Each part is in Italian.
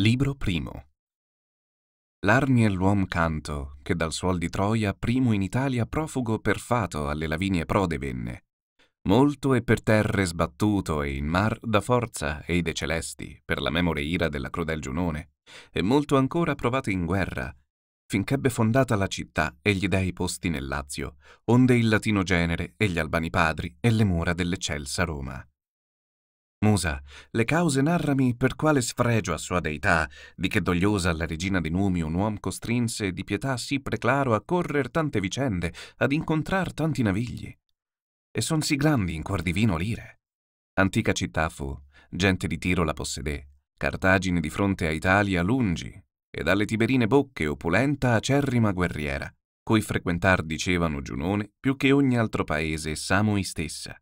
Libro primo L'armi è l'uom canto, che dal suol di Troia primo in Italia profugo per fato alle lavinie prode venne. Molto e per terre sbattuto e in mar da forza e de celesti, per la memore ira della crudel Giunone, e molto ancora provato in guerra, finch'ebbe fondata la città e gli dei posti nel Lazio, onde il latino genere e gli albani padri e le mura dell'eccelsa Roma. Musa, le cause narrami per quale sfregio a sua deità, di che dogliosa la regina di Numi un uomo costrinse di pietà sì preclaro a correr tante vicende, ad incontrar tanti navigli. E son sì grandi in cuor divino lire. Antica città fu, gente di Tiro la possedé, Cartagine di fronte a Italia lungi, e dalle tiberine bocche opulenta acerrima guerriera, cui frequentar dicevano Giunone più che ogni altro paese Samui stessa.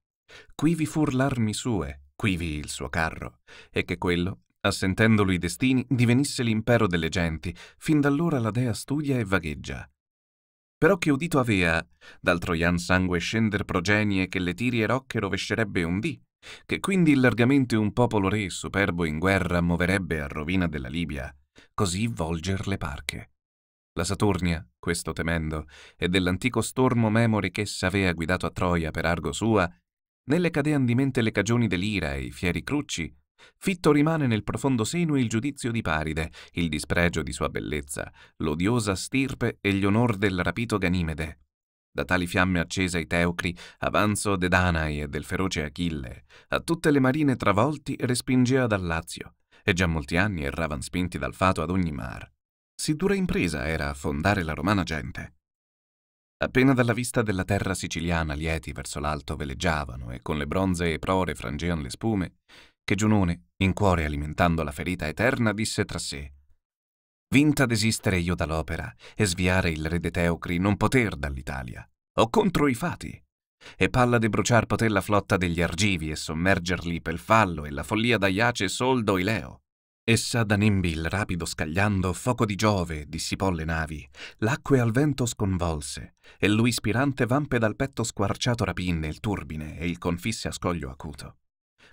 Qui vi fur l'armi sue, quivi il suo carro, e che quello, assentendolo i destini, divenisse l'impero delle genti, fin d'allora la dea studia e vagheggia. Però che udito avea, dal troian sangue scender progenie che le tiri e rocche rovescerebbe un dì, che quindi largamente un popolo re superbo in guerra muoverebbe a rovina della Libia, così volger le parche. La Saturnia, questo temendo, e dell'antico stormo memori ch'essa avea guidato a Troia per argo sua, nelle cadean di mente le cagioni dell'ira e i fieri crucci, Fitto rimane nel profondo seno il giudizio di Paride, il dispregio di sua bellezza, l'odiosa stirpe e gli onor del rapito Ganimede. Da tali fiamme accese ai Teucri, avanzo de Danai e del feroce Achille, a tutte le marine travolti respingea dal Lazio, e già molti anni erravan spinti dal fato ad ogni mar. Si dura impresa era affondare la romana gente. Appena dalla vista della terra siciliana lieti verso l'alto veleggiavano e con le bronzee prore frangean le spume, che Giunone, in cuore alimentando la ferita eterna, disse tra sé Vinta desistere io dall'opera e sviare il re de Teucri non poter dall'Italia, o contro i fati. E palla de bruciar poté la flotta degli argivi e sommergerli pel fallo e la follia d'Aiace soldo Ileo. Essa da Nimbil rapido scagliando, foco di Giove, dissipò le navi, l'acque al vento sconvolse, e lui spirante vampe dal petto squarciato rapinne il turbine e il confisse a scoglio acuto.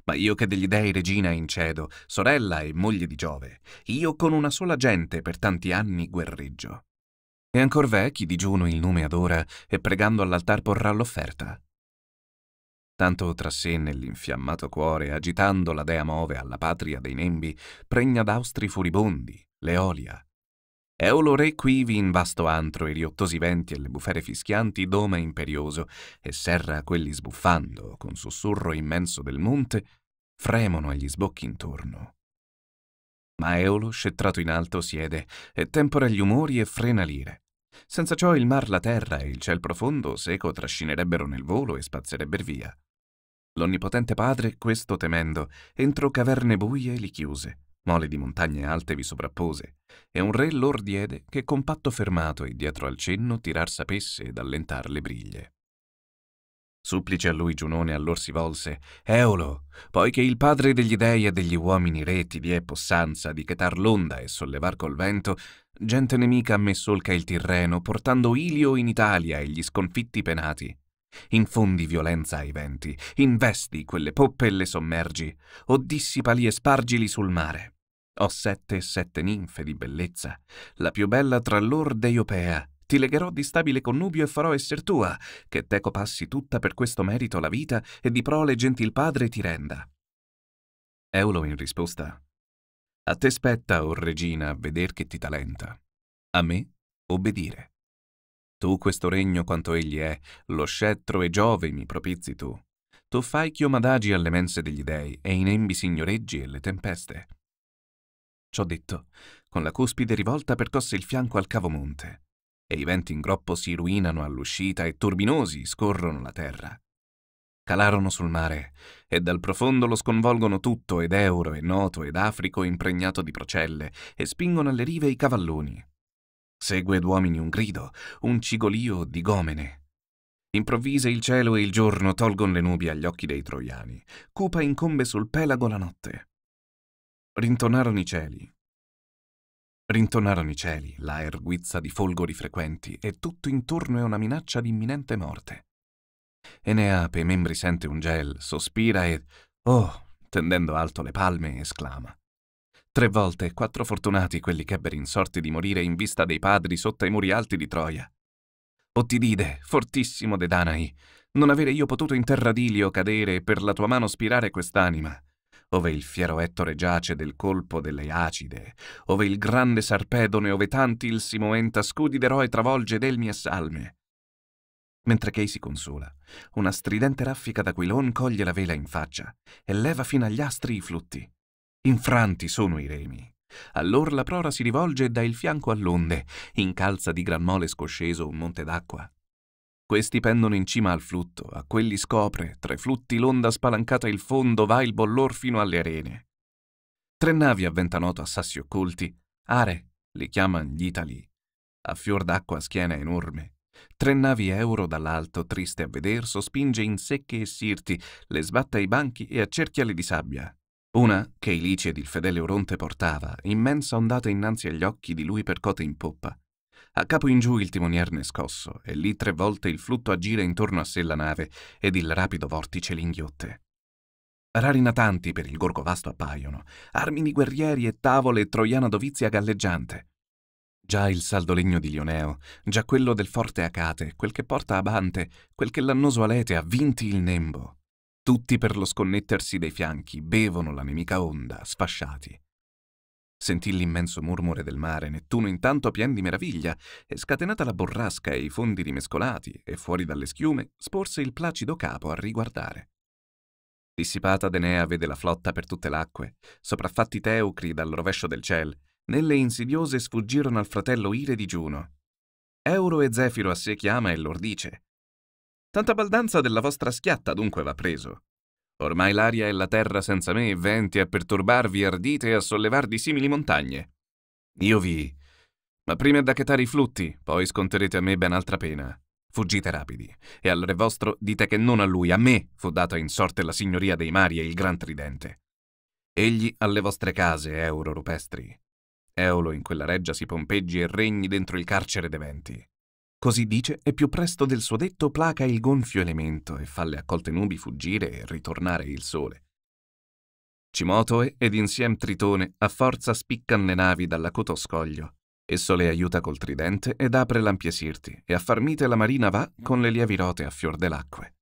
Ma io che degli dei regina incedo, sorella e moglie di Giove, io con una sola gente per tanti anni guerreggio. E ancor vecchi digiuno il nome adora e pregando all'altar porrà l'offerta, tanto tra sé nell'infiammato cuore, agitando la dea Move alla patria dei nembi, pregna d'austri furibondi, l'Eolia. Eolo re quivi in vasto antro i riottosi venti e le bufere fischianti doma imperioso e serra quelli sbuffando, con sussurro immenso del monte, fremono agli sbocchi intorno. Ma Eolo, scettrato in alto, siede e tempora gli umori e frena l'ire. Senza ciò il mar, la terra e il ciel profondo seco trascinerebbero nel volo e spazzerebbero via. L'onnipotente padre, questo temendo, entro caverne buie e li chiuse, mole di montagne alte vi sovrappose, e un re lor diede che con patto fermato e dietro al cenno tirar sapesse ed allentar le briglie. Supplice a lui Giunone allor si volse, Eolo, poiché il padre degli dei e degli uomini re ti die possanza di chetar l'onda e sollevar col vento, Gente nemica messolca il Tirreno, portando Ilio in Italia e gli sconfitti penati. Infondi violenza ai venti, investi quelle poppe e le sommergi, o dissipali e spargili sul mare. Ho sette e sette ninfe di bellezza, la più bella tra lor deiopea. Ti legherò di stabile connubio e farò esser tua, che teco passi tutta per questo merito la vita e di prole gentil padre ti renda. Eulo in risposta a te spetta, o oh regina, veder che ti talenta. A me, obbedire. Tu questo regno quanto egli è, lo scettro e Giove mi propizi tu. Tu fai chiomadagi alle mense degli dei e i nembi signoreggi e le tempeste. Ciò detto, con la cuspide rivolta percosse il fianco al cavomonte, e i venti in groppo si ruinano all'uscita e turbinosi scorrono la terra. Calarono sul mare e dal profondo lo sconvolgono tutto ed Euro e Noto ed Africo impregnato di procelle e spingono alle rive i cavalloni. Segue d'uomini un grido, un cigolio di gomene. Improvvise il cielo e il giorno tolgono le nubi agli occhi dei troiani. Cupa incombe sul pelago la notte. Rintonarono i cieli. Rintonarono i cieli, la erguizza di folgori frequenti, e tutto intorno è una minaccia di imminente morte. Eneape, membri sente un gel, sospira e, oh, tendendo alto le palme, esclama. Tre volte quattro fortunati quelli che ebbero in sorte di morire in vista dei padri sotto ai muri alti di Troia. O ti Ottidide, fortissimo de Danai, non avere io potuto in terra d'ilio cadere e per la tua mano spirare quest'anima, ove il fiero Ettore giace del colpo delle acide, ove il grande Sarpedone, ove tanti il si scudi d'eroe travolge delmi e salme. Mentre Kay si consola, una stridente raffica d'aquilon coglie la vela in faccia e leva fino agli astri i flutti. Infranti sono i remi. Allora la prora si rivolge e dà il fianco all'onde, incalza di gran mole scosceso un monte d'acqua. Questi pendono in cima al flutto, a quelli scopre, tra i flutti l'onda spalancata il fondo va il bollor fino alle arene. Tre navi a ventanoto a sassi occulti, are, li chiaman gli itali, a fior d'acqua schiena enorme, Tre navi euro dall'alto, triste a veder, sospinge in secche e sirti, le sbatta ai banchi e accerchiali di sabbia. Una, che Ilice ed il fedele Oronte portava, immensa ondata innanzi agli occhi di lui percote in poppa. A capo in giù il timonier ne scosso, e lì tre volte il flutto aggira intorno a sé la nave ed il rapido vortice l'inghiotte. Rari natanti per il gorgo vasto appaiono, armi di guerrieri e tavole e troiana dovizia galleggiante. Già il saldo legno di Lioneo, già quello del forte Acate, quel che porta Abante, quel che l'annoso Alete ha vinti il Nembo. Tutti per lo sconnettersi dei fianchi bevono la nemica onda, sfasciati. Sentì l'immenso murmure del mare, Nettuno intanto pien di meraviglia, e scatenata la borrasca e i fondi rimescolati, e fuori dalle schiume, sporse il placido capo a riguardare. Dissipata Denea vede la flotta per tutte l'acque, sopraffatti Teucri dal rovescio del ciel, nelle insidiose sfuggirono al fratello Ire di Giuno. Euro e Zefiro a sé chiama e lor dice Tanta baldanza della vostra schiatta dunque va preso. Ormai l'aria e la terra senza me e venti a perturbarvi ardite e a sollevar di simili montagne. Io vi... Ma prima da chetare i flutti, poi sconterete a me ben altra pena. Fuggite rapidi, e al re vostro dite che non a lui, a me fu data in sorte la signoria dei mari e il gran tridente. Egli alle vostre case, euro rupestri, Eolo in quella reggia si pompeggi e regni dentro il carcere de venti. Così dice e più presto del suo detto placa il gonfio elemento e fa le accolte nubi fuggire e ritornare il sole. Cimotoe ed insiem Tritone a forza spiccan le navi dall'acuto scoglio. Esso le aiuta col tridente ed apre l'ampie sirti, e a far mite la marina va con le lievi rote a fior dell'acque.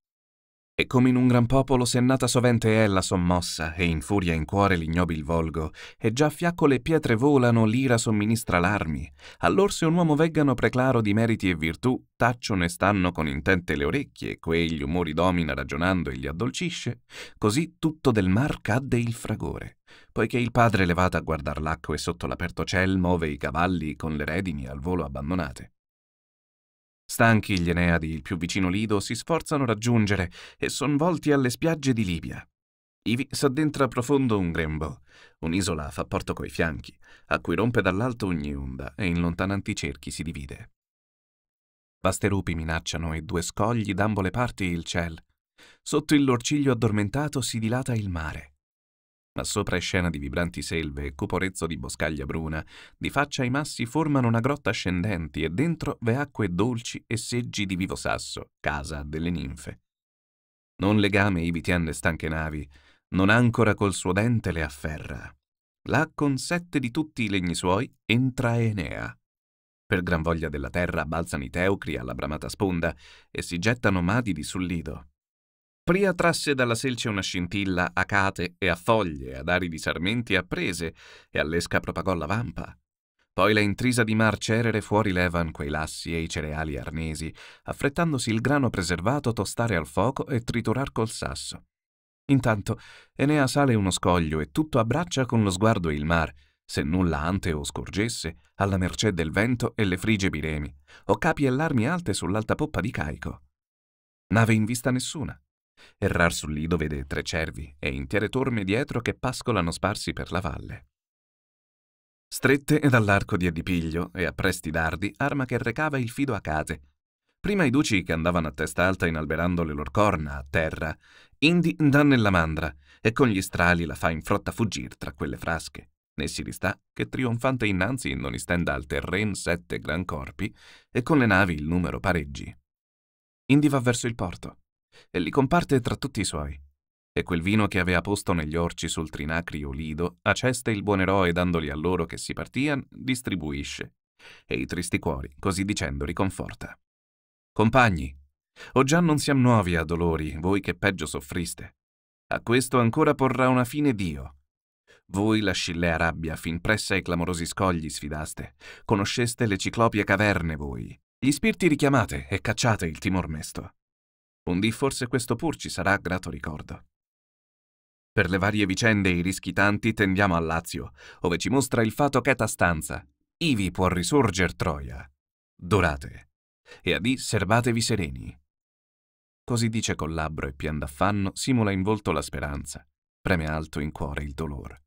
E come in un gran popolo si è nata sovente ella sommossa, e in furia in cuore l'ignobil volgo, e già fiacco le pietre volano, l'ira somministra l'armi. Allor se un uomo veggano preclaro di meriti e virtù, tacciono e stanno con intente le orecchie, quei gli umori domina ragionando e li addolcisce, così tutto del mar cadde il fragore. Poiché il padre levato a guardar l'acqua e sotto l'aperto ciel muove i cavalli con le redini al volo abbandonate. Stanchi gli Eneadi, il più vicino lido, si sforzano raggiungere e son volti alle spiagge di Libia. Ivi s'addentra profondo un grembo. Un'isola fa porto coi fianchi, a cui rompe dall'alto ogni onda e in lontananti cerchi si divide. Vaste rupi minacciano e due scogli d'ambo le parti il ciel. Sotto il lorciglio addormentato si dilata il mare. Ma sopra è scena di vibranti selve e cuporezzo di boscaglia bruna, di faccia i massi formano una grotta ascendenti e dentro ve acque dolci e seggi di vivo sasso, casa delle ninfe. Non legame i vitian le stanche navi, non ancora col suo dente le afferra. Là con sette di tutti i legni suoi entra Enea. Per gran voglia della terra balzano i teucri alla bramata sponda e si gettano madidi sul lido. Pria trasse dalla selce una scintilla a cate e a foglie, ad ari di sarmenti apprese, e all'esca propagò la vampa. Poi la intrisa di mar cerere fuori levan quei lassi e i cereali arnesi, affrettandosi il grano preservato tostare al fuoco e triturar col sasso. Intanto Enea sale uno scoglio e tutto abbraccia con lo sguardo il mar, se nulla ante o scorgesse, alla mercé del vento e le frige biremi, o capi e larmi alte sull'alta poppa di Caico. Nave in vista nessuna. Errar sul lido vede tre cervi e intere torme dietro che pascolano sparsi per la valle. Strette ed all'arco di addipiglio e a presti dardi, arma che recava il fido a case. Prima i duci che andavano a testa alta inalberando le lor corna a terra, Indi dà nella mandra e con gli strali la fa in frotta fuggir tra quelle frasche né si ristà che trionfante innanzi non istenda al terren sette gran corpi e con le navi il numero pareggi. Indi va verso il porto e li comparte tra tutti i suoi. E quel vino che aveva posto negli orci sul trinacrio lido, aceste il buon eroe dandoli a loro che si partian, distribuisce. E i tristi cuori, così dicendo, riconforta. Compagni, o già non siamo nuovi a dolori, voi che peggio soffriste. A questo ancora porrà una fine Dio. Voi la scillea rabbia fin pressa ai clamorosi scogli sfidaste, conosceste le ciclopie caverne voi. Gli spiriti richiamate e cacciate il timor mesto. Un dì forse questo pur ci sarà grato ricordo. Per le varie vicende e i rischi tanti tendiamo a Lazio, dove ci mostra il fato cheta stanza. Ivi può risorger Troia. Durate. E a di serbatevi sereni. Così dice col labbro e pian d'affanno simula in volto la speranza, preme alto in cuore il dolore.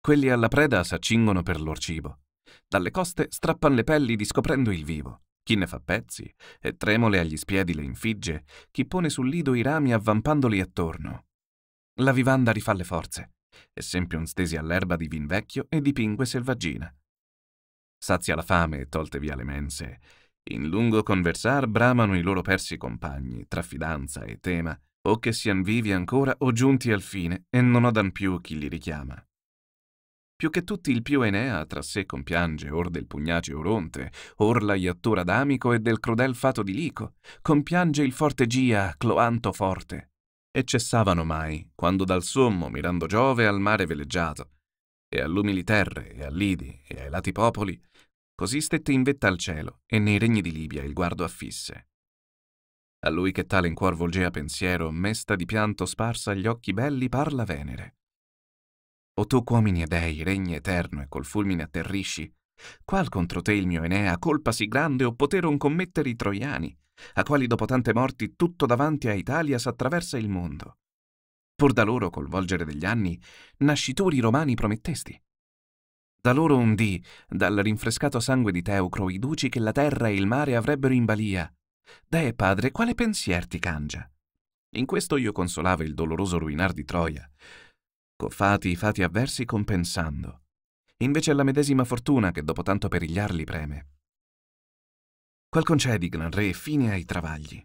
Quelli alla preda s'accingono per lor cibo. Dalle coste strappan le pelli discoprendo il vivo. Chi ne fa pezzi e tremole agli spiedi le infigge, chi pone sul lido i rami avvampandoli attorno. La vivanda rifà le forze, e sempion stesi all'erba di vin vecchio e di pingue selvaggina. Sazia la fame e tolte via le mense, in lungo conversar bramano i loro persi compagni, tra fidanza e tema, o che sian vivi ancora o giunti al fine e non odan più chi li richiama più che tutti il più Enea tra sé compiange or del pugnace Oronte, or la iattura d'Amico e del crudel fato di Lico, compiange il forte Gia, cloanto forte. E cessavano mai, quando dal sommo, mirando Giove, al mare veleggiato, e all'umili terre, e all'Idi, e ai lati popoli, così stette in vetta al cielo, e nei regni di Libia il guardo affisse. A lui che tale in cuor volgea pensiero, mesta di pianto sparsa gli occhi belli parla Venere o tu uomini e dei, regni eterno e col fulmine atterrisci, qual contro te il mio Enea colpa sì grande o poteron commettere i troiani, a quali dopo tante morti tutto davanti a Italia s'attraversa il mondo? Pur da loro, col volgere degli anni, nascitori romani promettesti. Da loro un dì, dal rinfrescato sangue di Teucro, i duci che la terra e il mare avrebbero in balia. Deh, padre, quale pensier ti cangia? In questo io consolava il doloroso ruinar di Troia, Ecco, fati i fati avversi compensando. Invece è la medesima fortuna che dopo tanto perigliarli preme. Qual concedi, gran re, fine ai travagli.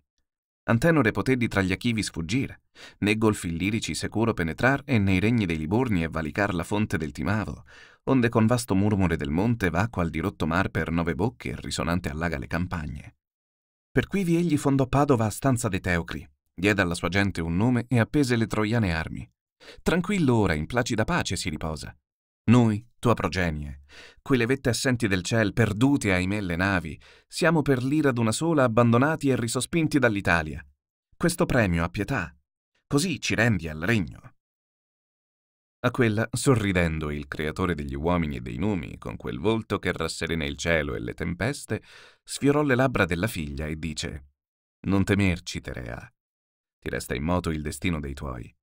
Antenore poté di tra gli achivi sfuggire, né golfi lirici sicuro penetrar e nei regni dei Liborni e valicar la fonte del Timavo, onde con vasto murmure del monte vacqua al dirotto mar per nove bocche e risonante allaga le campagne. Per quivi egli fondò Padova a stanza dei Teocri, diede alla sua gente un nome e appese le troiane armi, Tranquillo ora, in placida pace si riposa. Noi, tua progenie, quelle vette assenti del ciel, perdute ahimè le navi, siamo per l'ira d'una sola abbandonati e risospinti dall'Italia. Questo premio ha pietà, così ci rendi al regno. A quella, sorridendo, il creatore degli uomini e dei numi, con quel volto che rasserena il cielo e le tempeste, sfiorò le labbra della figlia e dice: Non temerci, Terea. Ti resta in moto il destino dei tuoi.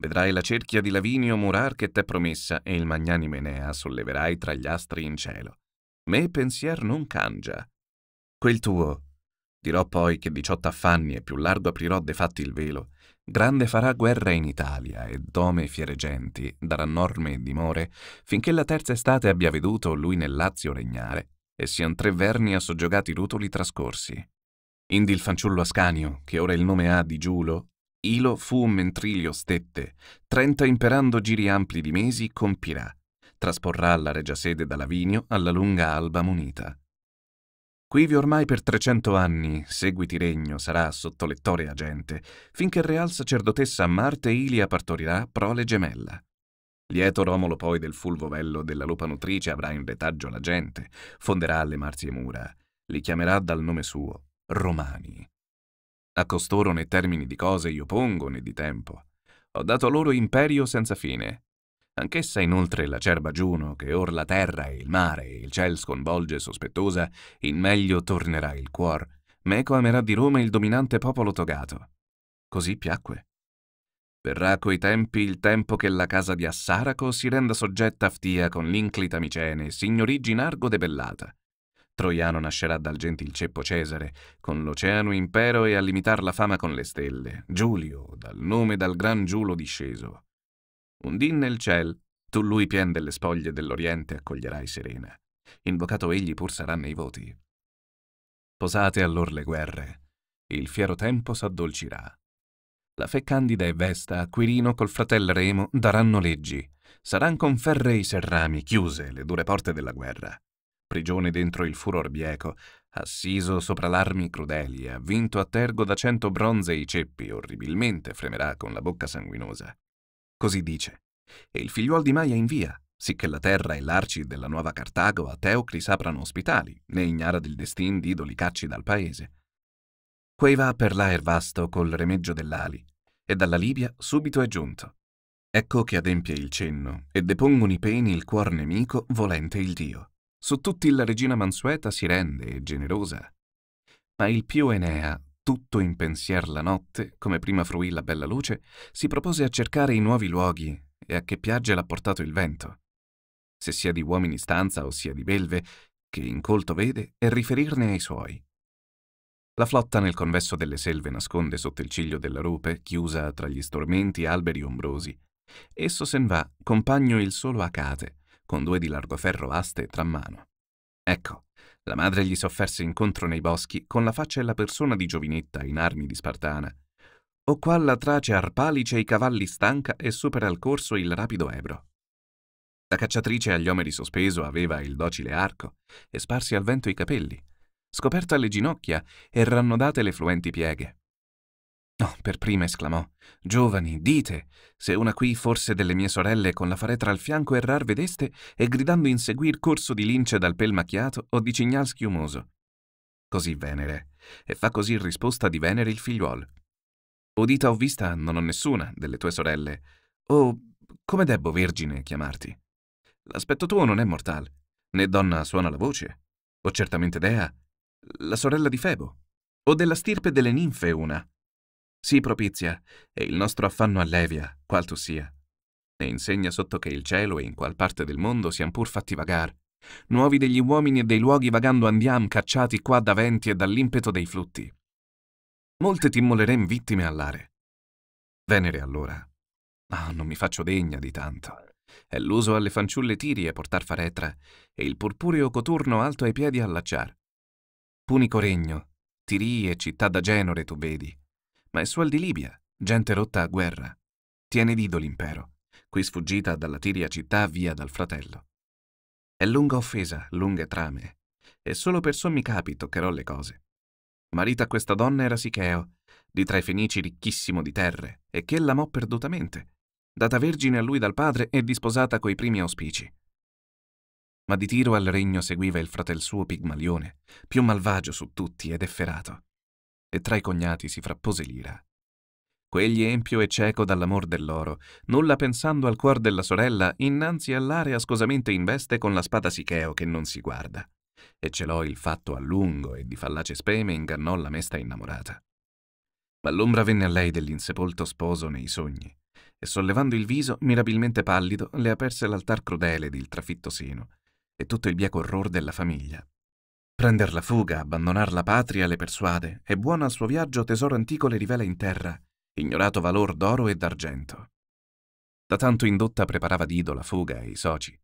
Vedrai la cerchia di Lavinio murar che t'è promessa e il magnanime Enea solleverai tra gli astri in cielo. Me pensier non cangia. Quel tuo. Dirò poi che diciotto affanni e più largo aprirò de fatti il velo. Grande farà guerra in Italia e dome fieregenti darà norme e dimore finché la terza estate abbia veduto lui nel Lazio regnare e sian tre verni a soggiogati rutoli trascorsi. Indi il fanciullo Ascanio, che ora il nome ha di Giulo, Ilo fu un mentriglio stette, Trenta imperando giri ampli di mesi compirà, trasporrà la regia sede da Lavinio alla lunga alba munita. Quivi ormai per trecento anni, seguiti regno, sarà sotto lettore agente, finché real sacerdotessa Marte Ilia partorirà prole gemella. Lieto Romolo poi del fulvo vello della lupa nutrice avrà in retaggio la gente, fonderà le marzie mura, li chiamerà dal nome suo Romani. A costoro né termini di cose io pongo né di tempo. Ho dato loro imperio senza fine. Anch'essa inoltre l'acerba Giuno, che or la terra e il mare e il ciel sconvolge sospettosa, in meglio tornerà il cuor. Meco amerà di Roma il dominante popolo togato. Così piacque. Verrà coi tempi il tempo che la casa di Assaraco si renda soggetta a Ftia con l'inclita Micene, signorigin Argo debellata. Troiano nascerà dal gentil ceppo Cesare, con l'oceano impero e a limitar la fama con le stelle, Giulio, dal nome dal gran Giulo disceso. Un din nel ciel, tu lui pien delle spoglie dell'Oriente accoglierai serena. Invocato egli pur sarà nei voti. Posate allor le guerre, il fiero tempo s'addolcirà. La fe candida e Vesta a Quirino col fratello Remo daranno leggi, saran con ferrei serrami chiuse le dure porte della guerra prigione dentro il furor bieco, assiso sopra l'armi crudeli, avvinto a tergo da cento bronze i ceppi, orribilmente fremerà con la bocca sanguinosa. Così dice. E il figliuol di Maia invia, sicché la terra e l'arci della nuova Cartago a Teoclis aprano ospitali, né ignara del destin di idoli cacci dal paese. Quei va per l'aer vasto col remeggio dell'ali, e dalla Libia subito è giunto. Ecco che adempie il cenno, e depongono i peni il cuor nemico, volente il Dio. Su tutti la regina mansueta si rende e generosa. Ma il pio Enea, tutto in pensier la notte, come prima fruì la bella luce, si propose a cercare i nuovi luoghi e a che piagge l'ha portato il vento. Se sia di uomini stanza o sia di belve, che incolto vede, e riferirne ai suoi. La flotta nel convesso delle selve nasconde sotto il ciglio della rupe, chiusa tra gli stormenti alberi ombrosi. Esso sen va, compagno il solo Acate, con due di largo ferro aste tra mano. Ecco, la madre gli s'offerse incontro nei boschi con la faccia e la persona di giovinetta in armi di spartana. O qua la trace arpalice i cavalli stanca e supera al corso il rapido Ebro. La cacciatrice agli omeri sospeso aveva il docile arco e sparsi al vento i capelli, scoperta le ginocchia e rannodate le fluenti pieghe. No, per prima esclamò. Giovani, dite! Se una qui forse delle mie sorelle con la faretra al fianco errar vedeste e gridando inseguir corso di lince dal pel macchiato o di cignal schiumoso. Così Venere, e fa così risposta di Venere il figliuol. Udita o vista non ho nessuna delle tue sorelle. O oh, come debbo, vergine, chiamarti? L'aspetto tuo non è mortal, né donna suona la voce. O certamente Dea, la sorella di Febo, o della stirpe delle ninfe una si propizia, e il nostro affanno allevia, qual tu sia. E insegna sotto che il cielo e in qual parte del mondo siam pur fatti vagar. Nuovi degli uomini e dei luoghi vagando andiam, cacciati qua da venti e dall'impeto dei flutti. Molte ti t'immolerem vittime all'are. Venere allora. Ah, non mi faccio degna di tanto. È l'uso alle fanciulle tirie portar faretra, e il purpureo coturno alto ai piedi allacciar. Punico regno, tirie e città da genore tu vedi, ma è suol di Libia, gente rotta a guerra. Tiene dito l'impero, qui sfuggita dalla Tiria città via dal fratello. È lunga offesa, lunghe trame, e solo per sommi capi toccherò le cose. Marita a questa donna era Sicheo, di tra i fenici ricchissimo di terre, e che l'amò perdutamente, data vergine a lui dal padre e disposata coi primi auspici. Ma di tiro al regno seguiva il fratel suo Pigmalione, più malvagio su tutti ed efferato e tra i cognati si frappose l'ira. Quegli empio e cieco dall'amor dell'oro, nulla pensando al cuor della sorella, innanzi all'area scosamente investe con la spada Sicheo che non si guarda. E celò il fatto a lungo e di fallace speme ingannò la mesta innamorata. Ma l'ombra venne a lei dell'insepolto sposo nei sogni, e sollevando il viso, mirabilmente pallido, le aperse l'altar crudele ed il trafitto seno, e tutto il bieco orror della famiglia, Prender la fuga, abbandonar la patria le persuade, e buona al suo viaggio tesoro antico le rivela in terra, ignorato valor d'oro e d'argento. Da tanto indotta preparava Dido la fuga e i soci.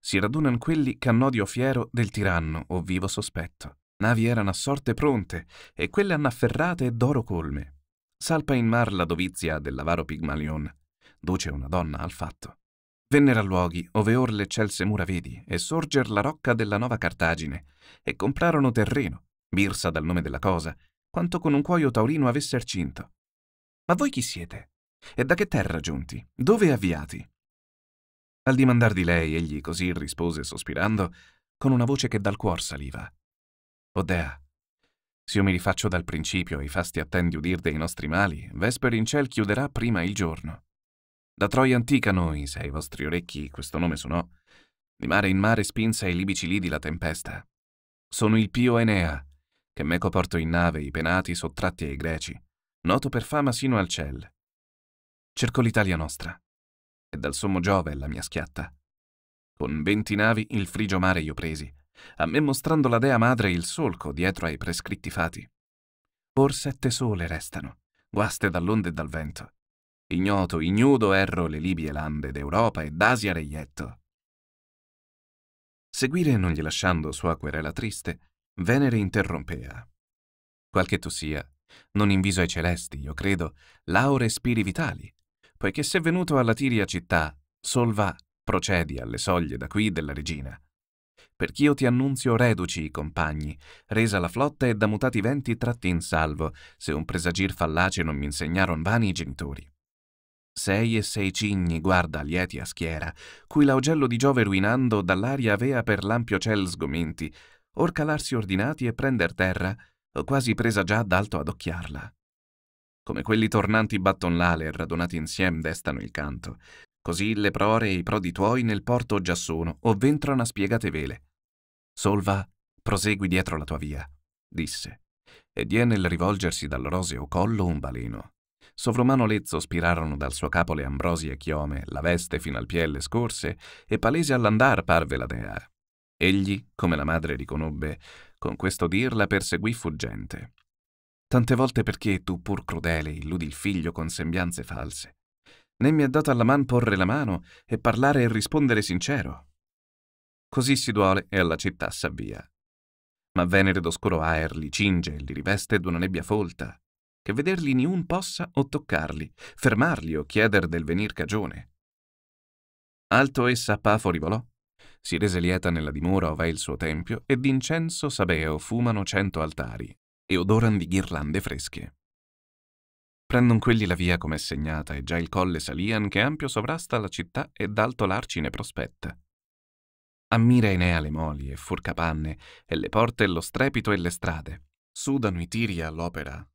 Si radunan quelli che hanno odio fiero del tiranno o vivo sospetto. Navi erano a sorte pronte, e quelle annafferrate e d'oro colme. Salpa in mar la dovizia dell'avaro Pigmalion, duce una donna al fatto. Vennero a luoghi ove or le celse mura vedi e sorger la rocca della nuova Cartagine, e comprarono terreno, birsa dal nome della cosa, quanto con un cuoio taurino avesser cinto. Ma voi chi siete? E da che terra giunti? Dove avviati? Al dimandar di lei, egli così rispose sospirando, con una voce che dal cuor saliva. Odea, se io mi rifaccio dal principio e i fasti attendi udir dei nostri mali, Vesper in ciel chiuderà prima il giorno. Da Troia antica noi, se ai vostri orecchi questo nome suonò, di mare in mare spinse ai libici lidi la tempesta. Sono il Pio Enea, che meco porto in nave i penati sottratti ai greci, noto per fama sino al ciel. Cerco l'Italia nostra, e dal sommo Giove è la mia schiatta. Con venti navi il frigio mare io presi, a me mostrando la dea madre il solco dietro ai prescritti fati. Or sette sole restano, guaste dall'onde e dal vento, Ignoto, ignudo erro le libie lande d'Europa e d'Asia reietto. Seguire non gli lasciando sua querela triste, Venere interrompea. Qualche sia, non inviso ai celesti, io credo, laure spiri vitali, poiché se venuto alla Tiria città, sol va, procedi alle soglie da qui della regina. Perch'io ti annunzio reduci i compagni, resa la flotta e da mutati venti tratti in salvo, se un presagir fallace non mi insegnaron vani i genitori sei e sei cigni, guarda lieti a schiera, cui l'augello di Giove ruinando dall'aria avea per l'ampio ciel sgomenti, or calarsi ordinati e prender terra, o quasi presa già d'alto ad occhiarla. Come quelli tornanti batton l'ale e radonati insieme destano il canto, così le prore e i prodi tuoi nel porto già sono, o ventrano a spiegate vele. Solva, prosegui dietro la tua via, disse, e diè nel rivolgersi roseo collo un baleno sovrumano lezzo spirarono dal suo capo le ambrosie chiome, la veste fino al pielle scorse, e palese all'andar parve la dea. Egli, come la madre riconobbe, con questo dir la perseguì fuggente. Tante volte perché tu, pur crudele, illudi il figlio con sembianze false. Né mi è data alla man porre la mano e parlare e rispondere sincero. Così si duole e alla città s'avvia. Ma Venere d'oscuro aer li cinge e li riveste d'una nebbia folta che vederli niun possa o toccarli, fermarli o chieder del venir cagione. Alto essa Pafo rivolò, si rese lieta nella dimora ov'è il suo tempio, e d'incenso sabeo fumano cento altari, e odoran di ghirlande fresche. Prendon quelli la via com'è segnata, e già il colle salian che ampio sovrasta la città e d'alto l'arcine prospetta. Ammira Enea le moli e furcapanne, e le porte e lo strepito e le strade. Sudano i tiri all'opera,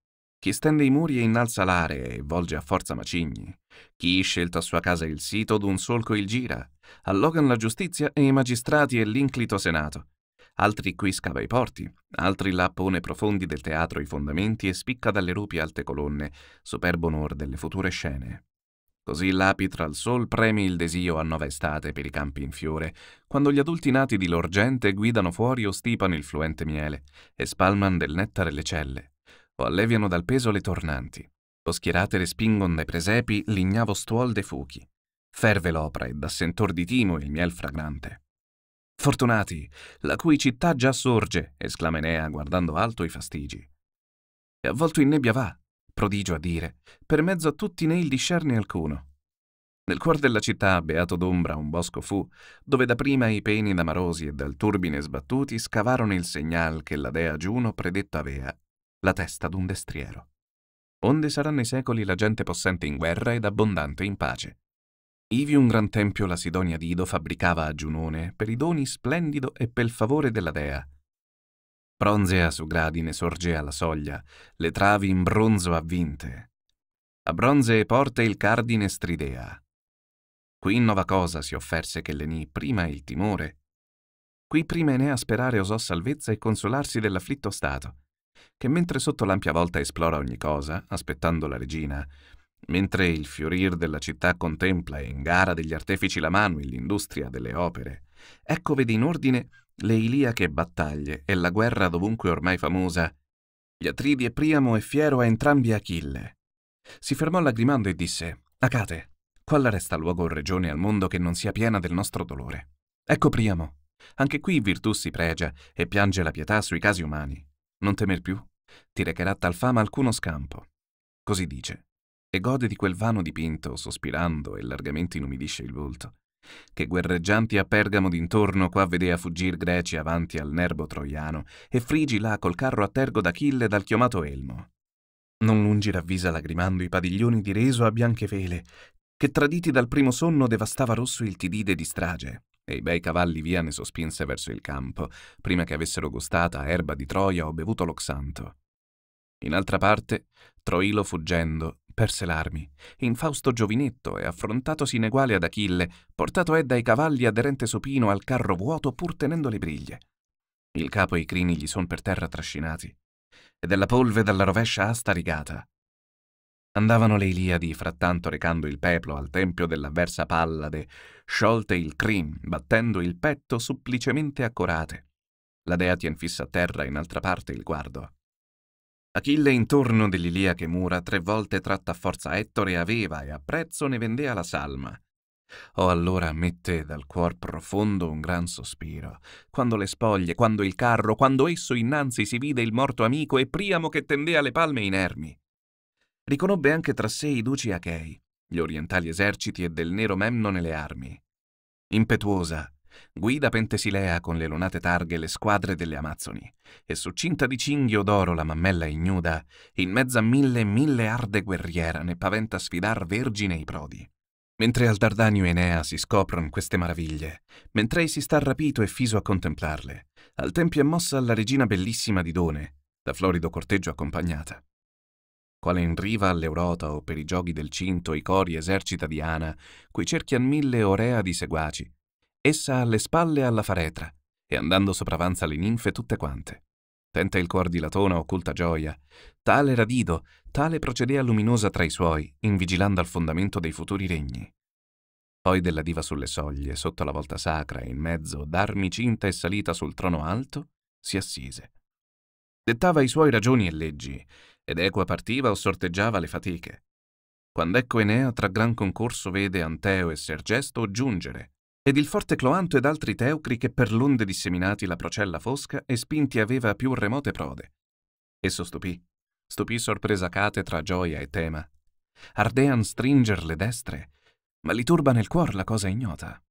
chi stende i muri e innalza l'area e volge a forza macigni. Chi scelto a sua casa il sito d'un solco il gira. allogan la giustizia e i magistrati e l'inclito senato. Altri qui scava i porti, altri là pone profondi del teatro i fondamenti e spicca dalle rupi alte colonne, superbo onor delle future scene. Così l'apitra al sol premi il desio a nova estate per i campi in fiore, quando gli adulti nati di lorgente guidano fuori o stipano il fluente miele e spalman del nettare le celle o alleviano dal peso le tornanti, o schierate respingon dai presepi l'ignavo stuol de fuchi. Ferve l'opra e da sentor di timo il miel fragrante. Fortunati, la cui città già sorge, esclama Enea guardando alto i fastigi. E avvolto in nebbia va, prodigio a dire, per mezzo a tutti né il discerne alcuno. Nel cuor della città, beato d'ombra, un bosco fu, dove da prima i peni d'amarosi e dal turbine sbattuti scavarono il segnal che la dea Giuno predetta avea la testa d'un destriero. Onde saranno i secoli la gente possente in guerra ed abbondante in pace. Ivi un gran tempio la Sidonia Dido fabbricava a Giunone per i doni splendido e per il favore della dea. Bronzea su gradine sorgea la soglia, le travi in bronzo avvinte. A bronzee porte il cardine stridea. Qui nova cosa si offerse che lenì prima il timore. Qui prima Enea sperare osò salvezza e consolarsi dell'afflitto stato che mentre sotto l'ampia volta esplora ogni cosa, aspettando la regina, mentre il fiorir della città contempla e gara degli artefici la mano e l'industria delle opere, ecco vedi in ordine le iliache battaglie e la guerra dovunque ormai famosa, gli Atridi e Priamo e Fiero a entrambi Achille. Si fermò lagrimando e disse, Acate, qual resta luogo o regione al mondo che non sia piena del nostro dolore? Ecco Priamo. Anche qui virtù si pregia e piange la pietà sui casi umani. Non temer più, ti recherà tal fama alcuno scampo. Così dice, e gode di quel vano dipinto, sospirando e largamente inumidisce il volto, che guerreggianti a Pergamo d'intorno qua vedea fuggir Greci avanti al nerbo troiano, e Frigi là col carro a tergo d'Achille dal chiomato elmo. Non lungi ravvisa lagrimando i padiglioni di Reso a bianche vele, che traditi dal primo sonno devastava rosso il tidide di strage e i bei cavalli via ne sospinse verso il campo, prima che avessero gustata erba di Troia o bevuto l'oxanto. In altra parte, Troilo fuggendo perse l'armi, infausto giovinetto e affrontatosi in eguale ad Achille, portato è dai cavalli aderente supino al carro vuoto pur tenendo le briglie. Il capo e i crini gli son per terra trascinati, e della polve dalla rovescia asta rigata. Andavano le Iliadi, frattanto recando il peplo al tempio dell'avversa Pallade, sciolte il crin, battendo il petto supplicemente accorate. La dea tien fissa a terra in altra parte il guardo. Achille intorno dell'Ilia che mura tre volte tratta a forza Ettore aveva e a prezzo ne vendea la salma. O allora mette dal cuor profondo un gran sospiro, quando le spoglie, quando il carro, quando esso innanzi si vide il morto amico e Priamo che tendea le palme inermi. Riconobbe anche tra sé i duci achei, gli orientali eserciti e del nero Memno le armi. Impetuosa, guida Pentesilea con le lonate targhe le squadre delle Amazzoni e succinta di cinghio d'oro la mammella ignuda, in mezzo a mille mille arde guerriera ne paventa sfidar vergine i prodi. Mentre al Dardanio Enea si scoprono queste maraviglie, mentre ei si sta rapito e fiso a contemplarle, al tempio è mossa alla regina bellissima Didone, da florido corteggio accompagnata quale in riva all'Eurota o per i giochi del cinto i cori esercita Diana, cui cerchian mille orea di seguaci. Essa ha le spalle alla faretra, e andando sopravanza le ninfe tutte quante. Tenta il cuor di Latona occulta gioia. Tale radido, tale procedea luminosa tra i suoi, invigilando al fondamento dei futuri regni. Poi della diva sulle soglie, sotto la volta sacra, in mezzo, d'armi cinta e salita sul trono alto, si assise. Dettava i suoi ragioni e leggi, ed equa partiva o sorteggiava le fatiche. Quando ecco Enea tra gran concorso vede Anteo e Sergesto giungere, ed il forte Cloanto ed altri teucri che per l'onde disseminati la procella fosca e spinti aveva più remote prode. Esso stupì, stupì sorpresa Cate tra gioia e tema. Ardean stringer le destre, ma li turba nel cuor la cosa ignota.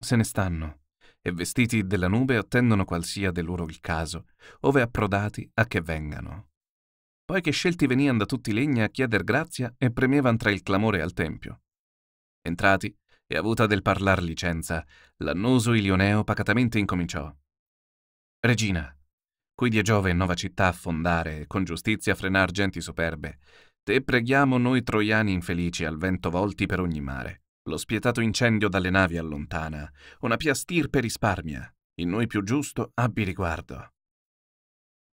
Se ne stanno, e vestiti della nube attendono qualsia de loro il caso, ove approdati a che vengano poi che scelti venian da tutti i legni a chieder grazia e premevan tra il clamore al tempio. Entrati, e avuta del parlar licenza, l'annoso Ilioneo pacatamente incominciò. Regina, cui die Giove nova città affondare e con giustizia frenar genti superbe, te preghiamo noi troiani infelici al vento volti per ogni mare. Lo spietato incendio dalle navi allontana, una pia stirpe risparmia, in noi più giusto abbi riguardo.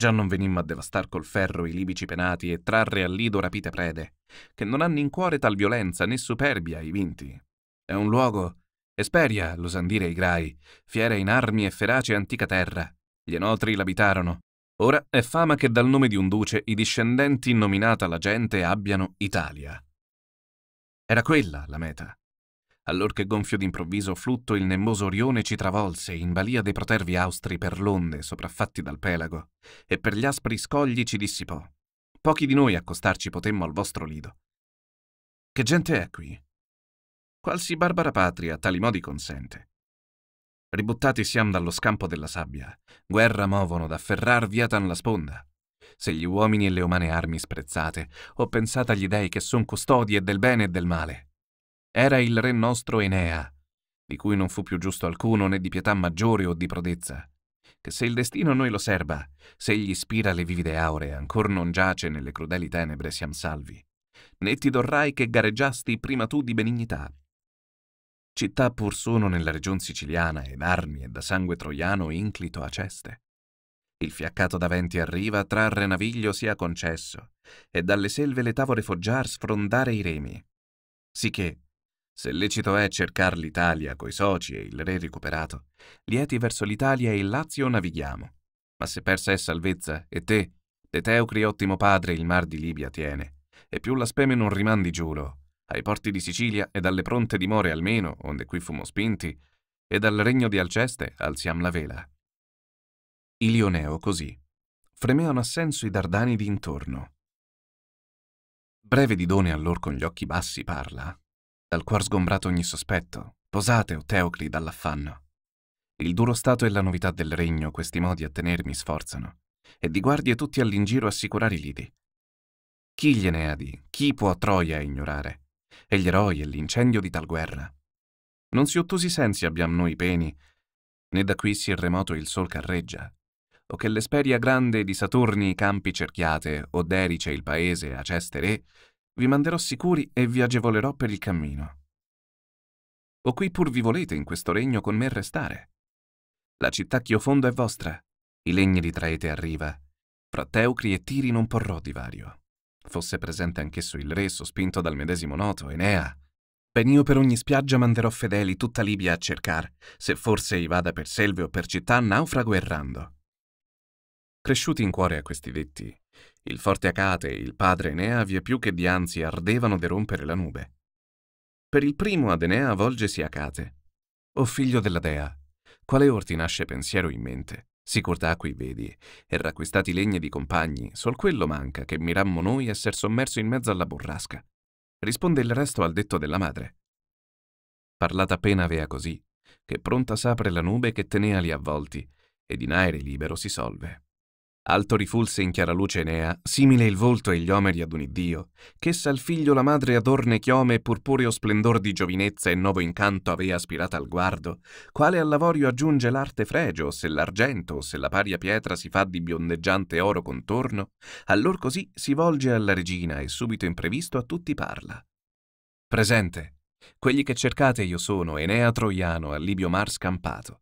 Già non venimmo a devastar col ferro i libici penati e trarre al lido rapite prede, che non hanno in cuore tal violenza né superbia i vinti. È un luogo, esperia, l'osan dire i grai, fiera in armi e ferace antica terra. Gli enotri l'abitarono. Ora è fama che dal nome di un duce i discendenti nominata la gente abbiano Italia. Era quella la meta allorché gonfio d'improvviso flutto il nemmoso Orione ci travolse in balia dei protervi austri per l'onde sopraffatti dal pelago, e per gli aspri scogli ci dissipò. Pochi di noi accostarci potemmo al vostro lido. Che gente è qui? Qualsi barbara patria a tali modi consente. Ributtati siam dallo scampo della sabbia, guerra movono da ferrar tan la sponda. Se gli uomini e le umane armi sprezzate, o pensate agli dei che son custodi e del bene e del male, era il re nostro Enea, di cui non fu più giusto alcuno né di pietà maggiore o di prodezza, che se il destino noi lo serba, se egli ispira le vivide auree, ancor non giace nelle crudeli tenebre siam salvi. Né ti dorrai che gareggiasti prima tu di benignità. Città pur sono nella region siciliana ed armi e da sangue troiano inclito a ceste. Il fiaccato da venti arriva, trarre naviglio sia concesso, e dalle selve le tavole foggiar sfrondare i remi. Sicché, se lecito è cercar l'Italia coi soci e il re recuperato, lieti verso l'Italia e il Lazio navighiamo. Ma se persa è salvezza, e te, de Teucri ottimo padre il mar di Libia tiene, e più la speme non rimandi giuro, ai porti di Sicilia e dalle pronte dimore almeno, onde qui fumo spinti, e dal regno di Alceste alziam la vela. Ilioneo così. Fremeano assenso i dardani d'intorno. Breve Didone allor con gli occhi bassi parla, dal cuor sgombrato ogni sospetto, posate o teocli dall'affanno. Il duro stato e la novità del regno questi modi a tenermi sforzano, e di guardie tutti all'ingiro assicurare i lidi. Chi gliene ha di, chi può Troia ignorare, e gli eroi e l'incendio di tal guerra? Non si ottusi sensi abbiamo noi peni, né da qui si il remoto il sol carreggia, o che l'Esperia grande di Saturni i campi cerchiate, o Derice il paese, Aceste re, vi manderò sicuri e vi agevolerò per il cammino. O qui pur vi volete in questo regno con me restare. La città ch'io fondo è vostra, i legni li traete a riva, fra Teucri e Tiri non porrò divario. Fosse presente anch'esso il re, sospinto dal medesimo noto, Enea. Ben io per ogni spiaggia manderò fedeli tutta Libia a cercar, se forse i vada per selve o per città, naufrago errando. Cresciuti in cuore a questi detti, il forte Acate e il padre Enea vie più che dianzi ardevano de rompere la nube. Per il primo ad Enea volgesi Acate. O figlio della dea, quale orti nasce pensiero in mente? Sicur qui vedi, e racquistati legni di compagni, sol quello manca che mirammo noi esser sommerso in mezzo alla burrasca. Risponde il resto al detto della madre. Parlata appena avea così, che pronta s'apre la nube che tenea li avvolti, ed in aere libero si solve. Alto rifulse in chiara luce enea, simile il volto e gli omeri ad un iddio, ch'essa al figlio la madre adorne chiome e purpureo splendor di giovinezza e nuovo incanto avea aspirata al guardo, quale all'avorio aggiunge l'arte fregio, se l'argento o se la paria pietra si fa di biondeggiante oro contorno, allor così si volge alla regina e subito imprevisto a tutti parla. Presente, quelli che cercate io sono, Enea Troiano, al Libio mar scampato.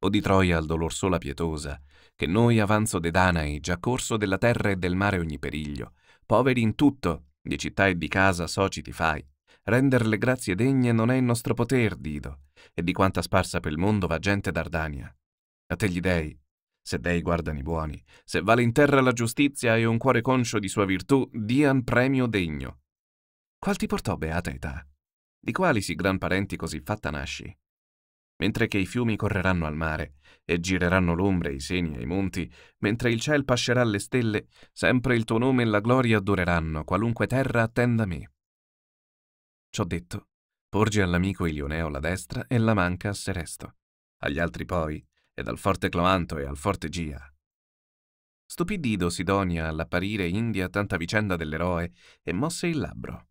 O di Troia al dolor sola pietosa, che noi avanzo de Danai, già corso della terra e del mare ogni periglio, poveri in tutto, di città e di casa soci ti fai. Render le grazie degne non è il nostro poter, Dido, e di quanta sparsa per il mondo va gente d'Ardania. A te gli dei, se dei guardano i buoni, se vale in terra la giustizia e un cuore conscio di sua virtù, dian premio degno. Qual ti portò beata età? Di quali si gran parenti così fatta nasci? mentre che i fiumi correranno al mare e gireranno l'ombre, i seni e i monti, mentre il ciel pascerà le stelle, sempre il tuo nome e la gloria adoreranno, qualunque terra attenda a me. Ciò detto, porge all'amico Ilioneo la destra e la manca a Seresto, agli altri poi, e dal forte Cloanto e al forte Gia. Stupì Dido Sidonia all'apparire India tanta vicenda dell'eroe e mosse il labbro.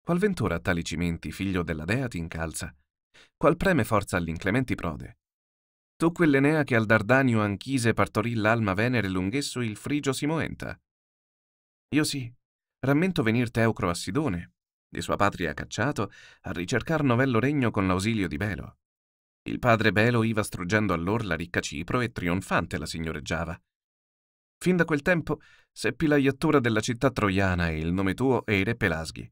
Qual ventura a tali cimenti, figlio della dea, ti incalza? qual preme forza all'inclementi prode. Tu quell'Enea che al Dardanio anchise partorì l'alma Venere lunghesso il frigio si moenta. Io sì, rammento venir Teucro a Sidone, di sua patria cacciato, a ricercar novello regno con l'ausilio di Belo. Il padre Belo iva struggendo allor la ricca Cipro e trionfante la signoreggiava. Fin da quel tempo seppi la iattura della città troiana e il nome tuo e i re Pelasghi.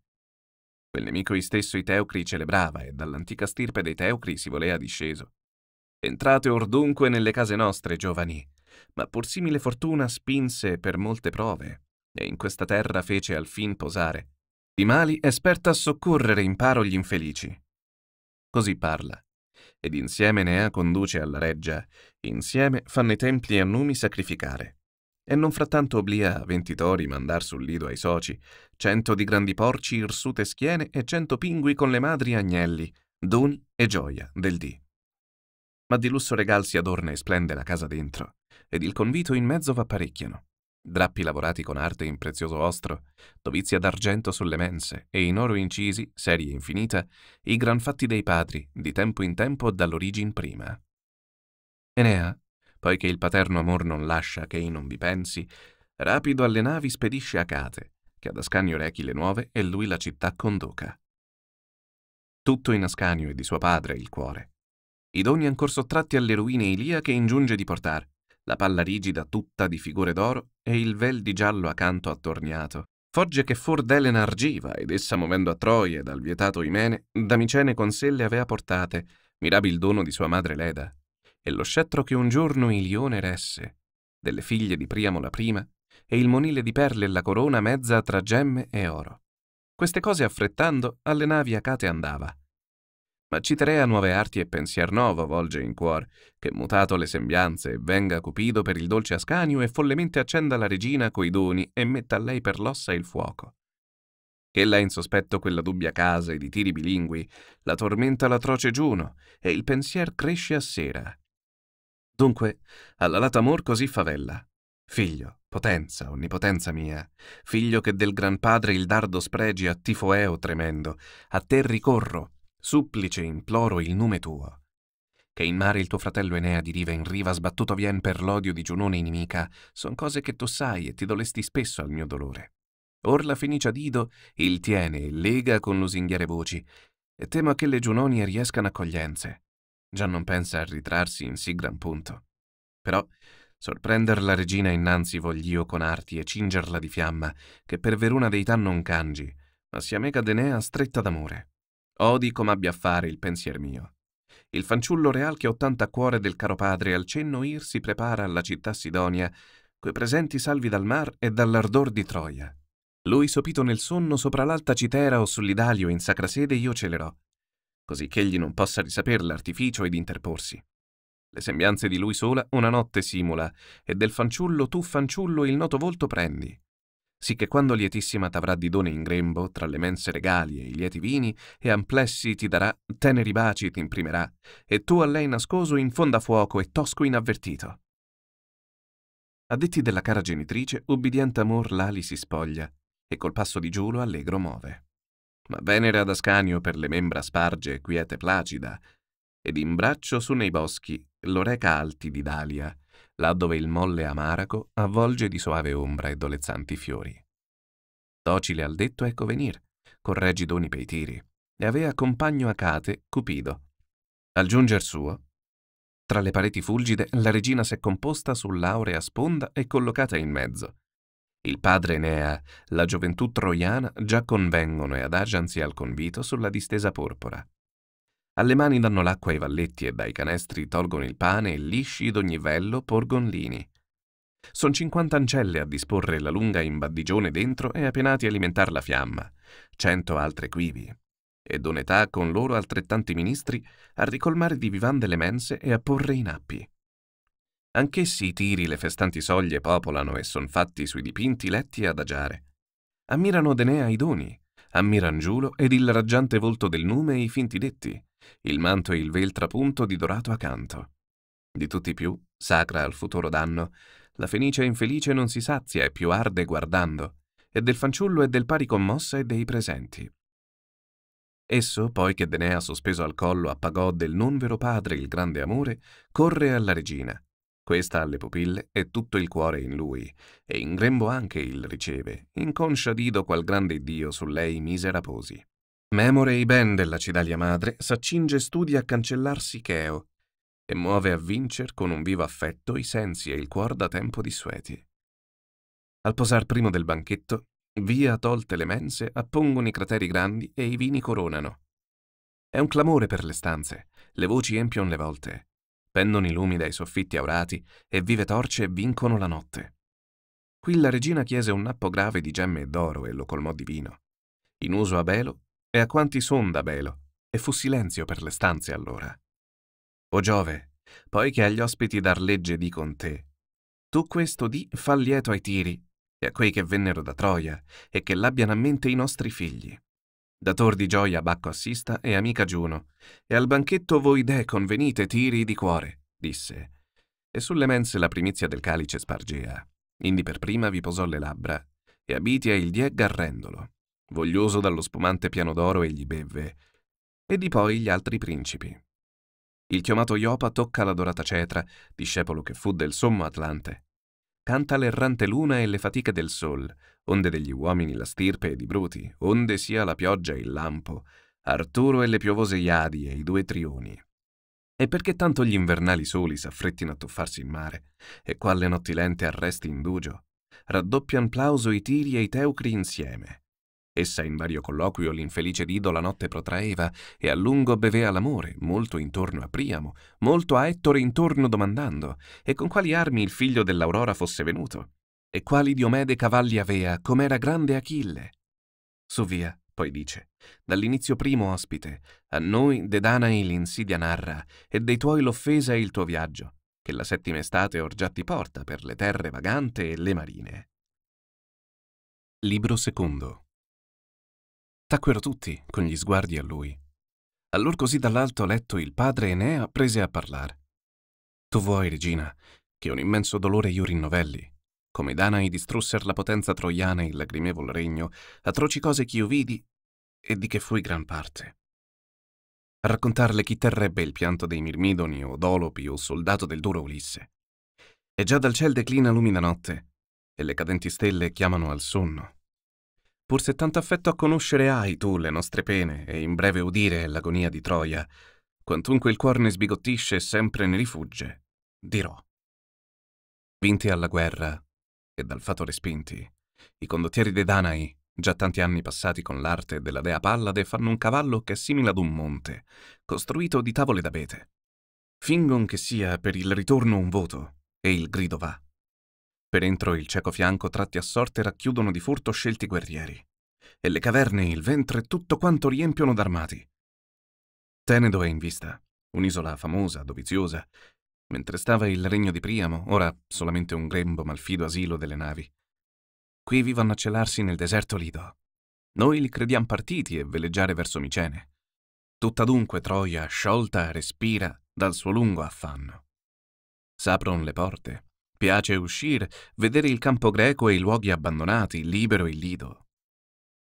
Quel nemico istesso i Teucri celebrava e dall'antica stirpe dei Teucri si volea disceso. Entrate or dunque nelle case nostre, giovani, ma pur simile fortuna spinse per molte prove, e in questa terra fece al fin posare. Di mali esperta a soccorrere in paro gli infelici. Così parla, ed insieme Nea conduce alla reggia, insieme fanno i templi a Numi sacrificare e non frattanto oblia a ventitori mandar sul lido ai soci, cento di grandi porci irsute schiene e cento pingui con le madri agnelli, doni e gioia del dì. Ma di lusso regal si adorna e splende la casa dentro, ed il convito in mezzo v'apparecchiano. Drappi lavorati con arte in prezioso ostro, dovizia d'argento sulle mense e in oro incisi, serie infinita, i gran fatti dei padri, di tempo in tempo dall'origin prima. Enea, poiché il paterno amor non lascia che i non vi pensi, rapido alle navi spedisce Acate, che ad Ascanio rechi le nuove e lui la città conduca. Tutto in Ascanio e di suo padre il cuore. I doni ancor sottratti alle ruine Ilia che ingiunge di portar, la palla rigida tutta di figure d'oro e il vel di giallo acanto attorniato. Fogge che fuor d'Elena argiva ed essa movendo a Troie dal vietato Imene, da Micene con sé le avea portate, mirabil dono di sua madre Leda, e lo scettro che un giorno il lione resse, delle figlie di Priamo la prima, e il monile di perle e la corona mezza tra gemme e oro. Queste cose affrettando alle navi Acate andava. Ma Citerea nuove arti e pensier novo volge in cuor, che mutato le sembianze venga Cupido per il dolce Ascanio e follemente accenda la regina coi doni e metta a lei per l'ossa il fuoco. Ch'ella in sospetto quella dubbia casa e di tiri bilingui, la tormenta l'atroce Giuno, e il pensier cresce a sera, Dunque, all'alata amor così favella. Figlio, potenza, onnipotenza mia, figlio che del gran padre il dardo spregi a tifoeo tremendo, a te ricorro, supplice imploro il nome tuo. Che in mare il tuo fratello Enea di riva in riva sbattuto vien per l'odio di Giunone inimica, son cose che tu sai e ti dolesti spesso al mio dolore. Or la Fenicia Dido il tiene e lega con lusinghiere voci, e temo che le Giunonie riescano accoglienze. Già non pensa a ritrarsi in sì gran punto. Però sorprender la regina innanzi voglio con arti e cingerla di fiamma, che per veruna deità non cangi, ma sia mega denea stretta d'amore. Odi come abbia a fare il pensier mio. Il fanciullo real che ho tanto a cuore del caro padre al cenno ir si prepara alla città Sidonia, coi presenti salvi dal mar e dall'ardor di Troia. Lui sopito nel sonno sopra l'alta citera o sull'idalio in sacra sede io celerò, così che egli non possa risaper l'artificio ed interporsi. Le sembianze di lui sola una notte simula, e del fanciullo tu fanciullo il noto volto prendi. Sì che quando lietissima t'avrà di doni in grembo, tra le mense regali e i lieti vini, e amplessi ti darà, teneri baci ti imprimerà, e tu a lei nascoso in fondo a fuoco e tosco inavvertito. A detti della cara genitrice, ubbidiente amor l'ali si spoglia, e col passo di giulo allegro move ma Venere ad Ascanio per le membra sparge quiete placida, ed in braccio su nei boschi l'oreca alti di Dalia, là dove il molle amaraco avvolge di soave ombra e dolezzanti fiori. Docile al detto ecco venir, con regi doni pei tiri, e avea compagno Acate, Cupido. Al giunger suo, tra le pareti fulgide, la regina s'è composta sull'aurea sponda e collocata in mezzo, il padre Nea, la gioventù troiana già convengono e adagiansi al convito sulla distesa porpora. Alle mani danno l'acqua ai valletti e dai canestri tolgono il pane e lisci d'ogni vello porgon lini. Son cinquanta ancelle a disporre la lunga imbaddigione dentro e a penati alimentar la fiamma, cento altre quivi. E d'onetà con loro altrettanti ministri a ricolmare di vivande le mense e a porre i nappi. Anch'essi i tiri le festanti soglie popolano e son fatti sui dipinti letti ad agiare. Ammirano Denea i doni, ammiran Giulo ed il raggiante volto del nume e i finti detti, il manto e il vel trapunto di dorato accanto. Di tutti più, sacra al futuro danno, la fenice infelice non si sazia e più arde guardando, e del fanciullo e del pari commossa e dei presenti. Esso, poi che Denea sospeso al collo appagò del non vero padre il grande amore, corre alla regina, questa alle pupille e tutto il cuore in lui, e in grembo anche il riceve, inconscia d'ido qual grande Dio su lei misera posi. Memore i ben della cidalia madre, s'accinge studia a cancellarsi Cheo, e muove a vincer con un vivo affetto i sensi e il cuor da tempo dissueti. Al posar primo del banchetto, via tolte le mense, appongono i crateri grandi e i vini coronano. È un clamore per le stanze, le voci empion le volte, pendono i lumi dai soffitti aurati e vive torce vincono la notte. Qui la regina chiese un nappo grave di gemme e d'oro e lo colmò di vino. In uso a Belo e a quanti son da Belo, e fu silenzio per le stanze allora. O Giove, poi che agli ospiti dar legge di con te, tu questo di fa lieto ai tiri e a quei che vennero da Troia e che l'abbiano a mente i nostri figli. Dator di gioia Bacco Assista e amica Giuno, e al banchetto voi dè convenite tiri di cuore, disse. E sulle mense la primizia del calice spargea. Indi per prima vi posò le labbra, e Abitia il die garrendolo, voglioso dallo spumante piano d'oro egli bevve, e di poi gli altri principi. Il chiamato Iopa tocca la dorata cetra, discepolo che fu del sommo Atlante, canta l'errante luna e le fatiche del sol, onde degli uomini la stirpe ed i bruti, onde sia la pioggia e il lampo, Arturo e le piovose Iadi e i due trioni. E perché tanto gli invernali soli s'affrettino a tuffarsi in mare, e quale notti lente arresti indugio? Raddoppian plauso i tiri e i teucri insieme, Essa in vario colloquio l'infelice Dido la notte protraeva e a lungo beveva l'amore, molto intorno a Priamo, molto a Ettore intorno domandando, e con quali armi il figlio dell'aurora fosse venuto, e quali Diomede cavalli avea, com'era grande Achille. Sovvia, poi dice, dall'inizio primo ospite, a noi de Danai l'insidia narra, e dei tuoi l'offesa e il tuo viaggio, che la settima estate or già ti porta per le terre vagante e le marine. Libro secondo tacquero tutti con gli sguardi a lui. Allora così dall'alto letto il padre Enea prese a parlare. Tu vuoi, regina, che un immenso dolore io rinnovelli. Come i Danai distrusser la potenza troiana e il lagrimevol regno, atroci cose che io vidi e di che fui gran parte. A raccontarle chi terrebbe il pianto dei Mirmidoni o Dolopi o soldato del duro Ulisse. E già dal ciel declina lumina notte, e le cadenti stelle chiamano al sonno. Pur se tanto affetto a conoscere hai tu le nostre pene, e in breve udire l'agonia di Troia, quantunque il cuor ne sbigottisce e sempre ne rifugge, dirò. Vinti alla guerra e dal fato respinti, i condottieri dei Danai, già tanti anni passati con l'arte della dea Pallade, fanno un cavallo che è simile ad un monte, costruito di tavole d'abete. Fingon che sia per il ritorno un voto, e il grido va. Per entro il cieco fianco tratti a sorte racchiudono di furto scelti guerrieri, e le caverne, il ventre, tutto quanto riempiono d'armati. Tenedo è in vista, un'isola famosa, doviziosa, mentre stava il regno di Priamo, ora solamente un grembo malfido asilo delle navi. Qui vivono a celarsi nel deserto Lido. Noi li crediam partiti e veleggiare verso Micene. Tutta dunque Troia, sciolta, respira dal suo lungo affanno. S'apron le porte, Piace uscire, vedere il campo greco e i luoghi abbandonati, libero il lido.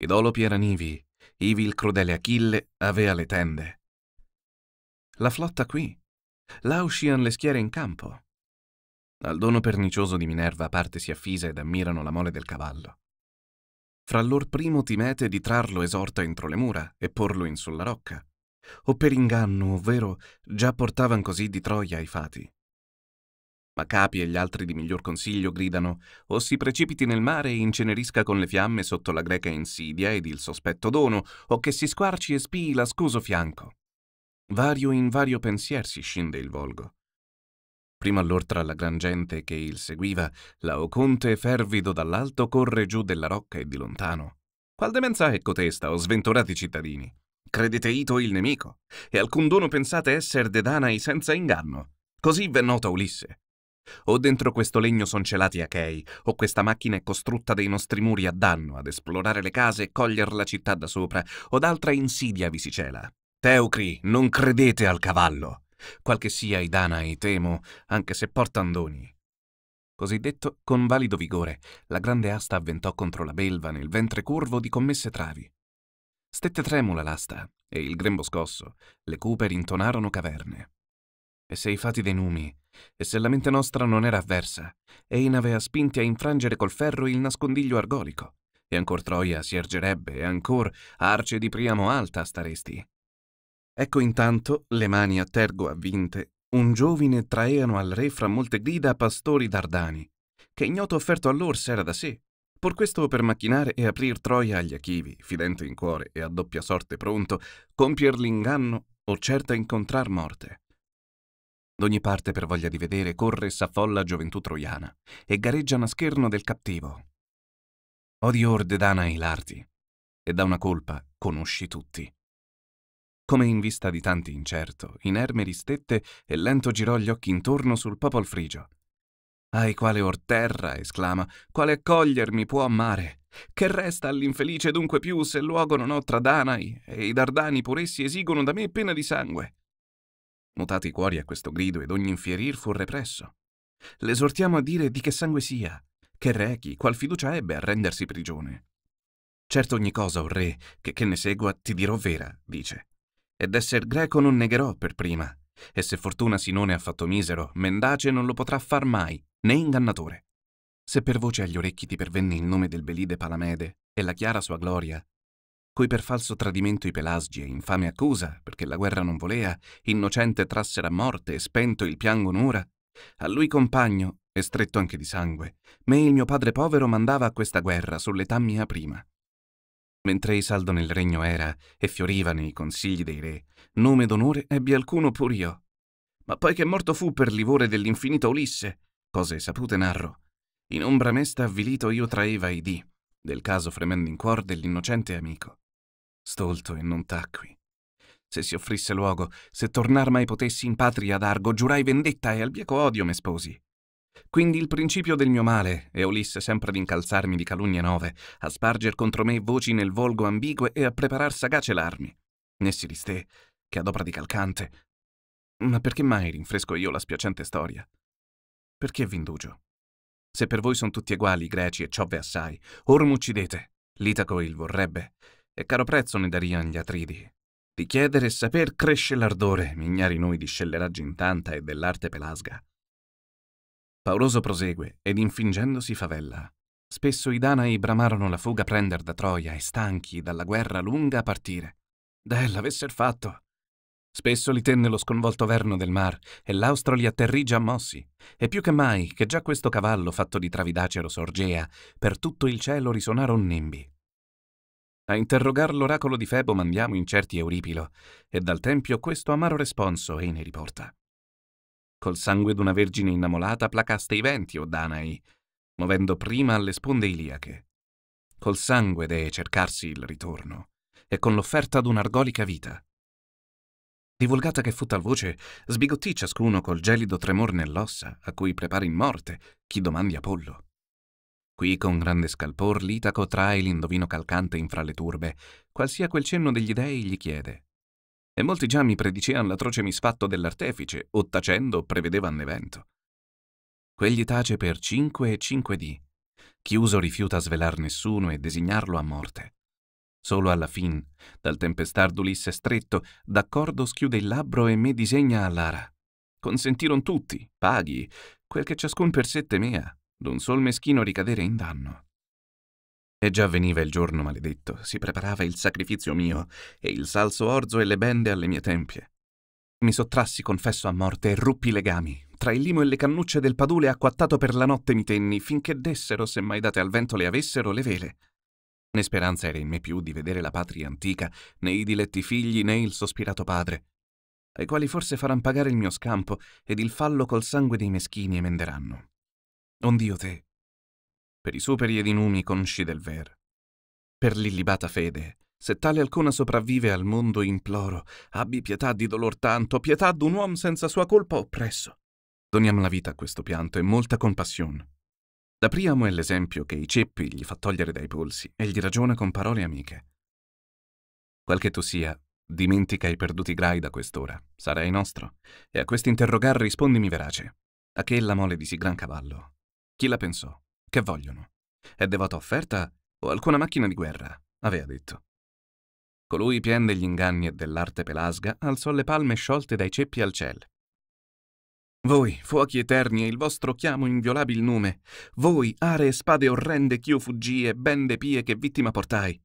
Idolo eran ivi, il crudele Achille avea le tende. La flotta qui, là uscian le schiere in campo. Al dono pernicioso di Minerva parte si affisa ed ammirano la mole del cavallo. Fra lor primo Timete di trarlo esorta entro le mura e porlo in sulla rocca, o per inganno, ovvero già portavan così di Troia i fati. Capi e gli altri di miglior consiglio gridano o si precipiti nel mare e incenerisca con le fiamme sotto la greca insidia ed il sospetto dono, o che si squarci e spii l'ascoso fianco. Vario in vario pensier si scinde il volgo. Prima allor tra la gran gente che il seguiva, Laoconte, fervido dall'alto, corre giù della rocca e di lontano. Qual demenza è cotesta, ecco o sventurati cittadini? Credete Ito il nemico, e alcun dono pensate esser de Danai senza inganno. Così v'è nota Ulisse, o dentro questo legno son celati Achei, o questa macchina è costrutta dei nostri muri a danno ad esplorare le case e coglier la città da sopra, o d'altra insidia vi si cela. Teucri, non credete al cavallo! Qualche sia i Danai, temo, anche se porta andoni. Così detto, con valido vigore, la grande asta avventò contro la belva nel ventre curvo di commesse travi. Stette tremula l'asta, e il grembo scosso, le cupe rintonarono caverne e se i fati dei numi, e se la mente nostra non era avversa, Eina aveva spinti a infrangere col ferro il nascondiglio argolico, e ancor Troia si ergerebbe, e ancor arce di Priamo alta staresti. Ecco intanto, le mani a tergo avvinte, un giovine traeano al re fra molte grida pastori dardani, che ignoto offerto all'orsa era da sé, Por questo per macchinare e aprir Troia agli Achivi, fidente in cuore e a doppia sorte pronto, compier l'inganno o certa incontrar morte. D'ogni parte per voglia di vedere corre e s'affolla gioventù troiana e gareggiano a scherno del cattivo. Odi orde d'ana e lardi, e da una colpa conosci tutti. Come in vista di tanti incerto, inerme ristette e lento girò gli occhi intorno sul popol frigio. Ai quale or terra, esclama, quale accogliermi può amare? Che resta all'infelice dunque più se luogo non ho tra Danai e i Dardani pur essi esigono da me pena di sangue? Mutati i cuori a questo grido ed ogni infierir fu represso. L'esortiamo a dire di che sangue sia, che rechi, qual fiducia ebbe a rendersi prigione. Certo ogni cosa, o re, che, che ne segua, ti dirò vera, dice. Ed esser greco non negherò per prima, e se fortuna Sinone ha fatto misero, mendace non lo potrà far mai, né ingannatore. Se per voce agli orecchi ti pervenne il nome del Belide Palamede e la chiara sua gloria, cui per falso tradimento i Pelasgi e infame accusa, perché la guerra non volea, innocente trassero a morte e spento il piango un'ora, a lui compagno, e stretto anche di sangue, me il mio padre povero mandava a questa guerra sull'età mia prima. Mentre saldo nel regno era e fioriva nei consigli dei re, nome d'onore ebbi alcuno pur io. Ma poi che morto fu per livore dell'infinito Ulisse, cose sapute narro, in ombra mesta avvilito io traeva i dì, del caso fremendo in cuor dell'innocente amico stolto e non tacqui. Se si offrisse luogo, se tornar mai potessi in patria ad Argo, giurai vendetta e al bieco odio me sposi. Quindi il principio del mio male e Ulisse sempre ad incalzarmi di calunnie nove, a sparger contro me voci nel volgo ambigue e a preparar sagace l'armi. Né si risté, che ad opera di calcante. Ma perché mai rinfresco io la spiacente storia? Perché v'indugio? Se per voi sono tutti eguali i greci e ciò ve assai, or m'uccidete, l'Itaco il vorrebbe, e caro prezzo ne darian gli atridi. Di chiedere e saper cresce l'ardore, mignari noi di scelleraggi in tanta e dell'arte pelasga. Pauroso prosegue ed infingendosi favella. Spesso i Danai bramarono la fuga prender da Troia e stanchi dalla guerra lunga a partire. Della avesser fatto. Spesso li tenne lo sconvolto verno del mar e l'austro li atterrì già mossi, e più che mai che già questo cavallo fatto di travidacero sorgea, per tutto il cielo risonarono nimbi. A interrogar l'oracolo di Febo mandiamo incerti Euripilo, e dal tempio questo amaro responso ei ne riporta. Col sangue d'una vergine innamolata placaste i venti, o Danai, muovendo prima alle sponde iliache. Col sangue dee cercarsi il ritorno, e con l'offerta d'un'argolica vita. Divulgata che fu tal voce, sbigottì ciascuno col gelido tremor nell'ossa, a cui prepari in morte chi domandi Apollo. Qui con grande scalpor l'Itaco trae l'indovino calcante in fra le turbe, qualsia quel cenno degli dei gli chiede. E molti già mi predicean l'atroce misfatto dell'artefice, o tacendo prevedevan l'evento. Quegli tace per cinque e cinque dì. Chiuso rifiuta svelar nessuno e designarlo a morte. Solo alla fin, dal tempestar d'Ulisse stretto, d'accordo schiude il labbro e me disegna all'ara. Consentiron tutti, paghi, quel che ciascun per sé temea d'un sol meschino ricadere in danno. E già veniva il giorno maledetto, si preparava il sacrificio mio e il salso orzo e le bende alle mie tempie. Mi sottrassi confesso a morte e ruppi i legami. Tra il limo e le cannucce del padule acquattato per la notte mi tenni, finché dessero, se mai date al vento le avessero, le vele. Né speranza era in me più di vedere la patria antica, né i diletti figli, né il sospirato padre, ai quali forse faran pagare il mio scampo ed il fallo col sangue dei meschini emenderanno. Ondio te. Per i superi ed i numi conosci del ver. Per l'illibata fede, se tale alcuna sopravvive al mondo imploro, abbi pietà di dolor tanto, pietà d'un uomo senza sua colpa oppresso. Doniamo la vita a questo pianto e molta compassione. Da Priamo è l'esempio che i ceppi gli fa togliere dai polsi e gli ragiona con parole amiche. Qual che tu sia, dimentica i perduti grai da quest'ora, sarai nostro, e a quest'interrogar rispondimi verace. A che la mole di sì gran cavallo, chi la pensò? Che vogliono? È devota offerta o alcuna macchina di guerra? aveva detto. Colui, pien degli inganni e dell'arte pelasga, alzò le palme sciolte dai ceppi al cielo. Voi, fuochi eterni e il vostro chiamo inviolabil nume, voi, are e spade orrende ch'io fuggì e bende pie che vittima portai.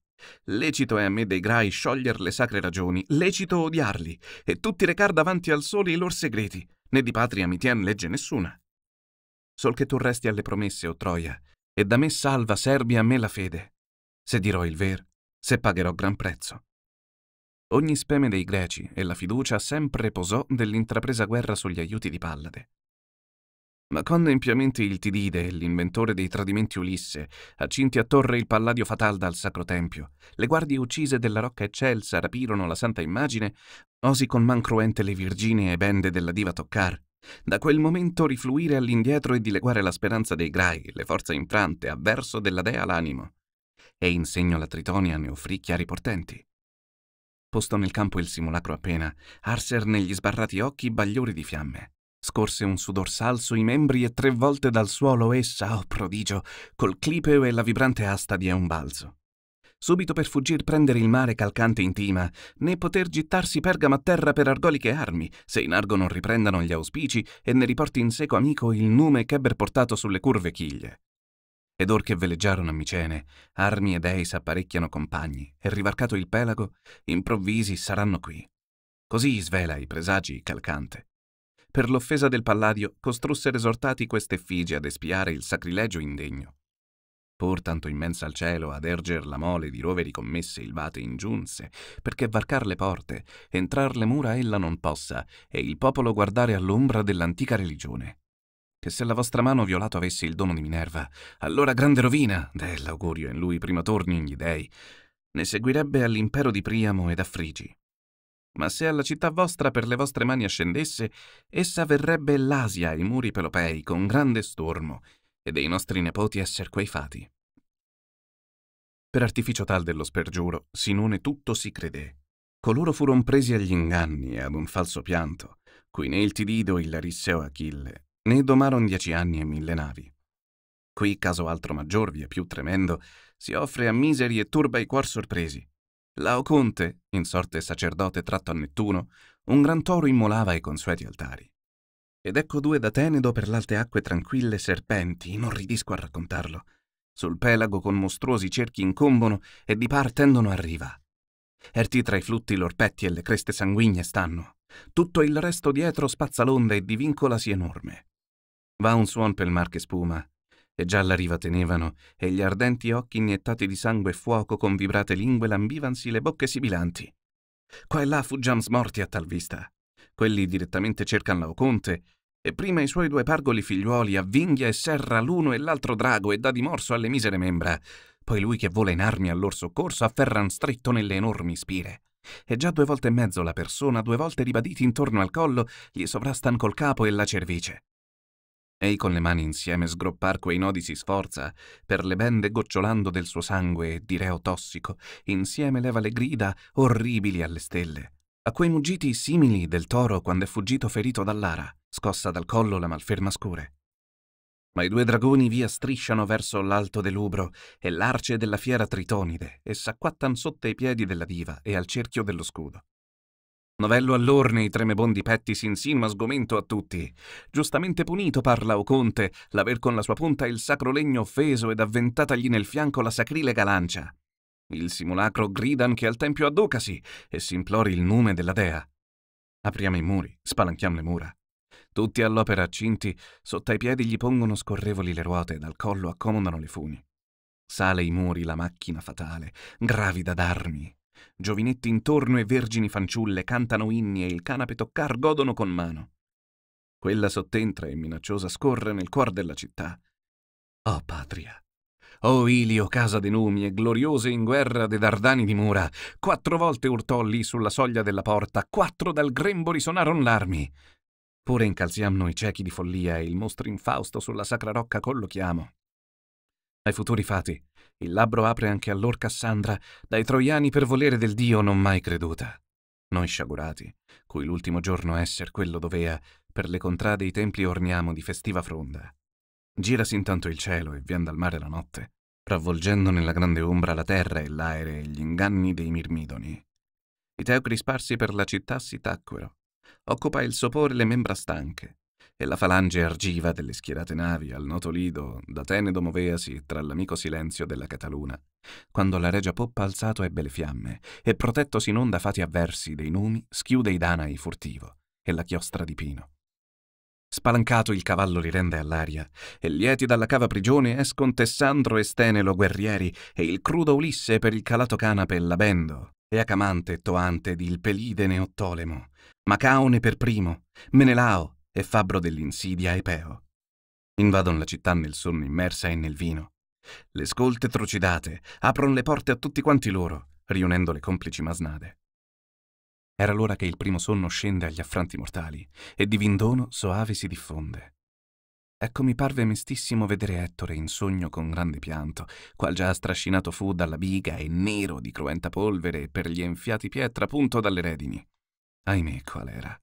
Lecito è a me dei grai scioglier le sacre ragioni, lecito odiarli, e tutti recar davanti al sole i lor segreti, né di patria mi tien legge nessuna sol che tu resti alle promesse, o Troia, e da me salva serbi a me la fede, se dirò il ver, se pagherò gran prezzo. Ogni speme dei greci e la fiducia sempre posò dell'intrapresa guerra sugli aiuti di Pallade. Ma quando impiamente il Tidide, l'inventore dei tradimenti Ulisse, accinti a torre il Palladio fatal dal Sacro Tempio, le guardie uccise della Rocca Eccelsa rapirono la santa immagine, osi con man cruente le virginee bende della diva toccar, da quel momento rifluire all'indietro e dileguare la speranza dei Grai, le forze infrante, avverso della dea l'animo. E in segno la Tritonia ne offrì chiari portenti. Posto nel campo il simulacro appena, Arser negli sbarrati occhi bagliori di fiamme. Scorse un sudor salso i membri e tre volte dal suolo essa, oh prodigio, col clipeo e la vibrante asta diè un balzo subito per fuggir prendere il mare calcante in tima, né poter gittarsi pergamo a terra per argoliche armi, se in argo non riprendano gli auspici e ne riporti in seco amico il nome ebber portato sulle curve chiglie. Ed or che veleggiarono a Micene, armi ed ei s'apparecchiano compagni, e rivarcato il pelago, improvvisi saranno qui. Così svela i presagi calcante. Per l'offesa del Palladio costrussero esortati effigie ad espiare il sacrilegio indegno vapor tanto immensa al cielo ad erger la mole di roveri commesse il vate ingiunse, perché varcar le porte, entrar le mura ella non possa, e il popolo guardare all'ombra dell'antica religione. Che se la vostra mano violato avesse il dono di Minerva, allora grande rovina, dell'augurio in lui prima torni gli dei, ne seguirebbe all'impero di Priamo ed a Frigi. Ma se alla città vostra per le vostre mani ascendesse, essa verrebbe l'Asia ai muri pelopei con grande stormo, e dei nostri nepoti esser quei fati. Per artificio tal dello spergiuro, sinone tutto si credè. Coloro furon presi agli inganni e ad un falso pianto, cui né il Tidido, il Larisseo Achille, né domaron dieci anni e mille navi. Qui caso altro maggior via più tremendo, si offre a miseri e turba i cuor sorpresi. Laoconte, in sorte sacerdote tratto a Nettuno, un gran toro immolava ai consueti altari. Ed ecco due da Tenedo per l'alte acque tranquille serpenti, inorridisco a raccontarlo, sul pelago con mostruosi cerchi incombono e di par tendono a riva. Erti tra i flutti l'orpetti e le creste sanguigne stanno. Tutto il resto dietro spazza l'onda e divincolasi enorme. Va un suon pel mar che spuma, e già la riva tenevano, e gli ardenti occhi iniettati di sangue e fuoco con vibrate lingue lambivansi le bocche sibilanti. Qua e là fuggiam smorti a tal vista. Quelli direttamente cercano Laoconte, e prima i suoi due pargoli figliuoli avvinghia e serra l'uno e l'altro drago e dà di morso alle misere membra. Poi lui che vola in armi al loro soccorso afferran stretto nelle enormi spire. E già due volte e mezzo la persona, due volte ribaditi intorno al collo, gli sovrastan col capo e la cervice. Ei con le mani insieme sgroppar quei nodi si sforza, per le bende gocciolando del suo sangue e di reo tossico, insieme leva le grida orribili alle stelle a quei muggiti simili del toro quando è fuggito ferito dall'ara, scossa dal collo la malferma scure. Ma i due dragoni via strisciano verso l'alto delubro e l'arce della fiera tritonide e s'acquattan sotto i piedi della diva e al cerchio dello scudo. Novello allorne i tremebondi petti si insinua sgomento a tutti. Giustamente punito parla Oconte l'aver con la sua punta il sacro legno offeso ed avventatagli nel fianco la sacrilega lancia. Il simulacro grida anche al tempio adducasi e si implori il nome della dea. Apriamo i muri, spalanchiamo le mura. Tutti all'opera accinti, sotto ai piedi gli pongono scorrevoli le ruote e dal collo accomodano le funi. Sale i muri la macchina fatale, gravida d'armi. Giovinetti intorno e vergini fanciulle cantano inni e il canape toccar godono con mano. Quella sottentra e minacciosa scorre nel cuor della città. Oh patria, o Ilio, casa dei numi e gloriose in guerra dei Dardani di Mura, quattro volte urtò lì sulla soglia della porta, quattro dal grembo risonaron l'armi. Pure incalziam noi ciechi di follia e il mostro infausto sulla sacra rocca collochiamo. Ai futuri fati, il labbro apre anche allor Cassandra, dai troiani per volere del Dio non mai creduta. Noi sciagurati, cui l'ultimo giorno esser quello dovea, per le contrade i templi orniamo di festiva fronda. Girasi intanto il cielo e vien dal mare la notte, ravvolgendo nella grande ombra la terra e l'aere e gli inganni dei mirmidoni. I teocri sparsi per la città si tacquero. Occupa il sopore le membra stanche, e la falange argiva delle schierate navi al noto lido d'Atene domoveasi tra l'amico silenzio della Cataluna, quando la regia poppa alzato ebbe le fiamme, e protettosi non da fati avversi dei numi, schiude i danai furtivo, e la chiostra di Pino Spalancato il cavallo li rende all'aria, e lieti dalla cava prigione escon Tessandro e Stenelo guerrieri, e il crudo Ulisse per il calato canape Labendo, e Acamante e Toante di il Pelide Neottolemo, Macaone per primo, Menelao e Fabbro dell'insidia Epeo. Invadon la città nel sonno immersa e nel vino. Le scolte trucidate apron le porte a tutti quanti loro, riunendo le complici masnade. Era l'ora che il primo sonno scende agli affranti mortali e di vindono soave si diffonde. Ecco mi parve mestissimo vedere Ettore in sogno con grande pianto, qual già strascinato fu dalla biga e nero di cruenta polvere per gli enfiati pietra punto dalle redini. Ahimè, qual era?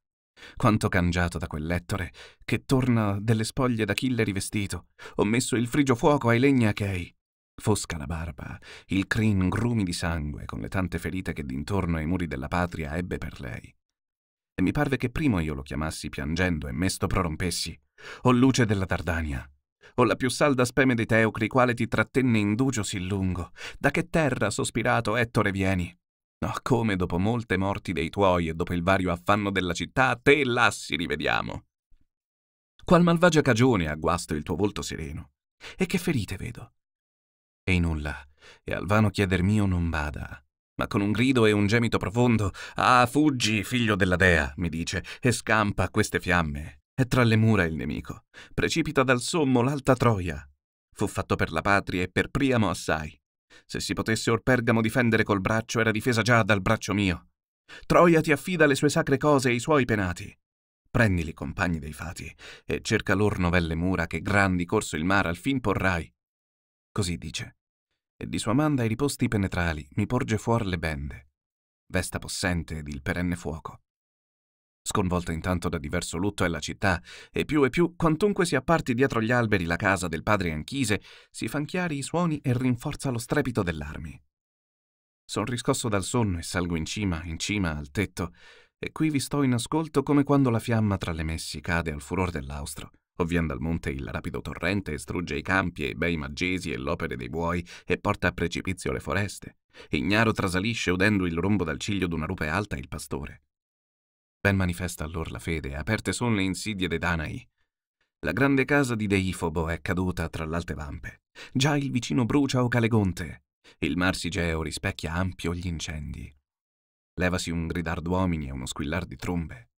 Quanto cangiato da quell'Ettore, che torna delle spoglie d'Achille rivestito, ho messo il frigio fuoco ai legni achei. Fosca la barba, il crin grumi di sangue con le tante ferite che d'intorno ai muri della patria ebbe per lei. E mi parve che prima io lo chiamassi piangendo e mesto prorompessi. O luce della Tardania, o la più salda speme dei Teucri, quale ti trattenne indugio sì lungo, da che terra sospirato Ettore vieni? No, come dopo molte morti dei tuoi e dopo il vario affanno della città, te lassi rivediamo. Qual malvagia cagione ha guasto il tuo volto sereno? E che ferite vedo? e nulla, e al vano chieder mio non bada. Ma con un grido e un gemito profondo, ah, fuggi, figlio della dea, mi dice, e scampa queste fiamme. È tra le mura il nemico. Precipita dal sommo l'alta Troia. Fu fatto per la patria e per Priamo assai. Se si potesse or Pergamo difendere col braccio, era difesa già dal braccio mio. Troia ti affida le sue sacre cose e i suoi penati. Prendili, compagni dei fati, e cerca lor novelle mura che grandi corso il mare al fin porrai. Così dice, e di sua manda i riposti penetrali mi porge fuor le bende, vesta possente ed il perenne fuoco. Sconvolta intanto da diverso lutto è la città, e più e più, quantunque si apparti dietro gli alberi la casa del padre Anchise, si fan chiari i suoni e rinforza lo strepito dell'armi. Son riscosso dal sonno e salgo in cima, in cima, al tetto, e qui vi sto in ascolto come quando la fiamma tra le messi cade al furor dell'austro. Ovvien dal monte il rapido torrente strugge i campi e i bei maggesi e l'opere dei buoi e porta a precipizio le foreste. Ignaro trasalisce udendo il rombo dal ciglio d'una rupe alta il pastore. Ben manifesta allora la fede, aperte son le insidie dei Danai. La grande casa di Deifobo è caduta tra l'alte vampe. Già il vicino brucia o calegonte. Il mar Sigeo rispecchia ampio gli incendi. Levasi un gridar d'uomini e uno squillar di trombe.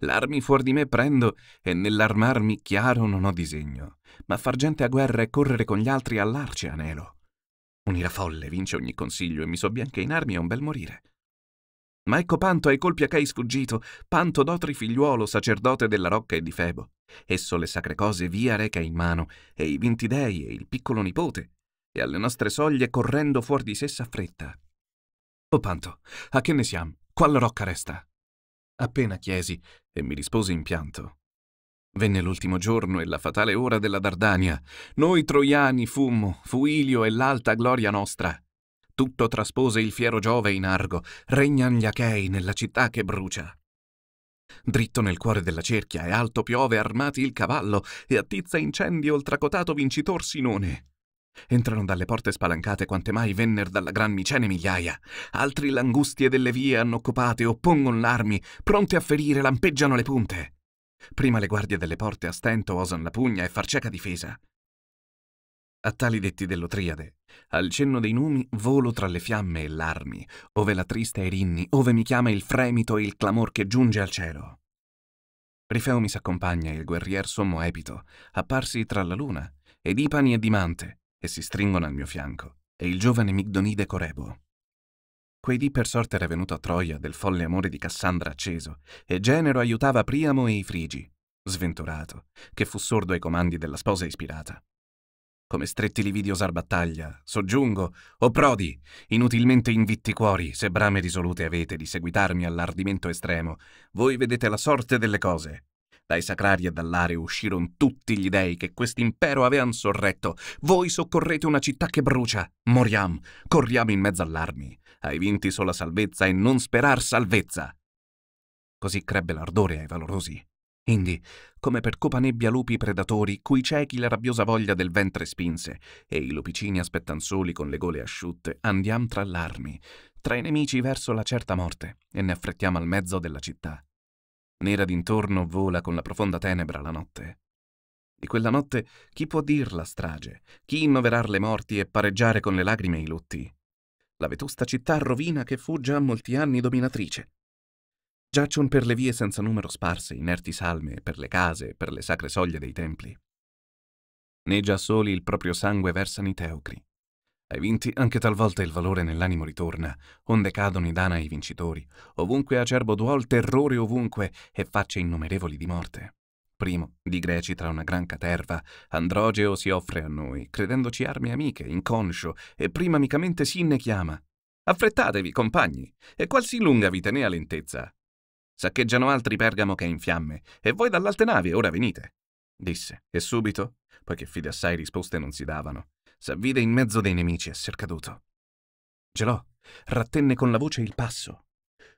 L'armi fuor di me prendo e nell'armarmi chiaro non ho disegno, ma far gente a guerra e correre con gli altri all'arce anelo. Un'ira folle vince ogni consiglio e mi so ben in armi è un bel morire. Ma ecco Panto ai colpi a cai sfuggito, Panto d'Otri figliuolo, sacerdote della Rocca e di Febo. Esso le sacre cose via reca in mano, e i vinti dei e il piccolo nipote, e alle nostre soglie correndo fuor di sé s'affretta. O oh Panto, a che ne siamo? Qual rocca resta? appena chiesi e mi rispose in pianto. Venne l'ultimo giorno e la fatale ora della Dardania. Noi troiani fummo, fu Ilio e l'alta gloria nostra. Tutto traspose il fiero Giove in Argo, regnan gli Achei nella città che brucia. Dritto nel cuore della cerchia e alto piove armati il cavallo e attizza incendi oltracotato vincitor Sinone. Entrano dalle porte spalancate quante mai venner dalla gran micene migliaia. Altri l'angustie delle vie hanno occupate, oppongon l'armi, pronte a ferire, lampeggiano le punte. Prima le guardie delle porte a stento osan la pugna e far cieca difesa. A tali detti dello triade, al cenno dei numi volo tra le fiamme e l'armi, ove la triste Erinni, ove mi chiama il fremito e il clamor che giunge al cielo. Rifeo mi s'accompagna il guerrier sommo epito, apparsi tra la luna, ed Ipani e Dimante, e si stringono al mio fianco, e il giovane Migdonide Corebo. Quei dì per sorte era venuto a Troia del folle amore di Cassandra acceso, e Genero aiutava Priamo e i Frigi, sventurato, che fu sordo ai comandi della sposa ispirata. Come stretti li vidi osar battaglia, soggiungo, o prodi, inutilmente invitti cuori, se brame risolute avete di seguitarmi all'ardimento estremo, voi vedete la sorte delle cose, dai sacrari e dall'are uscirono tutti gli dei che quest'impero avean sorretto. Voi soccorrete una città che brucia. Moriam, corriamo in mezzo all'armi. Hai vinti sola salvezza e non sperar salvezza. Così crebbe l'ardore ai valorosi. Indi, come per copa nebbia lupi predatori, cui ciechi la rabbiosa voglia del ventre spinse, e i lupicini aspettan soli con le gole asciutte, andiam tra l'armi, tra i nemici verso la certa morte, e ne affrettiamo al mezzo della città. Nera d'intorno vola con la profonda tenebra la notte. Di quella notte chi può dir la strage, chi innoverar le morti e pareggiare con le lagrime i lutti? La vetusta città rovina che fu già molti anni dominatrice. Giaccion per le vie senza numero sparse inerti salme, per le case, per le sacre soglie dei templi. Né già soli il proprio sangue versano i teucri. Ai vinti anche talvolta il valore nell'animo ritorna, onde cadono i dana ai vincitori, ovunque acerbo duol, terrore ovunque e facce innumerevoli di morte. Primo, di greci tra una gran caterva, Androgeo si offre a noi, credendoci armi amiche, inconscio, e prima amicamente si chiama. Affrettatevi, compagni, e qual si lunga vi tenea lentezza? Saccheggiano altri Pergamo che è in fiamme, e voi dall'alte navi ora venite, disse, e subito, poiché fide assai risposte non si davano, S'avvide in mezzo dei nemici e caduto. Gelò, rattenne con la voce il passo.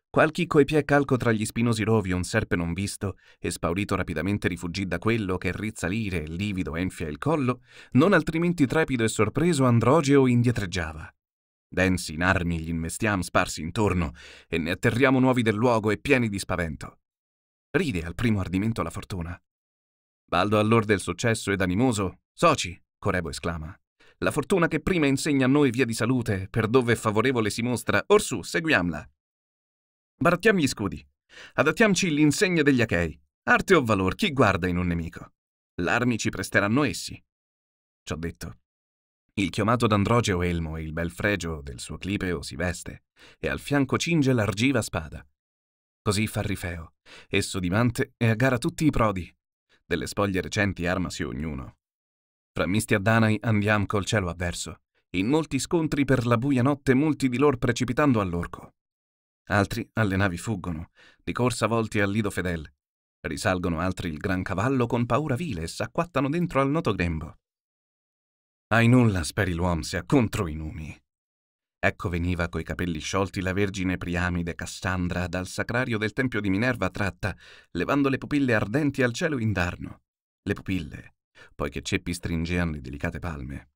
Qualchi coi piè calco tra gli spinosi rovi un serpe non visto, e spaurito rapidamente rifuggì da quello che rizza l'ire e livido, enfia il collo, non altrimenti trepido e sorpreso Androgeo indietreggiava. Densi in armi gli investiam sparsi intorno, e ne atterriamo nuovi del luogo e pieni di spavento. Ride al primo ardimento la fortuna. Baldo allor del successo ed animoso, soci, Corebo esclama. La fortuna che prima insegna a noi via di salute, per dove favorevole si mostra, orsù, seguiamla. Barattiamo gli scudi. Adattiamci l'insegna degli achei. Arte o valor, chi guarda in un nemico? L'armi ci presteranno essi. Ciò detto, il chiomato d'Androgeo elmo e il bel fregio del suo clipeo si veste, e al fianco cinge l'argiva spada. Così fa Rifeo, esso di mante e a gara tutti i prodi. Delle spoglie recenti armasi ognuno, fra Misti e Danai andiam col cielo avverso. In molti scontri per la buia notte molti di loro precipitando all'orco. Altri alle navi fuggono, di corsa volti al lido fedel. Risalgono altri il gran cavallo con paura vile e s'acquattano dentro al noto grembo. Ai nulla speri l'uom sia contro i numi. Ecco veniva coi capelli sciolti la vergine Priamide Cassandra dal sacrario del tempio di Minerva tratta, levando le pupille ardenti al cielo indarno. Le pupille, poiché Ceppi stringean le delicate palme.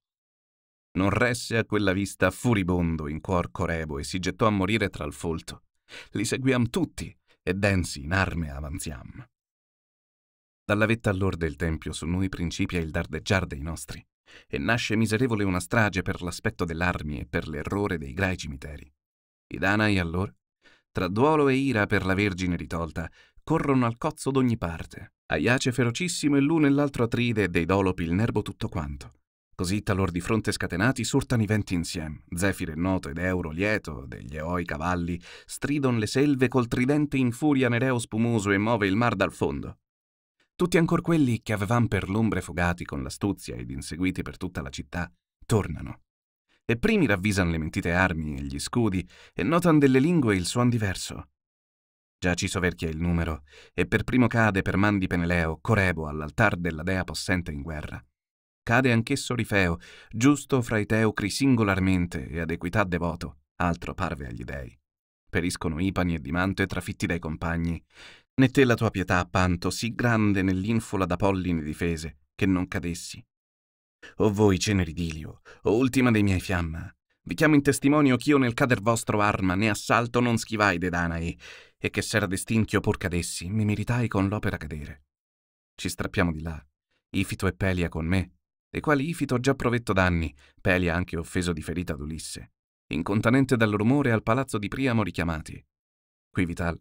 Non resse a quella vista furibondo in cuor corebo e si gettò a morire tra il folto. Li seguiam tutti e densi in arme avanziam. Dalla vetta allor del tempio su noi principia il dardeggiar dei nostri, e nasce miserevole una strage per l'aspetto dell'armi e per l'errore dei grai cimiteri. I Danai allor, tra duolo e ira per la Vergine ritolta, corrono al cozzo d'ogni parte. Aiace ferocissimo e l'uno e l'altro atride e dei dolopi il nervo tutto quanto. Così talor di fronte scatenati surtano i venti insieme. Zefire noto ed Euro lieto, degli eoi cavalli, stridon le selve col tridente in furia Nereo spumoso e muove il mar dal fondo. Tutti ancor quelli che avevan per l'ombre fugati con l'astuzia ed inseguiti per tutta la città, tornano. E primi ravvisan le mentite armi e gli scudi, e notan delle lingue il suon diverso. Già ci soverchia il numero, e per primo cade per man di Peneleo Corebo all'altar della dea possente in guerra. Cade anch'esso Rifeo, giusto fra i teucri singolarmente e ad equità devoto, altro parve agli dei. Periscono Ipani e Dimante trafitti dai compagni. Né te la tua pietà, Panto, sì grande nell'infola da polline difese, che non cadessi. O voi, ceneri d'Ilio, o ultima dei miei fiamma, vi chiamo in testimonio ch'io nel cader vostro arma né assalto non schivai de Danae, e che s'era d'estinchio pur cadessi, mi meritai con l'opera cadere. Ci strappiamo di là, Ifito e Pelia con me, dei quali Ifito già provetto d'anni, Pelia anche offeso di ferita ad Ulisse, incontanente dal rumore al palazzo di Priamo richiamati. Qui Vital,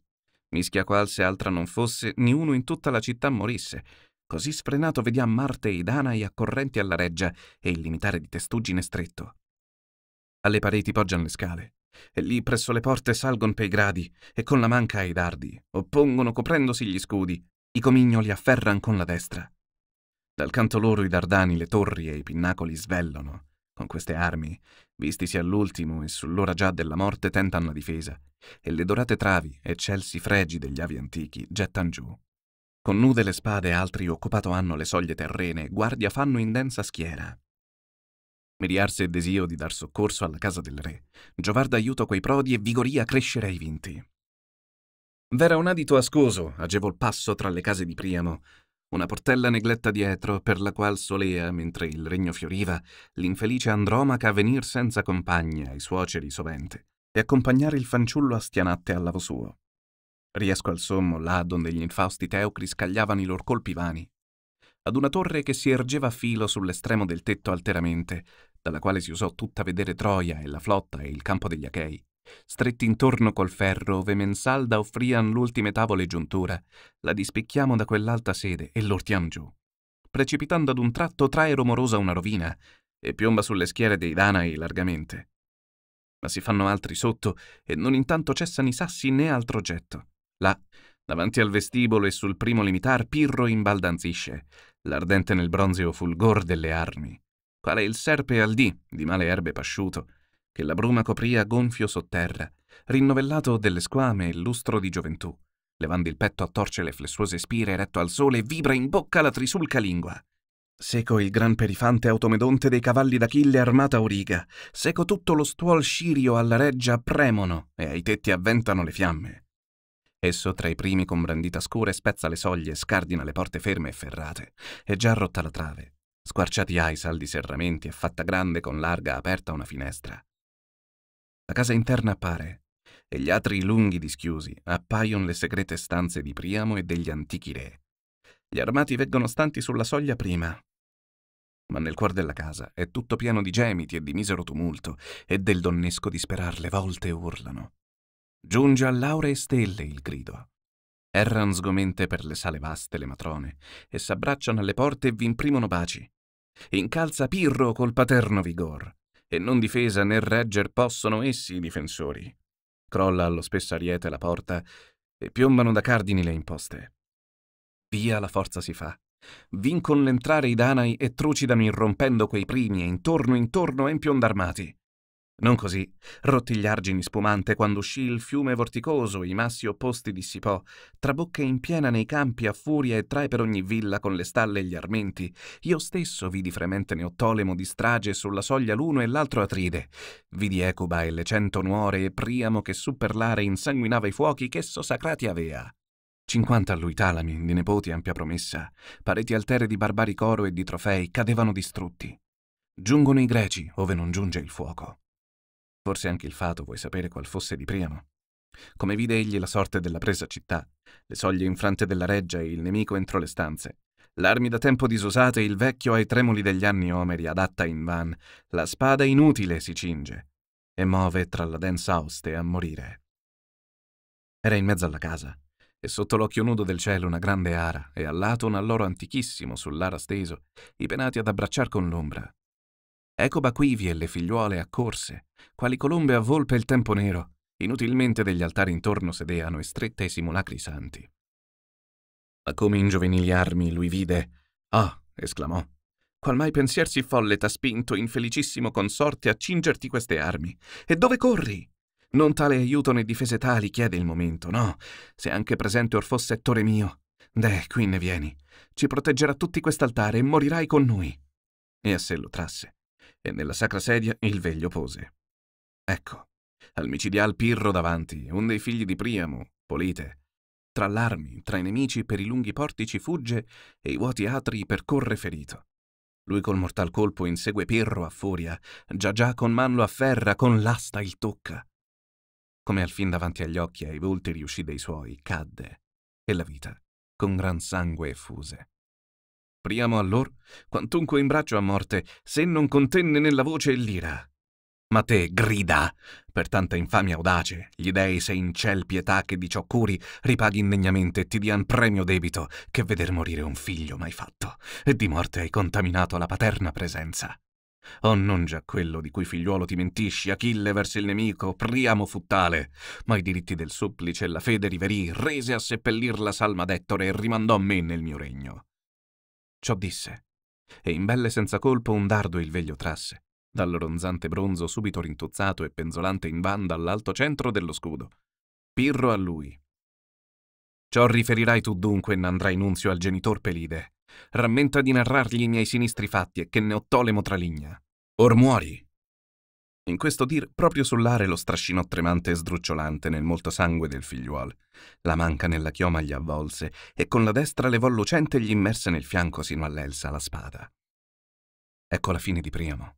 mischia qual se altra non fosse, niuno in tutta la città morisse, Così sfrenato vediam Marte e i Danai accorrenti alla reggia e il limitare di testuggine stretto. Alle pareti poggiano le scale. Lì presso le porte salgon pei gradi e con la manca ai dardi, oppongono coprendosi gli scudi, i comignoli afferran con la destra. Dal canto loro i dardani, le torri e i pinnacoli svellono. Con queste armi, vistisi all'ultimo e sull'ora già della morte, tentano la difesa, e le dorate travi e celsi fregi degli avi antichi gettan giù. Con nude le spade altri occupato hanno le soglie terrene, guardia fanno in densa schiera. Meriarse e Desio di dar soccorso alla casa del re. Giovarda aiutò quei prodi e Vigoria a crescere ai vinti. V'era un adito ascoso, agevol passo tra le case di Priamo, una portella negletta dietro, per la qual solea, mentre il regno fioriva, l'infelice Andromaca venir senza compagna ai suoceri sovente e accompagnare il fanciullo astianatte al lavo suo. Riesco al sommo là donde gli infausti teucri scagliavano i lor colpi vani, ad una torre che si ergeva a filo sull'estremo del tetto alteramente, dalla quale si usò tutta vedere Troia e la flotta e il campo degli Achei, stretti intorno col ferro ove mensalda offrian l'ultime tavole giuntura, la dispicchiamo da quell'alta sede e l'ortiam giù. Precipitando ad un tratto trae rumorosa una rovina e piomba sulle schiere dei Danai largamente. Ma si fanno altri sotto e non intanto cessano i sassi né altro getto. Là, davanti al vestibolo e sul primo limitar, Pirro imbaldanzisce, l'ardente nel bronzeo fulgor delle armi, quale il serpe al dì di male erbe pasciuto, che la bruma copria gonfio sotterra, rinnovellato delle squame e lustro di gioventù. Levando il petto a torce le flessuose spire eretto al sole e vibra in bocca la trisulca lingua. Seco il gran perifante automedonte dei cavalli d'Achille armata origa, seco tutto lo stuol scirio alla reggia premono e ai tetti avventano le fiamme. Esso tra i primi con brandita scure spezza le soglie, scardina le porte ferme e ferrate. È già rotta la trave, squarciati ai saldi serramenti e fatta grande con larga aperta una finestra. La casa interna appare, e gli atri lunghi dischiusi appaiono le segrete stanze di Priamo e degli antichi re. Gli armati veggono stanti sulla soglia prima. Ma nel cuor della casa è tutto pieno di gemiti e di misero tumulto e del donnesco disperar le volte urlano. Giunge a lauree Stelle il grido. Erran sgomente per le sale vaste le matrone e s'abbracciano alle porte e vi imprimono baci. Incalza Pirro col paterno vigor, e non difesa né regger possono essi i difensori. Crolla allo spesso ariete la porta e piombano da cardini le imposte. Via la forza si fa. Vincon l'entrare i Danai e trucidano irrompendo quei primi e intorno intorno empion d'armati. Non così. Rotti gli argini spumante quando uscì il fiume vorticoso, i massi opposti dissipò, trabocche in piena nei campi a furia e trae per ogni villa con le stalle e gli armenti. Io stesso vidi fremente Neottolemo di strage sulla soglia l'uno e l'altro Atride. Vidi Ecuba e le cento nuore e Priamo che su per l'are insanguinava i fuochi chesso sacrati avea. Cinquanta a lui talami, di nepoti ampia promessa, pareti altere di barbari coro e di trofei cadevano distrutti. Giungono i greci, ove non giunge il fuoco. Forse anche il fato vuoi sapere qual fosse di Priamo. Come vide egli la sorte della presa città, le soglie infrante della reggia e il nemico entro le stanze, l'armi da tempo disosate, il vecchio ai tremoli degli anni omeri adatta in van, la spada inutile si cinge e muove tra la densa oste a morire. Era in mezzo alla casa, e sotto l'occhio nudo del cielo una grande ara, e al lato un alloro antichissimo sull'ara steso, i penati ad abbracciar con l'ombra, Ecco quivi e le figliuole accorse, quali colombe a volpe il tempo nero, inutilmente degli altari intorno sedeano e strette ai simulacri santi. Ma come in giovenili armi lui vide, ah, esclamò, qual mai pensier si folle t'ha spinto, infelicissimo consorte, a cingerti queste armi? E dove corri? Non tale aiuto né difese tali chiede il momento, no? Se anche presente or fosse ettore mio. Deh, qui ne vieni. Ci proteggerà tutti quest'altare e morirai con noi. E a sé lo trasse e nella sacra sedia il veglio pose. Ecco, al micidial Pirro davanti, un dei figli di Priamo, Polite. Tra l'armi, tra i nemici, per i lunghi portici fugge e i vuoti atri percorre ferito. Lui col mortal colpo insegue Pirro a furia, già già con mano afferra, con l'asta il tocca. Come al fin davanti agli occhi e ai volti riuscì dei suoi, cadde, e la vita, con gran sangue effuse. Priamo allor, quantunque in braccio a morte, se non contenne nella voce l'ira. Ma te grida, per tanta infamia audace, gli dei se in ciel pietà che di ciò curi, ripaghi indegnamente e ti dian premio debito, che veder morire un figlio mai fatto, e di morte hai contaminato la paterna presenza. O oh, non già quello di cui figliuolo ti mentisci, Achille verso il nemico, Priamo fu tale, ma i diritti del supplice e la fede riverì, rese a seppellir la salma d'Ettore e rimandò me nel mio regno. Ciò disse. E in belle senza colpo un dardo il veglio trasse, dal ronzante bronzo subito rintuzzato e penzolante in banda all'alto centro dello scudo. Pirro a lui. Ciò riferirai tu dunque, n'andrai nunzio al genitor Pelide. Rammenta di narrargli i miei sinistri fatti e che Neottolemo traligna. Or muori, in questo dir proprio sull'are lo strascinò tremante e sdrucciolante nel molto sangue del figliuol. La manca nella chioma gli avvolse e con la destra levò lucente e gli immerse nel fianco sino all'elsa la spada. Ecco la fine di Priamo.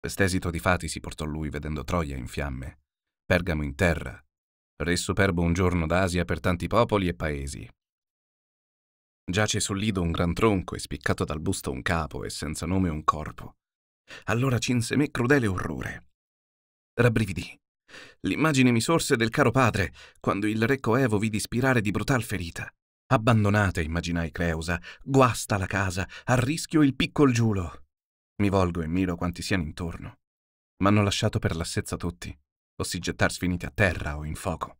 Quest'esito di fati si portò lui vedendo Troia in fiamme, Pergamo in terra, re superbo un giorno d'Asia per tanti popoli e paesi. Giace sul lido un gran tronco e spiccato dal busto un capo e senza nome un corpo allora cinse me crudele orrore. Rabbrividì. L'immagine mi sorse del caro padre, quando il re Coevo vidi spirare di brutal ferita. Abbandonate, immaginai Creusa, guasta la casa, a rischio il piccol giulo. Mi volgo e miro quanti siano intorno. M'hanno lasciato per l'assezza tutti, o si gettar sfiniti a terra o in fuoco.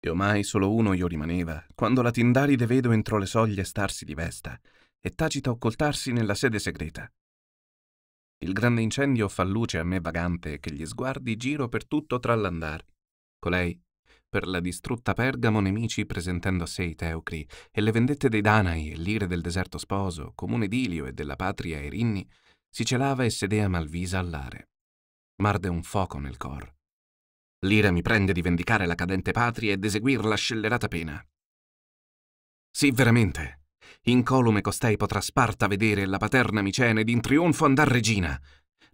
E ormai solo uno io rimaneva, quando la Tindaride vedo entro le soglie starsi di vesta, e tacita occoltarsi nella sede segreta. Il grande incendio fa luce a me vagante che gli sguardi giro per tutto tra l'andar. Colei, per la distrutta Pergamo nemici presentando a sé i Teucri, e le vendette dei Danai e l'ire del deserto sposo, comune d'Ilio e della patria Erinni, si celava e sedea malvisa all'are. Marde un fuoco nel cor. L'ira mi prende di vendicare la cadente patria ed eseguir la scellerata pena. Sì, veramente, incolume costei potrà Sparta vedere la paterna Micene ed in trionfo andar regina.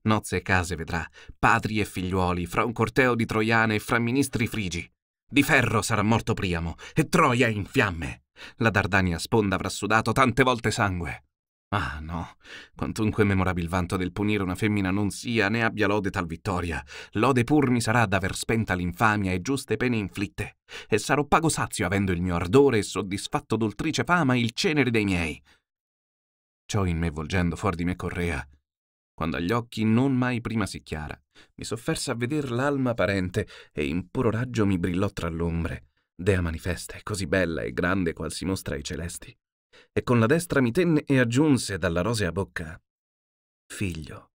Nozze e case vedrà, padri e figliuoli, fra un corteo di troiane e fra ministri frigi. Di ferro sarà morto Priamo, e Troia in fiamme. La Dardania sponda avrà sudato tante volte sangue. Ah no, quantunque memorabil vanto del punire una femmina non sia né abbia lode tal vittoria, lode pur mi sarà d'aver spenta l'infamia e giuste pene inflitte, e sarò pago sazio avendo il mio ardore e soddisfatto d'oltrice fama il ceneri dei miei. Ciò in me volgendo fuori di me correa, quando agli occhi non mai prima si chiara, mi sofferse a veder l'alma parente e in puro raggio mi brillò tra l'ombre, dea manifesta e così bella e grande qual si mostra ai celesti e con la destra mi tenne e aggiunse dalla rosea bocca Figlio,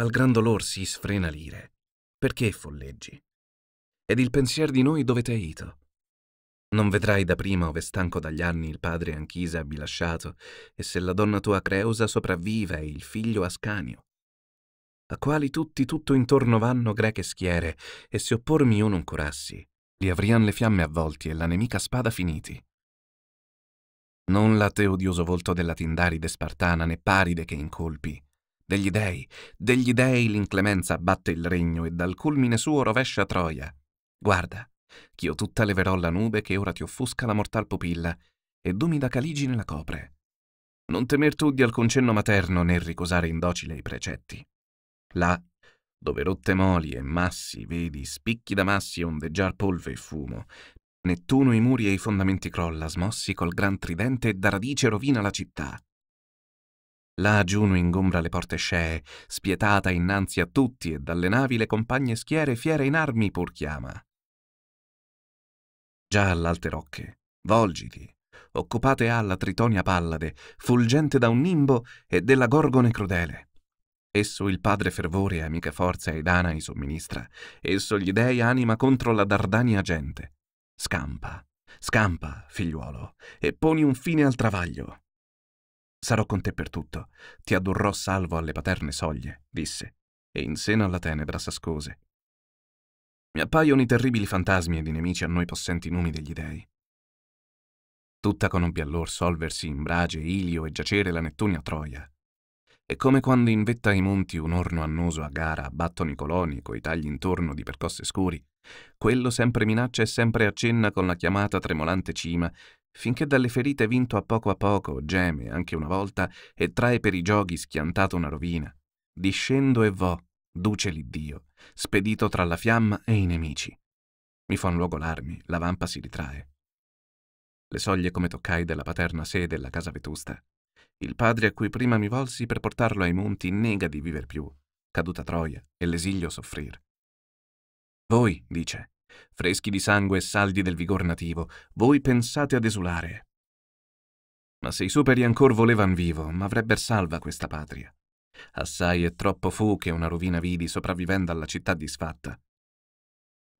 al gran dolor si sfrena l'ire, perché folleggi? Ed il pensier di noi dove t'è ito? Non vedrai da prima ove stanco dagli anni il padre Anchisa abbi lasciato, e se la donna tua Creusa sopravviva e il figlio Ascanio. A quali tutti tutto intorno vanno greche schiere, e se oppormi io non curassi, li avrian le fiamme avvolti e la nemica spada finiti. Non l'ateo odioso volto della Tindaride spartana, né paride che incolpi. Degli dei, degli dei l'inclemenza abbatte il regno e dal culmine suo rovescia Troia. Guarda, ch'io tutta leverò la nube che ora ti offusca la mortal pupilla e d'umida caligine la copre. Non temer tu di alcun cenno materno né ricosare indocile i precetti. Là, dove rotte moli e massi vedi, spicchi da massi ondeggiar polve e fumo, Nettuno i muri e i fondamenti crolla, smossi col gran tridente e da radice rovina la città. Là Giuno ingombra le porte scee, spietata innanzi a tutti e dalle navi le compagne schiere fiere in armi pur chiama. Già all'alte rocche, volgiti, occupate alla Tritonia Pallade, fulgente da un nimbo e della Gorgone crudele. Esso il padre fervore e amica forza ai Danai somministra, esso gli dei anima contro la Dardania gente. Scampa, scampa, figliuolo, e poni un fine al travaglio. Sarò con te per tutto. Ti addurrò salvo alle paterne soglie, disse, e in seno alla tenebra s'ascose. Mi appaiono i terribili fantasmi ed i nemici a noi possenti numi degli dei. Tutta conobbi allor solversi in brage Ilio e giacere la Nettunia Troia, è come quando in vetta ai monti un orno annoso a gara battono i coloni coi tagli intorno di percosse scuri. Quello sempre minaccia e sempre accenna con la chiamata tremolante cima, finché dalle ferite vinto a poco a poco geme anche una volta e trae per i giochi schiantato una rovina. Discendo e vo, duce l'iddio, spedito tra la fiamma e i nemici. Mi fa un luogo l'armi, la vampa si ritrae. Le soglie come toccai della paterna sede della casa vetusta il padre a cui prima mi volsi per portarlo ai monti nega di viver più, caduta Troia e l'esilio soffrir. Voi, dice, freschi di sangue e saldi del vigor nativo, voi pensate ad esulare. Ma se i superi ancor volevan vivo, m'avrebber salva questa patria. Assai e troppo fu che una rovina vidi sopravvivendo alla città disfatta.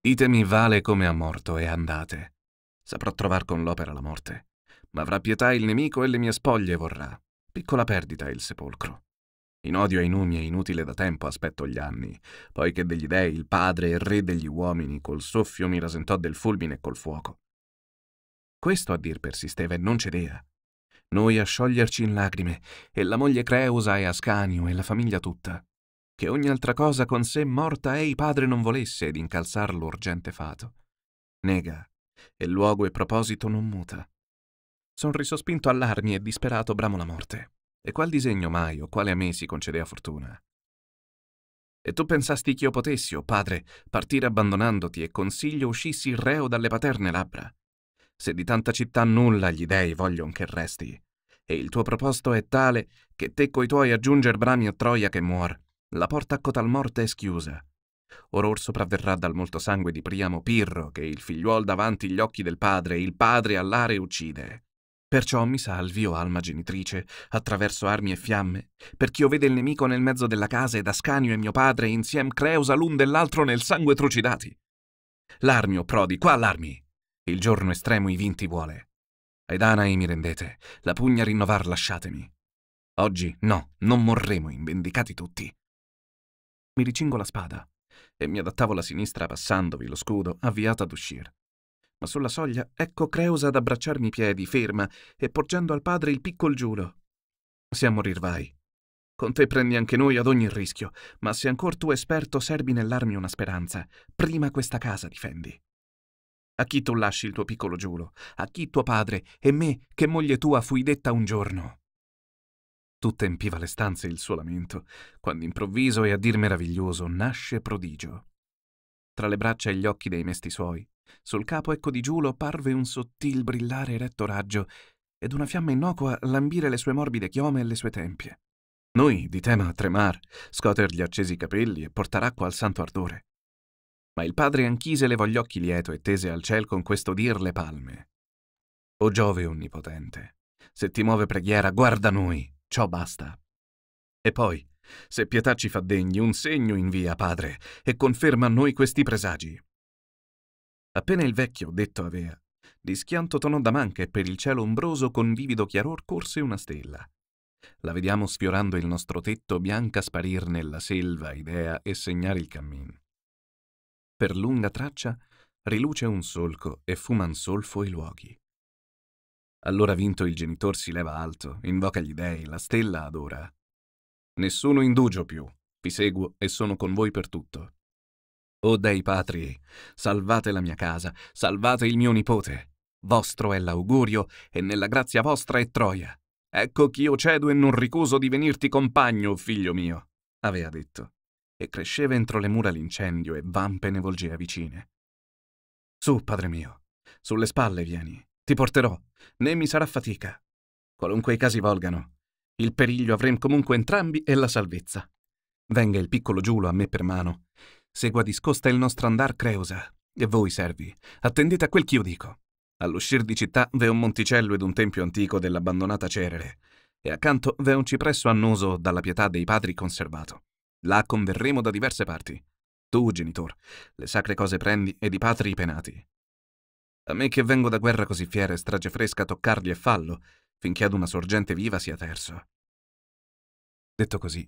Ditemi vale come ha morto e andate. Saprò trovar con l'opera la morte, ma avrà pietà il nemico e le mie spoglie vorrà. Piccola perdita il sepolcro. In odio ai numi è inutile da tempo aspetto gli anni, poiché degli dei il padre e re degli uomini col soffio mi rasentò del fulmine e col fuoco. Questo a dir persisteva e non cedea. Noi a scioglierci in lacrime, e la moglie Creusa e Ascanio e la famiglia tutta, che ogni altra cosa con sé morta e i padre non volesse ed incalzar l'urgente fato. Nega, e luogo e proposito non muta. Sorriso spinto allarmi e disperato bramo la morte. E qual disegno mai o quale a me si concedea fortuna? E tu pensasti ch'io potessi, o oh padre, partire abbandonandoti e consiglio uscissi il reo dalle paterne labbra? Se di tanta città nulla gli dei voglion che resti, e il tuo proposto è tale che te coi tuoi aggiunger brami a troia che muor, la porta a cotal morte è schiusa. Or or sopravverrà dal molto sangue di Priamo Pirro, che il figliuol davanti gli occhi del padre, il padre all'are uccide. Perciò mi salvi, o oh alma genitrice, attraverso armi e fiamme, perché io vede il nemico nel mezzo della casa ed Ascanio e mio padre insieme creusa l'un dell'altro nel sangue trucidati. L'armi, o prodi, qua l'armi! Il giorno estremo i vinti vuole. Ai danai mi rendete, la pugna rinnovar lasciatemi. Oggi, no, non morremo invendicati tutti. Mi ricingo la spada e mi adattavo la sinistra passandovi lo scudo, avviata ad uscire. Ma sulla soglia ecco Creusa ad abbracciarmi i piedi, ferma, e porgendo al padre il piccol giulo. Se a morir vai. Con te prendi anche noi ad ogni rischio, ma se ancor tu esperto serbi nell'armi una speranza, prima questa casa difendi. A chi tu lasci il tuo piccolo giulo, a chi tuo padre e me, che moglie tua fui detta un giorno. Tutte empiva le stanze il suo lamento, quando improvviso e a dir meraviglioso nasce prodigio. Tra le braccia e gli occhi dei mesti suoi sul capo ecco di Giulo parve un sottil brillare eretto raggio ed una fiamma innocua lambire le sue morbide chiome e le sue tempie. Noi, di tema a tremar, scoter gli accesi capelli e portar acqua al santo ardore. Ma il padre Anchise levò gli occhi lieto e tese al ciel con questo dir le palme. O Giove onnipotente, se ti muove preghiera, guarda noi, ciò basta. E poi, se pietà ci fa degni, un segno invia, padre, e conferma a noi questi presagi. Appena il vecchio detto avea, di schianto tonò da manca e per il cielo ombroso con vivido chiaror corse una stella. La vediamo sfiorando il nostro tetto bianca sparir nella selva idea e segnare il cammin. Per lunga traccia riluce un solco e fuman solfo i luoghi. Allora vinto il genitor si leva alto, invoca gli dèi, la stella adora. Nessuno indugio più, vi seguo e sono con voi per tutto. O dei patri, salvate la mia casa, salvate il mio nipote. Vostro è l'augurio e nella grazia vostra è Troia. Ecco ch'io cedo e non ricuso di venirti compagno, figlio mio, aveva detto, e cresceva entro le mura l'incendio e vampe ne volgeva vicine. Su, padre mio, sulle spalle vieni, ti porterò, né mi sarà fatica. Qualunque i casi volgano, il periglio avrem comunque entrambi e la salvezza. Venga il piccolo Giulo a me per mano, Segua discosta il nostro andar Creusa. E voi, servi, attendete a quel ch'io dico. All'uscir di città v'è un monticello ed un tempio antico dell'abbandonata Cerere, e accanto v'è un cipresso annoso dalla pietà dei padri conservato. Là converremo da diverse parti. Tu, genitor, le sacre cose prendi ed i patri i penati. A me che vengo da guerra così fiera e strage fresca toccarli e fallo, finché ad una sorgente viva sia terso. Detto così,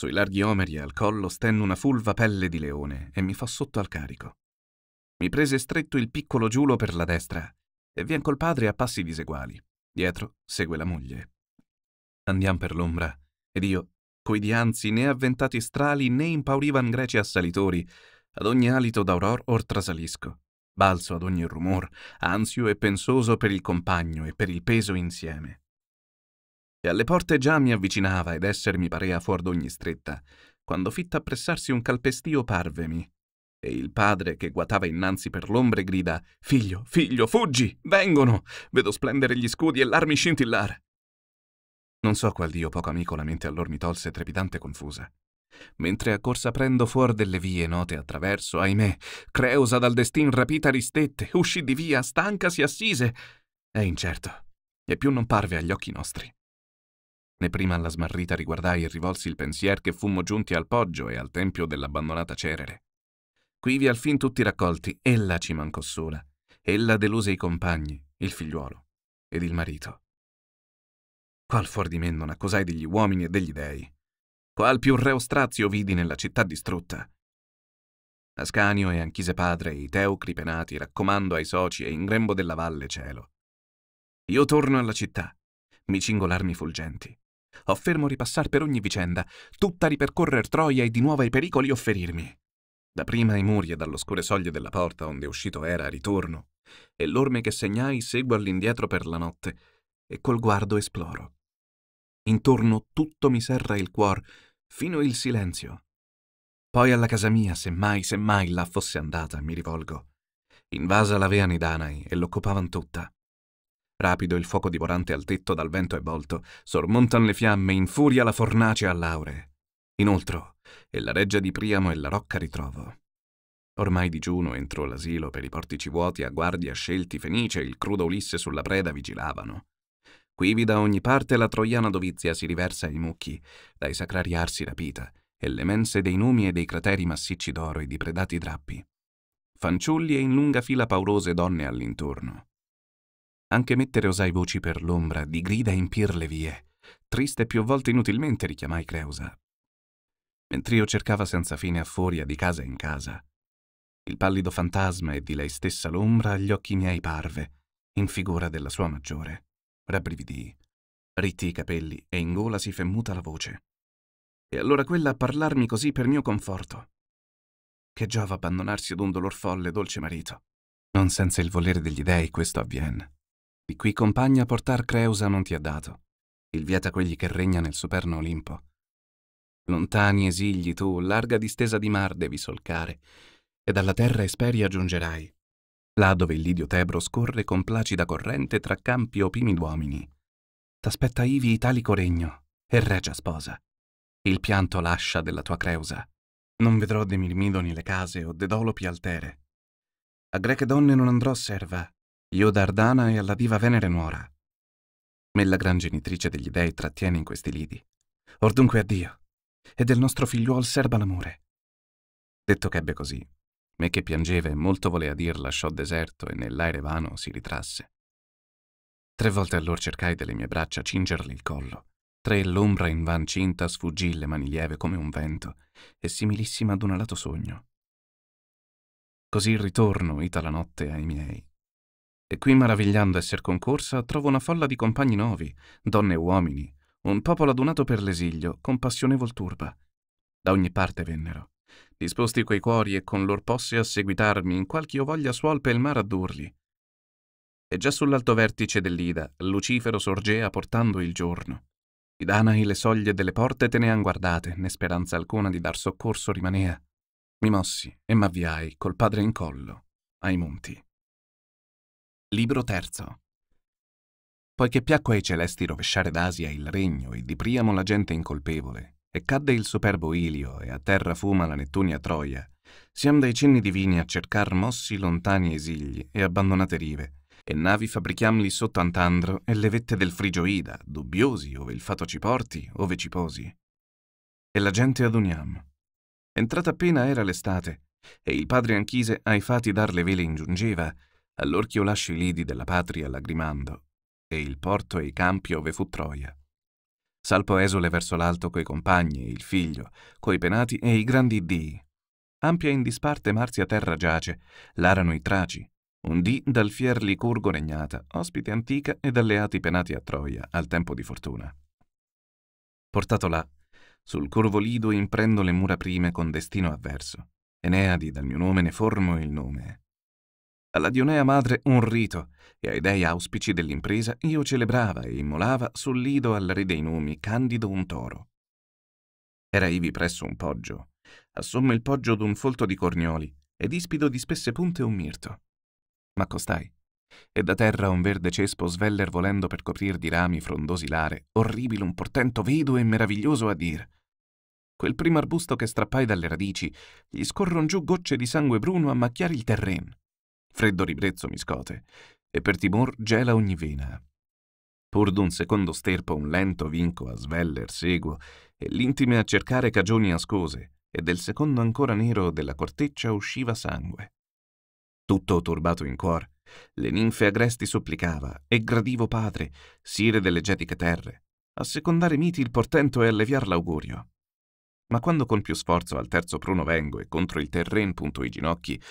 sui larghi omeri e al collo stenne una fulva pelle di leone e mi fa sotto al carico. Mi prese stretto il piccolo giulo per la destra e vien col padre a passi diseguali. Dietro segue la moglie. Andiam per l'ombra ed io, coi dianzi né avventati strali né impaurivan greci assalitori, ad ogni alito d'auror or trasalisco. Balzo ad ogni rumor, ansio e pensoso per il compagno e per il peso insieme e alle porte già mi avvicinava ed essermi mi parea fuor d'ogni stretta, quando fitta appressarsi un calpestio parvemi. E il padre, che guatava innanzi per l'ombre, grida «Figlio, figlio, fuggi! Vengono! Vedo splendere gli scudi e l'armi scintillare!» Non so qual dio poco amico la mente allor mi tolse trepidante e confusa. Mentre a corsa prendo fuor delle vie note attraverso, ahimè, Creusa dal destin rapita ristette, uscì di via, stanca si assise. È incerto, e più non parve agli occhi nostri. Né prima alla smarrita riguardai e rivolsi il pensier che fummo giunti al poggio e al tempio dell'abbandonata Cerere. Quivi al fin tutti raccolti, ella ci mancò sola. Ella deluse i compagni, il figliuolo ed il marito. Qual fuor di me non accusai degli uomini e degli dei? Qual più reo strazio vidi nella città distrutta? Ascanio e Anchise padre e i teucri penati raccomando ai soci e in grembo della valle cielo. Io torno alla città, mi cingolarmi fulgenti. Ho fermo ripassar per ogni vicenda, tutta ripercorrer Troia e di nuovo ai pericoli offerirmi. Da prima i muri e dall'oscure soglie della porta onde uscito era ritorno, e l'orme che segnai seguo all'indietro per la notte, e col guardo esploro. Intorno tutto mi serra il cuor, fino il silenzio. Poi alla casa mia, se mai, se mai là fosse andata, mi rivolgo. Invasa i Danai e l'occupavan tutta. Rapido il fuoco divorante al tetto dal vento è volto, sormontan le fiamme, in furia la fornace all'aure. Inoltre, e la reggia di Priamo e la rocca ritrovo. Ormai digiuno entro l'asilo per i portici vuoti a guardia scelti Fenice il crudo Ulisse sulla preda vigilavano. Quivi da ogni parte la troiana dovizia si riversa ai mucchi, dai sacrari arsi rapita, e le mense dei numi e dei crateri massicci d'oro e di predati drappi. Fanciulli e in lunga fila paurose donne all'intorno. Anche mettere osai voci per l'ombra, di grida impir le vie. Triste più volte inutilmente richiamai Creusa. Mentr'io cercava senza fine a furia di casa in casa. Il pallido fantasma e di lei stessa l'ombra agli occhi miei parve, in figura della sua maggiore. Rabbrividii. Ritti i capelli e in gola si femmuta la voce. E allora quella a parlarmi così per mio conforto. Che giova abbandonarsi ad un dolor folle, dolce marito. Non senza il volere degli dèi questo avviene di cui compagna portar Creusa non ti ha dato, il vieta quelli che regna nel superno Olimpo. Lontani esigli tu, larga distesa di mar devi solcare, e dalla terra esperia giungerai, là dove il Lidio Tebro scorre con placida corrente tra campi opimi d'uomini. T'aspetta ivi italico regno, e regia sposa. Il pianto lascia della tua Creusa. Non vedrò de mirmidoni le case o de dolopi altere. A greche donne non andrò serva, io Dardana e alla diva Venere Nuora. Me la gran genitrice degli dei trattiene in questi lidi. Or dunque addio, e del nostro figliuol serba l'amore. Detto ch'ebbe così, me che piangeva e molto volea dir lasciò deserto e nell'aere vano si ritrasse. Tre volte allor cercai delle mie braccia cingerle il collo, tre l'ombra in van cinta sfuggì le mani lieve come un vento e similissima ad un alato sogno. Così ritorno ita la notte ai miei, e qui, maravigliando esser concorsa, trovo una folla di compagni nuovi, donne e uomini, un popolo adunato per l'esilio, con passionevol turba. Da ogni parte vennero, disposti quei cuori e con lor posse a seguitarmi in qualche voglia suol pel mare addurli. E già sull'alto vertice dell'Ida, Lucifero sorgea portando il giorno. I danai le soglie delle porte tenean guardate, né speranza alcuna di dar soccorso rimanea. Mi mossi e m'avviai col padre in collo, ai monti. Libro terzo. Poiché piacque ai celesti rovesciare d'Asia il regno e di Priamo la gente incolpevole, e cadde il superbo Ilio e a terra fuma la Nettunia Troia, siam dai cenni divini a cercar mossi lontani esigli e abbandonate rive, e navi fabbrichiamli sotto Antandro e le vette del Frigio Ida, dubbiosi ove il fato ci porti, ove ci posi. E la gente aduniam. Entrata appena era l'estate, e il padre Anchise ai fati dar le vele ingiungeva, allorch'io i l'idi della patria lagrimando, e il porto e i campi ove fu Troia. Salpo esule verso l'alto coi compagni, il figlio, coi penati e i grandi dii. Ampia in disparte Marzia terra giace, l'arano i traci, un dì dal fier Licurgo regnata, ospite antica ed alleati penati a Troia, al tempo di fortuna. Portato là, sul curvo Lido imprendo le mura prime con destino avverso. Eneadi dal mio nome ne formo il nome. Alla Dionea madre un rito, e ai dei auspici dell'impresa io celebrava e immolava sul lido al re dei numi Candido un toro. Era ivi presso un poggio, assomma il poggio d'un folto di cornioli, ed ispido di spesse punte un mirto. M'accostai, e da terra un verde cespo sveller volendo per coprir di rami frondosi l'are, orribile un portento vedo e meraviglioso a dir. Quel primo arbusto che strappai dalle radici, gli scorron giù gocce di sangue bruno a macchiare il terreno Freddo ribrezzo mi scote, e per timor gela ogni vena. Pur d'un secondo sterpo un lento vinco a sveller seguo, e l'intime a cercare cagioni ascose, e del secondo ancora nero della corteccia usciva sangue. Tutto turbato in cuor, le ninfe agresti supplicava, e gradivo padre, sire delle getiche terre, a secondare miti il portento e alleviar l'augurio. Ma quando con più sforzo al terzo pruno vengo e contro il terren punto i ginocchi,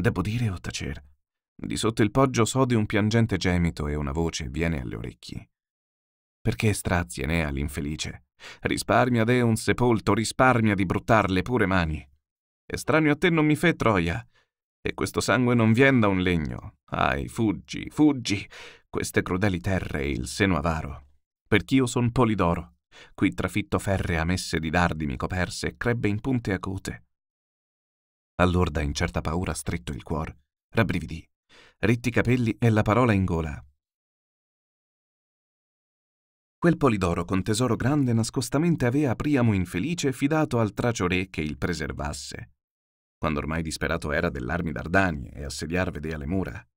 debbo dire o tacer, di sotto il poggio s'ode un piangente gemito e una voce viene alle orecchie. Perché strazi Enea l'infelice? Risparmia de un sepolto, risparmia di bruttar le pure mani. Estraneo a te non mi fe troia, e questo sangue non vien da un legno. Ahi, fuggi, fuggi, queste crudeli terre e il seno avaro. Perch'io son Polidoro, qui trafitto ferre a messe di dardi mi coperse e crebbe in punte acute. Allora da incerta paura stretto il cuor, rabbrividì ritti capelli e la parola in gola. Quel polidoro con tesoro grande nascostamente avea Priamo infelice fidato al tracio re che il preservasse, quando ormai disperato era dell'armi d'Ardanie e assediar vedea le mura.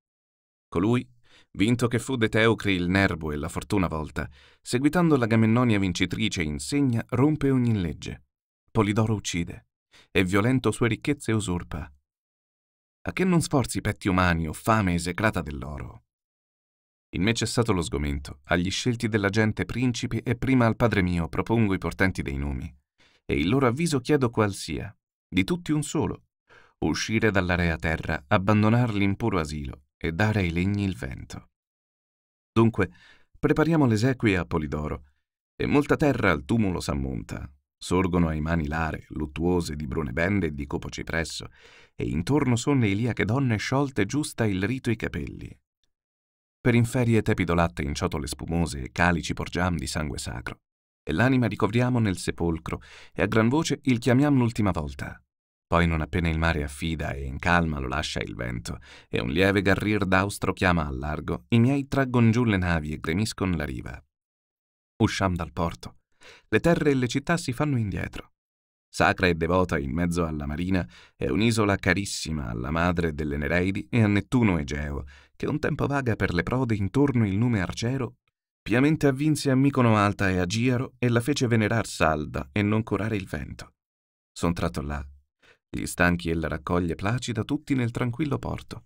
Colui, vinto che fu de Teucri il nervo e la fortuna volta, seguitando la Gamennonia vincitrice in segna, rompe ogni legge. Polidoro uccide, e violento sue ricchezze usurpa, a che non sforzi petti umani o fame esecrata dell'oro. In me c'è stato lo sgomento, agli scelti della gente principi e prima al Padre mio propongo i portenti dei nomi, e il loro avviso chiedo qual sia, di tutti un solo, uscire dall'area terra, abbandonar l'impuro asilo e dare ai legni il vento. Dunque, prepariamo l'esequia a Polidoro, e molta terra al tumulo s'ammonta, Sorgono ai mani lare, luttuose di brune bende e di copo cipresso, e intorno sonne iliache donne sciolte giusta il rito i capelli. Per inferie tepido latte in ciotole spumose e calici porgiam di sangue sacro. E l'anima ricovriamo nel sepolcro e a gran voce il chiamiam l'ultima volta. Poi non appena il mare affida e in calma lo lascia il vento, e un lieve garrir d'austro chiama al largo, i miei traggon giù le navi e gremiscon la riva. Usciam dal porto le terre e le città si fanno indietro. Sacra e devota in mezzo alla marina, è un'isola carissima alla madre delle Nereidi e a Nettuno Egeo, che un tempo vaga per le prode intorno il nume arcero, piamente avvinse a Micono Alta e a Giaro e la fece venerar salda e non curare il vento. Son tratto là. Gli stanchi la raccoglie placida tutti nel tranquillo porto.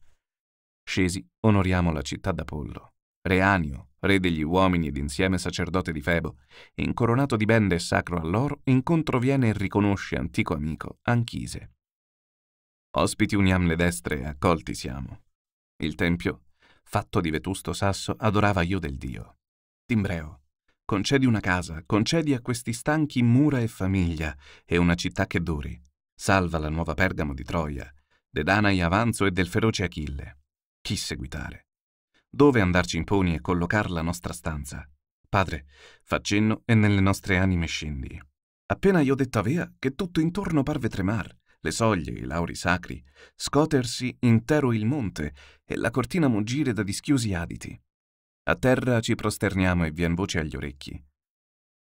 Scesi, onoriamo la città d'Apollo re Anio, re degli uomini ed insieme sacerdote di Febo, incoronato di bende e sacro all'oro, viene e riconosce antico amico Anchise. Ospiti uniam le destre e accolti siamo. Il tempio, fatto di vetusto sasso, adorava io del Dio. Timbreo, concedi una casa, concedi a questi stanchi mura e famiglia e una città che duri. Salva la nuova Pergamo di Troia, Dedana Danai Avanzo e del feroce Achille. Chi seguitare? dove andarci in poni e collocar la nostra stanza. Padre, fa cenno e nelle nostre anime scendi. Appena io detta vea, che tutto intorno parve tremar, le soglie, i lauri sacri, scotersi intero il monte e la cortina muggire da dischiusi aditi. A terra ci prosterniamo e vien voce agli orecchi.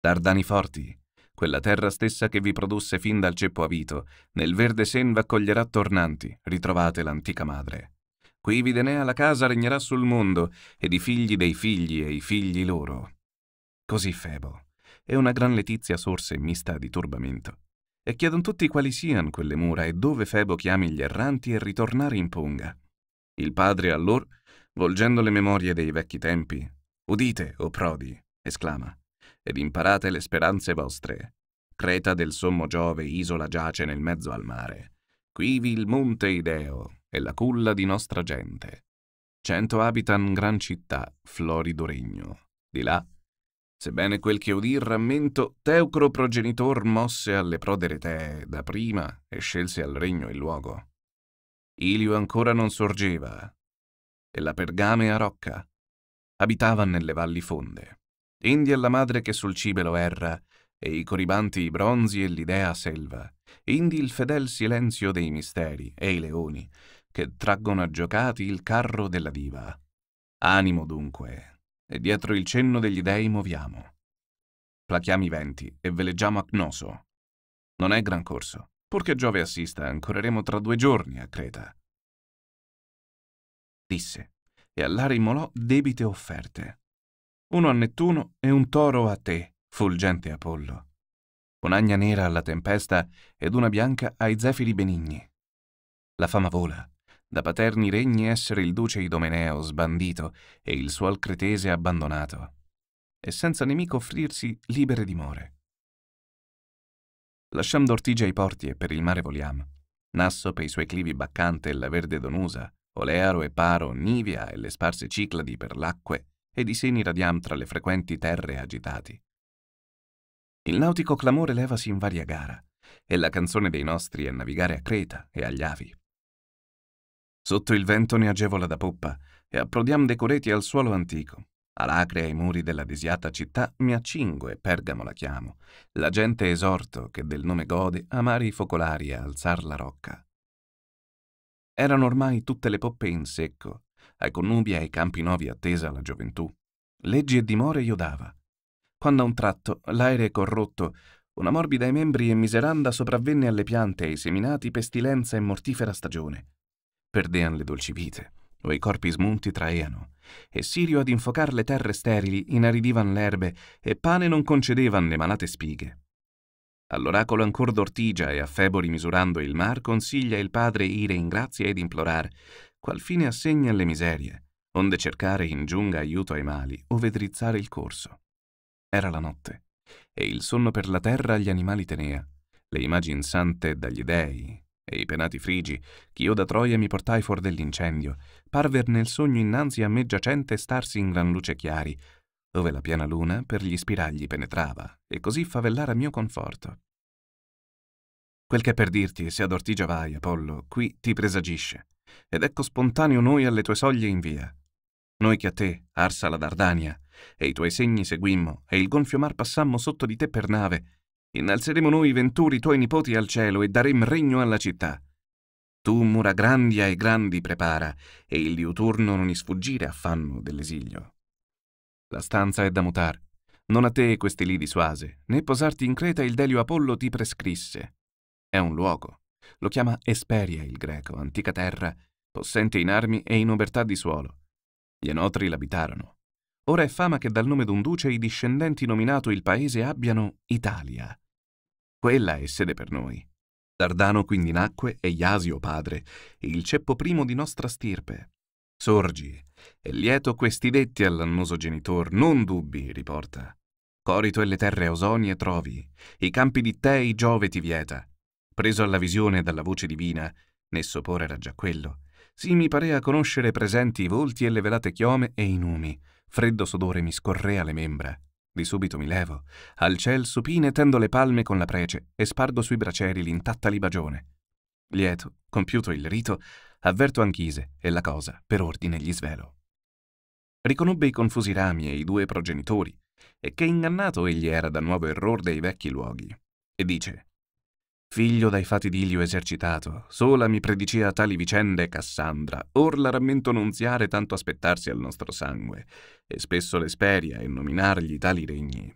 Dardani forti, quella terra stessa che vi produsse fin dal ceppo avito, nel verde sen v'accoglierà tornanti, ritrovate l'antica madre. Qui Videnea la casa regnerà sul mondo, ed i figli dei figli e i figli loro. Così febo, e una gran letizia sorse mista di turbamento. E chiedon tutti quali sian quelle mura e dove Febo chiami gli erranti e ritornare in Ponga. Il padre allor, volgendo le memorie dei vecchi tempi, Udite, o prodi, esclama, ed imparate le speranze vostre. Creta del sommo Giove isola giace nel mezzo al mare. Quivi il monte Ideo, e la culla di nostra gente. Cento abitan gran città, florido regno. Di là, sebbene quel che udir rammento, Teucro progenitor mosse alle prodere tee da prima e scelse al regno il luogo. Ilio ancora non sorgeva, e la pergamea rocca. Abitava nelle valli fonde. Indi alla madre che sul cibelo erra, e i coribanti i bronzi e l'idea selva, indi il fedel silenzio dei misteri e i leoni, che traggono a giocati il carro della diva. Animo dunque, e dietro il cenno degli dei moviamo. Plachiamo i venti e veleggiamo a Cnoso. Non è gran corso. Purché Giove assista, ancoreremo tra due giorni a Creta. Disse, e all'area immolò debite offerte. Uno a Nettuno e un toro a te, fulgente Apollo. Un'agna nera alla tempesta ed una bianca ai zefiri benigni. La fama vola, da paterni regni essere il duce Idomeneo sbandito e il suol cretese abbandonato, e senza nemico offrirsi libere dimore. Lasciam d'ortigia i porti e per il mare voliam. Nasso per i suoi clivi baccante e la verde donusa, Olearo e Paro, Nivia e le sparse Cicladi per l'acque, ed i seni radiam tra le frequenti terre agitati. Il nautico clamore levasi in varia gara, e la canzone dei nostri è navigare a Creta e agli avi. Sotto il vento ne agevola da poppa e approdiam decoreti al suolo antico. Alacre ai muri della disiata città mi accingo e Pergamo la chiamo. La gente esorto che del nome gode amare i focolari e alzar la rocca. Erano ormai tutte le poppe in secco, ai connubi e ai campi nuovi attesa la gioventù. Leggi e dimore io dava. Quando a un tratto l'aere corrotto, una morbida ai membri e miseranda sopravvenne alle piante e ai seminati pestilenza e mortifera stagione perdean le dolci vite, o i corpi smunti traeano, e Sirio ad infocar le terre sterili inaridivan l'erbe, e pane non concedevan le malate spighe. All'oracolo ancor d'Ortigia e a Febori misurando il mar consiglia il padre ire in grazia ed implorar, qual fine assegna alle miserie, onde cercare in giunga aiuto ai mali, ove drizzare il corso. Era la notte, e il sonno per la terra gli animali tenea, le immagini sante dagli dei, e i penati frigi, ch'io da Troia mi portai fuori dell'incendio, parver nel sogno innanzi a me giacente starsi in gran luce chiari, dove la piena luna per gli spiragli penetrava, e così favellara mio conforto. Quel che per dirti, se ad Ortigia vai, Apollo, qui ti presagisce, ed ecco spontaneo noi alle tue soglie in via. Noi che a te, arsa la Dardania, e i tuoi segni seguimmo, e il gonfio mar passammo sotto di te per nave, Innalzeremo noi venturi tuoi nipoti al cielo e darem regno alla città. Tu mura grandia e grandi prepara, e il diuturno non isfuggire affanno dell'esilio. La stanza è da mutar. Non a te questi lì suase, né posarti in Creta il Delio Apollo ti prescrisse. È un luogo. Lo chiama Esperia il greco, antica terra, possente in armi e in obertà di suolo. Gli enotri l'abitarono. Ora è fama che dal nome d'un duce i discendenti nominato il paese abbiano Italia, quella è sede per noi. Dardano quindi nacque e Eiasio padre, il ceppo primo di nostra stirpe. Sorgi, e lieto questi detti all'annoso genitor, non dubbi, riporta. Corito e le terre osonie trovi, i campi di Tei Giove ti vieta. Preso alla visione dalla voce divina, né sopore era già quello, sì mi parea conoscere presenti i volti e le velate chiome e i numi, freddo sudore mi scorrea le membra. Di subito mi levo, al ciel supine tendo le palme con la prece e spargo sui braceri l'intatta libagione. Lieto, compiuto il rito, avverto Anchise e la cosa, per ordine, gli svelo. Riconobbe i confusi rami e i due progenitori, e che ingannato egli era da nuovo error dei vecchi luoghi. E dice, Figlio dai fati d'Ilio esercitato, sola mi predicea tali vicende Cassandra, or la rammento nunziare tanto aspettarsi al nostro sangue, e spesso l'Esperia e nominargli tali regni.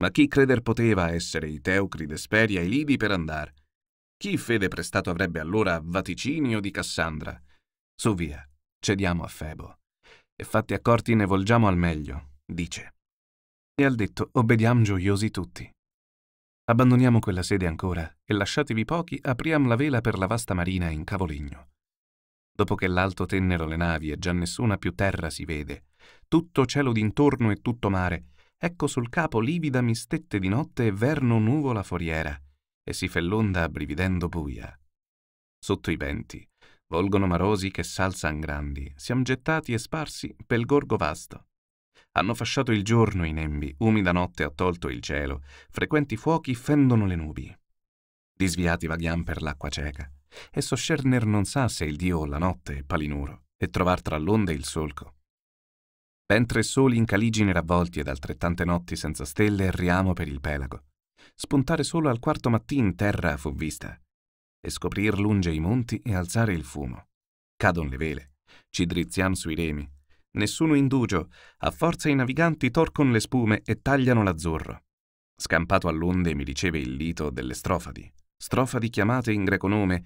Ma chi creder poteva essere i Teucri d'Esperia e Lidi per andar? Chi fede prestato avrebbe allora a vaticinio di Cassandra? Su via, cediamo a Febo. E fatti accorti ne volgiamo al meglio, dice. E al detto obbediam gioiosi tutti. Abbandoniamo quella sede ancora e lasciatevi pochi, apriam la vela per la vasta marina in cavo legno. Dopo che l'alto tennero le navi e già nessuna più terra si vede, tutto cielo d'intorno e tutto mare, ecco sul capo livida mi stette di notte e verno nuvola foriera, e si fell'onda brividendo buia. Sotto i venti, volgono marosi che s'alzan grandi, siam gettati e sparsi pel gorgo vasto. Hanno fasciato il giorno i nembi, umida notte ha tolto il cielo, frequenti fuochi fendono le nubi. Disviati vaghiam per l'acqua cieca, e Soscerner non sa se il dio o la notte è palinuro, e trovar tra l'onde il solco. Mentre soli in caligine ravvolti ed altrettante notti senza stelle riamo per il pelago. Spuntare solo al quarto mattin terra fu vista, e scoprir lunge i monti e alzare il fumo. Cadon le vele, ci drizziam sui remi, Nessuno indugio. A forza i naviganti torcon le spume e tagliano l'azzurro. Scampato all'onde mi riceve il lito delle strofadi. Strofadi chiamate in greco nome.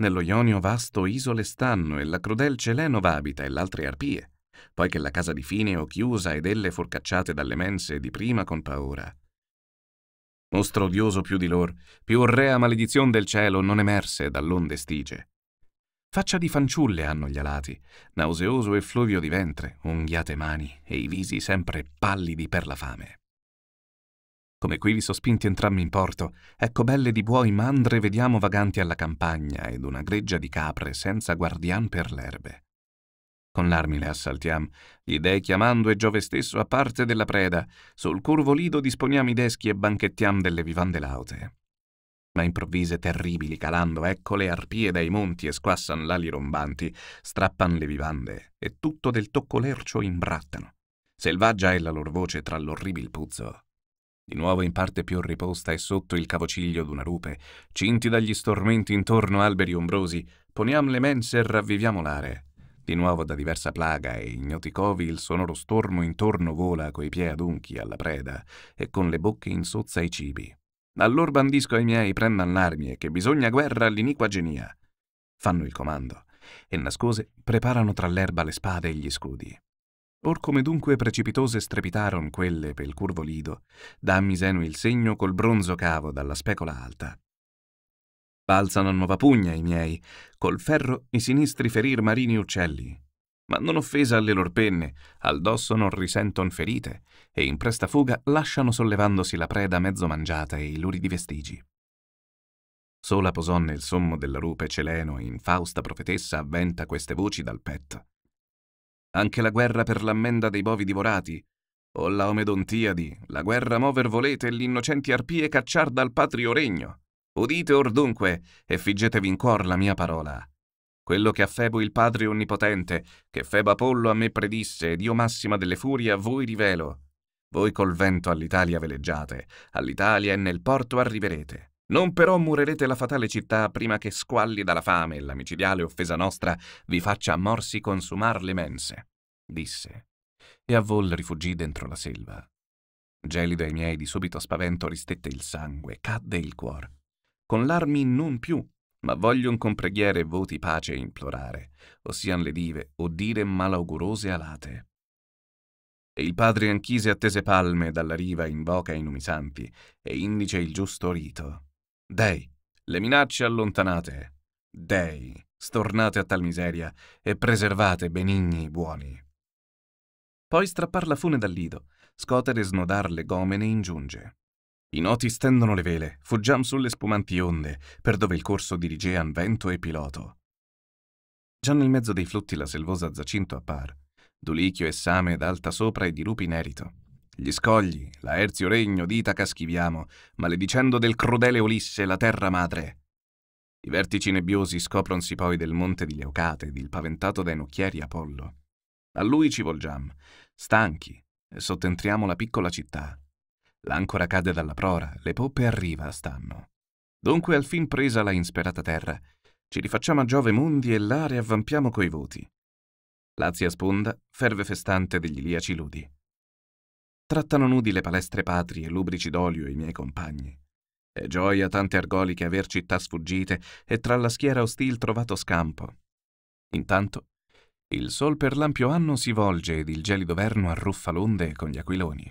Nello Ionio vasto isole stanno e la crudel Celeno vabita e l'altre arpie. Poiché la casa di fine ho chiusa ed elle forcacciate dalle mense di prima con paura. Mostro odioso più di lor, più rea maledizione del cielo non emerse dall'onde stige. Faccia di fanciulle hanno gli alati, nauseoso e fluvio di ventre, unghiate mani e i visi sempre pallidi per la fame. Come qui vi sospinti entrambi in porto, ecco belle di buoi mandre vediamo vaganti alla campagna ed una greggia di capre senza guardian per l'erbe. Con l'armi le assaltiam, gli dei chiamando e Giove stesso a parte della preda, sul curvo lido disponiamo i deschi e banchettiam delle vivande laute ma improvvise terribili calando ecco le arpie dai monti e squassan l'ali rombanti, strappan le vivande e tutto del tocco lercio imbrattano. Selvaggia è la lor voce tra l'orribil puzzo. Di nuovo in parte più riposta e sotto il cavociglio d'una rupe, cinti dagli stormenti intorno alberi ombrosi, poniam le mense e ravviviamo l'are. Di nuovo da diversa plaga e ignoti covi il sonoro stormo intorno vola coi piedi adunchi alla preda e con le bocche insozza i cibi. Allor bandisco ai miei prendan l'armi e che bisogna guerra all'iniqua genia. Fanno il comando e nascose preparano tra l'erba le spade e gli scudi. Or come dunque precipitose strepitaron quelle pel curvo lido, da Miseno il segno col bronzo cavo dalla specola alta. Balzano a nuova pugna i miei, col ferro i sinistri ferir marini uccelli, ma non offesa alle lor penne, al dosso non risenton ferite, e in presta fuga lasciano sollevandosi la preda mezzo mangiata e i luridi vestigi. Sola posò nel sommo della rupe Celeno in Fausta profetessa avventa queste voci dal petto. Anche la guerra per l'ammenda dei bovi divorati, o la omedontiadi, la guerra mover volete e l'innocenti arpie cacciar dal patrio regno. Udite or dunque, e figgetevi in cuor la mia parola, quello che a Febo il Padre Onnipotente, che Febo Apollo a me predisse, ed io massima delle furie a voi rivelo. Voi col vento all'Italia veleggiate, all'Italia e nel porto arriverete. Non però murerete la fatale città prima che squalli dalla fame e la micidiale offesa nostra vi faccia a morsi consumar le mense, disse, e a vol rifugì dentro la selva. Gelido ai miei di subito spavento ristette il sangue, cadde il cuor. Con l'armi non più ma voglion con preghiere voti pace implorare, ossian le dive, o dire malaugurose alate. E il padre Anchise attese palme dalla riva invoca i numi santi, e indice il giusto rito. Dei, le minacce allontanate. Dei, stornate a tal miseria, e preservate benigni i buoni. Poi strappar la fune dal lido, scotere e snodar le gome gomene ingiunge. I noti stendono le vele, fuggiam sulle spumanti onde, per dove il corso dirigean vento e piloto. Già nel mezzo dei flutti la selvosa Zacinto appar, Dulichio e Same d'alta sopra e di Rupi inerito. Gli scogli, l'aerzio regno d'Itaca schiviamo, maledicendo del crudele Ulisse la terra madre. I vertici nebbiosi scopronsi poi del monte di Leucate ed il paventato dai nocchieri Apollo. A lui ci volgiam, stanchi, e sottentriamo la piccola città. L'ancora cade dalla prora, le poppe a stanno. Dunque al fin presa la insperata terra, ci rifacciamo a Giove Mundi e là riavvampiamo coi voti. Lazia sponda, ferve festante degli Iliaci ludi. Trattano nudi le palestre patrie, lubrici d'olio i miei compagni. E gioia tante argoliche aver città sfuggite e tra la schiera ostil trovato scampo. Intanto, il sol per l'ampio anno si volge ed il gelido verno arruffa l'onde con gli aquiloni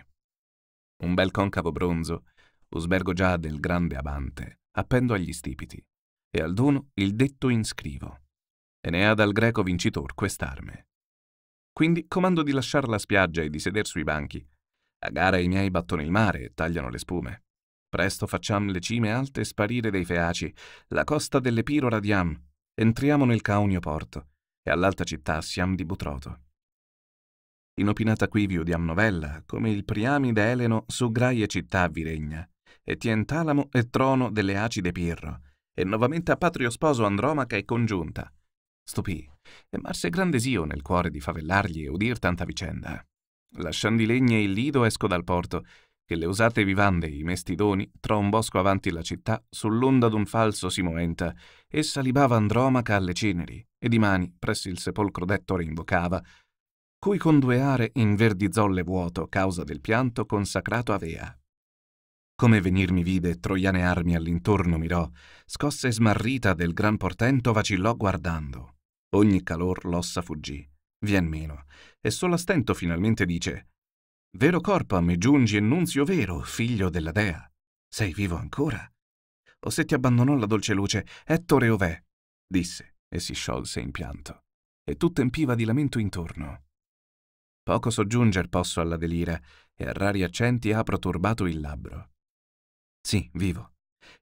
un bel concavo bronzo, usbergo già del grande abante, appendo agli stipiti, e al dono il detto inscrivo. E ne ha dal greco vincitor quest'arme. Quindi comando di lasciar la spiaggia e di seder sui banchi. A gara i miei battono il mare e tagliano le spume. Presto facciam le cime alte sparire dei feaci, la costa dell'Epiro radiam, entriamo nel caunio porto, e all'alta città siam di Butroto inopinata quivio di Amnovella, come il priamide Eleno su graie città vi regna, e tien Talamo e trono delle acide Pirro, e nuovamente a patrio sposo Andromaca è congiunta. Stupì, e marse grandesio nel cuore di favellargli e udir tanta vicenda. Lasciando i legni e il lido esco dal porto, che le usate vivande e i mesti doni, tra un bosco avanti la città, sull'onda d'un falso si moenta, e salibava Andromaca alle ceneri, e dimani, presso il sepolcro d'Ettore, invocava, cui con due are in verdi zolle vuoto causa del pianto consacrato avea. Come venirmi vide troiane armi all'intorno mirò, scossa e smarrita del gran portento vacillò guardando. Ogni calor l'ossa fuggì, vien meno, e solo a stento finalmente dice «Vero corpo a me giungi e nunzio vero, figlio della dea, sei vivo ancora?» O se ti abbandonò la dolce luce, Ettore ov'è? disse, e si sciolse in pianto, e tutto empiva di lamento intorno. Poco soggiunger posso alla delira, e a rari accenti apro turbato il labbro. Sì, vivo.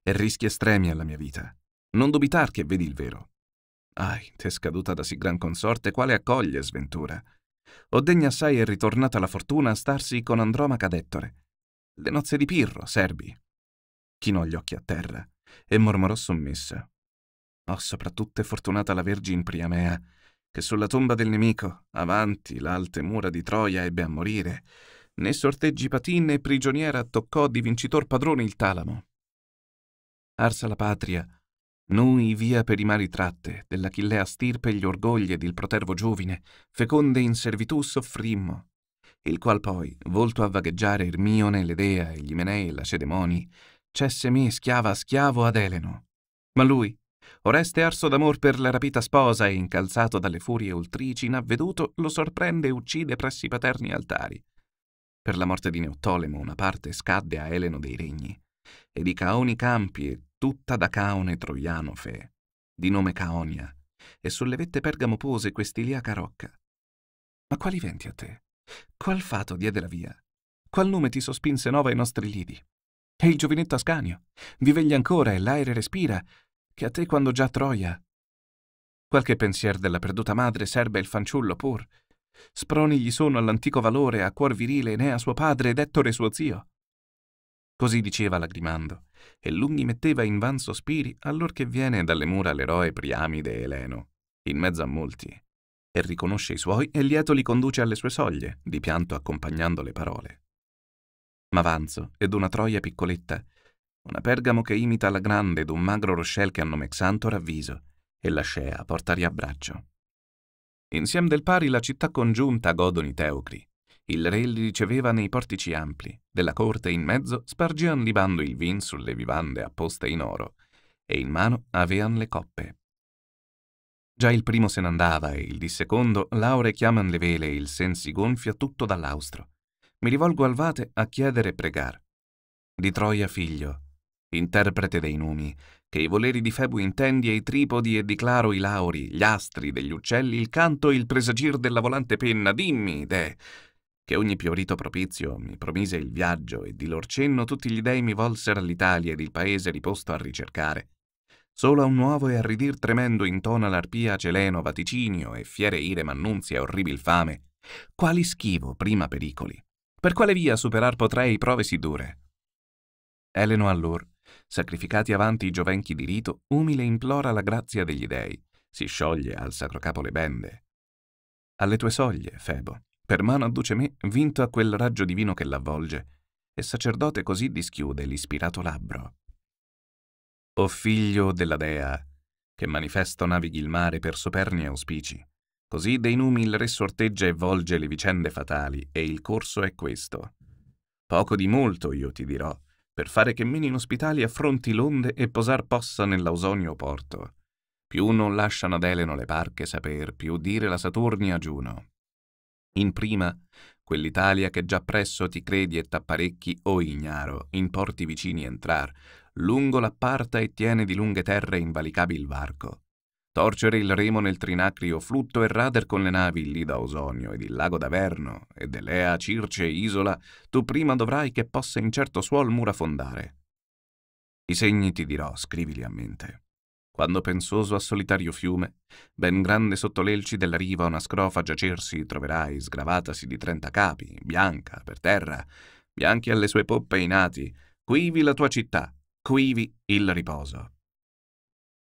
E rischi estremi alla mia vita. Non dubitar che vedi il vero. Ahi, te scaduta da sì gran consorte, quale accoglie sventura. O degna assai è ritornata la fortuna a starsi con Andromaca d'Ettore. Le nozze di Pirro, serbi. Chinò gli occhi a terra e mormorò sommessa. Oh, soprattutto fortunata la Vergine Priamea, che sulla tomba del nemico, avanti l'alte mura di Troia ebbe a morire, né sorteggi patì né prigioniera toccò di vincitor padrone il talamo. Arsa la patria, noi via per i mari tratte, dell'Achillea stirpe gli orgogli ed il protervo giovine, feconde in servitù soffrimmo, il qual poi, volto a vagheggiare Ermione, l'Edea, gli Menei e la Cedemoni, cesse me schiava a schiavo ad Eleno. Ma lui, Oreste, arso d'amor per la rapita sposa e incalzato dalle furie oltrici, inavveduto, lo sorprende e uccide presso i paterni altari. Per la morte di Neottolemo una parte scadde a Eleno dei regni, e di Caoni campi e tutta da Caone troiano fe, di nome Caonia, e sulle vette Pergamo pose quest'Iliaca rocca. Ma quali venti a te? Qual fato diede la via? Qual nome ti sospinse nova ai nostri lidi? E il giovinetto Ascanio? Vi Vivegli ancora e l'aere respira, che a te quando già troia. Qualche pensier della perduta madre serba il fanciullo pur. Sproni gli sono all'antico valore a cuor virile Enea suo padre ed Ettore suo zio. Così diceva lagrimando, e lunghi metteva in van sospiri allor che viene dalle mura l'eroe Priamide Eleno, in mezzo a molti, e riconosce i suoi e lieto li conduce alle sue soglie, di pianto accompagnando le parole. Ma Vanzo ed una troia piccoletta, una Pergamo che imita la grande d'un magro Rochelle che hanno mexanto ravviso, e la Scea porta riabbraccio. Insieme del pari la città congiunta godono i teucri. Il re li riceveva nei portici ampli, della corte in mezzo spargean libando il vin sulle vivande apposte in oro, e in mano avean le coppe. Già il primo se n'andava e il di secondo laure chiaman le vele e il sen si gonfia tutto dall'austro. Mi rivolgo al vate a chiedere e pregar. Di Troia figlio, interprete dei numi, che i voleri di Febu intendi e i tripodi e declaro i lauri, gli astri degli uccelli, il canto e il presagir della volante penna, dimmi, de, che ogni piorito propizio mi promise il viaggio e di lor cenno tutti gli dei mi volsero all'Italia ed il paese riposto a ricercare. Solo a un nuovo e a ridir tremendo intona l'arpia celeno vaticinio e fiere ire m'annunzia orribil fame. Quali schivo prima pericoli? Per quale via superar potrei prove si dure? Eleno allor sacrificati avanti i giovenchi di rito, umile implora la grazia degli dei, si scioglie al sacro capo le bende. Alle tue soglie, Febo, per mano adduce me, vinto a quel raggio divino che l'avvolge, e sacerdote così dischiude l'ispirato labbro. O figlio della dea, che manifesto navighi il mare per soperni auspici, così dei numi il re sorteggia e volge le vicende fatali, e il corso è questo. Poco di molto io ti dirò, per fare che meno inospitali affronti l'onde e posar possa nell'ausonio porto. Più non lasciano ad Eleno le parche saper, più dire la Saturnia Giuno. In prima, quell'Italia che già presso ti credi e t'apparecchi o ignaro, in porti vicini entrar, lungo l'apparta e tiene di lunghe terre invalicabil varco torcere il remo nel trinacrio flutto e rader con le navi lì da Osonio ed il lago d'Averno, e Delea, Circe, e Isola, tu prima dovrai che possa in certo suol mura fondare. I segni ti dirò, scrivili a mente. Quando pensoso a solitario fiume, ben grande sotto l'elci della riva una scrofa giacersi troverai, sgravatasi di trenta capi, bianca, per terra, bianchi alle sue poppe i nati, quivi la tua città, quivi il riposo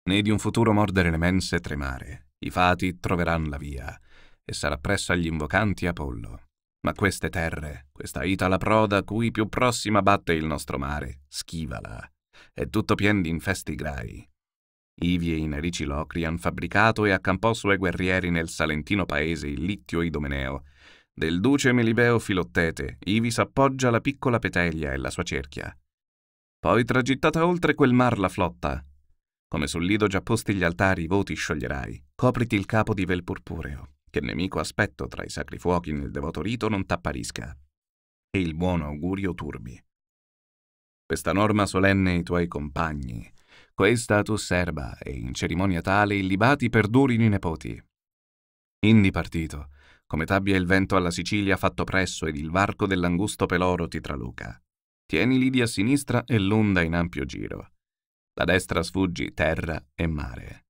né di un futuro mordere le mense tremare. I fati troveranno la via, e sarà presso agli invocanti Apollo. Ma queste terre, questa itala proda cui più prossima batte il nostro mare, schivala. È tutto pien di infesti grai. Ivi e i narici locri han fabbricato e accampò suoi guerrieri nel salentino paese il Littio Idomeneo. Del duce Melibeo Filottete, ivi s'appoggia la piccola Petelia e la sua cerchia. Poi tragittata oltre quel mar la flotta, come sul lido già posti gli altari i voti scioglierai, copriti il capo di vel purpureo, che nemico aspetto tra i sacri fuochi nel devoto rito non t'apparisca, e il buon augurio turbi. Questa norma solenne i tuoi compagni, questa tu serba, e in cerimonia tale i libati perdurino i nepoti. Indi partito, come t'abbia il vento alla Sicilia fatto presso ed il varco dell'angusto peloro ti traluca. Tieni lidi a sinistra e l'onda in ampio giro. La destra sfuggi terra e mare.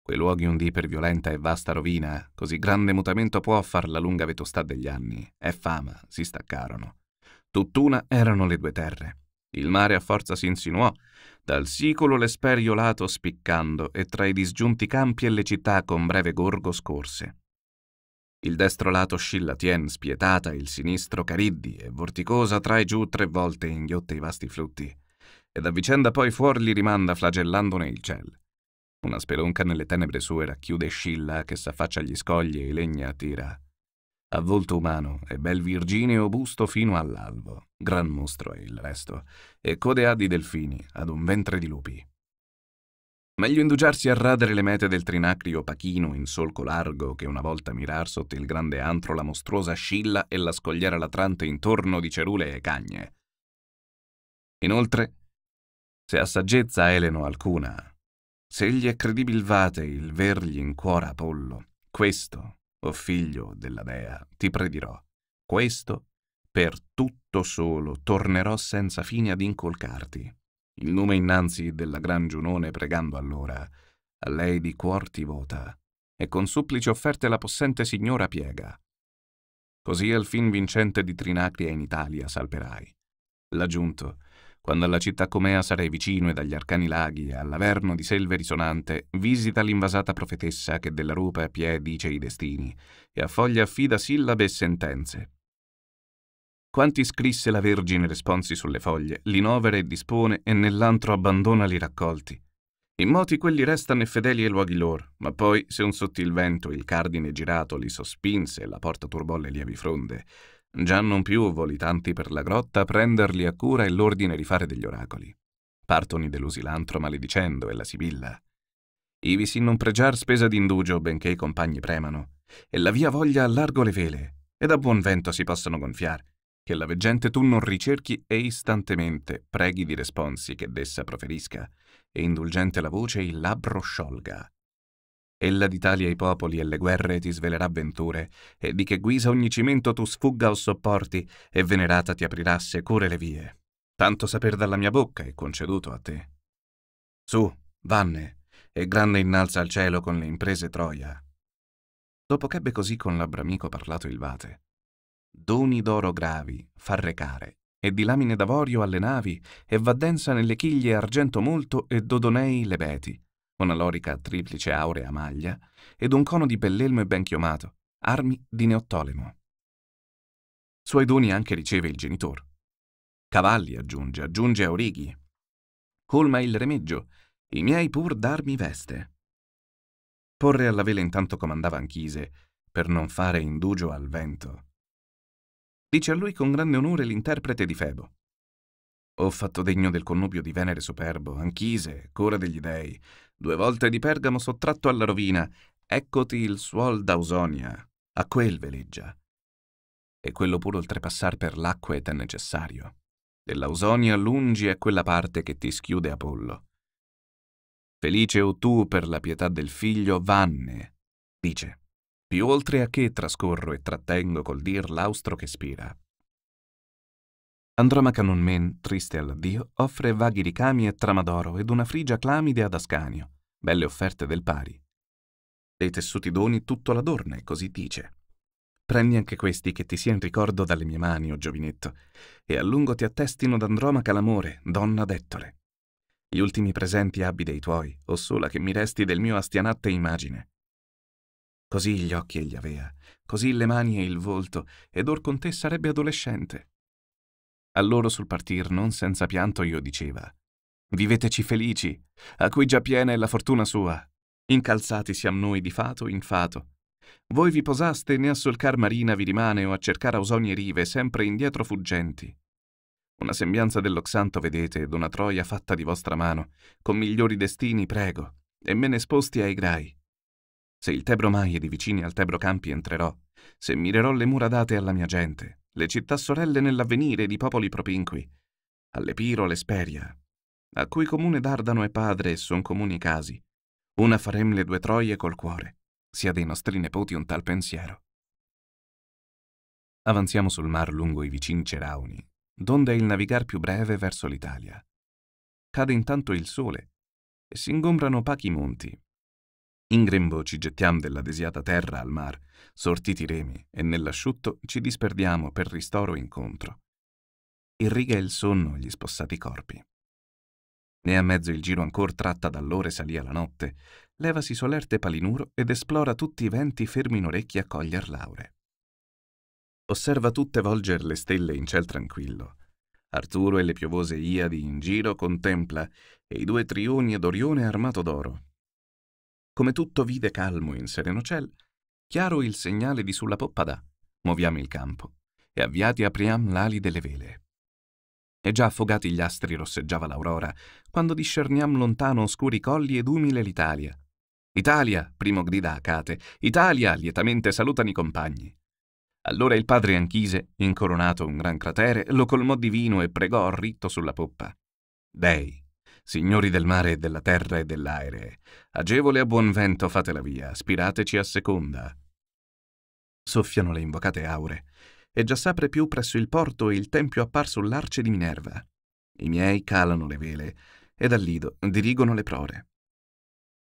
Quei luoghi un dì per violenta e vasta rovina, così grande mutamento può far la lunga vetostà degli anni, e fama si staccarono. Tutt'una erano le due terre. Il mare a forza si insinuò, dal sicolo l'esperio lato spiccando, e tra i disgiunti campi e le città con breve gorgo scorse. Il destro lato scilla Tien spietata, il sinistro cariddi e vorticosa trae giù tre volte inghiotte i vasti flutti ed a vicenda poi fuor li rimanda flagellandone il ciel. Una spelonca nelle tenebre sue racchiude scilla che s'affaccia agli scogli e legna attira. A volto umano e bel virgineo busto fino all'albo, gran mostro è il resto, e code ha di delfini ad un ventre di lupi. Meglio indugiarsi a radere le mete del trinacrio pachino in solco largo che una volta mirar sotto il grande antro la mostruosa scilla e la scogliera latrante intorno di cerule e cagne. Inoltre, se a saggezza Eleno alcuna, se gli è credibilvate il vergli in cuore Apollo, questo, o oh figlio della dea, ti predirò, questo per tutto solo tornerò senza fine ad incolcarti. Il nome innanzi della gran Giunone pregando allora, a lei di cuor ti vota, e con supplici offerte la possente signora piega. Così al fin vincente di Trinacria in Italia salperai. L'aggiunto, quando alla città comea sarai vicino e dagli arcani laghi, e all'averno di selve risonante, visita l'invasata profetessa che della rupe a pie dice i destini, e a foglia affida sillabe e sentenze. Quanti scrisse la Vergine responsi sulle foglie, li novera e dispone, e nell'antro abbandona li raccolti. In moti quelli restano e fedeli ai luoghi lor, ma poi, se un sottil vento il cardine girato li sospinse e la porta turbò le lievi fronde, Già non più volitanti per la grotta, prenderli a cura e l'ordine di fare degli oracoli. Partoni l'antro maledicendo e la sibilla. Ivi si non pregiar spesa d'indugio, benché i compagni premano, e la via voglia allargo le vele, e da buon vento si possano gonfiar, che la veggente tu non ricerchi e istantemente preghi di responsi che d'essa proferisca, e indulgente la voce il labbro sciolga, Ella d'Italia i popoli e le guerre ti svelerà venture, e di che guisa ogni cimento tu sfugga o sopporti, e venerata ti aprirà secure le vie. Tanto saper dalla mia bocca è conceduto a te. Su, vanne, e grande innalza al cielo con le imprese Troia. Dopo ch'ebbe così con l'Abramico parlato il Vate. Doni d'oro gravi far recare, e di lamine d'avorio alle navi, e va densa nelle chiglie argento molto e dodonei le beti, una lorica a triplice aurea maglia ed un cono di bellelmo ben chiomato, armi di Neottolemo. Suoi doni anche riceve il genitor. Cavalli aggiunge, aggiunge aurighi. Colma il remeggio, i miei pur darmi veste. Porre alla vela intanto comandava Anchise, per non fare indugio al vento. Dice a lui con grande onore l'interprete di Febo. Ho fatto degno del connubio di Venere superbo, Anchise, cora degli dei, Due volte di Pergamo sottratto alla rovina, eccoti il suol d'Ausonia, a quel veleggia. E quello pur oltrepassar per l'acqua è necessario. Dell'Ausonia lungi è quella parte che ti schiude Apollo. Felice o tu per la pietà del figlio, vanne, dice. Più oltre a che trascorro e trattengo col dir l'austro che spira. Andromaca non Men, triste all'addio, offre vaghi ricami e tramadoro ed una frigia clamide ad Ascanio, belle offerte del pari. Dei tessuti doni tutto l'adorna e così dice. Prendi anche questi che ti sia in ricordo dalle mie mani, o giovinetto, e a lungo ti attestino d'Andromaca l'amore, donna d'Ettore. Gli ultimi presenti abbi dei tuoi, o sola che mi resti del mio astianatte immagine. Così gli occhi egli avea, così le mani e il volto, ed or con te sarebbe adolescente. A loro sul partir non senza pianto io diceva Viveteci felici, a cui già piena è la fortuna sua. Incalzati siam noi di fato in fato. Voi vi posaste né a solcar marina vi rimane o a cercare ausogni rive, sempre indietro fuggenti. Una sembianza dell'Oxanto vedete ed una Troia fatta di vostra mano, con migliori destini prego, e me ne esposti ai grai. Se il Tebro mai e di vicini al Tebro campi entrerò, se mirerò le mura date alla mia gente, le città sorelle nell'avvenire di popoli propinqui, Allepiro, l'Esperia, a cui comune Dardano è padre e son comuni casi, una farem le due troie col cuore, sia dei nostri nepoti un tal pensiero. Avanziamo sul mar lungo i vicini Cerauni, donde è il navigar più breve verso l'Italia. Cade intanto il sole e si ingombrano opachi monti, in grembo ci gettiam desiata terra al mar, sortiti i remi, e nell'asciutto ci disperdiamo per ristoro incontro. Irriga il sonno gli spossati corpi. Né a mezzo il giro ancor tratta dall'ore salì alla notte, levasi solerte palinuro ed esplora tutti i venti fermi in orecchi a coglier laure. Osserva tutte volger le stelle in ciel tranquillo. Arturo e le piovose Iadi in giro contempla e i due trioni ed Orione armato d'oro, come tutto vide calmo in sereno ciel, chiaro il segnale di sulla poppa dà, moviamo il campo e avviati apriam l'ali delle vele. E già affogati gli astri rosseggiava l'aurora, quando discerniam lontano oscuri colli ed umile l'Italia. Italia, primo grida Acate, Italia, lietamente salutano i compagni. Allora il padre Anchise, incoronato un gran cratere, lo colmò di vino e pregò ritto sulla poppa. Dei, signori del mare e della terra e dell'aere, agevole a buon vento fatela via, spirateci a seconda. Soffiano le invocate aure, e già s'apre più presso il porto il tempio apparso sull'arce di Minerva. I miei calano le vele, e dal lido dirigono le prore.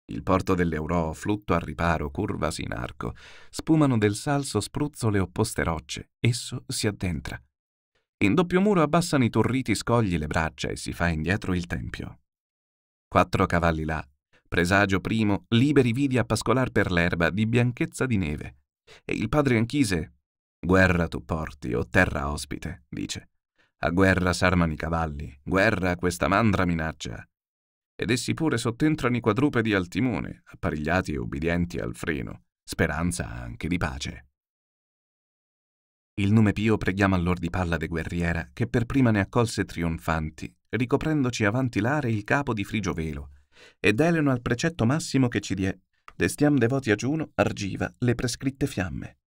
Il porto dell'Eurò, flutto al riparo, curvasi in arco, spumano del salso spruzzo le opposte rocce, esso si addentra. In doppio muro abbassano i torriti scogli le braccia e si fa indietro il tempio. Quattro cavalli là. Presagio primo, liberi vidi a pascolar per l'erba di bianchezza di neve. E il padre Anchise, guerra tu porti, o terra ospite, dice. A guerra s'armano i cavalli, guerra questa mandra minaccia. Ed essi pure sottentrano i quadrupedi al timone, apparigliati e ubbidienti al freno, speranza anche di pace. Il nome Pio preghiamo allor di Palla de Guerriera, che per prima ne accolse trionfanti ricoprendoci avanti l'are il capo di frigio velo, ed Eleno al precetto massimo che ci die, destiam devoti a Giuno, argiva le prescritte fiamme.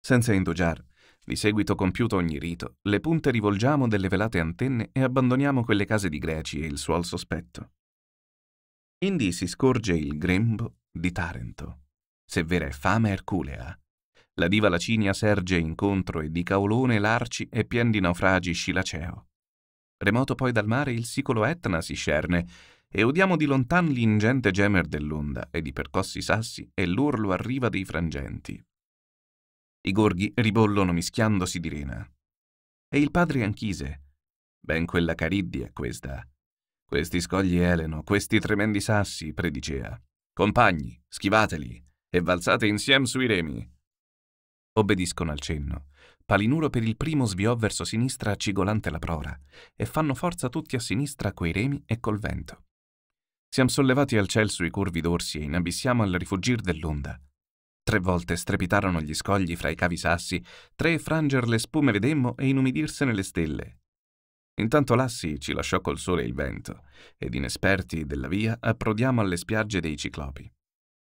Senza indugiar, di seguito compiuto ogni rito, le punte rivolgiamo delle velate antenne e abbandoniamo quelle case di greci e il suol sospetto. Indi si scorge il grembo di Tarento. Se vera è fama Erculea. La diva Lacinia serge incontro e di Caolone l'arci è pien di naufragi Scilaceo. Remoto poi dal mare il sicolo Etna si scerne, e udiamo di lontan l'ingente gemer dell'onda e di percossi sassi e l'urlo arriva dei frangenti. I gorghi ribollono mischiandosi di rena. E il padre Anchise, ben quella Cariddia questa, questi scogli eleno, questi tremendi sassi, predicea. Compagni, schivateli e valzate insieme sui remi. Obbediscono al cenno Palinuro per il primo sviò verso sinistra cigolante la prora e fanno forza tutti a sinistra coi remi e col vento. Siamo sollevati al ciel sui curvi dorsi e inabissiamo al rifugir dell'onda. Tre volte strepitarono gli scogli fra i cavi sassi, tre franger le spume vedemmo e inumidirsene le stelle. Intanto Lassi ci lasciò col sole il vento, ed inesperti della via approdiamo alle spiagge dei ciclopi.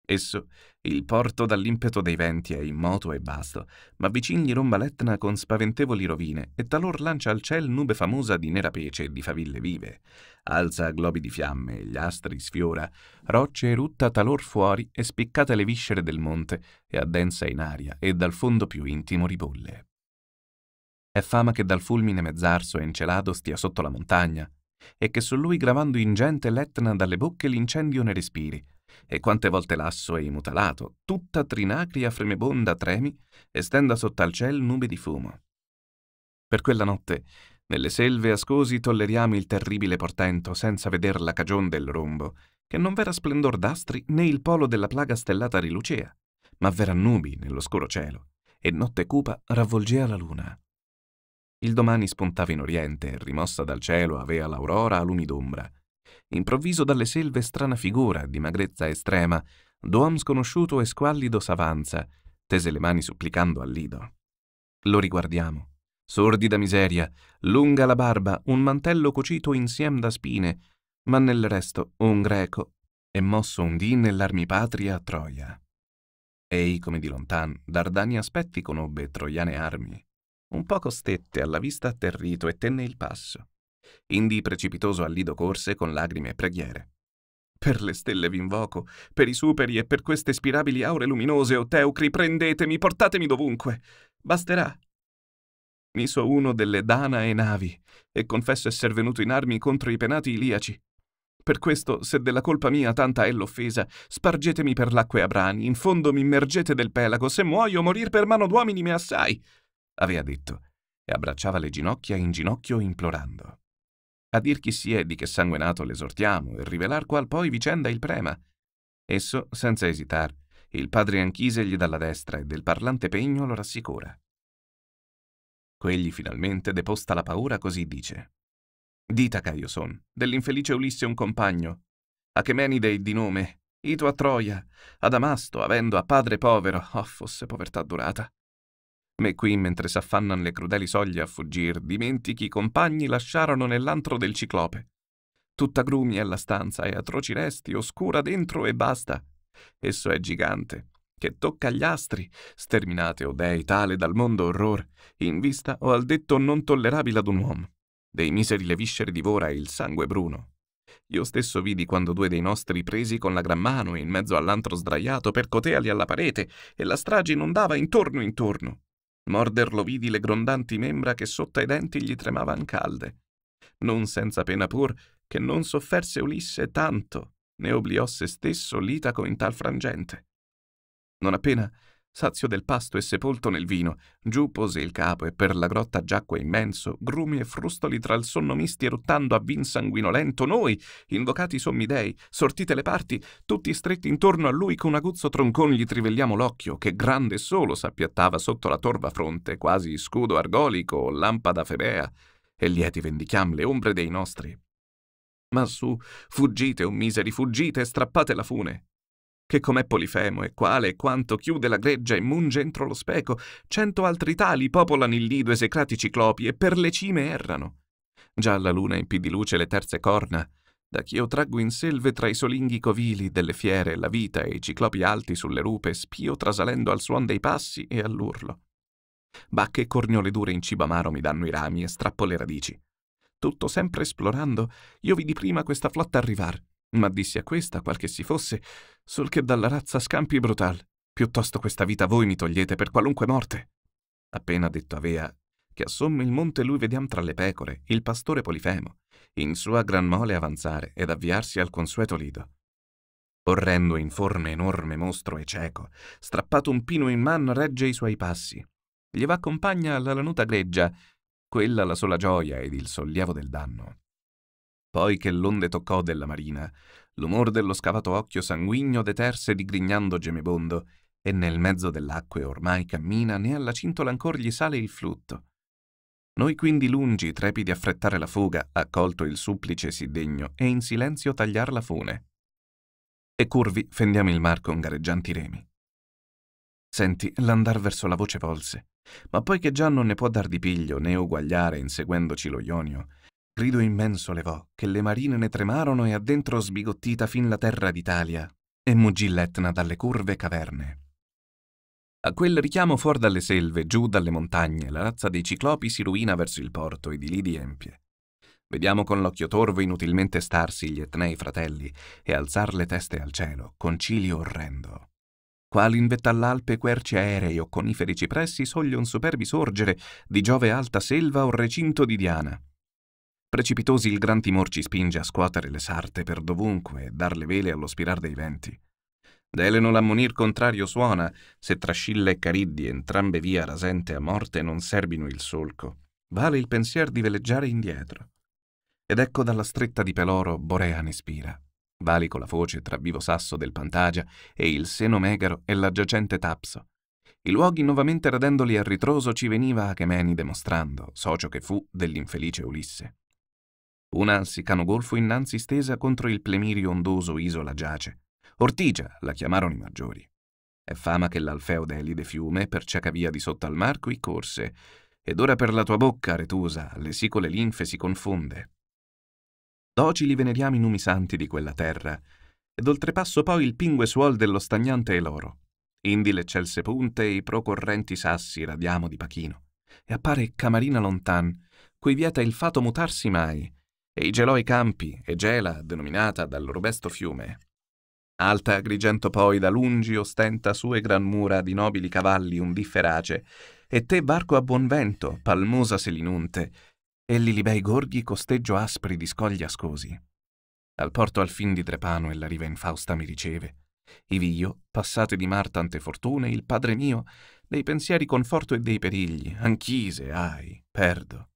Esso, il porto dall'impeto dei venti è immoto e basto, ma vicin gli romba l'Etna con spaventevoli rovine e talor lancia al ciel nube famosa di nera pece e di faville vive. Alza globi di fiamme, gli astri sfiora, rocce erutta talor fuori e spiccate le viscere del monte e addensa in aria e dal fondo più intimo ribolle. È fama che dal fulmine mezzarso e incelato stia sotto la montagna, e che su lui gravando ingente l'Etna dalle bocche l'incendio ne respiri, e quante volte lasso e imutalato, tutta trinacria fremebonda tremi, estenda sotto al ciel nube di fumo. Per quella notte, nelle selve ascosi tolleriamo il terribile portento senza veder la cagion del rombo, che non vera splendor d'astri né il polo della plaga stellata rilucea, ma vera nubi nell'oscuro cielo, e notte cupa ravvolgea la luna. Il domani spuntava in oriente e rimossa dal cielo avea l'aurora a lumi d'ombra, Improvviso dalle selve strana figura, di magrezza estrema, Doam sconosciuto e squallido s'avanza, tese le mani supplicando al Lido. Lo riguardiamo. Sordida miseria, lunga la barba, un mantello cucito insiem da spine, ma nel resto un greco, e mosso un dì nell'armi patria a Troia. Ei, come di lontan, d'ardani aspetti conobbe troiane armi. Un poco stette alla vista atterrito e tenne il passo. Indi precipitoso al lido corse con lagrime e preghiere. Per le stelle vi invoco, per i superi e per queste spirabili aure luminose, o Teucri, prendetemi, portatemi dovunque. Basterà. Mi so uno delle Danae navi, e confesso esser venuto in armi contro i penati iliaci. Per questo, se della colpa mia tanta è l'offesa, spargetemi per l'acque abrani, in fondo mi immergete del pelago, se muoio morir per mano d'uomini me assai. Avea detto, e abbracciava le ginocchia in ginocchio implorando a dir chi si è di che sangue nato l'esortiamo e rivelar qual poi vicenda il prema. Esso, senza esitar, il padre Anchise gli dà la destra e del parlante pegno lo rassicura. Quegli finalmente deposta la paura così dice. Dita, Caio son, dell'infelice Ulisse un compagno, Achemenide di nome, ito a Troia, ad Amasto, avendo a padre povero, oh, fosse povertà durata, Me qui, mentre s'affannan le crudeli soglie a fuggir, dimentichi i compagni lasciarono nell'antro del ciclope. Tutta grumi è la stanza e atroci resti, oscura dentro e basta. Esso è gigante, che tocca agli astri, sterminate o dei tale dal mondo orror, in vista o al detto non tollerabile ad un uomo. Dei miseri le viscere divora il sangue bruno. Io stesso vidi quando due dei nostri presi con la gran mano in mezzo all'antro sdraiato percoteali alla parete e la strage inondava intorno intorno morderlo vidi le grondanti membra che sotto ai denti gli tremavan calde, non senza pena pur che non sofferse Ulisse tanto, né obliò se stesso l'Itaco in tal frangente. Non appena Sazio del pasto e sepolto nel vino, giù pose il capo e per la grotta giacque immenso, grumi e frustoli tra il sonno misti eruttando a vin sanguinolento, noi, invocati sommi dei, sortite le parti, tutti stretti intorno a lui con aguzzo troncon gli trivelliamo l'occhio, che grande solo s'appiattava sotto la torva fronte, quasi scudo argolico o lampada febea, e lieti vendichiam le ombre dei nostri. Ma su, fuggite, o oh miseri, fuggite, e strappate la fune, che com'è polifemo e quale e quanto chiude la greggia e munge entro lo speco, cento altri tali popolano il lido esecrati ciclopi e per le cime errano. Già la luna impì di luce le terze corna, da che io traggo in selve tra i solinghi covili delle fiere la vita e i ciclopi alti sulle rupe spio trasalendo al suon dei passi e all'urlo. Bacche e corniole dure in cibo amaro mi danno i rami e strappo le radici. Tutto sempre esplorando, io vidi prima questa flotta arrivar, ma dissi a questa, qual che si fosse, sol che dalla razza scampi brutal, piuttosto questa vita voi mi togliete per qualunque morte. Appena detto avea, che a sommo il monte lui vediam tra le pecore, il pastore Polifemo, in sua gran mole avanzare ed avviarsi al consueto lido. Orrendo informe enorme mostro e cieco, strappato un pino in man regge i suoi passi. Gli va compagna alla lanuta greggia, quella la sola gioia ed il sollievo del danno. Poi che l'onde toccò della marina, l'umor dello scavato occhio sanguigno deterse digrignando gemebondo, e nel mezzo dell'acque ormai cammina, né alla cintola ancor gli sale il flutto. Noi quindi lungi, trepidi affrettare la fuga, accolto il supplice si degno, e in silenzio tagliar la fune. E curvi fendiamo il mar con gareggianti remi. Senti, l'andar verso la voce volse, ma poiché già non ne può dar di piglio né uguagliare inseguendoci lo Ionio, Grido immenso levò, che le marine ne tremarono e addentro sbigottita fin la terra d'Italia, e muggì l'Etna dalle curve caverne. A quel richiamo fuor dalle selve, giù dalle montagne, la razza dei ciclopi si ruina verso il porto e di lì riempie. Vediamo con l'occhio torvo inutilmente starsi gli etnei fratelli e alzar le teste al cielo, concilio orrendo. Quali in vetta all'alpe querci aerei o coniferi cipressi soglion superbi sorgere di Giove alta selva o recinto di Diana, Precipitosi il Gran Timor ci spinge a scuotere le sarte per dovunque e dar le vele allo spirar dei venti. D'Eleno l'ammonir contrario suona, se tra Trascilla e Cariddi, entrambe via rasente a morte, non serbino il solco. Vale il pensier di veleggiare indietro. Ed ecco dalla stretta di Peloro Borea ne spira. Valico la foce tra vivo sasso del Pantagia e il seno megaro e l'aggiacente Tapso. I luoghi nuovamente radendoli a ritroso ci veniva Achemenide mostrando, socio che fu dell'infelice Ulisse. Una al Sicano Golfo innanzi stesa contro il plemirio ondoso isola giace. Ortigia la chiamarono i maggiori. È fama che l'alfeo d'elide fiume per cieca via di sotto al mar qui corse, ed ora per la tua bocca, retusa, le sicole linfe si confonde. Docili veneriamo i numi santi di quella terra, ed oltrepasso poi il pingue suol dello stagnante e l'oro. Indi le celse punte e i procorrenti sassi radiamo di Pachino. E appare Camarina lontan, cui vieta il fato mutarsi mai, e i gelò campi e gela, denominata dal robesto fiume. Alta Agrigento poi da lungi ostenta sue gran mura di nobili cavalli un differace, e te barco a buon vento, palmosa selinunte, e lilibei gorghi costeggio aspri di scogli ascosi. Al porto al fin di Trepano e la riva infausta mi riceve. Ivio, passate di mar tante fortune, il padre mio, dei pensieri conforto e dei perigli, anchise, ai, perdo.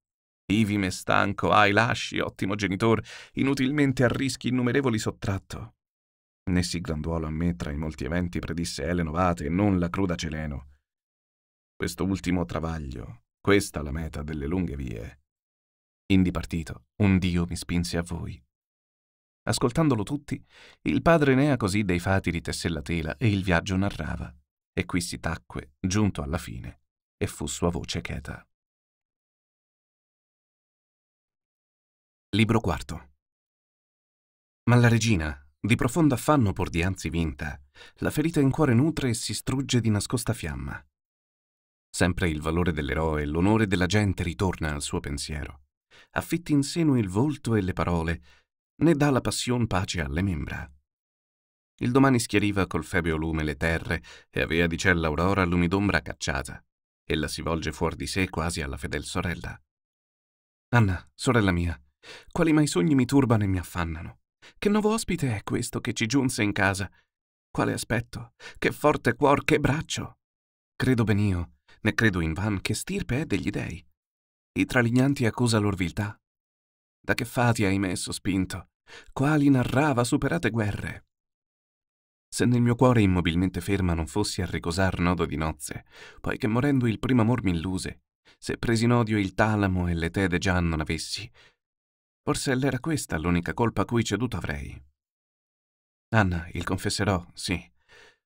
Ivi me stanco, ai lasci, ottimo genitor, inutilmente arrischi innumerevoli sottratto. Né granduolo a me tra i molti eventi predisse Ele Novate e non la cruda Celeno. Questo ultimo travaglio, questa la meta delle lunghe vie. Indi partito, un Dio mi spinse a voi. Ascoltandolo tutti, il padre Nea così dei fati ritesse la tela e il viaggio narrava, e qui si tacque, giunto alla fine, e fu sua voce cheta. Libro quarto. Ma la regina, di profondo affanno pur dianzi vinta, la ferita in cuore nutre e si strugge di nascosta fiamma. Sempre il valore dell'eroe e l'onore della gente ritorna al suo pensiero. Affitti in seno il volto e le parole, ne dà la passion pace alle membra. Il domani schiariva col febeo lume le terre e avea di cella aurora l'umidombra cacciata. Ella si volge fuori di sé quasi alla fedel sorella. Anna, sorella mia, quali mai sogni mi turbano e mi affannano? Che nuovo ospite è questo che ci giunse in casa? Quale aspetto? Che forte cuor, che braccio! Credo ben io, né credo in van, che stirpe è degli dei. I tralignanti accusa lor viltà. Da che fati, ahimè, sospinto, quali narrava superate guerre. Se nel mio cuore immobilmente ferma non fossi a ricosar nodo di nozze, poiché morendo il primo amor mi illuse, se presi in odio il talamo e le tede già non avessi, Forse era questa l'unica colpa a cui ceduto avrei. Anna, il confesserò, sì.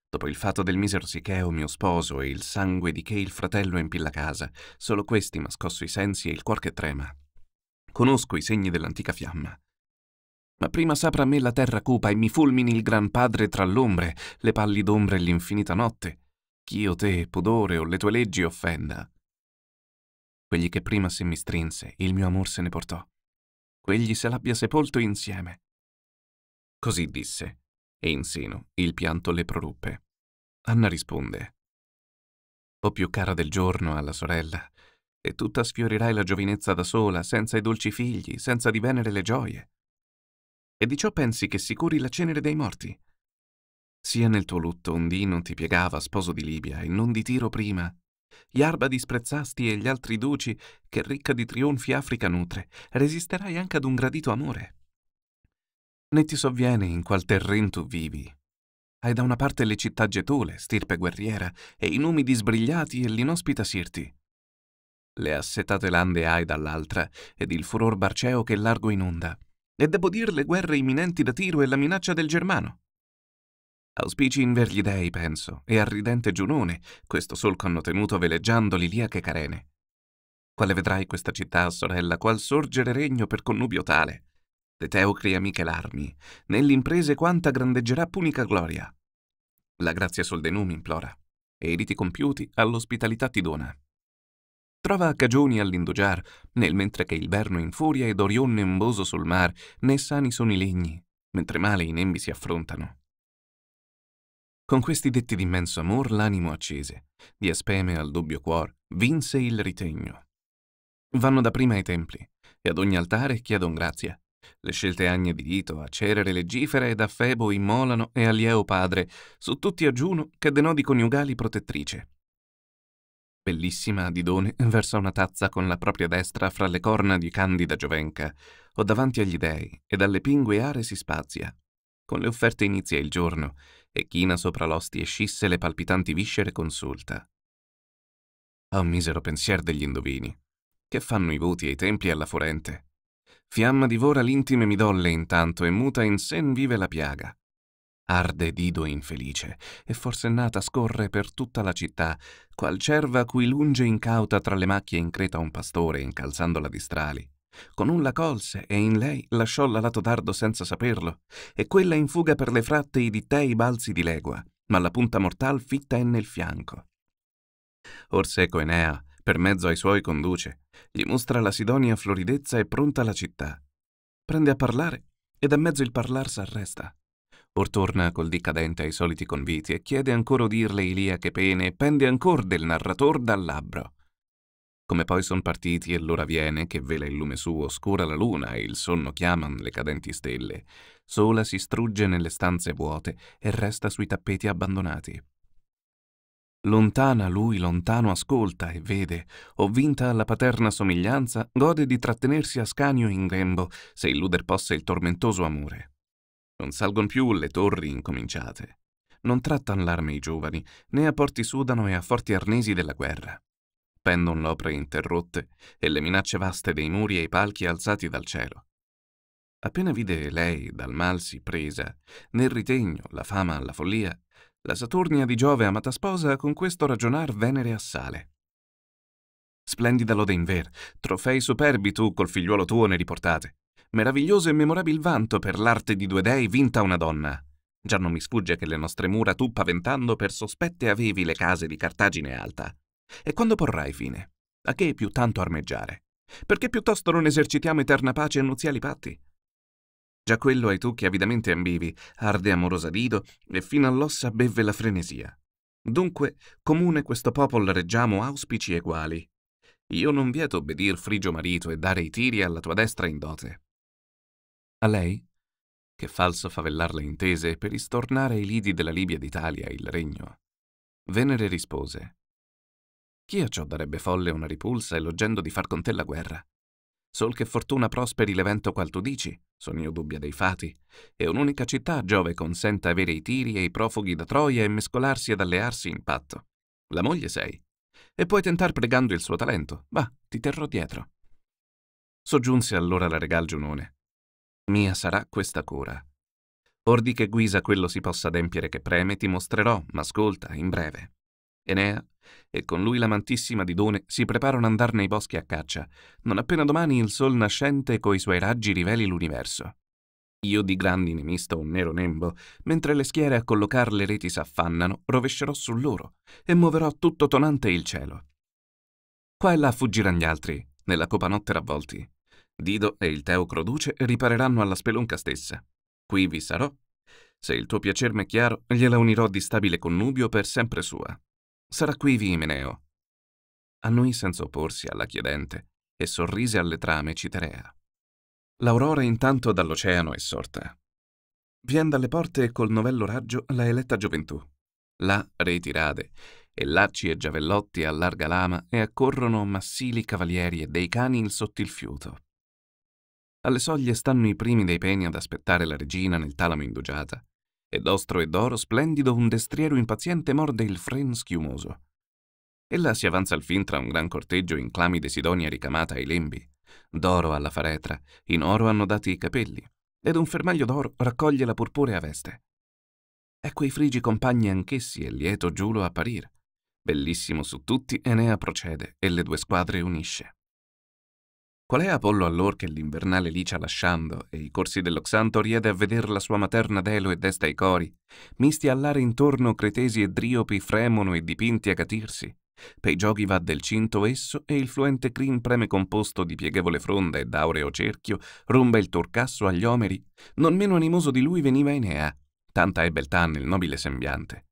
Dopo il fatto del misero Sicheo, mio sposo, e il sangue di che il fratello impilla casa, solo questi m'ha scosso i sensi e il cuor che trema. Conosco i segni dell'antica fiamma. Ma prima s'apra a me la terra cupa e mi fulmini il gran padre tra l'ombre, le pallide ombre e l'infinita notte. Ch'io te, pudore o le tue leggi offenda. Quelli che prima se mi strinse, il mio amor se ne portò quegli se l'abbia sepolto insieme. Così disse, e in seno il pianto le proruppe. Anna risponde, O più cara del giorno alla sorella, e tutta sfiorirai la giovinezza da sola, senza i dolci figli, senza di venere le gioie. E di ciò pensi che si curi la cenere dei morti? Sia nel tuo lutto un dì non ti piegava, sposo di Libia, e non di Tiro prima, Iarba disprezzasti e gli altri duci, che ricca di trionfi Africa nutre, resisterai anche ad un gradito amore. Né ti sovviene in qual terreno tu vivi. Hai da una parte le città getule, stirpe guerriera, e i numidi sbrigliati e l'inospita Sirti. Le assetate lande hai dall'altra, ed il furor barceo che largo inonda. E debbo dir le guerre imminenti da Tiro e la minaccia del Germano. Auspici gli dei, penso, e al ridente Giunone, questo solco hanno tenuto veleggiando l'Iliache Carene. Quale vedrai questa città, sorella, qual sorgere regno per connubio tale? De teocri amiche l'armi, nell'imprese quanta grandeggerà punica gloria. La grazia sol denumi implora, e i riti compiuti all'ospitalità ti dona. Trova cagioni all'indugiar, nel mentre che il verno infuria ed Orion nemboso sul mar, né sani sono i legni, mentre male i nembi si affrontano. Con questi detti d'immenso amor l'animo accese, di Aspeme al dubbio cuor, vinse il ritegno. Vanno da prima ai templi, e ad ogni altare chiedon grazia. Le scelte agne di dito a Cerere leggifera ed a Febo immolano e a Lieo padre, su tutti a Giuno che denò di coniugali protettrice. Bellissima Didone versa una tazza con la propria destra fra le corna di Candida Giovenca, o davanti agli dei, e dalle pingue are si spazia. Con le offerte inizia il giorno, e china sopra e scisse le palpitanti viscere consulta. Ha un misero pensier degli indovini. Che fanno i voti ai templi e alla forente? Fiamma divora l'intime midolle intanto e muta in sen vive la piaga. Arde Dido infelice e forsennata scorre per tutta la città, qual cerva cui lunge incauta tra le macchie increta un pastore incalzandola di strali. Con un la colse e in lei lasciò l'alato dardo senza saperlo, e quella in fuga per le fratte i dittei balzi di legua, ma la punta mortal fitta è nel fianco. Orseco Enea, per mezzo ai suoi conduce, gli mostra la Sidonia floridezza e pronta la città. Prende a parlare ed a mezzo il parlar s'arresta. Or torna col cadente ai soliti conviti e chiede ancora dirle Ilia che pene e pende ancora del narrator dal labbro. Come poi son partiti e l'ora viene, che vela il lume suo, scura la luna e il sonno chiaman le cadenti stelle. Sola si strugge nelle stanze vuote e resta sui tappeti abbandonati. Lontana lui, lontano ascolta e vede, o vinta alla paterna somiglianza, gode di trattenersi a scanio in grembo, se illuder possa il tormentoso amore. Non salgon più le torri incominciate. Non trattan l'arme i giovani, né a porti sudano e a forti arnesi della guerra pendon l'opre interrotte e le minacce vaste dei muri e i palchi alzati dal cielo. Appena vide lei dal mal si presa, nel ritegno, la fama alla follia, la Saturnia di Giove amata sposa con questo ragionar Venere assale. Splendida lode in ver, trofei superbi tu col figliuolo tuo ne riportate. Meraviglioso e memorabil vanto per l'arte di due dei vinta una donna. Già non mi sfugge che le nostre mura tu paventando per sospette avevi le case di Cartagine alta. E quando porrai fine? A che più tanto armeggiare? Perché piuttosto non esercitiamo eterna pace e nuziali patti? Già quello hai tu che avidamente ambivi, arde amorosa d'ido e fino all'ossa beve la frenesia. Dunque, comune questo popol reggiamo auspici eguali. Io non vieto obbedir frigio marito e dare i tiri alla tua destra in dote. A lei, che falso favellar le intese per istornare i lidi della Libia d'Italia il regno, Venere rispose chi a ciò darebbe folle una ripulsa elogiando di far con te la guerra? Sol che fortuna prosperi l'evento qual tu dici, son io dubbia dei fati, e un'unica città Giove consenta avere i tiri e i profughi da Troia e mescolarsi ed allearsi in patto. La moglie sei. E puoi tentar pregando il suo talento. Va, ti terrò dietro. Soggiunse allora la regal Giunone. Mia sarà questa cura. Or di che guisa quello si possa adempiere che preme, ti mostrerò, ma ascolta, in breve. Enea e con lui l'amantissima Didone si preparano ad andare nei boschi a caccia, non appena domani il sol nascente coi suoi raggi riveli l'universo. Io di grandi nemisto un nero nembo, mentre le schiere a collocar le reti s'affannano, rovescerò su loro e muoverò tutto tonante il cielo. Qua e là fuggiranno gli altri, nella copanotte ravvolti. Dido e il Teucro Duce ripareranno alla spelonca stessa. Qui vi sarò. Se il tuo piacer m'è chiaro, gliela unirò di stabile connubio per sempre sua. Sarà quivi Imeneo. Annui senza opporsi alla chiedente e sorrise alle trame Citerea. L'aurora intanto dall'oceano è sorta. Vien dalle porte col novello raggio la eletta gioventù. Là re tirade, e lacci e giavellotti a larga lama e accorrono massili cavalieri e dei cani in sottil fiuto. Alle soglie stanno i primi dei peni ad aspettare la regina nel talamo indugiata, ed ostro e d'oro splendido un destriero impaziente morde il fren schiumoso. Ella si avanza al fin tra un gran corteggio in clamide sidonia ricamata ai lembi, d'oro alla faretra, in oro annodati i capelli, ed un fermaglio d'oro raccoglie la purpurea veste. Ecco i frigi compagni anch'essi e lieto giulo apparir. Bellissimo su tutti, Enea procede e le due squadre unisce. Qual è Apollo allor che l'invernale licia lasciando e i corsi dell'Oxanto riede a veder la sua materna d'Elo e desta i cori, misti all'are intorno cretesi e driopi fremono e dipinti a catirsi? Pei giochi va del cinto esso e il fluente crin preme composto di pieghevole fronda e d'aureo cerchio, romba il torcasso agli omeri, non meno animoso di lui veniva Enea, tanta è beltà nel nobile sembiante.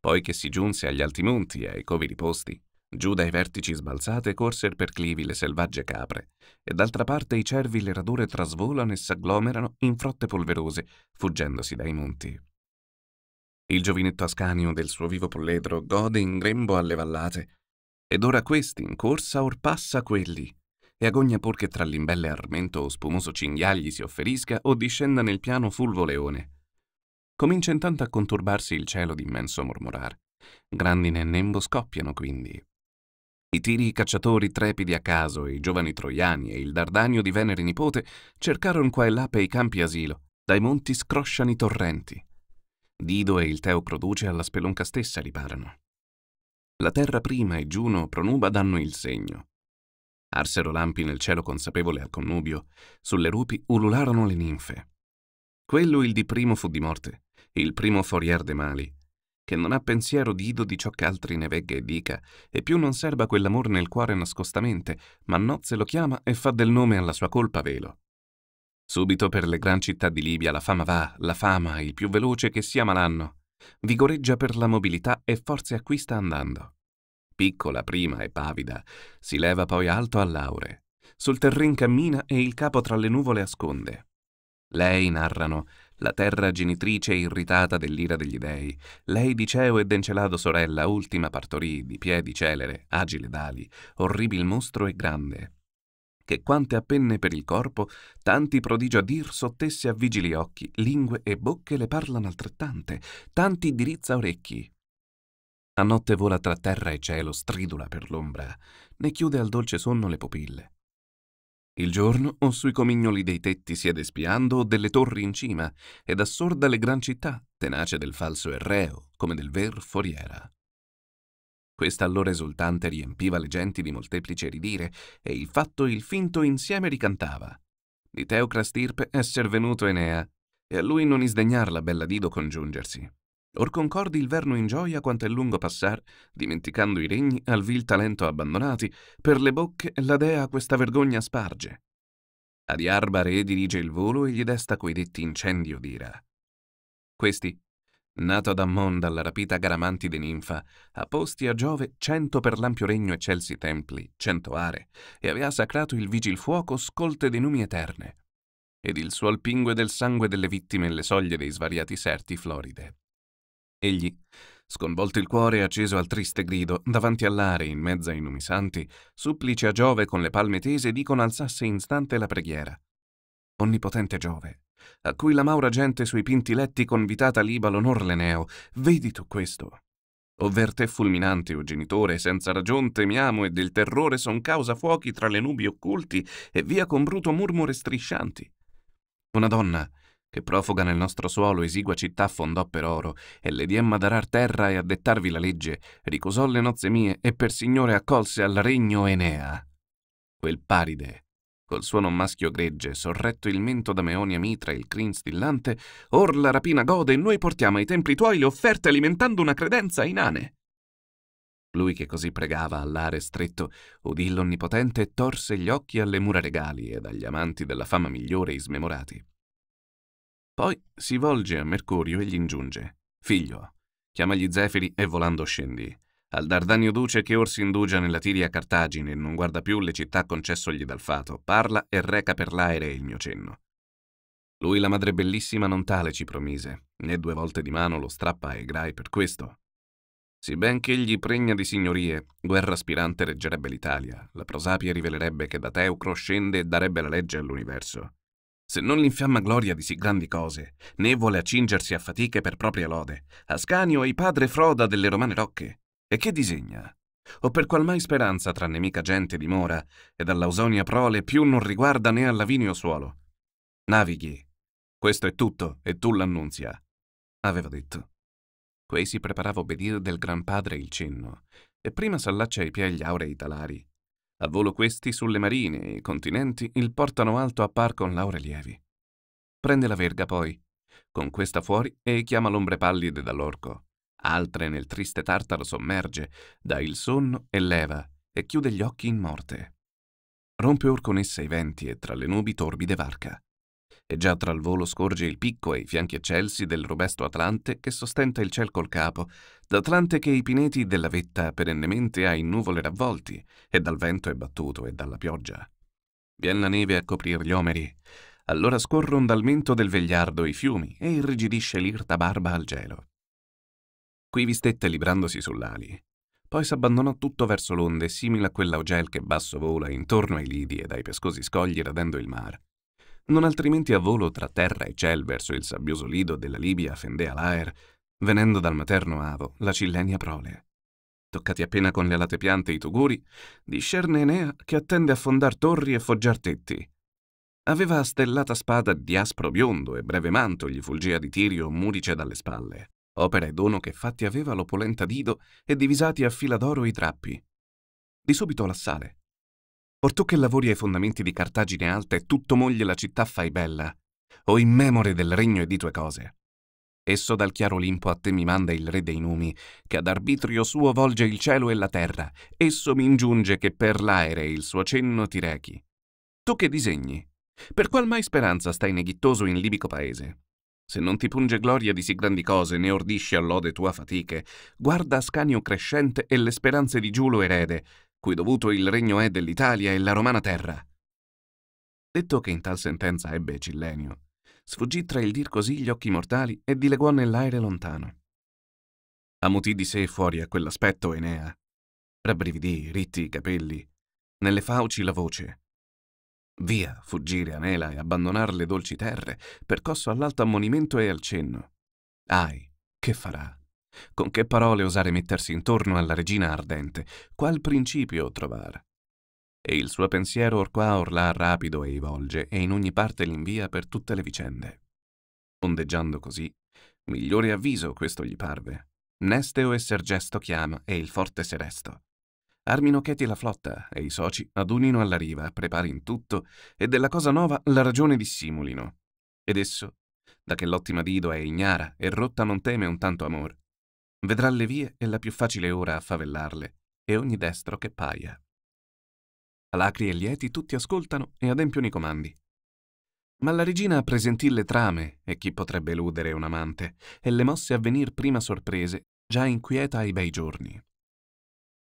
Poi che si giunse agli alti monti e ai covi riposti, Giù dai vertici sbalzate corser per clivi le selvagge capre, e d'altra parte i cervi le radure trasvolano e s'agglomerano in frotte polverose, fuggendosi dai monti. Il giovinetto ascanio del suo vivo polledro gode in grembo alle vallate, ed ora questi in corsa orpassa quelli, e agogna pur che tra limbelle armento o spumoso cinghiagli si offerisca o discenda nel piano fulvo leone. Comincia intanto a conturbarsi il cielo d'immenso mormorar. Grandine e nembo scoppiano quindi, i tiri i cacciatori trepidi a caso i giovani troiani e il dardanio di Venere nipote cercarono qua e là per i campi asilo. Dai monti scrosciano i torrenti. Dido e il Teo produce alla spelonca stessa riparano. La terra prima e Giuno pronuba danno il segno. Arsero lampi nel cielo consapevole al connubio, sulle rupi ulularono le ninfe. Quello il di primo fu di morte, il primo forier de mali, che non ha pensiero d'ido di ciò che altri ne vegga e dica, e più non serba quell'amor nel cuore nascostamente, ma nozze lo chiama e fa del nome alla sua colpa velo. Subito per le gran città di Libia la fama va, la fama, il più veloce che sia malanno. Vigoreggia per la mobilità e forze acquista andando. Piccola prima e pavida, si leva poi alto all'aure. Sul terreno cammina e il capo tra le nuvole asconde. Lei, narrano, la terra genitrice irritata dell'ira degli dei, lei di Ceo e d'Encelado sorella, ultima partorì, di piedi celere, agile d'ali, orribil mostro e grande, che quante appenne per il corpo, tanti prodigio a dir sottesse a vigili occhi, lingue e bocche le parlano altrettante, tanti dirizza orecchi. A notte vola tra terra e cielo, stridula per l'ombra, ne chiude al dolce sonno le pupille il giorno o sui comignoli dei tetti siede spiando o delle torri in cima, ed assorda le gran città, tenace del falso erreo, come del ver foriera. Questa allora esultante riempiva le genti di molteplice ridire, e il fatto il finto insieme ricantava. Di Teocra stirpe esser venuto Enea, e a lui non isdegnar la bella Dido congiungersi or concordi il verno in gioia quanto è lungo passar, dimenticando i regni al vil talento abbandonati, per le bocche la dea questa vergogna sparge. Adiarba re dirige il volo e gli desta coi detti incendio d'ira. Questi, nato ad Ammon dalla rapita Garamantide ninfa, ha posti a Giove cento per l'ampio regno eccelsi templi, cento are, e avea sacrato il vigil fuoco scolte dei numi eterne, ed il suol pingue del sangue delle vittime e le soglie dei svariati serti floride. Egli, sconvolto il cuore e acceso al triste grido, davanti all'are in mezzo ai numi santi, supplice a Giove con le palme tese dicono alzasse istante la preghiera. Onnipotente Giove, a cui la maura gente sui pinti letti convitata liba l'onor leneo, vedi tu questo. Ovver te fulminante, o genitore, senza ragion temiamo e del terrore son causa fuochi tra le nubi occulti e via con bruto murmure striscianti. Una donna, che profuga nel nostro suolo esigua città fondò per oro, e le diemma darar terra e a dettarvi la legge, ricusò le nozze mie e per signore accolse al regno Enea. Quel paride, col suo non maschio gregge, sorretto il mento da meonia mitra e il crin stillante, or la rapina gode e noi portiamo ai templi tuoi le offerte alimentando una credenza inane. Lui che così pregava all'are stretto, udì l'Onnipotente e torse gli occhi alle mura regali ed agli amanti della fama migliore ismemorati. Poi si volge a Mercurio e gli ingiunge: Figlio, chiama gli zefiri e volando scendi. Al Dardanio duce che orsi indugia nella Tiria Cartagine e non guarda più le città concessogli dal fato, parla e reca per l'aere il mio cenno. Lui la madre bellissima non tale ci promise, né due volte di mano lo strappa ai grai per questo. Sì che egli pregna di signorie, guerra aspirante reggerebbe l'Italia, la prosapia rivelerebbe che da Teucro scende e darebbe la legge all'universo. Se non l'infiamma gloria di sì grandi cose, né vuole accingersi a fatiche per propria lode, Ascanio è padre froda delle romane rocche. E che disegna? O per qual mai speranza tra nemica gente dimora, e dall'ausonia prole più non riguarda né al lavinio suolo? Navighi. Questo è tutto, e tu l'annunzia. Aveva detto. Quei si preparava a obbedire del gran padre il cenno, e prima s'allaccia ai piedi gli aurei talari, a volo questi sulle marine e i continenti il portano alto a par con laurelievi. Prende la verga poi, con questa fuori e chiama l'ombre pallide dall'orco. Altre nel triste tartaro sommerge, dà il sonno e leva, e chiude gli occhi in morte. Rompe or con essa i venti e tra le nubi torbide varca e già tra il volo scorge il picco e i fianchi eccelsi del robusto Atlante che sostenta il ciel col capo, d'Atlante che i pineti della vetta perennemente ha in nuvole ravvolti e dal vento è battuto e dalla pioggia. Vien la neve a coprir gli omeri, allora scorron dal mento del vegliardo i fiumi e irrigidisce l'irta barba al gelo. Qui vi stette librandosi sull'ali. Poi s'abbandonò tutto verso l'onde, simile a quella ogel che basso vola intorno ai lidi e dai pescosi scogli radendo il mare non altrimenti a volo tra terra e ciel verso il sabbioso lido della Libia Fendea Laer, venendo dal materno Avo, la Cillenia Prole. Toccati appena con le alate piante i tuguri, discerne Enea che attende a fondar torri e foggiar tetti. Aveva stellata spada di aspro biondo e breve manto gli fulgea di Tirio murice dalle spalle, opera e dono che fatti aveva l'opolenta Dido e divisati a fila d'oro i trappi. Di subito l'assale, Or tu che lavori ai fondamenti di Cartagine Alta e tutto moglie la città fai bella, o in memore del regno e di tue cose. Esso dal chiaro Olimpo a te mi manda il re dei numi, che ad arbitrio suo volge il cielo e la terra, esso mi ingiunge che per l'aere il suo cenno ti rechi. Tu che disegni? Per qual mai speranza stai neghittoso in libico paese? Se non ti punge gloria di sì grandi cose, né ordisci all'ode tua fatiche, guarda Ascanio crescente e le speranze di Giulo erede, cui dovuto il regno è dell'Italia e la romana terra. Detto che in tal sentenza ebbe Cillenio, sfuggì tra il dir così gli occhi mortali e dileguò nell'aere lontano. Amutì di sé fuori a quell'aspetto Enea. Rabbrividì, ritti i capelli, nelle fauci la voce. Via, fuggire a Nela e abbandonar le dolci terre, percosso all'alto ammonimento e al cenno. Ai, che farà? Con che parole osare mettersi intorno alla regina ardente? Qual principio trovar? E il suo pensiero or qua or là rapido e volge, e in ogni parte l'invia per tutte le vicende. Ondeggiando così, migliore avviso questo gli parve. Nesteo e Sergesto chiama e il forte Seresto. Armino Cheti la flotta e i soci adunino alla riva, preparin tutto e della cosa nuova la ragione dissimulino. Ed esso, da che l'ottima Dido è ignara e rotta non teme un tanto amor, Vedrà le vie e la più facile ora a favellarle, e ogni destro che paia. Alacri e lieti tutti ascoltano e adempiono i comandi. Ma la regina presentì le trame, e chi potrebbe eludere un amante, e le mosse a venir prima sorprese, già inquieta ai bei giorni.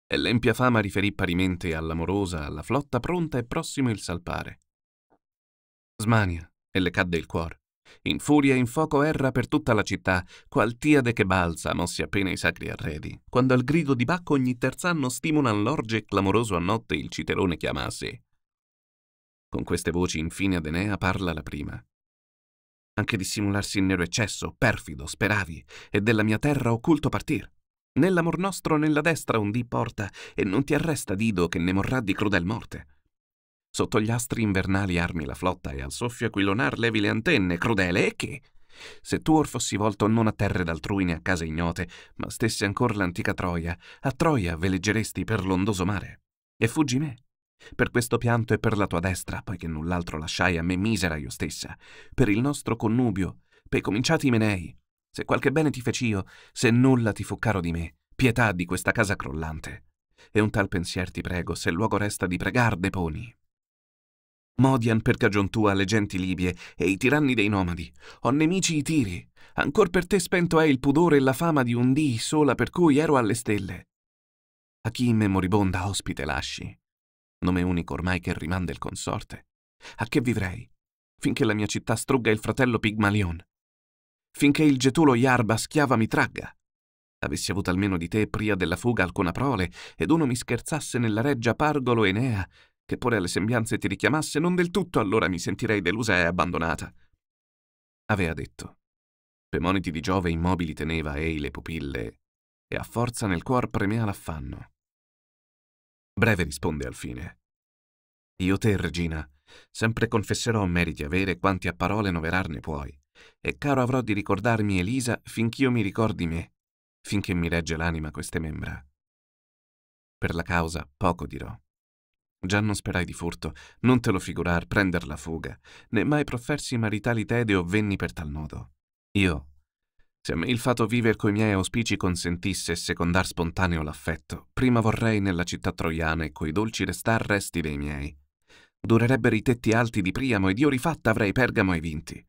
E l'empia fama riferì parimente all'amorosa, alla flotta pronta e prossimo il salpare. Smania, e le cadde il cuore. In furia e in fuoco erra per tutta la città, qual tiade che balza, mossi appena i sacri arredi, quando al grido di Bacco ogni terz'anno stimolan l'orge e clamoroso a notte il citerone chiama a sé. Con queste voci infine ad Enea parla la prima. Anche dissimularsi in nero eccesso, perfido, speravi, e della mia terra occulto partir. Nell'amor nostro nella destra un dì porta, e non ti arresta Dido che ne morrà di crudel morte. Sotto gli astri invernali armi la flotta e al soffio aquilonar levi le antenne, crudele, e che? Se Tuor fossi volto non a terre d'altrui né a case ignote, ma stesse ancor l'antica Troia, a Troia veleggeresti per l'ondoso mare. E fuggi me. Per questo pianto e per la tua destra, poiché null'altro lasciai a me misera io stessa, per il nostro connubio, pei cominciati menei. Se qualche bene ti feci io, se nulla ti fu caro di me, pietà di questa casa crollante. E un tal pensier ti prego, se luogo resta di pregar deponi. Modian per cagion tua le genti libie e i tiranni dei nomadi. Ho nemici i tiri. Ancor per te spento è il pudore e la fama di un dì sola per cui ero alle stelle. A chi in me moribonda ospite lasci? Nome unico ormai che rimanda il consorte. A che vivrei? Finché la mia città strugga il fratello Pigmalion. Finché il getulo Iarba schiava mi tragga. Avessi avuto almeno di te pria della fuga alcuna prole, ed uno mi scherzasse nella reggia Pargolo Enea, che pure alle sembianze ti richiamasse, non del tutto allora mi sentirei delusa e abbandonata. Avea detto. Pemoniti di Giove immobili teneva ei le pupille e a forza nel cuor premea l'affanno. Breve risponde al fine. Io te, regina, sempre confesserò meriti avere quanti a parole noverarne puoi, e caro avrò di ricordarmi Elisa finch'io mi ricordi me, finché mi regge l'anima queste membra. Per la causa poco dirò. Già non sperai di furto, non te lo figurar prender la fuga, né mai proffersi maritali tede o venni per tal modo. Io, se a me il fato viver coi miei auspici consentisse secondar spontaneo l'affetto, prima vorrei nella città troiana e coi dolci restar resti dei miei. Durerebbero i tetti alti di Priamo ed io rifatta avrei Pergamo e vinti.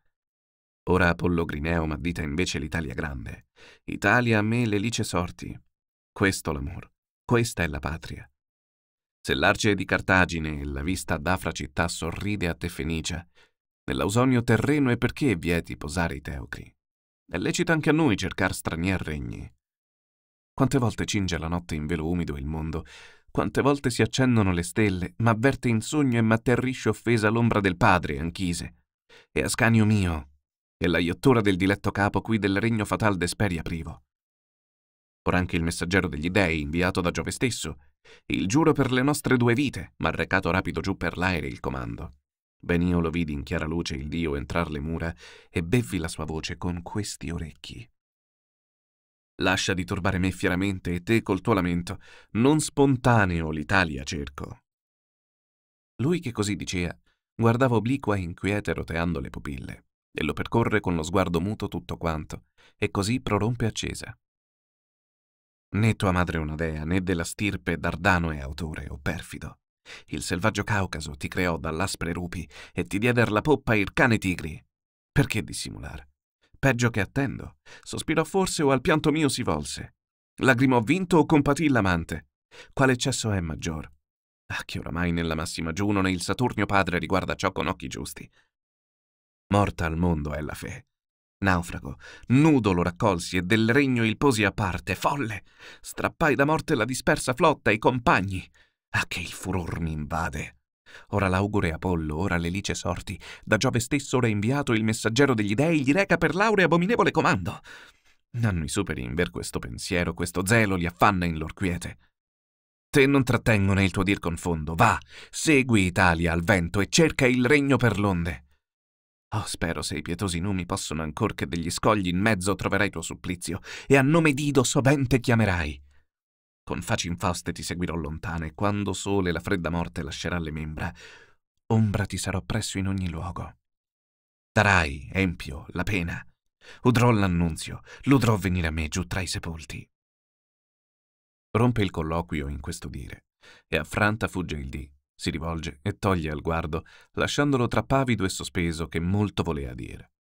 Ora Apollo Grineo m'addita invece l'Italia grande. Italia a me le lice sorti. Questo l'amor, questa è la patria. Se l'arce di Cartagine e la vista d'Afra città sorride a te Fenicia, nell'ausonio terreno è perché vieti posare i teocri? È lecito anche a noi cercar stranier regni. Quante volte cinge la notte in velo umido il mondo, quante volte si accendono le stelle, m'avverte in sogno e m'atterrisce offesa l'ombra del padre, Anchise. E Ascanio mio, e la iottura del diletto capo qui del regno fatal d'Esperia privo. Ora anche il messaggero degli dei, inviato da Giove stesso, il giuro per le nostre due vite, recato rapido giù per l'aereo il comando. Ben io lo vidi in chiara luce il dio entrar le mura e bevvi la sua voce con questi orecchi. Lascia di turbare me fieramente e te col tuo lamento, non spontaneo l'Italia cerco. Lui che così diceva, guardava obliqua e inquieta roteando le pupille, e lo percorre con lo sguardo muto tutto quanto, e così prorompe accesa. Né tua madre una dea, né della stirpe Dardano è autore o perfido. Il selvaggio Caucaso ti creò dall'aspre rupi e ti dieder la poppa il cane tigri. Perché dissimulare? Peggio che attendo. Sospirò forse o al pianto mio si volse. Lagrimò vinto o compatì l'amante. Quale eccesso è maggior? Ah, che oramai nella massima giunone il Saturnio padre riguarda ciò con occhi giusti. Morta al mondo è la fe, Naufrago, nudo lo raccolsi e del regno il posi a parte, folle. Strappai da morte la dispersa flotta, i compagni. Ah, che il furor mi invade! Ora l'augure Apollo, ora le lice sorti, da Giove stesso ora inviato il messaggero degli dei, gli reca per l'aure abominevole comando. Nanno i superi inver questo pensiero, questo zelo li affanna in lor quiete. Te non trattengo né il tuo dir confondo, va, segui Italia al vento e cerca il regno per l'onde. Oh, spero se i pietosi numi possono ancor che degli scogli in mezzo troverai tuo supplizio, e a nome d'Ido sovente chiamerai. Con facci infauste ti seguirò lontane, quando sole la fredda morte lascerà le membra, ombra ti sarò presso in ogni luogo. Darai, empio, la pena. Udrò l'annunzio, l'udrò venire a me giù tra i sepolti. Rompe il colloquio in questo dire, e affranta fugge il dì, si rivolge e toglie al guardo, lasciandolo tra pavido e sospeso che molto volea dire.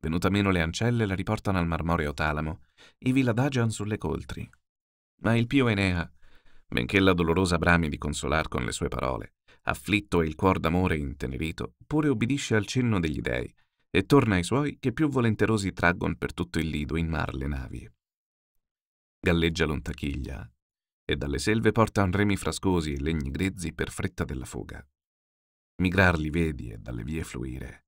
Venuta meno le ancelle la riportano al marmoreo talamo, i la dagian sulle coltri. Ma il pio Enea, benché la dolorosa brami di consolar con le sue parole, afflitto e il cuor d'amore intenerito, pure obbedisce al cenno degli dei e torna ai suoi che più volenterosi traggon per tutto il lido in mar le navi. Galleggia l'ontachiglia, e dalle selve portan remi frascosi e legni grezzi per fretta della fuga. Migrar li vedi e dalle vie fluire.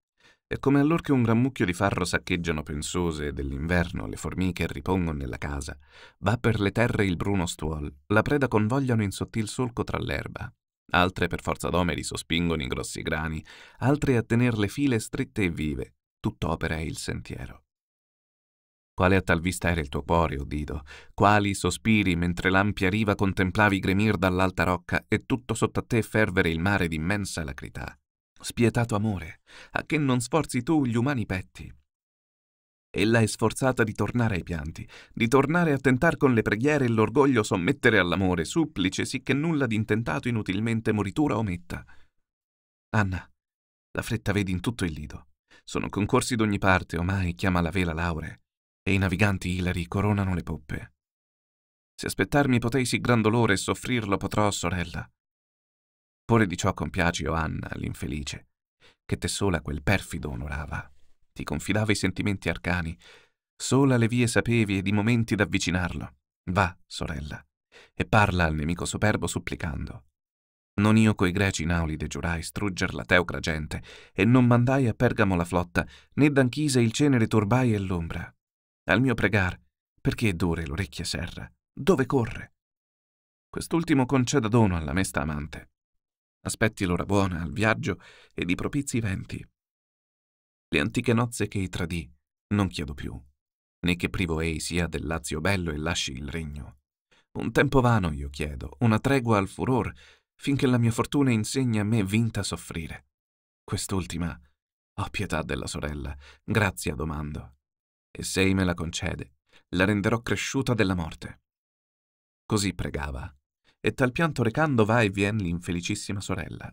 È come allor che un gran mucchio di farro saccheggiano pensose dell'inverno le formiche ripongono nella casa, va per le terre il bruno stuol, la preda convogliano in sottil solco tra l'erba. Altre per forza d'omeri sospingono i grossi grani, altre a tener le file strette e vive, tutt'opera è il sentiero. Quale a tal vista era il tuo cuore, o oh Dido? Quali sospiri mentre l'ampia riva contemplavi gremir dall'alta rocca e tutto sotto a te fervere il mare d'immensa lacrità? Spietato amore, a che non sforzi tu gli umani petti? Ella è sforzata di tornare ai pianti, di tornare a tentar con le preghiere e l'orgoglio sommettere all'amore, supplice sì che nulla d'intentato inutilmente moritura ometta. Anna, la fretta vedi in tutto il lido. Sono concorsi d'ogni parte, ormai chiama la vela laure e i naviganti ilari coronano le poppe. Se aspettarmi potei sì gran dolore e soffrirlo potrò, sorella. Pure di ciò compiaci Oanna, l'infelice, che te sola quel perfido onorava. Ti confidava i sentimenti arcani, sola le vie sapevi ed i momenti d'avvicinarlo. Va, sorella, e parla al nemico superbo supplicando. Non io coi greci in Aulide giurai strugger la teocra gente, e non mandai a Pergamo la flotta, né d'Anchise il cenere turbai e l'ombra al mio pregar, perché è dure l'orecchia serra, dove corre? Quest'ultimo conceda dono alla mesta amante. Aspetti l'ora buona al viaggio e di propizi venti. Le antiche nozze che i tradì, non chiedo più, né che privo ei sia del Lazio bello e lasci il regno. Un tempo vano io chiedo, una tregua al furor, finché la mia fortuna insegna a me vinta a soffrire. Quest'ultima, ho pietà della sorella, grazia domando, e se me la concede, la renderò cresciuta della morte. Così pregava, e tal pianto recando va e vien l'infelicissima sorella.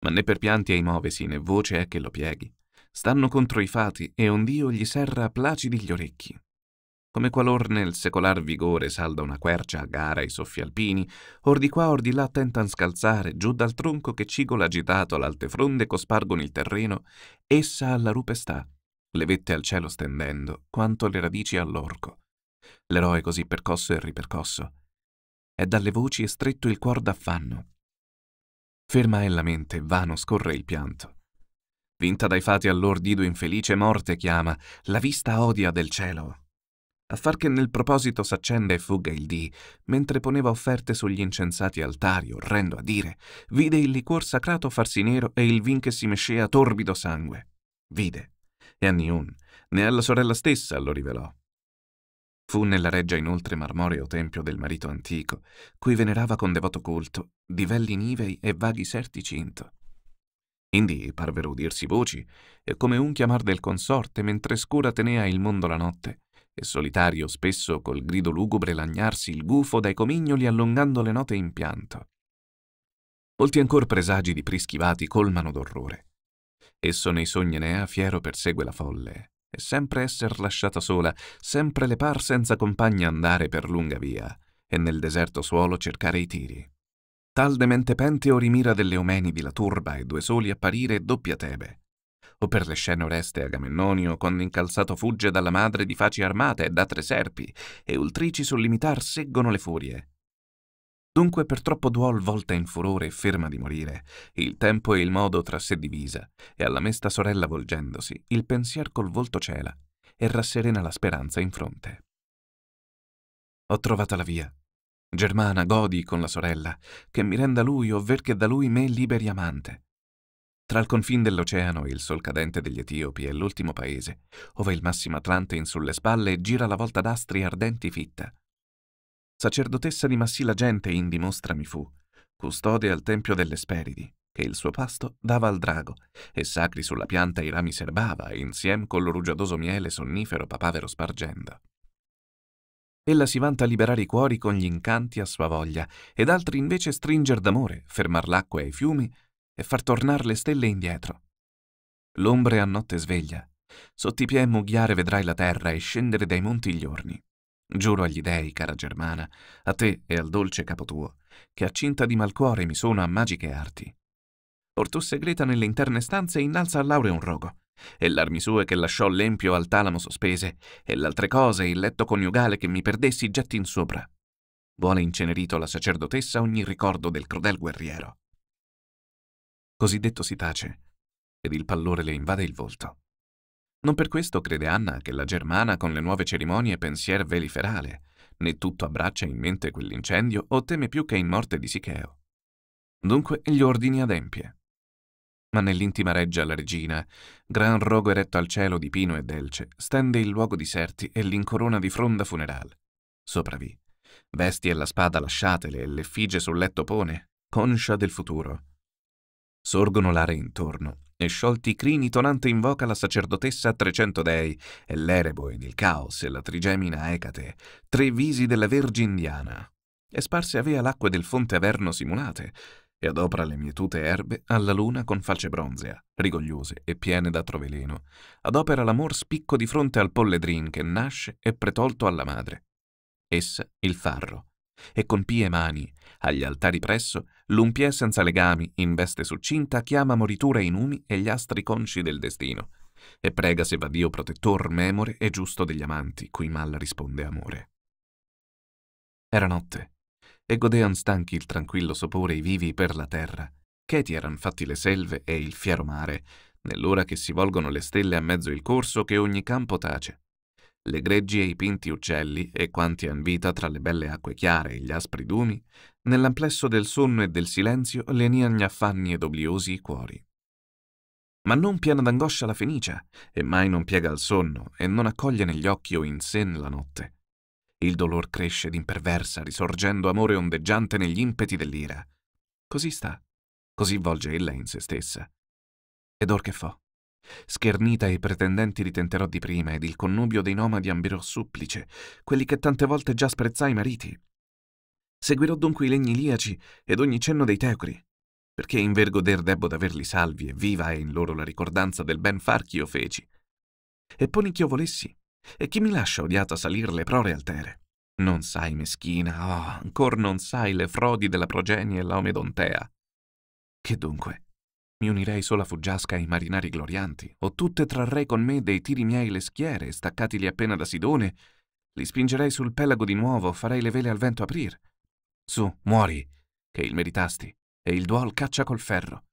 Ma né per pianti ei movesi, né voce è che lo pieghi. Stanno contro i fati, e un dio gli serra placidi gli orecchi. Come qualor nel secolar vigore salda una quercia a gara i soffi alpini, or di qua or di là tentan scalzare, giù dal tronco che cigola agitato all'alte fronde cospargono il terreno, essa alla rupe sta, le vette al cielo stendendo, quanto le radici all'orco. L'eroe così percosso e ripercosso. È dalle voci è stretto il cuor d'affanno. Ferma è la mente, vano scorre il pianto. Vinta dai fati allor Dido infelice morte chiama, la vista odia del cielo. A far che nel proposito s'accenda e fugga il dì, mentre poneva offerte sugli incensati altari, orrendo a dire, vide il liquor sacrato farsi nero e il vin che si mescea torbido sangue. Vide, e a Niun, né alla sorella stessa lo rivelò. Fu nella reggia inoltre marmoreo tempio del marito antico, cui venerava con devoto culto velli nivei e vaghi serti cinto. Indi parvero udirsi voci, e come un chiamar del consorte mentre scura tenea il mondo la notte, e solitario spesso col grido lugubre lagnarsi il gufo dai comignoli allungando le note in pianto. Molti ancor presagi di prischivati colmano d'orrore. Esso nei sogni ne ha fiero persegue la folle, e sempre esser lasciata sola, sempre le par senza compagna andare per lunga via, e nel deserto suolo cercare i tiri. Tal demente pente o rimira delle omenidi la turba e due soli apparire doppia tebe. O per le scene oreste Agamennonio, quando incalzato fugge dalla madre di faci armate e da tre serpi, e ultrici sul limitar seggono le furie, Dunque per troppo duol volta in furore e ferma di morire, il tempo e il modo tra sé divisa, e alla mesta sorella volgendosi, il pensier col volto cela, e rasserena la speranza in fronte. Ho trovata la via. Germana godi con la sorella, che mi renda lui, ovver che da lui me liberi amante. Tra il confin dell'oceano e il sol cadente degli Etiopi è l'ultimo paese, ove il massimo Atlante in sulle spalle gira la volta d'astri ardenti fitta, sacerdotessa di Massila Gente in mi fu, custode al tempio delle Speridi, che il suo pasto dava al drago, e sacri sulla pianta i rami serbava, insieme con rugiadoso miele sonnifero papavero spargendo. Ella si vanta a liberare i cuori con gli incanti a sua voglia, ed altri invece stringer d'amore, fermar l'acqua e i fiumi, e far tornare le stelle indietro. L'ombre a notte sveglia, sotto i piedi mughiare vedrai la terra e scendere dai monti gli orni. Giuro agli dèi, cara Germana, a te e al dolce capo tuo, che a cinta di malcuore mi sono a magiche arti. Ortus segreta nelle interne stanze e innalza all'aure un rogo, e l'armi sue che lasciò l'empio al talamo sospese, e l'altre cose il letto coniugale che mi perdessi getti in sopra. Vuole incenerito la sacerdotessa ogni ricordo del crudel guerriero. Così detto si tace, ed il pallore le invade il volto. Non per questo crede Anna che la Germana con le nuove cerimonie pensier veliferale, né tutto abbraccia in mente quell'incendio o teme più che in morte di Sicheo. Dunque gli ordini adempie. Ma nell'intima reggia la regina, gran rogo eretto al cielo di pino e delce, stende il luogo di Serti e l'incorona di fronda funerale. Sopravvi. Vesti e la spada lasciatele e l'effigie sul letto pone, conscia del futuro. Sorgono l'aree intorno, e sciolti i crini tonante invoca la sacerdotessa a trecento dei, e l'erebo ed il caos e la trigemina Ecate, tre visi della vergine indiana. E sparse avea l'acqua del fonte Averno simulate, e adopra le mietute erbe alla luna con falce bronzea, rigogliose e piene d'attroveleno. Adopera l'amor spicco di fronte al polledrin che nasce e pretolto alla madre. Essa il farro, e con pie mani, agli altari presso, l'un l'umpiè senza legami, in veste succinta, chiama moritura i numi e gli astri consci del destino, e prega se va Dio protettor, memore e giusto degli amanti, cui mal risponde amore. Era notte, e godean stanchi il tranquillo sopore i vivi per la terra, cheti eran fatti le selve e il fiero mare, nell'ora che si volgono le stelle a mezzo il corso che ogni campo tace, le greggi e i pinti uccelli e quanti han vita tra le belle acque chiare e gli aspri dumi, nell'amplesso del sonno e del silenzio lenian gli affanni ed obliosi i cuori. Ma non piena d'angoscia la fenicia, e mai non piega al sonno, e non accoglie negli occhi o in sen la notte. Il dolor cresce d'imperversa, risorgendo amore ondeggiante negli impeti dell'ira. Così sta, così volge ella in se stessa. Ed or che fo? Schernita i pretendenti ritenterò di prima ed il connubio dei nomadi ambirò supplice, quelli che tante volte già sprezzai mariti. Seguirò dunque i legni liaci ed ogni cenno dei teucri, perché in ver debbo d'averli salvi e viva è in loro la ricordanza del ben far ch'io feci. E poni ch'io volessi, e chi mi lascia odiata salir le prore altere? Non sai, meschina, oh, ancor non sai le frodi della progenie e la omedontea. Che dunque? Mi unirei sola Fuggiasca ai marinari glorianti, o tutte trarrei con me dei tiri miei le schiere, staccatili appena da Sidone, li spingerei sul pelago di nuovo, farei le vele al vento aprir. Su, muori, che il meritasti, e il duol caccia col ferro.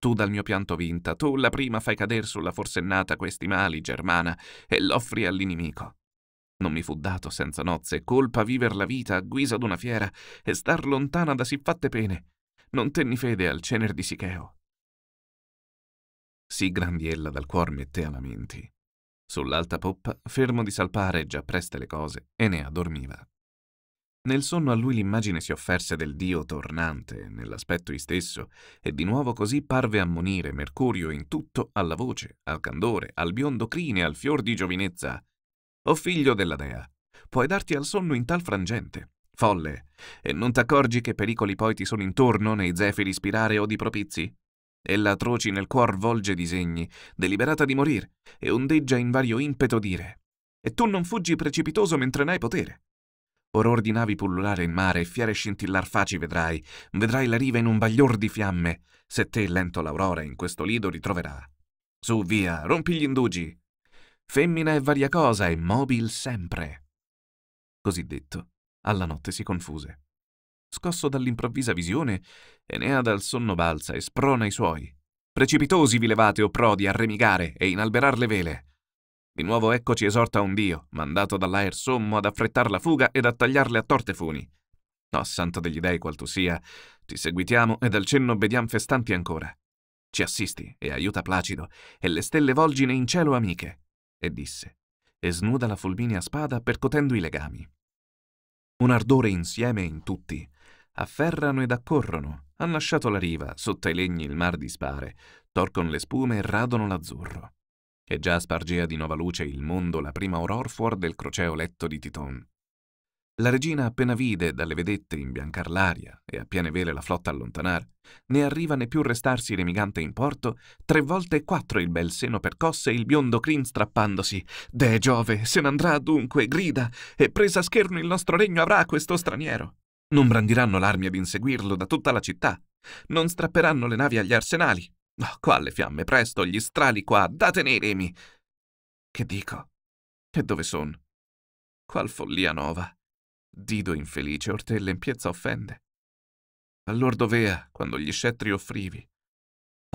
Tu dal mio pianto vinta, tu la prima fai cader sulla forsennata questi mali, Germana, e l'offri all'inimico. Non mi fu dato senza nozze, colpa viver la vita a guisa d'una fiera e star lontana da si fatte pene. Non tenni fede al cener di Sicheo, sì grandiella dal cuor mette a menti. Sull'alta poppa, fermo di salpare già preste le cose, e ne addormiva. Nel sonno a lui l'immagine si offerse del dio tornante, nell'aspetto istesso, e di nuovo così parve ammonire Mercurio in tutto alla voce, al candore, al biondo crine, al fior di giovinezza. O figlio della dea, puoi darti al sonno in tal frangente, folle, e non t'accorgi che pericoli poi ti sono intorno nei zefiri spirare o di propizi? e atroci nel cuor volge disegni, deliberata di morir, e ondeggia in vario impeto dire. E tu non fuggi precipitoso mentre n'hai potere. Or ordinavi pullulare in mare e fiere scintillar faci vedrai, vedrai la riva in un baglior di fiamme, se te lento l'aurora in questo lido ritroverà. Su, via, rompi gli indugi. Femmina è varia cosa e mobil sempre. Così detto, alla notte si confuse. Scosso dall'improvvisa visione, Enea dal sonno balza e sprona i suoi. Precipitosi vi levate, o prodi, a remigare e inalberar le vele. Di nuovo eccoci esorta un dio, mandato dall'aer sommo ad affrettar la fuga ed a tagliarle a torte funi. Oh, santo degli dei qual tu sia, ti seguitiamo e dal cenno bediam festanti ancora. Ci assisti e aiuta Placido, e le stelle volgine in cielo amiche. E disse, e snuda la fulminea spada percotendo i legami. Un ardore insieme in tutti, afferrano ed accorrono, han lasciato la riva, sotto i legni il mar dispare, torcono le spume e radono l'azzurro. E già spargea di nuova luce il mondo la prima auror fuor del croceo letto di Titon. La regina appena vide dalle vedette imbiancar l'aria e a piene vele la flotta allontanar, né arriva né più restarsi remigante in porto, tre volte e quattro il bel seno percosse il biondo crin strappandosi. De Giove, se n'andrà dunque, grida, e presa a scherno il nostro regno avrà questo straniero. Non brandiranno l'armi ad inseguirlo da tutta la città. Non strapperanno le navi agli arsenali. Oh, qua le fiamme, presto, gli strali qua, datene i remi. Che dico? E dove son? Qual follia nova? Dido infelice, ortella in l'empiezza offende. Allor dovea, quando gli scettri offrivi.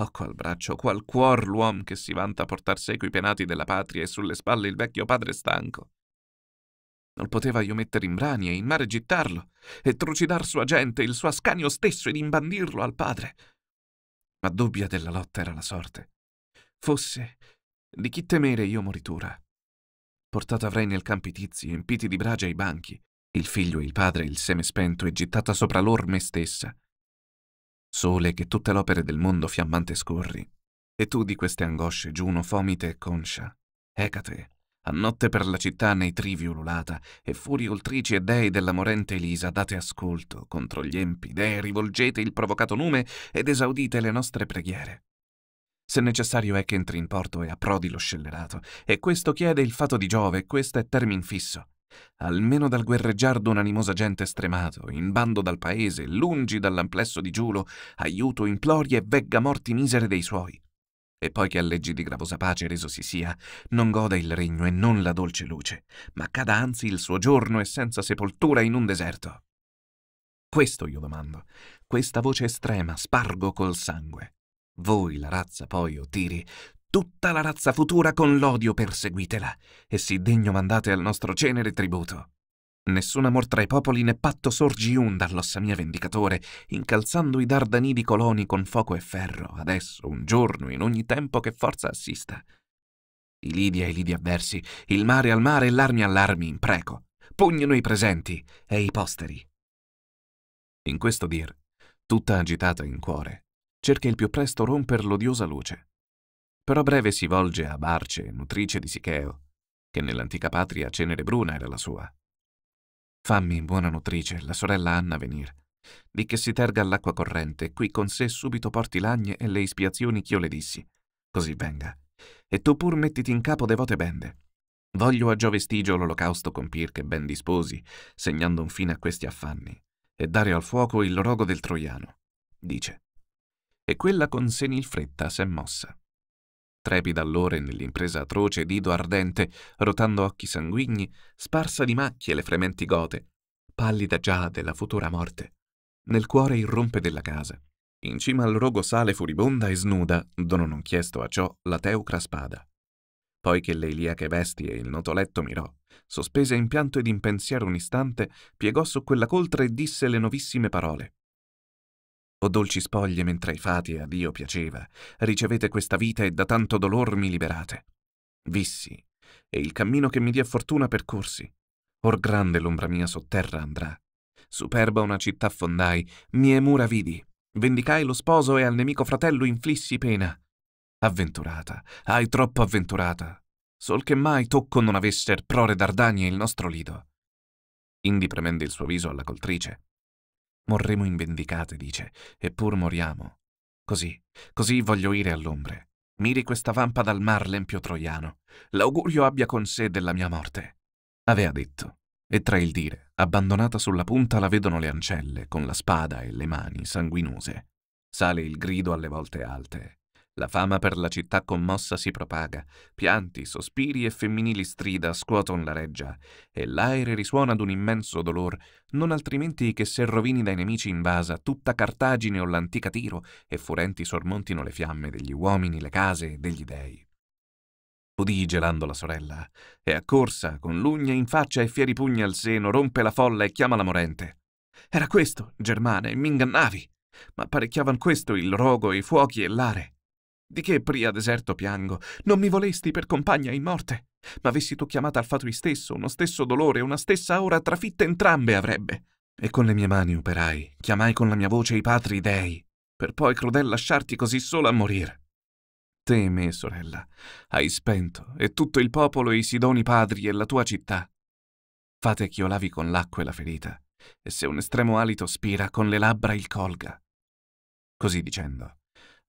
Oh, qual braccio, qual cuor l'uom che si vanta a portar seco i penati della patria e sulle spalle il vecchio padre stanco. Non poteva io mettere in brani e in mare gittarlo, e trucidar sua gente, il suo ascanio stesso, ed imbandirlo al padre. Ma dubbia della lotta era la sorte. Fosse di chi temere io moritura. Portata avrei nel campitizi, empiti di bragia i banchi, il figlio e il padre, il seme spento, e gittata sopra lor me stessa. Sole che tutte l'opere del mondo fiammante scorri, e tu di queste angosce, Giuno, fomite e conscia, Ecate, a notte per la città nei trivi ululata, e furi oltrici e dei della morente Elisa, date ascolto contro gli empi dei, rivolgete il provocato nume ed esaudite le nostre preghiere. Se necessario è che entri in porto e approdi lo scellerato, e questo chiede il fato di Giove, e questo è termin fisso. Almeno dal guerreggiar d'un'animosa gente stremato, in bando dal paese, lungi dall'amplesso di Giulo, aiuto, implori e vegga morti misere dei suoi e poiché a leggi di gravosa pace reso si sia, non goda il regno e non la dolce luce, ma cada anzi il suo giorno e senza sepoltura in un deserto. Questo io domando, questa voce estrema spargo col sangue. Voi la razza poi, o tiri, tutta la razza futura con l'odio perseguitela, e si degno mandate al nostro cenere tributo. Nessun amor tra i popoli né patto sorgi un dall'ossa mia vendicatore, incalzando i dardanidi coloni con fuoco e ferro, adesso, un giorno, in ogni tempo che forza assista. I lidi ai lidi avversi, il mare al mare e l'armi all'armi in preco, pugnano i presenti e i posteri. In questo dir, tutta agitata in cuore, cerca il più presto romper l'odiosa luce. Però breve si volge a Barce, nutrice di Sicheo, che nell'antica patria cenere bruna era la sua Fammi, buona nutrice, la sorella Anna venir. Di che si terga all'acqua corrente, qui con sé subito porti l'agne e le ispiazioni ch'io le dissi. Così venga. E tu pur mettiti in capo devote bende. Voglio a giovestigio l'olocausto compir che ben disposi, segnando un fine a questi affanni, e dare al fuoco il rogo del troiano. Dice. E quella con senil fretta s'è mossa trepida allora nell'impresa atroce d'ido ardente, rotando occhi sanguigni, sparsa di macchie le frementi gote, pallida già della futura morte. Nel cuore irrompe della casa. In cima al rogo sale furibonda e snuda, dono non chiesto a ciò, la teucra spada. Poiché le iliache vesti e il noto letto mirò, sospesa in pianto ed in pensiero un istante, piegò su quella coltre e disse le novissime parole. O dolci spoglie mentre ai fati a Dio piaceva, ricevete questa vita e da tanto dolor mi liberate. Vissi, e il cammino che mi dia fortuna percorsi. Or grande l'ombra mia sotterra andrà. Superba una città fondai, mie mura vidi. Vendicai lo sposo e al nemico fratello inflissi pena. Avventurata, ahi troppo avventurata. Sol che mai tocco non avesser prore d'Ardania il nostro lido. Indi premende il suo viso alla coltrice. Morremo invendicate, dice, eppur moriamo. Così, così voglio ire all'ombre. Miri questa vampa dal mar l'empio troiano. L'augurio abbia con sé della mia morte. Avea detto. E tra il dire, abbandonata sulla punta, la vedono le ancelle, con la spada e le mani sanguinose. Sale il grido alle volte alte. La fama per la città commossa si propaga, pianti, sospiri e femminili strida scuoton la reggia, e l'aere risuona d'un immenso dolor, non altrimenti che se rovini dai nemici invasa tutta Cartagine o l'antica Tiro, e furenti sormontino le fiamme degli uomini, le case e degli dei. Udì gelando la sorella, e accorsa, con l'ugna in faccia e fieri pugni al seno, rompe la folla e chiama la morente. Era questo, Germane, m'ingannavi! Ma parecchiavan questo il rogo, i fuochi e l'are. Di che pria deserto piango? Non mi volesti per compagna in morte? Ma avessi tu chiamata al fatui stesso, uno stesso dolore, una stessa ora trafitta entrambe avrebbe. E con le mie mani operai, chiamai con la mia voce i patri dei, per poi crudel lasciarti così sola a morire. Te e me, sorella, hai spento, e tutto il popolo e i Sidoni padri e la tua città. Fate ch'io lavi con l'acqua e la ferita, e se un estremo alito spira, con le labbra il colga. Così dicendo,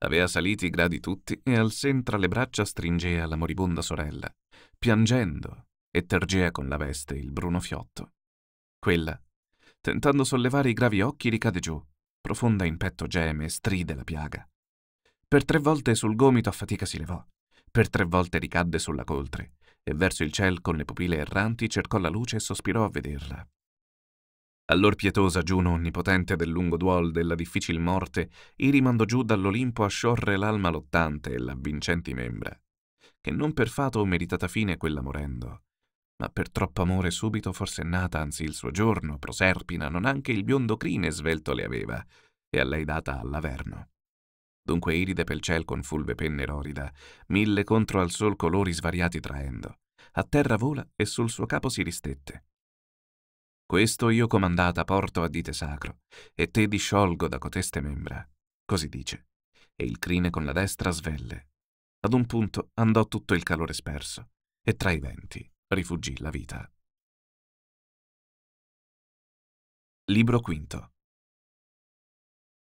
Aveva saliti i gradi tutti e al sen tra le braccia stringea la moribonda sorella, piangendo, e tergea con la veste il bruno fiotto. Quella, tentando sollevare i gravi occhi, ricade giù, profonda in petto geme e stride la piaga. Per tre volte sul gomito a fatica si levò, per tre volte ricadde sulla coltre, e verso il ciel con le pupille erranti cercò la luce e sospirò a vederla, Allor pietosa Giuno onnipotente del lungo duol della difficil morte, i rimandò giù dall'Olimpo a sciorre l'alma lottante e l'avvincenti membra, che non per fato o meritata fine quella morendo, ma per troppo amore subito forse nata anzi il suo giorno, proserpina, non anche il biondo crine svelto le aveva, e a lei data all'averno. Dunque iride pel ciel con fulve penne rorida, mille contro al sol colori svariati traendo, a terra vola e sul suo capo si ristette questo io comandata porto a dite sacro, e te disciolgo da coteste membra. Così dice. E il crine con la destra svelle. Ad un punto andò tutto il calore sperso, e tra i venti rifuggì la vita. Libro V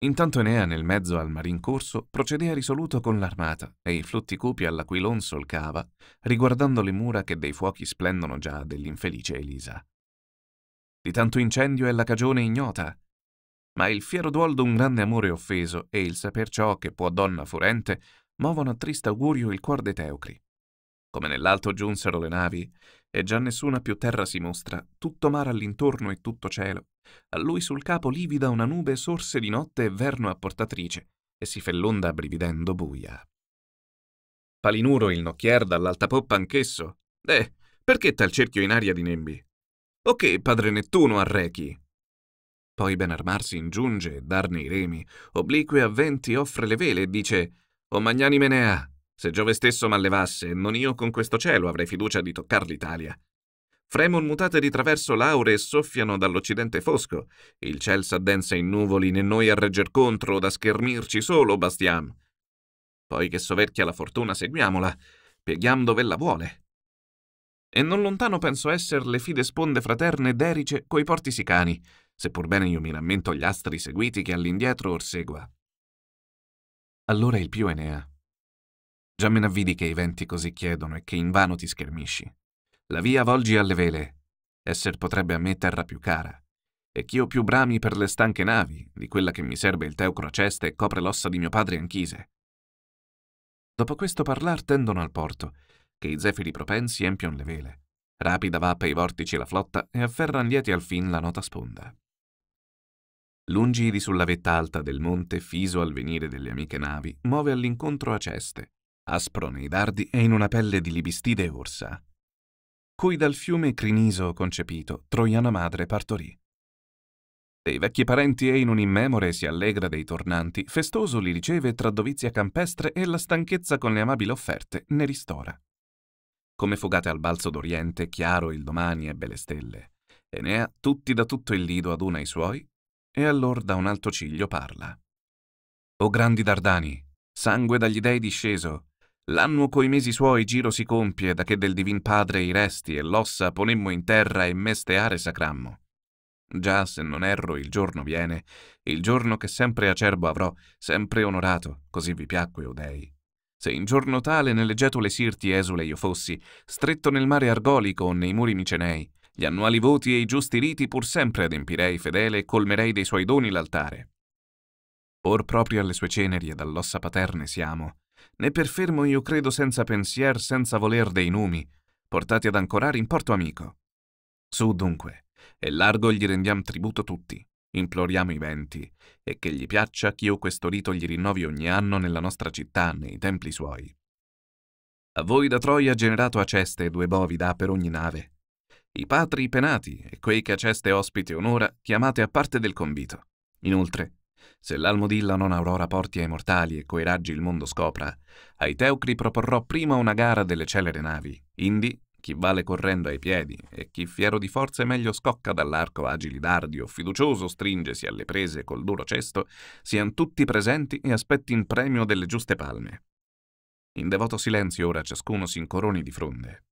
Intanto Enea nel mezzo al marin corso procedea risoluto con l'armata e i flutti cupi all'aquilon solcava, riguardando le mura che dei fuochi splendono già dell'infelice Elisa. Di tanto incendio è la cagione ignota. Ma il fiero duol d'un grande amore offeso e il saper ciò che può donna furente muovono a triste augurio il cuor dei Teucri. Come nell'alto giunsero le navi, e già nessuna più terra si mostra, tutto mare all'intorno e tutto cielo. A lui sul capo livida una nube sorse di notte e verno apportatrice, e si fellonda brividendo buia. Palinuro il nocchier dall'alta poppa anch'esso. Eh, perché tal cerchio in aria di nembi? Ok, padre Nettuno arrechi. Poi Ben armarsi ingiunge, darne i remi, oblique a venti offre le vele e dice «O magnanime Nea, se Giove stesso m'allevasse, non io con questo cielo avrei fiducia di toccar l'Italia». Fremon mutate di traverso l'aure soffiano dall'occidente fosco, il ciel s'addensa in nuvoli, né noi a regger contro, da schermirci solo bastiam. Poi che soverchia la fortuna seguiamola, pieghiam dove la vuole, e non lontano penso esser le fide sponde fraterne d'Erice coi porti sicani, seppur bene io mi rammento gli astri seguiti che all'indietro orsegua. Allora il più Enea. Già me n'avvidi che i venti così chiedono e che invano ti schermisci. La via volgi alle vele, esser potrebbe a me terra più cara, e ch'io più brami per le stanche navi di quella che mi serve il teucro a ceste e copre l'ossa di mio padre Anchise. Dopo questo parlar tendono al porto, che i zefiri propensi empion le vele. Rapida va per i vortici la flotta e afferran lieti al fin la nota sponda. Lungi di sulla vetta alta del monte, fiso al venire delle amiche navi, muove all'incontro Aceste, aspro nei dardi e in una pelle di libistide e orsa, cui dal fiume Criniso concepito troiana madre partorì. Dei vecchi parenti e in un immemore si allegra dei tornanti, festoso li riceve tra dovizia campestre e la stanchezza con le amabili offerte ne ristora. Come fogate al balzo d'Oriente, chiaro il domani ebbe le stelle. Enea tutti da tutto il lido aduna i suoi, e allor da un alto ciglio parla. O grandi Dardani, sangue dagli dei disceso, l'anno coi mesi suoi giro si compie da che del divin padre i resti e l'ossa ponemmo in terra e mesteare sacrammo. Già, se non erro, il giorno viene, il giorno che sempre acerbo avrò, sempre onorato, così vi piacque, o dei. Se in giorno tale nelle getole sirti esule io fossi, stretto nel mare argolico o nei muri micenei, gli annuali voti e i giusti riti pur sempre adempirei fedele e colmerei dei suoi doni l'altare. Or proprio alle sue ceneri e dall'ossa paterne siamo, né per fermo io credo senza pensier, senza voler dei numi, portati ad ancorare in porto amico. Su dunque, e largo gli rendiam tributo tutti. Imploriamo i venti e che gli piaccia che io questo rito gli rinnovi ogni anno nella nostra città, nei templi suoi. A voi da Troia generato aceste e due bovida per ogni nave. I patri penati e quei che aceste ospite onora chiamate a parte del convito. Inoltre, se l'almodilla non aurora porti ai mortali e coi raggi il mondo scopra, ai teucri proporrò prima una gara delle celere navi, indi chi vale correndo ai piedi e chi fiero di forze meglio scocca dall'arco agili dardi o fiducioso stringesi alle prese col duro cesto, sian tutti presenti e aspetti in premio delle giuste palme. In devoto silenzio ora ciascuno si incoroni di fronde.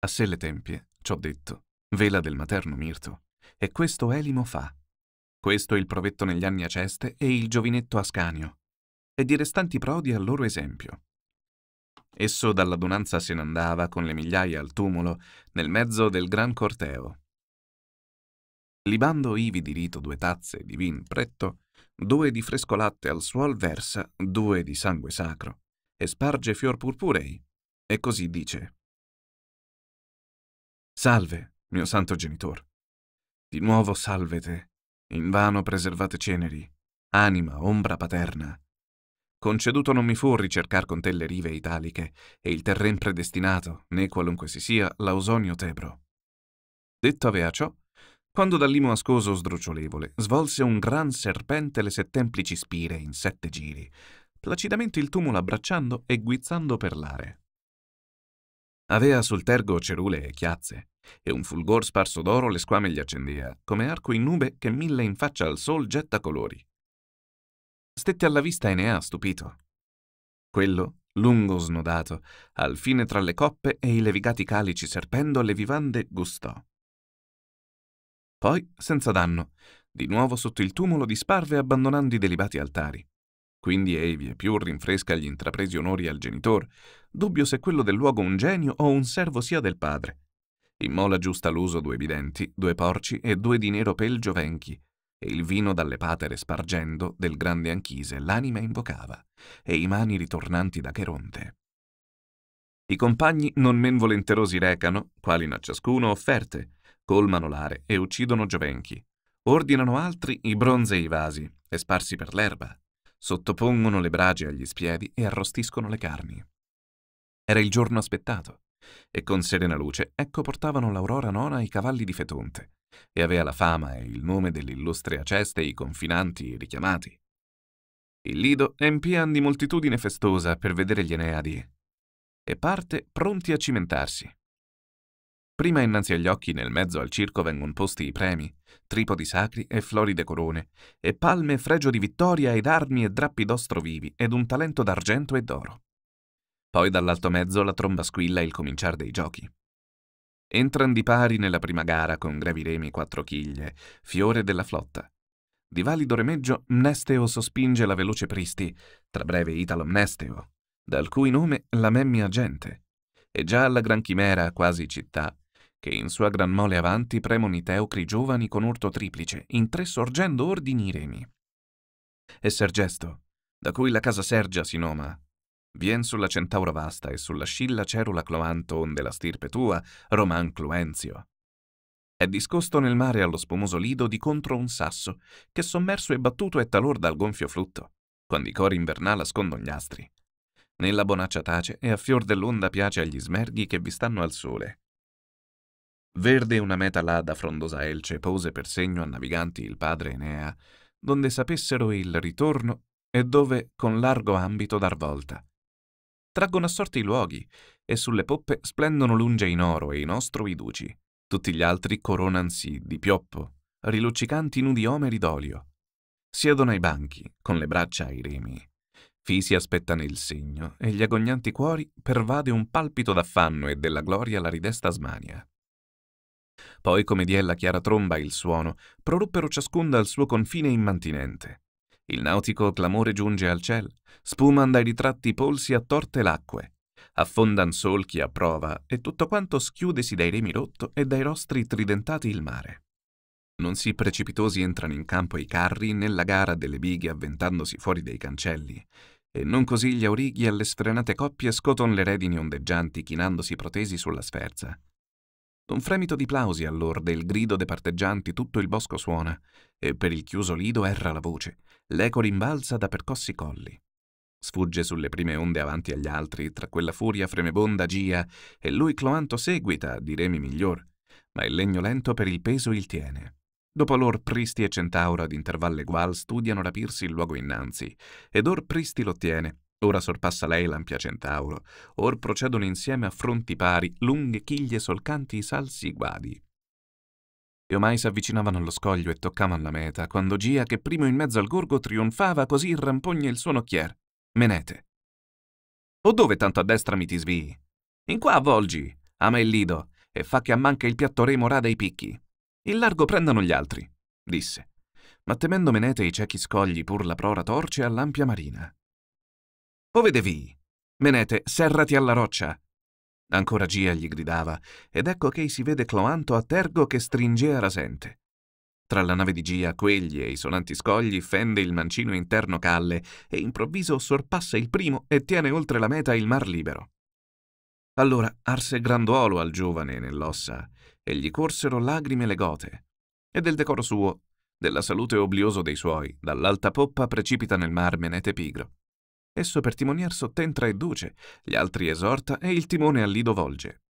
A sé le tempie, ciò detto, vela del materno mirto, e questo Elimo fa. Questo il provetto negli anni aceste e il giovinetto Ascanio, e di restanti prodi al loro esempio. Esso dall'adunanza se ne andava con le migliaia al tumulo, nel mezzo del gran corteo. Libando ivi di rito due tazze di vin pretto, due di fresco latte al suol versa, due di sangue sacro, e sparge fior purpurei, e così dice. Salve, mio santo genitor. Di nuovo salve te, in vano preservate ceneri, anima, ombra paterna, Conceduto non mi fu ricercar con te le rive italiche e il terren predestinato, né qualunque si sia, l'ausonio tebro. Detto avea ciò, quando dal limo ascoso sdrucciolevole, svolse un gran serpente le settemplici spire in sette giri, placidamente il tumulo abbracciando e guizzando per l'are. Avea sul tergo cerule e chiazze, e un fulgor sparso d'oro le squame gli accendea, come arco in nube che mille in faccia al sol getta colori. Stette alla vista Enea stupito. Quello, lungo snodato, al fine tra le coppe e i levigati calici serpendo le vivande, gustò. Poi, senza danno, di nuovo sotto il tumulo disparve abbandonando i delibati altari. Quindi ei vie più rinfresca gli intrapresi onori al genitor, dubbio se quello del luogo un genio o un servo sia del padre. In mola giusta l'uso due bidenti, due porci e due di nero pelgio venchi, e il vino dalle patere spargendo del grande Anchise l'anima invocava, e i mani ritornanti da Cheronte. I compagni non men volenterosi recano, quali a ciascuno offerte, colmano l'are e uccidono giovenchi. Ordinano altri i bronze e i vasi, esparsi per l'erba. Sottopongono le brage agli spiedi e arrostiscono le carni. Era il giorno aspettato, e con serena luce ecco portavano l'aurora nona i cavalli di Fetonte, e avea la fama e il nome dell'illustre Aceste e i confinanti richiamati. Il Lido è empian di moltitudine festosa per vedere gli Eneadi e parte pronti a cimentarsi. Prima innanzi agli occhi nel mezzo al circo vengono posti i premi, tripodi sacri e floride corone, e palme fregio di vittoria ed armi e drappi d'ostro vivi ed un talento d'argento e d'oro. Poi dall'alto mezzo la tromba squilla e il cominciar dei giochi. Entran di pari nella prima gara con Grevi Remi Quattro Chiglie, fiore della flotta. Di valido remeggio, Mnesteo sospinge la veloce Pristi, tra breve Italo Mnesteo, dal cui nome la memmia gente. E già alla gran chimera, quasi città, che in sua gran mole avanti premono i teucri giovani con urto triplice, in tre sorgendo ordini i remi. E Sergesto, da cui la casa Sergia si noma, Vien sulla centauro vasta e sulla scilla cerula cloanto onde la stirpe tua, Roman Cluenzio. È discosto nel mare allo spumoso lido di contro un sasso, che sommerso e battuto è talor dal gonfio flutto, quando i cori invernali ascondono gli astri. Nella bonaccia tace e a fior dell'onda piace agli smerghi che vi stanno al sole. Verde una meta là da frondosa elce pose per segno a naviganti il padre Enea, donde sapessero il ritorno e dove con largo ambito dar volta traggono a sorte i luoghi, e sulle poppe splendono lunge in oro e in ostro i duci. Tutti gli altri coronansi di pioppo, riluccicanti nudi omeri d'olio. Siedono ai banchi, con le braccia ai remi. Fisi aspettano il segno e gli agognanti cuori pervade un palpito d'affanno e della gloria la ridesta smania. Poi, come diè la chiara tromba il suono, proruppero ciascun dal suo confine immantinente. Il nautico clamore giunge al ciel, spuman dai ritratti polsi a torte l'acque, affondan solchi a prova e tutto quanto schiudesi dai remi rotto e dai rostri tridentati il mare. Non si precipitosi entrano in campo i carri nella gara delle bighe avventandosi fuori dei cancelli, e non così gli aurighi alle sfrenate coppie scoton le redini ondeggianti chinandosi protesi sulla sferza. Un fremito di plausi allora del grido dei parteggianti tutto il bosco suona, e per il chiuso lido erra la voce, l'eco rimbalza da percossi colli. Sfugge sulle prime onde avanti agli altri, tra quella furia fremebonda gia, e lui cloanto seguita, di remi miglior, ma il legno lento per il peso il tiene. Dopo lor Pristi e Centauro ad intervalle gual studiano rapirsi il luogo innanzi, ed or Pristi lo tiene, Ora sorpassa lei l'ampia centauro, or procedono insieme a fronti pari, lunghe chiglie solcanti i salsi guadi. E ormai s'avvicinavano allo scoglio e toccavano la meta, quando Gia, che primo in mezzo al gorgo, trionfava così il rampogna il suo nocchier. Menete. O dove tanto a destra mi ti svii? In qua avvolgi, ama ah, il lido, e fa che ammanca il piatto remo rada i picchi. Il largo prendano gli altri, disse. Ma temendo Menete i ciechi scogli pur la prora torce all'ampia marina. Povedevi! Menete, serrati alla roccia! Ancora Gia gli gridava, ed ecco che si vede Cloanto a Tergo che stringea rasente. Tra la nave di Gia, quegli e i sonanti scogli fende il mancino interno calle e improvviso sorpassa il primo e tiene oltre la meta il mar libero. Allora arse granduolo al giovane nell'ossa e gli corsero lagrime le gote. E del decoro suo, della salute oblioso dei suoi, dall'alta poppa precipita nel mar Menete Pigro. Esso per timoniar sottentra e duce, gli altri esorta e il timone al lido volge.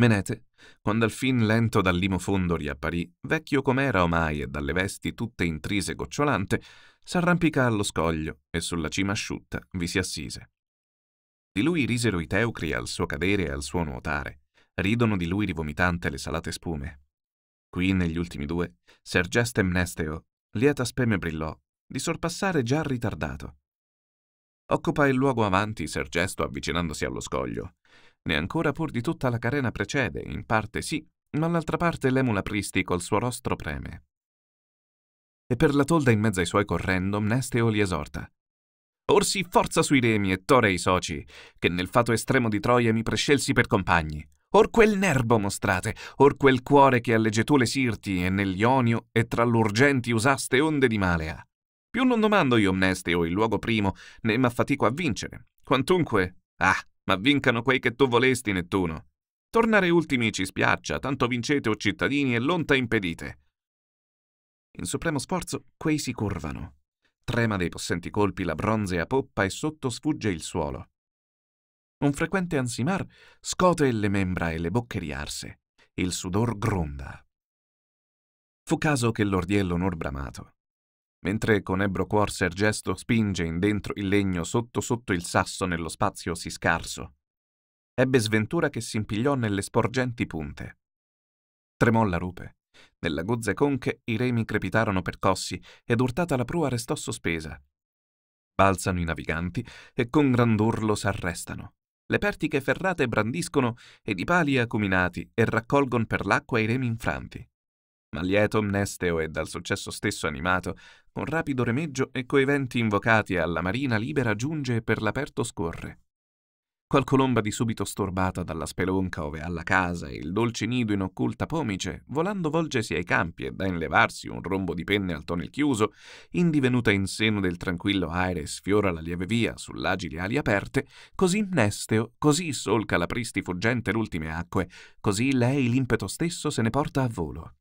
Menete, quando al fin lento dal limo fondo riapparì, vecchio com'era omai e dalle vesti tutte intrise gocciolante, s'arrampica allo scoglio e sulla cima asciutta vi si assise. Di lui risero i teucri al suo cadere e al suo nuotare, ridono di lui rivomitante le salate spume. Qui, negli ultimi due, Sergeste Mnesteo, lieta speme brillò, di sorpassare già ritardato, Occupa il luogo avanti Sergesto avvicinandosi allo scoglio. Ne ancora pur di tutta la carena precede, in parte sì, ma all'altra parte l'emula Pristi col suo rostro preme. E per la tolda in mezzo ai suoi correndo, Mnesteo li esorta. Orsi forza sui remi e tore i soci, che nel fato estremo di Troia mi prescelsi per compagni. Or quel nerbo mostrate, or quel cuore che alle getule sirti e nell'Ionio e tra l'urgenti usaste onde di Malea. Più non domando io Mneste o il luogo primo, né m'affatico a vincere. Quantunque, ah, ma vincano quei che tu volesti, Nettuno. Tornare ultimi ci spiaccia, tanto vincete o cittadini e lonta impedite. In supremo sforzo, quei si curvano. Trema dei possenti colpi la bronzea poppa e sotto sfugge il suolo. Un frequente ansimar scote le membra e le bocche riarse. Il sudor gronda. Fu caso che l'ordiello non bramato Mentre con ebro cuor gesto spinge in dentro il legno sotto sotto il sasso nello spazio sì scarso. Ebbe sventura che si impigliò nelle sporgenti punte. Tremò la rupe. Nella gozza conche i remi crepitarono percossi ed urtata la prua restò sospesa. Balzano i naviganti e con grand'urlo s'arrestano. Le pertiche ferrate brandiscono ed i pali acuminati e raccolgono per l'acqua i remi infranti ma lieto, mnesteo e dal successo stesso animato, con rapido remeggio e coi venti invocati alla marina libera giunge e per l'aperto scorre. Qual colomba di subito storbata dalla spelonca ove alla casa e il dolce nido in occulta pomice, volando volgesi ai campi e da inlevarsi un rombo di penne al tonel chiuso, indivenuta in seno del tranquillo aere sfiora la lieve via sull'agili ali aperte, così Mnesteo, così solca la pristi fuggente l'ultime acque, così lei l'impeto stesso se ne porta a volo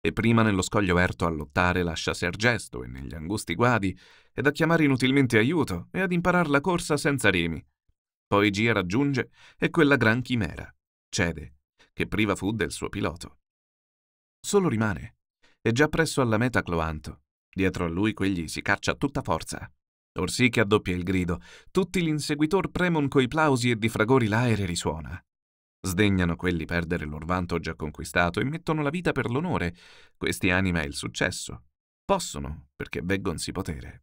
e prima nello scoglio erto a lottare lascia Sergesto e negli angusti guadi, ed a chiamare inutilmente aiuto e ad imparar la corsa senza remi. Poi Gia raggiunge e quella gran chimera cede, che priva fu del suo pilota. Solo rimane, e già presso alla meta Cloanto. Dietro a lui quegli si caccia a tutta forza. Orsì che addoppia il grido, tutti l'inseguitor premon coi plausi e di fragori l'aere risuona. Sdegnano quelli perdere l'orvanto già conquistato e mettono la vita per l'onore. Questi anima il successo. Possono, perché veggonsi potere.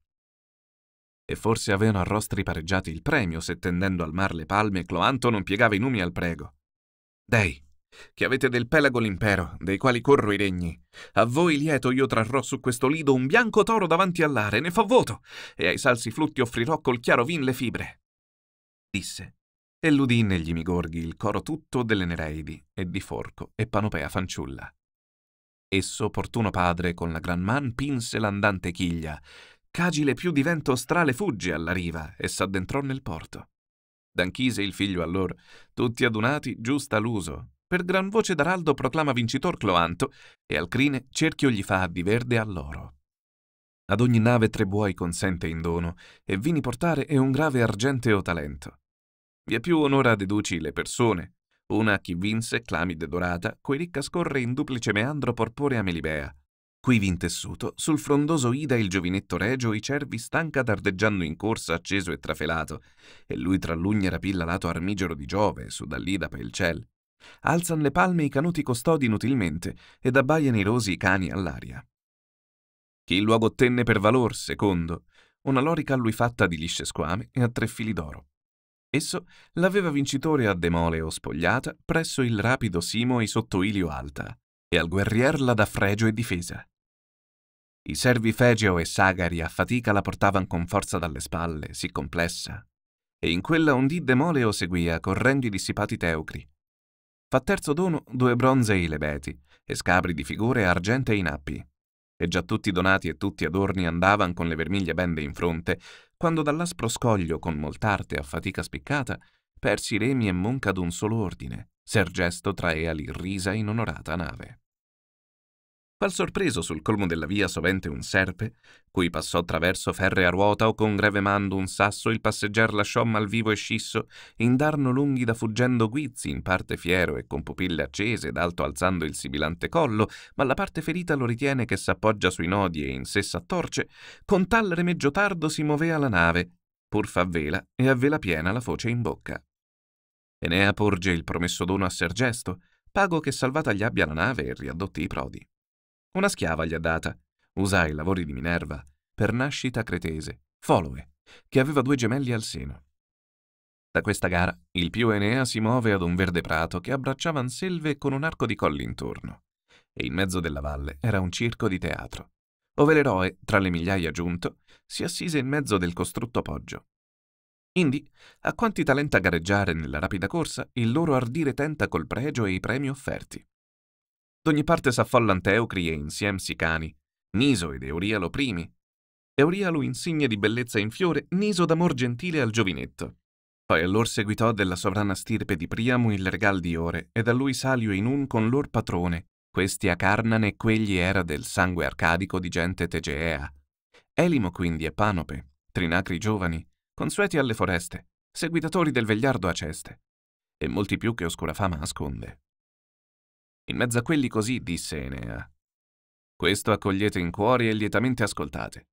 E forse avevano arrostri pareggiati il premio se tendendo al mar le palme Cloanto non piegava i numi al prego. Dei, che avete del pelago l'impero, dei quali corro i regni. A voi lieto io trarrò su questo lido un bianco toro davanti all'are, ne fa voto, e ai salsi flutti offrirò col chiaro vin le fibre. Disse, e l'udì negli migorghi il coro tutto delle Nereidi e di Forco e Panopea fanciulla. Esso, opportuno padre, con la gran man pinse l'andante chiglia, cagile più di vento strale fugge alla riva e s'addentrò nel porto. D'anchise il figlio allor, tutti adunati, giusta l'uso, per gran voce d'araldo proclama vincitor Cloanto e al crine cerchio gli fa di verde all'oro. Ad ogni nave tre buoi consente in dono e vini portare e un grave argenteo talento. Vi è più onora deduci le persone. Una chi vinse clamide dorata, cui ricca scorre in duplice meandro porporea melibea. Qui tessuto, sul frondoso ida il giovinetto regio i cervi stanca dardeggiando in corsa acceso e trafelato, e lui tra l'ugne rapilla lato armigero di Giove, su dall'ida pel ciel. Alzan le palme i canuti custodi inutilmente ed abbaiano i rosi i cani all'aria. Chi il luogo ottenne per valor, secondo, una lorica a lui fatta di lisce squame e a tre fili d'oro. Esso l'aveva vincitore a Demole o Spogliata presso il rapido Simoe sotto Ilio Alta e al guerrier la da fregio e difesa. I servi Fegeo e Sagari a fatica la portavan con forza dalle spalle, si complessa, e in quella un ondì Demoleo seguia correndo i dissipati teucri. Fa terzo dono due bronzei lebeti e scabri di figure argentei nappi e già tutti donati e tutti adorni andavan con le vermiglie bende in fronte, quando dall'aspro scoglio, con molt'arte a fatica spiccata, persi remi e monca d'un solo ordine, sergesto traea l'irrisa inorata nave. Appar sorpreso sul colmo della via sovente un serpe, cui passò attraverso ferre a ruota o con greve mando un sasso, il passeggiar lasciò mal vivo e scisso, indarno lunghi da fuggendo guizzi, in parte fiero e con pupille accese ed alto alzando il sibilante collo, ma la parte ferita lo ritiene che s'appoggia sui nodi e in sé s'attorce, con tal remeggio tardo si movea la nave, pur fa vela e a vela piena la foce in bocca. Enea porge il promesso dono a Sergesto, pago che salvata gli abbia la nave e riadotti i prodi. Una schiava gli ha data. Usa i lavori di Minerva per nascita cretese, Foloe, che aveva due gemelli al seno. Da questa gara, il più Enea si muove ad un verde prato che abbracciavan selve con un arco di colli intorno, e in mezzo della valle era un circo di teatro, ove l'eroe, tra le migliaia giunto, si assise in mezzo del costrutto poggio. Indi, a quanti talenta gareggiare nella rapida corsa, il loro ardire tenta col pregio e i premi offerti. D'ogni parte s'affollan teucri e insiemsi cani, Niso ed Eurialo primi. Eurialo insigne di bellezza in fiore, Niso d'amor gentile al giovinetto. Poi allor seguitò della sovrana stirpe di Priamo il regal di ore, e da lui Salio in un con lor patrone, questi a Carnane quegli era del sangue arcadico di gente tegea. Elimo quindi e Panope, trinacri giovani, consueti alle foreste, seguitatori del vegliardo Aceste, e molti più che oscura fama asconde. In mezzo a quelli così disse Enea. Questo accogliete in cuore e lietamente ascoltate.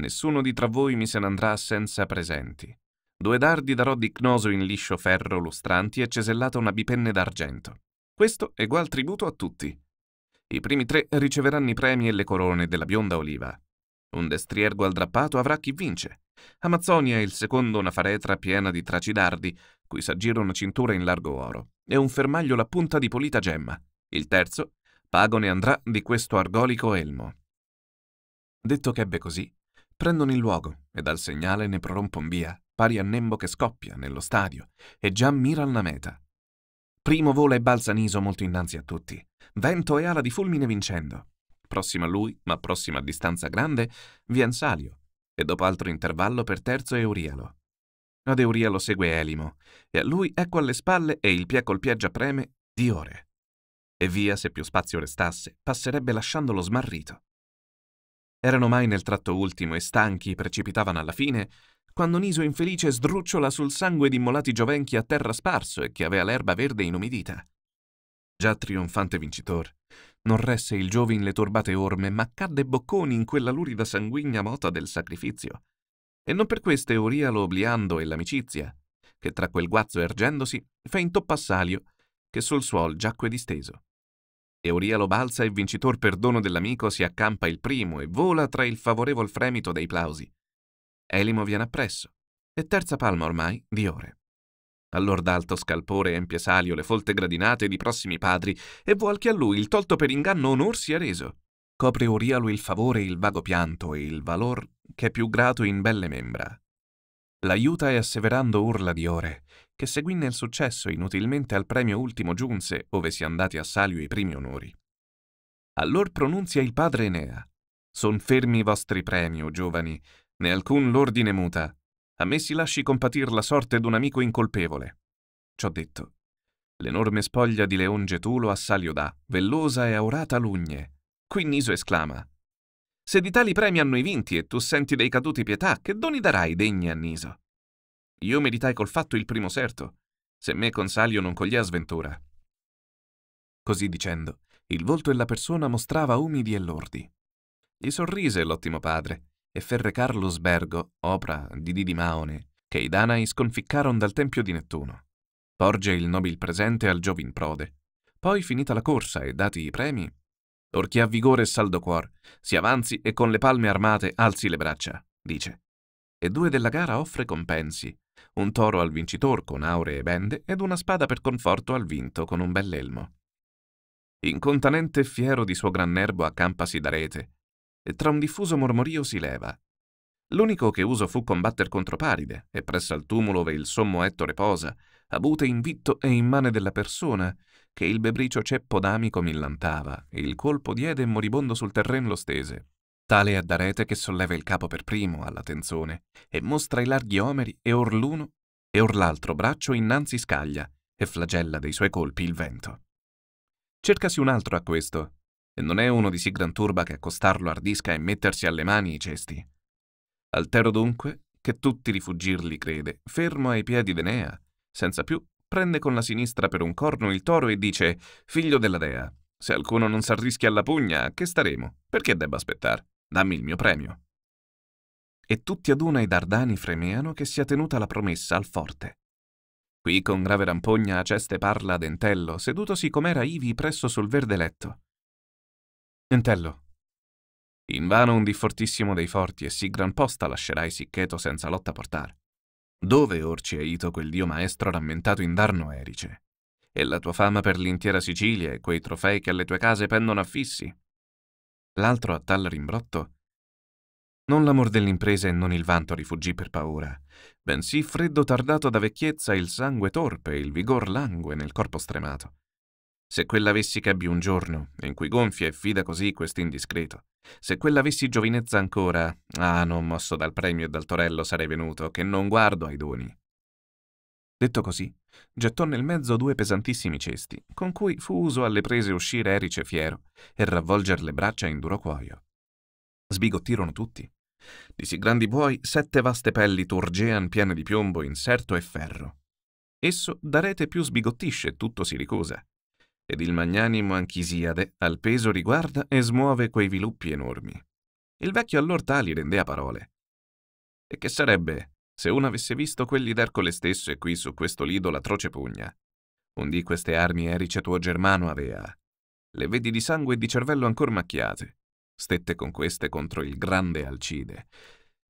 Nessuno di tra voi mi se ne andrà senza presenti. Due dardi darò di cnoso in liscio ferro lustranti e cesellata una bipenne d'argento. Questo egual tributo a tutti. I primi tre riceveranno i premi e le corone della bionda oliva. Un destriergo al drappato avrà chi vince. Amazzonia il secondo una faretra piena di tracidardi, cui s'aggira una cintura in largo oro, e un fermaglio la punta di polita gemma. Il terzo, pago ne andrà di questo argolico elmo. Detto che ebbe così, prendono il luogo e dal segnale ne prorompon via, pari a Nembo che scoppia nello stadio e già mira la meta. Primo vola e balza Niso molto innanzi a tutti, vento e ala di fulmine vincendo. Prossimo a lui, ma prossima a distanza grande, vien Salio e dopo altro intervallo per terzo Eurialo. Ad Eurialo segue Elimo e a lui ecco alle spalle e il piè col piè già preme ore e via, se più spazio restasse, passerebbe lasciandolo smarrito. Erano mai nel tratto ultimo e stanchi precipitavano alla fine, quando Niso infelice sdrucciola sul sangue di immolati giovenchi a terra sparso e che aveva l'erba verde inumidita. Già trionfante vincitore, non resse il giovin le turbate orme, ma cadde bocconi in quella lurida sanguigna mota del sacrificio. E non per queste Oria lo obliando e l'amicizia, che tra quel guazzo ergendosi fe intoppa Salio, che sul suol giacque disteso e Eurialo balza e vincitor per dono dell'amico si accampa il primo e vola tra il favorevol fremito dei plausi. Elimo viene appresso. E terza palma ormai di ore. Allor d'alto scalpore empie salio le folte gradinate di prossimi padri e vuol che a lui il tolto per inganno onor sia reso. Copre Urialo il favore e il vago pianto e il valor che è più grato in belle membra. L'aiuta e asseverando urla di ore, che seguì nel successo inutilmente al premio ultimo giunse, ove si andati a salio i primi onori. Allor pronunzia il padre Enea. Son fermi i vostri premi, o giovani, né alcun l'ordine muta. A me si lasci compatir la sorte d'un amico incolpevole. Ciò detto, l'enorme spoglia di leon getulo a salio dà, vellosa e aurata lugne. Qui Niso esclama, se di tali premi hanno i vinti e tu senti dei caduti pietà, che doni darai degni a Niso? Io meditai col fatto il primo serto, se me con salio non coglia sventura. Così dicendo, il volto e la persona mostrava umidi e lordi. Gli sorrise l'ottimo padre, e ferre Carlo Sbergo, opera di Didi Maone, che i Danai sconficcarono dal tempio di Nettuno. Porge il nobil presente al giovin prode. Poi, finita la corsa e dati i premi, Or chi ha vigore e saldo cuor, si avanzi e con le palme armate alzi le braccia, dice. E due della gara offre compensi, un toro al vincitor con auree bende ed una spada per conforto al vinto con un bell'elmo. Incontanente e fiero di suo gran nerbo accampasi da rete, e tra un diffuso mormorio si leva. L'unico che uso fu combatter contro Paride, e presso al tumulo ove il sommo Ettore posa, abute invitto e immane della persona, che il bebricio ceppo d'amico millantava e il colpo diede moribondo sul terreno lo stese. Tale è Darete che solleva il capo per primo alla tenzone e mostra i larghi omeri e or l'uno e or l'altro braccio innanzi scaglia e flagella dei suoi colpi il vento. Cercasi un altro a questo, e non è uno di sì gran turba che accostarlo ardisca e mettersi alle mani i cesti. Altero dunque, che tutti rifuggirli crede, fermo ai piedi d'Enea, senza più prende con la sinistra per un corno il toro e dice «Figlio della dea, se alcuno non s'arrischia alla pugna, che staremo? Perché debba aspettare? Dammi il mio premio». E tutti ad una i dardani fremeano che sia tenuta la promessa al forte. Qui con grave rampogna Aceste parla ad Entello, sedutosi com'era ivi presso sul verde letto. Entello, invano un di fortissimo dei forti e sì gran posta lascerai siccheto senza lotta portare. Dove Orci è Ito quel dio maestro rammentato in Darno Erice? E la tua fama per l'intera Sicilia e quei trofei che alle tue case pendono affissi? L'altro a tal rimbrotto non l'amor dell'impresa e non il vanto rifuggì per paura, bensì freddo tardato da vecchiezza il sangue torpe, e il vigor langue nel corpo stremato. Se quella avessi abbi un giorno, in cui gonfia e fida così quest'indiscreto. Se quella avessi giovinezza ancora, ah, non mosso dal premio e dal torello sarei venuto, che non guardo ai doni. Detto così, gettò nel mezzo due pesantissimi cesti, con cui fu uso alle prese uscire erice fiero e ravvolger le braccia in duro cuoio. Sbigottirono tutti. Di sì grandi buoi, sette vaste pelli turgean piene di piombo, inserto e ferro. Esso da rete più sbigottisce tutto si ricusa ed il magnanimo Anchisiade al peso riguarda e smuove quei viluppi enormi. Il vecchio allora tali rendea parole. E che sarebbe se uno avesse visto quelli d'Ercole stesso e qui su questo lido l'atroce pugna? Un di queste armi erice tuo germano avea. Le vedi di sangue e di cervello ancor macchiate. Stette con queste contro il grande Alcide.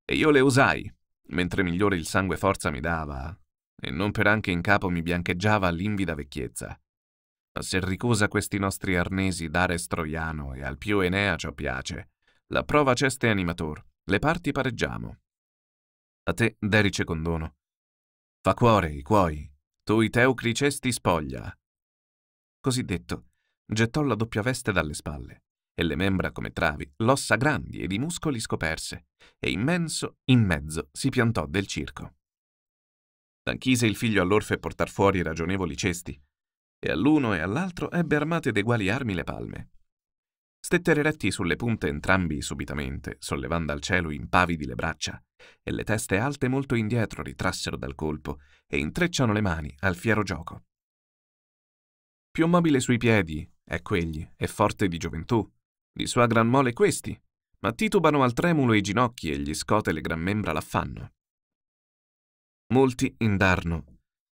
E io le usai, mentre migliore il sangue forza mi dava, e non per anche in capo mi biancheggiava l'invida vecchiezza. Se ricusa questi nostri arnesi d'Ares Troiano e al più Enea ciò piace, la prova ceste animator, le parti pareggiamo. A te, Derice Condono. Fa cuore i cuoi, tu i teucri cesti spoglia. Così detto, gettò la doppia veste dalle spalle, e le membra come travi, l'ossa grandi ed i muscoli scoperse, e immenso, in mezzo, si piantò del circo. Anchise il figlio all'orfe portar fuori ragionevoli cesti, e all'uno e all'altro ebbe armate d'eguali armi le palme. Stettero eretti sulle punte entrambi subitamente, sollevando al cielo impavidi le braccia, e le teste alte molto indietro ritrassero dal colpo e intrecciano le mani al fiero gioco. Più mobile sui piedi è quegli, e forte di gioventù, di sua gran mole questi, ma titubano al tremulo i ginocchi e gli scote le gran membra l'affanno. Molti, indarno,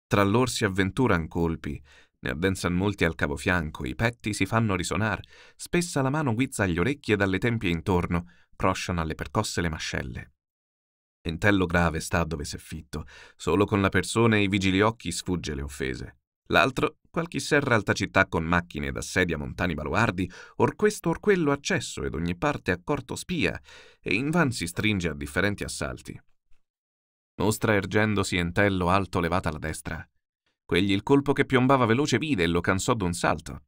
tra lor si avventuran colpi, ne addensan molti al capofianco, i petti si fanno risuonar, spessa la mano guizza agli orecchi e dalle tempie intorno, prosciano alle percosse le mascelle. Entello grave sta dove s'è fitto, solo con la persona e i vigili occhi sfugge le offese. L'altro, qualche serra alta città con macchine da sedia montani baluardi, or questo or quello accesso ed ogni parte accorto spia, e invan si stringe a differenti assalti. Mostra ergendosi Entello alto levata la destra. Quegli il colpo che piombava veloce vide e lo cansò d'un salto.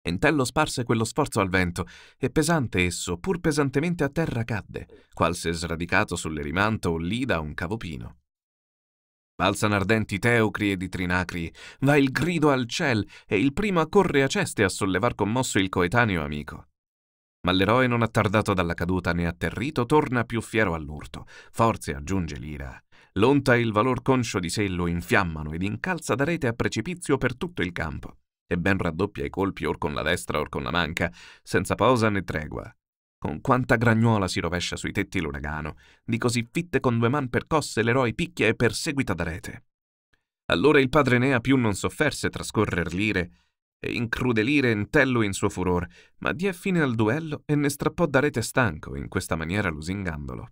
Entello sparse quello sforzo al vento e pesante esso, pur pesantemente a terra, cadde, qual se sradicato sulle rimanta o lì da un cavopino. Balzano ardenti teucri ed i trinacri, va il grido al ciel e il primo accorre a ceste a sollevar commosso il coetaneo amico. Ma l'eroe non attardato dalla caduta né atterrito torna più fiero all'urto, forze aggiunge l'ira, L'onta e il valor conscio di sé lo infiammano ed incalza da rete a precipizio per tutto il campo, e ben raddoppia i colpi or con la destra or con la manca, senza pausa né tregua. Con quanta gragnuola si rovescia sui tetti l'uragano, di così fitte con due man percosse l'eroe picchia e perseguita da rete. Allora il padre Nea più non sofferse trascorrer l'ire e incrudelire Entello in suo furor, ma diè fine al duello e ne strappò da rete stanco, in questa maniera lusingandolo.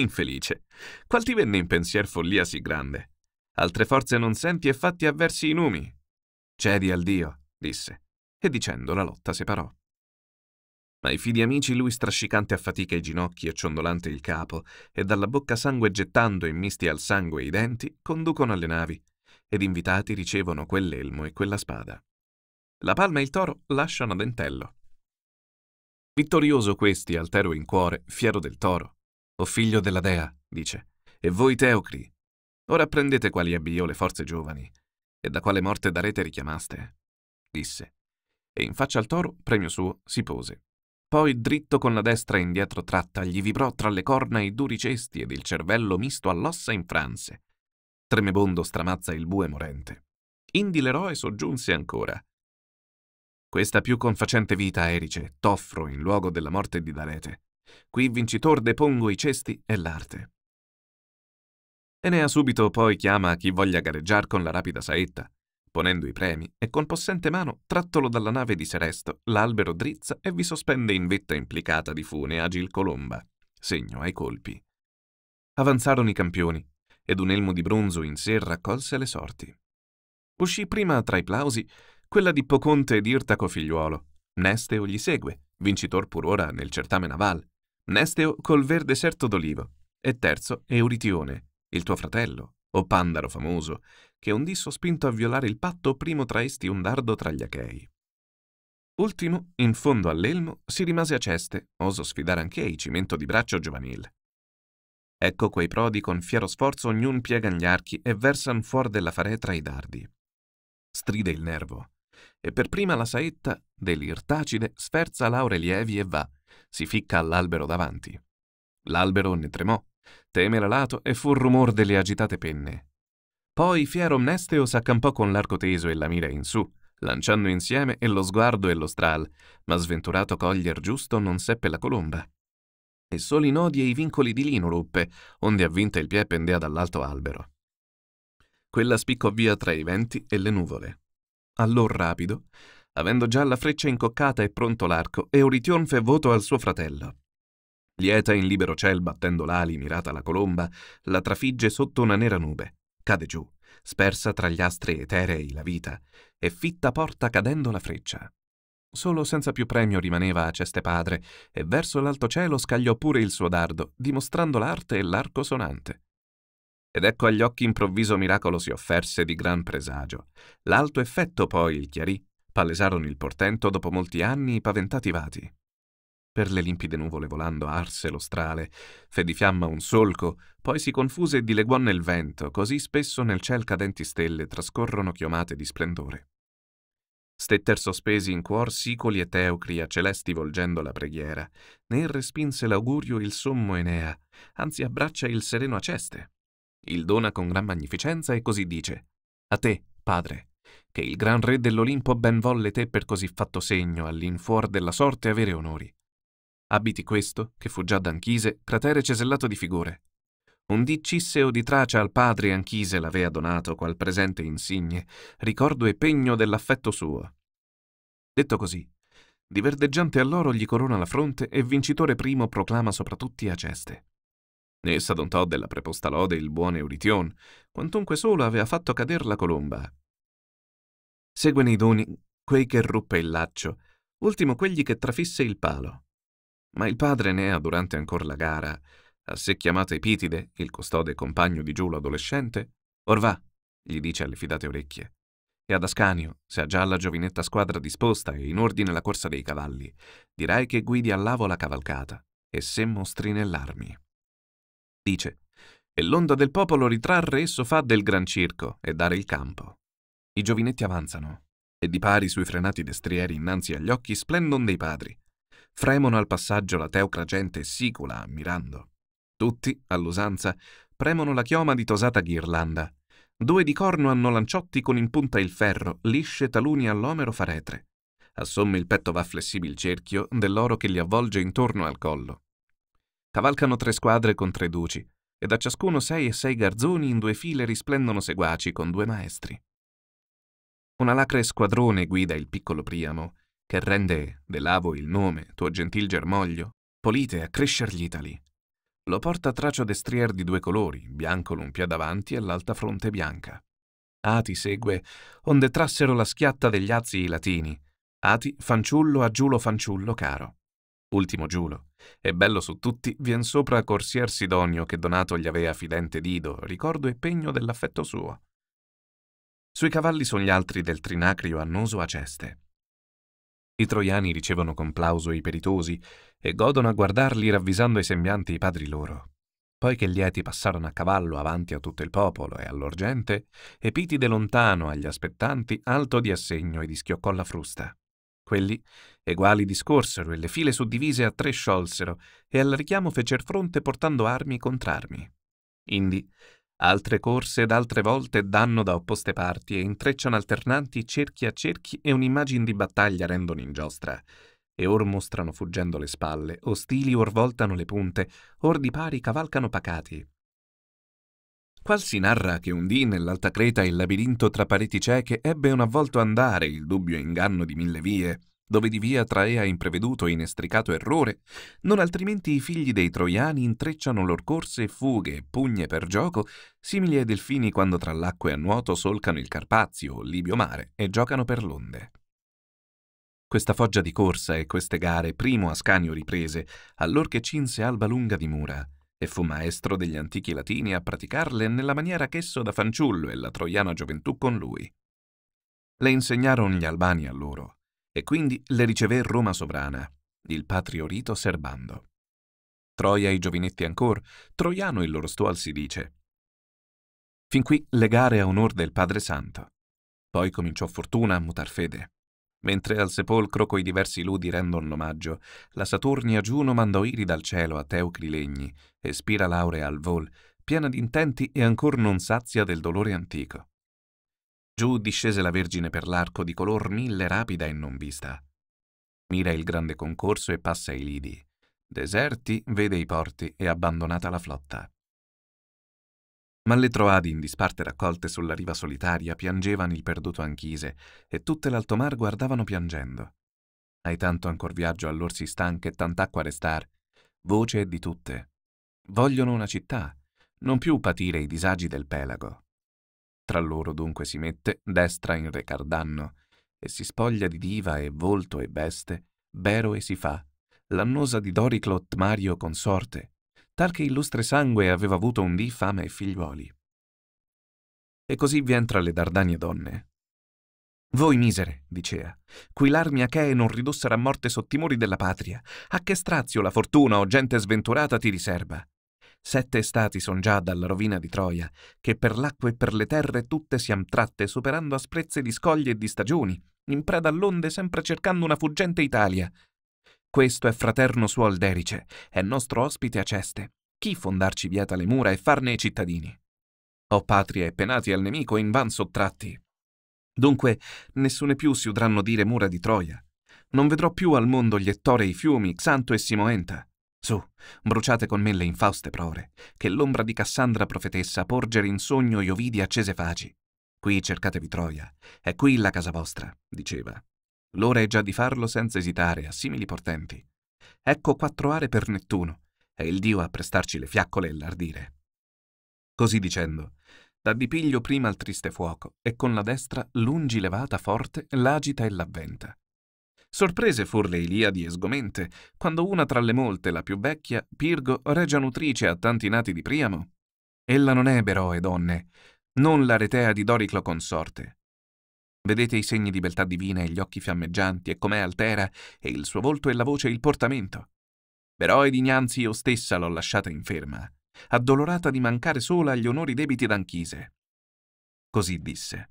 Infelice. Qual ti venne in pensier follia sì grande? Altre forze non senti e fatti avversi i numi. Cedi al Dio, disse, e dicendo la lotta separò. Ma i fidi amici lui strascicante a fatica i ginocchi e ciondolante il capo, e dalla bocca sangue gettando e misti al sangue i denti, conducono alle navi, ed invitati ricevono quell'elmo e quella spada. La palma e il toro lasciano a Dentello. Vittorioso questi, altero in cuore, fiero del toro, o figlio della dea, dice, e voi Teocri, ora prendete quali ebbi io le forze giovani, e da quale morte darete richiamaste, disse. E in faccia al toro, premio suo, si pose. Poi dritto con la destra indietro tratta, gli vibrò tra le corna i duri cesti ed il cervello misto all'ossa infranse. Tremebondo stramazza il bue morente. Indi l'eroe soggiunse ancora. Questa più confacente vita, Erice, t'offro in luogo della morte di Darete, Qui vincitor depongo i cesti e l'arte. Enea subito poi chiama chi voglia gareggiar con la rapida saetta, ponendo i premi, e con possente mano trattolo dalla nave di Seresto, l'albero drizza e vi sospende in vetta implicata di fune agil colomba, segno ai colpi. Avanzarono i campioni, ed un elmo di bronzo in sé raccolse le sorti. Uscì prima tra i plausi quella di Poconte ed Irtaco figliuolo. Nesteo gli segue, vincitor pur ora nel certame naval, Nesteo col verde serto d'olivo. E terzo Euritione, il tuo fratello, o Pandaro famoso, che un dì spinto a violare il patto primo traesti un dardo tra gli Achei. Ultimo, in fondo all'elmo, si rimase a ceste, oso sfidare anche i cimento di braccio giovanile. Ecco quei prodi con fiero sforzo ognun piegan gli archi e versan fuor della faretra i dardi. Stride il nervo. E per prima la saetta dell'Irtacide sferza laure lievi e va, si ficca all'albero davanti. L'albero ne tremò, teme l'alato e fu il rumor delle agitate penne. Poi fiero Mnesteo s'accampò con l'arco teso e la mira in su, lanciando insieme e lo sguardo e lo stral, ma sventurato coglier giusto non seppe la colomba. E soli nodi e i vincoli di lino ruppe, onde avvinta il piè pendea dall'alto albero. Quella spiccò via tra i venti e le nuvole. Allor rapido, avendo già la freccia incoccata e pronto l'arco, Eurition fe voto al suo fratello. Lieta in libero ciel, battendo l'ali mirata la colomba, la trafigge sotto una nera nube, cade giù, spersa tra gli astri eterei la vita, e fitta porta cadendo la freccia. Solo senza più premio rimaneva Aceste padre, e verso l'alto cielo scagliò pure il suo dardo, dimostrando l'arte e l'arco sonante. Ed ecco agli occhi improvviso miracolo si offerse di gran presagio. L'alto effetto poi il chiarì, palesarono il portento dopo molti anni i paventati vati. Per le limpide nuvole volando arse lo strale, fe di fiamma un solco, poi si confuse e dileguò nel vento, così spesso nel ciel cadenti stelle trascorrono chiomate di splendore. Stetter sospesi in cuor sicoli e teucri a celesti volgendo la preghiera, né respinse l'augurio il sommo Enea, anzi abbraccia il sereno Aceste. Il dona con gran magnificenza e così dice: A te, padre, che il gran re dell'Olimpo ben volle te per così fatto segno all'infuor della sorte avere onori. Abiti questo, che fu già d'Anchise, cratere cesellato di figure. Un dì Cisseo di Tracia al padre Anchise l'avea donato qual presente insigne, ricordo e pegno dell'affetto suo. Detto così, di verdeggiante alloro gli corona la fronte e vincitore primo proclama soprattutto Aceste. Ne s'adontò della preposta lode il buon Eurition, quantunque solo avea fatto cader la colomba, Seguono i doni quei che ruppe il laccio, ultimo quegli che trafisse il palo. Ma il padre Nea, durante ancora la gara, a sé chiamato Epitide, il custode compagno di Giulo adolescente, Orvà, gli dice alle fidate orecchie, e ad Ascanio, se ha già la giovinetta squadra disposta e in ordine la corsa dei cavalli, dirai che guidi all'avo la cavalcata, e se mostri nell'armi. Dice, e l'onda del popolo ritrarre esso fa del gran circo e dare il campo. I giovinetti avanzano e di pari sui frenati destrieri innanzi agli occhi splendon dei padri. Fremono al passaggio la teucra gente sicula ammirando. Tutti, all'usanza, premono la chioma di tosata ghirlanda. Due di corno hanno lanciotti con in punta il ferro, lisce taluni all'omero faretre. A somme il petto va flessibile il cerchio dell'oro che li avvolge intorno al collo. Cavalcano tre squadre con tre duci, e da ciascuno sei e sei garzoni in due file risplendono seguaci con due maestri. Un alacre squadrone guida il piccolo Priamo, che rende Delavo il nome, tuo gentil germoglio, Polite a gli itali. Lo porta tracio destrier di due colori, bianco l'un piè davanti e l'alta fronte bianca. Ati segue, onde trassero la schiatta degli azzi i latini. Ati, fanciullo a Giulo fanciullo caro. Ultimo Giulo, e bello su tutti, vien sopra Corsier Sidonio che donato gli avea fidente Dido, ricordo e pegno dell'affetto suo. Sui cavalli sono gli altri del trinacrio annoso Aceste. I troiani ricevono con plauso i peritosi e godono a guardarli ravvisando i sembianti i padri loro. Poi che lieti passarono a cavallo avanti a tutto il popolo e all'orgente, Epitide lontano agli aspettanti alto di assegno e di schioccò la frusta. Quelli eguali discorsero e le file suddivise a tre sciolsero e al richiamo fecer fronte portando armi contrarmi. Indi Altre corse ed altre volte danno da opposte parti e intrecciano alternanti cerchi a cerchi e un'immagine di battaglia rendono in giostra. E or mostrano fuggendo le spalle, ostili or voltano le punte, or di pari cavalcano pacati. Qual si narra che un dì nell'Alta Creta il labirinto tra pareti cieche ebbe un avvolto andare, il dubbio inganno di mille vie, dove di via traea impreveduto e inestricato errore, non altrimenti i figli dei troiani intrecciano lor corse e fughe e pugne per gioco, simili ai delfini quando tra l'acqua e a nuoto solcano il Carpazio o Libio mare e giocano per l'onde. Questa foggia di corsa e queste gare primo Ascanio riprese, allorché cinse Alba Lunga di Mura, e fu maestro degli antichi latini a praticarle nella maniera ch'esso da fanciullo e la troiana gioventù con lui. Le insegnarono gli albani a loro, e quindi le ricevé Roma sovrana, il patrio rito serbando. Troia i giovinetti ancor, troiano il loro stuol si dice. Fin qui le gare a onor del Padre Santo. Poi cominciò fortuna a mutar fede. Mentre al sepolcro coi diversi ludi rendon l'omaggio, la Saturnia Giuno mandò iri dal cielo a Teucri legni, e spira laurea al vol, piena d'intenti e ancor non sazia del dolore antico. Giù discese la Vergine per l'arco di color mille rapida e non vista. Mira il grande concorso e passa i lidi. Deserti, vede i porti e abbandonata la flotta. Ma le troadi in disparte raccolte sulla riva solitaria piangevano il perduto Anchise e tutte l'alto mar guardavano piangendo. Hai tanto ancor viaggio si stanche e tant'acqua restar. Voce di tutte. Vogliono una città, non più patire i disagi del pelago. Tra loro dunque si mette destra in re Cardanno, e si spoglia di diva e volto e veste, Beroe si fa, l'annosa di Doriclot Mario consorte, tal che illustre sangue aveva avuto un dì fame e figliuoli. E così vi entra le dardanie donne. Voi misere, dicea, cui l'armi achee non ridussero a morte sottimori della patria, a che strazio la fortuna o gente sventurata ti riserba? Sette stati son già dalla rovina di Troia, che per l'acqua e per le terre tutte siam tratte, superando asprezze di scogli e di stagioni, in preda all'onde sempre cercando una fuggente Italia. Questo è fraterno suol Derice, è nostro ospite a Ceste. Chi fondarci vieta le mura e farne i cittadini? O patria e penati al nemico in invan sottratti. Dunque, nessune più si udranno dire mura di Troia. Non vedrò più al mondo gli ettore e i fiumi, Xanto e Simoenta. Su, bruciate con me le infauste prore, che l'ombra di Cassandra profetessa porgere in sogno Iovidi accese faci. Qui cercatevi Troia, è qui la casa vostra, diceva. L'ora è già di farlo senza esitare a simili portenti. Ecco quattro are per Nettuno, è il Dio a prestarci le fiaccole e l'ardire. Così dicendo, dà di piglio prima al triste fuoco e con la destra, lungi levata forte, l'agita e l'avventa. Sorprese fur le Iliadi e sgomente, quando una tra le molte, la più vecchia, Pirgo, regia nutrice a tanti nati di Priamo. Ella non ebbe eroe, donne, non l'aretea di Doriclo consorte. Vedete i segni di beltà divina e gli occhi fiammeggianti e com'è altera, e il suo volto e la voce e il portamento. Però ed innanzi io stessa l'ho lasciata inferma, addolorata di mancare sola agli onori debiti d'Anchise. Così disse.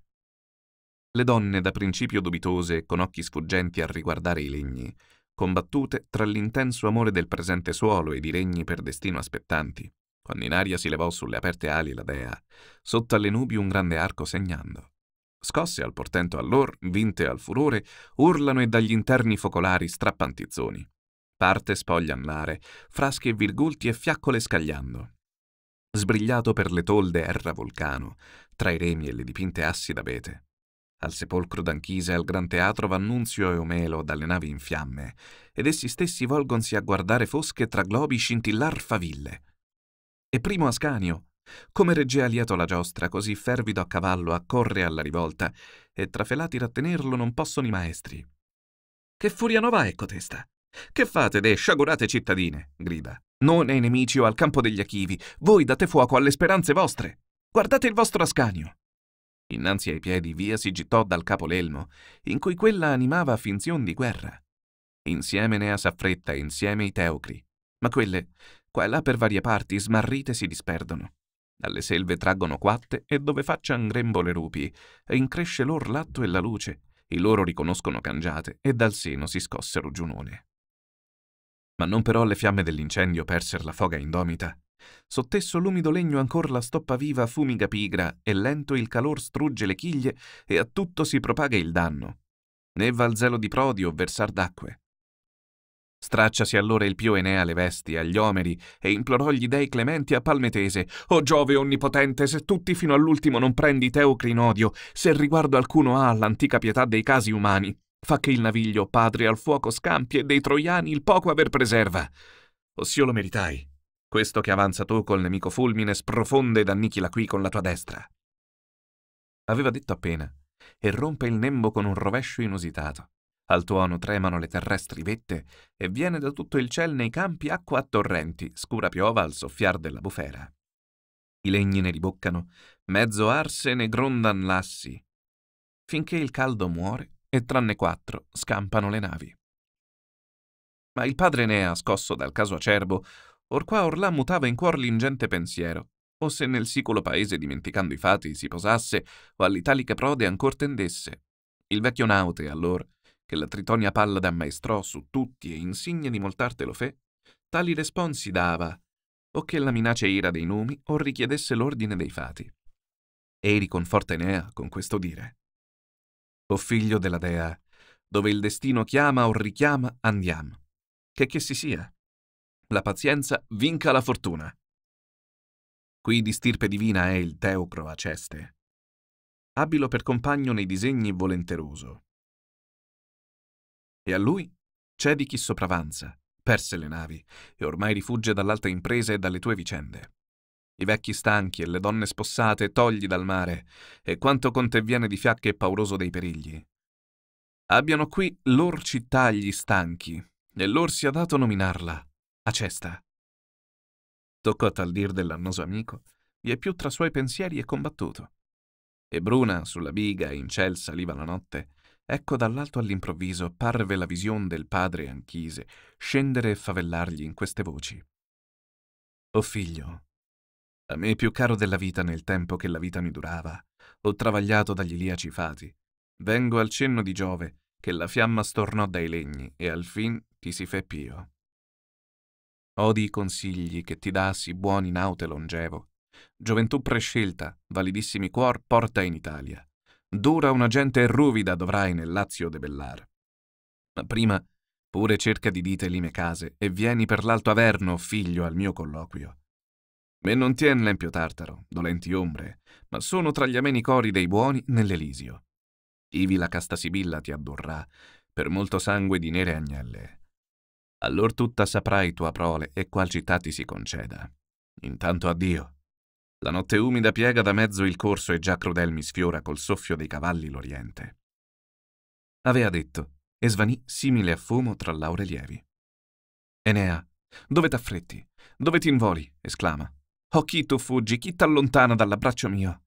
Le donne, da principio dubitose, con occhi sfuggenti a riguardare i legni, combattute tra l'intenso amore del presente suolo ed i regni per destino aspettanti, quando in aria si levò sulle aperte ali la dea, sotto alle nubi un grande arco segnando. Scosse al portento allor, vinte al furore, urlano e dagli interni focolari strappantizzoni. Parte spoglia mare, frasche e virgulti e fiaccole scagliando. Sbrigliato per le tolde erra vulcano, tra i remi e le dipinte assi d'abete. Al sepolcro d'Anchise e al Gran Teatro Vannunzio e Omelo dalle navi in fiamme, ed essi stessi volgonsi a guardare fosche tra globi scintillar faville. E primo Ascanio, come reggea lieto la giostra, così fervido a cavallo accorre alla rivolta, e trafelati rattenerlo non possono i maestri. Che furia nova è cotesta! Che fate de sciagurate cittadine? grida. Non ai nemici o al campo degli achivi, voi date fuoco alle speranze vostre. Guardate il vostro ascanio. Innanzi ai piedi via si gittò dal capo l'elmo, in cui quella animava finzion di guerra. Insieme Nea s'affretta, insieme i teocri. Ma quelle, qua e là per varie parti, smarrite si disperdono. Dalle selve traggono quatte e dove faccian grembo le rupi, e incresce lor l'atto e la luce, i loro riconoscono cangiate e dal seno si scossero giunone. Ma non però le fiamme dell'incendio perser la foga indomita, Sottesso l'umido legno ancor la stoppa viva fumiga pigra e lento il calor strugge le chiglie e a tutto si propaga il danno. Né val zelo di prodi o versar d'acque. Stracciasi allora il pio Enea le vesti agli omeri e implorò gli dei clementi a Palmetese: O Giove onnipotente, se tutti fino all'ultimo non prendi Teucri in odio, se riguardo alcuno ha all'antica pietà dei casi umani, fa che il naviglio padre al fuoco scampi e dei troiani il poco aver preserva. Ossio lo meritai, questo che avanza tu col nemico fulmine sprofonda ed annichila qui con la tua destra. Aveva detto appena, e rompe il nembo con un rovescio inusitato. Al tuono tremano le terrestri vette e viene da tutto il ciel nei campi acqua a torrenti, scura piova al soffiar della bufera. I legni ne riboccano, mezzo arse ne grondan lassi, finché il caldo muore e tranne quattro scampano le navi. Ma il padre Nea, scosso dal caso acerbo, Or qua or là mutava in cuor l'ingente pensiero, o se nel sicolo paese dimenticando i fati si posasse, o all'italica prode ancor tendesse. Il vecchio naute, allora, che la tritonia pallada ammaestrò su tutti e insigne di molt'arte lo fe, tali responsi dava, o che la minaccia ira dei numi, o richiedesse l'ordine dei fati. Ei riconforta Enea con questo dire. O figlio della dea, dove il destino chiama o richiama, andiam. Che che si sia, la pazienza vinca la fortuna. Qui di stirpe divina è il Teucro Aceste, abilo per compagno nei disegni volenteroso. E a lui cedi chi sopravanza, perse le navi e ormai rifugge dall'alta impresa e dalle tue vicende. I vecchi stanchi e le donne spossate togli dal mare e quanto con te viene di fiacche e pauroso dei perigli. Abbiano qui lor città gli stanchi e lor sia dato nominarla, a cesta. Toccò tal dir dell'annoso amico, vieppiù tra suoi pensieri e combattuto. E Bruna, sulla biga, in ciel saliva la notte, ecco dall'alto all'improvviso parve la visione del padre Anchise scendere e favellargli in queste voci. O figlio, a me più caro della vita nel tempo che la vita mi durava, o travagliato dagli iliaci fati, vengo al cenno di Giove, che la fiamma stornò dai legni e al fin ti si fe pio. Odi i consigli che ti dà sì buoni naute longevo. Gioventù prescelta, validissimi cuor, porta in Italia. Dura una gente ruvida dovrai nel Lazio debellar. Ma prima pure cerca di dite lime case e vieni per l'alto Averno, figlio, al mio colloquio. Me non tien l'empio tartaro, dolenti ombre, ma sono tra gli ameni cori dei buoni nell'Elisio. Ivi la casta Sibilla ti addurrà, per molto sangue di nere agnelle allor tutta saprai tua prole e qual città ti si conceda. Intanto addio. La notte umida piega da mezzo il corso e già crudel mi sfiora col soffio dei cavalli l'oriente. Avea detto, e svanì simile a fumo tra laurelievi. Enea, dove t'affretti? Dove ti involi? esclama. Oh, chi tu fuggi? Chi t'allontana dall'abbraccio mio?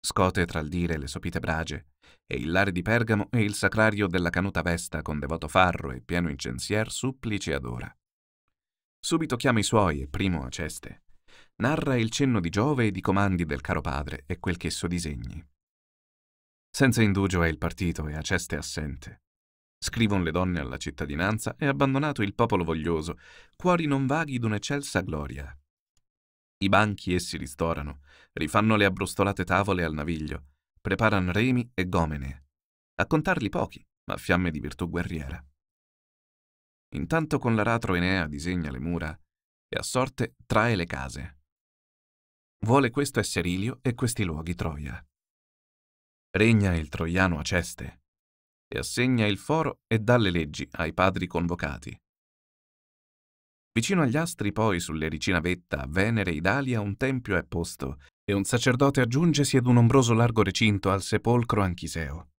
Scote tra il dire le sopite brage e il lare di Pergamo e il sacrario della canuta vesta con devoto farro e pieno incensier supplice adora. Subito chiama i suoi e primo Aceste. Narra il cenno di Giove e i comandi del caro padre e quel che esso disegni. Senza indugio è il partito e Aceste assente. Scrivon le donne alla cittadinanza e abbandonato il popolo voglioso, cuori non vaghi d'un'eccelsa gloria. I banchi essi ristorano, rifanno le abbrustolate tavole al naviglio, preparan remi e gomene. A contarli pochi, ma fiamme di virtù guerriera. Intanto con l'aratro Enea disegna le mura e a sorte trae le case. Vuole questo essere Ilio e questi luoghi Troia. Regna il troiano Aceste e assegna il foro e dà le leggi ai padri convocati. Vicino agli astri poi sull'ericina vetta Venere Idalia un tempio è posto e un sacerdote aggiungesi ad un ombroso largo recinto al sepolcro anchiseo.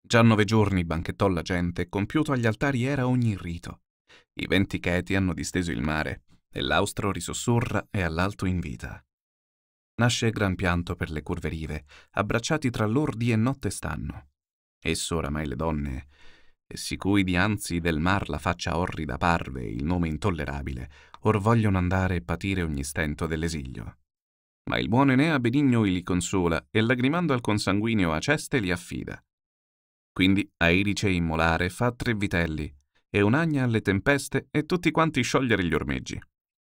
Già nove giorni banchettò la gente compiuto agli altari era ogni rito. I venti cheti hanno disteso il mare e l'austro risossurra e all'alto invita. Nasce gran pianto per le curve rive, abbracciati tra lor di e notte stanno. Esso oramai le donne, e sicui dianzi del mar la faccia orrida parve, il nome intollerabile, or vogliono andare e patire ogni stento dell'esilio. Ma il buon Enea benigno li consola e lagrimando al consanguineo Aceste li affida. Quindi Airice immolare fa tre vitelli, e un'agna alle tempeste e tutti quanti sciogliere gli ormeggi.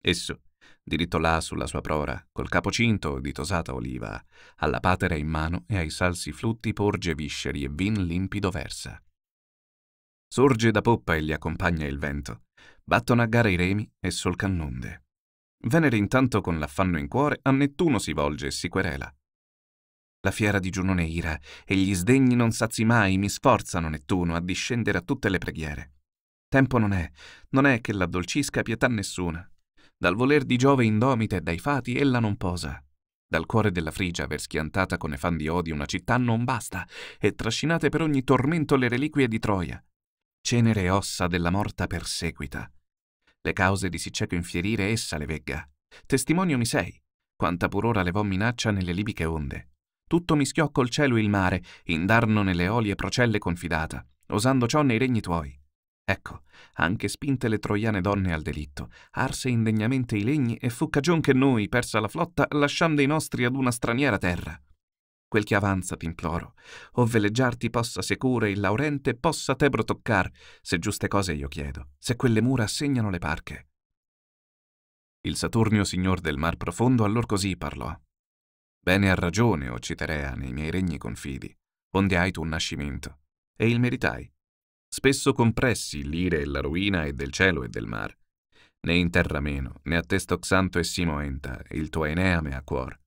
Esso, diritto là sulla sua prora, col capo cinto di tosata oliva, alla patera in mano e ai salsi flutti porge visceri e vin limpido versa. Sorge da poppa e gli accompagna il vento, battono a gara i remi e solcan onde. Venere intanto con l'affanno in cuore a Nettuno si volge e si querela. La fiera di Giunone ira, e gli sdegni non sazi mai, mi sforzano Nettuno a discendere a tutte le preghiere. Tempo non è, non è che l'addolcisca pietà nessuna. Dal voler di Giove indomite e dai fati ella non posa. Dal cuore della Frigia aver schiantata con efan di odi una città non basta, e trascinate per ogni tormento le reliquie di Troia. Cenere e ossa della morta perseguita le cause di sì cieco infierire essa le vegga. Testimonio mi sei, quanta purora levò minaccia nelle libiche onde. Tutto mischiò col cielo e il mare, indarno nelle olie procelle confidata, osando ciò nei regni tuoi. Ecco, anche spinte le troiane donne al delitto, arse indegnamente i legni e fu cagion che noi, persa la flotta, lasciando i nostri ad una straniera terra. Quel che avanza t'imploro, o veleggiarti possa sicura il laurente, possa tebro toccar, se giuste cose io chiedo, se quelle mura segnano le parche. Il Saturnio signor del mar profondo allor così parlò. Bene ha ragione, o Citerea, nei miei regni confidi, onde hai tu un nascimento, e il meritai. Spesso compressi l'ire e la ruina e del cielo e del mar. Né in terra meno, né a te Stoxanto e Simoenta, il tuo Eneame a cuor,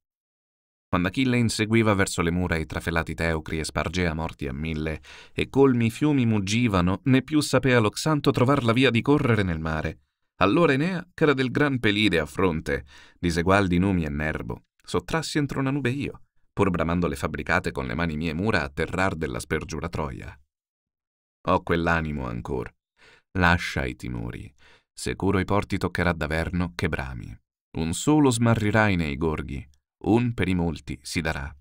quando Achille inseguiva verso le mura i trafelati teucri e spargea morti a mille, e colmi fiumi muggivano, né più sapea Loxanto trovar la via di correre nel mare. Allora Enea, ch'era del gran Pelide a fronte, disegual di numi e nerbo, sottrassi entro una nube io, pur bramando le fabbricate con le mani mie mura a terrar della spergiura Troia. Ho quell'animo ancor. Lascia i timori. Securo i porti toccherà d'averno che brami. Un solo smarrirai nei gorghi, un per i molti si darà.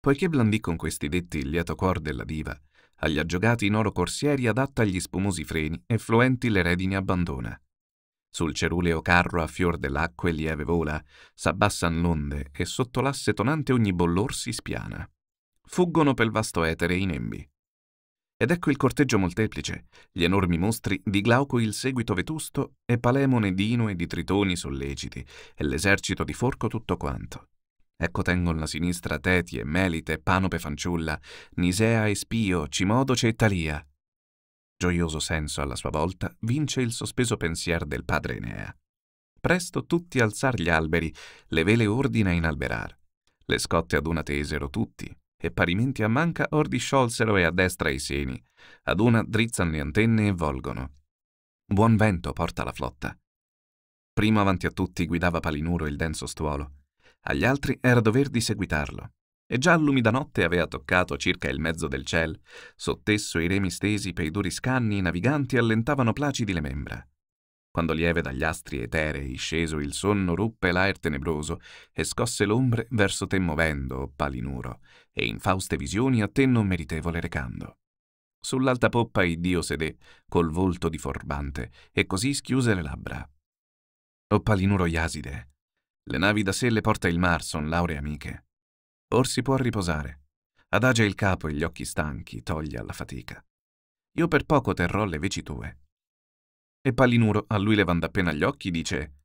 Poiché blandì con questi detti il lieto cuor della diva, agli aggiogati in oro corsieri adatta gli spumosi freni e fluenti le redini abbandona. Sul ceruleo carro a fior dell'acqua e lieve vola, s'abbassan l'onde e sotto l'asse tonante ogni bollor si spiana. Fuggono pel vasto etere i nembi. Ed ecco il corteggio molteplice, gli enormi mostri di Glauco il seguito vetusto e Palemone d'Ino e di Tritoni solleciti, e l'esercito di Forco tutto quanto. Ecco tengon la sinistra Tetie, Melite, Panope fanciulla, Nisea e Spio, Cimodoce e Talia. Gioioso senso alla sua volta vince il sospeso pensier del padre Enea. Presto tutti alzar gli alberi, le vele ordina inalberar. Le scotte ad una tesero tutti, e parimenti a manca or disciolsero e a destra i seni, ad una drizzan le antenne e volgono. Buon vento porta la flotta. Primo avanti a tutti guidava Palinuro il denso stuolo, agli altri era dover di seguitarlo, e già l'umida notte aveva toccato circa il mezzo del ciel, sottesso i remi stesi pei duri scanni i naviganti allentavano placidi le membra. Quando lieve dagli astri eterei sceso il sonno ruppe l'aer tenebroso e scosse l'ombre verso te movendo, palinuro, e in fauste visioni a te non meritevole recando. Sull'alta poppa il dio sedè, col volto di forbante, e così schiuse le labbra. O palinuro Iaside, le navi da sé le porta il mar, son lauree amiche. Or si può riposare. Adagia il capo e gli occhi stanchi, toglie alla fatica. Io per poco terrò le veci tue, e Palinuro, a lui levando appena gli occhi, dice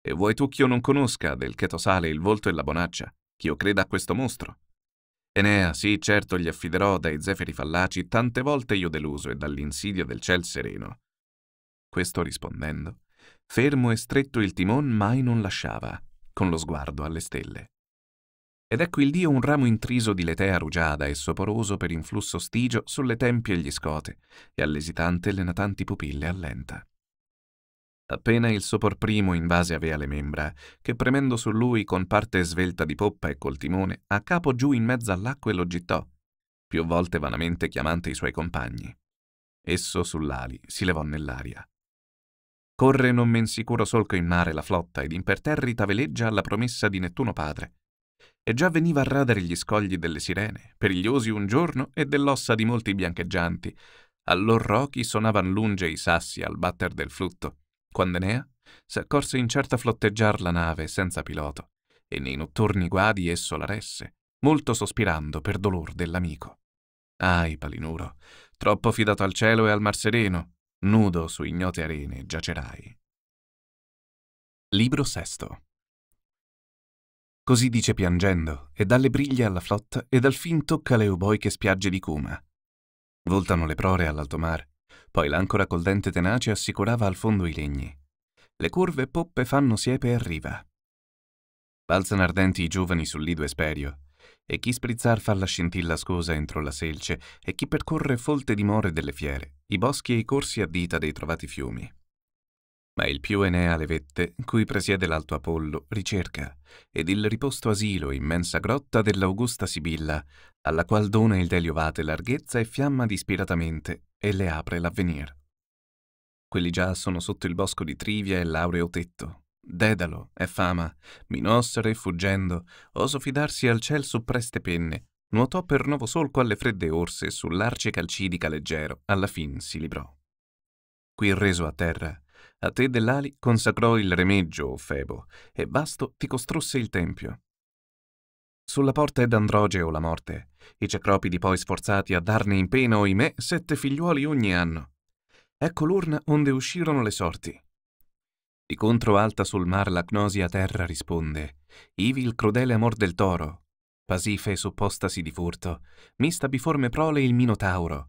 «E vuoi tu ch'io non conosca del cheto sale il volto e la bonaccia, ch'io creda a questo mostro?» Enea, sì, certo, gli affiderò dai zeferi fallaci tante volte io deluso e dall'insidia del ciel sereno. Questo rispondendo, fermo e stretto il timon mai non lasciava, con lo sguardo alle stelle. Ed ecco il dio un ramo intriso di letea rugiada e soporoso per influsso stigio sulle tempie e gli scote, e all'esitante le natanti pupille allenta. Appena il sopor primo invase avea le membra, che premendo su lui con parte svelta di poppa e col timone, a capo giù in mezzo all'acqua e lo gittò, più volte vanamente chiamante i suoi compagni. Esso sull'ali si levò nell'aria. Corre non men sicuro solco in mare la flotta ed imperterrita veleggia alla promessa di Nettuno padre, e già veniva a radere gli scogli delle sirene, perigliosi un giorno e dell'ossa di molti biancheggianti. Allor rochi sonavan lunge i sassi al batter del flutto, quando Enea s'accorse incerta flotteggiar la nave senza piloto, e nei notturni guadi esso la resse, molto sospirando per dolor dell'amico. Ahi, Palinuro, troppo fidato al cielo e al mar sereno, nudo su ignote arene giacerai. Libro sesto Così dice piangendo, e dalle briglie alla flotta e dal fin tocca le uboiche spiagge di Cuma. Voltano le prore all'alto mar, poi l'ancora col dente tenace assicurava al fondo i legni. Le curve poppe fanno siepe a riva. Balzano ardenti i giovani sul lido esperio, e chi sprizzar fa la scintilla scosa entro la selce, e chi percorre folte dimore delle fiere, i boschi e i corsi a dita dei trovati fiumi ma il più Enea le vette, cui presiede l'alto Apollo, ricerca, ed il riposto asilo immensa grotta dell'augusta Sibilla, alla qual dona il Delio Vate larghezza e fiamma dispiratamente, e le apre l'avvenir. Quelli già sono sotto il bosco di Trivia e l'aureo tetto. Dedalo è fama, minossere fuggendo, oso fidarsi al ciel su preste penne, nuotò per nuovo solco alle fredde orse sull'arce calcidica leggero, alla fin si librò. Qui reso a terra, a te Dell'Ali consacrò il remeggio, o Febo, e Basto ti costrusse il tempio. Sulla porta è d'Androgeo la morte, i cecropidi poi sforzati a darne in pena, oimè, sette figliuoli ogni anno. Ecco l'urna onde uscirono le sorti. Di contro alta sul mar la gnosia terra risponde, ivi il crudele amor del toro, Pasife suppostasi di furto, mista biforme prole il minotauro,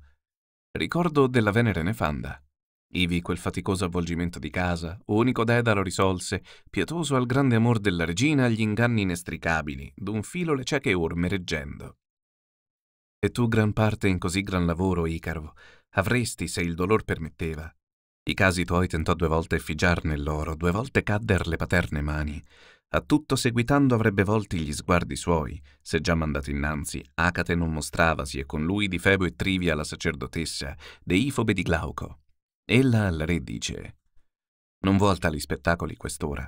ricordo della Venere nefanda. Ivi quel faticoso avvolgimento di casa, unico dedalo risolse, pietoso al grande amor della regina agli inganni inestricabili, d'un filo le cieche orme reggendo. E tu gran parte in così gran lavoro, Icaro, avresti se il dolor permetteva. I casi tuoi tentò due volte effigiar nell'oro, due volte cadder le paterne mani. A tutto seguitando avrebbe volti gli sguardi suoi, se già mandato innanzi, Acate non mostravasi e con lui di Febo e Trivia la sacerdotessa, deifobe di Glauco. Ella al re dice «Non vuol tali spettacoli quest'ora.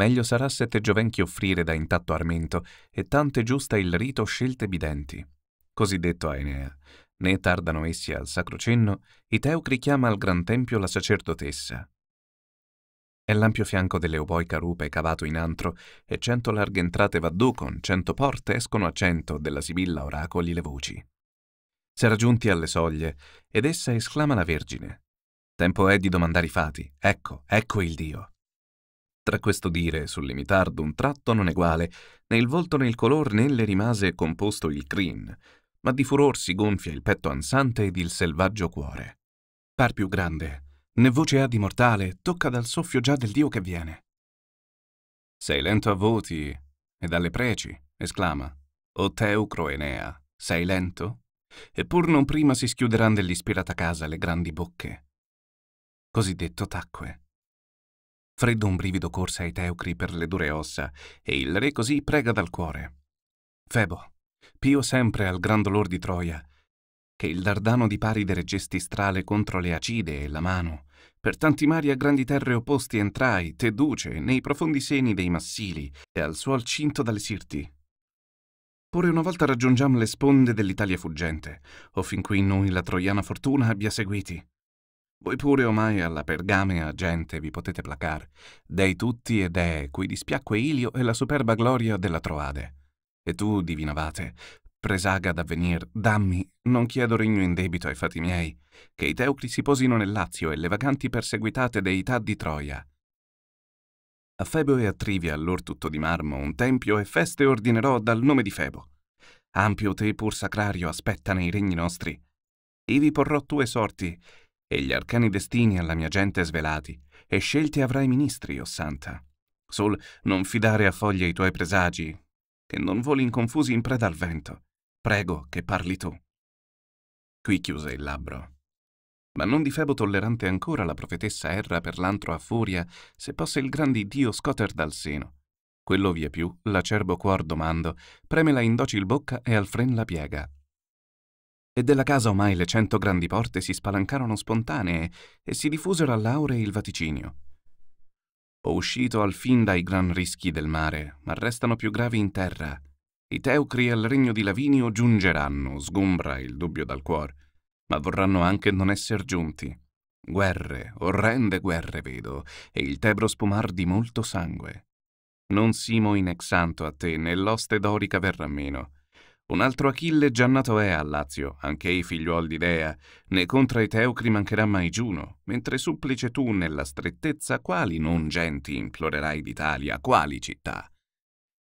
Meglio sarà sette giovenchi offrire da intatto armento e tante giusta il rito scelte bidenti». Così detto a Enea, né tardano essi al sacro cenno, i teucri chiama al gran tempio la sacerdotessa. E l'ampio fianco dell'euboica rupe è cavato in antro, e cento larghe entrate vaddu con cento porte escono a cento della sibilla oracoli le voci. S'era giunti alle soglie, ed essa esclama la Vergine. Tempo è di domandare i fati. Ecco, ecco il Dio. Tra questo dire, sul limitar d'un tratto non eguale, né il volto né il color né le rimase composto il crin, ma di furor si gonfia il petto ansante ed il selvaggio cuore. Par più grande, né voce ha di mortale, tocca dal soffio già del Dio che viene. Sei lento a voti e dalle preci, esclama. O Teucro Enea, sei lento? Eppur non prima si schiuderanno dell'ispirata casa le grandi bocche cosiddetto tacque. Eh. Freddo un brivido corse ai teucri per le dure ossa e il re così prega dal cuore. Febo, pio sempre al gran dolor di Troia, che il dardano di Paride reggesti strale contro le acide e la mano, per tanti mari a grandi terre opposti entrai, te duce, nei profondi seni dei massili e al suol cinto dalle sirti. Pure una volta raggiungiam le sponde dell'Italia fuggente, o fin qui noi la troiana fortuna abbia seguiti. Voi pure ormai alla pergamea gente vi potete placar, dei tutti e dee cui dispiacque Ilio e la superba gloria della Troade. E tu, divina vate, presaga d'avvenir, dammi, non chiedo regno in debito ai fatti miei, che i teucri si posino nel Lazio e le vacanti perseguitate deità di Troia. A Febo e a Trivia, allor tutto di marmo, un tempio e feste ordinerò dal nome di Febo. Ampio te pur sacrario aspetta nei regni nostri. Ivi porrò tue sorti, e gli arcani destini alla mia gente svelati, e scelti avrai ministri, o oh santa. Sol non fidare a foglie i tuoi presagi, che non voli in confusi in preda al vento. Prego che parli tu. Qui chiuse il labbro. Ma non di febo tollerante ancora la profetessa erra per l'antro a furia, se possa il grande Dio scoter dal seno. Quello vie più, l'acerbo cuor domando, preme la indocil bocca e al fren la piega, e della casa ormai le cento grandi porte si spalancarono spontanee e si diffusero all'aure il vaticinio. Ho uscito al fin dai gran rischi del mare, ma restano più gravi in terra. I teucri al regno di Lavinio giungeranno, sgombra il dubbio dal cuor, ma vorranno anche non esser giunti. Guerre, orrende guerre vedo, e il tebro spumar di molto sangue. Non simo in exanto a te, né l'oste dorica verrà meno. Un altro Achille già nato è a Lazio, anche anch'ei figliuol di Dea, né contra i Teucri mancherà mai Giuno, mentre supplice tu nella strettezza quali non genti implorerai d'Italia, quali città.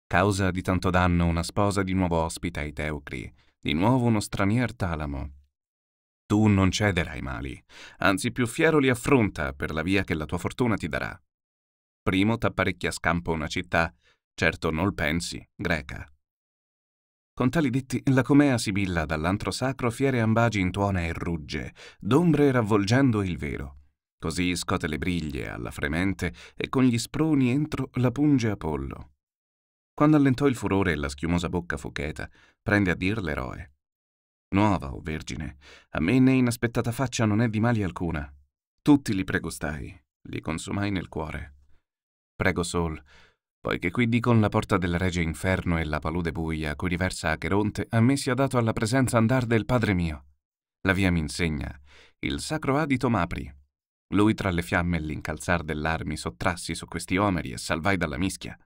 Causa di tanto danno una sposa di nuovo ospita i Teucri, di nuovo uno stranier Talamo. Tu non cederai mali, anzi più fiero li affronta per la via che la tua fortuna ti darà. Primo t'apparecchia a scampo una città, certo non pensi, greca, con tali detti, la comea sibilla dall'antro sacro fiere ambagi intuona e rugge, d'ombre ravvolgendo il vero. Così scote le briglie alla fremente e con gli sproni entro la punge Apollo. Quando allentò il furore e la schiumosa bocca fu cheta, prende a dir l'eroe. Nuova, o oh vergine, a me né inaspettata faccia non è di mali alcuna. Tutti li prego li consumai nel cuore. Prego sol, poiché qui di con la porta del regio inferno e la palude buia a cui riversa Acheronte, a me sia dato alla presenza andar del Padre mio. La via m'insegna, il sacro adito m'apri. Lui tra le fiamme e l'incalzar dell'armi sottrassi su questi omeri e salvai dalla mischia.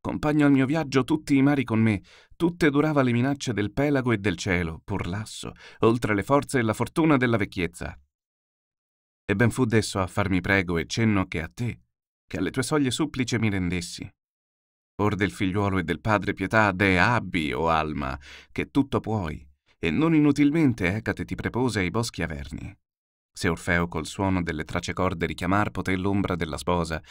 Compagno al mio viaggio tutti i mari con me, tutte durava le minacce del pelago e del cielo, pur lasso, oltre le forze e la fortuna della vecchiezza. E ben fu desso a farmi prego e cenno che a te, che alle tue soglie supplice mi rendessi, or del figliuolo e del padre pietà de abbi, o alma, che tutto puoi, e non inutilmente Ecate ti prepose ai boschi averni. Se Orfeo col suono delle trace corde richiamar poté l'ombra della sposa,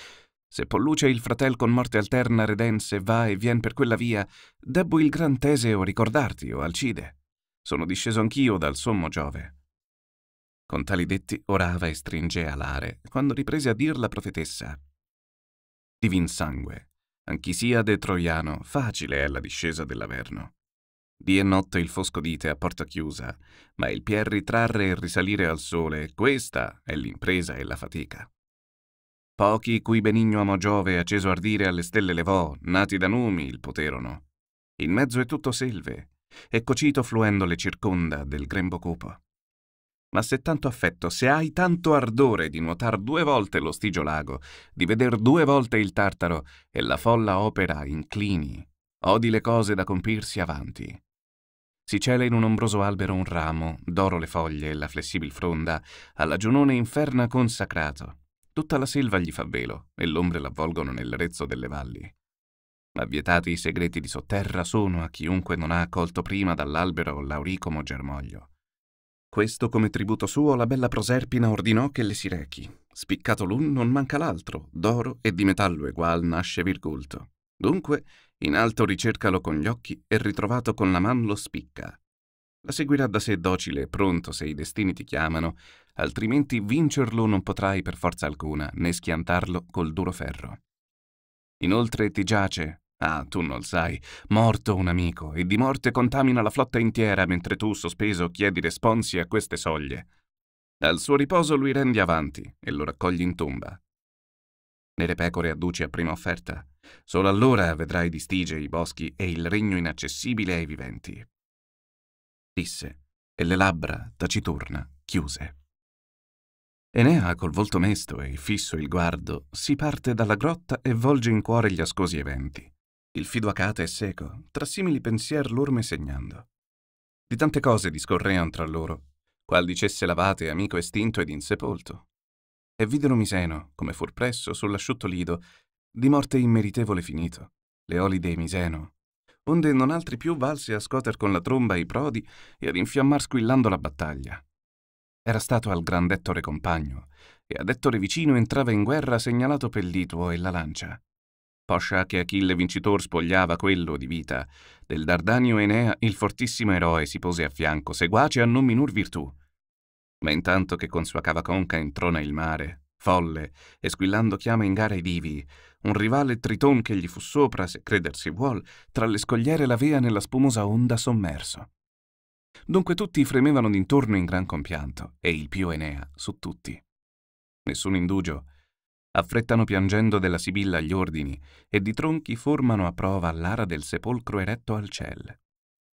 se Polluce il fratel con morte alterna redense va e vien per quella via, debbo il gran Teseo ricordarti, o Alcide. Sono disceso anch'io dal sommo Giove. Con tali detti orava e stringea l'are, quando riprese a dir la profetessa. Divin sangue, Anchisiade troiano, facile è la discesa dell'Averno. Dì e notte il fosco dite a porta chiusa, ma il pier ritrarre e risalire al sole, questa è l'impresa e la fatica. Pochi cui benigno amo Giove acceso ardire alle stelle levò, nati da numi, il poterono. In mezzo è tutto selve, e cocito fluendo le circonda del grembo cupo ma se tanto affetto, se hai tanto ardore di nuotare due volte lo stigio lago, di veder due volte il tartaro e la folla opera inclini, odi le cose da compirsi avanti. Si cela in un ombroso albero un ramo, d'oro le foglie e la flessibil fronda, alla giunone inferna consacrato. Tutta la selva gli fa velo, e l'ombre l'avvolgono nel rezzo delle valli. Ma vietati i segreti di sotterra sono a chiunque non ha accolto prima dall'albero l'auricomo germoglio. Questo come tributo suo la bella Proserpina ordinò che le si rechi. Spiccato l'un non manca l'altro, d'oro e di metallo egual nasce virgulto. Dunque, in alto ricercalo con gli occhi e ritrovato con la man lo spicca. La seguirà da sé docile e pronto se i destini ti chiamano, altrimenti vincerlo non potrai per forza alcuna, né schiantarlo col duro ferro. Inoltre ti giace, Ah, tu non sai, morto un amico, e di morte contamina la flotta intera mentre tu, sospeso, chiedi responsi a queste soglie. Al suo riposo lui rendi avanti e lo raccogli in tomba. Nere pecore adduci a prima offerta. Solo allora vedrai di stige i boschi e il regno inaccessibile ai viventi. Disse, e le labbra, taciturna, chiuse. Enea, col volto mesto e fisso il guardo, si parte dalla grotta e volge in cuore gli ascosi eventi. Il fido acate e seco, tra simili pensier lor segnando. Di tante cose discorrean tra loro, qual dicesse lavate amico estinto ed insepolto. E videro Miseno, come fur presso, sull'asciutto lido, di morte immeritevole finito, le oli dei Miseno, onde non altri più valse a scoter con la tromba i prodi e ad infiammar squillando la battaglia. Era stato al grand'Ettore compagno, e ad Ettore vicino entrava in guerra segnalato Pellituo e la lancia poscia che Achille vincitor spogliava quello di vita, del Dardanio Enea il fortissimo eroe si pose a fianco, seguace a non minor virtù. Ma intanto che con sua cava conca introna il mare, folle, e squillando chiama in gara i divi, un rivale triton che gli fu sopra, se credersi vuol, tra le scogliere l'avea nella spumosa onda sommerso. Dunque tutti fremevano d'intorno in gran compianto, e il più Enea su tutti. Nessun indugio, affrettano piangendo della sibilla gli ordini e di tronchi formano a prova l'ara del sepolcro eretto al ciel.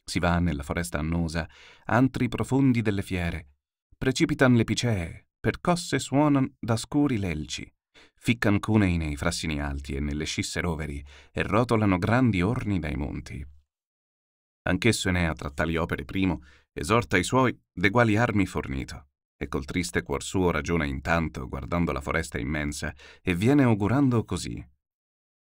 Si va nella foresta annosa, antri profondi delle fiere, precipitan le picee, percosse suonan da scuri lelci, ficcan cunei nei frassini alti e nelle scisse roveri e rotolano grandi orni dai monti. Anch'esso Enea tra tali opere primo esorta i suoi d'eguali armi fornito e col triste cuor suo ragiona intanto, guardando la foresta immensa, e viene augurando così.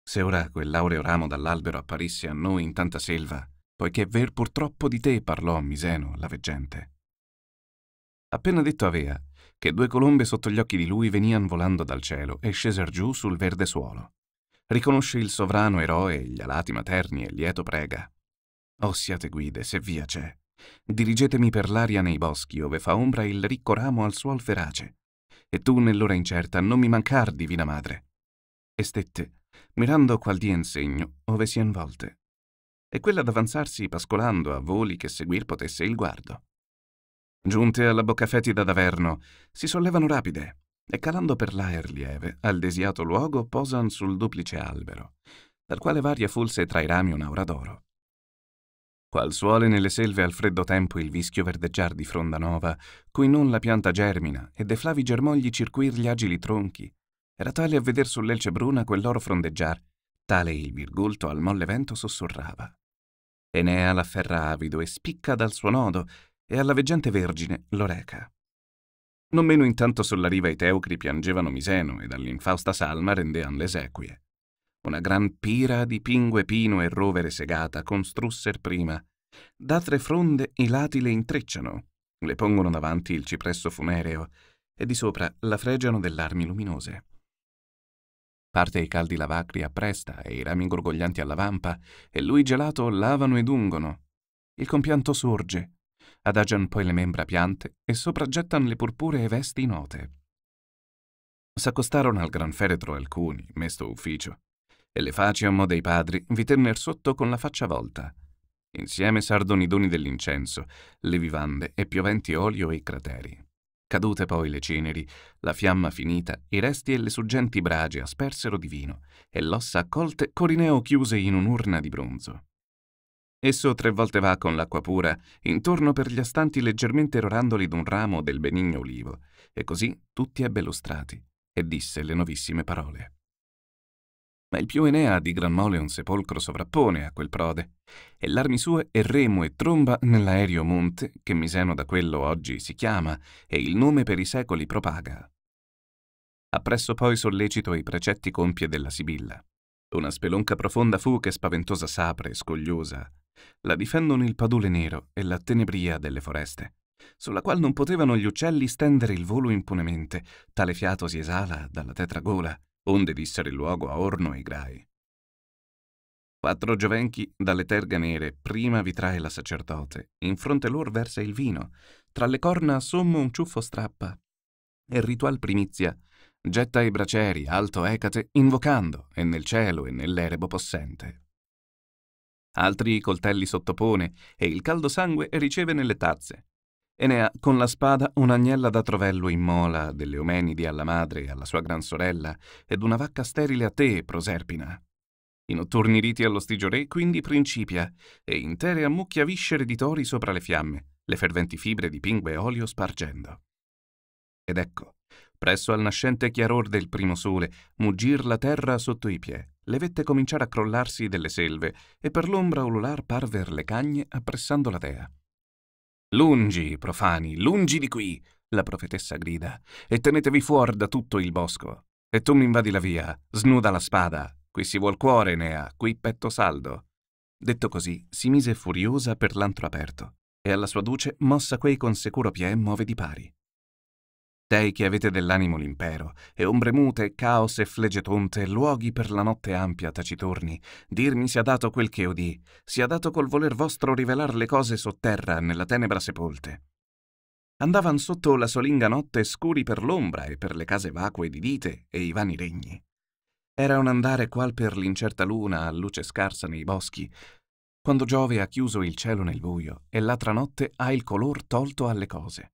Se ora quell'aureo ramo dall'albero apparisse a noi in tanta selva, poiché ver purtroppo di te parlò Miseno, la veggente. Appena detto avea, che due colombe sotto gli occhi di lui venian volando dal cielo e scesero giù sul verde suolo. Riconosce il sovrano eroe gli alati materni e lieto prega. O oh, siate guide, se via c'è, Dirigetemi per l'aria nei boschi, ove fa ombra il ricco ramo al suol ferace. E tu, nell'ora incerta, non mi mancar, divina madre. E stette, mirando qual dia in segno, ove si involte. E quella d'avanzarsi pascolando a voli che seguir potesse il guardo. Giunte alla bocca fetida d'Averno, si sollevano rapide, e calando per l'aer lieve, al desiato luogo posan sul duplice albero, dal quale varia fulse tra i rami un'aura d'oro. Qual suole nelle selve al freddo tempo il vischio verdeggiar di fronda nova, cui non la pianta germina, e de flavi germogli circuir gli agili tronchi. Era tale a veder sull'elce bruna quell'oro frondeggiar, tale il virgulto al molle vento sussurrava. Enea l'afferra avido e spicca dal suo nodo, e alla veggente vergine lo reca. Non meno intanto sulla riva i teucri piangevano Miseno e dall'infausta salma rendean le l'esequie una gran pira di pingue pino e rovere segata con strusser prima. Da tre fronde i lati le intrecciano, le pongono davanti il cipresso funereo e di sopra la fregiano dell'armi luminose. Parte i caldi lavacri a presta e i rami gorgoglianti alla vampa, e lui gelato lavano ed ungono. Il compianto sorge, adagian poi le membra piante e sopraggettan le purpuree vesti note. S'accostarono al gran feretro alcuni, mesto ufficio, e le faci a mo dei padri vi tenner sotto con la faccia volta. Insieme sardoni i doni dell'incenso, le vivande e pioventi olio e crateri. Cadute poi le ceneri, la fiamma finita, i resti e le suggenti brage aspersero di vino, e l'ossa accolte Corineo chiuse in un'urna di bronzo. Esso tre volte va con l'acqua pura, intorno per gli astanti leggermente rorandoli d'un ramo del benigno olivo, e così tutti ebbe lustrati, e disse le novissime parole ma il più Enea di gran mole un sepolcro sovrappone a quel prode, e l'armi sue è remo e tromba nell'aereo monte, che Miseno da quello oggi si chiama, e il nome per i secoli propaga. Appresso poi sollecito i precetti compie della Sibilla. Una spelonca profonda fu che spaventosa s'apre, scogliosa. La difendono il padule nero e la tenebria delle foreste, sulla qual non potevano gli uccelli stendere il volo impunemente, tale fiato si esala dalla tetra gola, onde dissero il luogo a Orno e Grai. Quattro giovenchi dalle terga nere, prima vi trae la sacerdote, in fronte lor versa il vino, tra le corna sommo un ciuffo strappa, e ritual primizia getta i braceri, alto Ecate, invocando, e nel cielo e nell'erebo possente. Altri coltelli sottopone, e il caldo sangue riceve nelle tazze, Enea, con la spada, un'agnella da trovello in mola, delle omenidi alla madre e alla sua gran sorella, ed una vacca sterile a te, Proserpina. I notturni riti allo stigio re quindi principia, e intere ammucchia viscere di tori sopra le fiamme, le ferventi fibre di pingue e olio spargendo. Ed ecco, presso al nascente chiaror del primo sole, muggir la terra sotto i piedi, le vette cominciare a crollarsi delle selve, e per l'ombra ulular parver le cagne appressando la dea. Lungi, profani, lungi di qui, la profetessa grida, e tenetevi fuori da tutto il bosco. E tu mi invadi la via, snuda la spada. Qui si vuol cuore, Enea, qui petto saldo. Detto così, si mise furiosa per l'antro aperto, e alla sua duce mossa quei con sicuro piè muove di pari dei che avete dell'animo l'impero, e ombre mute, caos e flegetonte, luoghi per la notte ampia taciturni, dirmi sia dato quel che odì, sia dato col voler vostro rivelar le cose sotterra, nella tenebra sepolte. Andavan sotto la solinga notte scuri per l'ombra e per le case vacue di dite e i vani regni. Era un andare qual per l'incerta luna a luce scarsa nei boschi, quando Giove ha chiuso il cielo nel buio e l'altra notte ha il color tolto alle cose.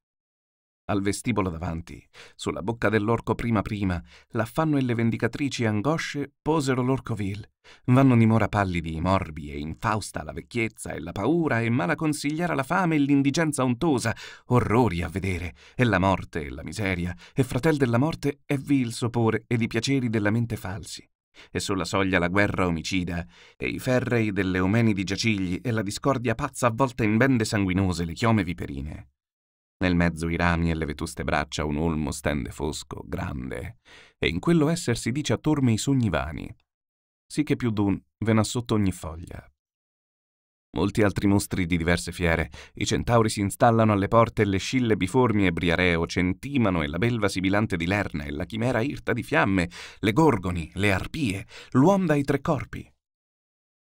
Al vestibolo davanti, sulla bocca dell'orco prima prima, l'affanno e le vendicatrici angosce posero l'orco vil. Vanno di mora pallidi, morbi e infausta la vecchiezza e la paura e mala consigliara la fame e l'indigenza ontosa, orrori a vedere, e la morte e la miseria, e fratel della morte è il sopore ed i piaceri della mente falsi e sulla soglia la guerra omicida, e i ferrei delle omeni di giacigli e la discordia pazza avvolta in bende sanguinose le chiome viperine. Nel mezzo i rami e le vetuste braccia un olmo stende fosco, grande, e in quello esser si dice a torme i sogni vani, sì che più d'un ve n'ha sotto ogni foglia. Molti altri mostri di diverse fiere, i centauri si installano alle porte e le scille biformi e briareo centimano e la belva sibilante di Lerna e la chimera irta di fiamme, le gorgoni, le arpie, l'uom dai tre corpi.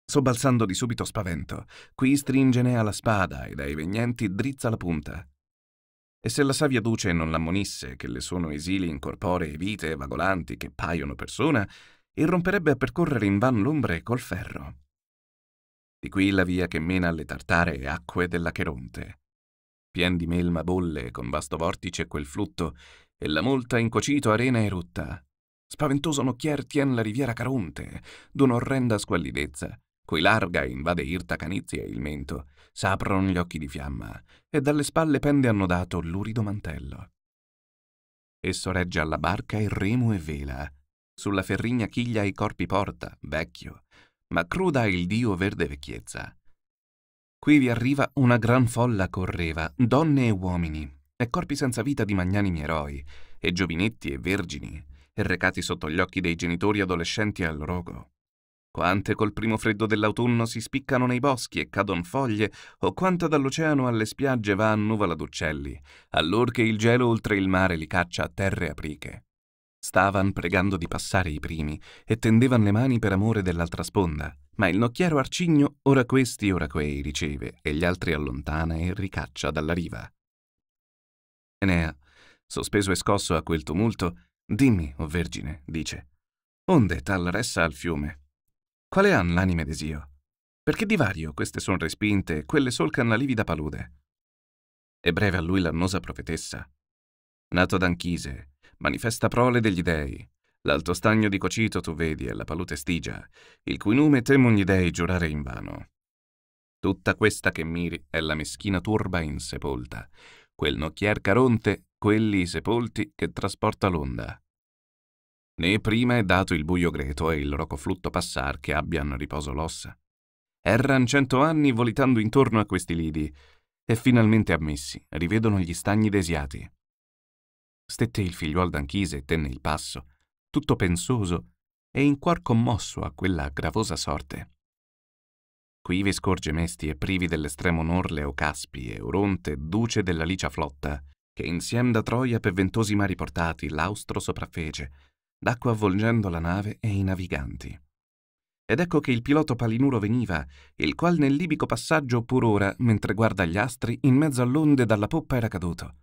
Sobbalzando di subito spavento, qui stringene alla spada e dai vegnenti drizza la punta, e se la savia duce non l'ammonisse che le sono esili in corporee vite vagolanti che paiono persona, irromperebbe a percorrere in van l'ombre col ferro. Di qui la via che mena alle tartaree acque dell'Acheronte. Pien di melma bolle con vasto vortice quel flutto, e la molta incocito arena erutta. Spaventoso nocchier tien la riviera Caronte, d'un'orrenda squallidezza, Qui larga invade irta canizie il mento, s'aprono gli occhi di fiamma e dalle spalle pende annodato l'urido mantello. Esso regge alla barca il remo e vela, sulla ferrigna chiglia i corpi porta, vecchio, ma cruda il dio verde vecchiezza. Qui vi arriva una gran folla correva, donne e uomini, e corpi senza vita di magnanimi eroi, e giovinetti e vergini, e recati sotto gli occhi dei genitori adolescenti al rogo. Quante col primo freddo dell'autunno si spiccano nei boschi e cadono foglie, o quanta dall'oceano alle spiagge va a nuvola d'uccelli, allorché il gelo oltre il mare li caccia a terre apriche. Stavan pregando di passare i primi e tendevan le mani per amore dell'altra sponda, ma il nocchiero arcigno ora questi ora quei riceve e gli altri allontana e ricaccia dalla riva. Enea, sospeso e scosso a quel tumulto, dimmi, o oh Vergine, dice, onde tal ressa al fiume? Quale han l'anime desio? Perché divario queste son respinte quelle solcan la livida palude? E breve a lui l'annosa profetessa. Nato ad Anchise, manifesta prole degli dei, l'alto stagno di Cocito tu vedi e la palute stigia, il cui nome temon gli dei giurare invano. Tutta questa che miri è la meschina turba insepolta, quel nocchier caronte, quelli i sepolti che trasporta l'onda. Né prima è dato il buio greto e il rocoflutto passar che abbiano riposo l'ossa. Erran cento anni volitando intorno a questi lidi, e finalmente ammessi, rivedono gli stagni desiati. Stette il figliuol d'Anchise e tenne il passo, tutto pensoso e in cuor commosso a quella gravosa sorte. Quivi scorge mesti e privi dell'estremo onor caspi e Oronte, duce della licia flotta, che insiem da Troia per ventosi mari portati l'austro sopraffece, d'acqua avvolgendo la nave e i naviganti. Ed ecco che il pilota palinuro veniva, il qual nel libico passaggio pur ora, mentre guarda gli astri, in mezzo all'onde dalla poppa era caduto.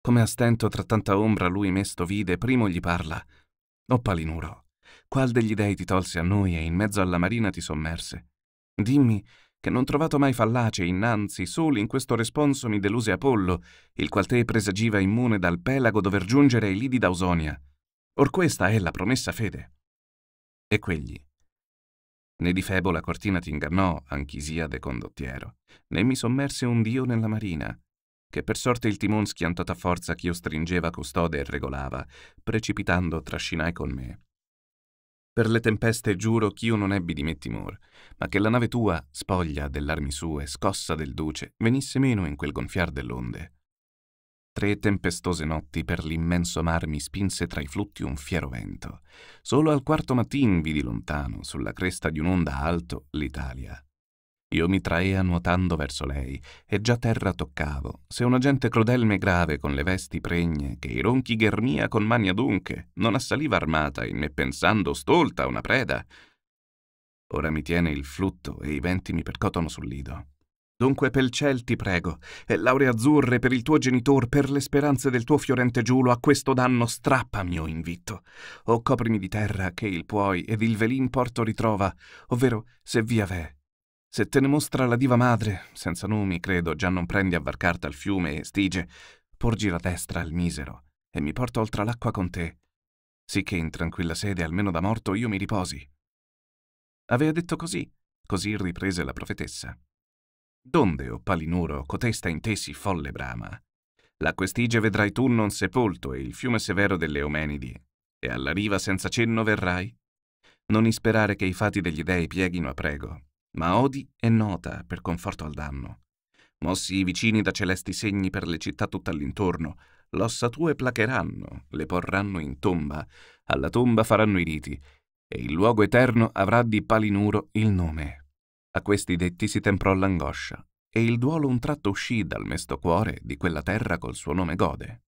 Come a stento tra tanta ombra lui mesto vide, primo gli parla. O «Oh, palinuro, qual degli dei ti tolse a noi e in mezzo alla marina ti sommerse? Dimmi che non trovato mai fallace innanzi, solo in questo responso mi deluse Apollo, il qual te presagiva immune dal pelago dover giungere ai lidi d'Ausonia. Or questa è la promessa fede. E quegli. Né di Febo la cortina t'ingannò, anch'Isiade condottiero, né mi sommerse un dio nella marina, che per sorte il timon schiantata forza ch'io stringeva custode e regolava, precipitando trascinai con me. Per le tempeste giuro ch'io non ebbi di me timor, ma che la nave tua, spoglia dell'armi sue, scossa del duce, venisse meno in quel gonfiar dell'onde. Tre tempestose notti per l'immenso mar mi spinse tra i flutti un fiero vento. Solo al quarto mattin vidi lontano, sulla cresta di un'onda alto, l'Italia. Io mi traea nuotando verso lei, e già terra toccavo, se una gente crudelme grave con le vesti pregne, che i ronchi ghermia con mani adunche, non assaliva armata e né pensando stolta una preda. Ora mi tiene il flutto e i venti mi percotono sul lido. Dunque pel ciel ti prego, e eh, lauree azzurre per il tuo genitor, per le speranze del tuo fiorente giulo, a questo danno strappa mio invitto. O coprimi di terra che il puoi ed il velin porto ritrova, ovvero se via v'è. Se te ne mostra la diva madre, senza numi credo, già non prendi a varcar al fiume e stige, porgi la destra al misero, e mi porto oltre l'acqua con te, sicché in tranquilla sede, almeno da morto, io mi riposi. Avea detto così, così riprese la profetessa. Donde, o palinuro, cotesta in te si folle brama? La questige vedrai tu non sepolto e il fiume severo delle Omenidi, e alla riva senza cenno verrai? Non isperare che i fati degli dei pieghino a prego, ma odi e nota per conforto al danno. Mossi i vicini da celesti segni per le città tutt'all'intorno, l'ossa tue placheranno, le porranno in tomba, alla tomba faranno i riti, e il luogo eterno avrà di palinuro il nome. A questi detti si temprò l'angoscia, e il duolo un tratto uscì dal mesto cuore di quella terra col suo nome gode.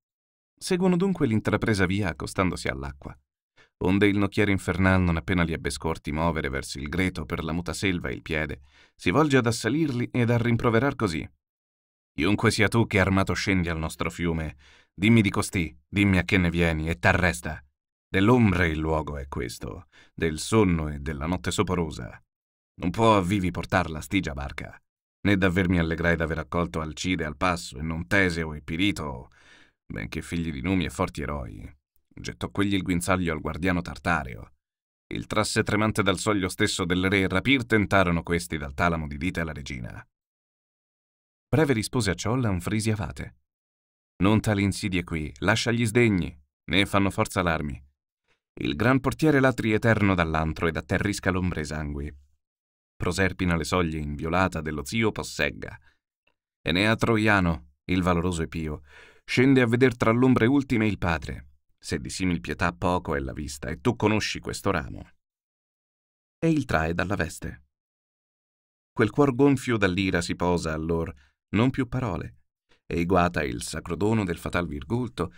Seguono dunque l'intrapresa via accostandosi all'acqua, onde il nocchiere infernal non appena li ebbe scorti muovere verso il greto per la muta selva il piede, si volge ad assalirli ed a rimproverar così. Chiunque sia tu che armato scendi al nostro fiume, dimmi di costì, dimmi a che ne vieni e t'arresta. Dell'ombre il luogo è questo, del sonno e della notte soporosa. Non può a vivi portarla stigia barca, né d'avvermi allegrai d'aver accolto Alcide al passo e non Teseo e Pirito, benché figli di numi e forti eroi. Gettò quegli il guinzaglio al guardiano tartareo. Il trasse tremante dal soglio stesso del re e rapir tentarono questi dal talamo di dita alla regina. Breve rispose a ciò Lanfrisi Avate. Non tali insidie qui, lascia gli sdegni, né fanno forza l'armi. Il gran portiere latri eterno dall'antro ed atterrisca terrisca l'ombre esangui proserpina le soglie inviolata dello zio Possegga. Enea Troiano, il valoroso e pio, scende a veder tra l'ombre ultime il padre. Se di simil pietà poco è la vista, e tu conosci questo ramo. E il trae dalla veste. Quel cuor gonfio dall'ira si posa allora, non più parole, e guata il sacro dono del fatal virgulto,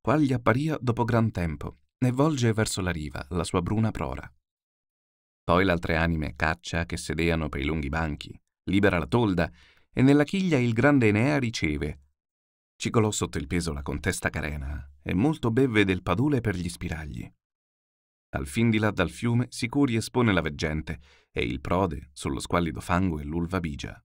qual gli apparia dopo gran tempo, e volge verso la riva la sua bruna prora poi l'altre anime caccia che sedeano per i lunghi banchi, libera la tolda, e nella chiglia il grande Enea riceve. Cigolò sotto il peso la contessa carena, e molto bevve del padule per gli spiragli. Al fin di là dal fiume Sicuri espone la veggente, e il prode sullo squallido fango e l'ulva bigia.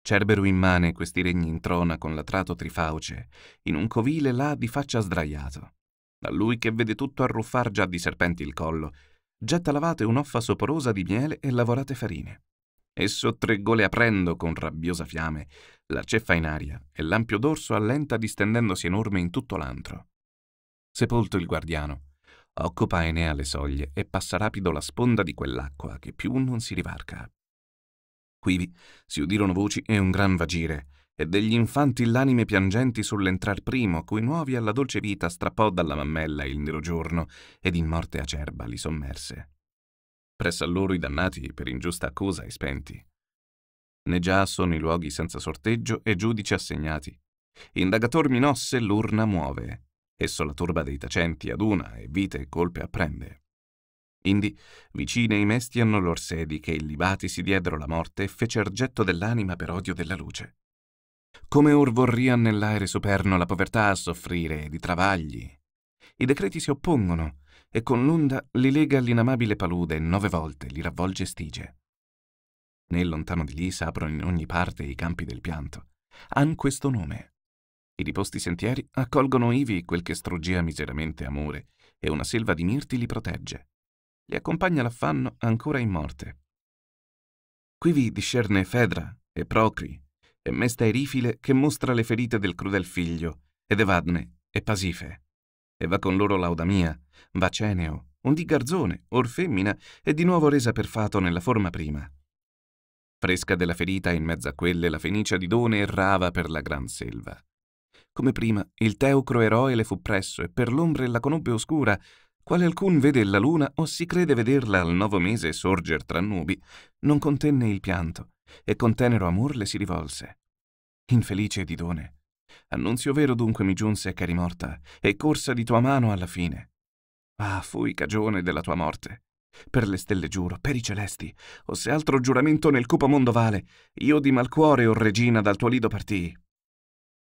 Cerbero immane questi regni introna con l'atrato trifauce, in un covile là di faccia sdraiato. Da lui che vede tutto arruffar già di serpenti il collo, Getta lavate un'offa soporosa di miele e lavorate farine. Esso tre gole aprendo con rabbiosa fiamme, la ceffa in aria e l'ampio dorso allenta distendendosi enorme in tutto l'antro. Sepolto il guardiano, occupa Enea le soglie e passa rapido la sponda di quell'acqua che più non si rivarca. Quivi si udirono voci e un gran vagire, e degli infanti infantillanime piangenti sull'entrar primo, cui nuovi alla dolce vita strappò dalla mammella il nero giorno ed in morte acerba li sommerse. Presso a loro i dannati per ingiusta accusa e spenti. Ne già sono i luoghi senza sorteggio e giudici assegnati. Indagator minosse l'urna muove, esso la turba dei tacenti aduna e vite e colpe apprende. Indi, vicine i mesti hanno lor sedi che illibati si diedero la morte e fecer getto dell'anima per odio della luce. Come or vorrì nell'aere superno la povertà a soffrire di travagli. I decreti si oppongono e con l'onda li lega all'inamabile palude e nove volte li ravvolge stige. Né lontano di lì s'aprono in ogni parte i campi del pianto. Han questo nome. I riposti sentieri accolgono ivi quel che struggia miseramente amore e una selva di mirti li protegge. Li accompagna l'affanno ancora in morte. Qui vi discerne Fedra e Procri, e mesta Erifile che mostra le ferite del crudel figlio, ed Evadne e Pasife. E va con loro Laudamia, va Ceneo, un di garzone, or femmina, e di nuovo resa per fato nella forma prima. Fresca della ferita in mezzo a quelle la fenicia di Done errava per la gran selva. Come prima, il teucro eroe le fu presso e per l'ombre la conobbe oscura, quale alcun vede la luna o si crede vederla al nuovo mese sorger tra nubi, non contenne il pianto, e con tenero amor le si rivolse. Infelice Didone, annunzio vero dunque mi giunse che eri morta, e corsa di tua mano alla fine. Ah, fui cagione della tua morte. Per le stelle giuro, per i celesti, o se altro giuramento nel cupo mondo vale, io di malcuore, o oh regina, dal tuo lido partii.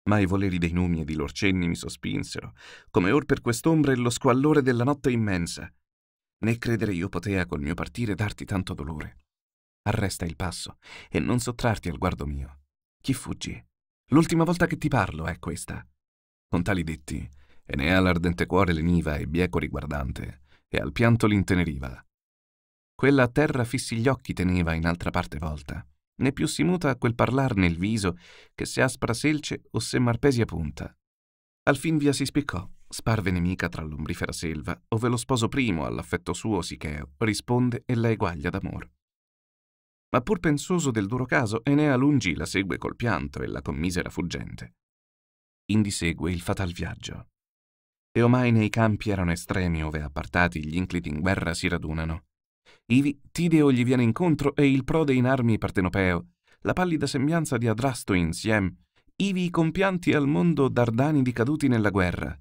Ma i voleri dei numi e di lor cenni mi sospinsero, come or per quest'ombra e lo squallore della notte immensa. Né credere io potea col mio partire darti tanto dolore. Arresta il passo e non sottrarti al guardo mio. Chi fuggi? L'ultima volta che ti parlo è questa. Con tali detti, Enea l'ardente cuore leniva e bieco riguardante, e al pianto l'inteneriva. Quella a terra fissi gli occhi teneva in altra parte volta, né più si muta a quel parlar nel viso che se aspra selce o se marpesia punta. Al fin via si spiccò, sparve nemica tra l'ombrifera selva, ove lo sposo primo all'affetto suo Sicheo risponde e la eguaglia d'amor ma pur pensoso del duro caso, Enea Lungi la segue col pianto e la commisera fuggente. Indi segue il fatal viaggio. E ormai nei campi erano estremi ove appartati gli incliti in guerra si radunano. Ivi Tideo gli viene incontro e il prode in armi partenopeo, la pallida sembianza di Adrasto insieme, ivi i compianti al mondo dardani di caduti nella guerra.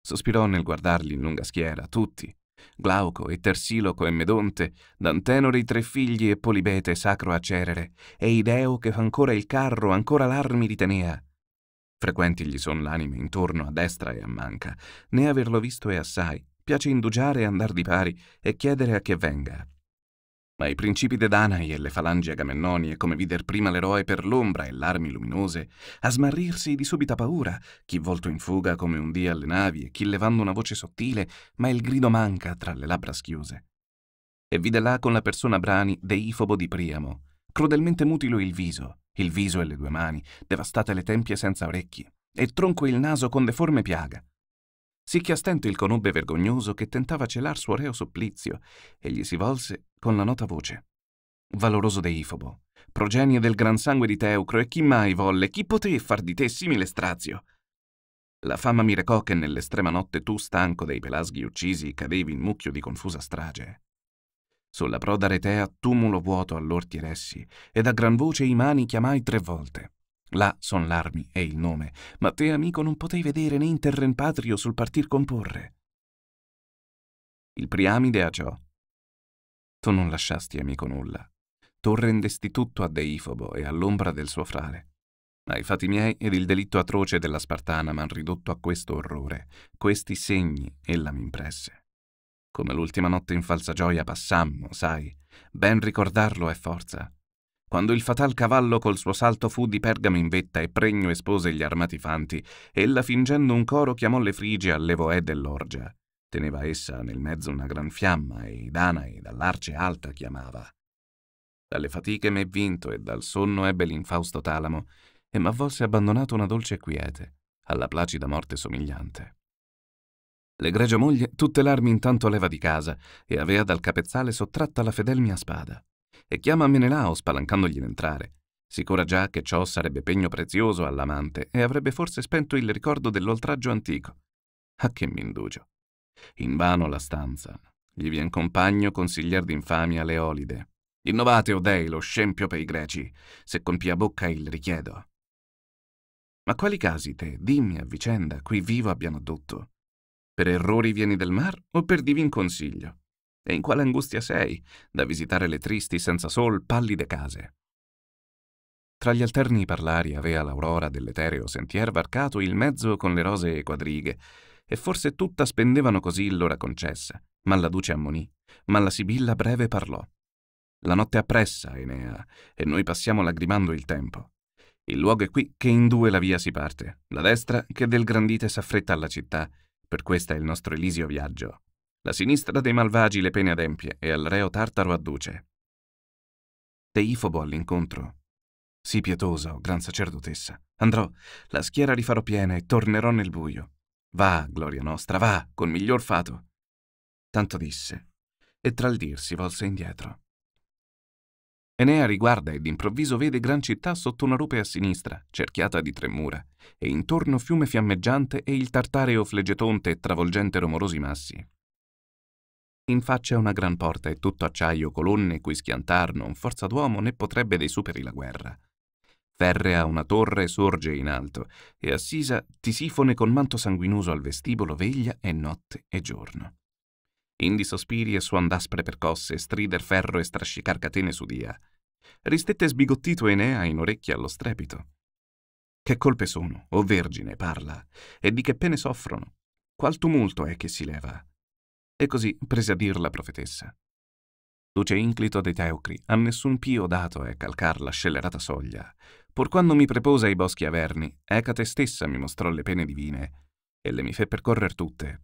Sospirò nel guardarli in lunga schiera, tutti, Glauco e Tersiloco e Medonte, Dantenore i tre figli e Polibete sacro a Cerere, e Ideo che fa ancora il carro, ancora l'armi di Tenea. Frequenti gli son l'anime intorno a destra e a manca, né averlo visto è assai, piace indugiare e andar di pari e chiedere a che venga. Ma i principi de Danai e le falangi agamennonie, come vider prima l'eroe per l'ombra e l'armi luminose, a smarrirsi di subita paura, chi volto in fuga come un dì alle navi e chi levando una voce sottile, ma il grido manca tra le labbra schiuse. E vide là con la persona Brani deifobo di Priamo, crudelmente mutilo il viso, il viso e le due mani, devastate le tempie senza orecchi, e tronco il naso con deforme piaga, Sicché a stento il conobbe vergognoso che tentava celar suo reo supplizio e gli si volse con la nota voce. Valoroso Deifobo, progenie del gran sangue di Teucro, e chi mai volle, chi poté far di te simile strazio? La fama mi recò che nell'estrema notte tu, stanco dei pelasghi uccisi, cadevi in mucchio di confusa strage. Sulla proda retea tumulo vuoto allor ti eressi, ed a gran voce i mani chiamai tre volte. Là son l'armi e il nome, ma te, amico, non potei vedere né in terren patrio sul partir comporre. Il Priamide a ciò. Tu non lasciasti, amico, nulla. Tu rendesti tutto a Deifobo e all'ombra del suo frale. Ma i fatti miei ed il delitto atroce della Spartana m'han ridotto a questo orrore. Questi segni ella m'impresse. Come l'ultima notte in falsa gioia passammo, sai. Ben ricordarlo è forza. Quando il fatal cavallo col suo salto fu di Pergamo in vetta e pregno espose gli armati fanti, ella fingendo un coro chiamò le frigie all'evoe dell'orgia. Teneva essa nel mezzo una gran fiamma e i danai dall'arce alta chiamava. Dalle fatiche m'è vinto e dal sonno ebbe l'infausto talamo e m'avvolse abbandonato una dolce quiete, alla placida morte somigliante. L'egregia moglie tutte l'armi intanto leva di casa e avea dal capezzale sottratta la fedel mia spada e chiama Menelao spalancandogli l'entrare, sicura già che ciò sarebbe pegno prezioso all'amante e avrebbe forse spento il ricordo dell'oltraggio antico. A ah, che mi indugio? In vano la stanza. Gli vien compagno consiglier d'infamia Leolide. Innovate, o dei, lo scempio per i greci, se con pia bocca il richiedo. Ma quali casi te, dimmi a vicenda, qui vivo abbiano addotto? Per errori vieni del mar o per divin consiglio? E in quale angustia sei da visitare le tristi, senza sol, pallide case? Tra gli alterni parlari avea l'aurora dell'etereo sentier varcato il mezzo con le rosee quadrighe, e forse tutta spendevano così l'ora concessa, ma la duce ammonì, ma la sibilla breve parlò. La notte appressa, Enea, e noi passiamo lagrimando il tempo. Il luogo è qui che in due la via si parte, la destra che del grandite s'affretta alla città, per questo è il nostro elisio viaggio. La sinistra dei malvagi le pene adempie e al reo tartaro adduce. Teifobo all'incontro. Sii pietosa, o gran sacerdotessa. Andrò, la schiera rifarò piena e tornerò nel buio. Va, gloria nostra, va, col miglior fato. Tanto disse, e tra il dir volse indietro. Enea riguarda ed improvviso vede gran città sotto una rupe a sinistra, cerchiata di tre mura, e intorno fiume fiammeggiante e il tartareo flegetonte e travolgente rumorosi massi. In faccia è una gran porta e tutto acciaio, colonne cui schiantar non forza d'uomo né potrebbe dei superi la guerra. Ferrea una torre sorge in alto e assisa Tisifone con manto sanguinoso al vestibolo veglia e notte e giorno. Indi sospiri e suon d'aspre percosse, strider ferro e strascicar catene su dia. Ristette sbigottito Enea in orecchia allo strepito. Che colpe sono, o Vergine, parla, e di che pene soffrono? Qual tumulto è che si leva? E così prese a dir la profetessa. Duce inclito dei Teucri, a nessun pio dato è calcar la scellerata soglia. Pur quando mi prepose ai boschi averni, Ecate stessa mi mostrò le pene divine, e le mi fe percorrer tutte.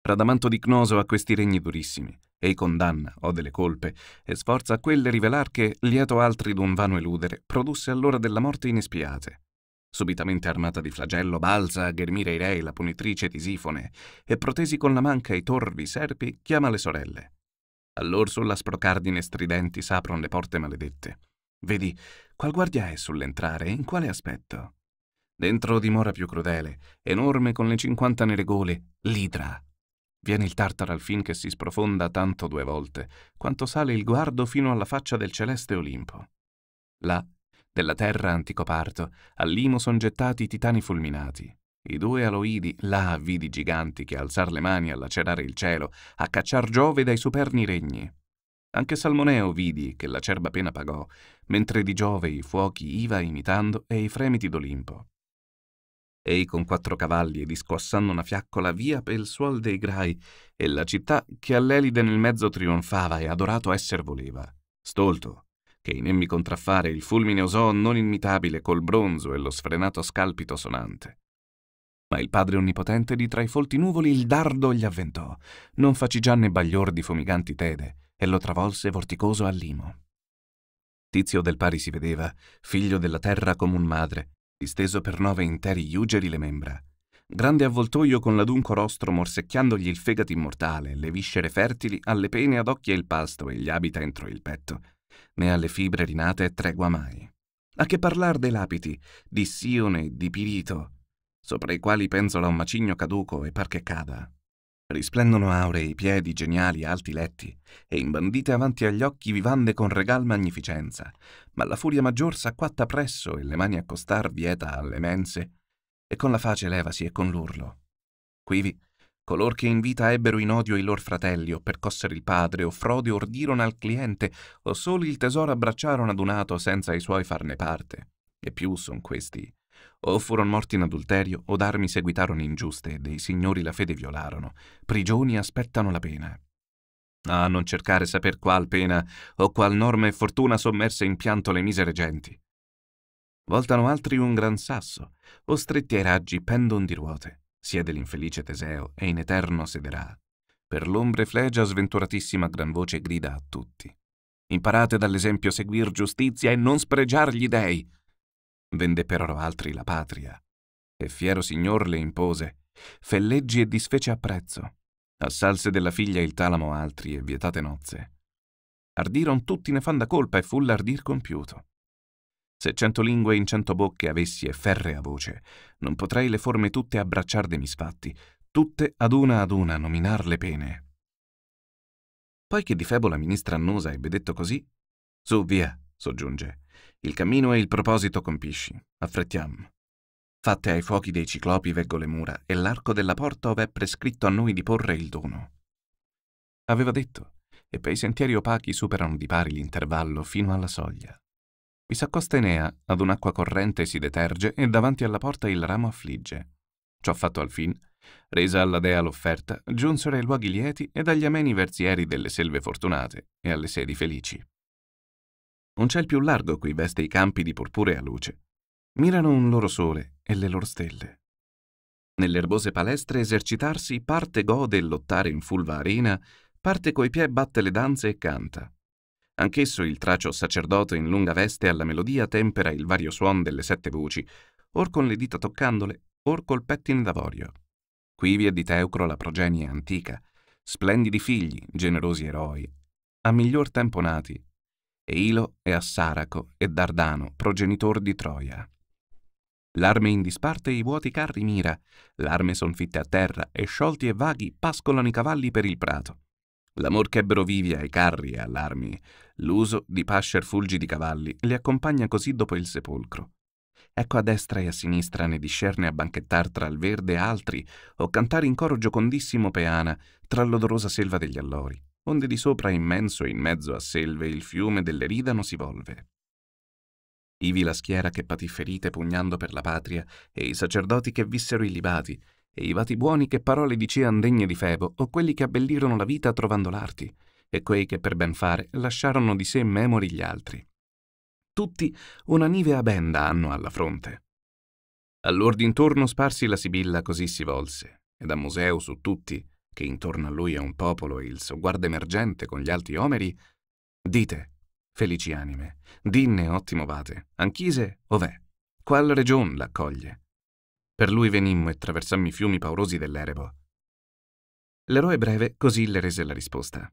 Radamanto di Cnoso ha questi regni durissimi, e i condanna, o delle colpe, e sforza a quelle rivelar che, lieto altri d'un vano eludere, produsse allora della morte inespiate. Subitamente armata di flagello, balza a ghermire Irei, la punitrice di Sifone, e protesi con la manca i torvi serpi, chiama le sorelle. Allor sulla sprocardine stridenti s'aprono le porte maledette. Vedi, qual guardia è sull'entrare e in quale aspetto? Dentro dimora più crudele, enorme con le cinquanta nere gole, l'idra. Viene il tartaro al fin che si sprofonda tanto due volte, quanto sale il guardo fino alla faccia del celeste Olimpo. Là della terra anticoparto al limo son gettati i titani fulminati. I due aloidi là vidi giganti che alzar le mani a lacerare il cielo, a cacciar Giove dai superni regni. Anche Salmoneo vidi che l'acerba pena pagò, mentre di Giove i fuochi iva imitando e i fremiti d'Olimpo. Ei con quattro cavalli e discossando una fiaccola via pel suol dei grai, e la città che all'elide nel mezzo trionfava e adorato esser voleva. Stolto, che inemmi contraffare il fulmine osò non imitabile col bronzo e lo sfrenato scalpito sonante. Ma il padre onnipotente di tra i folti nuvoli il dardo gli avventò, non faci già né baglior di fumiganti tede, e lo travolse vorticoso al limo. Tizio del pari si vedeva, figlio della terra come un madre, disteso per nove interi iugeri le membra. Grande avvoltoio con l'adunco rostro morsecchiandogli il fegato immortale, le viscere fertili, alle pene ad occhi e il pasto e gli abita entro il petto, né alle fibre rinate tregua mai. A che parlar dei lapiti, di Sione e di Pirito, sopra i quali penzola un macigno caduco e par che cada. Risplendono aurei i piedi, geniali, alti letti, e imbandite avanti agli occhi vivande con regal magnificenza, ma la furia maggior s'acquatta presso e le mani accostar vieta alle mense, e con la face levasi e con l'urlo. Quivi Color che in vita ebbero in odio i lor fratelli, o percossero il padre, o frode ordirono al cliente, o soli il tesoro abbracciarono adunato senza i suoi farne parte. E più son questi. O furono morti in adulterio, o d'armi seguitarono ingiuste, e dei signori la fede violarono. Prigioni aspettano la pena. Ah, non cercare saper qual pena, o qual norma e fortuna sommerse in pianto le misere genti. Voltano altri un gran sasso, o stretti ai raggi pendon di ruote siede l'infelice Teseo e in eterno sederà. Per l'ombre flegia sventuratissima gran voce grida a tutti. Imparate dall'esempio seguir giustizia e non spregiar gli dèi. Vende però altri la patria. E fiero signor le impose, fe leggi e disfece a prezzo. Assalse della figlia il talamo altri e vietate nozze. Ardiron tutti ne fanda colpa e fu l'ardir compiuto. Se cento lingue in cento bocche avessi e ferrea voce, non potrei le forme tutte abbracciar dei misfatti, tutte ad una ad una nominar le pene. Poi che di Febo la ministra annosa ebbe detto così, su via, soggiunge, il cammino e il proposito compisci, affrettiam. Fatte ai fuochi dei ciclopi veggo le mura, e l'arco della porta ov'è prescritto a noi di porre il dono. Aveva detto, e per i sentieri opachi superano di pari l'intervallo fino alla soglia. Vi s'accosta Enea, ad un'acqua corrente si deterge e davanti alla porta il ramo affligge. Ciò fatto al fin, resa alla dea l'offerta, giunsero ai luoghi lieti e dagli ameni verzieri delle selve fortunate e alle sedi felici. Un ciel più largo qui veste i campi di purpurea luce. Mirano un loro sole e le loro stelle. Nelle erbose palestre esercitarsi parte gode e lottare in fulva arena, parte coi piè batte le danze e canta. Anch'esso il tracio sacerdote in lunga veste alla melodia tempera il vario suon delle sette voci, or con le dita toccandole, or col pettine d'avorio. Qui è di Teucro la progenie antica, splendidi figli, generosi eroi, a miglior tempo nati, e Ilo è Assaraco e Dardano, progenitor di Troia. L'arme in disparte i vuoti carri mira, l'arme son fitte a terra e sciolti e vaghi pascolano i cavalli per il prato. L'amor che ebbero vivi ai carri e all'armi, l'uso di pascer fulgi di cavalli, li accompagna così dopo il sepolcro. Ecco a destra e a sinistra ne discerne a banchettar tra il verde altri, o cantare in coro giocondissimo peana tra l'odorosa selva degli allori, onde di sopra immenso e in mezzo a selve il fiume dell'eridano si volve. Ivi la schiera che patì ferite pugnando per la patria, e i sacerdoti che vissero illibati, e i vati buoni che parole dicean degne di Febo, o quelli che abbellirono la vita trovando l'arti, e quei che per ben fare lasciarono di sé memori gli altri. Tutti una nivea benda hanno alla fronte. Allor d'intorno sparsi la sibilla così si volse, e da museo su tutti, che intorno a lui è un popolo e il sogguardo emergente con gli alti omeri, dite, felici anime, dinne ottimo vate, anchise ov'è, qual region l'accoglie, per lui venimmo e traversammo i fiumi paurosi dell'Erebo. L'eroe breve così le rese la risposta.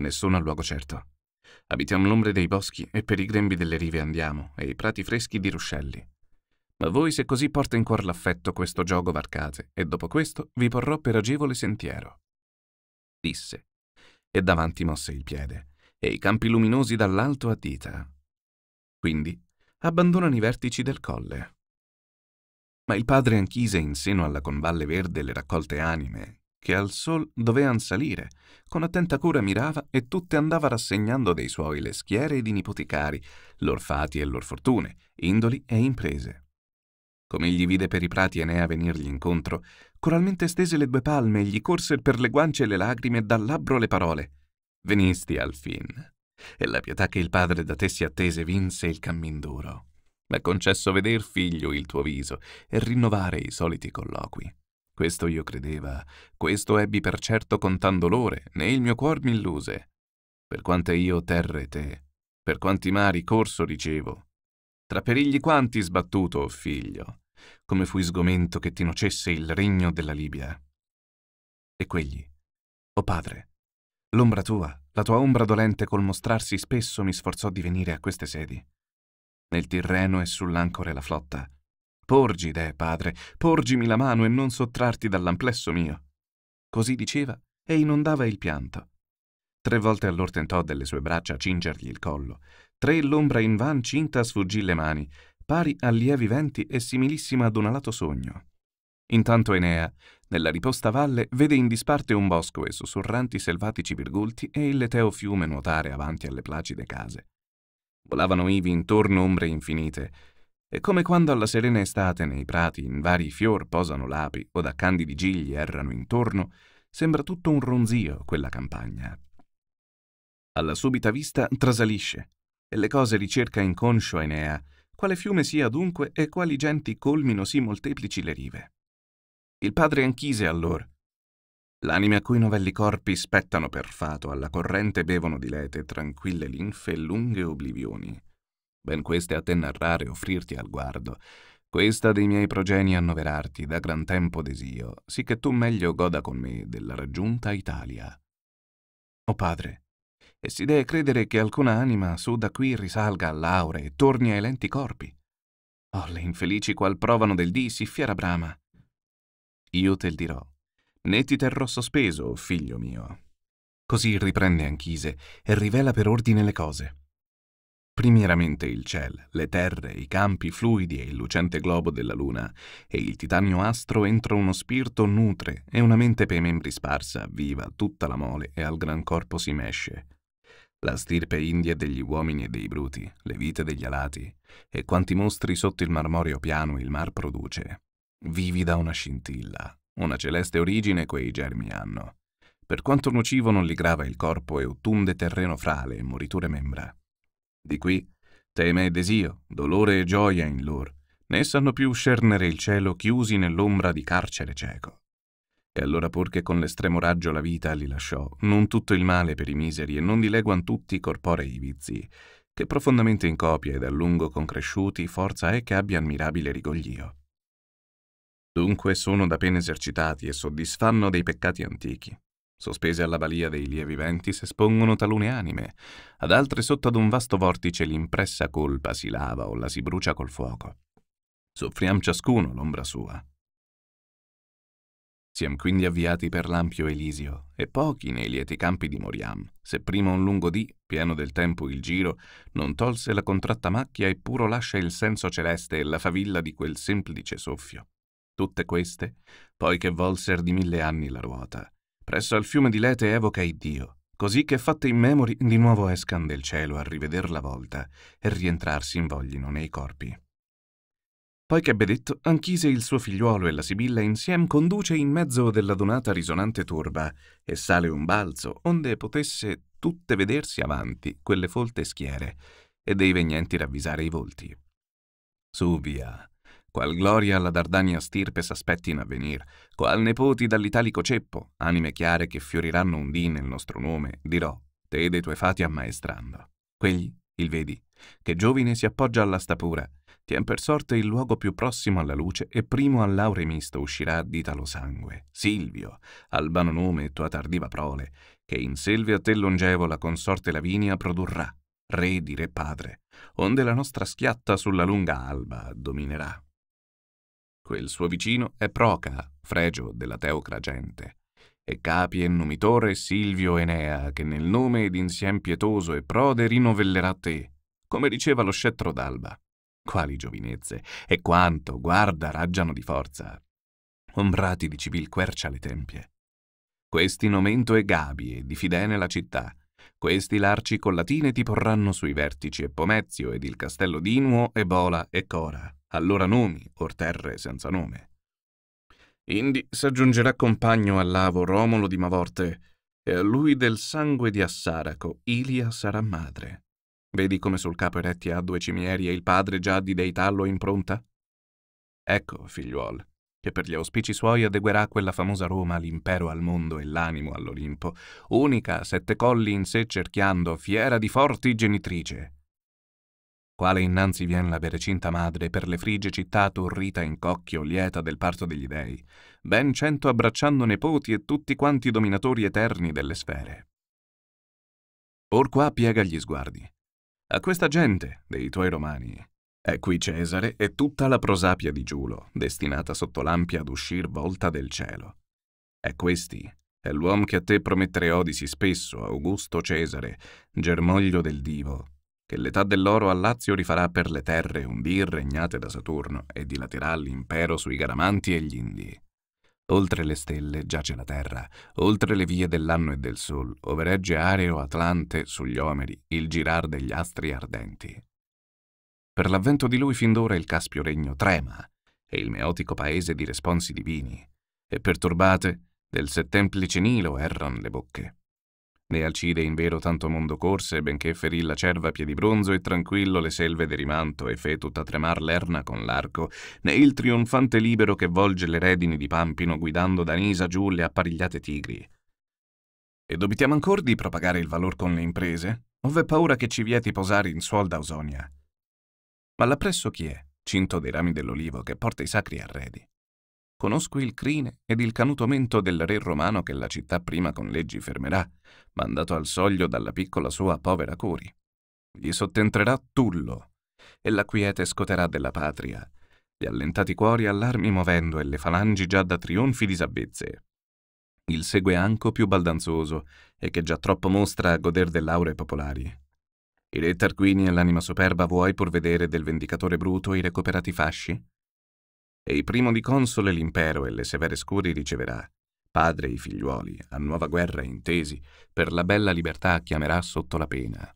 Nessuno ha luogo certo. Abitiamo l'ombre dei boschi e per i grembi delle rive andiamo e i prati freschi di ruscelli. Ma voi se così porta in cuor l'affetto questo gioco varcate e dopo questo vi porrò per agevole sentiero. Disse, e davanti mosse il piede, e i campi luminosi dall'alto a dita. Quindi abbandonano i vertici del colle, ma il padre anchise in seno alla convalle verde le raccolte anime, che al sol dovean salire, con attenta cura mirava e tutte andava rassegnando dei suoi le schiere ed i nipoticari, lor fati e lor fortune, indoli e imprese. Come egli vide per i prati Enea venirgli incontro, coralmente stese le due palme e gli corse per le guance le lagrime e dal labbro le parole. Venisti al fin. E la pietà che il padre da te si attese vinse il cammin duro. M'è concesso veder, figlio, il tuo viso e rinnovare i soliti colloqui. Questo io credeva, questo ebbi per certo con tan dolore, né il mio cuor mi illuse. Per quante io terre te, per quanti mari corso ricevo. Tra perigli quanti sbattuto, o figlio, come fui sgomento che ti nocesse il regno della Libia. E quegli, o padre, l'ombra tua, la tua ombra dolente col mostrarsi spesso mi sforzò di venire a queste sedi nel Tirreno e sull'ancore la flotta. Porgi, deh, padre, porgimi la mano e non sottrarti dall'amplesso mio. Così diceva e inondava il pianto. Tre volte allor tentò delle sue braccia cingergli il collo, tre l'ombra invan cinta sfuggì le mani, pari a lievi venti e similissima ad un alato sogno. Intanto Enea, nella riposta valle, vede in disparte un bosco e sussurranti selvatici virgulti e il leteo fiume nuotare avanti alle placide case. Volavano ivi intorno ombre infinite, e come quando alla serena estate nei prati in vari fior posano lapi o da candidi gigli errano intorno, sembra tutto un ronzio quella campagna. Alla subita vista trasalisce, e le cose ricerca inconscio Enea, quale fiume sia dunque e quali genti colmino sì molteplici le rive. Il padre Anchise allora, L'anime a cui novelli corpi spettano per fato alla corrente bevono di lete, tranquille linfe e lunghe oblivioni. Ben queste a te narrare e offrirti al guardo. Questa dei miei progeni annoverarti da gran tempo desio, sì che tu meglio goda con me della raggiunta Italia. O padre, e si dee credere che alcuna anima su da qui risalga all'aure e torni ai lenti corpi. Oh, le infelici qual provano del dì si fiera brama. Io te il dirò Né ti terrò sospeso, figlio mio. Così riprende Anchise e rivela per ordine le cose. Primieramente il ciel, le terre, i campi fluidi e il lucente globo della luna, e il titanio astro entro uno spirito nutre e una mente pei membri sparsa, viva, tutta la mole e al gran corpo si mesce. La stirpe india degli uomini e dei bruti, le vite degli alati, e quanti mostri sotto il marmorio piano il mar produce. Vivi da una scintilla, una celeste origine quei germi hanno. Per quanto nocivo non li grava il corpo e ottunde terreno frale e moriture membra. Di qui teme e desio, dolore e gioia in lor, né sanno più scernere il cielo chiusi nell'ombra di carcere cieco. E allora pur che con l'estremo raggio la vita li lasciò, non tutto il male per i miseri e non dileguan tutti i corporei vizi, che profondamente in copia ed a lungo concresciuti forza è che abbia ammirabile rigoglio. Dunque sono da pena esercitati e soddisfanno dei peccati antichi. Sospese alla balia dei lievi venti s'espongono talune anime, ad altre sotto ad un vasto vortice l'impressa colpa si lava o la si brucia col fuoco. Soffriam ciascuno l'ombra sua. Siam quindi avviati per l'ampio Elisio, e pochi nei lieti campi dimoriam, se prima un lungo dì, pieno del tempo il giro, non tolse la contratta macchia e puro lascia il senso celeste e la favilla di quel semplice soffio. Tutte queste, poi che volser di mille anni la ruota, presso al fiume di Lete evoca Iddio, così che fatte in memori di nuovo escan del cielo a riveder la volta e rientrarsi invoglino nei corpi. Poi che ebbe detto, Anchise il suo figliuolo e la Sibilla insieme conduce in mezzo della donata risonante turba e sale un balzo onde potesse tutte vedersi avanti quelle folte schiere e dei vegnenti ravvisare i volti. Su via, qual gloria alla Dardania stirpe s'aspetti in avvenir, qual nepoti dall'italico ceppo, anime chiare che fioriranno un dì nel nostro nome, dirò, te dei tuoi fati ammaestrando. Quegli, il vedi, che giovine si appoggia alla stapura, tien per sorte il luogo più prossimo alla luce e primo all'aure misto uscirà di talo sangue, Silvio, albano nome e tua tardiva prole, che in selve a te longevola consorte Lavinia produrrà, re di re padre, onde la nostra schiatta sulla lunga alba dominerà. Quel suo vicino è Proca, fregio della teocra gente, e capi e nomitore Silvio Enea, che nel nome ed insiem pietoso e prode rinovellerà te, come diceva lo scettro d'alba. Quali giovinezze, e quanto, guarda, raggiano di forza, ombrati di civil quercia le tempie. Questi Nomento e Gabi e di Fidene la città, questi l'arci collatine ti porranno sui vertici e Pomezio ed il castello di Inuo, Ebola e Cora, allora nomi, or terre senza nome. Indi s'aggiungerà compagno all'avo Romolo di Mavorte, e a lui del sangue di Assaraco Ilia sarà madre. Vedi come sul capo Eretti ha due cimieri e il padre già di Deitallo impronta? Ecco, figliuol, che per gli auspici suoi adeguerà quella famosa Roma l'impero al mondo e l'animo all'Olimpo, unica a sette colli in sé cerchiando, fiera di forti genitrice. Quale innanzi vien la berecinta madre per le frigie città torrita in cocchio, lieta del parto degli dei, ben cento abbracciando nepoti e tutti quanti dominatori eterni delle sfere. Or qua piega gli sguardi. A questa gente, dei tuoi romani, è qui Cesare e tutta la prosapia di Giulo, destinata sotto l'ampia ad uscir volta del cielo. È questi, è l'uomo che a te prometterò odisi spesso, Augusto Cesare, germoglio del divo, che l'età dell'oro a Lazio rifarà per le terre un dir regnate da Saturno e dilaterà l'impero sui Garamanti e gli Indi. Oltre le stelle giace la terra, oltre le vie dell'anno e del sol, ove regge areo Atlante sugli omeri il girar degli astri ardenti. Per l'avvento di lui fin d'ora il Caspio Regno trema e il meotico paese di responsi divini, e perturbate del settemplice Nilo erran le bocche. Ne Alcide in vero tanto mondo corse, benché ferì la cerva a piedi bronzo e tranquillo le selve derimanto e fe tutta tremar l'erna con l'arco, né il trionfante libero che volge le redini di Pampino guidando da Nisa giù le apparigliate tigri. E dobitiamo ancora di propagare il valor con le imprese? Ov'è paura che ci vieti posare in suol d'Ausonia? Ma l'appresso chi è, cinto dei rami dell'olivo che porta i sacri arredi? Conosco il crine ed il canuto mento del re romano che la città prima con leggi fermerà, mandato al soglio dalla piccola sua povera curi. Gli sottentrerà Tullo, e la quiete scoterà della patria, gli allentati cuori allarmi movendo e le falangi già da trionfi di Il segue anco più baldanzoso e che già troppo mostra a goder dell'aure popolari, i re Tarquini e l'anima superba vuoi pur vedere del vendicatore bruto i recuperati fasci? E il primo di console l'impero e le severe scuri riceverà. Padre e figliuoli, a nuova guerra intesi, per la bella libertà chiamerà sotto la pena.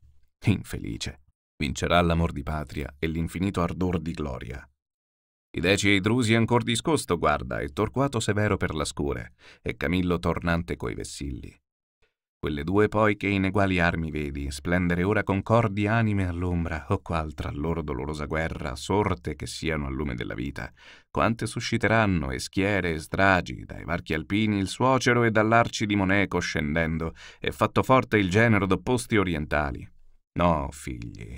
Infelice, vincerà l'amor di patria e l'infinito ardor di gloria. I deci e i drusi ancor discosto guarda, e Torquato severo per la scure, e Camillo tornante coi vessilli. Quelle due poi che in eguali armi vedi, splendere ora concordi anime all'ombra, o qual tra loro dolorosa guerra, sorte che siano al lume della vita, quante susciteranno e schiere e stragi, dai varchi alpini il suocero e dall'arci di Moneco scendendo, e fatto forte il genero d'opposti orientali, No, figli,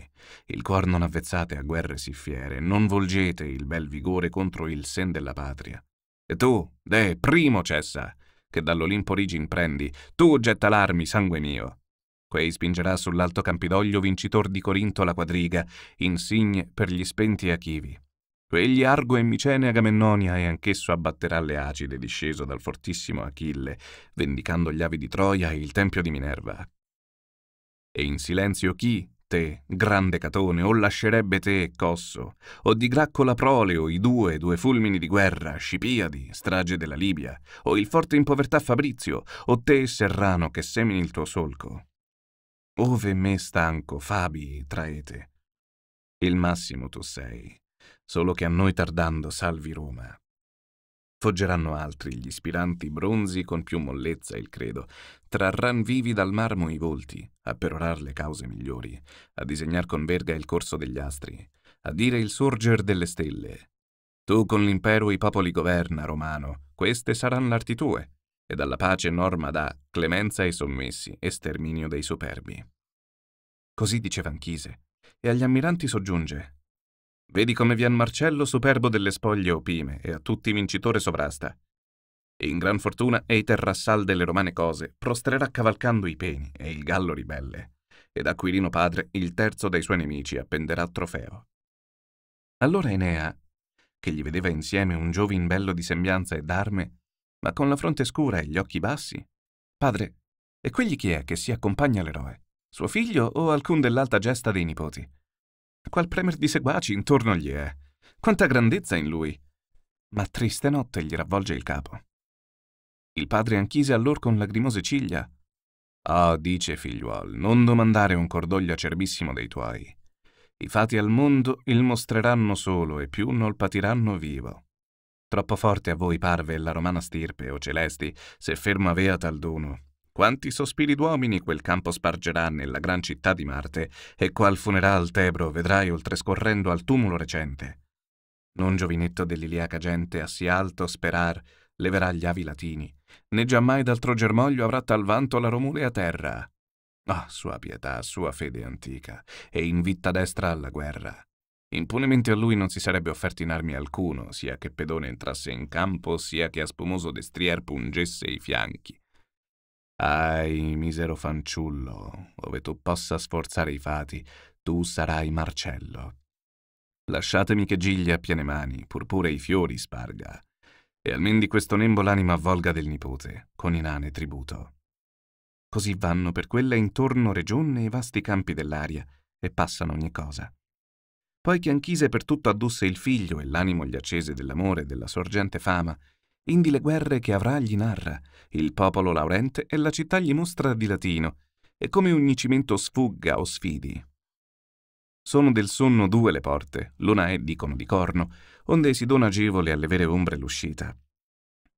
il cuor non avvezzate a guerre sì fiere, non volgete il bel vigore contro il sen della patria. E tu, de, primo cessa, che dall'Olimpo Origin prendi, tu getta l'armi, sangue mio. Quei spingerà sull'alto Campidoglio vincitor di Corinto la quadriga, insigne per gli spenti Achivi. Quegli Argo e Micene Agamennonia e anch'esso abbatterà le acide disceso dal fortissimo Achille, vendicando gli avi di Troia e il tempio di Minerva. E in silenzio chi, te, grande catone, o lascerebbe te Cosso, o di Gracco prole, o i due, due fulmini di guerra, Scipiadi, strage della Libia, o il forte in povertà Fabrizio, o te Serrano che semini il tuo solco. Ove me stanco, Fabi, traete. Il massimo tu sei, solo che a noi tardando salvi Roma. Foggeranno altri gli spiranti bronzi con più mollezza il credo, trarran vivi dal marmo i volti, a perorar le cause migliori, a disegnar con verga il corso degli astri, a dire il sorger delle stelle. Tu con l'impero i popoli governa, Romano, queste saranno l'arti tue, e dalla pace norma dà clemenza ai sommessi e sterminio dei superbi. Così diceva Anchise, e agli ammiranti soggiunge Vedi come Vian Marcello superbo delle spoglie opime e a tutti vincitore sovrasta. In gran fortuna Eiter Rassal delle romane cose prostrerà cavalcando i peni e il gallo ribelle, ed Aquilino padre, il terzo dei suoi nemici, appenderà trofeo. Allora Enea, che gli vedeva insieme un giovin bello di sembianza e d'arme, ma con la fronte scura e gli occhi bassi, padre, e quegli chi è che si accompagna all'eroe? Suo figlio o alcun dell'alta gesta dei nipoti? Qual premer di seguaci intorno gli è. Quanta grandezza in lui! Ma triste notte gli ravvolge il capo. Il padre anchise allor con lagrimose ciglia. Ah, dice figliuol, non domandare un cordoglio acerbissimo dei tuoi. I fati al mondo il mostreranno solo e più non patiranno vivo. Troppo forte a voi parve la romana stirpe, o celesti, se ferma avea tal dono, quanti sospiri d'uomini quel campo spargerà nella gran città di Marte, e qual funeral Tebro vedrai oltrescorrendo al tumulo recente. Non giovinetto dell'Iliaca gente a sì alto sperar leverà gli avi latini, né giammai d'altro germoglio avrà tal vanto la Romulea terra. Ah, oh, sua pietà, sua fede antica, e invitta destra alla guerra. Impunemente a lui non si sarebbe offerto in armi alcuno, sia che pedone entrasse in campo, sia che a spumoso destrier pungesse i fianchi. Ahi, misero fanciullo, ove tu possa sforzare i fati, tu sarai Marcello. Lasciatemi che giglia a piene mani, pur i fiori sparga, e almen di questo nembo l'anima avvolga del nipote, con inane tributo. Così vanno per quella intorno regione i vasti campi dell'aria, e passano ogni cosa. Poi che Anchise per tutto addusse il figlio e l'animo gli accese dell'amore e della sorgente fama, indi le guerre che avrà gli narra, il popolo laurente e la città gli mostra di latino, e come ogni cimento sfugga o sfidi. Sono del sonno due le porte, l'una è, dicono, di corno, onde si dona agevole alle vere ombre l'uscita.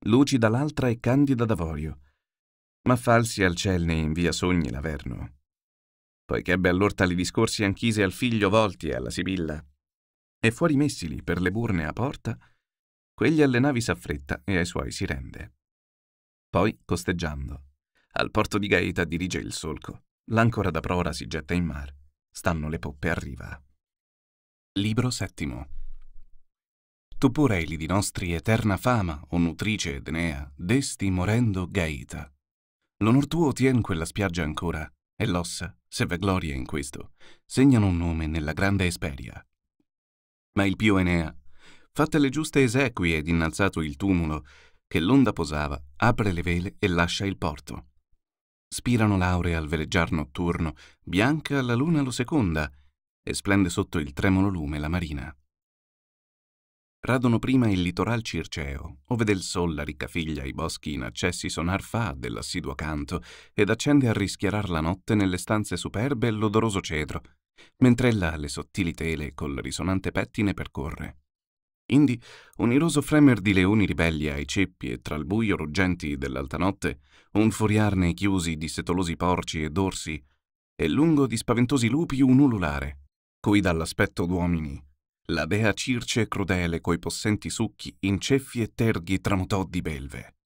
Lucida l'altra e candida d'avorio, ma falsi al ciel ne invia sogni l'averno. Poiché ebbe allora tali discorsi anchise al figlio volti e alla sibilla, e fuori messili per le burne a porta, Quegli alle navi s'affretta e ai suoi si rende. Poi, costeggiando, al porto di Gaeta dirige il solco. L'ancora da prora si getta in mar. Stanno le poppe a riva. Libro VII. Tu pure eli di nostri eterna fama, o nutrice ed desti morendo Gaeta. L'onor tuo tien quella spiaggia ancora, e l'ossa, se v'è gloria in questo, segnano un nome nella grande Esperia. Ma il pio Enea Fatte le giuste esequie ed innalzato il tumulo, che l'onda posava, apre le vele e lascia il porto. Spirano l'aurea al veleggiar notturno, bianca la luna lo seconda, e splende sotto il tremolo lume la marina. Radono prima il litoral circeo, ove del sol la ricca figlia i boschi in accessi sonar fa dell'assiduo canto, ed accende a rischiarar la notte nelle stanze superbe l'odoroso cedro, mentre ella le sottili tele col risonante pettine percorre. Indi, un iroso fremer di leoni ribelli ai ceppi e tra il buio ruggenti dell'alta notte, un furiar nei chiusi di setolosi porci e dorsi, e lungo di spaventosi lupi un ululare, cui dall'aspetto d'uomini, la dea Circe crudele coi possenti succhi in ceffi e terghi tramutò di belve.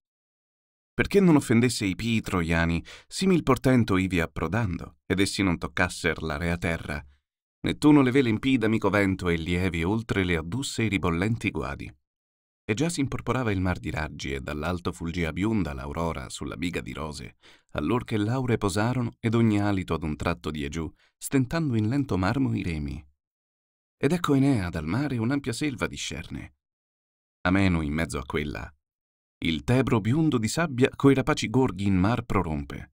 Perché non offendesse i pii troiani, simil portento ivi approdando, ed essi non toccasser l'area terra, Nettuno le vele in pì d'amico vento e lievi oltre le addusse i ribollenti guadi. E già si imporporava il mar di raggi e dall'alto fulgea bionda l'aurora sulla biga di rose, allor che laure posarono ed ogni alito ad un tratto di e giù, stentando in lento marmo i remi. Ed ecco Enea dal mare un'ampia selva discerne. Ameno in mezzo a quella, il tebro biondo di sabbia coi rapaci gorghi in mar prorompe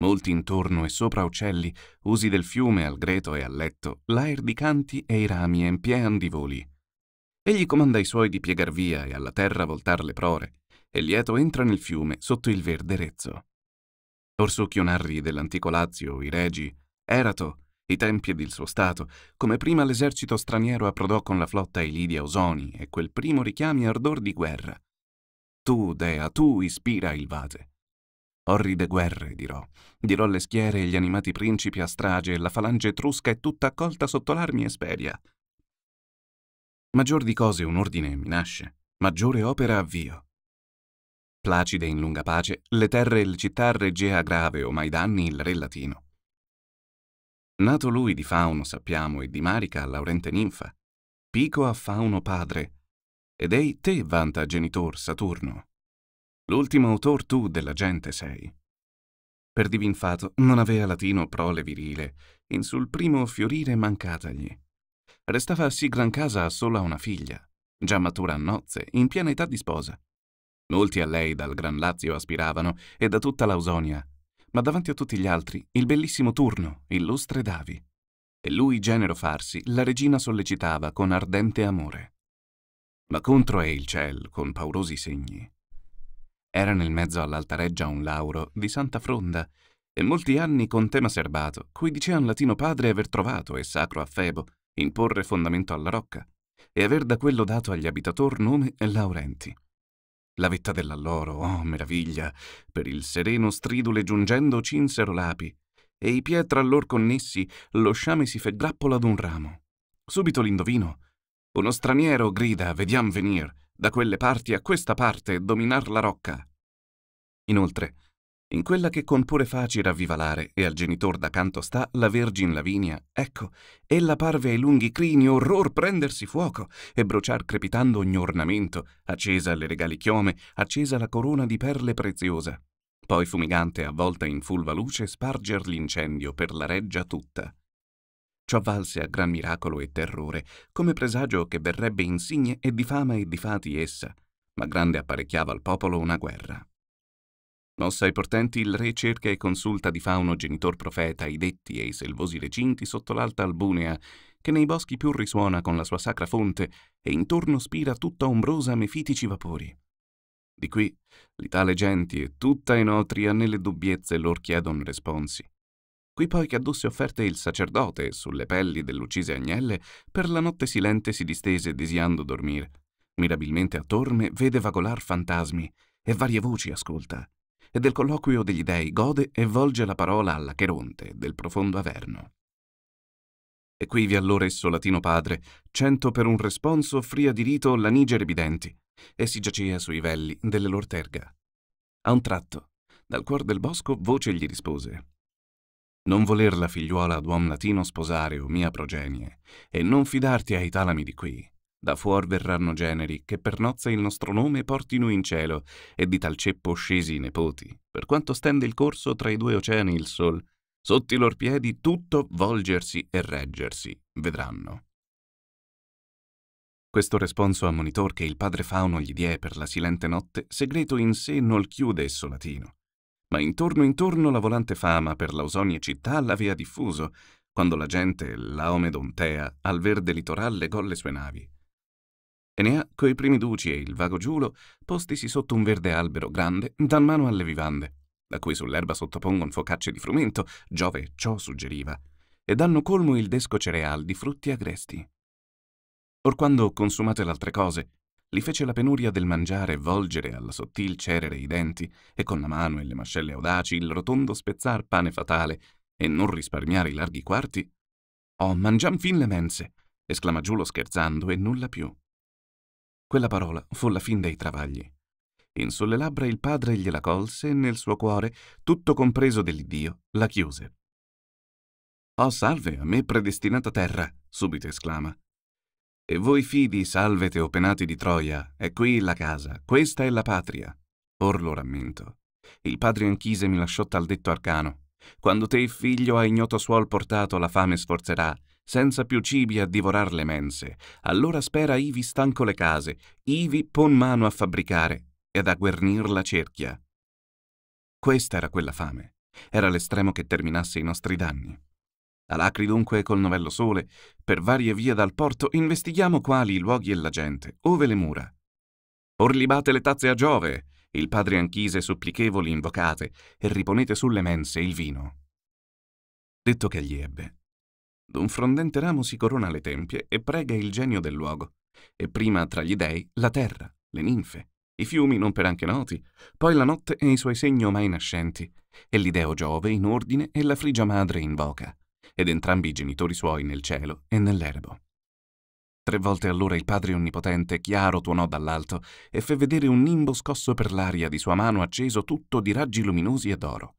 molti intorno e sopra uccelli, usi del fiume al greto e al letto, l'aer di canti e i rami empiean di voli. Egli comanda i suoi di piegar via e alla terra voltar le prore, e lieto entra nel fiume sotto il verde rezzo. Orso narri dell'antico Lazio, i regi, Erato, i tempi ed il suo stato, come prima l'esercito straniero approdò con la flotta ai Lidia Osoni e quel primo richiami ardor di guerra. Tu, Dea, tu ispira il vate orride guerre, dirò. Dirò le schiere e gli animati principi a strage e la falange etrusca è tutta accolta sotto l'armi e Esperia. Maggior di cose un ordine mi nasce, maggiore opera avvio. Placide in lunga pace, le terre e le città reggea grave o mai danni il re latino. Nato lui di Fauno, sappiamo, e di Marica, laurente ninfa, Pico a Fauno padre, ed ei te vanta genitor Saturno. L'ultimo autor tu della gente sei. Per divinfato non avea latino prole virile, in sul primo fiorire mancatagli. Restava sì gran casa sola una figlia, già matura a nozze, in piena età di sposa. Molti a lei dal Gran Lazio aspiravano e da tutta l'Ausonia, ma davanti a tutti gli altri il bellissimo Turno, illustre Davi. E lui, genero farsi, la regina sollecitava con ardente amore. Ma contro è il ciel, con paurosi segni, era nel mezzo all'altareggia un lauro di Santa Fronda e molti anni con tema serbato, cui dicean latino padre aver trovato e sacro a Febo, imporre fondamento alla rocca, e aver da quello dato agli abitator nome Laurenti. La vetta dell'alloro, oh meraviglia, per il sereno stridule giungendo cinsero l'api, e i pietra allor connessi lo sciame si fe grappolo ad un ramo. Subito l'indovino. Uno straniero grida, vediam venir, da quelle parti a questa parte, dominar la rocca. Inoltre, in quella che con pure faci ravvivalare e al genitor da canto sta la Vergine Lavinia, ecco, ella parve ai lunghi crini orror prendersi fuoco e bruciar crepitando ogni ornamento, accesa le regali chiome, accesa la corona di perle preziosa. Poi fumigante avvolta in fulva luce sparger l'incendio per la reggia tutta. Ciò valse a gran miracolo e terrore, come presagio che verrebbe insigne e di fama e di fati essa, ma grande apparecchiava al popolo una guerra. Mossa ai portenti, il re cerca e consulta di Fauno genitor profeta i detti e i selvosi recinti sotto l'alta albunea, che nei boschi più risuona con la sua sacra fonte e intorno spira tutta ombrosa mefitici vapori. Di qui l'Itale genti e tutta enotria nelle dubbiezze lor chiedon responsi. Qui poi che addosse offerte il sacerdote, sulle pelli dell'uccise agnelle, per la notte silente si distese desiando dormire. Mirabilmente attorme vede vagolar fantasmi, e varie voci ascolta. E del colloquio degli dei gode e volge la parola all'Acheronte, del profondo Averno. E quivi allora esso latino padre, cento per un responso offria di rito la Nigere bidenti, e si giacea sui velli delle lor terga. A un tratto, dal cuor del bosco voce gli rispose. Non voler la figliuola d'uom latino sposare o mia progenie, e non fidarti ai talami di qui. Da fuor verranno generi che per nozze il nostro nome portino in cielo, e di tal ceppo scesi i nepoti, per quanto stende il corso tra i due oceani il sol, sotto i lor piedi tutto volgersi e reggersi, vedranno. Questo responso a monitor che il padre Fauno gli die per la silente notte, segreto in sé nol chiude esso latino, ma intorno intorno la volante fama per l'Ausonia città l'avea diffuso, quando la gente, laomedontea, al verde litoral legò le sue navi. Enea, coi primi duci e il vago giulo, postisi sotto un verde albero grande, dan mano alle vivande, da cui sull'erba sottopongono focacce di frumento, Giove ciò suggeriva, e danno colmo il desco cereal di frutti agresti. Or quando consumate l'altre cose, li fece la penuria del mangiare volgere alla sottil cerere i denti e con la mano e le mascelle audaci il rotondo spezzar pane fatale e non risparmiare i larghi quarti? Oh, mangiam fin le mense! esclama Giulo scherzando e nulla più. Quella parola fu la fin dei travagli. In sulle labbra il padre gliela colse e nel suo cuore, tutto compreso dell'iddio, la chiuse. Oh, salve, a me predestinata terra! subito esclama. E voi fidi, salvete o penati di Troia, è qui la casa, questa è la patria. Or lo rammento. Il padre Anchise mi lasciò tal detto arcano. Quando te il figlio a ignoto suol portato la fame sforzerà, senza più cibi a divorar le mense, allora spera ivi stanco le case, ivi pon mano a fabbricare ed a guernir la cerchia. Questa era quella fame. Era l'estremo che terminasse i nostri danni. Alacri dunque col novello sole, per varie vie dal porto investighiamo quali i luoghi e la gente, ove le mura. Or libate le tazze a Giove, il padre Anchise supplichevoli invocate, e riponete sulle mense il vino. Detto che gli ebbe. D'un frondente ramo si corona le tempie e prega il genio del luogo, e prima tra gli dei la terra, le ninfe, i fiumi non per anche noti, poi la notte e i suoi segni ormai nascenti, e l'ideo Giove in ordine e la frigia madre invoca, ed entrambi i genitori suoi nel cielo e nell'erbo. Tre volte allora il Padre Onnipotente chiaro tuonò dall'alto e fe vedere un nimbo scosso per l'aria di sua mano acceso tutto di raggi luminosi e d'oro.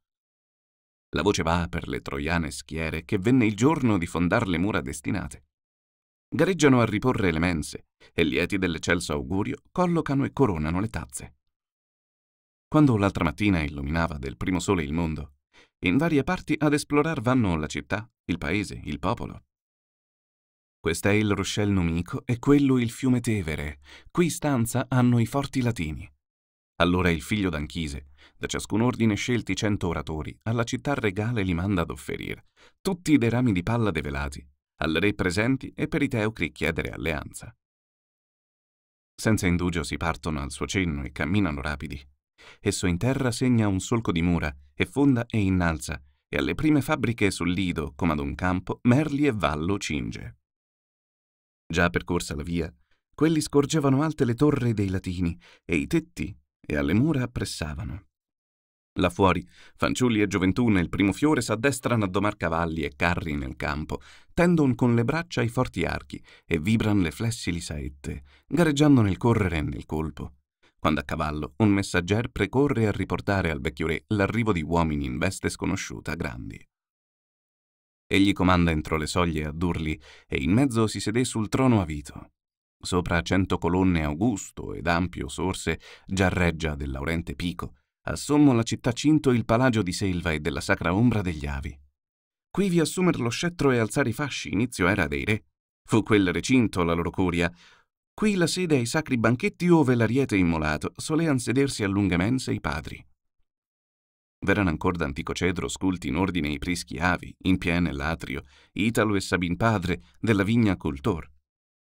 La voce va per le troiane schiere che venne il giorno di fondar le mura destinate. Gareggiano a riporre le mense e lieti dell'eccelso augurio collocano e coronano le tazze. Quando l'altra mattina illuminava del primo sole il mondo, in varie parti ad esplorar vanno la città, il paese, il popolo. Quest'è il ruscello numico e quello il fiume Tevere. Qui stanza hanno i forti latini. Allora il figlio d'Anchise, da ciascun ordine scelti cento oratori, alla città regale li manda ad offerire, tutti dei rami di palla develati, al re presenti e per i teucri chiedere alleanza. Senza indugio si partono al suo cenno e camminano rapidi, Esso in terra segna un solco di mura e fonda e innalza, e alle prime fabbriche sul lido, come ad un campo, merli e vallo cinge. Già percorsa la via, quelli scorgevano alte le torri dei latini e i tetti, e alle mura appressavano. Là fuori, fanciulli e gioventù nel primo fiore s'addestrano a domar cavalli e carri nel campo, tendon con le braccia i forti archi e vibran le flessili saette, gareggiando nel correre e nel colpo. Quando a cavallo, un messagger precorre a riportare al vecchio re l'arrivo di uomini in veste sconosciuta grandi. Egli comanda entro le soglie a Durli e in mezzo si sedé sul trono a vito. Sopra cento colonne augusto ed ampio sorse, già reggia del laurente pico, assommo la città cinto il palagio di selva e della sacra ombra degli avi. Qui vi assumer lo scettro e alzare i fasci inizio era dei re. Fu quel recinto la loro curia, Qui la sede ai sacri banchetti ove l'ariete immolato solean sedersi a lunghe mense i padri. V'eran ancora d'antico cedro sculti in ordine i prischi avi, in piene l'atrio, Italo e Sabin padre, della vigna cultor.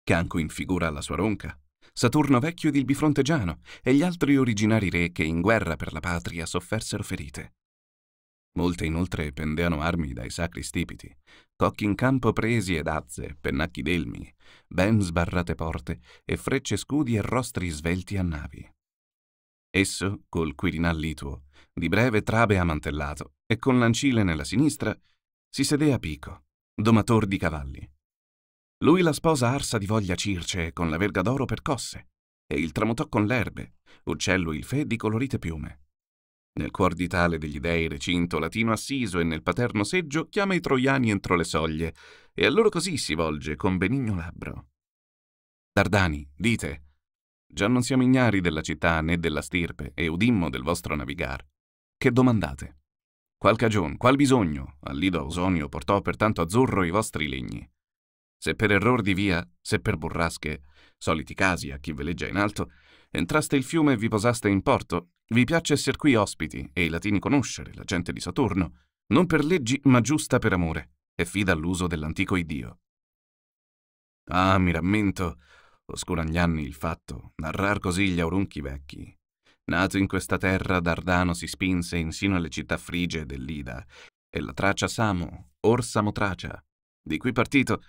Canco in figura alla sua ronca, Saturno vecchio ed il bifronte Giano, e gli altri originari re che in guerra per la patria soffersero ferite. Molte inoltre pendeano armi dai sacri stipiti, cocchi in campo presi ed azze, pennacchi delmi, ben sbarrate porte e frecce scudi e rostri svelti a navi. Esso, col quirinal lituo, di breve trabe amantellato e con l'ancile nella sinistra, si sedè a Pico, domator di cavalli. Lui la sposa arsa di voglia circe con la verga d'oro percosse, e il tramutò con l'erbe, uccello il fe di colorite piume. Nel cuor ditale degli dei recinto latino assiso e nel paterno seggio chiama i troiani entro le soglie, e a loro così si volge con benigno labbro. Dardani, dite, già non siamo ignari della città né della stirpe, e udimmo del vostro navigar. Che domandate? Qual cagion, qual bisogno, all'ido Ausonio portò pertanto azzurro i vostri legni? Se per error di via, se per burrasche, soliti casi a chi veleggia in alto, entraste il fiume e vi posaste in porto, vi piace essere qui ospiti e i latini conoscere la gente di Saturno, non per leggi ma giusta per amore, e fida all'uso dell'antico iddio. Ah, mi rammento, oscura gli anni il fatto, narrar così gli aurunchi vecchi. Nato in questa terra, Dardano si spinse insino alle città frigie dell'Ida, e la Tracia Samo, or Samotracia, di cui partito,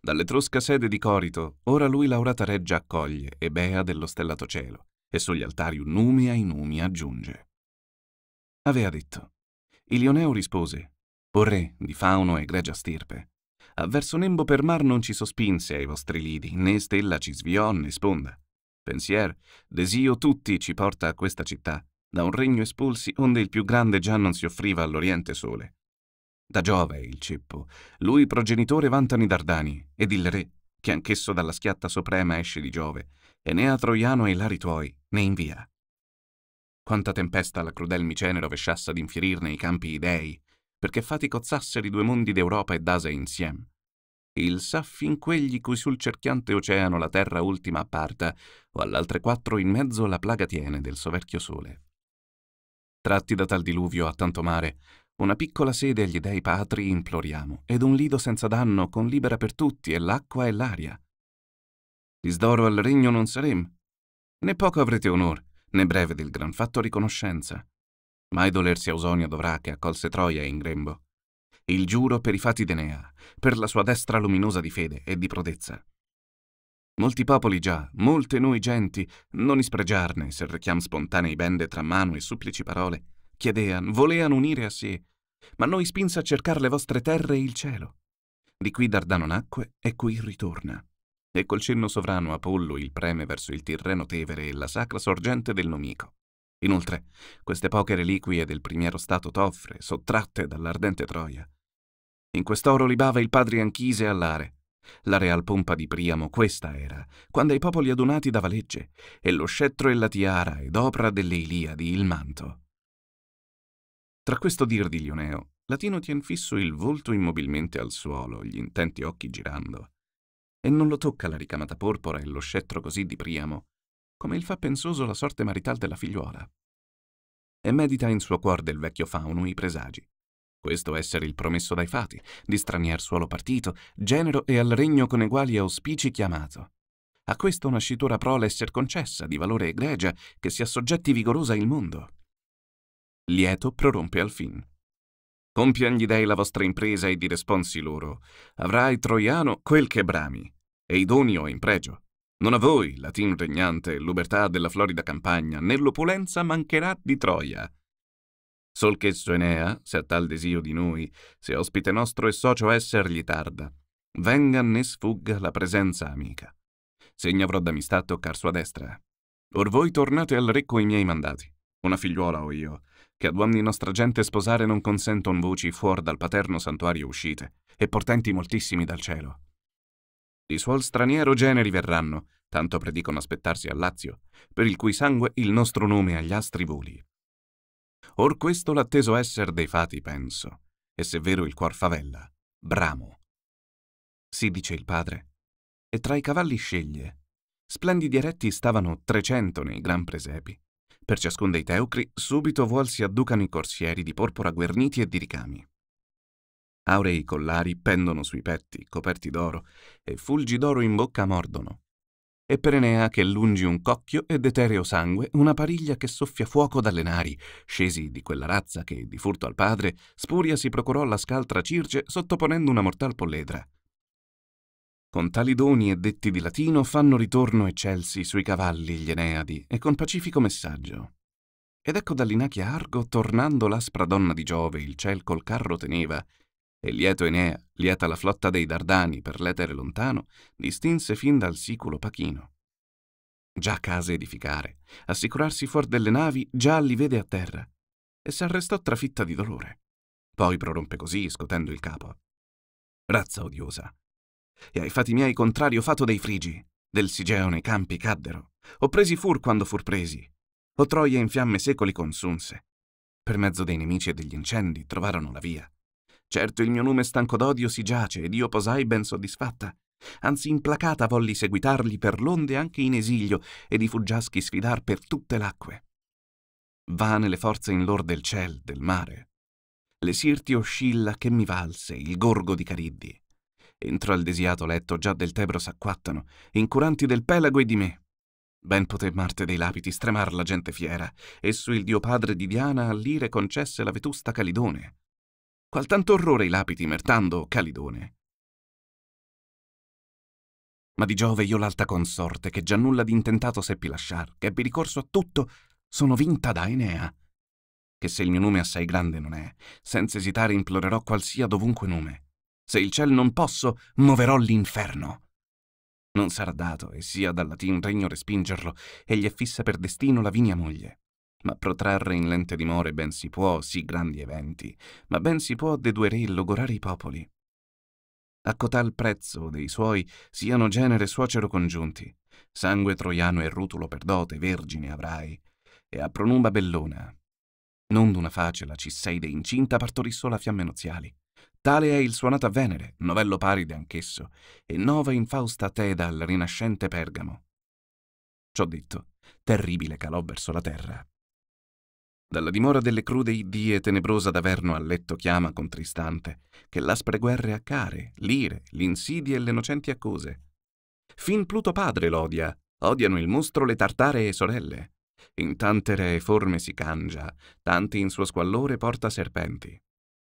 dall'etrusca sede di Corito, ora lui laurata reggia accoglie e bea dello stellato cielo, e sugli altari un nume ai numi aggiunge. Avea detto. Ilioneo rispose, O re di fauno e egregia stirpe, avverso nembo per mar non ci sospinse ai vostri lidi, né stella ci sviò né sponda. Pensier, desio tutti ci porta a questa città, da un regno espulsi onde il più grande già non si offriva all'oriente sole. Da Giove il ceppo, lui progenitore vantano i Dardani, ed il re, che anch'esso dalla schiatta suprema esce di Giove, e né a Troiano e lari tuoi ne invia. Quanta tempesta la crudel Micene rovesciasse ad d'infierirne i campi idei, perché fati cozzassero i due mondi d'Europa e d'Asia insieme. Il sa fin quegli cui sul cerchiante oceano la terra ultima apparta, o all'altre quattro in mezzo la plaga tiene del soverchio sole. Tratti da tal diluvio a tanto mare, una piccola sede agli dei patri imploriamo, ed un lido senza danno, con libera per tutti, e l'acqua e l'aria. Disdoro al regno non sarem. Né poco avrete onor, né breve del gran fatto riconoscenza. Mai dolersi Ausonia dovrà che accolse Troia in grembo. Il giuro per i fati d'Enea, per la sua destra luminosa di fede e di prodezza. Molti popoli già, molte noi genti, non ispregiarne se rechiam spontanei bende tra mano e supplici parole, chiedean, volean unire a sé, ma noi spinse a cercare le vostre terre e il cielo. Di qui Dardano nacque e qui ritorna e col cenno sovrano Apollo il preme verso il Tirreno Tevere e la sacra sorgente del Nomico. Inoltre, queste poche reliquie del primiero stato t'offre, sottratte dall'ardente Troia. In quest'oro libava il padre Anchise all'are. La real pompa di Priamo questa era, quando i popoli adunati dava legge, e lo scettro e la tiara ed opera delle Iliadi il manto. Tra questo dir di Lioneo, Latino tien fisso il volto immobilmente al suolo, gli intenti occhi girando, e non lo tocca la ricamata porpora e lo scettro così di Priamo, come il fa pensoso la sorte marital della figliuola. E medita in suo cuor del vecchio fauno i presagi. Questo essere il promesso dai fati, di stranier suolo partito, genero e al regno con eguali auspici chiamato. A questo nascitura prole esser concessa, di valore egregia, che si assoggetti vigorosa il mondo. Lieto prorompe al fin. Compian gli dei la vostra impresa e di responsi loro. Avrai troiano quel che brami, e idoneo in pregio. Non a voi, latin regnante, l'ubertà della florida campagna, né l'opulenza mancherà di Troia. Sol ch'esso Enea, se a tal desio di noi, se ospite nostro e socio esser gli tarda, venga né sfugga la presenza amica. Segna avrò d'amistà toccar sua destra. Or voi tornate al re coi miei mandati. Una figliuola ho io, che a duomini nostra gente sposare non consenton voci fuor dal paterno santuario uscite, e portenti moltissimi dal cielo. Di suol straniero generi verranno, tanto predicono aspettarsi a Lazio, per il cui sangue il nostro nome agli astri voli. Or questo l'atteso esser dei fati, penso, e se vero il cuor favella, bramo. Si dice il padre, e tra i cavalli sceglie. Splendidi eretti stavano trecento nei gran presepi, per ciascun dei teucri, subito vuol si adducano i corsieri di porpora guerniti e di ricami. Aurei collari pendono sui petti, coperti d'oro, e fulgi d'oro in bocca mordono. E per Enea che lungi un cocchio ed etereo sangue, una pariglia che soffia fuoco dalle nari, scesi di quella razza che, di furto al padre, spuria si procurò la scaltra Circe sottoponendo una mortal polledra. Con tali doni e detti di latino fanno ritorno eccelsi sui cavalli gli Eneadi e con pacifico messaggio. Ed ecco dall'Inachia Argo, tornando l'aspra donna di Giove, il ciel col carro teneva, e lieto Enea, lieta la flotta dei Dardani per l'etere lontano, distinse fin dal siculo Pachino. Già case edificare, assicurarsi fuor delle navi, già li vede a terra, e s'arrestò trafitta di dolore. Poi prorompe così, scotendo il capo. Razza odiosa, e ai fatti miei contrario fato dei Frigi, del Sigeo Sigeone campi caddero, o presi fur quando fur presi, o Troia in fiamme secoli consunse. Per mezzo dei nemici e degli incendi trovarono la via. Certo il mio nome stanco d'odio si giace ed io posai ben soddisfatta, anzi implacata volli seguitarli per l'onde anche in esilio ed i fuggiaschi sfidar per tutte l'acque. Vane le forze in lor del ciel, del mare. Le sirti oscilla che mi valse il gorgo di Cariddi. Entro al desiato letto già del Tebro s'acquattano, incuranti del pelago e di me. Ben poté Marte dei Lapiti stremar la gente fiera, esso il dio padre di Diana all'ire concesse la vetusta Calidone. Qual tanto orrore i Lapiti mertando Calidone. Ma di Giove io l'alta consorte, che già nulla d'intentato seppi lasciar, che ebbi ricorso a tutto, sono vinta da Enea, che se il mio nome assai grande non è, senza esitare implorerò qual dovunque nome. Se il ciel non posso, moverò l'inferno. Non sarà dato, e sia dal latin regno respingerlo, e gli è fissa per destino la Lavinia moglie. Ma protrarre in lente dimore ben si può, sì grandi eventi, ma ben si può de due re logorare i popoli. A cotal prezzo dei suoi siano genere suocero congiunti, sangue troiano e rutulo per dote vergine avrai, e a pronuba bellona, non d'una face la Cisseide incinta partorì sola fiamme noziali. Tale è il suonato a Venere, novello paride anch'esso, e nova infausta Teda al rinascente Pergamo. Ciò detto, terribile calò verso la terra. Dalla dimora delle crude iddie tenebrosa d'averno al letto chiama contristante, che l'aspre guerre accare, l'ire, l'insidie e le nocenti accuse. Fin Pluto padre l'odia, odiano il mostro le tartaree sorelle. In tante ree forme si cangia, tanti in suo squallore porta serpenti.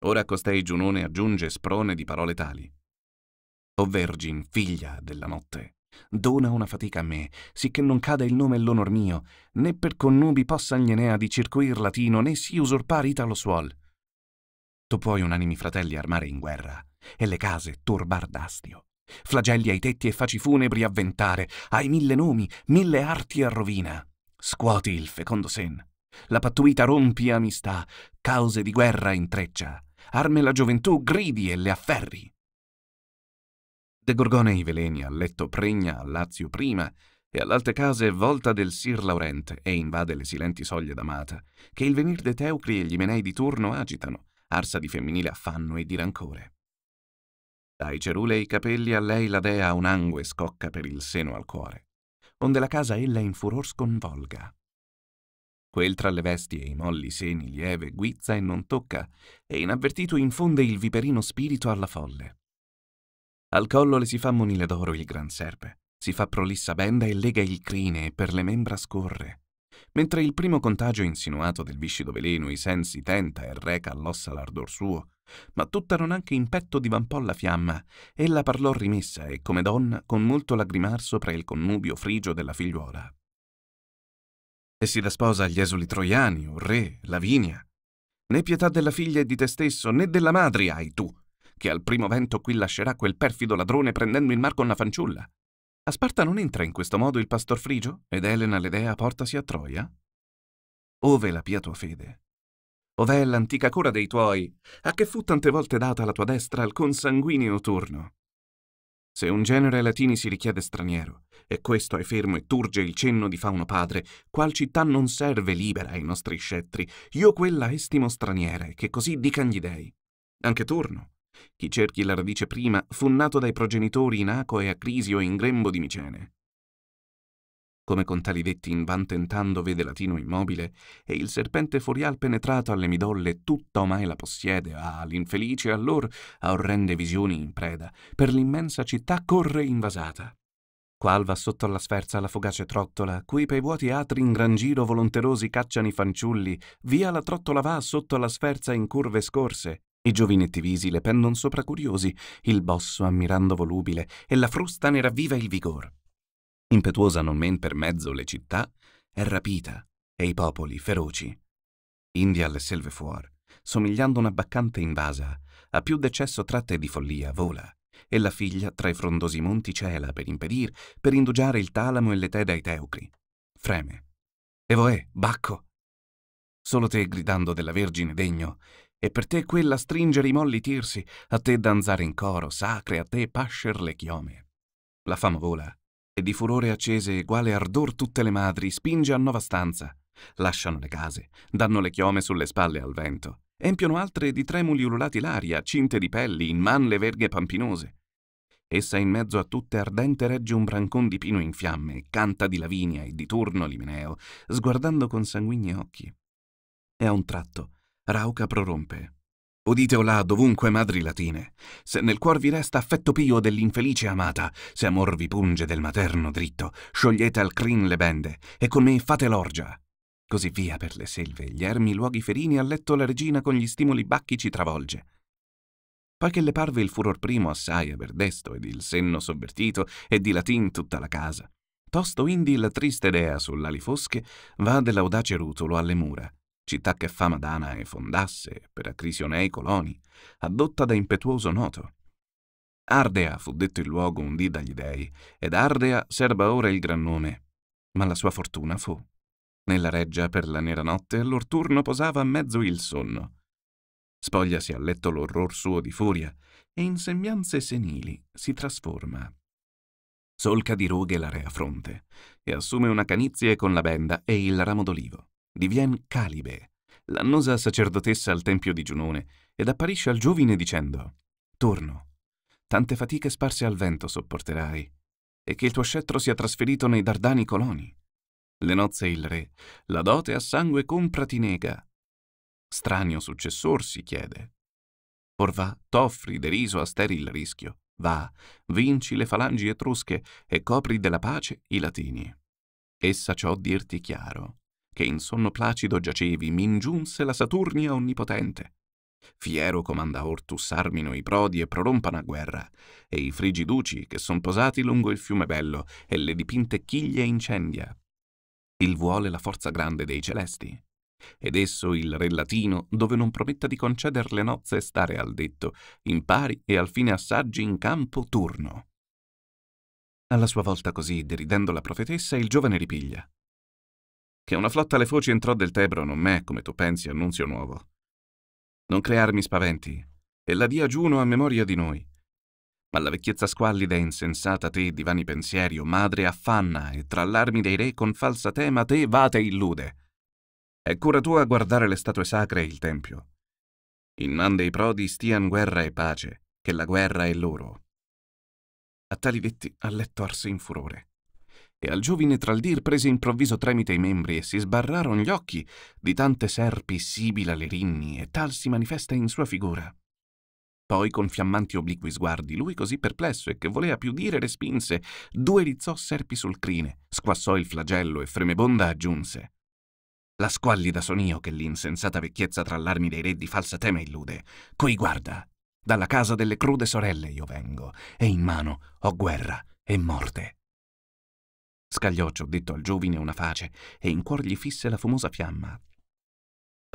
Ora costei Giunone aggiunge sprone di parole tali. O Vergine, figlia della notte, dona una fatica a me, sicché non cada il nome e l'onor mio, né per connubi possa Agnenea di circuir latino, né si usurpar Italo suol. Tu puoi unanimi fratelli armare in guerra, e le case turbar d'astio. Flagelli ai tetti e faci funebri avventare, hai mille nomi, mille arti a rovina. Scuoti il fecondo sen, la pattuita rompi amistà, cause di guerra intreccia Arme la gioventù, gridi e le afferri. De Gorgone i veleni a letto pregna a Lazio prima e all'alte case volta del Sir Laurente e invade le silenti soglie d'amata, che il venir de Teucri e gli menei di turno agitano, arsa di femminile affanno e di rancore. Dai cerulei capelli a lei la dea un'angue scocca per il seno al cuore, onde la casa ella in furor sconvolga. Quel tra le vesti e i molli seni lieve guizza e non tocca, e inavvertito infonde il viperino spirito alla folle. Al collo le si fa monile d'oro il gran serpe, si fa prolissa benda e lega il crine e per le membra scorre. Mentre il primo contagio insinuato del viscido veleno i sensi tenta e reca all'ossa l'ardor suo, ma tutta non anche in petto divampò la fiamma, ella parlò rimessa e come donna con molto lagrimar sopra il connubio frigio della figliuola e si la sposa agli esuli troiani, o re, Lavinia. Né pietà della figlia e di te stesso, né della madre hai tu, che al primo vento qui lascerà quel perfido ladrone prendendo in con la fanciulla. A Sparta non entra in questo modo il pastor Frigio ed Elena l'Edea portasi a Troia? Ove la pia tua fede? Ov'è l'antica cura dei tuoi, a che fu tante volte data la tua destra al consanguineo turno? Se un genere latini si richiede straniero, e questo è fermo e turge il cenno di Fauno padre, qual città non serve libera ai nostri scettri, io quella estimo straniera, che così dicano gli dei. Anche Turno. Chi cerchi la radice prima, fu nato dai progenitori in Aco e a Crisio e in Grembo di Micene come con tali in Talivetti tentando vede Latino immobile, e il serpente furial penetrato alle midolle tutta omai la possiede, ah, l'infelice allor a orrende visioni in preda, per l'immensa città corre invasata. Qual va sotto alla sferza la fugace trottola, cui pei vuoti atri in gran giro volonterosi cacciano i fanciulli, via la trottola va sotto alla sferza in curve scorse, i giovinetti visi le pendon sopra curiosi, il bosso ammirando volubile, e la frusta ne ravviva il vigor impetuosa non men per mezzo le città, è rapita e i popoli feroci. India alle selve fuor, somigliando una baccante invasa, a più d'eccesso tratte di follia vola, e la figlia tra i frondosi monti cela per impedir, per indugiare il talamo e le tede dai teucri. Freme. Evoe, Bacco! Solo te gridando della Vergine degno, e per te quella stringere i molli tirsi, a te danzare in coro, sacre, a te pascer le chiome. La fama vola, e di furore accese eguale ardor tutte le madri spinge a nuova stanza, lasciano le case, danno le chiome sulle spalle al vento, empiono altre di tremuli ululati l'aria, cinte di pelli, in man le verghe pampinose. Essa in mezzo a tutte ardente regge un brancon di pino in fiamme, canta di Lavinia e di Turno Limeneo, sguardando con sanguigni occhi. E a un tratto Rauca prorompe. Udite o là dovunque madri latine, se nel cuor vi resta affetto pio dell'infelice amata, se amor vi punge del materno dritto, sciogliete al crin le bende, e con me fate l'orgia. Così via per le selve, gli ermi luoghi ferini, a letto la regina con gli stimoli bacchi ci travolge. Poiché le parve il furor primo assai aver desto ed il senno sovvertito, e di latin tutta la casa. Tosto indi la triste dea sull'ali fosche va dell'audace rutolo alle mura, città che fama e fondasse per acrisionei coloni, addotta da impetuoso noto. Ardea fu detto il luogo un dì dagli dei, ed Ardea serba ora il gran nome. Ma la sua fortuna fu. Nella reggia per la nera notte allor posava a mezzo il sonno. Spogliasi a letto l'orror suo di furia, e in sembianze senili si trasforma. Solca di rughe la rea fronte, e assume una canizie con la benda e il ramo d'olivo diviene Calibe, l'annosa sacerdotessa al tempio di Giunone, ed apparisce al giovine dicendo «Torno, tante fatiche sparse al vento sopporterai, e che il tuo scettro sia trasferito nei Dardani coloni. Le nozze il re, la dote a sangue compra ti nega. Stranio successor si chiede. Or va, t'offri deriso a steril rischio, va, vinci le falangi etrusche e copri della pace i latini. Essa ciò dirti chiaro che in sonno placido giacevi, mi ingiunse la Saturnia onnipotente. Fiero comanda Ortus armino i prodi e prorompano a guerra, e i frigi duci che son posati lungo il fiume bello, e le dipinte chiglie incendia. Il vuole la forza grande dei celesti. Ed esso il re latino, dove non prometta di conceder le nozze e stare al detto, impari e al fine assaggi in campo turno. Alla sua volta così, deridendo la profetessa, il giovane ripiglia che una flotta alle foci entrò del Tebro non m'è, come tu pensi, annunzio nuovo. Non crearmi spaventi, e la dia Giuno a memoria di noi. Ma la vecchiezza squallida e insensata te di vani pensieri, o madre affanna, e tra l'armi dei re con falsa tema te vate illude. È cura tua guardare le statue sacre e il tempio. In man dei prodi stian guerra e pace, che la guerra è loro. A tali detti a letto arse in furore e al giovine Traldir prese improvviso tremite i membri e si sbarrarono gli occhi, di tante serpi sibila le rinni e tal si manifesta in sua figura. Poi con fiammanti obliqui sguardi, lui così perplesso e che voleva più dire respinse, due rizzò serpi sul crine, squassò il flagello e fremebonda aggiunse. La squallida son io che l'insensata vecchiezza tra l'armi dei re di falsa tema illude. Coi guarda, dalla casa delle crude sorelle io vengo, e in mano ho guerra e morte. Scaglioccio detto al giovine una face e in cuor gli fisse la fumosa fiamma.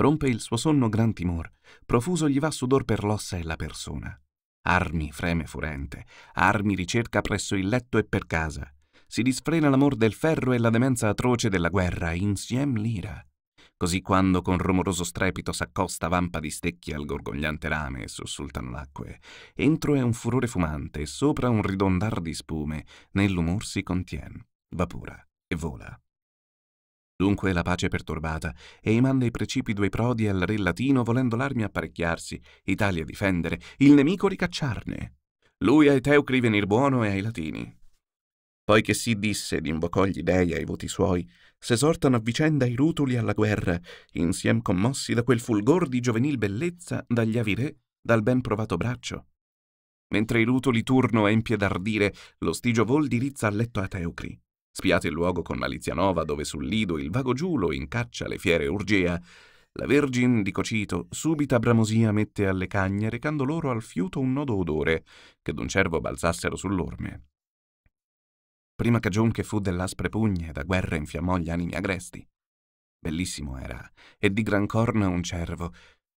Rompe il suo sonno gran timor, profuso gli va sudor per l'ossa e la persona. Armi freme furente, armi ricerca presso il letto e per casa. Si disfrena l'amor del ferro e la demenza atroce della guerra, insiem l'ira. Così quando con rumoroso strepito s'accosta vampa di stecchi al gorgogliante rame e sussultano l'acque, entro è un furore fumante e sopra un ridondar di spume, nell'umor si contien vapora e vola. Dunque la pace è perturbata e i manda i precipidi e prodi al re latino volendo l'armi apparecchiarsi, Italia difendere, il nemico ricacciarne. Lui ai teucri venir buono e ai latini. Poiché si disse ed invocò gli dei ai voti suoi, s'esortano a vicenda i rutuli alla guerra, insiem commossi da quel fulgor di giovenil bellezza, dagli avire, dal ben provato braccio. Mentre i rutuli turno empie d'ardire, lo stigio vol dirizza al letto a Teucri Spiate il luogo con malizia nova dove sul lido il vago giulo incaccia le fiere urgea, la vergine di Cocito subita bramosia mette alle cagne, recando loro al fiuto un nodo odore, che d'un cervo balzassero sull'orme. Prima cagion che fu dell'aspre pugne, da guerra infiammò gli animi agresti. Bellissimo era, e di gran corna un cervo,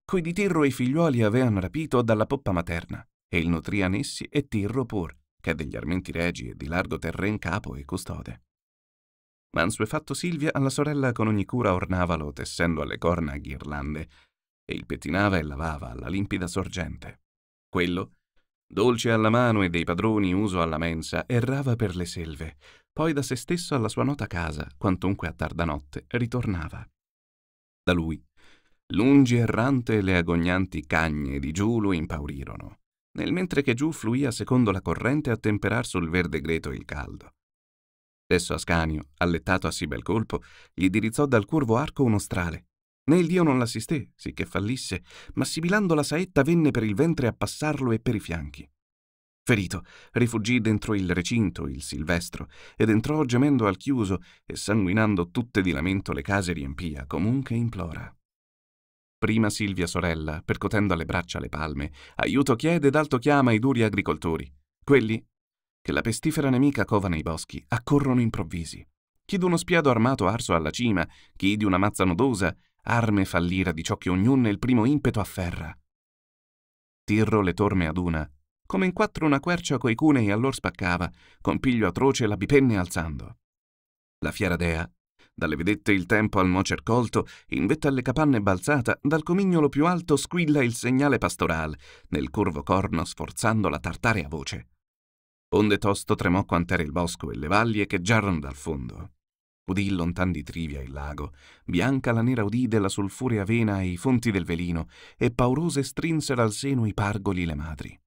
cui di Tirro i figliuoli avean rapito dalla poppa materna, e il nutrian essi e Tirro pur, che degli armenti regi e di largo terren capo e custode. Mansuefatto Silvia alla sorella con ogni cura ornavalo tessendo alle corna ghirlande e il pettinava e lavava alla limpida sorgente. Quello, dolce alla mano e dei padroni uso alla mensa, errava per le selve, poi da se stesso alla sua nota casa, quantunque a tarda notte, ritornava. Da lui, lungi errante le agognanti cagne di giù lo impaurirono, nel mentre che giù fluia secondo la corrente a temperar sul verde greto il caldo Tesso Ascanio, allettato a sì bel colpo, gli dirizzò dal curvo arco uno strale. Né il dio non l'assisté, sicché fallisse, ma sibilando la saetta venne per il ventre a passarlo e per i fianchi. Ferito, rifuggì dentro il recinto, il silvestro, ed entrò gemendo al chiuso e sanguinando tutte di lamento le case riempia, comunque implora. Prima Silvia sorella, percotendo alle braccia le palme, aiuto chiede ed alto chiama i duri agricoltori. Quelli, che la pestifera nemica cova nei boschi, accorrono improvvisi. Chi d'uno spiado armato arso alla cima, chi di una mazza nodosa, arme fallira di ciò che ognun nel primo impeto afferra. Tirro le torme ad una, come in quattro una quercia coi cunei allor spaccava, con piglio atroce la bipenne alzando. La fiera dea, dalle vedette il tempo al mocer colto, in vetta alle capanne balzata, dal comignolo più alto squilla il segnale pastoral, nel curvo corno sforzando la a voce. Onde tosto tremò quant'era il bosco e le valli che echeggiarono dal fondo. Udì lontan di Trivia il lago, Bianca la nera udì della solfurea vena e i fonti del velino, e paurose strinsero al seno i pargoli le madri.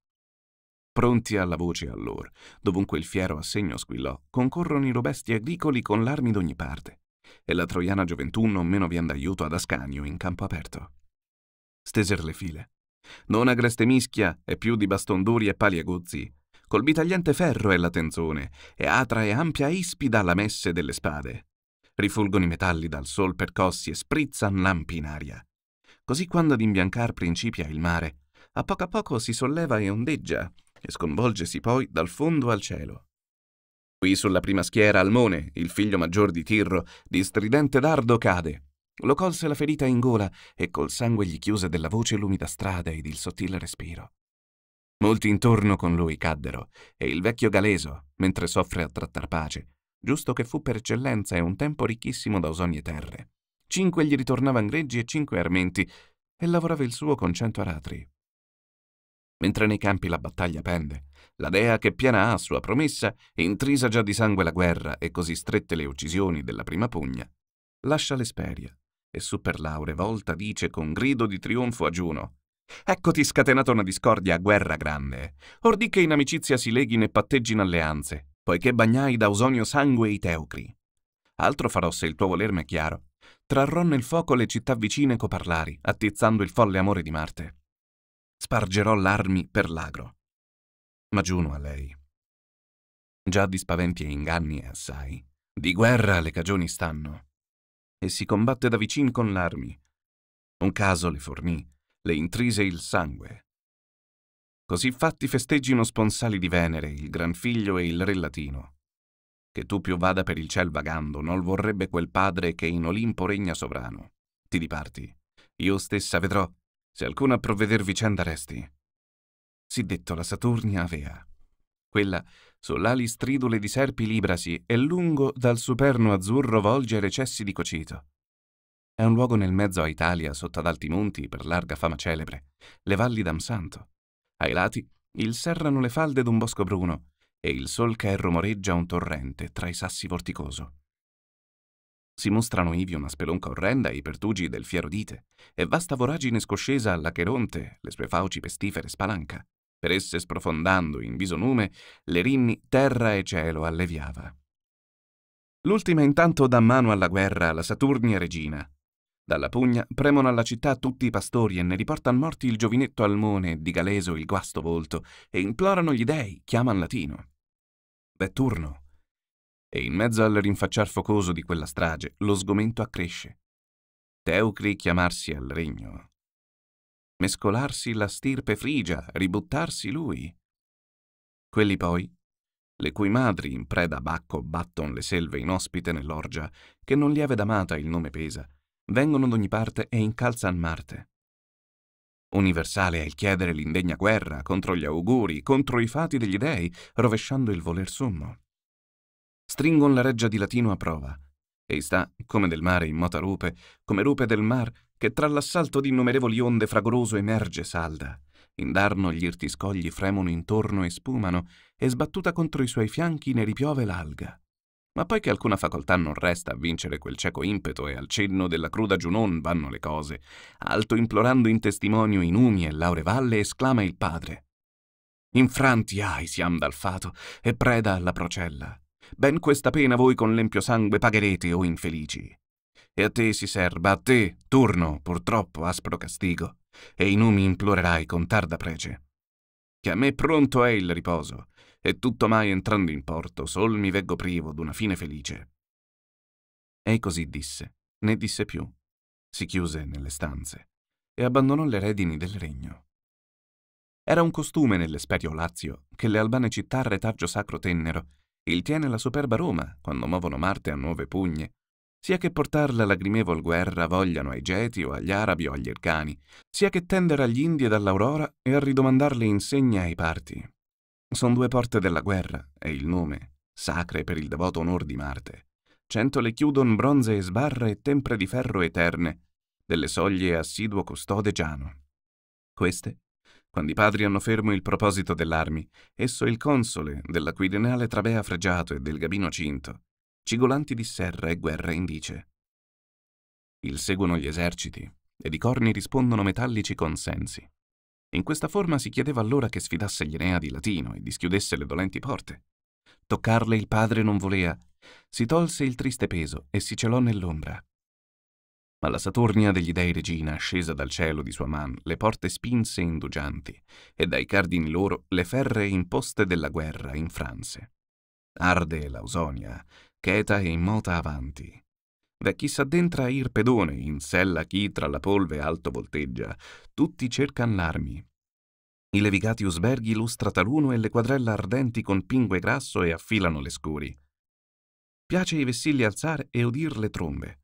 Pronti alla voce allor, dovunque il fiero assegno squillò, concorrono i robesti agricoli con l'armi d'ogni parte, e la troiana gioventù non meno vien d'aiuto ad Ascanio in campo aperto. Steser le file. Non agreste mischia e più di bastonduri e pali aguzzi, Col bitagliante ferro è la tenzone, e atra e ampia ispida la messe delle spade. Rifulgono i metalli dal sol percossi e sprizzan lampi in aria. Così quando ad imbiancar principia il mare, a poco a poco si solleva e ondeggia, e sconvolgesi poi dal fondo al cielo. Qui sulla prima schiera Almone, il figlio maggior di Tirro, di stridente dardo cade. Lo colse la ferita in gola e col sangue gli chiuse della voce l'umida strada ed il sottile respiro. Molti intorno con lui caddero, e il vecchio galeso, mentre soffre a trattar pace, giusto che fu per eccellenza e un tempo ricchissimo da usogne terre. Cinque gli ritornavan greggi e cinque armenti, e lavorava il suo con cento aratri. Mentre nei campi la battaglia pende, la dea che piena ha sua promessa, intrisa già di sangue la guerra e così strette le uccisioni della prima pugna, lascia l'Esperia e su per l'aure volta dice con grido di trionfo a Giuno Eccoti scatenata una discordia a guerra grande. Ordì che in amicizia si leghino e patteggino alleanze, poiché bagnai da Ausonio sangue i teucri. Altro farò se il tuo voler m'è chiaro. Trarrò nel fuoco le città vicine coparlari, attizzando il folle amore di Marte. Spargerò l'armi per l'agro. Ma giuno a lei. Già di spaventi e inganni è assai. Di guerra le cagioni stanno. E si combatte da vicin con l'armi. Un caso le fornì, le intrise il sangue. Così fatti festeggino sponsali di Venere, il gran figlio e il re latino. Che tu più vada per il ciel vagando, non vorrebbe quel padre che in Olimpo regna sovrano. Ti diparti. Io stessa vedrò, se alcuna a provveder vicenda resti. Si detto la Saturnia avea. Quella, sull'ali stridule di serpi librasi, e lungo dal superno azzurro volge recessi di cocito. È un luogo nel mezzo a Italia, sotto ad alti monti, per larga fama celebre, le valli d'Amsanto. Ai lati, il serrano le falde d'un bosco bruno e il solca e rumoreggia un torrente tra i sassi vorticoso. Si mostrano ivi una spelonca orrenda i pertugi del fiero dite e vasta voragine scoscesa all'Acheronte, le sue fauci pestifere spalanca. Per esse sprofondando in viso nume, le rinni terra e cielo alleviava. L'ultima intanto dà mano alla guerra la Saturnia regina, dalla Pugna premono alla città tutti i pastori e ne riportano morti il giovinetto Almone di Galeso il guasto volto e implorano gli dei, chiaman latino. Vetturno. E in mezzo al rinfacciar focoso di quella strage lo sgomento accresce. Teucri chiamarsi al regno. Mescolarsi la stirpe frigia, ributtarsi lui. Quelli poi, le cui madri in preda a Bacco batton le selve in ospite nell'orgia, che non lieve d'amata il nome pesa, vengono d'ogni parte e incalzan Marte. Universale è il chiedere l'indegna guerra contro gli auguri, contro i fati degli dei, rovesciando il voler sommo. Stringon la reggia di latino a prova, e sta, come del mare in mota rupe, come rupe del mar, che tra l'assalto di innumerevoli onde fragoroso emerge salda. Indarno gli irti scogli fremono intorno e spumano, e sbattuta contro i suoi fianchi ne ripiove l'alga. Ma poiché alcuna facoltà non resta a vincere quel cieco impeto e al cenno della cruda Giunon vanno le cose, alto implorando in testimonio i numi e valle, esclama il padre. Infranti ai siam dal fato e preda alla procella. Ben questa pena voi con l'empio sangue pagherete, o oh infelici. E a te si serba, a te, turno, purtroppo, aspro castigo, e i numi implorerai con tarda prece. Che a me pronto è il riposo, e tutto mai entrando in porto, sol mi veggo privo d'una fine felice. E così disse, né disse più. Si chiuse nelle stanze e abbandonò le redini del regno. Era un costume nell'Esperio Lazio che le albane città a retaggio sacro tennero, il tiene la superba Roma quando muovono Marte a nuove pugne, sia che la lagrimevol guerra vogliano ai Geti o agli Arabi o agli Ercani, sia che tendere agli Indi ed all'Aurora e a ridomandarle insegne ai parti. Sono due porte della guerra, è il nome, sacre per il devoto onor di Marte. Cento le chiudon bronze e sbarre e tempre di ferro eterne, delle soglie assiduo custode Giano. Queste, quando i padri hanno fermo il proposito dell'armi, esso il console della Quirinale Trabea Fregiato e del Gabino Cinto, cigolanti di serra e guerra indice. Il seguono gli eserciti, ed i corni rispondono metallici consensi. In questa forma si chiedeva allora che sfidasse gli di latino e dischiudesse le dolenti porte. Toccarle il padre non voleva. si tolse il triste peso e si celò nell'ombra. Ma la Saturnia degli dei regina, scesa dal cielo di sua man, le porte spinse indugianti, e dai cardini loro le ferree imposte della guerra infranse. Arde l'Ausonia, cheta e immota avanti, da chi s'addentra a Irpedone, in sella chi tra la polve alto volteggia, tutti cercan l'armi. I levigati usberghi lustra taluno e le quadrella ardenti con pingue grasso e affilano le scuri. Piace i vessilli alzare e udir le trombe.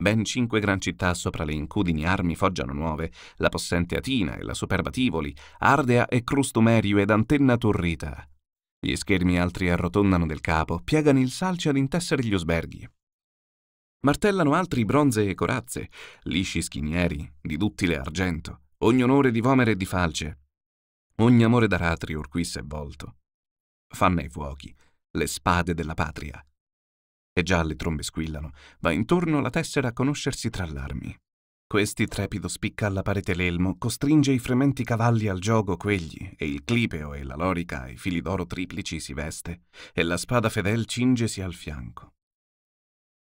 Ben cinque gran città sopra le incudini armi foggiano nuove, la possente Atina e la superba Tivoli, Ardea e Crustumerio ed Antenna Turrita. Gli schermi altri arrotondano del capo, piegano il salce ad intessere gli usberghi. Martellano altri bronze e corazze, lisci schinieri, di duttile argento, ogni onore di vomere e di falce, ogni amore d'aratri orquisse e volto. Fanno i fuochi, le spade della patria. E già le trombe squillano, va intorno la tessera a conoscersi tra l'armi. Questi trepido spicca alla parete l'elmo, costringe i frementi cavalli al gioco quegli, e il clipeo e la lorica ai fili d'oro triplici si veste, e la spada fedel cingesi al fianco.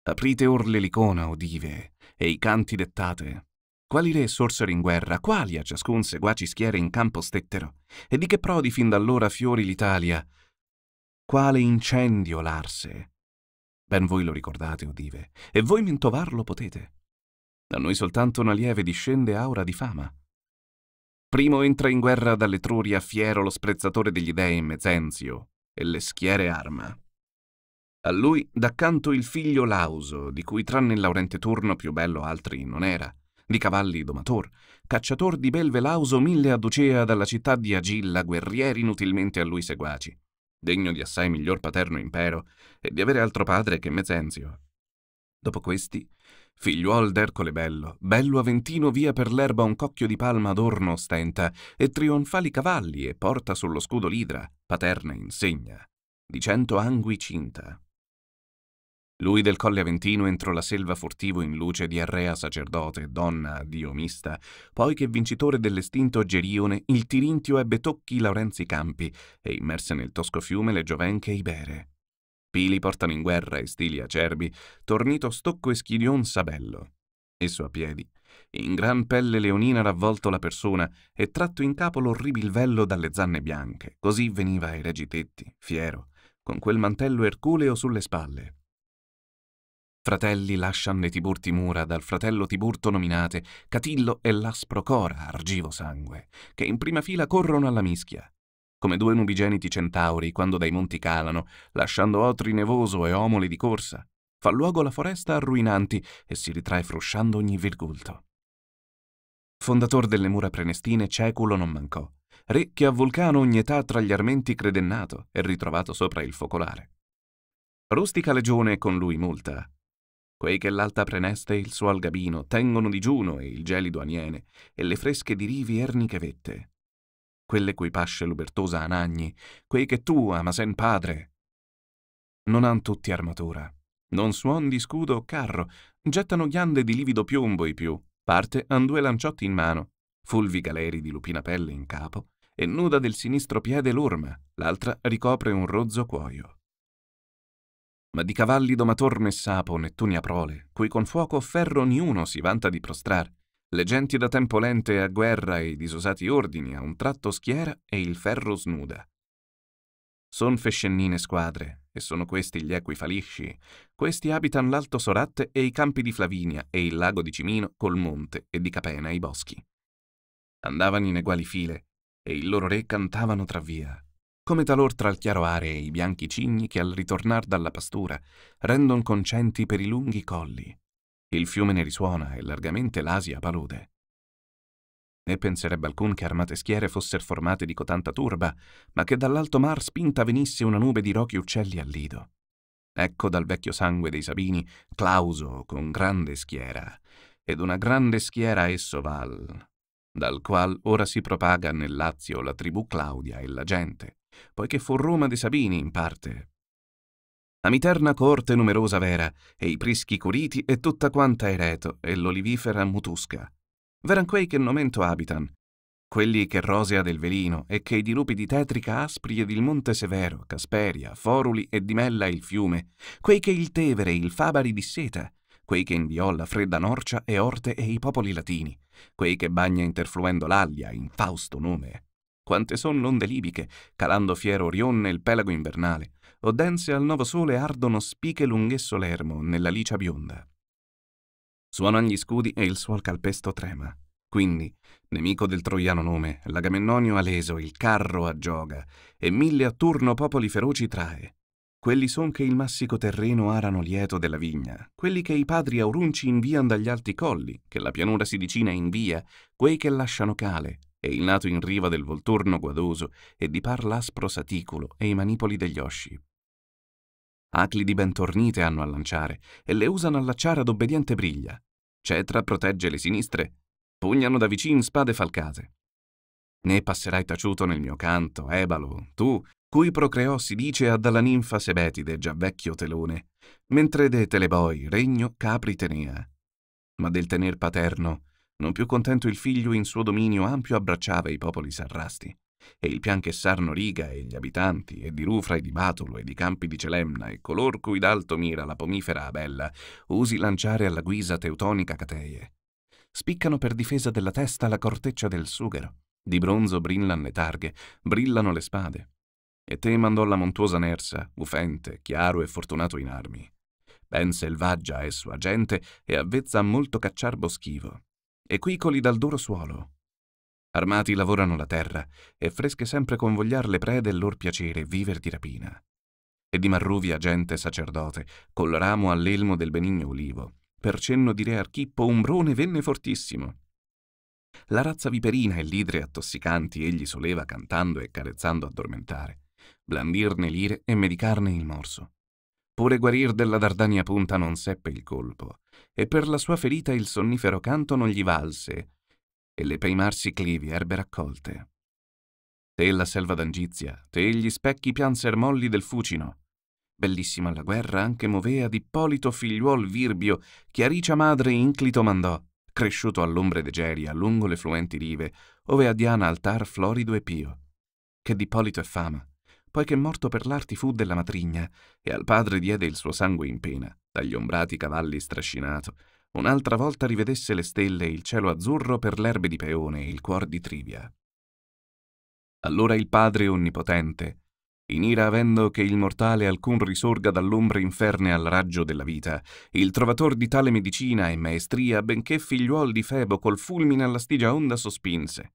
Aprite or l'elicona, o dive, e i canti dettate. Quali re sorsero in guerra, quali a ciascun seguaci schiere in campo stettero, e di che prodi fin d'allora fiori l'Italia? Quale incendio l'arse? Ben voi lo ricordate, o dive, e voi mintovarlo potete. Da noi soltanto una lieve discende aura di fama. Primo entra in guerra dall'Etruria fiero lo sprezzatore degli dei Mezenzio, e le schiere arma. A lui d'accanto il figlio Lauso, di cui tranne il Laurente Turno più bello altri non era, di cavalli domator, cacciator di belve Lauso mille ad dalla città di Agilla, guerrieri inutilmente a lui seguaci, degno di assai miglior paterno impero e di avere altro padre che Mezenzio. Dopo questi, figliuol d'Ercole Bello, bello aventino via per l'erba un cocchio di palma adorno ostenta e trionfali cavalli e porta sullo scudo l'idra, paterna insegna, di cento angui cinta. Lui del Colle Aventino entrò la selva furtivo in luce di Arrea sacerdote, donna, diomista, poi che vincitore dell'estinto Gerione, il Tirintio ebbe tocchi Laurenzi Campi e immerse nel tosco fiume le giovenche Ibere. Pili portano in guerra e stili acerbi, tornito Stocco e Schidion Sabello. Esso a piedi, in gran pelle leonina ravvolto la persona e tratto in capo l'orribil vello dalle zanne bianche, così veniva ai regitetti, fiero, con quel mantello erculeo sulle spalle, fratelli Lascian lascianne Tiburti mura dal fratello Tiburto nominate Catillo e Laspro Cora, argivo sangue, che in prima fila corrono alla mischia. Come due nubigeniti centauri quando dai monti calano, lasciando otri nevoso e omoli di corsa, fa luogo la foresta arruinanti e si ritrae frusciando ogni virgulto. Fondator delle mura prenestine Ceculo non mancò, re che a Vulcano ogni età tra gli armenti credennato e ritrovato sopra il focolare. Rustica legione con lui multa, quei che l'alta preneste e il suo algabino tengono digiuno e il gelido aniene, e le fresche di rivi erniche vette. Quelle cui pasce l'ubertosa anagni, quei che tu, ama sen padre. Non han tutti armatura, non suon di scudo o carro, gettano ghiande di livido piombo i più, parte han due lanciotti in mano, fulvi galeri di lupina pelle in capo, e nuda del sinistro piede l'orma, l'altra ricopre un rozzo cuoio ma di cavalli domator né sapo, né tunia prole, cui con fuoco ferro niuno si vanta di prostrar, le genti da tempo lente a guerra e i disosati ordini a un tratto schiera e il ferro snuda. Son fescennine squadre, e sono questi gli equi falisci, questi abitan l'alto Soratte e i campi di Flavinia e il lago di Cimino col monte e di Capena i boschi. Andavano in eguali file, e il loro re cantavano tra via, come talor tra il chiaro are e i bianchi cigni che al ritornar dalla pastura rendon concenti per i lunghi colli. Il fiume ne risuona e largamente l'Asia palude. Né penserebbe alcun che armate schiere fossero formate di cotanta turba, ma che dall'alto mar spinta venisse una nube di rochi uccelli al lido. Ecco dal vecchio sangue dei Sabini Clauso con grande schiera, ed una grande schiera esso val, dal qual ora si propaga nel Lazio la tribù Claudia e la gente, poiché fu Roma dei Sabini in parte. Amiterna Miterna corte numerosa vera, e i prischi curiti e tutta quanta ereto, e l'olivifera mutusca. Veran quei che nomento abitan, quelli che rosea del velino e che i dirupi di tetrica aspri ed il monte severo, casperia, foruli e di mella il fiume, quei che il tevere e il fabari di seta, quei che inviò la fredda norcia e orte e i popoli latini, quei che bagna interfluendo l'aglia in fausto nome quante son l'onde libiche, calando fiero Orion nel pelago invernale, o dense al nuovo sole ardono spiche lunghesso l'ermo nella licia bionda. Suonan gli scudi e il suol calpesto trema. Quindi, nemico del troiano nome, l'agamennonio Aleso il carro aggioga, e mille a turno popoli feroci trae. Quelli son che il massico terreno arano lieto della vigna, quelli che i padri aurunci invian dagli alti colli, che la pianura si dicina e invia, quei che lasciano cale, e il nato in riva del volturno guadoso e di par l'aspro saticulo e i manipoli degli osci. Aclidi ben tornite hanno a lanciare e le usano allacciare ad obbediente briglia. Cetra protegge le sinistre, pugnano da vicin spade falcate. Ne passerai taciuto nel mio canto, Ebalo, tu, cui procreò si dice ad alla ninfa Sebetide, già vecchio telone, mentre de Teleboi, regno Capri tenea. Ma del tener paterno non più contento il figlio in suo dominio ampio abbracciava i popoli sarrasti, e il pian che Sarno riga e gli abitanti, e di Rufra e di Batolo e di Campi di Celemna, e color cui d'alto mira la pomifera Abella, usi lanciare alla guisa teutonica cateie. Spiccano per difesa della testa la corteccia del sughero, di bronzo brillan le targhe, brillano le spade. E te mandò la montuosa Nersa, ufente, chiaro e fortunato in armi. Ben selvaggia è sua gente e avvezza a molto cacciar boschivo, e quicoli dal duro suolo. Armati lavorano la terra e fresche sempre convogliar le prede e lor piacere viver di rapina. E di Marruvia gente sacerdote, col ramo all'elmo del benigno olivo, per cenno di re Archippo Umbrone venne fortissimo. La razza viperina e l'idre attossicanti egli soleva cantando e carezzando addormentare, blandirne l'ire e medicarne il morso. Pure guarir della Dardania punta non seppe il colpo, e per la sua ferita il sonnifero canto non gli valse, e le peimarsi clivi erbe raccolte. Te la selva d'Angizia, te gli specchi pianser molli del Fucino. Bellissima la guerra anche movea d'Ippolito figliuol Virbio, chiaricia madre inclito mandò, cresciuto all'ombre d'Egeria, lungo le fluenti rive, ove a Diana altar florido e pio. Che d'Ippolito è fama, poiché morto per l'arti fu della matrigna, e al padre diede il suo sangue in pena, dagli ombrati cavalli strascinato, un'altra volta rivedesse le stelle e il cielo azzurro per l'erbe di Peone e il cuor di Trivia. Allora il Padre Onnipotente, in ira avendo che il mortale alcun risorga dall'ombra inferne al raggio della vita, il trovator di tale medicina e maestria, benché figliuol di Febo col fulmine alla stigia onda sospinse.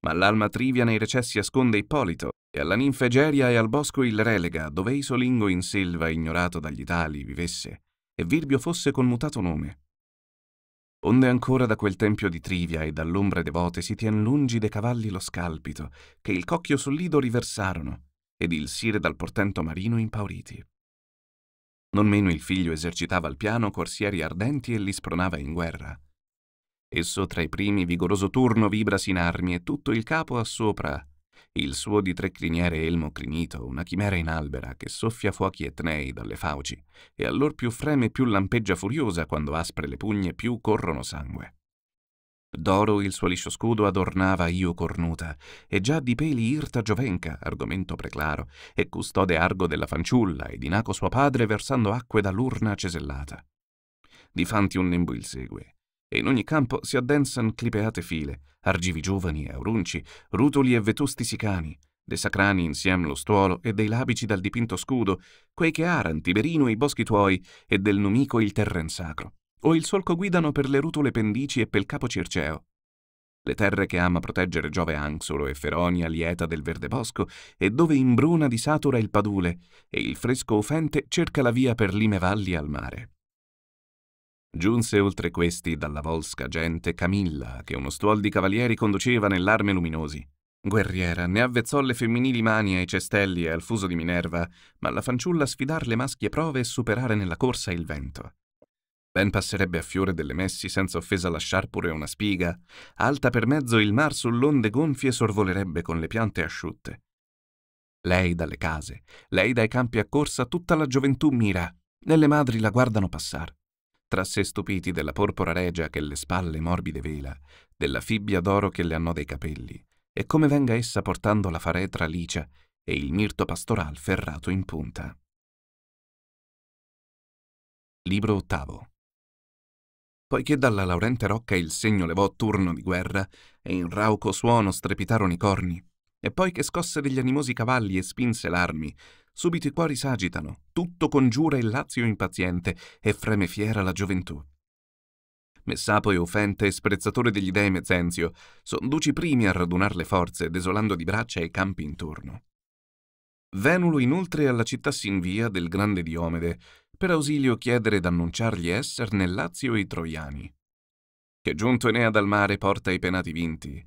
Ma l'alma trivia nei recessi asconde Ippolito, e alla ninfa Egeria e al bosco il relega, dove Isolingo in selva, ignorato dagli Itali, vivesse, e Virbio fosse col mutato nome. Onde ancora da quel tempio di Trivia e dall'ombra devote si tien lungi de cavalli lo scalpito, che il cocchio sul lido riversarono, ed il sire dal portento marino impauriti. Non meno il figlio esercitava al piano corsieri ardenti e li spronava in guerra. Esso tra i primi vigoroso turno vibrasi in armi e tutto il capo a sopra il suo di tre criniere elmo crinito, una chimera in albera che soffia fuochi etnei dalle fauci, e allor più freme più lampeggia furiosa quando aspre le pugne più corrono sangue. D'oro il suo liscio scudo adornava io cornuta, e già di peli irta giovenca, argomento preclaro, e custode argo della fanciulla, e di naco suo padre versando acque dall'urna cesellata. Di fanti un nembo il segue, e in ogni campo si addensan clipeate file, argivi giovani e aurunci, rutoli e vetusti sicani, dei sacrani insiem lo stuolo e dei labici dal dipinto scudo, quei che aran, Tiberino i boschi tuoi e del numico il terren sacro, o il solco guidano per le rutole pendici e pel capo circeo. Le terre che ama proteggere Giove Anxolo e Feronia lieta del verde bosco, e dove imbruna di satura il padule, e il fresco ufente cerca la via per lime valli al mare. Giunse oltre questi dalla volsca gente Camilla, che uno stuol di cavalieri conduceva nell'arme luminosi. Guerriera ne avvezzò le femminili mani ai cestelli e al fuso di Minerva, ma la fanciulla sfidar le maschie prove e superare nella corsa il vento. Ben passerebbe a fiore delle messi senza offesa lasciar pure una spiga, alta per mezzo il mar sull'onde gonfie sorvolerebbe con le piante asciutte. Lei dalle case, lei dai campi a corsa, tutta la gioventù mira, e le madri la guardano passar tra sé stupiti della porpora regia che le spalle morbide vela, della fibbia d'oro che le hanno dei capelli, e come venga essa portando la faretra licia e il mirto pastoral ferrato in punta. Libro ottavo poiché dalla laurente rocca il segno levò turno di guerra, e in rauco suono strepitarono i corni, e poi che scosse degli animosi cavalli e spinse l'armi, Subito i cuori s'agitano, tutto congiura il lazio impaziente e freme fiera la gioventù. Messapo e Ofente, sprezzatore degli dei Mezenzio, son duci primi a radunar le forze, desolando di braccia i campi intorno. Venulo inoltre alla città s'invia del grande Diomede, per ausilio chiedere d'annunciargli esser nel Lazio i Troiani. Che giunto Enea dal mare porta i penati vinti,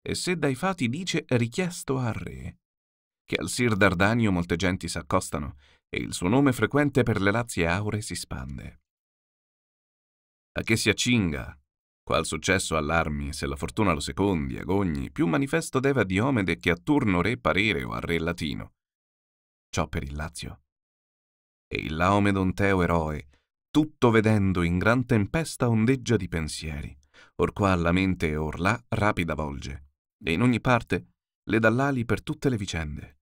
e se dai fati dice richiesto al re, che al Sir Dardanio molte genti s'accostano e il suo nome frequente per le lazie aure si spande. A che si accinga, qual successo allarmi, se la fortuna lo secondi, agogni, più manifesto deve a Diomede che a turno re parere o a re latino. Ciò per il Lazio. E il Laomedonteo eroe, tutto vedendo in gran tempesta ondeggia di pensieri, or qua alla mente or là rapida volge, e in ogni parte le dall'ali per tutte le vicende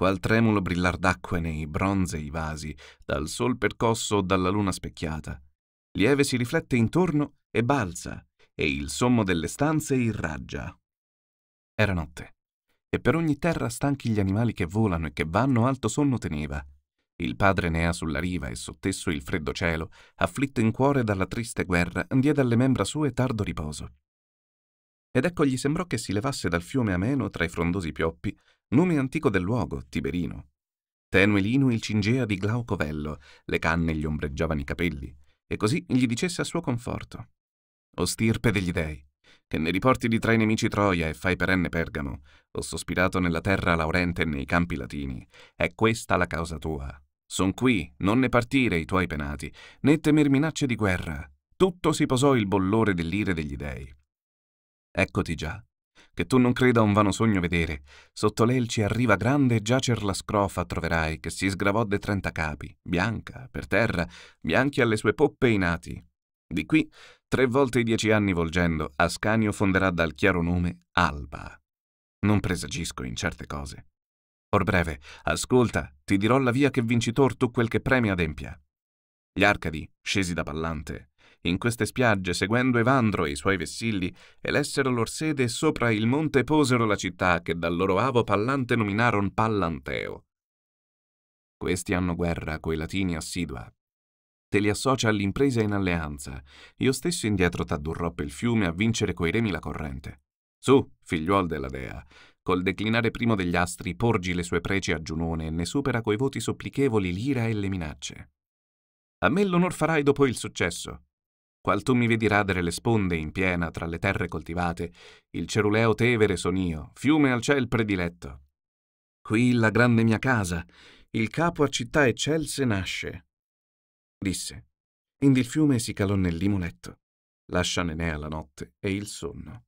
qual tremulo brillar d'acque nei bronzei vasi, dal sol percosso o dalla luna specchiata. Lieve si riflette intorno e balza, e il sommo delle stanze irraggia. Era notte, e per ogni terra stanchi gli animali che volano e che vanno alto sonno teneva. Il padre Nea sulla riva e sottesso il freddo cielo, afflitto in cuore dalla triste guerra, diede alle membra sue tardo riposo. Ed ecco gli sembrò che si levasse dal fiume ameno tra i frondosi pioppi nome antico del luogo, Tiberino. Tenue lino il cingea di Glauco Vello, le canne gli ombreggiavano i capelli, e così gli dicesse a suo conforto. O stirpe degli dei, che ne riporti di tra i nemici Troia e fai perenne Pergamo, ho sospirato nella terra laurente e nei campi latini, è questa la causa tua. Son qui, non ne partire i tuoi penati, né temer minacce di guerra. Tutto si posò il bollore dell'ire degli dei. Eccoti già, che tu non creda un vano sogno vedere. Sotto l'elci arriva grande giacer la scrofa troverai, che si sgravò de trenta capi, bianca, per terra, bianchi alle sue poppe i nati. Di qui, tre volte i dieci anni volgendo, Ascanio fonderà dal chiaro nome Alba. Non presagisco in certe cose. Or breve, ascolta, ti dirò la via che vincitor tu quel che premi adempia. Gli Arcadi, scesi da pallante, in queste spiagge, seguendo Evandro e i suoi vessilli, elessero lor sede e sopra il monte posero la città che dal loro avo pallante nominaron Pallanteo. Questi hanno guerra coi latini assidua. Te li associa all'impresa in alleanza. Io stesso indietro t'addurrò per il fiume a vincere coi remi la corrente. Su, figliuol della dea, col declinare primo degli astri porgi le sue preci a Giunone e ne supera coi voti supplichevoli l'ira e le minacce. A me l'onor farai dopo il successo. Qual tu mi vedi radere le sponde in piena tra le terre coltivate, il ceruleo Tevere son io, fiume al ciel prediletto. Qui la grande mia casa, il capo a città eccelse nasce. Disse, indi il fiume si calò nel limoletto, lascia Nenea la notte e il sonno.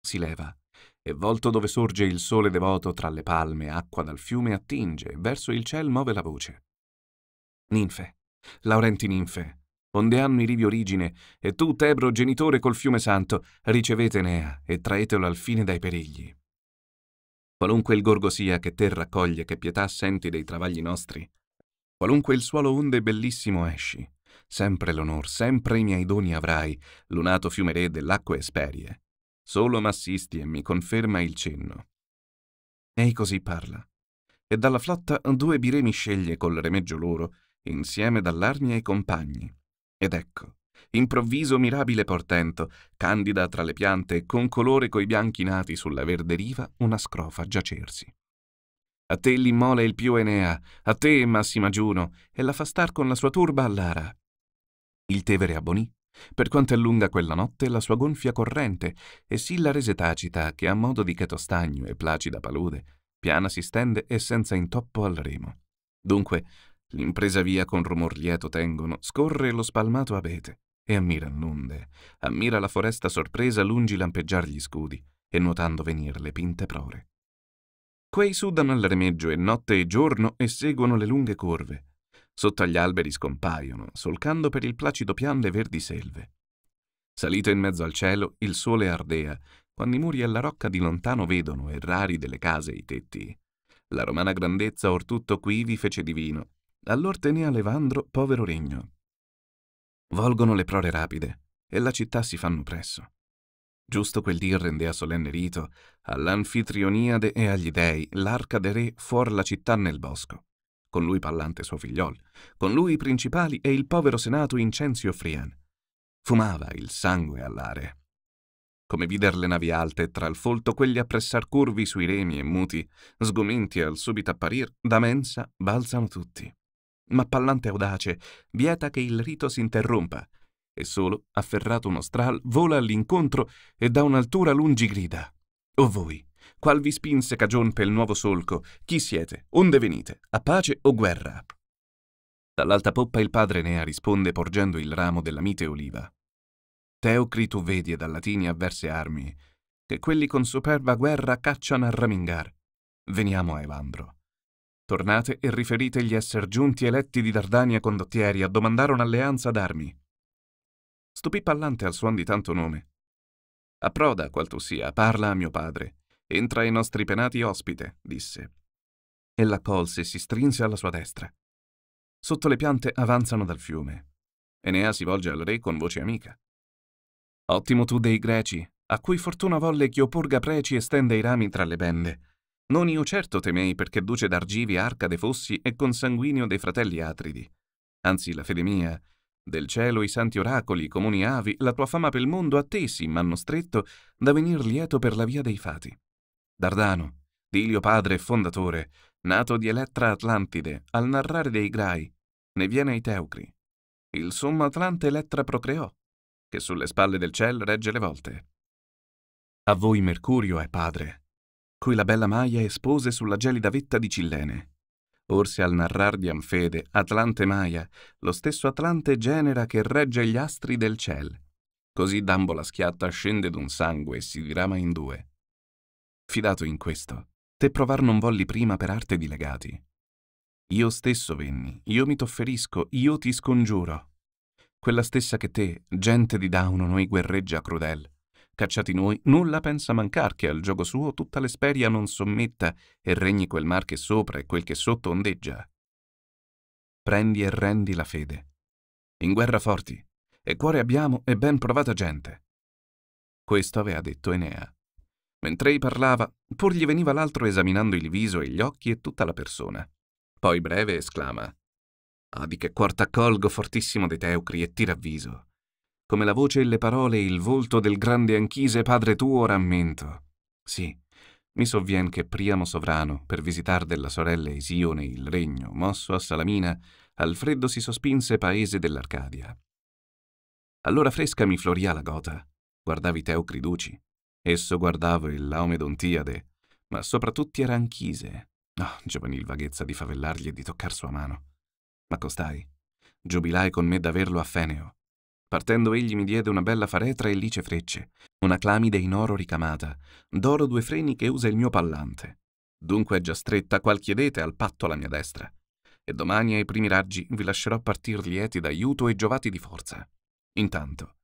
Si leva, e volto dove sorge il sole devoto tra le palme, acqua dal fiume attinge, verso il ciel muove la voce. Ninfe, Laurenti ninfe, onde hanno i rivi origine, e tu, Tebro, genitore col fiume santo, ricevete Enea e traetelo al fine dai perigli. Qualunque il gorgo sia che te raccoglie, che pietà senti dei travagli nostri, qualunque il suolo onde bellissimo esci, sempre l'onor, sempre i miei doni avrai, lunato fiume re dell'acqua esperie. Solo m'assisti e mi conferma il cenno. Ei così parla. E dalla flotta due biremi sceglie col remeggio loro, insieme dall'armi ai compagni. Ed ecco, improvviso mirabile portento, candida tra le piante, con colore coi bianchi nati sulla verde riva, una scrofa giacersi. A te l'immole il più Enea, a te Massima Giuno, e la fa star con la sua turba all'ara. Il Tevere abbonì, per quanto è lunga quella notte, la sua gonfia corrente, e sì la rese tacita che a modo di chetostagno e placida palude, piana si stende e senza intoppo al remo. Dunque, L'impresa via con rumor lieto tengono, scorre lo spalmato abete e ammira l'onde, ammira la foresta sorpresa lungi lampeggiar gli scudi e nuotando venir le pinte prore. Quei sudano all'armeggio e notte e giorno e seguono le lunghe corve. Sotto agli alberi scompaiono, solcando per il placido pian le verdi selve. Salito in mezzo al cielo, il sole ardea, quando i muri alla rocca di lontano vedono e rari delle case i tetti. La romana grandezza or tutto qui vi fece divino, allor tenea Levandro povero regno. Volgono le prore rapide e la città si fanno presso. Giusto quel dir rende a solenne rito all'anfitrioniade e agli dei l'arca de re fuor la città nel bosco. Con lui Pallante suo figliol, con lui i principali e il povero senato Incenzio Frian. Fumava il sangue all'are. Come vider le navi alte tra il folto quelli appressar curvi sui remi e muti, sgomenti al subito apparir, da mensa balzano tutti ma Pallante audace vieta che il rito si interrompa e solo, afferrato uno stral, vola all'incontro e da un'altura lungi grida. O voi, qual vi spinse cagion pel nuovo solco? Chi siete? Onde venite? A pace o guerra? Dall'alta poppa il padre Nea risponde porgendo il ramo della mite oliva. Teocrito vedi dal latini avverse armi, che quelli con superba guerra cacciano a ramingar. Veniamo a Evandro. Tornate e riferite gli esser giunti eletti di Dardania condottieri a domandare un'alleanza d'armi. Stupì Pallante al suon di tanto nome. Approda, qual tu sia, parla a mio padre. Entra ai nostri penati ospite, disse. E l'accolse e si strinse alla sua destra. Sotto le piante avanzano dal fiume. Enea si volge al re con voce amica. Ottimo tu dei greci, a cui fortuna volle purga Preci e estende i rami tra le bende, non io certo temei perché duce d'Argivi Arcade fossi e consanguinio dei fratelli Atridi. Anzi, la fede mia, del cielo i santi oracoli i comuni avi, la tua fama pel mondo a te attesi m'hanno stretto da venir lieto per la via dei fati. Dardano, Dilio padre e fondatore, nato di Elettra Atlantide, al narrare dei Grai, ne viene ai Teucri. Il sommo Atlante Elettra procreò, che sulle spalle del ciel regge le volte. A voi Mercurio è padre, cui la bella Maia espose sulla gelida vetta di Cillene. Orse al narrar di Anfede, Atlante Maia, lo stesso Atlante genera che regge gli astri del ciel. Così d'ambo la schiatta scende d'un sangue e si dirama in due. Fidato in questo, te provar non volli prima per arte di legati. Io stesso venni, io mi t'offerisco, io ti scongiuro. Quella stessa che te, gente di Dauno, noi guerreggia crudel, Cacciati noi, nulla pensa mancar che al gioco suo tutta l'esperia non sommetta e regni quel mar che sopra e quel che sotto ondeggia. Prendi e rendi la fede. In guerra forti, e cuore abbiamo e ben provata gente. Questo aveva detto Enea. Mentre ei parlava, pur gli veniva l'altro esaminando il viso e gli occhi e tutta la persona. Poi breve esclama: Ah, di che cuore t'accolgo, fortissimo dei teucri, e ti ravviso come la voce e le parole, e il volto del grande Anchise padre tuo rammento. Sì, mi sovvien che Priamo sovrano, per visitar della sorella Isione il regno, mosso a Salamina, al freddo si sospinse paese dell'Arcadia. Allora fresca mi floria la gota, guardavi Teocriduci, esso guardavo il Laomedontiade, ma soprattutto era Anchise. Oh, ah, giovanil vaghezza di favellargli e di toccar sua mano. Ma costai, giubilai con me d'averlo a Feneo, Partendo egli mi diede una bella faretra e lice frecce, una clamide in oro ricamata, d'oro due freni che usa il mio pallante. Dunque è già stretta qual chiedete al patto alla mia destra. E domani ai primi raggi vi lascerò partir lieti d'aiuto e giovati di forza. Intanto,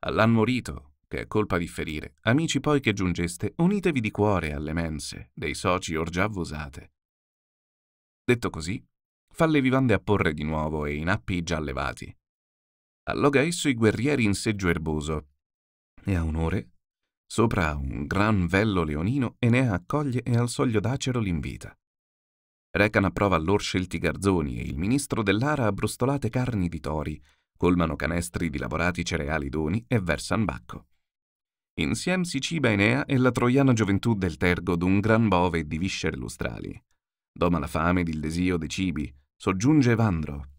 all'anno morito, che è colpa di ferire, amici poi che giungeste, unitevi di cuore alle mense, dei soci or già vosate. Detto così, falle vivande a porre di nuovo e i nappi già levati, alloga esso i guerrieri in seggio erboso e a un'ore, sopra un gran vello leonino, Enea accoglie e al soglio d'acero l'invita. Recano a prova allor scelti garzoni e il ministro dell'ara abbrustolate carni di tori, colmano canestri di lavorati cereali doni e versan bacco. Insieme si ciba Enea e la troiana gioventù del tergo d'un gran bove e di viscere lustrali. Doma la fame ed il desio dei cibi, soggiunge Evandro,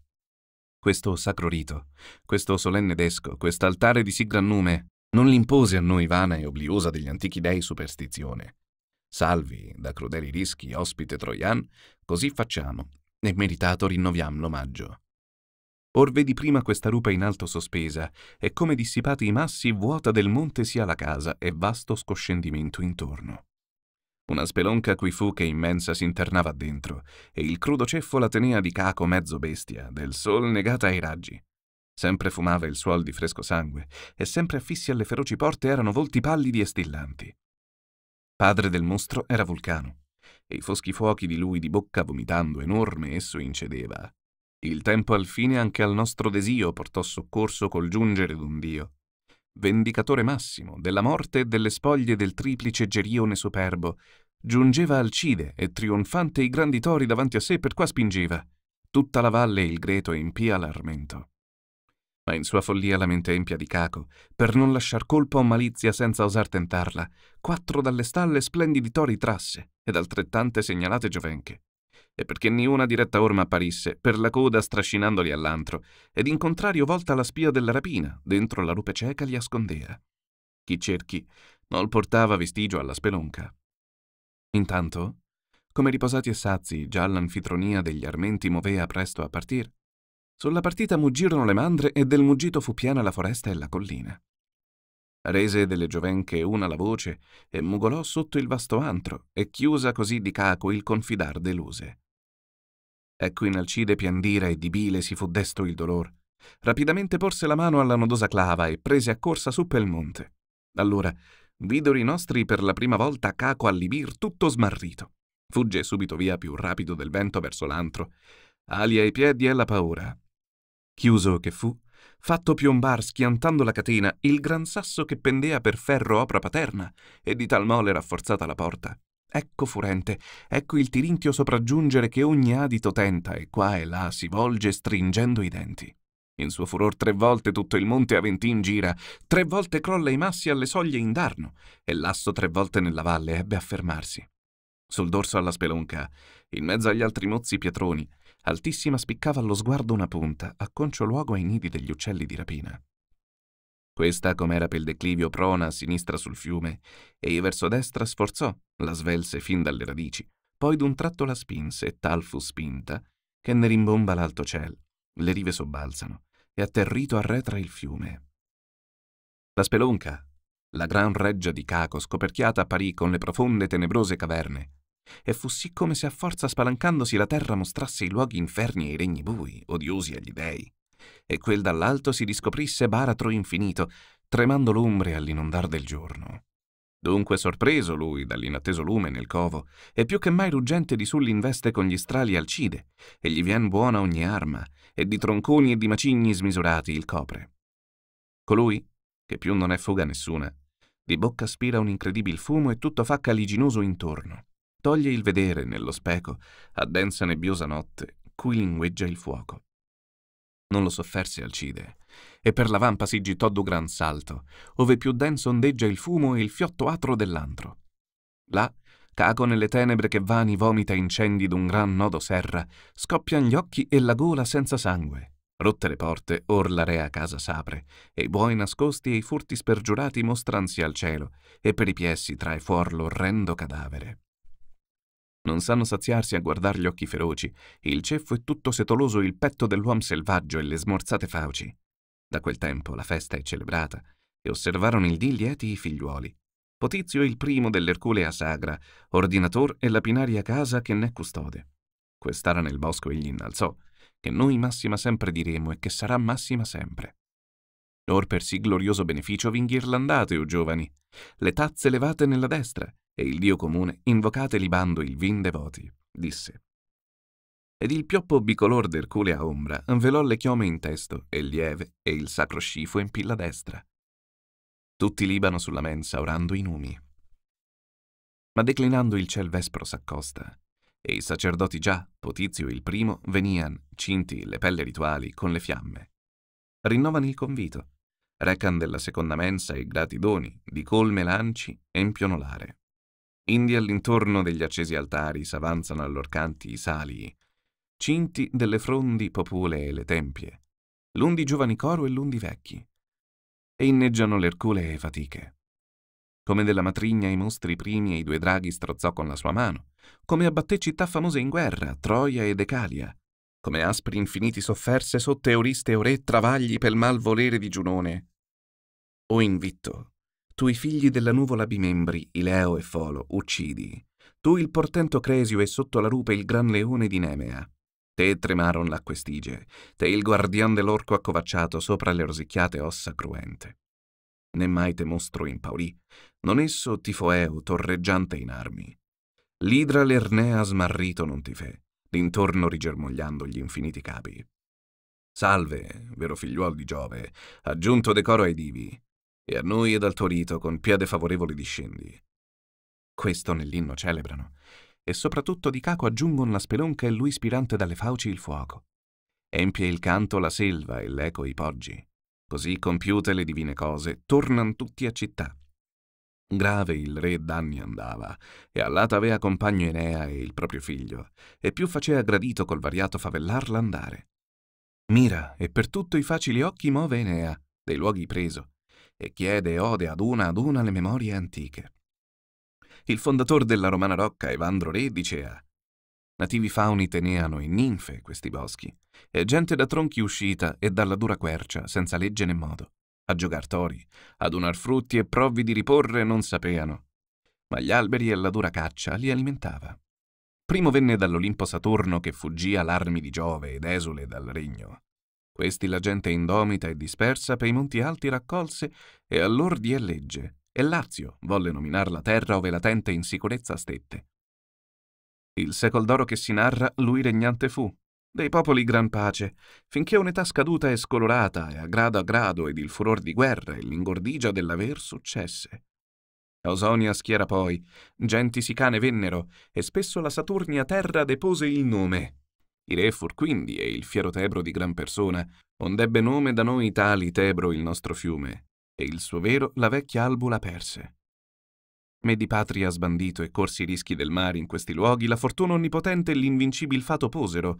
questo sacro rito, questo solenne desco, quest'altare di sì gran nume, non l'impose a noi vana e obliosa degli antichi dei superstizione. Salvi da crudeli rischi ospite troian, così facciamo, e meritato rinnoviam l'omaggio. Or vedi prima questa rupa in alto sospesa, e come dissipati i massi vuota del monte sia la casa e vasto scoscendimento intorno. Una spelonca qui fu che immensa si internava dentro e il crudo ceffo la tenea di caco mezzo bestia, del sol negata ai raggi. Sempre fumava il suol di fresco sangue e sempre affissi alle feroci porte erano volti pallidi e stillanti. Padre del mostro era Vulcano e i foschi fuochi di lui di bocca vomitando enorme esso incedeva. Il tempo al fine anche al nostro desio portò soccorso col giungere d'un dio vendicatore massimo della morte e delle spoglie del triplice Gerione superbo, giungeva Alcide e trionfante i grandi tori davanti a sé per qua spingeva. Tutta la valle il greto impia l'armento. Ma in sua follia la mente empia di caco, per non lasciar colpa o malizia senza osar tentarla, quattro dalle stalle splendidi tori trasse ed altrettante segnalate giovenche e perché niuna diretta orma apparisse, per la coda strascinandoli all'antro, ed in contrario volta la spia della rapina, dentro la rupe cieca li ascondea. Chi cerchi non portava vestigio alla spelonca. Intanto, come riposati e sazi, già l'anfitronia degli armenti movea presto a partir, sulla partita muggirono le mandre e del muggito fu piena la foresta e la collina. Rese delle giovenche una la voce e mugolò sotto il vasto antro e chiusa così di caco il confidar deluse. Ecco in Alcide piandira e di bile si fu desto il dolor. Rapidamente porse la mano alla nodosa clava e prese a corsa su pel monte. Allora videro i nostri per la prima volta Caco Allibir tutto smarrito. Fugge subito via più rapido del vento verso l'antro. Ali ai piedi e la paura. Chiuso che fu, fatto piombar schiantando la catena il gran sasso che pendea per ferro opera paterna e di tal mole rafforzata la porta Ecco furente, ecco il tirinchio sopraggiungere che ogni adito tenta e qua e là si volge stringendo i denti. In suo furor tre volte tutto il monte Aventin gira, tre volte crolla i massi alle soglie indarno, e l'asso tre volte nella valle ebbe a fermarsi. Sul dorso alla spelonca, in mezzo agli altri mozzi pietroni, altissima spiccava allo sguardo una punta, acconcio luogo ai nidi degli uccelli di rapina. Questa, com'era pel declivio, prona a sinistra sul fiume e verso destra sforzò, la svelse fin dalle radici, poi d'un tratto la spinse e tal fu spinta che ne rimbomba l'alto ciel, le rive sobbalzano e atterrito arretra il fiume. La spelonca, la gran reggia di Caco scoperchiata apparì con le profonde tenebrose caverne, e fu sì come se a forza spalancandosi la terra mostrasse i luoghi inferni e i regni bui, odiosi agli dei e quel dall'alto si riscoprisse baratro infinito, tremando l'ombre all'inondar del giorno. Dunque sorpreso lui dall'inatteso lume nel covo, e più che mai ruggente di su l'investe con gli strali alcide, e gli vien buona ogni arma, e di tronconi e di macigni smisurati il copre. Colui, che più non è fuga nessuna, di bocca spira un incredibile fumo e tutto fa caliginoso intorno. Toglie il vedere nello speco, a densa nebbiosa notte, cui lingueggia il fuoco non lo sofferse Alcide, e per la vampa si gittò d'un gran salto, ove più denso ondeggia il fumo e il fiotto atro dell'antro. Là, caco nelle tenebre che vani vomita incendi d'un gran nodo serra, scoppian gli occhi e la gola senza sangue. Rotte le porte, or la rea casa s'apre, e i buoi nascosti e i furti spergiurati mostransi al cielo, e per i piessi trae fuor l'orrendo cadavere. Non sanno saziarsi a guardar gli occhi feroci, il ceffo è tutto setoloso il petto dell'uomo selvaggio e le smorzate fauci. Da quel tempo la festa è celebrata e osservarono il dì lieti i figliuoli. Potizio il primo dell'Erculea sagra, ordinator e lapinaria casa che ne custode. Quest'ara nel bosco egli innalzò, che noi massima sempre diremo e che sarà massima sempre. Or per sì glorioso beneficio v'inghirlandate, o giovani, le tazze levate nella destra, e il Dio comune invocate libando il vin devoti, disse. Ed il pioppo bicolor d'Erculea ombra velò le chiome in testo, e lieve, e il sacro scifo in pilla destra. Tutti libano sulla mensa orando i numi. Ma declinando il ciel vespro s'accosta, e i sacerdoti già, Potizio il primo, venian, cinti le pelle rituali, con le fiamme. Rinnovano il convito, recan della seconda mensa i grati doni, di colme lanci empiono l'are. Indi all'intorno degli accesi altari s'avanzano allorcanti i salii, cinti delle frondi popule e le tempie, l'un di giovani coro e l'un di vecchi, e inneggiano l'ercule e fatiche. Come della matrigna i mostri primi e i due draghi strozzò con la sua mano, come abbatté città famose in guerra, Troia e Decalia, come aspri infiniti sofferse sotto Euriste e Orè travagli pel mal volere di Giunone, o invitto. Tu i figli della nuvola bimembri, Ileo e Folo, uccidi. Tu il portento Cresio e sotto la rupe il gran leone di Nemea. Te tremaron l'acquestige, te il guardian dell'orco accovacciato sopra le rosicchiate ossa cruente. Né mai te mostro impaurì, non esso tifoeo torreggiante in armi. L'idra l'ernea smarrito non ti fe, d'intorno rigermogliando gli infiniti capi. Salve, vero figliuol di Giove, aggiunto decoro ai divi, e a noi ed al tuo rito con piede favorevole discendi. Questo nell'inno celebrano, e soprattutto di caco aggiungon la spelonca e lui spirante dalle fauci il fuoco. Empie il canto la selva e l'eco i poggi. Così compiute le divine cose, tornan tutti a città. Grave il re d'anni andava, e all'ata avea compagno Enea e il proprio figlio, e più facea gradito col variato favellar l'andare. Mira, e per tutto i facili occhi move Enea, dei luoghi preso, e chiede ode ad una ad una le memorie antiche. Il fondatore della Romana Rocca, Evandro Re, dicea Nativi fauni teneano in ninfe questi boschi, e gente da tronchi uscita e dalla dura quercia, senza legge né modo. A giocar tori, ad unar frutti e provvi di riporre non sapeano. Ma gli alberi e la dura caccia li alimentava. Primo venne dall'Olimpo Saturno che fuggì all'armi di Giove ed esule dal regno. Questi la gente indomita e dispersa per i monti alti raccolse e allor diè legge, e Lazio volle nominar la terra ove la tente in sicurezza stette. Il secol d'oro che si narra lui regnante fu, dei popoli gran pace, finché un'età scaduta e scolorata e a grado a grado ed il furor di guerra e l'ingordigia dell'aver successe. Osonia schiera poi, genti sicane vennero, e spesso la Saturnia terra depose il nome, il re Fur quindi e il fiero Tebro di gran persona, ond'ebbe nome da noi tali Tebro il nostro fiume, e il suo vero la vecchia albula perse. Me di patria sbandito e corsi i rischi del mare in questi luoghi, la fortuna onnipotente e l'invincibil fato posero,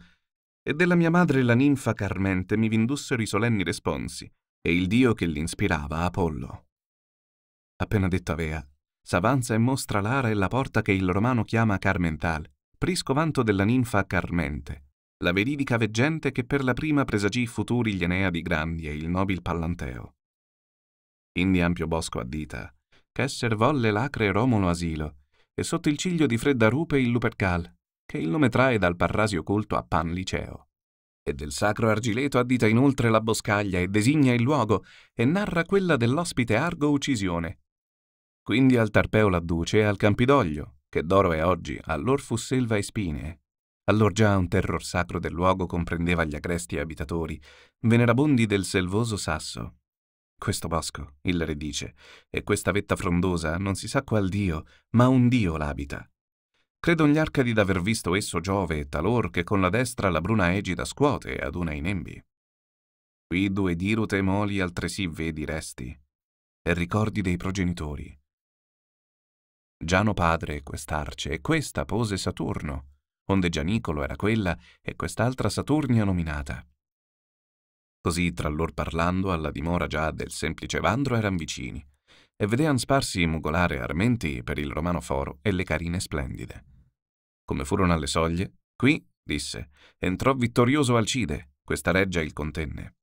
e della mia madre la ninfa carmente mi vindussero i solenni responsi, e il dio che l'inspirava, Apollo. Appena detto avea, s'avanza e mostra l'ara e la porta che il romano chiama Carmental, prisco vanto della ninfa carmente, la veridica veggente che per la prima presagì i futuri gli Eneadi grandi e il nobil Pallanteo. Indi ampio bosco a dita, ch'esser volle l'acre Romolo asilo, e sotto il ciglio di fredda rupe il Lupercal, che il nome trae dal parrasio colto a Pan Liceo. E del sacro Argileto addita inoltre la boscaglia e designa il luogo, e narra quella dell'ospite Argo uccisione. Quindi al Tarpeo l'adduce e al Campidoglio, che d'oro è oggi, allor fu selva e spine, già un terror sacro del luogo comprendeva gli agresti abitatori, venerabondi del selvoso sasso. Questo bosco, il re dice, e questa vetta frondosa non si sa qual dio, ma un dio l'abita. Credon gli arcadi d'aver visto esso Giove e Talor che con la destra la bruna egida scuote e aduna i nembi. Qui due dirute moli altresì vedi resti, e ricordi dei progenitori. Giano padre quest'arce e questa pose Saturno, onde Gianicolo era quella e quest'altra Saturnia nominata. Così tra lor parlando alla dimora già del semplice Vandro eran vicini, e vedean sparsi mugolare armenti per il romano foro e le carine splendide. Come furono alle soglie, qui, disse, entrò vittorioso Alcide, questa reggia il contenne.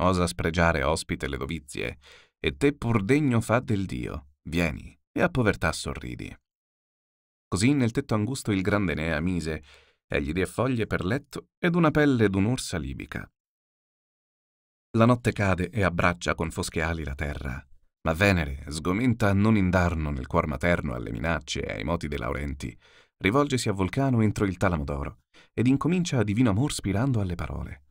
Osa spregiare ospite le dovizie, e te pur degno fa del Dio, vieni, e a povertà sorridi. Così nel tetto angusto il grande Nea mise, egli diè foglie per letto ed una pelle d'un'orsa libica. La notte cade e abbraccia con fosche ali la terra, ma Venere, sgomenta non indarno nel cuor materno alle minacce e ai moti dei Laurenti, rivolgesi a Vulcano entro il talamo d'oro ed incomincia a divino amor spirando alle parole.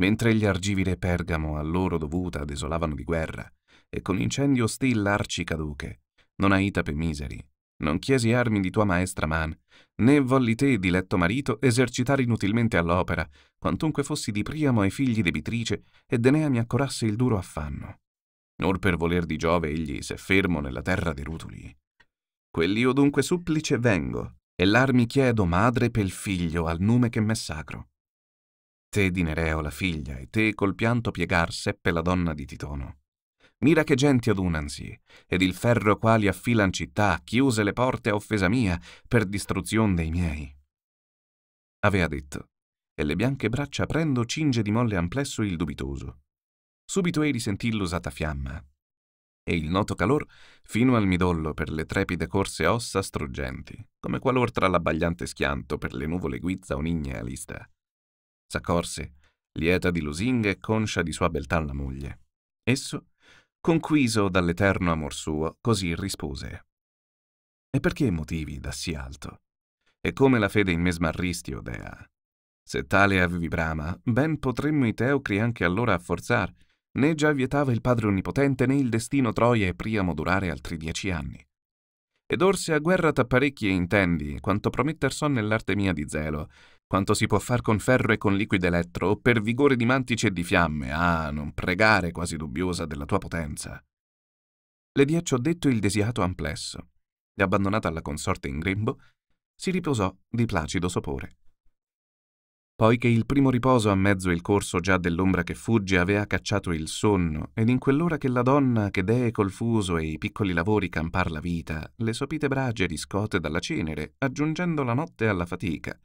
Mentre gli argivi re Pergamo a loro dovuta desolavano di guerra, e con incendio stil arci caduche, non ha itape miseri, non chiesi armi di tua maestra man, né volli te, diletto marito, esercitare inutilmente all'opera, quantunque fossi di Priamo ai figli debitrice, e Denea mi accorasse il duro affanno. Nor per voler di Giove egli se fermo nella terra dei rutuli. Quell'io dunque supplice vengo, e l'armi chiedo madre pel figlio al nome che m'è sacro. Te di Nereo la figlia, e te col pianto piegar seppe la donna di Titono. Mira che genti adunansi, ed il ferro quali affilan città, chiuse le porte a offesa mia, per distruzione dei miei. Avea detto, e le bianche braccia prendo cinge di molle amplesso il dubitoso. Subito ei risentì l'usata fiamma, e il noto calor fino al midollo per le trepide corse ossa struggenti, come qualor tra l'abbagliante schianto per le nuvole guizza un'ignea lista. S'accorse, lieta di lusinghe e conscia di sua beltà la moglie. Esso Conquiso dall'eterno amor suo, così rispose. E perché motivi da sì alto? E come la fede in me smarristi, o Dea? Se tale avevi brama, ben potremmo i teucri anche allora afforzar, né già vietava il padre onnipotente né il destino Troia e Priamo durare altri dieci anni. Ed or se a guerra t'apparecchi e intendi, quanto prometter son nell'arte mia di zelo, quanto si può far con ferro e con liquido elettro, o per vigore di mantici e di fiamme, ah, non pregare quasi dubbiosa della tua potenza. Le die ciò detto il desiato amplesso, e abbandonata alla consorte in grembo, si riposò di placido sopore. Poiché il primo riposo a mezzo il corso già dell'ombra che fugge avea cacciato il sonno, ed in quell'ora che la donna, che dee col fuso e i piccoli lavori campar la vita, le sopite brage riscote dalla cenere, aggiungendo la notte alla fatica,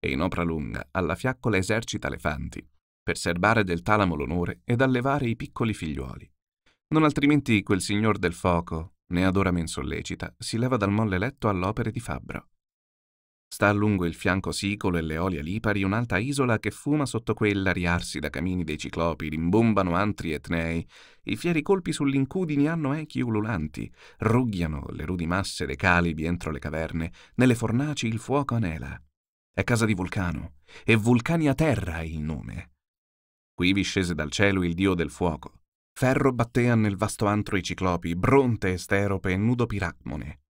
e in opera lunga alla fiaccola esercita le fanti, per serbare del talamo l'onore ed allevare i piccoli figliuoli. Non altrimenti quel signor del foco, né ad ora men sollecita, si leva dal molle letto all'opere di fabbro. Sta a lungo il fianco sicolo e le olie lipari un'alta isola che fuma sotto quella riarsi da camini dei ciclopi, rimbombano antri etnei, i fieri colpi sull'incudini hanno echi ululanti, rugghiano le rudi masse dei calibi entro le caverne, nelle fornaci il fuoco anela. È casa di Vulcano, e Vulcania Terra è il nome. Qui vi scese dal cielo il dio del fuoco. Ferro battean nel vasto antro i ciclopi, Bronte, Esterope e Nudo Piracmone.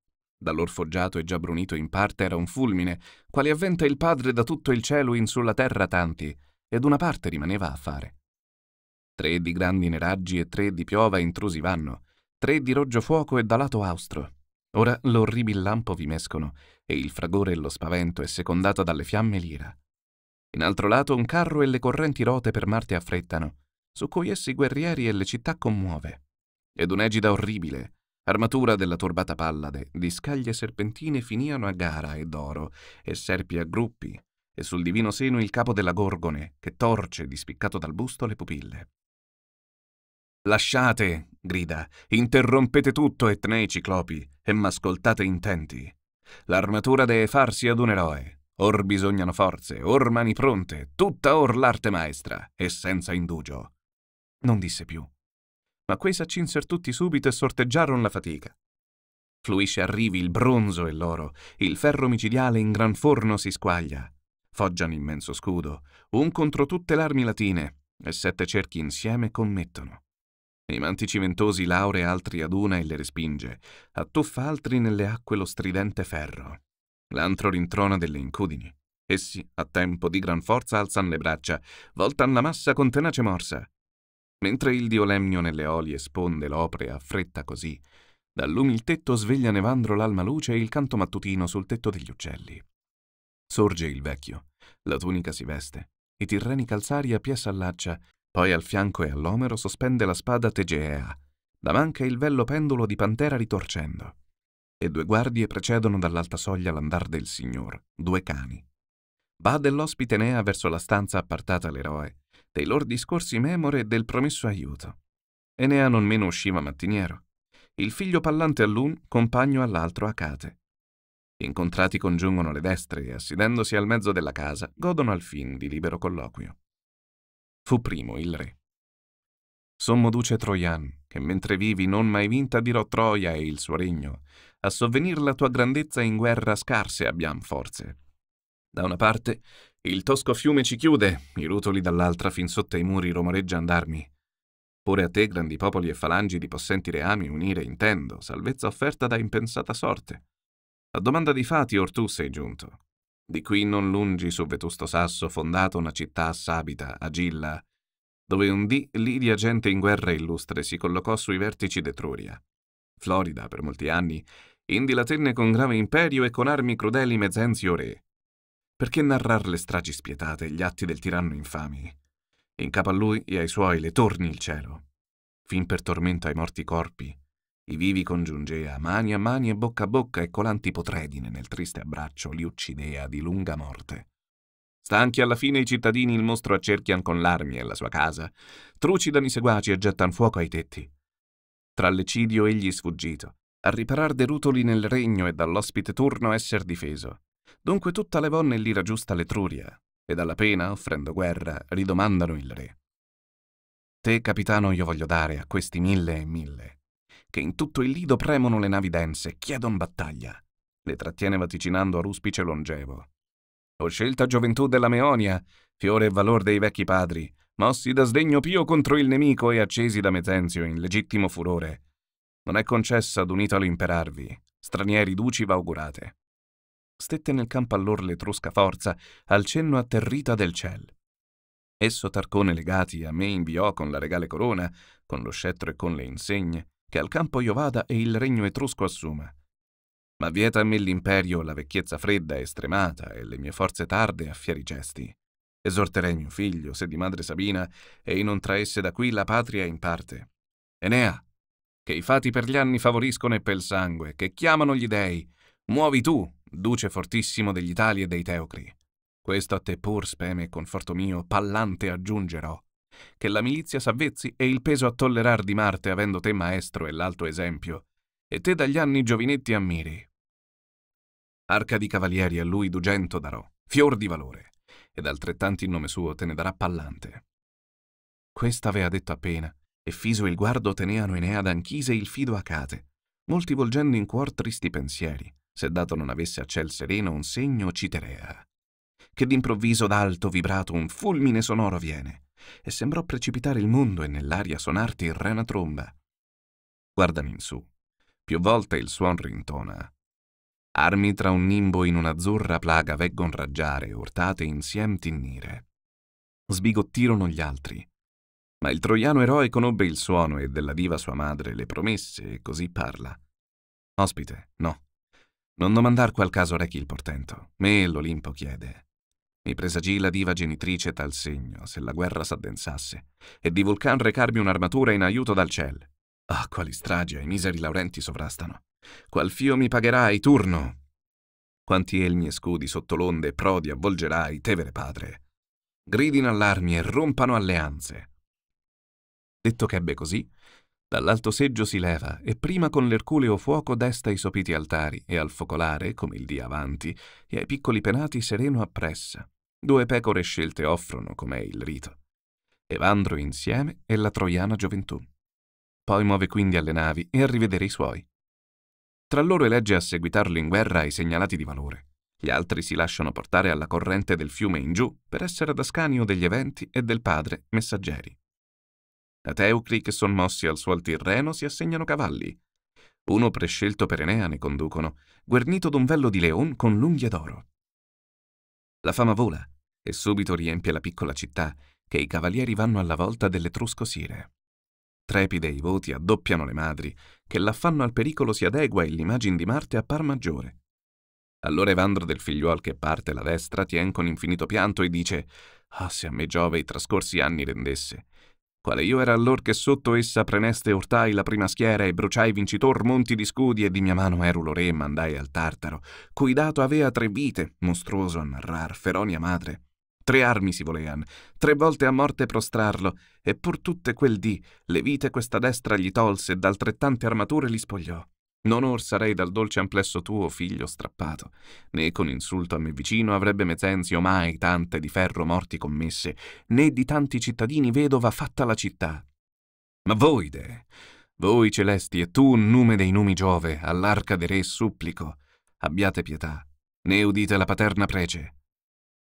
foggiato e già brunito in parte era un fulmine, quale avventa il padre da tutto il cielo in sulla terra tanti, ed una parte rimaneva a fare. Tre di grandi neraggi e tre di piova intrusi vanno, tre di roggio fuoco e da lato austro, Ora l'orribil lampo vi mescono e il fragore e lo spavento è secondato dalle fiamme l'ira. In altro lato un carro e le correnti rote per Marte affrettano, su cui essi guerrieri e le città commuove. Ed un'egida orribile, armatura della turbata Pallade, di scaglie serpentine finiano a gara e d'oro, e serpi a gruppi, e sul divino seno il capo della Gorgone, che torce, dispiccato dal busto, le pupille. Lasciate, grida, interrompete tutto, etnei ciclopi, e m'ascoltate intenti. L'armatura deve farsi ad un eroe. Or bisognano forze, or mani pronte, tutta or l'arte maestra, e senza indugio. Non disse più. Ma quei s'accinser tutti subito e sorteggiaron la fatica. Fluisce a rivi il bronzo e l'oro, il ferro micidiale in gran forno si squaglia. Foggiano immenso scudo, un contro tutte l'armi latine, e sette cerchi insieme commettono. I mantici ventosi laurea altri ad una e le respinge, attuffa altri nelle acque lo stridente ferro. L'antro rintrona delle incudini. Essi, a tempo di gran forza, alzan le braccia, voltan la massa con tenace morsa. Mentre il diolemnio nelle oli esponde l'opre a fretta così, tetto sveglia Nevandro l'alma luce e il canto mattutino sul tetto degli uccelli. Sorge il vecchio, la tunica si veste, i tirreni calzari a piè s'allaccia poi al fianco e all'omero sospende la spada Tegea, da manca il vello pendulo di pantera ritorcendo. E due guardie precedono dall'alta soglia l'andar del signor, due cani. Va dell'ospite Nea verso la stanza appartata all'eroe, dei loro discorsi memore e del promesso aiuto. Enea non meno usciva mattiniero. Il figlio pallante all'un, compagno all'altro Acate. Incontrati congiungono le destre e, assidendosi al mezzo della casa, godono al fin di libero colloquio fu primo il re. Sommo duce Troian, che mentre vivi non mai vinta dirò Troia e il suo regno, a sovvenir la tua grandezza in guerra scarse abbiamo forze. Da una parte, il tosco fiume ci chiude, i rutoli dall'altra fin sotto i muri rumoreggian d'armi. Pure a te, grandi popoli e falangi di possenti reami, unire intendo, salvezza offerta da impensata sorte. A domanda di fati or tu sei giunto. Di qui non lungi su vetusto sasso fondata una città sabita, Agilla, dove un dì Lidia gente in guerra illustre si collocò sui vertici d'Etruria. Florida, per molti anni, indi la tenne con grave imperio e con armi crudeli Mezenzio re. Perché narrar le stragi spietate e gli atti del tiranno infami? In capo a lui e ai suoi le torni il cielo. Fin per tormento ai morti corpi, i vivi congiungea mani a mani e bocca a bocca e col'antipotredine nel triste abbraccio li uccidea di lunga morte. Stanchi alla fine i cittadini il mostro accerchian con l'armi alla sua casa, trucidano i seguaci e gettan fuoco ai tetti. Tra l'ecidio egli sfuggito, a riparar derutoli nel regno e dall'ospite turno esser difeso. Dunque tutta le vonne l'ira giusta l'Etruria, e dalla pena, offrendo guerra, ridomandano il re. Te, capitano, io voglio dare a questi mille e mille, che in tutto il Lido premono le navi dense, chiedon battaglia. Le trattiene vaticinando a ruspice longevo. Ho scelta gioventù della Meonia, fiore e valor dei vecchi padri, mossi da sdegno pio contro il nemico e accesi da Metenzio in legittimo furore. Non è concessa ad un italo imperarvi, stranieri duci v'augurate. Stette nel campo allor l'etrusca forza, al cenno atterrita del ciel. Esso Tarcone legati a me inviò con la regale corona, con lo scettro e con le insegne, che al campo io vada e il regno etrusco assuma. Ma vieta a me l'imperio la vecchiezza fredda e stremata e le mie forze tarde a fieri gesti. Esorterei mio figlio, se di madre Sabina, e non traesse da qui la patria in parte. Enea, che i fati per gli anni favoriscono e pel sangue, che chiamano gli dei, muovi tu, duce fortissimo degli Itali e dei Teocri. Questo a te pur, speme e conforto mio, pallante aggiungerò che la milizia s'avvezzi e il peso a tollerar di Marte avendo te maestro e l'alto esempio, e te dagli anni giovinetti ammiri. Arca di cavalieri a lui dugento darò, fior di valore, ed altrettanti in nome suo te ne darà pallante. Questa avea detto appena, e fiso il guardo teneano Enea d'Anchise il fido Acate, molti volgendo in cuor tristi pensieri, se dato non avesse a ciel sereno un segno Citerea che d'improvviso d'alto vibrato un fulmine sonoro viene, e sembrò precipitare il mondo e nell'aria sonarti il rena tromba. Guardami in su. Più volte il suon rintona. Armi tra un nimbo in un'azzurra plaga veggon raggiare, urtate insiem tinnire. Sbigottirono gli altri. Ma il troiano eroe conobbe il suono e della diva sua madre le promesse e così parla. Ospite, no. Non domandar qual caso rechi il portento. Me l'Olimpo chiede. Mi presagì la diva genitrice tal segno, se la guerra s'addensasse, e di Vulcan recarmi un'armatura in aiuto dal ciel. Ah, oh, quali stragi ai miseri laurenti sovrastano! Qual fio mi pagherai, turno? Quanti elmi e scudi sotto l'onde e prodi avvolgerai, tevere padre? Gridino allarmi e rompano alleanze. Detto ch'ebbe così, dall'alto seggio si leva e prima con l'erculeo fuoco desta i sopiti altari e al focolare, come il dì avanti, e ai piccoli penati sereno appressa. Due pecore scelte offrono, com'è il rito. Evandro insieme e la troiana gioventù. Poi muove quindi alle navi e a rivedere i suoi. Tra loro elegge a seguitarlo in guerra i segnalati di valore. Gli altri si lasciano portare alla corrente del fiume in giù per essere ad ascanio degli eventi e del padre messaggeri. Teucri, che son mossi al suol Tirreno si assegnano cavalli. Uno prescelto per Enea ne conducono, guarnito d'un vello di leon con l'unghie d'oro. La fama vola e subito riempie la piccola città che i cavalieri vanno alla volta dell'Etrusco Sire. Trepide i voti addoppiano le madri, che l'affanno al pericolo si adegua e l'immagine di Marte appar maggiore. Allora Evandro del figliuol che parte la destra tien con infinito pianto e dice «Ah, se a me Giove i trascorsi anni rendesse, quale io era allor che sotto essa preneste urtai la prima schiera e bruciai vincitor monti di scudi e di mia mano erulo re mandai al tartaro, cui dato avea tre vite, mostruoso a narrar, feronia madre. Tre armi si volean, tre volte a morte prostrarlo, e pur tutte quel dì le vite questa destra gli tolse e d'altrettante armature li spogliò. Non or sarei dal dolce amplesso tuo figlio strappato, né con insulto a me vicino avrebbe Mezenzio mai tante di ferro morti commesse, né di tanti cittadini vedova fatta la città. Ma voi, dee, voi celesti e tu, nume dei numi Giove, all'arca de re supplico, abbiate pietà, né udite la paterna prece.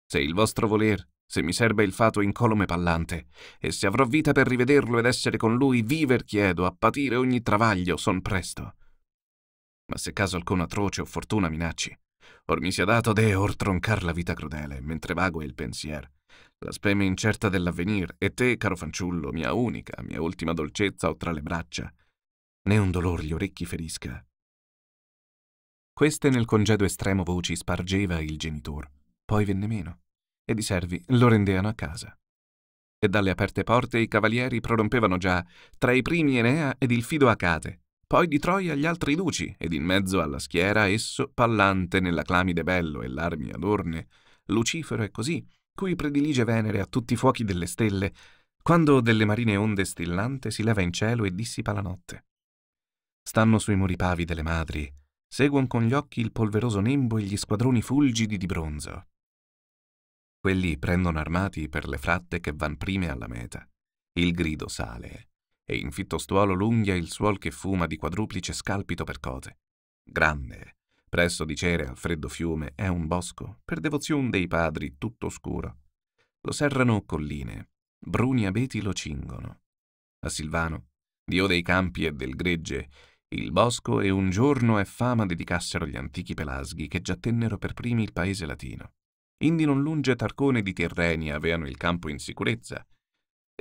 Se il vostro voler, se mi serba il fato incolome pallante, e se avrò vita per rivederlo ed essere con lui, viver chiedo, a patire ogni travaglio, son presto ma se caso alcuna atroce o fortuna minacci. Or mi sia dato de or troncar la vita crudele, mentre vago è il pensier. La speme incerta dell'avvenir, e te, caro fanciullo, mia unica, mia ultima dolcezza ho tra le braccia. Né un dolor gli orecchi ferisca. Queste nel congedo estremo voci spargeva il genitor, poi venne meno, ed i servi lo rendeano a casa. E dalle aperte porte i cavalieri prorompevano già, tra i primi Enea ed il fido Acate, poi di Troia gli altri duci, ed in mezzo alla schiera esso, pallante nella clamide bello e l'armi adorne, Lucifero è così, cui predilige Venere a tutti i fuochi delle stelle, quando delle marine onde strillante si leva in cielo e dissipa la notte. Stanno sui muri pavi delle madri, seguon con gli occhi il polveroso nembo e gli squadroni fulgidi di bronzo. Quelli prendono armati per le fratte che van prime alla meta. Il grido sale e in stuolo l'unghia il suol che fuma di quadruplice scalpito per cose. Grande, eh. presso di cere al freddo fiume, è un bosco, per devozione dei padri, tutto scuro. Lo serrano colline, bruni abeti lo cingono. A Silvano, dio dei campi e del gregge, il bosco e un giorno e fama dedicassero gli antichi pelasghi che già tennero per primi il paese latino. Indi non lunge Tarcone di Tirreni aveano il campo in sicurezza,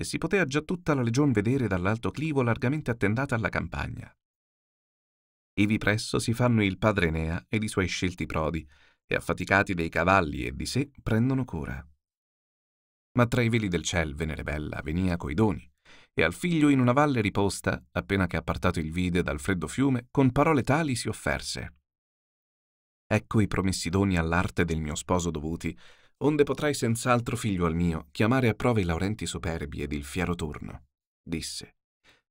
e si poteva già tutta la legion vedere dall'alto clivo largamente attendata alla campagna. Ivi presso si fanno il padre Enea ed i suoi scelti prodi, e affaticati dei cavalli e di sé prendono cura. Ma tra i veli del ciel Venere Bella venia coi doni, e al figlio in una valle riposta, appena che appartato il vide dal freddo fiume, con parole tali si offerse. Ecco i promessi doni all'arte del mio sposo dovuti, onde potrai senz'altro, figlio al mio, chiamare a prova i laurenti superbi ed il fiero turno, disse.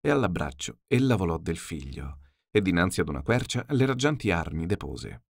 E all'abbraccio ella volò del figlio, e dinanzi ad una quercia le raggianti armi depose.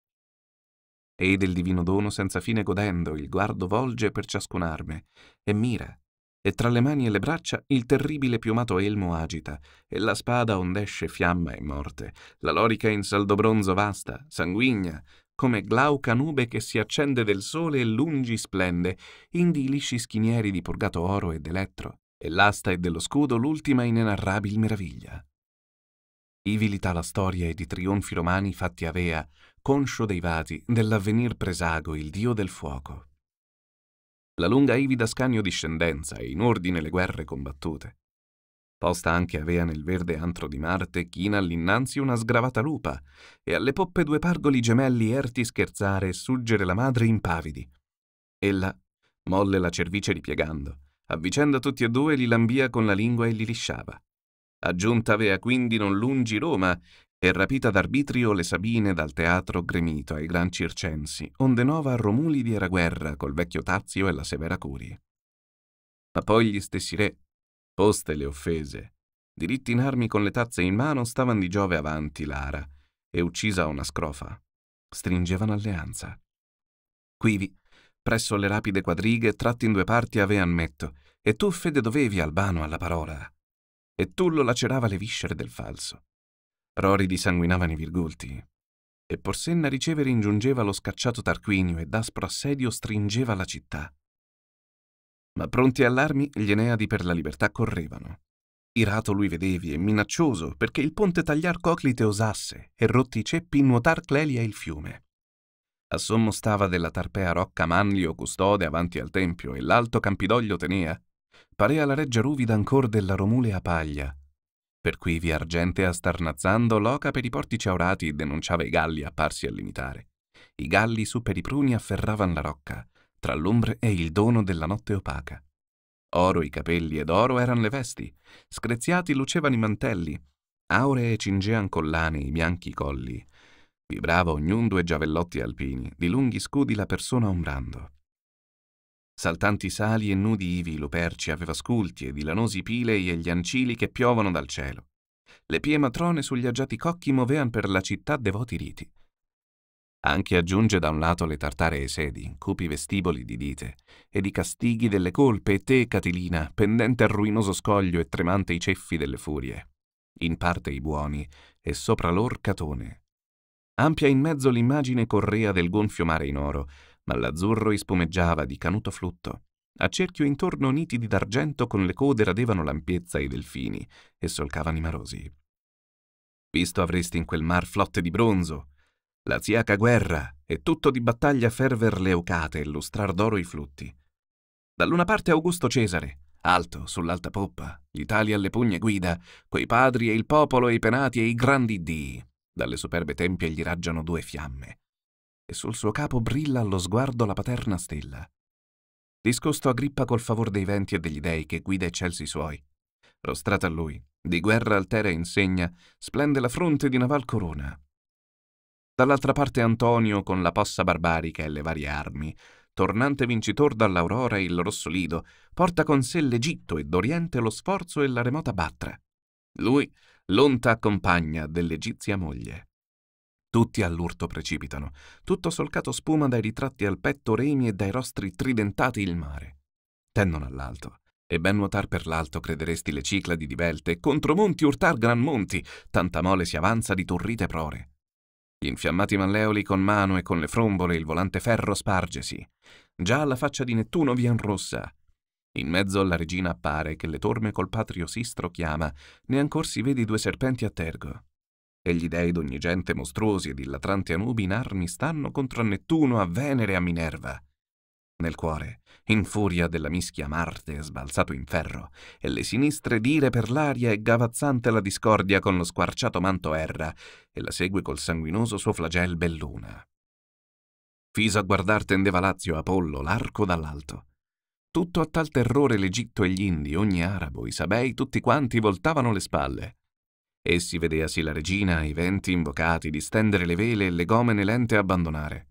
E del divino dono senza fine godendo il guardo volge per ciascun arme, e mira, e tra le mani e le braccia il terribile piumato elmo agita, e la spada ondesce fiamma e morte, la lorica in saldo bronzo vasta, sanguigna, come glauca nube che si accende del sole e lungi splende, indi lisci schinieri di purgato oro ed elettro, e l'asta e dello scudo l'ultima inenarrabil meraviglia. Ivilita la storia e di trionfi romani fatti avea, conscio dei vati, dell'avvenir presago, il dio del fuoco. La lunga ivida scagno discendenza e in ordine le guerre combattute, Posta anche avea nel verde antro di Marte china all'innanzi una sgravata lupa, e alle poppe due pargoli gemelli erti scherzare e suggere la madre impavidi. Ella molle la cervice ripiegando, avvicenda tutti e due li lambia con la lingua e li lisciava. Aggiunta avea quindi non lungi Roma, e rapita d'arbitrio le Sabine dal teatro gremito ai gran circensi, onde nova Romuli di era guerra col vecchio Tazio e la severa Curie. Ma poi gli stessi re, Poste le offese, diritti in armi con le tazze in mano, stavano di Giove avanti Lara e uccisa una scrofa. Stringevano alleanza. Quivi, presso le rapide quadrighe, tratti in due parti avean metto, e tu fede dovevi Albano alla parola. E Tullo lacerava le viscere del falso. Roridi sanguinavano i virgulti. E Porsenna ricevere ingiungeva lo scacciato Tarquinio e d'aspro assedio stringeva la città ma pronti all'armi gli Eneadi per la libertà correvano. Irato lui vedevi e minaccioso, perché il ponte tagliar Coclite osasse, e rotti i ceppi nuotar Clelia il fiume. A sommo stava della tarpea rocca Manlio custode avanti al tempio, e l'alto Campidoglio tenea, parea la reggia ruvida ancor della Romulea paglia. Per cui vi argentea starnazzando loca per i portici aurati denunciava i galli apparsi a limitare. I galli su per i pruni afferravan la rocca, tra l'ombre e il dono della notte opaca. Oro i capelli ed oro erano le vesti, screziati lucevano i mantelli, auree cingean collane i bianchi colli, vibrava ognun due giavellotti alpini, di lunghi scudi la persona ombrando. Saltanti sali e nudi ivi luperci aveva sculti ed i lanosi pilei e gli ancili che piovono dal cielo. Le pie matrone sugli agiati cocchi movean per la città devoti riti, anche aggiunge da un lato le tartare tartaree sedi, cupi vestiboli di dite, ed i castighi delle colpe e te, Catilina, pendente al ruinoso scoglio e tremante i ceffi delle furie. In parte i buoni, e sopra lor Catone. Ampia in mezzo l'immagine correa del gonfio mare in oro, ma l'azzurro ispumeggiava di canuto flutto. A cerchio intorno nitidi d'argento con le code radevano l'ampiezza i delfini e solcavano i marosi. Visto avresti in quel mar flotte di bronzo, l'aziaca guerra e tutto di battaglia ferver leucate e lustrar d'oro i flutti. Dall'una parte Augusto Cesare, alto sull'alta poppa, l'Italia alle pugne guida, coi padri e il popolo e i penati e i grandi dii, dalle superbe tempie gli raggiano due fiamme, e sul suo capo brilla allo sguardo la paterna stella. Discosto a grippa col favor dei venti e degli dei che guida eccelsi suoi. Prostrata a lui, di guerra altera insegna, splende la fronte di naval corona, Dall'altra parte Antonio con la possa barbarica e le varie armi. Tornante vincitor dall'aurora e il rosso lido, porta con sé l'Egitto e d'Oriente lo sforzo e la remota Battra. Lui, l'onta compagna dell'egizia moglie. Tutti all'urto precipitano, tutto solcato spuma dai ritratti al petto remi e dai rostri tridentati il mare. Tendono all'alto, e ben nuotar per l'alto crederesti le cicladi divelte, contro monti urtar gran monti, tanta mole si avanza di turrite prore. Gli infiammati malleoli con mano e con le frombole il volante ferro spargesi. Già la faccia di Nettuno vien rossa. In mezzo alla regina appare che le torme col patrio sistro chiama, ne ancor si vedi due serpenti a tergo. E gli dei d'ogni gente mostruosi ed illatranti anubi in armi stanno contro a Nettuno, a Venere e a Minerva. Nel cuore, in furia della mischia Marte sbalzato in ferro, e le sinistre dire per l'aria e gavazzante la discordia con lo squarciato manto erra, e la segue col sanguinoso suo flagel belluna. Fiso a guardar tendeva Lazio Apollo l'arco dall'alto. Tutto a tal terrore l'Egitto e gli Indi, ogni arabo, i Sabei, tutti quanti voltavano le spalle. Essi vedeasi la regina, i venti invocati, distendere le vele e le gomene lente abbandonare.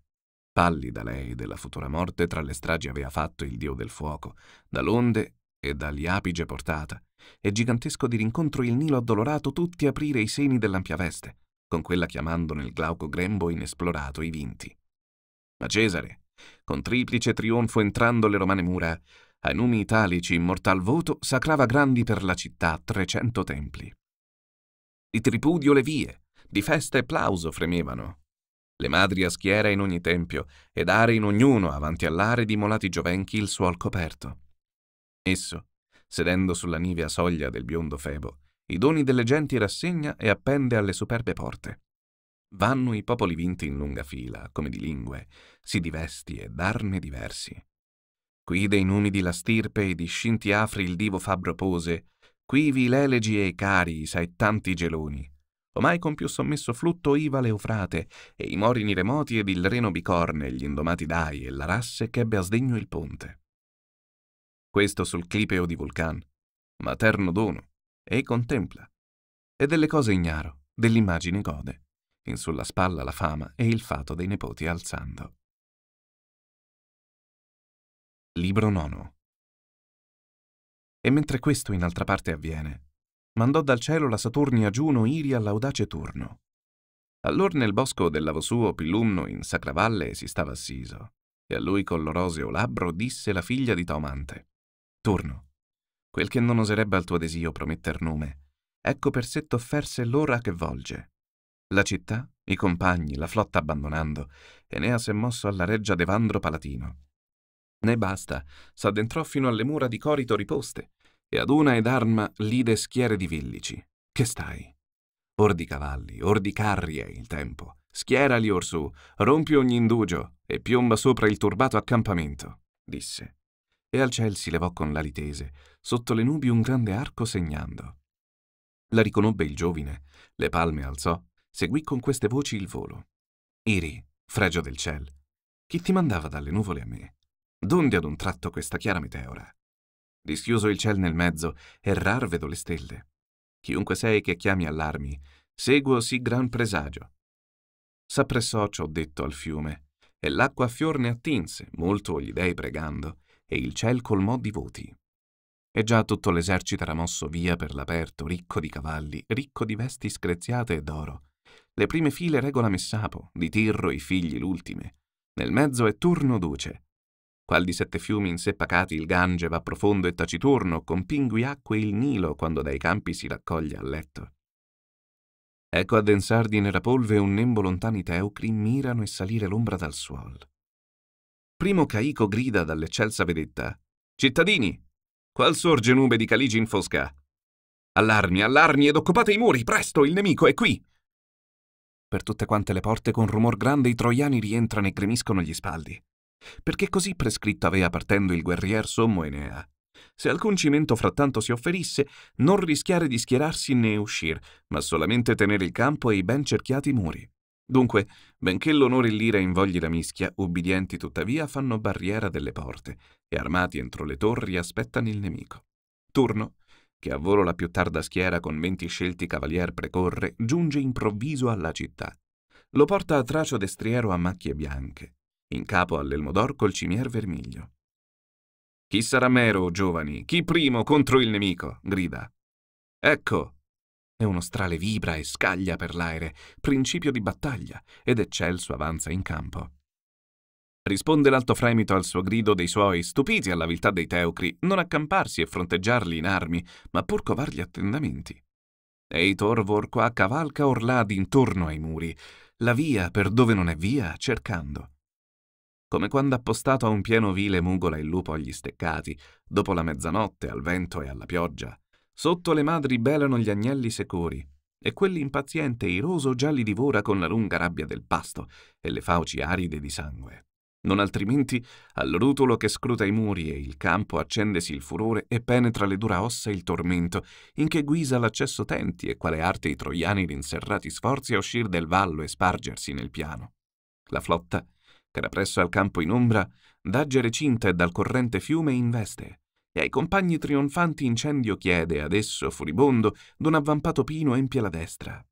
Pallida lei della futura morte tra le stragi aveva fatto il dio del fuoco, da Londe e dagli apige portata, e gigantesco di rincontro il Nilo addolorato tutti aprire i seni dell'ampia veste, con quella chiamando nel glauco grembo inesplorato i vinti. Ma Cesare, con triplice trionfo entrando le romane mura, ai numi italici immortal voto sacrava grandi per la città trecento templi. Di tripudio le vie, di festa e plauso fremevano, le madri a schiera in ogni tempio, ed are in ognuno avanti all'are di molati giovenchi il suol coperto. Esso, sedendo sulla nivea soglia del biondo Febo, i doni delle genti rassegna e appende alle superbe porte. Vanno i popoli vinti in lunga fila, come di lingue, si divesti e d'arme diversi. Qui dei numi di la stirpe e di scinti afri il divo fabbro pose, qui vi l'elegi e i cari, i saettanti geloni, Omai con più sommesso flutto iva l'Eufrate, e i morini remoti ed il Reno Bicorne, gli indomati Dai e la Rasse ch'ebbe a sdegno il ponte. Questo sul clipeo di Vulcan, materno dono, e contempla. E delle cose ignaro, dell'immagine gode, in sulla spalla la fama e il fato dei nepoti alzando. Libro nono. E mentre questo in altra parte avviene, mandò dal cielo la Saturnia Giuno Iria all'audace turno. Allor nel bosco del lavo suo Pillumno in Sacravalle si stava assiso, e a lui col roseo labbro disse la figlia di Taumante: Turno, quel che non oserebbe al tuo desio prometter nome, ecco per sé t'offerse l'ora che volge. La città, i compagni, la flotta abbandonando, Enea si è mosso alla reggia d'Evandro Palatino. Ne basta, s'addentrò fino alle mura di Corito riposte, e ad una ed arma lide schiere di villici. Che stai? Or di cavalli, or di carri è il tempo. Schierali orsù, rompi ogni indugio e piomba sopra il turbato accampamento, disse. E al ciel si levò con l'ali tese, sotto le nubi un grande arco segnando. La riconobbe il giovine, le palme alzò, seguì con queste voci il volo. Iri, fregio del ciel, chi ti mandava dalle nuvole a me? Donde ad un tratto questa chiara meteora? Dischiuso il ciel nel mezzo, rar vedo le stelle. Chiunque sei che chiami allarmi, seguo sì gran presagio. S'appressò ciò detto al fiume, e l'acqua a fior ne attinse, molto gli dei pregando, e il ciel colmò di voti. E già tutto l'esercito era mosso via per l'aperto, ricco di cavalli, ricco di vesti screziate e d'oro. Le prime file regola Messapo, di Tirro i figli l'ultime. Nel mezzo è Turno Duce, qual di sette fiumi inseppacati il Gange va profondo e taciturno, con pingui acque il Nilo quando dai campi si raccoglie a letto. Ecco addensar di nera polve un nembo lontani teucri mirano e salire l'ombra dal suol. Primo Caico grida dall'eccelsa vedetta: Cittadini, qual sorge nube di caligi in fosca? Allarmi, allarmi ed occupate i muri, presto, il nemico è qui! Per tutte quante le porte, con rumor grande, i troiani rientrano e gremiscono gli spaldi perché così prescritto avea partendo il guerrier sommo Enea. Se alcun cimento frattanto si offerisse, non rischiare di schierarsi né uscir, ma solamente tenere il campo e i ben cerchiati muri. Dunque, benché l'onore e l'ira invogli la mischia, ubbidienti tuttavia fanno barriera delle porte e armati entro le torri aspettano il nemico. Turno, che a volo la più tarda schiera con venti scelti cavalier precorre, giunge improvviso alla città. Lo porta a tracio destriero a macchie bianche in capo all'elmodor col cimier vermiglio. Chi sarà mero, giovani? Chi primo contro il nemico? grida. Ecco! E uno strale vibra e scaglia per l'aere, principio di battaglia, ed Eccelso avanza in campo. Risponde l'alto fremito al suo grido dei suoi, stupiti alla viltà dei teucri, non accamparsi e fronteggiarli in armi, ma pur covargli attendamenti. E i torvor qua cavalca orladi d'intorno ai muri, la via per dove non è via cercando come quando appostato a un pieno vile mugola il lupo agli steccati, dopo la mezzanotte, al vento e alla pioggia. Sotto le madri belano gli agnelli secori, e quell'impaziente e iroso già li divora con la lunga rabbia del pasto e le fauci aride di sangue. Non altrimenti, al rutolo che scruta i muri e il campo accendesi il furore e penetra le dura ossa il tormento, in che guisa l'accesso tenti e quale arte i troiani d'inserrati sforzi a uscir del vallo e spargersi nel piano. La flotta, maschera presso al campo in ombra, d'agge recinta e dal corrente fiume investe, e ai compagni trionfanti incendio chiede, adesso furibondo, d'un avvampato pino empie la destra.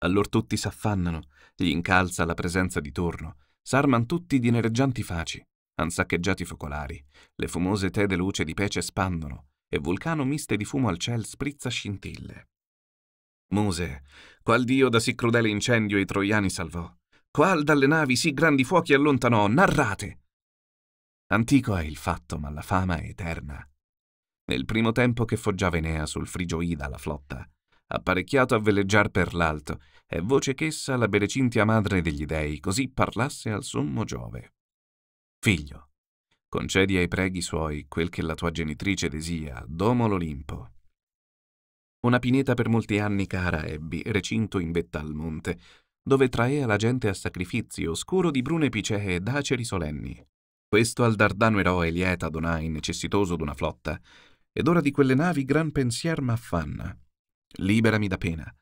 Allor tutti s'affannano, gli incalza la presenza di torno, s'arman tutti di nereggianti faci, ansaccheggiati focolari, le fumose tede luce di pece spandono, e vulcano miste di fumo al ciel sprizza scintille. Mose, qual dio da sì crudele incendio i troiani salvò, qual dalle navi sì grandi fuochi allontanò, narrate. Antico è il fatto, ma la fama è eterna. Nel primo tempo che foggiava Enea sul frigio Ida la flotta, apparecchiato a veleggiar per l'alto, è voce ch'essa la berecintia madre degli dei, così parlasse al sommo Giove. Figlio, concedi ai preghi suoi quel che la tua genitrice desia, domo l'Olimpo. Una pineta per molti anni cara ebbi, recinto in vetta al monte, dove traea la gente a sacrifizi oscuro di brune picee ed aceri solenni. Questo al dardano eroe lieta donai, necessitoso d'una flotta, ed ora di quelle navi gran pensier m'affanna. Liberami da pena.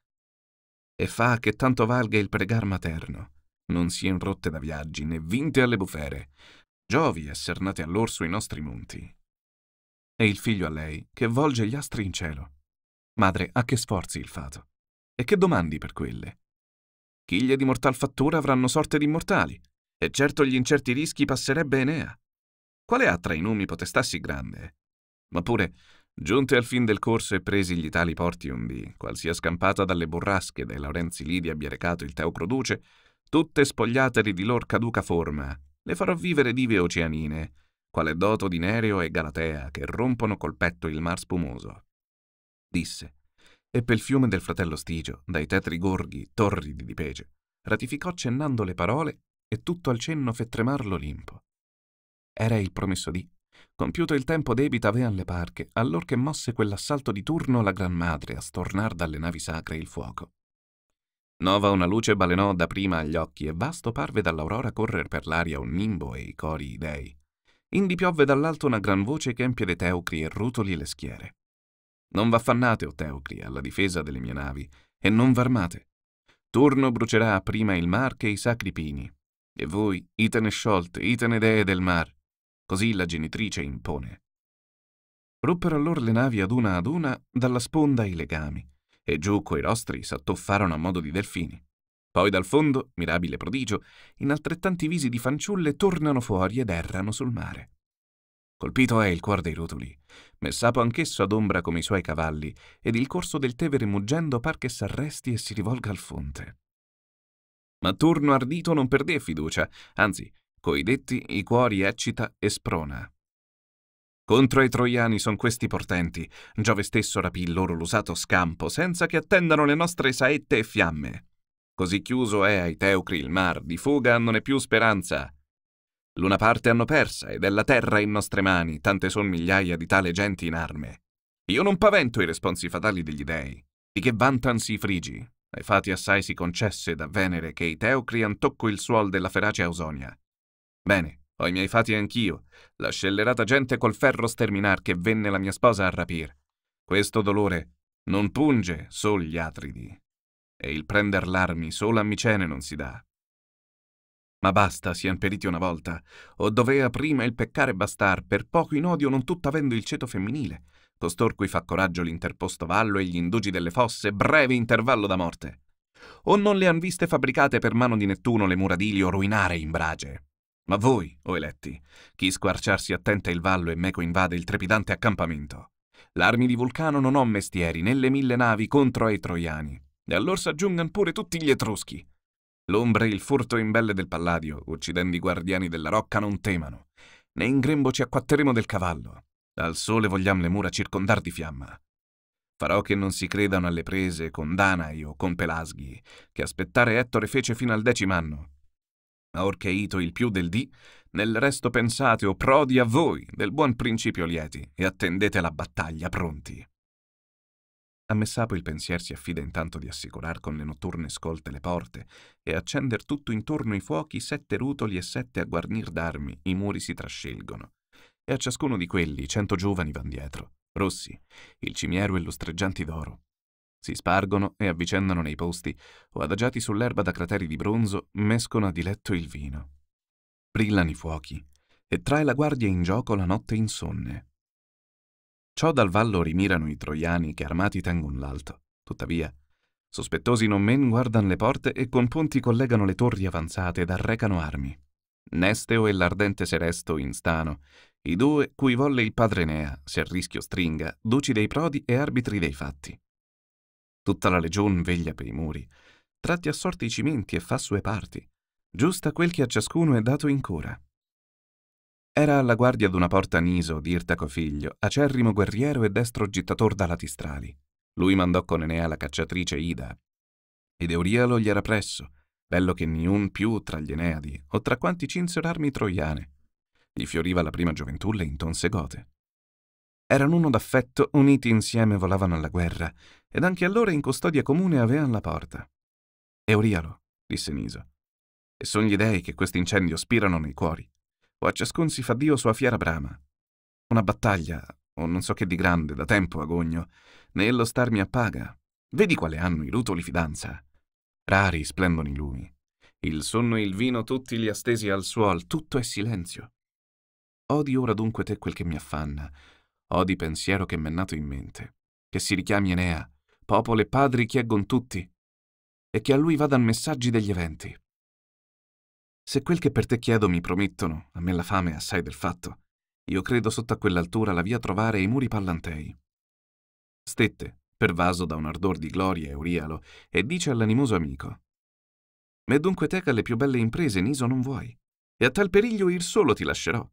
E fa che tanto valga il pregar materno. Non sien rotte da viaggi, né vinte alle bufere. Giovi esser nate all'orso i nostri monti. E il figlio a lei, che volge gli astri in cielo. Madre, a che sforzi il fato? E che domandi per quelle? Chiglie di mortal fattura avranno sorte di immortali, e certo gli incerti rischi passerebbe Enea. Quale ha tra i numi potestà sì grande? Ma pure, giunte al fin del corso e presi gli tali porti undi, qual sia scampata dalle burrasche dai Laurenzi Lidi abbia recato il Teucroduce, tutte spogliateli di lor caduca forma, le farò vivere dive oceanine, quale doto di Nereo e Galatea che rompono col petto il mar spumoso. Disse, e pel fiume del fratello Stigio, dai tetri gorghi, torridi di pece, ratificò cennando le parole e tutto al cenno fe tremar l'Olimpo. Era il promesso dì. Compiuto il tempo debita avean le parche, allor che mosse quell'assalto di turno la Gran Madre a stornar dalle navi sacre il fuoco. Nova una luce balenò da prima agli occhi e vasto parve dall'aurora correre per l'aria un nimbo e i cori dei. Indi piovve dall'alto una gran voce che empie de teucri e rutoli le schiere. Non v'affannate, o Teocli, alla difesa delle mie navi, e non v'armate. Turno brucerà prima il mar che i sacri pini. E voi, itene sciolte, itene dee del mar. Così la genitrice impone. Ruppero allora le navi ad una ad una dalla sponda i legami, e giù coi rostri s'attuffarono a modo di delfini. Poi dal fondo, mirabile prodigio, in altrettanti visi di fanciulle tornano fuori ed errano sul mare. Colpito è il cuor dei rutuli, Messapo anch'esso adombra come i suoi cavalli, ed il corso del Tevere muggendo par che s'arresti e si rivolga al fonte. Ma Turno ardito non perdé fiducia, anzi, coi detti i cuori eccita e sprona. Contro i troiani son questi portenti, Giove stesso rapì loro l'usato scampo, senza che attendano le nostre saette e fiamme. Così chiuso è ai Teucri il mar, di fuga non è più speranza. L'una parte hanno persa ed è la terra in nostre mani, tante son migliaia di tale genti in arme. Io non pavento i responsi fatali degli dei, di che vantansi i frigi, ai fati assai si concesse da Venere che i teocri han tocco il suol della ferace Ausonia. Bene, ho i miei fati anch'io, la scellerata gente col ferro sterminar che venne la mia sposa a rapir. Questo dolore non punge sol gli atridi, e il prender l'armi solo a Micene non si dà, ma basta, sian periti una volta. O dovea prima il peccare bastar, per poco in odio non tutto avendo il ceto femminile. Costor cui fa coraggio l'interposto vallo e gli indugi delle fosse, breve intervallo da morte. O non le han viste fabbricate per mano di Nettuno le mura d'Ilio ruinare in brage. Ma voi, o eletti, chi squarciarsi attenta il vallo e meco invade il trepidante accampamento. L'armi di Vulcano non ho mestieri, né le mille navi contro ai troiani. E allora s'aggiungan pure tutti gli etruschi. L'ombra e il furto imbelle del palladio, uccidendo i guardiani della rocca, non temano. Né in grembo ci acquatteremo del cavallo. Al sole vogliam le mura circondar di fiamma. Farò che non si credano alle prese con Danai o con Pelasghi, che aspettare Ettore fece fino al decimanno. Ma orché ito il più del dì, nel resto pensate o prodi a voi del buon principio lieti e attendete la battaglia pronti. A Messapo il pensier si affida intanto di assicurar con le notturne scolte le porte e accender tutto intorno i fuochi sette rutoli e sette a guarnir d'armi i muri si trascelgono. E a ciascuno di quelli cento giovani van dietro, rossi, il cimiero e lustreggianti d'oro. Si spargono e avvicendano nei posti o adagiati sull'erba da crateri di bronzo mescono a diletto il vino. Brillano i fuochi e trae la guardia in gioco la notte insonne. Ciò dal vallo rimirano i troiani che armati tengon l'alto. Tuttavia, sospettosi non men guardano le porte e con ponti collegano le torri avanzate ed arrecano armi. Nesteo e l'ardente Seresto in stano, i due cui volle il padre Nea, se a rischio stringa, duci dei prodi e arbitri dei fatti. Tutta la legion veglia per i muri, tratti assorti i cimenti e fa sue parti, giusta quel che a ciascuno è dato in cura. Era alla guardia d'una porta Niso di Irtaco figlio, acerrimo guerriero e destro gittator da latistrali. Lui mandò con Enea la cacciatrice Ida. Ed Eurialo gli era presso, bello che niun più tra gli Eneadi o tra quanti cinsero armi troiane. Gli fioriva la prima gioventù le intonse gote. Erano uno d'affetto, uniti insieme volavano alla guerra, ed anche allora in custodia comune avean la porta. Eurialo, disse Niso, e son gli dei che questo incendio spirano nei cuori o a ciascun si fa Dio sua fiera brama. Una battaglia, o non so che di grande, da tempo agogno, né lo star mi appaga. Vedi quale hanno i rutoli fidanza. Rari splendono i lumi. Il sonno e il vino tutti li astesi al suol, tutto è silenzio. Odi ora dunque te quel che mi affanna, odi pensiero che m'è nato in mente, che si richiami Enea, popolo e padri chieggon tutti, e che a lui vadan messaggi degli eventi. Se quel che per te chiedo mi promettono, a me la fame assai del fatto, io credo sotto a quell'altura la via trovare i muri pallantei. Stette, pervaso da un ardor di gloria Eurialo, e dice all'animoso amico: Me dunque teca le più belle imprese Niso, non vuoi, e a tal periglio il solo ti lascerò.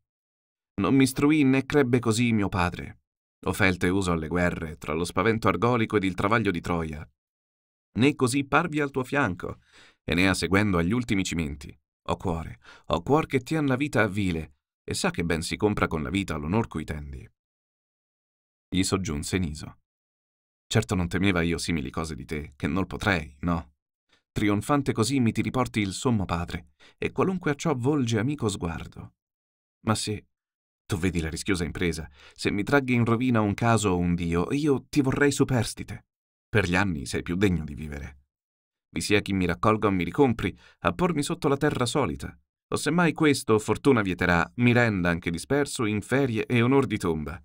Non mi istruì né crebbe così mio padre. Ofelte uso alle guerre, tra lo spavento argolico ed il travaglio di Troia. Né così parvi al tuo fianco, e ne ha seguendo agli ultimi cimenti. Ho cuore, ho cuor che tien la vita a vile, e sa che ben si compra con la vita l'onor cui tendi. Gli soggiunse Niso. Certo non temeva io simili cose di te, che non potrei, no? Trionfante così mi ti riporti il sommo padre, e qualunque a ciò volge amico sguardo. Ma se tu vedi la rischiosa impresa, se mi traghi in rovina un caso o un dio, io ti vorrei superstite. Per gli anni sei più degno di vivere vi sia chi mi raccolga o mi ricompri, a pormi sotto la terra solita. O semmai questo, fortuna vieterà, mi renda anche disperso in ferie e onor di tomba.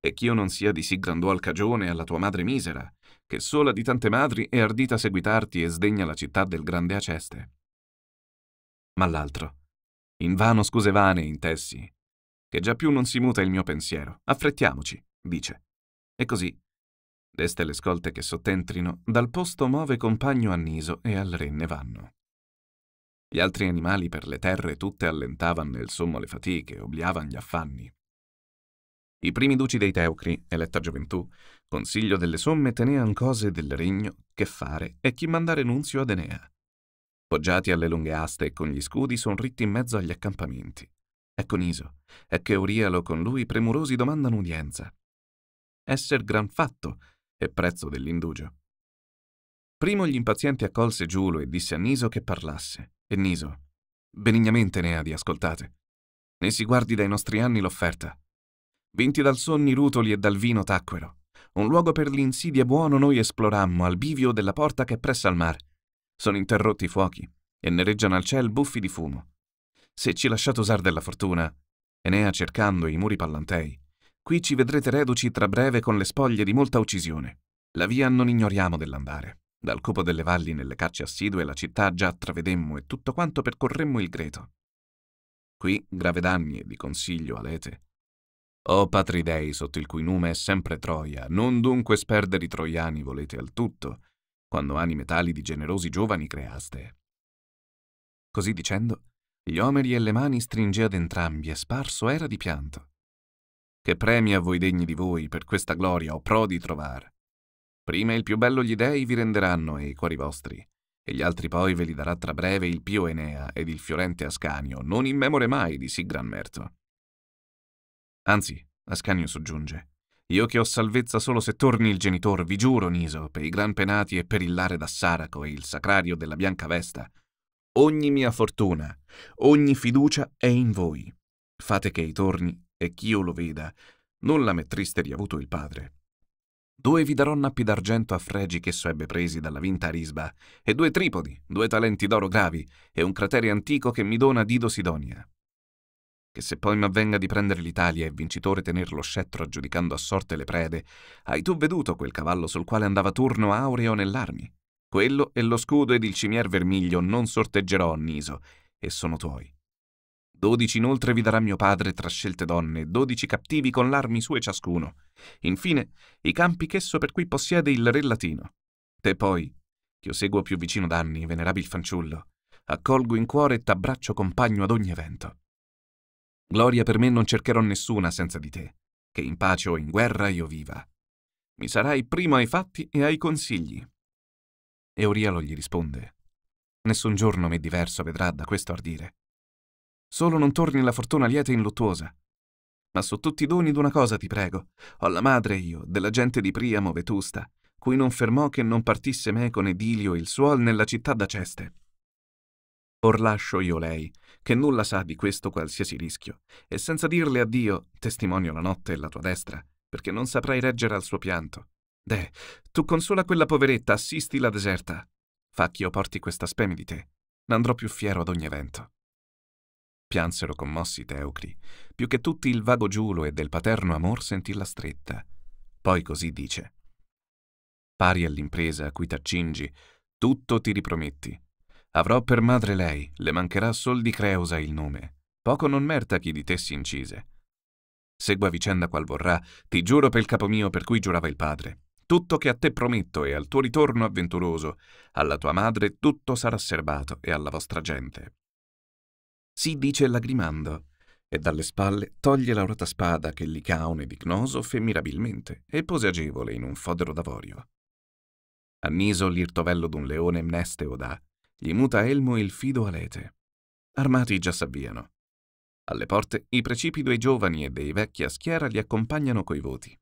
E ch'io non sia di sì grandual cagione alla tua madre misera, che sola di tante madri è ardita a seguitarti e sdegna la città del grande Aceste. Ma l'altro, in vano scuse vane intessi, che già più non si muta il mio pensiero, affrettiamoci, dice. E così, Deste le scolte che sottentrino, dal posto muove compagno a Niso e al re ne vanno. Gli altri animali per le terre tutte allentavan nel sommo le fatiche, obliavan gli affanni. I primi duci dei Teucri, eletta gioventù, consiglio delle somme tenean cose del regno, che fare e chi mandare nunzio ad Enea. Poggiati alle lunghe aste e con gli scudi son ritti in mezzo agli accampamenti. Ecco Niso, e che Eurialo con lui premurosi domandano udienza. Esser gran fatto e prezzo dell'indugio. Primo gli impazienti accolse Giulo e disse a Niso che parlasse, e Niso, benignamente di ascoltate, ne si guardi dai nostri anni l'offerta. Vinti dal sonni rutoli e dal vino tacquero, un luogo per l'insidia buono noi esplorammo al bivio della porta che è pressa al mar. Sono interrotti i fuochi e nereggiano al ciel buffi di fumo. Se ci lasciate usare della fortuna, Enea cercando i muri pallantei, Qui ci vedrete reduci tra breve con le spoglie di molta uccisione. La via non ignoriamo dell'andare. Dal copo delle valli nelle cacce assidue la città già travedemmo e tutto quanto percorremmo il Greto. Qui grave danni e di consiglio alete. O oh, patridei sotto il cui nome è sempre Troia, non dunque sperdere i troiani volete al tutto, quando anime tali di generosi giovani creaste. Così dicendo, gli omeri e le mani ad entrambi e sparso era di pianto che a voi degni di voi per questa gloria o pro di trovar. Prima il più bello gli dèi vi renderanno e i cuori vostri, e gli altri poi ve li darà tra breve il pio Enea ed il fiorente Ascanio, non in memore mai di sì gran merto. Anzi, Ascanio soggiunge, io che ho salvezza solo se torni il genitor, vi giuro, Niso, per i gran penati e per il lare Saraco e il sacrario della bianca vesta. Ogni mia fortuna, ogni fiducia è in voi. Fate che i torni e ch'io lo veda, nulla m'è triste riavuto il padre. Due vi darò nappi d'argento a fregi che so ebbe presi dalla vinta Arisba, e due tripodi, due talenti d'oro gravi, e un cratere antico che mi dona Dido Sidonia. Che se poi m'avvenga di prendere l'Italia e vincitore tener lo scettro aggiudicando a sorte le prede, hai tu veduto quel cavallo sul quale andava Turno aureo nell'armi? Quello e lo scudo ed il cimier vermiglio non sorteggerò, Niso, e sono tuoi. Dodici inoltre vi darà mio padre tra scelte donne, dodici cattivi con l'armi sue ciascuno. Infine, i campi ch'esso per cui possiede il re latino. Te poi, che io seguo più vicino d'anni, venerabile fanciullo, accolgo in cuore e t'abbraccio compagno ad ogni evento. Gloria per me non cercherò nessuna senza di te, che in pace o in guerra io viva. Mi sarai primo ai fatti e ai consigli. E Orialo gli risponde, Nessun giorno me diverso vedrà da questo ardire. Solo non torni la fortuna lieta e inluttuosa. Ma su tutti i doni d'una cosa ti prego. Ho la madre io, della gente di Priamo vetusta, cui non fermò che non partisse me con Edilio il suol nella città d'Aceste. Or lascio io lei, che nulla sa di questo qualsiasi rischio, e senza dirle addio testimonio la notte e la tua destra, perché non saprai reggere al suo pianto. Deh, tu consola quella poveretta, assisti la deserta. Fa ch'io porti questa speme di te. N'andrò più fiero ad ogni evento. Piansero commossi i Teucri. Più che tutti il vago giulo e del paterno amor sentì la stretta. Poi così dice. Pari all'impresa a cui t'accingi, tutto ti riprometti. Avrò per madre lei, le mancherà sol di Creusa il nome. Poco non merta chi di te si incise. Segua vicenda qual vorrà, ti giuro pel capo mio per cui giurava il padre. Tutto che a te prometto e al tuo ritorno avventuroso, alla tua madre tutto sarà serbato e alla vostra gente si dice lagrimando, e dalle spalle toglie la orata spada che Licaone di Cnoso fe mirabilmente e pose agevole in un fodero d'avorio. Anniso l'irtovello d'un leone mnesteo da, gli muta elmo il fido alete. Armati già s'avviano. Alle porte i precipi dei giovani e dei vecchi a schiera li accompagnano coi voti.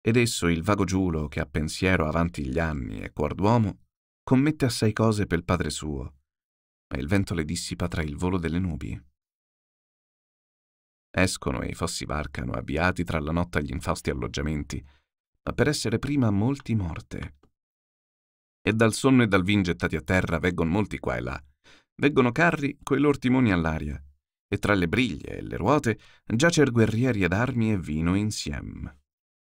Ed esso il vago Giulo, che ha pensiero avanti gli anni e cuor d'uomo, commette assai cose pel padre suo, e il vento le dissipa tra il volo delle nubi. Escono e i fossi varcano, avviati tra la notte agli infausti alloggiamenti, ma per essere prima molti morte. E dal sonno e dal vin gettati a terra veggono molti qua e là. Veggono carri coi lor timoni all'aria, e tra le briglie e le ruote giacer er guerrieri ad armi e vino insieme.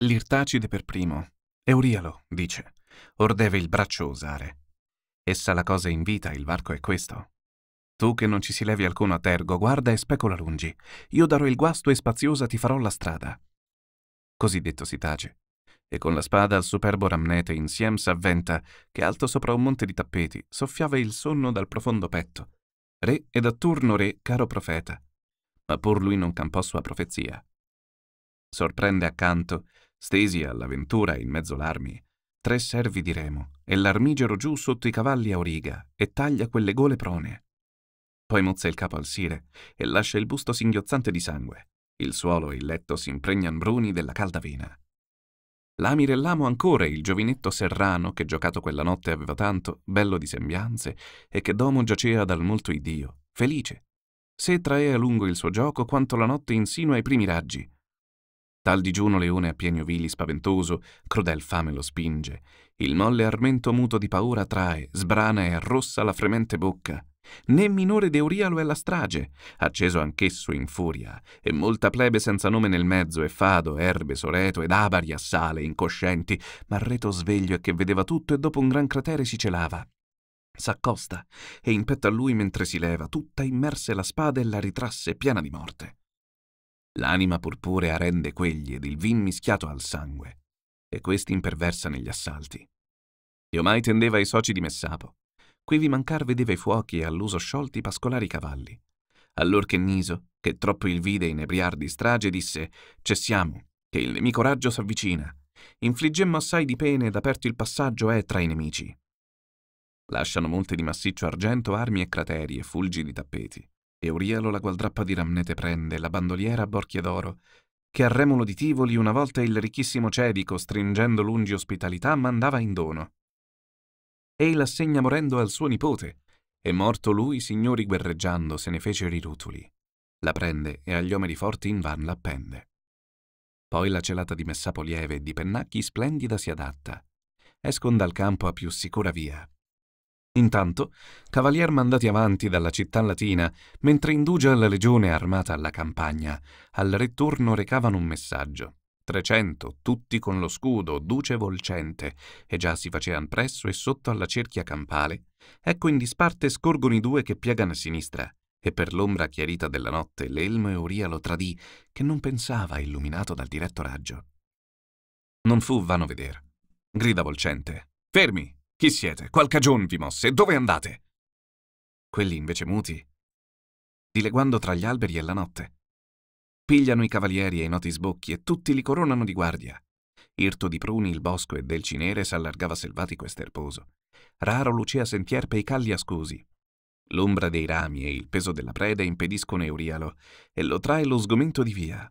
L'Irtacide per primo, Eurialo, dice, or deve il braccio usare. Essa la cosa in vita, il varco è questo. Tu che non ci si levi alcuno a tergo, guarda e specola lungi. Io darò il guasto e spaziosa ti farò la strada. Così detto si tace, e con la spada al superbo Ramnete insiem s'avventa, che alto sopra un monte di tappeti soffiava il sonno dal profondo petto. Re ed a turno re, caro profeta. Ma pur lui non campò sua profezia. Sorprende accanto, stesi all'avventura in mezzo l'armi, tre servi di remo e l'armigero giù sotto i cavalli a origa e taglia quelle gole prone. Poi mozza il capo al sire e lascia il busto singhiozzante di sangue. Il suolo e il letto si impregnan bruni della calda vena. L'amire l'amo ancora il giovinetto serrano che giocato quella notte aveva tanto, bello di sembianze, e che domo giacea dal molto idio, felice. Se traea lungo il suo gioco quanto la notte insinua ai primi raggi, Tal digiuno leone a pieni ovili spaventoso, crudel fame lo spinge. Il molle armento muto di paura trae, sbrana e arrossa la fremente bocca. Né minore d'Eurialo è la strage, acceso anch'esso in furia, e molta plebe senza nome nel mezzo, e fado, erbe, soreto ed abari assale, incoscienti, ma reto sveglio e che vedeva tutto e dopo un gran cratere si celava. S'accosta e in petto a lui mentre si leva, tutta immerse la spada e la ritrasse piena di morte. L'anima purpurea rende quegli ed il vin mischiato al sangue, e questi imperversa negli assalti. E ormai tendeva ai soci di Messapo. Quivi mancar vedeva i fuochi e all'uso sciolti pascolari cavalli. Allor che Niso, che troppo il vide inebriar di strage, disse «Cessiamo, che il nemico raggio s'avvicina. Infliggemmo assai di pene ed aperto il passaggio è tra i nemici». Lasciano molte di massiccio argento armi e crateri e fulgi di tappeti e Urielo la gualdrappa di Ramnete prende, la bandoliera a Borchie d'Oro, che a remolo di Tivoli una volta il ricchissimo Cedico, stringendo lungi ospitalità, mandava in dono. Ei l'assegna morendo al suo nipote, e morto lui, signori guerreggiando, se ne fecero i rutuli. La prende e agli omeri forti in van l'appende. Poi la celata di Messapo lieve e di Pennacchi splendida si adatta. Escon dal campo a più sicura via. Intanto, cavalier mandati avanti dalla città latina, mentre indugia la legione armata alla campagna, al ritorno recavano un messaggio. Trecento, tutti con lo scudo, duce volcente, e già si facevano presso e sotto alla cerchia campale, ecco in disparte scorgono i due che piegano a sinistra, e per l'ombra chiarita della notte l'elmo e Uria lo tradì, che non pensava illuminato dal diretto raggio. Non fu vano vedere. Grida volcente. Fermi! Chi siete? Qual cagion vi mosse? Dove andate? Quelli invece muti, dileguando tra gli alberi e la notte. Pigliano i cavalieri e i noti sbocchi e tutti li coronano di guardia. Irto di pruni il bosco e del cinere s'allargava selvatico e sterposo. Raro lucea sentier pei calli ascosi. L'ombra dei rami e il peso della preda impediscono Eurialo e lo trae lo sgomento di via.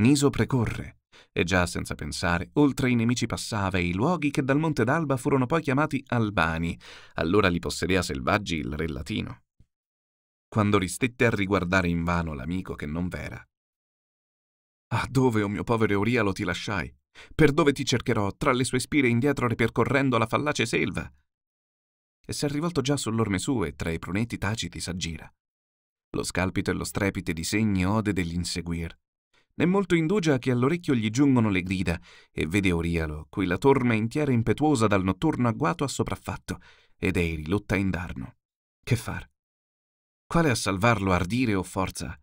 Niso precorre, e già senza pensare, oltre i nemici passava e i luoghi che dal Monte d'Alba furono poi chiamati Albani, allora li possedeva selvaggi il re latino. Quando ristette a riguardare invano l'amico che non v'era. Ah, dove, o oh mio povero Eurialo, ti lasciai? Per dove ti cercherò, tra le sue spire indietro ripercorrendo la fallace selva? E si è rivolto già sull'orme sue, tra i prunetti taciti s'aggira. Lo scalpito e lo strepite di segni ode dell'inseguir, Né molto indugia che all'orecchio gli giungono le grida e vede Orialo, cui la torna intiera impetuosa dal notturno agguato ha sopraffatto, ed Eiri lotta indarno. Che far? Quale a salvarlo ardire o forza?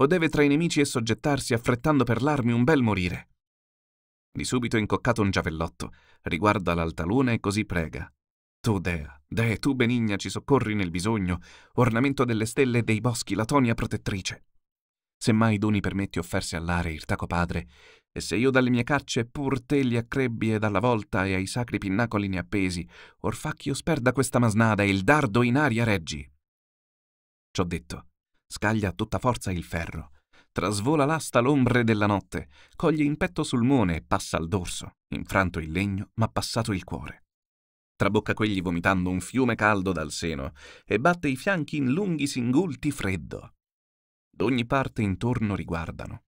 O deve tra i nemici e soggettarsi affrettando per l'armi un bel morire? Di subito incoccato un giavellotto, riguarda l'altaluna e così prega. Tu, Dea, Dea, tu benigna, ci soccorri nel bisogno, ornamento delle stelle e dei boschi, la tonia protettrice. Semmai Doni permetti offerse all'are il taco padre, e se io dalle mie cacce pur te li accrebbi ed alla volta e ai sacri pinnacoli ne appesi, orfacchio sperda questa masnada e il dardo in aria reggi. Ciò detto, scaglia a tutta forza il ferro, trasvola l'asta l'ombre della notte, coglie in petto sul mone e passa al dorso, infranto il legno ma passato il cuore. Trabocca quegli vomitando un fiume caldo dal seno e batte i fianchi in lunghi singulti freddo d'ogni parte intorno riguardano.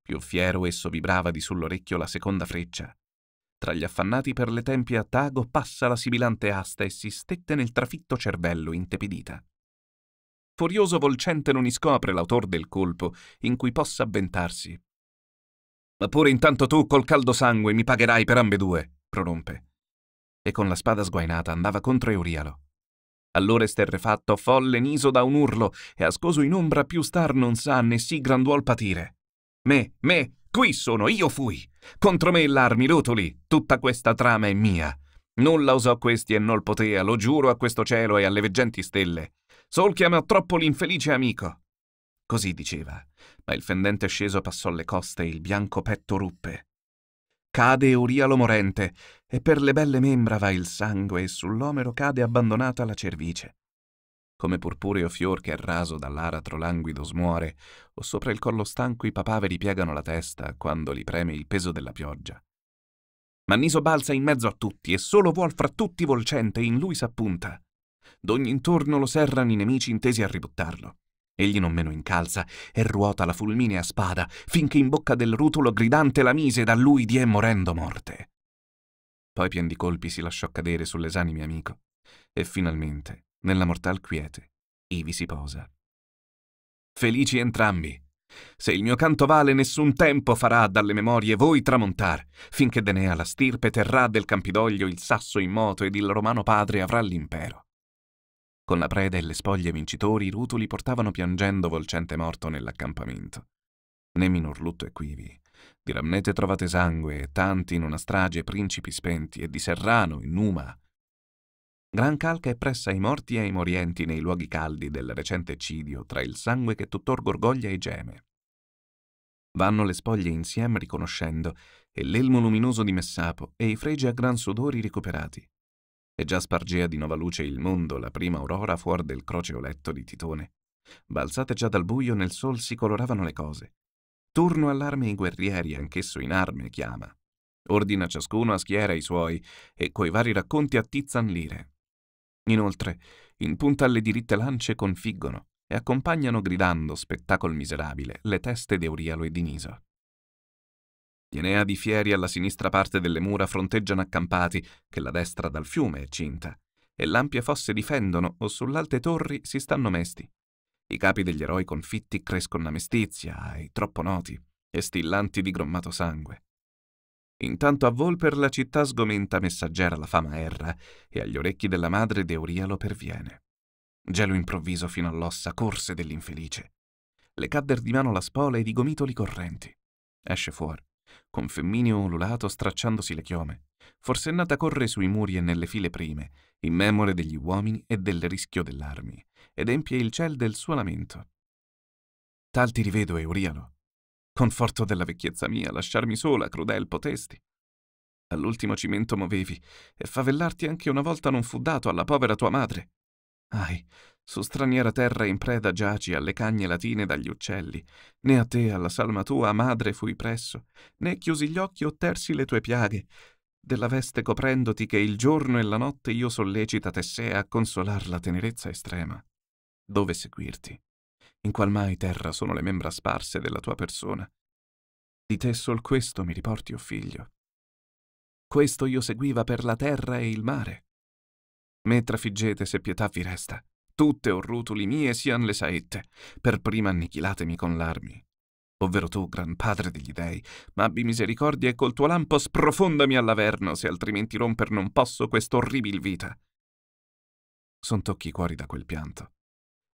Più fiero esso vibrava di sull'orecchio la seconda freccia. Tra gli affannati per le tempie a Tago passa la sibilante asta e si stette nel trafitto cervello intepidita. Furioso Volcente non iscopre l'autor del colpo in cui possa avventarsi. Ma pure intanto tu col caldo sangue mi pagherai per ambedue, prorompe. E con la spada sguainata andava contro Eurialo. Allora esterrefatto folle niso da un urlo e ascoso in ombra più star non sa né si granduol patire. Me, me, qui sono, io fui. Contro me l'armi rotoli, tutta questa trama è mia. Nulla osò questi e nol potea, lo giuro a questo cielo e alle veggenti stelle. Sol che troppo l'infelice amico. Così diceva, ma il fendente sceso passò le coste e il bianco petto ruppe. Cade Urialo morente, e per le belle membra va il sangue, e sull'omero cade abbandonata la cervice. Come purpureo fior che è raso dall'aratro languido smuore, o sopra il collo stanco i papaveri piegano la testa quando li preme il peso della pioggia. Manniso balza in mezzo a tutti, e solo vuol fra tutti volcente, in lui s'appunta. D'ogni intorno lo serrano i nemici intesi a ributtarlo. Egli non meno incalza e ruota la fulminea spada, finché in bocca del rutolo gridante la mise da lui die morendo morte. Poi pien di colpi si lasciò cadere sull'esanime amico, e finalmente, nella mortal quiete, ivi si posa. Felici entrambi! Se il mio canto vale, nessun tempo farà dalle memorie voi tramontar, finché Denea la stirpe terrà del Campidoglio il sasso immoto ed il romano padre avrà l'impero. Con la preda e le spoglie vincitori, i rutuli portavano piangendo Volcente morto nell'accampamento. Né minor lutto quivi. Di Ramnete trovate sangue, e tanti in una strage principi spenti, e di Serrano in Numa. Gran calca è pressa ai morti e ai morienti nei luoghi caldi del recente cidio, tra il sangue che tuttor gorgoglia e geme. Vanno le spoglie insieme riconoscendo, e l'elmo luminoso di Messapo, e i fregi a gran sudori recuperati e già spargea di nuova luce il mondo la prima aurora fuori del letto di Titone. Balzate già dal buio nel sol si coloravano le cose. Turno all'arme i guerrieri, anch'esso in arme, chiama. Ordina ciascuno a schiera i suoi e coi vari racconti attizzan l'ire. Inoltre, in punta alle diritte lance configgono e accompagnano gridando spettacol miserabile le teste d'Eurialo e di Niso. Gli di fieri alla sinistra parte delle mura fronteggiano accampati, che la destra dal fiume è cinta, e l'ampie fosse difendono o sull'alte torri si stanno mesti. I capi degli eroi confitti crescono a mestizia, ai troppo noti, e stillanti di grommato sangue. Intanto a Volper la città sgomenta messaggera la fama erra, e agli orecchi della madre Deurialo perviene. Gelo improvviso fino all'ossa corse dell'infelice. Le cadder di mano la spola ed i gomitoli correnti. Esce fuori con femminio ululato stracciandosi le chiome. Forsennata corre sui muri e nelle file prime, immemore degli uomini e del rischio dell'armi, ed empie il ciel del suo lamento. Tal ti rivedo, Eurialo. Conforto della vecchiezza mia, lasciarmi sola, crudel, potesti. All'ultimo cimento movevi, e favellarti anche una volta non fu dato alla povera tua madre. Ahi, su straniera terra in preda giaci alle cagne latine dagli uccelli, né a te alla salma tua madre fui presso, né chiusi gli occhi o tersi le tue piaghe, della veste coprendoti che il giorno e la notte io sollecita Tessea a consolar la tenerezza estrema. Dove seguirti? In qual mai terra sono le membra sparse della tua persona? Di te sol questo mi riporti, o oh figlio. Questo io seguiva per la terra e il mare. Me trafiggete se pietà vi resta tutte o rutuli mie sian le saette, per prima annichilatemi con l'armi. Ovvero tu, gran padre degli dèi, ma abbi misericordia e col tuo lampo sprofondami all'averno, se altrimenti romper non posso quest'orribil vita. Son tocchi i cuori da quel pianto,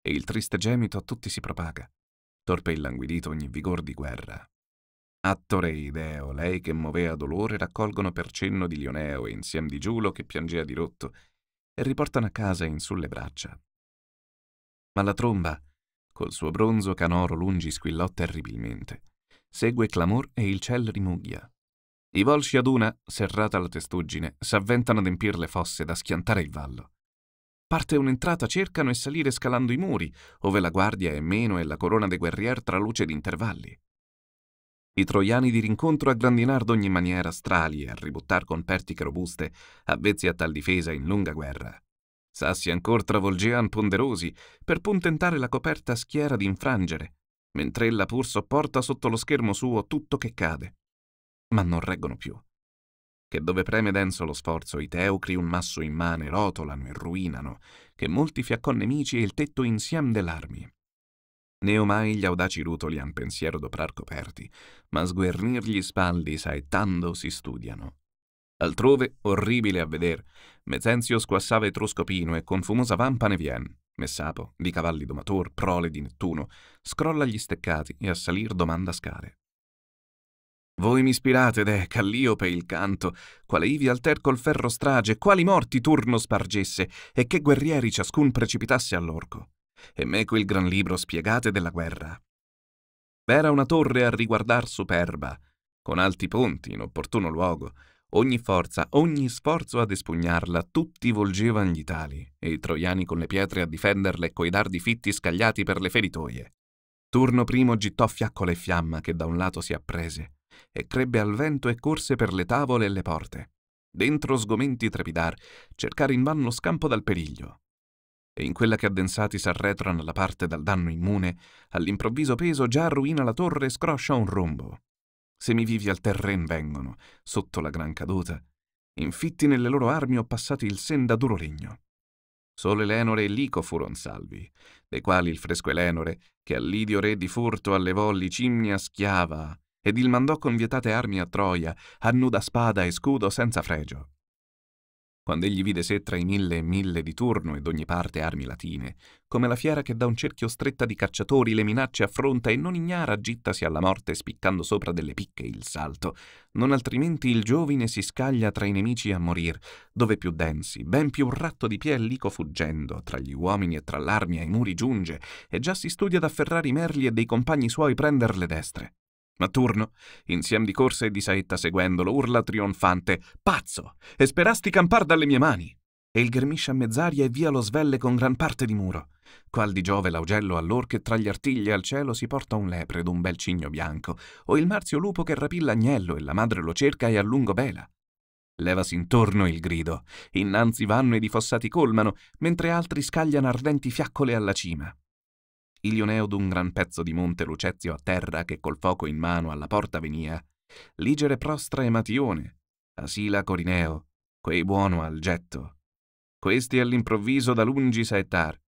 e il triste gemito a tutti si propaga, torpe e languidito ogni vigor di guerra. Attore e Ideo, lei che movea dolore, raccolgono per cenno di Lioneo e insieme di Giulo che piangea dirotto, e riportano a casa in sulle braccia ma la tromba, col suo bronzo canoro lungi, squillò terribilmente. Segue clamor e il ciel rimughia. I volsci ad una, serrata la testuggine, s'avventano ad empir le fosse da schiantare il vallo. Parte un'entrata, cercano e salire scalando i muri, ove la guardia è meno e la corona dei guerrier traluce d'intervalli. I troiani di rincontro a grandinar d'ogni maniera strali e a ributtar con pertiche robuste, avvezzi a tal difesa in lunga guerra. Sassi ancor travolgean ponderosi per puntentare la coperta schiera d'infrangere, mentre ella pur sopporta sotto lo schermo suo tutto che cade. Ma non reggono più. Che dove preme denso lo sforzo, i teucri un masso immane rotolano e ruinano, che molti fiaccon nemici e il tetto insiem dell'armi. Né omai gli audaci rutoli han pensiero d'oprar coperti, ma sguernir gli spaldi saettando si studiano. Altrove, orribile a vedere, Mezenzio squassava Etruscopino e con fumosa vampa ne vien. Messapo, di cavalli domator, prole di Nettuno, scrolla gli steccati e a salir domanda scale. Voi mi ispirate, de, Calliope il canto, quale ivi alter col ferro strage, quali morti Turno spargesse, e che guerrieri ciascun precipitasse all'orco. E meco il gran libro spiegate della guerra. V'era una torre a riguardar superba, con alti ponti in opportuno luogo, Ogni forza, ogni sforzo ad espugnarla, tutti volgevan gli tali, e i troiani con le pietre a difenderle coi dardi fitti scagliati per le feritoie. Turno primo gittò fiaccola e fiamma che da un lato si apprese, e crebbe al vento e corse per le tavole e le porte. Dentro sgomenti trepidar, cercare invan lo scampo dal periglio. E in quella che addensati s'arretrano alla parte dal danno immune, all'improvviso peso già ruina la torre e scroscia un rombo. Semivivi al terren vengono, sotto la gran caduta. Infitti nelle loro armi ho passato il sen da duro legno. Solo Elenore e Lico furon salvi, dei quali il fresco Elenore, che Lidio re di furto allevò Licimnia schiava, ed il mandò con vietate armi a Troia, a nuda spada e scudo senza fregio quando egli vide sé tra i mille e mille di turno e d'ogni parte armi latine, come la fiera che da un cerchio stretta di cacciatori le minacce affronta e non ignara gittasi alla morte spiccando sopra delle picche il salto, non altrimenti il giovine si scaglia tra i nemici a morir, dove più densi, ben più ratto di piè lico fuggendo, tra gli uomini e tra l'armi ai muri giunge, e già si studia ad afferrare i merli e dei compagni suoi prender le destre. Ma Turno, insieme di corsa e di saetta seguendolo, urla trionfante «Pazzo! E sperasti campar dalle mie mani!» E il ghermisce a mezz'aria e via lo svelle con gran parte di muro. Qual di Giove l'augello allor che tra gli artigli al cielo si porta un lepre d'un bel cigno bianco, o il marzio lupo che rapì l'agnello e la madre lo cerca e a lungo bela. Levasi intorno il grido, innanzi vanno ed i fossati colmano, mentre altri scagliano ardenti fiaccole alla cima. Ilioneo d'un gran pezzo di monte Lucezio a terra che col fuoco in mano alla porta venia, Ligere Prostra e Matione, Asila Corineo, quei buono al getto. Questi all'improvviso da lungi saettar,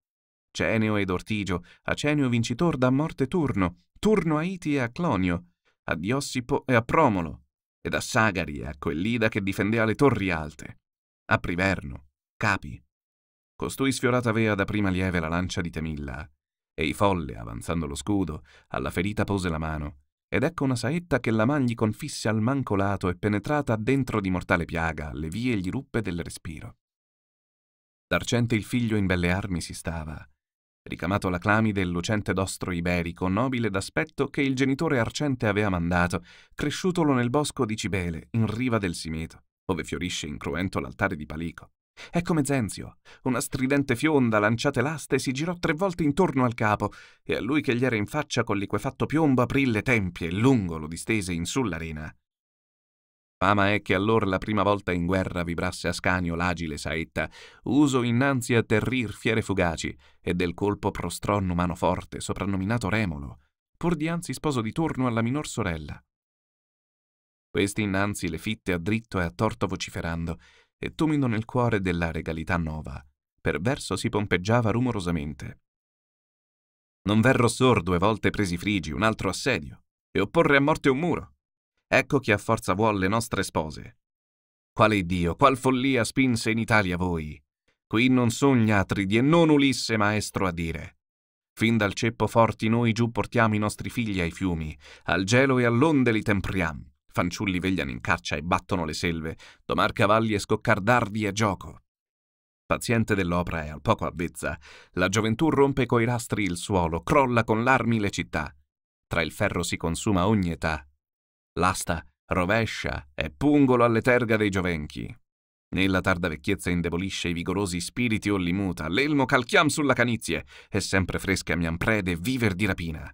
Ceneo ed Ortigio, a Ceneo vincitor da morte Turno, Turno a Iti e a Clonio, a Diossipo e a Promolo, ed a Sagari e a quell'Ida che difendea le torri alte, a Priverno, Capi. Costui sfiorata avea da prima lieve la lancia di Temilla, e i folli, avanzando lo scudo, alla ferita pose la mano, ed ecco una saetta che la man gli confisse al mancolato e penetrata dentro di mortale piaga, le vie gli ruppe del respiro. D'arcente il figlio in belle armi si stava, ricamato la clamide e lucente d'ostro iberico, nobile d'aspetto che il genitore arcente avea mandato, cresciutolo nel bosco di Cibele, in riva del Simeto, ove fiorisce incruento l'altare di Palico. È come Zenzio. Una stridente fionda lanciate l'aste si girò tre volte intorno al capo e a lui che gli era in faccia col liquefatto piombo aprì le tempie e lungo lo distese in sull'arena. Fama è che allora la prima volta in guerra vibrasse Ascanio l'agile saetta, uso innanzi a terrir fiere fugaci, e del colpo prostrò un umano forte, soprannominato Remolo, pur dianzi sposo di torno alla minor sorella. Questi innanzi le fitte a dritto e a torto vociferando, e tumido nel cuore della regalità nova, perverso si pompeggiava rumorosamente. Non verrò sor due volte presi frigi un altro assedio, e opporre a morte un muro. Ecco chi a forza vuol le nostre spose. Quale Dio, qual follia spinse in Italia voi? Qui non sogna Atridi e non Ulisse maestro a dire. Fin dal ceppo forti noi giù portiamo i nostri figli ai fiumi, al gelo e all'onde li tempriam fanciulli vegliano in caccia e battono le selve, domar cavalli e scoccar dardi a gioco. Paziente dell'opera e al poco avvezza, la gioventù rompe coi rastri il suolo, crolla con l'armi le città. Tra il ferro si consuma ogni età. L'asta rovescia e pungolo alle terga dei giovenchi. Nella tarda vecchiezza indebolisce i vigorosi spiriti o li muta, l'elmo calchiam sulla canizie, e sempre fresca mian prede viver di rapina.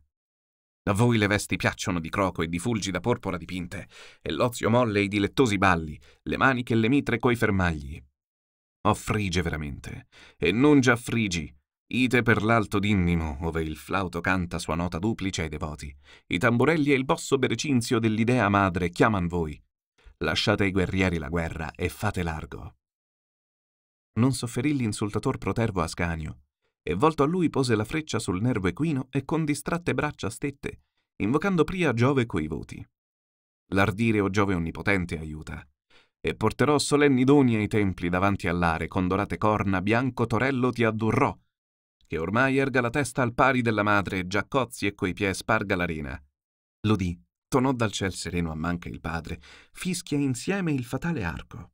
A voi le vesti piacciono di croco e di fulgida porpora dipinte, e l'ozio molle e i dilettosi balli, le maniche e le mitre coi fermagli. O frige veramente, e non già frigi, ite per l'alto dinnimo, ove il flauto canta sua nota duplice ai devoti, i tamburelli e il bosso berecinzio dell'idea madre chiaman voi. Lasciate ai guerrieri la guerra e fate largo. Non sofferì l'insultator protervo Ascanio, e volto a lui pose la freccia sul nervo equino e con distratte braccia stette, invocando pria Giove coi voti. L'ardire o Giove onnipotente aiuta. E porterò solenni doni ai templi davanti all'are, con dorate corna, bianco torello ti addurrò, che ormai erga la testa al pari della madre, già cozzi e coi piedi sparga l'arena. L'udì, tonò dal ciel sereno a manca il padre, fischia insieme il fatale arco.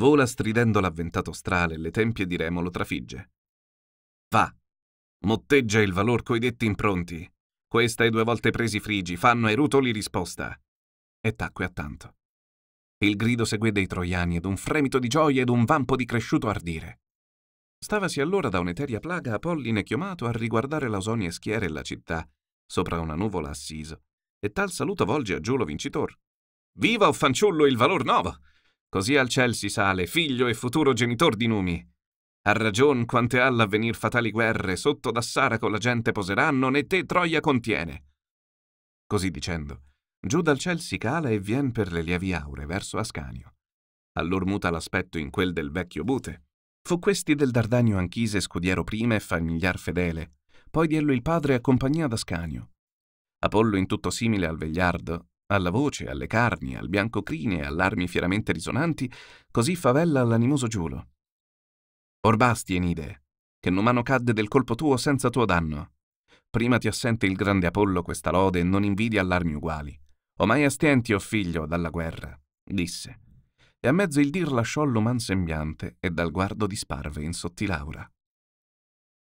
Vola stridendo l'avventato strale, le tempie di Remo lo trafigge. Va. Motteggia il valor coi detti impronti. Questa e due volte presi frigi fanno ai rutoli risposta. E tacque a tanto. Il grido seguì dei troiani ed un fremito di gioia ed un vampo di cresciuto ardire. Stavasi allora da un'eteria plaga Apolline Chiomato a riguardare l'ausonia schiera e la città, sopra una nuvola assiso, e tal saluto volge a Giulo vincitor. Viva o fanciullo il valor novo! Così al ciel si sale, figlio e futuro genitor di Numi. Ha ragion quante all'avvenir fatali guerre, sotto da Sara con la gente poseranno, né te Troia contiene. Così dicendo, giù dal ciel si cala e vien per le lievi aure verso Ascanio. Allor muta l'aspetto in quel del vecchio Bute. Fu questi del Dardanio Anchise scudiero prima e famigliar fedele, poi diello il padre a compagnia d'Ascanio. Apollo in tutto simile al vegliardo, alla voce, alle carni, al bianco crine e all'armi fieramente risonanti, così favella all'animoso Giulo. Orbasti Enide, che Numano cadde del colpo tuo senza tuo danno. Prima ti assente il grande Apollo questa lode e non invidi allarmi uguali. Omai astienti, o oh figlio, dalla guerra, disse. E a mezzo il dir lasciò l'uman sembiante e dal guardo disparve in sottilaura.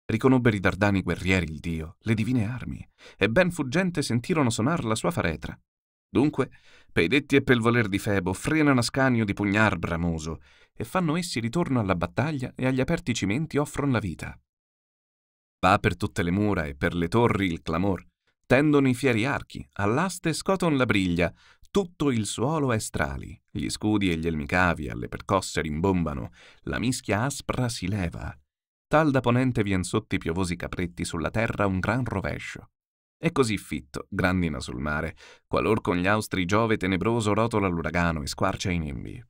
Riconobbero i dardani guerrieri il dio, le divine armi, e ben fuggente sentirono sonar la sua faretra. Dunque Pei detti e pel voler di Febo frenano Ascanio di pugnar bramoso e fanno essi ritorno alla battaglia e agli aperti cimenti offron la vita. Va per tutte le mura e per le torri il clamor, tendono i fieri archi, all'aste scoton la briglia, tutto il suolo è strali, gli scudi e gli elmicavi alle percosse rimbombano, la mischia aspra si leva. Tal da ponente vien sotto i piovosi capretti sulla terra un gran rovescio. E così fitto, grandina sul mare, qualor con gli austri Giove tenebroso rotola l'uragano e squarcia i nimbi.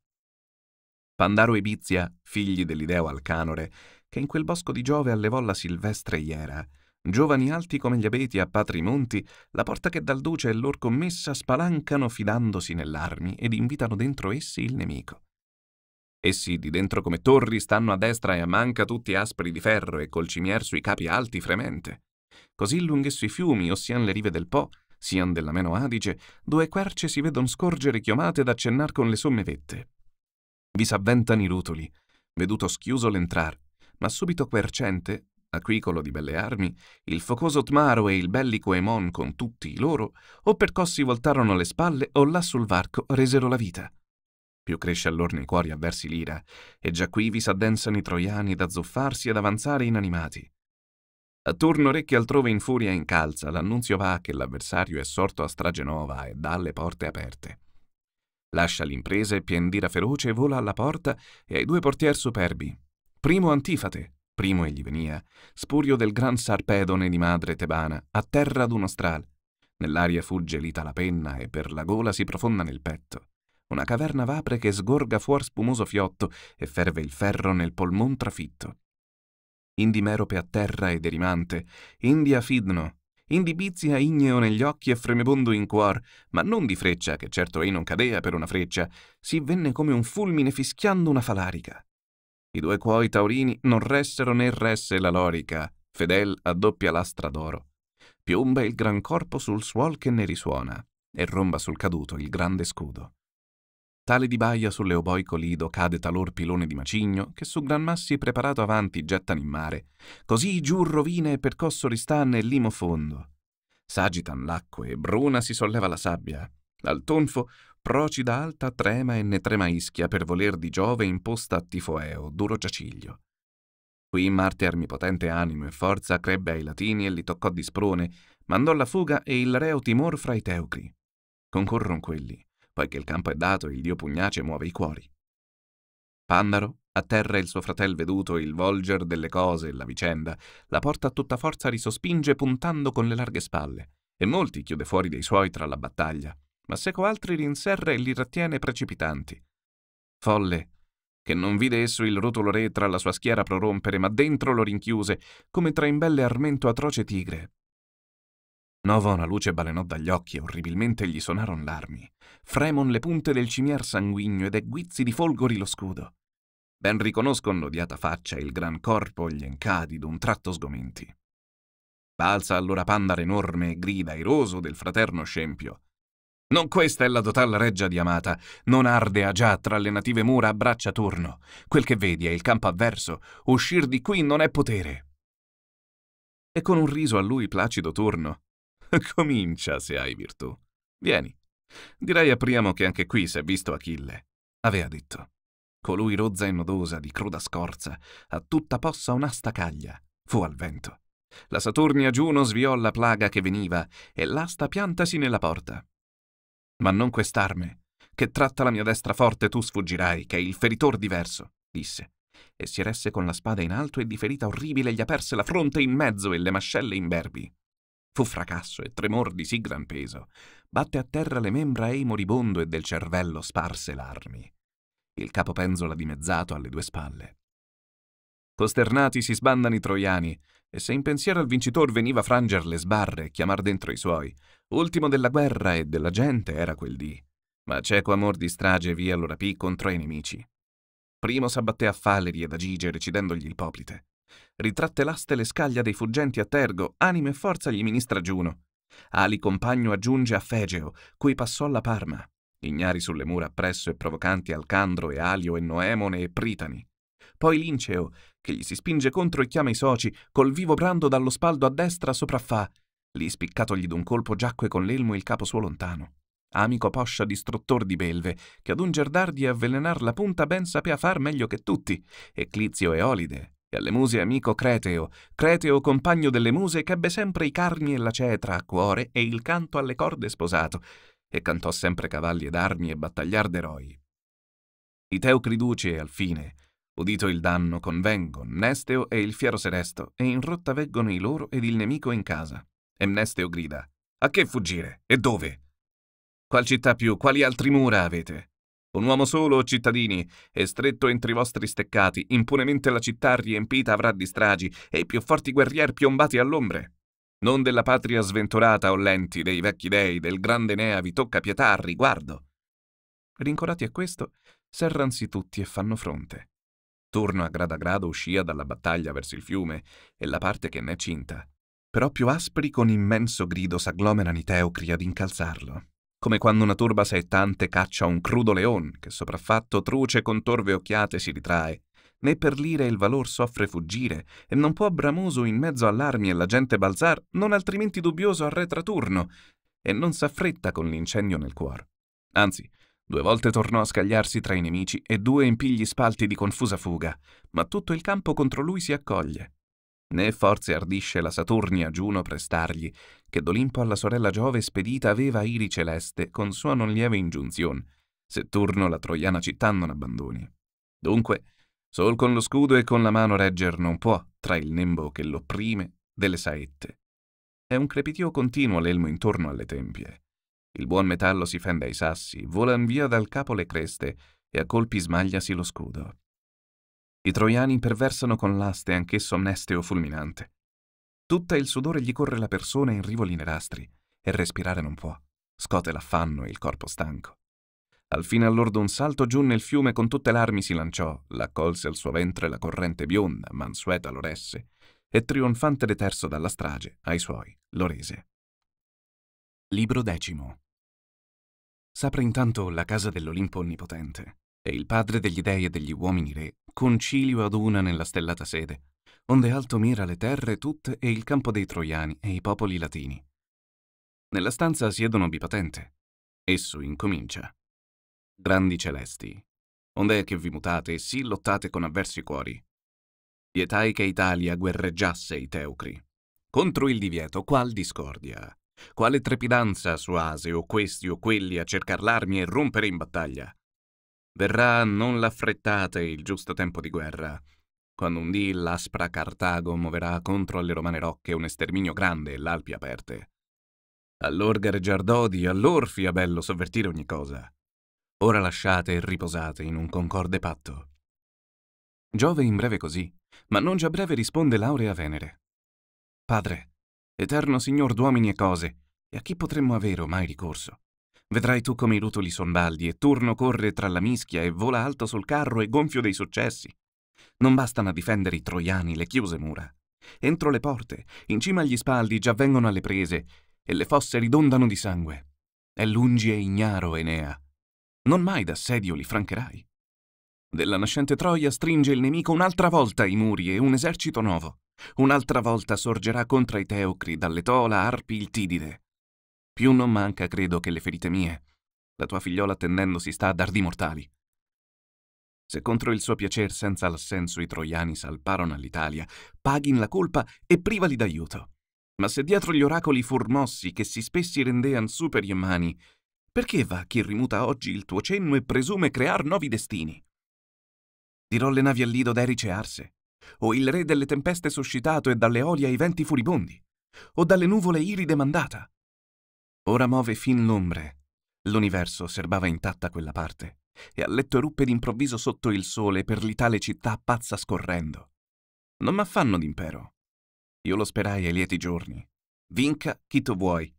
Pandaro e Bizia, figli dell'ideo Alcanore, che in quel bosco di Giove allevò la silvestre iera, giovani alti come gli abeti a patri monti, la porta che dal duce è lor commessa spalancano fidandosi nell'armi ed invitano dentro essi il nemico. Essi di dentro come torri stanno a destra e a manca tutti aspri di ferro e col cimier sui capi alti fremente così lunghesso i fiumi, ossian le rive del Po, sian della meno Adige, due querce si vedon scorgere chiomate ad accennar con le somme vette. Vi s'avventano i rutoli, veduto schiuso l'entrar, ma subito quercente, acquicolo di belle armi, il focoso Tmaro e il bellico Emon con tutti i loro, o percossi voltarono le spalle o là sul varco resero la vita. Più cresce allora nei cuori avversi l'ira, e già qui vi s'addensano i troiani ad azzuffarsi ed avanzare inanimati. Attorno orecchi altrove in furia e in calza, l'annunzio va che l'avversario è sorto a Stragenova e dà le porte aperte. Lascia l'impresa e pien d'ira feroce vola alla porta e ai due portier superbi. Primo Antifate, primo egli venia, spurio del gran sarpedone di madre tebana, a terra ad uno stral. Nell'aria fugge lita la penna e per la gola si profonda nel petto. Una caverna vapre che sgorga fuor spumoso fiotto e ferve il ferro nel polmon trafitto. Indi Merope a terra e derimante, Indi a Fidno, Indi Bizia igneo negli occhi e fremebondo in cuor, ma non di freccia, che certo ei non cadea per una freccia, si venne come un fulmine fischiando una falarica. I due cuoi taurini non ressero né resse la lorica, fedel a doppia lastra d'oro. Piomba il gran corpo sul suol che ne risuona, e romba sul caduto il grande scudo. Tale di baia sull'eoboico lido cade talor pilone di macigno, che su gran massi preparato avanti gettano in mare. Così giù rovine e percosso ristanne il limo fondo. S'agitan l'acque e bruna si solleva la sabbia. Al tonfo procida alta trema e ne trema ischia per voler di Giove imposta a Tifoeo, duro giaciglio. Qui Marte armipotente animo e forza crebbe ai latini e li toccò di sprone, mandò la fuga e il reo timor fra i teucri. Concorron quelli poiché il campo è dato e il dio pugnace muove i cuori. Pandaro atterra il suo fratel veduto il volger delle cose e la vicenda, la porta a tutta forza risospinge puntando con le larghe spalle, e molti chiude fuori dei suoi tra la battaglia, ma seco altri rinserra e li rattiene precipitanti. Folle, che non vide esso il rotolo re tra la sua schiera prorompere, ma dentro lo rinchiuse, come tra imbelle armento atroce tigre, Nova una luce balenò dagli occhi e orribilmente gli sonaron l'armi. Fremon le punte del cimier sanguigno ed eguizzi di folgori lo scudo. Ben riconoscon l'odiata faccia e il gran corpo gli encadi d'un tratto sgomenti. Balza allora Pandar enorme e grida iroso del fraterno scempio. Non questa è la dotal reggia di Amata, non arde già tra le native mura a braccia turno. Quel che vedi è il campo avverso, uscir di qui non è potere. E con un riso a lui placido turno, Comincia se hai virtù. Vieni. Direi a Priamo che anche qui si è visto Achille. Avea detto. Colui rozza e nodosa, di cruda scorza, a tutta possa un'asta caglia. Fu al vento. La Saturnia Giuno sviò la plaga che veniva e l'asta piantasi nella porta. Ma non quest'arme, che tratta la mia destra forte tu sfuggirai, che è il feritor diverso, disse. E si eresse con la spada in alto e di ferita orribile gli aperse la fronte in mezzo e le mascelle imberbi. Fu fracasso e tremor di sì gran peso. Batte a terra le membra ei moribondo e del cervello sparse l'armi. Il capo penzola dimezzato alle due spalle. Costernati si sbandano i troiani, e se in pensiero al vincitor veniva franger le sbarre e chiamar dentro i suoi, ultimo della guerra e della gente era quel dì. Ma cieco amor di strage via lo rapì contro i nemici. Primo s'abbatté a Faleri ed Agige recidendogli il poplite. Ritratte l'aste le scaglia dei fuggenti a Tergo, anime e forza gli ministra Giuno. Ali compagno aggiunge a Fegeo, cui passò la Parma, ignari sulle mura appresso e provocanti Alcandro e Alio e Noemone e Pritani. Poi Linceo, che gli si spinge contro e chiama i soci, col vivo brando dallo spaldo a destra sopraffà, lì spiccatogli d'un colpo giacque con l'elmo il capo suo lontano. Amico poscia distruttor di belve, che ad un gerdardi e avvelenar la punta ben sapea far meglio che tutti, e Clizio e Olide, alle muse amico Creteo, Creteo compagno delle muse che ebbe sempre i carmi e la cetra a cuore e il canto alle corde sposato, e cantò sempre cavalli ed armi e battagliar d'eroi. I teucri Teucriduci, alfine, udito il danno, convengon, Nesteo e il fiero Seresto, e in rotta veggono i loro ed il nemico in casa. E Mnesteo grida, a che fuggire? E dove? Qual città più, quali altri mura avete? Un uomo solo, cittadini, e stretto entro i vostri steccati, impunemente la città riempita avrà di stragi e i più forti guerrieri piombati all'ombre. Non della patria sventurata o lenti dei vecchi dei del grande Nea vi tocca pietà al riguardo. Rincorati a questo, serransi tutti e fanno fronte. Turno a grado a grado uscia dalla battaglia verso il fiume e la parte che n'è cinta. Però più aspri con immenso grido s'agglomerano i teocri ad incalzarlo come quando una turba saettante caccia un crudo leon che sopraffatto truce con torve occhiate si ritrae, né per l'ire il valor soffre fuggire, e non può bramoso in mezzo all'armi e la gente balzar, non altrimenti dubbioso arretra turno, e non s'affretta con l'incendio nel cuor. Anzi, due volte tornò a scagliarsi tra i nemici e due impigli spalti di confusa fuga, ma tutto il campo contro lui si accoglie né forze ardisce la Saturnia Giuno prestargli, che d'Olimpo alla sorella Giove spedita aveva iri celeste con sua non lieve ingiunzione, se Turno la troiana città non abbandoni. Dunque, sol con lo scudo e con la mano regger non può, tra il nembo che l'opprime, delle saette. È un crepitio continuo l'elmo intorno alle tempie. Il buon metallo si fende ai sassi, volan via dal capo le creste, e a colpi smagliasi lo scudo. I troiani perversano con l'aste anch'esso meste o fulminante. Tutta il sudore gli corre la persona in rivoli nerastri, e respirare non può. Scote l'affanno e il corpo stanco. Alfine allor d'un salto giù nel fiume con tutte l'armi si lanciò, l'accolse al suo ventre la corrente bionda, mansueta lo resse, e trionfante deterso dalla strage, ai suoi, lo rese. Libro decimo S'apre intanto la casa dell'Olimpo Onnipotente e il padre degli dei e degli uomini re, concilio ad una nella stellata sede, onde alto mira le terre tutte e il campo dei troiani e i popoli latini. Nella stanza siedono bipatente. Esso incomincia. Grandi celesti, onde è che vi mutate e sì lottate con avversi cuori. Vietai che Italia guerreggiasse i teucri. Contro il divieto qual discordia? Quale trepidanza su o questi o quelli a cercar l'armi e rompere in battaglia? Verrà non l'affrettate il giusto tempo di guerra, quando un dì l'aspra Cartago muoverà contro le romane rocche un esterminio grande e l'Alpi aperte. Allor gareggiardodi, allor fia bello sovvertire ogni cosa. Ora lasciate e riposate in un concorde patto. Giove in breve così, ma non già breve risponde Laurea Venere. Padre, eterno Signor d'uomini e cose, e a chi potremmo avere mai ricorso? Vedrai tu come i rutoli son baldi e Turno corre tra la mischia e vola alto sul carro e gonfio dei successi. Non bastano a difendere i troiani le chiuse mura. Entro le porte, in cima agli spaldi già vengono alle prese e le fosse ridondano di sangue. È lungi e ignaro Enea. Non mai d'assedio li francherai. Della nascente Troia stringe il nemico un'altra volta i muri e un esercito nuovo. Un'altra volta sorgerà contro i teocri dall'etola Arpi il Tidide. Più non manca, credo, che le ferite mie. La tua figliola tennendosi sta a dardi mortali. Se contro il suo piacer senza l'assenso i troiani salparono all'Italia, paghin la colpa e privali d'aiuto. Ma se dietro gli oracoli fur mossi che si spessi rendean superi e mani, perché va chi rimuta oggi il tuo cenno e presume crear nuovi destini? Dirò le navi al lido d'erice arse, o il re delle tempeste suscitato e dalle olie ai venti furibondi, o dalle nuvole iride mandata, Ora move fin l'ombre. L'universo osservava intatta quella parte, e a letto ruppe d'improvviso sotto il sole per l'itale città pazza scorrendo. Non m'affanno d'impero. Io lo sperai ai lieti giorni. Vinca chi tu vuoi.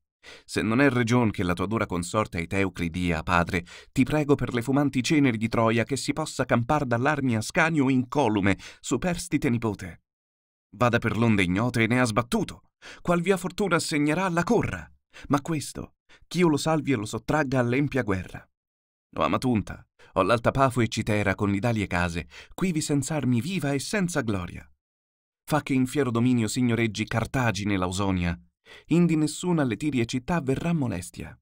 Se non è regione che la tua dura consorte ai teucri dia, padre, ti prego per le fumanti ceneri di Troia che si possa campar dall'armi a scanio incolume, superstite nipote. Vada per l'onde ignote e ne ha sbattuto, qual via fortuna assegnerà alla corra. Ma questo, ch'io lo salvi e lo sottragga all'empia guerra. Ho Amatunta, ho l'alta Pafo e Citera con l'Italie case, quivi senz'armi viva e senza gloria. Fa che in fiero dominio signoreggi Cartagine e Lausonia, indi nessuna alle tirie città verrà molestia.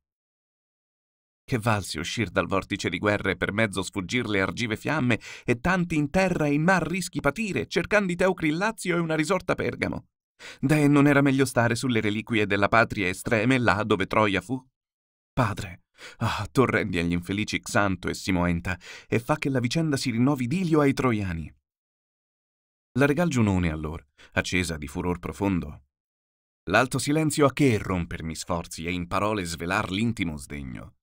Che valsi uscir dal vortice di guerre per mezzo sfuggir le argive fiamme e tanti in terra e in mar rischi patire cercando i Teucri il Lazio e una risorta Pergamo. Deh, non era meglio stare sulle reliquie della patria estreme, là dove Troia fu? Padre, ah, oh, torrendi agli infelici Xanto e Simoenta, e fa che la vicenda si rinnovi d'ilio ai troiani. La regal Giunone allora, accesa di furor profondo. L'alto silenzio a che rompermi sforzi e in parole svelar l'intimo sdegno.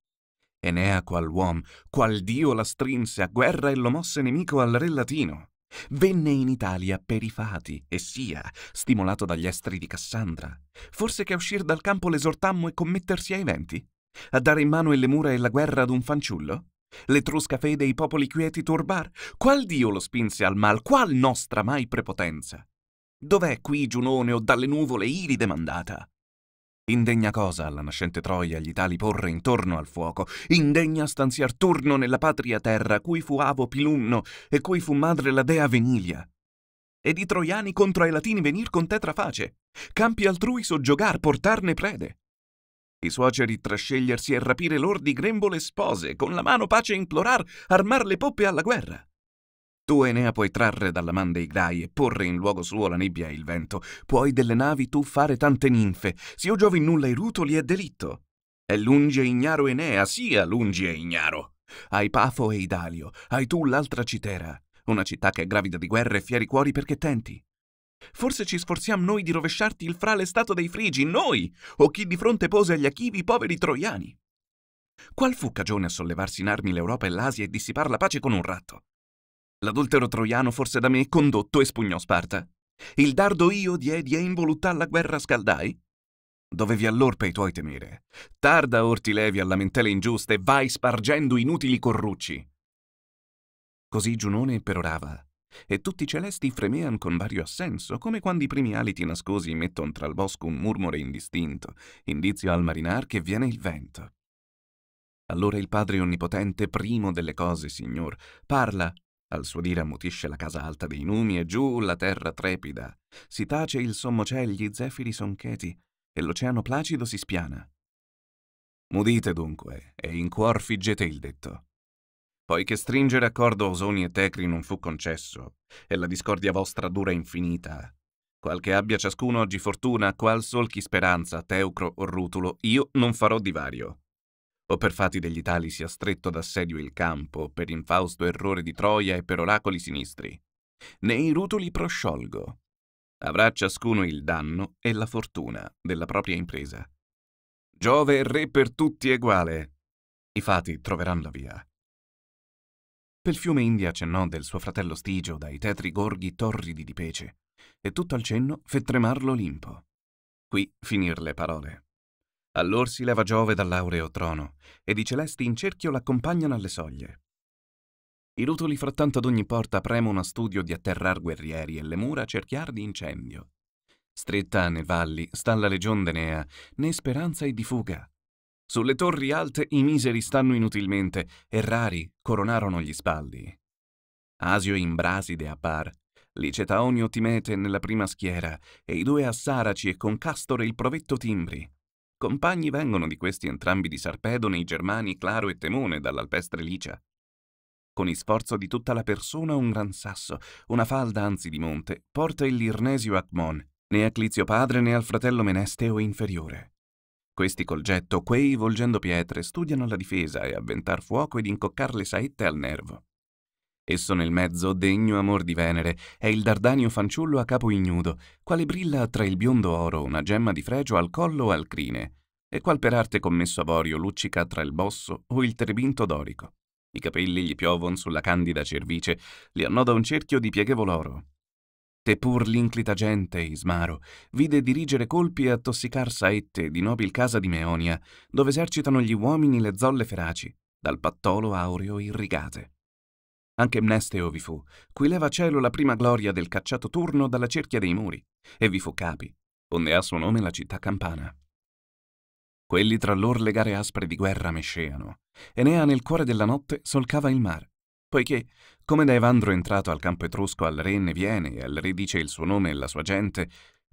Enea qual uom, qual dio la strinse a guerra e lo mosse nemico al re latino. Venne in Italia per i fati e sia, stimolato dagli estri di Cassandra. Forse che a uscir dal campo l'esortammo e commettersi ai venti? A dare in mano e le mura e la guerra ad un fanciullo? L'etrusca fede i popoli quieti turbar? Qual dio lo spinse al mal? Qual nostra mai prepotenza? Dov'è qui Giunone o dalle nuvole iride mandata? Indegna cosa alla nascente Troia gli tali porre intorno al fuoco, indegna stanziar turno nella patria terra, cui fu avo Pilunno e cui fu madre la dea Venilia. Ed i troiani contro ai latini venir con tetra face, campi altrui soggiogar, portarne prede. I suoceri trascegliersi e rapire lor di le spose, con la mano pace implorar, armar le poppe alla guerra. Tu, Enea, puoi trarre dalla man dei grai e porre in luogo suo la nebbia e il vento. Puoi delle navi tu fare tante ninfe. Se io giovi in nulla i rutoli è delitto. È lungi e ignaro Enea, sia lungi e ignaro. Hai Pafo e Idalio, hai tu l'altra Citera, una città che è gravida di guerre e fieri cuori perché tenti. Forse ci sforziamo noi di rovesciarti il frale stato dei Frigi, noi, o chi di fronte pose agli Achivi i poveri troiani. Qual fu cagione a sollevarsi in armi l'Europa e l'Asia e dissipar la pace con un ratto? L'adultero troiano forse da me condotto espugnò Sparta. Il dardo io diedi e involuttà alla guerra scaldai? Dovevi allor pei tuoi temere. Tarda or ti levi a lamentele ingiuste, vai spargendo inutili corrucci. Così Giunone perorava, e tutti i celesti fremean con vario assenso, come quando i primi aliti nascosi mettono tra il bosco un murmure indistinto, indizio al marinar che viene il vento. Allora il Padre Onnipotente, primo delle cose, Signor, parla al suo dire ammutisce la casa alta dei numi e giù la terra trepida. Si tace il sommo sommocè, gli zefiri son cheti e l'oceano placido si spiana. Mudite dunque e in cuor figgete il detto. Poiché stringere accordo Osoni e Tecri non fu concesso, e la discordia vostra dura infinita, qualche abbia ciascuno oggi fortuna, qual sol chi speranza, Teucro o Rutulo, io non farò divario o per fati degli Itali sia stretto d'assedio il campo, per infausto errore di Troia e per oracoli sinistri. Nei rutuli prosciolgo. Avrà ciascuno il danno e la fortuna della propria impresa. Giove è re per tutti eguale. I fati troveranno la via. Pel fiume India accennò del suo fratello Stigio dai tetri gorghi torridi di pece, e tutto al cenno fe tremar l'Olimpo. Qui finir le parole. Allor si leva Giove dall'aureo trono, ed i celesti in cerchio l'accompagnano alle soglie. I rutoli frattanto ad ogni porta premono a studio di atterrar guerrieri e le mura cerchiar di incendio. Stretta né valli sta la legion d'Enea, né speranza e di fuga. Sulle torri alte i miseri stanno inutilmente, e rari coronarono gli spaldi. Asio in Braside appar, Licetaonio Timete nella prima schiera, e i due assaraci e con Castore il provetto timbri. Compagni vengono di questi entrambi di Sarpedone i germani Claro e Temone dall'alpestre Licia. Con isforzo di tutta la persona un gran sasso, una falda anzi di monte, porta il Lirnesio Acmon, né a Clizio padre né al fratello Menesteo inferiore. Questi col getto, quei volgendo pietre, studiano la difesa e avventar fuoco ed incoccar le saette al nervo. Esso nel mezzo, degno amor di Venere, è il dardanio fanciullo a capo ignudo, quale brilla tra il biondo oro una gemma di fregio al collo o al crine, e qual per arte commesso avorio luccica tra il bosso o il terebinto dorico. I capelli gli piovon sulla candida cervice, li annoda un cerchio di pieghevol oro. Te pur l'inclita gente, Ismaro, vide dirigere colpi e attossicar saette di nobil casa di Meonia, dove esercitano gli uomini le zolle feraci, dal pattolo aureo irrigate. Anche Mnesteo vi fu, cui leva cielo la prima gloria del cacciato turno dalla cerchia dei muri, e vi fu Capi, onde ha suo nome la città campana. Quelli tra lor le gare aspre di guerra mesceano. Enea nel cuore della notte solcava il mare, poiché, come da Evandro entrato al campo etrusco al re ne viene e al re dice il suo nome e la sua gente,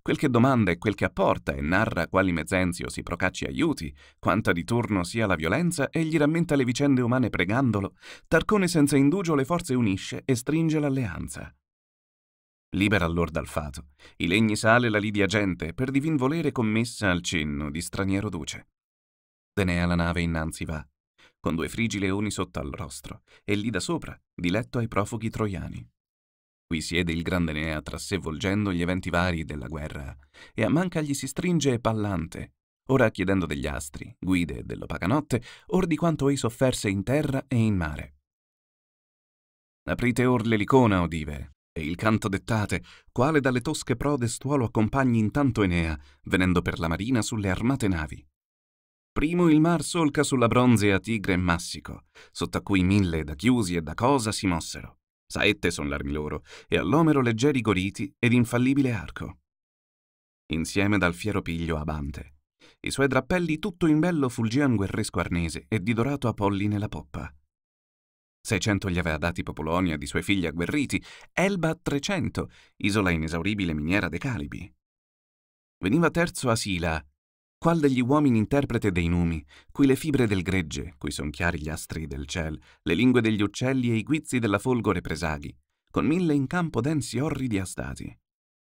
Quel che domanda e quel che apporta e narra quali Mezenzio si procacci aiuti, quanta di turno sia la violenza e gli rammenta le vicende umane pregandolo, Tarcone senza indugio le forze unisce e stringe l'alleanza. Libera allor dal fato, i legni sale la lidia gente per divin volere commessa al cenno di straniero duce. Denea la nave innanzi va, con due frigi leoni sotto al rostro, e lì da sopra, diletto ai profughi troiani. Qui siede il grande Nea tra sé volgendo gli eventi vari della guerra, e a manca gli si stringe pallante, ora chiedendo degli astri, guide dell'opaca notte, or di quanto ei sofferse in terra e in mare. Aprite or l'elicona, odive, e il canto dettate, quale dalle tosche prode stuolo accompagni intanto Enea, venendo per la marina sulle armate navi. Primo il mar solca sulla bronzea tigre e massico, sotto a cui mille da chiusi e da cosa si mossero saette son l'armi loro, e all'omero leggeri goriti ed infallibile arco. Insieme dal fiero piglio abante. I suoi drappelli tutto in bello fulgian guerresco arnese e di dorato apolli nella poppa. Seicento gli aveva dati Popolonia di suoi figli agguerriti, Elba trecento, isola inesauribile miniera dei Calibi. Veniva terzo Asila, Qual degli uomini interprete dei numi, cui le fibre del gregge, cui son chiari gli astri del ciel, le lingue degli uccelli e i guizzi della folgore presaghi, con mille in campo densi orridi astati.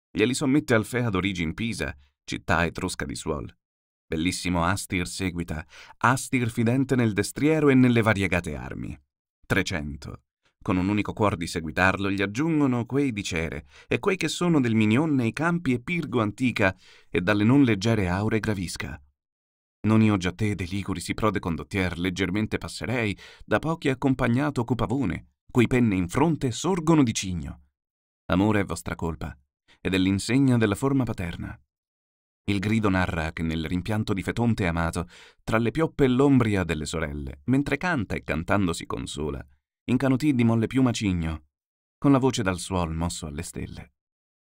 Glieli sommette Alfea d'origine Pisa, città etrusca di suol. Bellissimo Astir seguita, Astir fidente nel destriero e nelle variegate armi. 300 con un unico cuor di seguitarlo, gli aggiungono quei di Cere e quei che sono del Mignon nei campi e Pirgo antica e dalle non leggere aure gravisca. Non io già te de Liguri si prode condottier, leggermente passerei, da pochi accompagnato cupavone, cui penne in fronte sorgono di cigno. Amore è vostra colpa, ed è l'insegna della forma paterna. Il grido narra che nel rimpianto di Fetonte amato, tra le pioppe e l'ombria delle sorelle, mentre canta e cantando si consola, incanutì di molle piuma cigno, con la voce dal suol mosso alle stelle.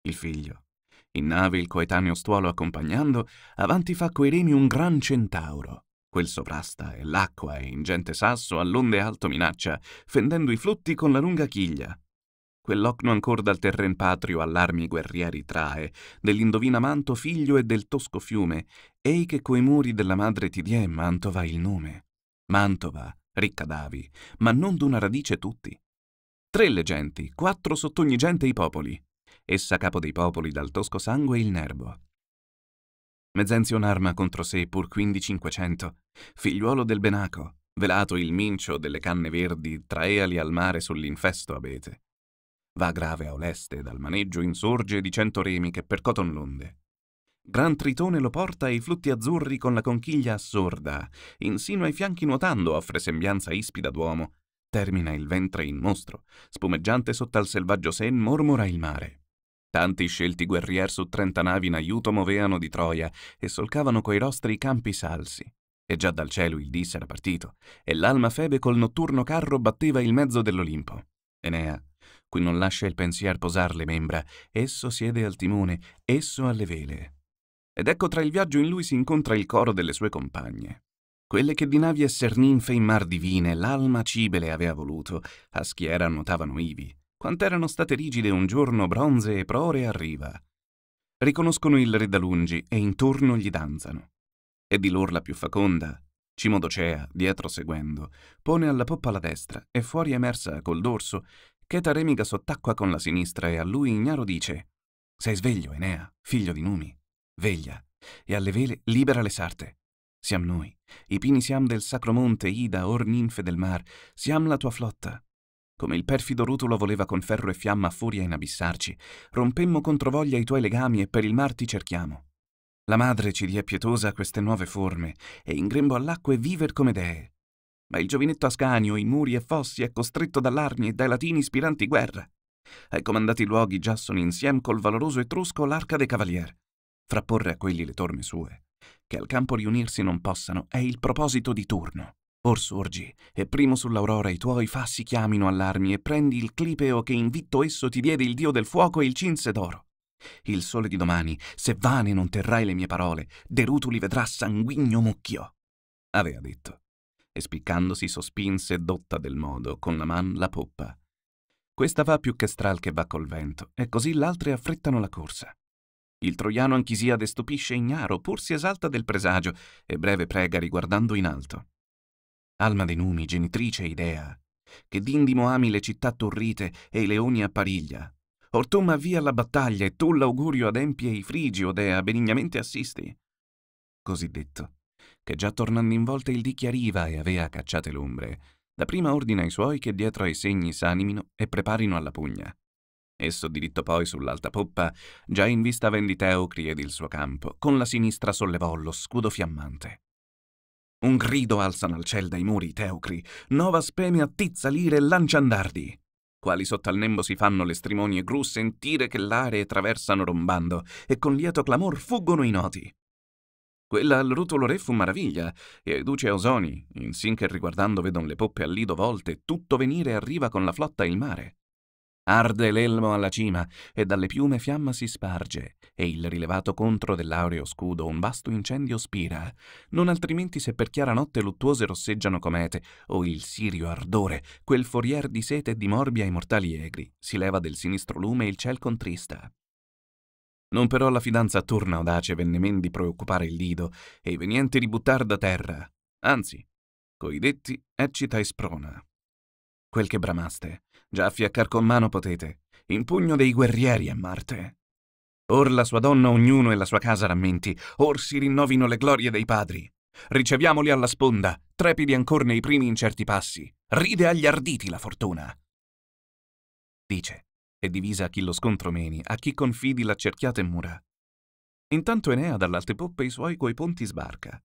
Il figlio, in nave il coetaneo stuolo accompagnando, avanti fa coi remi un gran centauro. Quel sovrasta e l'acqua e ingente sasso all'onde alto minaccia, fendendo i flutti con la lunga chiglia. Quell'ocno ancor dal terren patrio allarmi guerrieri trae, dell'indovina manto figlio e del tosco fiume, ei che coi muri della madre ti die Mantova il nome. Mantova, ricca d'avi, ma non d'una radice tutti. Tre le genti, quattro sotto ogni gente i popoli. Essa capo dei popoli dal tosco sangue il nerbo. Mezenzio un'arma contro sé pur quindi cinquecento, figliuolo del Benaco, velato il mincio delle canne verdi, traeali al mare sull'infesto abete. Va grave a Oleste, dal maneggio insorge di cento remi che percoton l'onde. Gran Tritone lo porta ai flutti azzurri con la conchiglia assorda, insino ai fianchi nuotando offre sembianza ispida d'uomo, termina il ventre in mostro, spumeggiante sotto al selvaggio sen mormora il mare. Tanti scelti guerrier su trenta navi in aiuto moveano di Troia e solcavano coi rostri i campi salsi. E già dal cielo il dis era partito, e l'alma Febe col notturno carro batteva il mezzo dell'Olimpo. Enea, qui non lascia il pensier posar le membra, esso siede al timone, esso alle vele, ed ecco tra il viaggio in lui si incontra il coro delle sue compagne. Quelle che di navi esser ninfe in mar divine, l'alma cibele aveva voluto, a schiera annotavano ivi, quant'erano state rigide un giorno bronze e prore a riva. Riconoscono il re da lungi e intorno gli danzano. E di lor la più faconda, Cimodocea, dietro seguendo, pone alla poppa la destra e fuori emersa col dorso, Cheta remiga sott'acqua con la sinistra e a lui ignaro dice «Sei sveglio, Enea, figlio di Numi?» Veglia, e alle vele libera le sarte. Siam noi, i pini siam del sacro monte, Ida, or ninfe del mar, siam la tua flotta. Come il perfido rutolo voleva con ferro e fiamma furia inabissarci, rompemmo contro voglia i tuoi legami e per il mar ti cerchiamo. La madre ci die pietosa queste nuove forme, e in grembo all'acque viver come dee. Ma il giovinetto ascanio, in muri e fossi, è costretto dall'armi e dai latini ispiranti guerra. Ai comandati luoghi già sono insiem col valoroso etrusco l'arca dei cavalieri. Frapporre a quelli le torme sue. Che al campo riunirsi non possano è il proposito di turno. Or sorgi, e primo sull'aurora i tuoi fassi chiamino allarmi, e prendi il clipeo che invitto esso ti diede il dio del fuoco e il cinse d'oro. Il sole di domani, se vane non terrai le mie parole, Derutuli vedrà sanguigno mucchio. Avea detto, e spiccandosi sospinse dotta del modo, con la man la poppa. Questa va più che stral che va col vento, e così l'altre affrettano la corsa. Il troiano Anchisiade stupisce ignaro, pur si esalta del presagio, e breve prega riguardando in alto. Alma dei numi, genitrice idea, che d'indimo ami le città torrite e i leoni a appariglia. Ortum avvia la battaglia e tu l'augurio adempie i frigi, Odea, benignamente assisti. Così detto, che già tornando in volta il dì chiariva e avea cacciate l'ombre, da prima ordina ai suoi che dietro ai segni s'animino e preparino alla pugna. Esso diritto poi sull'alta poppa, già in vista Venditeucri ed il suo campo, con la sinistra sollevò lo scudo fiammante. Un grido alzano al ciel dai muri teucri, nova speme attizza lire e lancia lanciandardi. Quali sotto al nembo si fanno le strimonie gru sentire che l'aree traversano rombando, e con lieto clamor fuggono i noti. Quella al rutolo re fu maraviglia, e ai duce Ausoni, insin che riguardando vedon le poppe al lido volte, tutto venire arriva con la flotta il mare. Arde l'elmo alla cima e dalle piume fiamma si sparge e il rilevato contro dell'aureo scudo un vasto incendio spira. Non altrimenti se per chiara notte luttuose rosseggiano comete o il sirio ardore, quel forier di sete e di morbia ai mortali egri, si leva del sinistro lume e il ciel contrista. Non però la fidanza torna audace venne men di preoccupare il lido e i venienti di buttar da terra. Anzi, coi detti eccita e sprona. Quel che bramaste, Già fiaccar con mano potete, in pugno dei guerrieri è Marte. Or la sua donna ognuno e la sua casa rammenti, or si rinnovino le glorie dei padri. Riceviamoli alla sponda, trepidi ancor nei primi incerti passi. Ride agli arditi la fortuna. Dice, e divisa a chi lo scontro meni, a chi confidi l'accerchiata e mura. Intanto Enea dall'alte poppe i suoi coi ponti sbarca.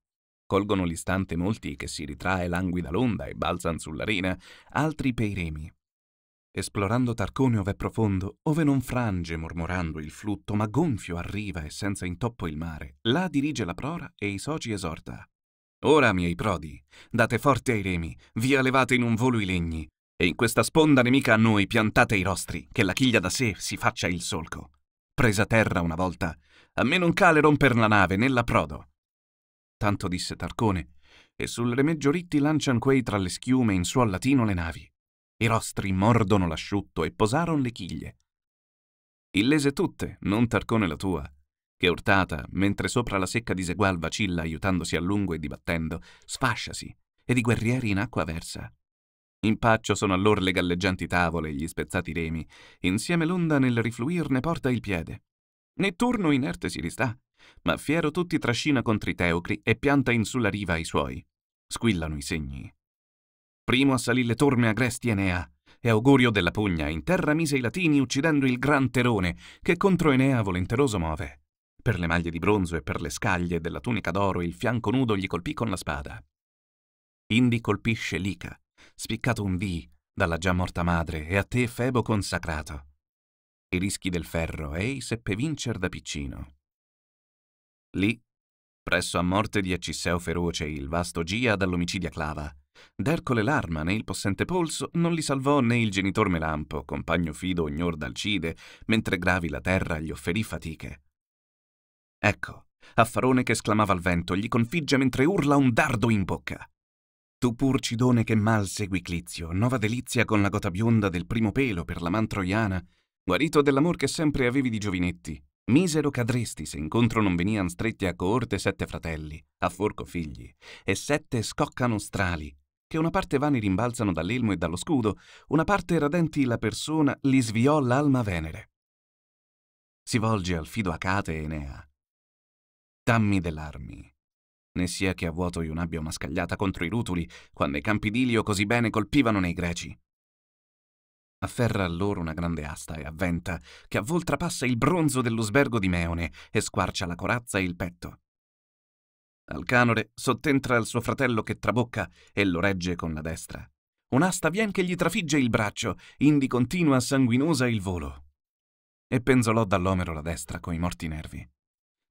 Colgono l'istante molti che si ritrae languida l'onda e balzan sulla rena, altri pei remi esplorando Tarcone ove profondo, ove non frange mormorando il flutto, ma gonfio arriva e senza intoppo il mare, là dirige la prora e i soci esorta. Ora, miei prodi, date forte ai remi, via levate in un volo i legni, e in questa sponda nemica a noi piantate i rostri, che la chiglia da sé si faccia il solco. Presa terra una volta, a me non cale romper la nave né la prodo. Tanto disse Tarcone, e sul remeggio ritti lancian quei tra le schiume in suol latino le navi i rostri mordono l'asciutto e posaron le chiglie. Illese tutte, non tarcone la tua, che urtata, mentre sopra la secca disegual vacilla aiutandosi a lungo e dibattendo, sfasciasi ed i guerrieri in acqua versa. In paccio sono allor le galleggianti tavole e gli spezzati remi, insieme l'onda nel rifluirne porta il piede. Netturno inerte si ristà, ma fiero tutti trascina contro i teocri e pianta in sulla riva i suoi. Squillano i segni, Primo assalì le torme agresti Enea, e augurio della pugna in terra mise i latini uccidendo il gran Terone, che contro Enea volenteroso muove. Per le maglie di bronzo e per le scaglie della tunica d'oro il fianco nudo gli colpì con la spada. Indi colpisce Lica, spiccato un dì dalla già morta madre, e a te Febo consacrato. I rischi del ferro ei seppe vincer da piccino. Lì, presso a morte di Acisseo feroce, il vasto Gia dall'omicidia clava, d'Ercole l'arma né il possente polso non li salvò né il genitor Melampo, compagno fido ognor d'Alcide, mentre gravi la terra gli offerì fatiche. Ecco, Affarone che esclamava al vento, gli configge mentre urla un dardo in bocca. Tu pur Cidone che mal segui Clizio, nuova delizia con la gota bionda del primo pelo per la man troiana, guarito dell'amor che sempre avevi di giovinetti, misero cadresti se incontro non venian stretti a coorte sette fratelli, a forco figli, e sette scoccano strali, che una parte vani rimbalzano dall'elmo e dallo scudo, una parte radenti la persona li sviò l'alma venere. Si volge al fido Acate e Enea. Dammi dell'armi. né sia che a vuoto io n'abbia una scagliata contro i rutuli, quando i campi d'Ilio così bene colpivano nei greci. Afferra allora una grande asta e avventa, che a vol passa il bronzo dello sbergo di Meone e squarcia la corazza e il petto. Al canore sottentra al suo fratello che trabocca e lo regge con la destra. Un'asta vien che gli trafigge il braccio, indi continua sanguinosa il volo. E penzolò dall'omero la destra coi morti nervi.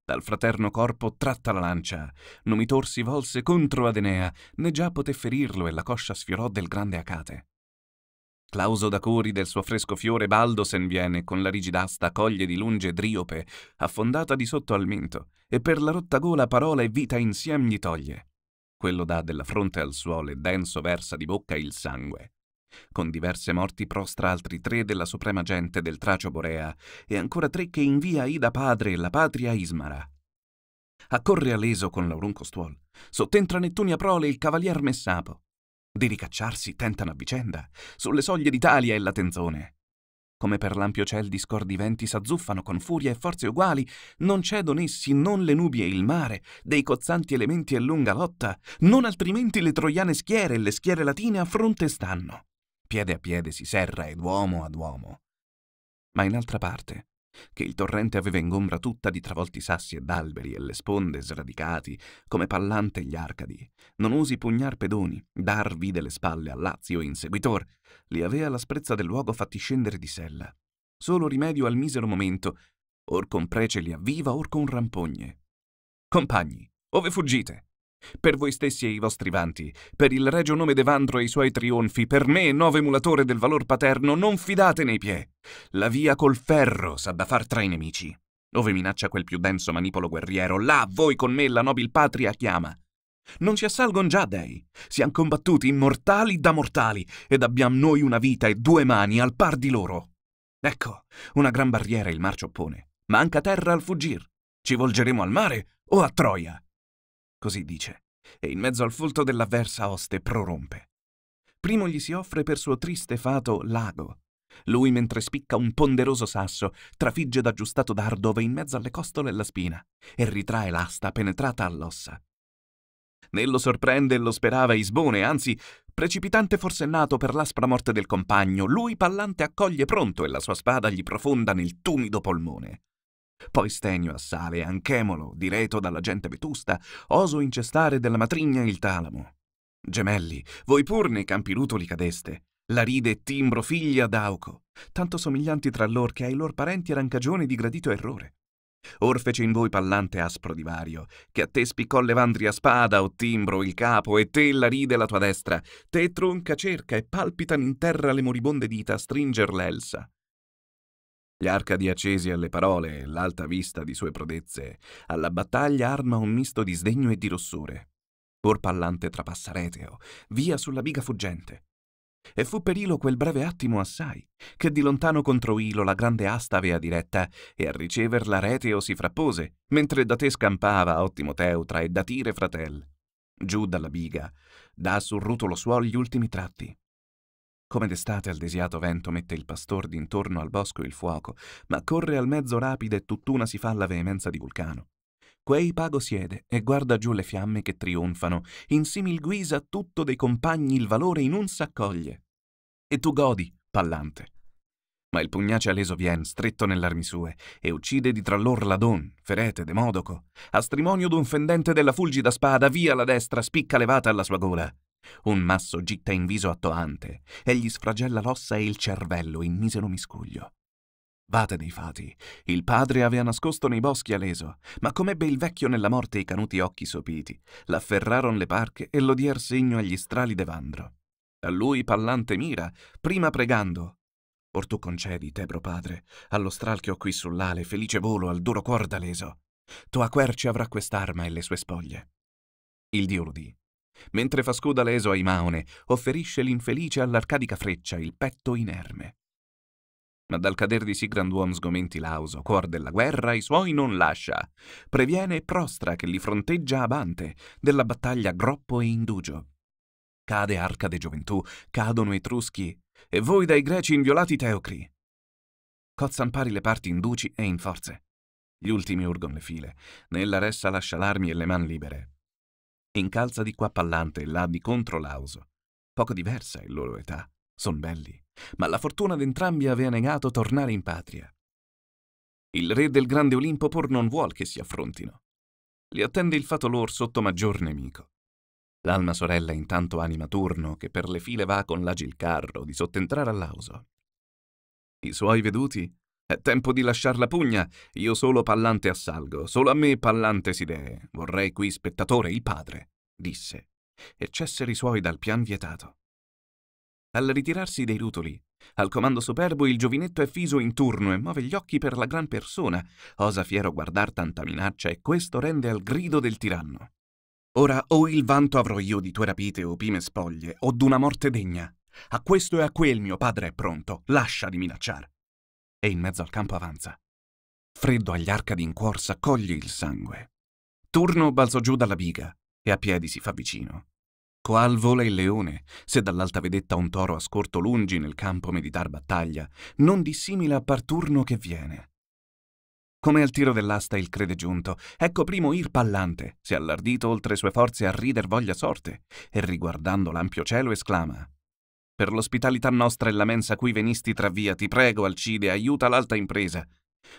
Dal fraterno corpo tratta la lancia. Numitor si volse contro Adenea, né già poté ferirlo e la coscia sfiorò del grande Acate. Clauso da Cori del suo fresco fiore baldo sen viene, con la rigida asta coglie di lunge driope, affondata di sotto al mento, e per la rotta gola parola e vita insieme gli toglie. Quello dà della fronte al suolo e denso versa di bocca il sangue. Con diverse morti prostra altri tre della suprema gente del Tracio Borea e ancora tre che invia Ida padre e la patria Ismara. Accorre Aleso con l'Aurunco Stuol, sottentra Nettunia Prole il cavalier Messapo, di ricacciarsi tentano a vicenda, sulle soglie d'Italia e tenzone. Come per l'ampio ciel discordi venti s'azzuffano con furia e forze uguali, non cedono essi non le nubi e il mare, dei cozzanti elementi e lunga lotta, non altrimenti le troiane schiere e le schiere latine a fronte stanno. Piede a piede si serra ed uomo ad uomo. Ma in altra parte, che il torrente aveva ingombra tutta di travolti sassi ed alberi e le sponde sradicati come pallante gli arcadi. Non usi pugnar pedoni, dar vide le spalle all'azio inseguitor, li avea l'asprezza del luogo fatti scendere di sella. Solo rimedio al misero momento, or con prece li avviva, or con rampogne. Compagni, ove fuggite? Per voi stessi e i vostri vanti, per il regio nome d'Evandro e i suoi trionfi, per me, nuovo emulatore del valor paterno, non fidate nei piè. La via col ferro sa da far tra i nemici. Ove minaccia quel più denso manipolo guerriero, là voi con me la nobil patria chiama. Non ci assalgon già dei, siam combattuti immortali da mortali, ed abbiamo noi una vita e due mani al par di loro. Ecco, una gran barriera il marcio oppone, Manca terra al fuggir. Ci volgeremo al mare o a Troia? così dice, e in mezzo al folto dell'avversa oste prorompe. Primo gli si offre per suo triste fato l'ago. Lui, mentre spicca un ponderoso sasso, trafigge d'aggiustato dardo dove in mezzo alle costole la spina e ritrae l'asta penetrata all'ossa. Né lo sorprende e lo sperava Isbone, anzi, precipitante forsennato per l'aspra morte del compagno, lui pallante accoglie pronto e la sua spada gli profonda nel tumido polmone. Poi Stenio assale e Anchemolo, diretto dalla gente vetusta, oso incestare della matrigna il talamo. Gemelli, voi pur nei campi rutoli cadeste. Laride e Timbro, figlia d'Auco, tanto somiglianti tra lor che ai lor parenti eran cagione di gradito errore. Or fece in voi pallante aspro divario, che a te spiccò levandria spada o timbro il capo, e te la ride la tua destra, te tronca cerca e palpitan in terra le moribonde dita a stringer l'elsa. Gli arcadi accesi alle parole e l'alta vista di sue prodezze, alla battaglia arma un misto di sdegno e di rossore. pallante trapassa Reteo, oh, via sulla biga fuggente. E fu per Ilo quel breve attimo assai, che di lontano contro Ilo la grande asta avea diretta, e a riceverla Reteo si frappose, mentre da te scampava ottimo Teutra e da Tire fratel. Giù dalla biga, dà sul rutolo suol gli ultimi tratti. Come d'estate al desiato vento mette il pastor d'intorno al bosco il fuoco, ma corre al mezzo rapida e tutt'una si fa la veemenza di vulcano. Quei pago siede e guarda giù le fiamme che trionfano, in simil guisa tutto dei compagni il valore in un s'accoglie. E tu godi, pallante. Ma il pugnace aleso vien, stretto nell'armi sue, e uccide di tra lor Ladon, Ferete, Demodoco. A strimonio d'un fendente della fulgida spada, via la destra, spicca levata alla sua gola. Un masso gitta in viso a Toante e gli sfragella l'ossa e il cervello in misero miscuglio. Vate fati. Il padre aveva nascosto nei boschi Aleso, ma com'ebbe il vecchio nella morte i canuti occhi sopiti, l'afferraron le parche e lo dier segno agli strali d'Evandro. A lui Pallante mira, prima pregando. Or tu concedi, Tebro padre, allo stral che ho qui sull'ale, felice volo al duro cuor d'Aleso. Tua querce avrà quest'arma e le sue spoglie. Il dio l'udì mentre fa scoda leso ai Maone, offerisce l'infelice all'arcadica freccia il petto inerme. Ma dal cader di sì Sigranduom sgomenti l'auso, cuor della guerra, i suoi non lascia. Previene e prostra che li fronteggia Abante, della battaglia groppo e indugio. Cade Arcade gioventù, cadono Etruschi, e voi dai greci inviolati Teocri. Cozzan pari le parti induci e in forze. Gli ultimi urgon le file, nella ressa lascia l'armi e le man libere incalza di qua pallante e là di controlauso. Poco diversa è loro età, son belli, ma la fortuna d'entrambi aveva negato tornare in patria. Il re del grande Olimpo pur non vuol che si affrontino. Li attende il fato lor sotto maggior nemico. L'alma sorella intanto anima Turno, che per le file va con l'agil carro di sottentrare all'auso. I suoi veduti è tempo di lasciar la pugna. Io solo pallante assalgo, solo a me pallante si dee. Vorrei qui spettatore il padre, disse, e cessero i suoi dal pian vietato. Al ritirarsi dei rutoli, al comando superbo il giovinetto è fiso in turno e muove gli occhi per la gran persona, osa fiero guardar tanta minaccia e questo rende al grido del tiranno. Ora o il vanto avrò io di tue rapite o pime spoglie, o d'una morte degna. A questo e a quel mio padre è pronto, lascia di minacciare e in mezzo al campo avanza. Freddo agli arcadi in corsa coglie il sangue. Turno balzò giù dalla biga e a piedi si fa vicino. Qual vola il leone, se dall'alta vedetta un toro ha scorto lungi nel campo meditar battaglia, non dissimila a parturno che viene. Come al tiro dell'asta il crede giunto, ecco primo ir pallante, se allardito oltre sue forze a rider voglia sorte, e riguardando l'ampio cielo esclama per l'ospitalità nostra e la mensa cui venisti tra via, ti prego, Alcide, aiuta l'alta impresa.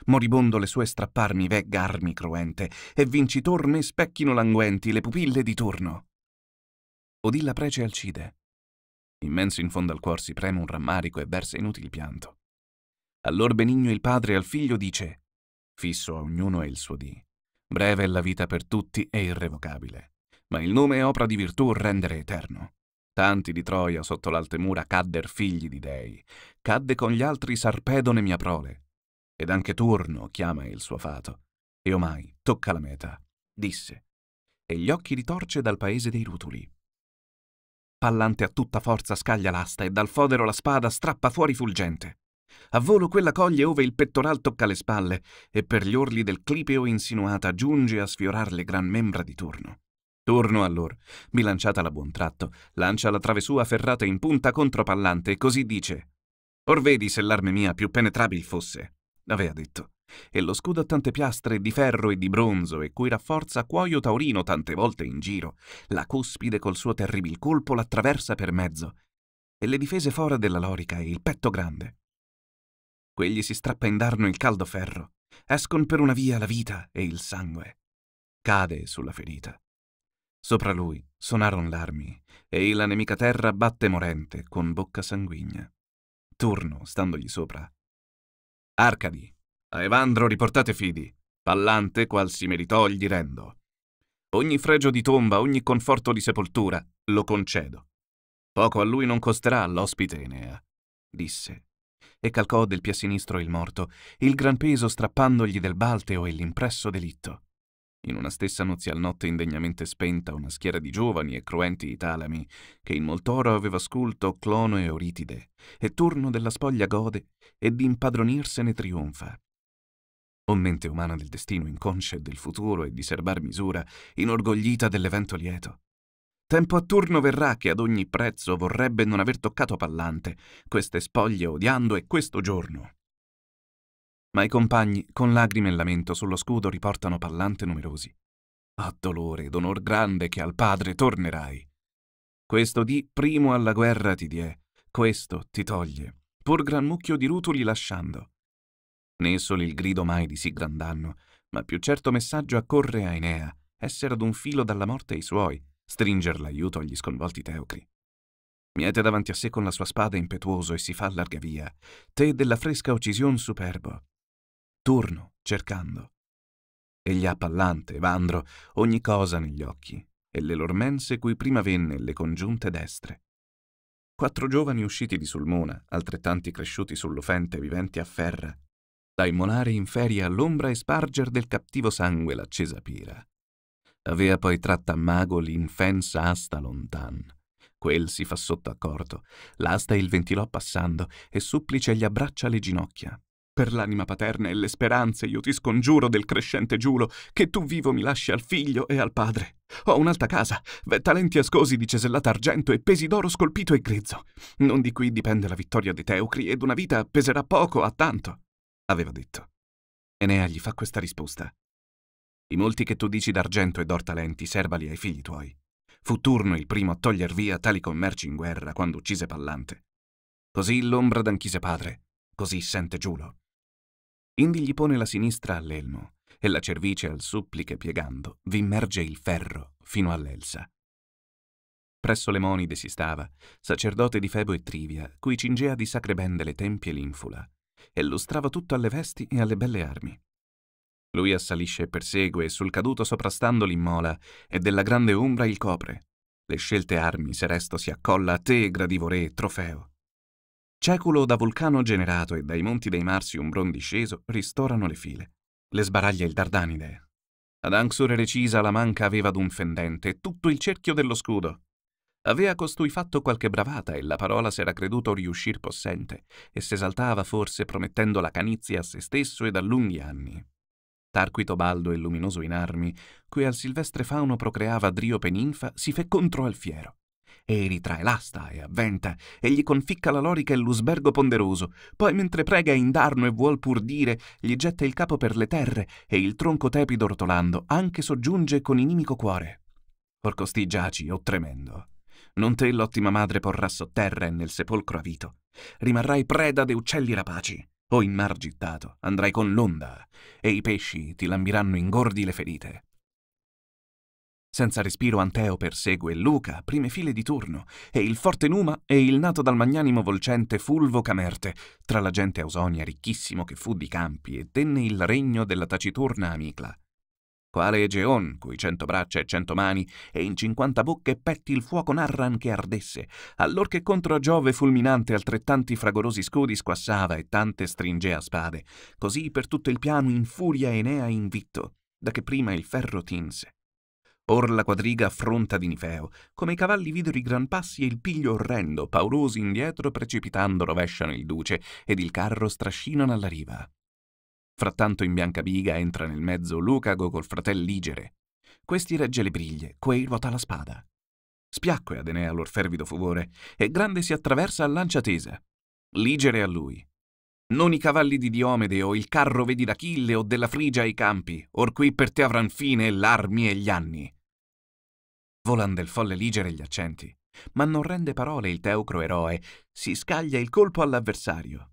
Moribondo le sue strapparmi vegga armi cruente, e vincitor ne specchino languenti le pupille di turno. Udì la prece Alcide. Immenso in fondo al cuor si preme un rammarico e versa inutil pianto. Allor Benigno il padre al figlio dice, fisso a ognuno è il suo dì. Breve è la vita per tutti e irrevocabile, ma il nome è opra di virtù rendere eterno. Tanti di Troia sotto l'alte mura cadder figli di dei, cadde con gli altri Sarpedone mia prole. Ed anche Turno chiama il suo fato, e omai tocca la meta, disse, e gli occhi ritorce dal paese dei rutuli. Pallante a tutta forza scaglia l'asta e dal fodero la spada strappa fuori fulgente. A volo quella coglie ove il pettoral tocca le spalle e per gli orli del clipeo insinuata giunge a sfiorar le gran membra di Turno. Torno a loro. Bilanciata la buon tratto, lancia la travesua ferrata in punta contro Pallante e così dice Or vedi se l'arme mia più penetrabil fosse, aveva detto. E lo scudo a tante piastre di ferro e di bronzo e cui rafforza Cuoio Taurino tante volte in giro, la cuspide col suo terribil colpo l'attraversa per mezzo, e le difese fora della lorica e il petto grande. Quegli si strappa indarno il caldo ferro, escon per una via la vita e il sangue. Cade sulla ferita. Sopra lui sonaron l'armi e la nemica terra batte morente con bocca sanguigna. Turno, standogli sopra. Arcadi, a Evandro riportate fidi, pallante qual si meritò gli rendo. Ogni fregio di tomba, ogni conforto di sepoltura, lo concedo. Poco a lui non costerà l'ospite Enea, disse, e calcò del piè sinistro il morto, il gran peso strappandogli del balteo e l'impresso delitto in una stessa nozial notte indegnamente spenta una schiera di giovani e cruenti italami, che in Moltoro aveva sculto Clono e oritide e turno della spoglia gode, e di impadronirsene trionfa. O mente umana del destino inconscia e del futuro e di serbar misura, inorgoglita dell'evento lieto. Tempo a turno verrà che ad ogni prezzo vorrebbe non aver toccato pallante, queste spoglie odiando e questo giorno ma i compagni, con lagrime e lamento sullo scudo, riportano pallante numerosi. Ah, dolore ed onor grande che al padre tornerai. Questo di primo alla guerra ti die, questo ti toglie, pur gran mucchio di rutuli lasciando. Né soli il grido mai di sì gran danno, ma più certo messaggio accorre a Enea, essere ad un filo dalla morte i suoi, stringer l'aiuto agli sconvolti teocri. Miete davanti a sé con la sua spada impetuoso e si fa larga via, te della fresca uccisione superbo, Torno, cercando. E gli ha pallante, Evandro, ogni cosa negli occhi, e le lormense cui prima venne le congiunte destre. Quattro giovani usciti di Sulmona, altrettanti cresciuti sull'ofente viventi a ferra, dai monari in ferie all'ombra e sparger del cattivo sangue l'accesa pira. Avea poi tratta a mago l'infensa asta lontan. Quel si fa sotto a l'asta il ventilò passando e supplice gli abbraccia le ginocchia. Per l'anima paterna e le speranze io ti scongiuro del crescente giulo che tu vivo mi lasci al figlio e al padre. Ho un'alta casa, talenti ascosi di cesellata argento e pesi d'oro scolpito e grezzo. Non di qui dipende la vittoria dei Teucri ed una vita peserà poco a tanto, aveva detto. Enea gli fa questa risposta. I molti che tu dici d'argento e d'or talenti servali ai figli tuoi. Fu Turno il primo a toglier via tali commerci in guerra quando uccise Pallante. Così l'ombra d'Anchise padre, così sente Giulo. Indi gli pone la sinistra all'elmo e la cervice al suppliche piegando vi immerge il ferro fino all'elsa. Presso le monide si stava, sacerdote di Febo e Trivia, cui cingea di sacre bende le tempie l'infula, e lustrava tutto alle vesti e alle belle armi. Lui assalisce e persegue, e sul caduto soprastando l'immola, e della grande ombra il copre. Le scelte armi, se resto, si accolla a te, gradivo re, trofeo. Ceculo da vulcano generato e dai monti dei Marsi umbron disceso ristorano le file. Le sbaraglia il Dardanide. Ad Anxore recisa la manca aveva d'un fendente tutto il cerchio dello scudo. Avea costui fatto qualche bravata e la parola s'era creduto riuscir possente, e s'esaltava forse promettendo la canizia a se stesso e da lunghi anni. Tarquito baldo e luminoso in armi, cui al silvestre fauno procreava Drio Peninfa, si fe contro al fiero e ritrae l'asta e avventa, e gli conficca la lorica e l'usbergo ponderoso, poi mentre prega indarno e vuol pur dire, gli getta il capo per le terre, e il tronco tepido rotolando anche soggiunge con inimico cuore. Orcosti giaci o tremendo. Non te l'ottima madre porrà sotterra e nel sepolcro avito. Rimarrai preda de uccelli rapaci, o in mar gittato andrai con l'onda, e i pesci ti lambiranno ingordi le ferite. Senza respiro Anteo persegue Luca, prime file di turno, e il forte Numa e il nato dal magnanimo volcente Fulvo Camerte, tra la gente ausonia ricchissimo che fu di campi e tenne il regno della taciturna Amicla. Quale Egeon, cui cento braccia e cento mani, e in cinquanta bocche petti il fuoco Narran che ardesse, allorché che contro Giove fulminante altrettanti fragorosi scudi squassava e tante stringea spade, così per tutto il piano in furia Enea invitto, da che prima il ferro tinse. Or la quadriga affronta Dinifeo, come i cavalli videro i gran passi e il piglio orrendo, paurosi indietro, precipitando rovesciano il duce, ed il carro strascinano alla riva. Frattanto in bianca biga entra nel mezzo Lucago col fratello Ligere. Questi regge le briglie, quei ruota la spada. Spiacque ad Enea lor fervido favore, e grande si attraversa a lancia tesa. Ligere a lui. Non i cavalli di Diomede o il carro vedi d'Achille o della Frigia ai campi, or qui per te avran fine l'armi e gli anni. Volan del folle ligere gli accenti, ma non rende parole il teucro eroe, si scaglia il colpo all'avversario.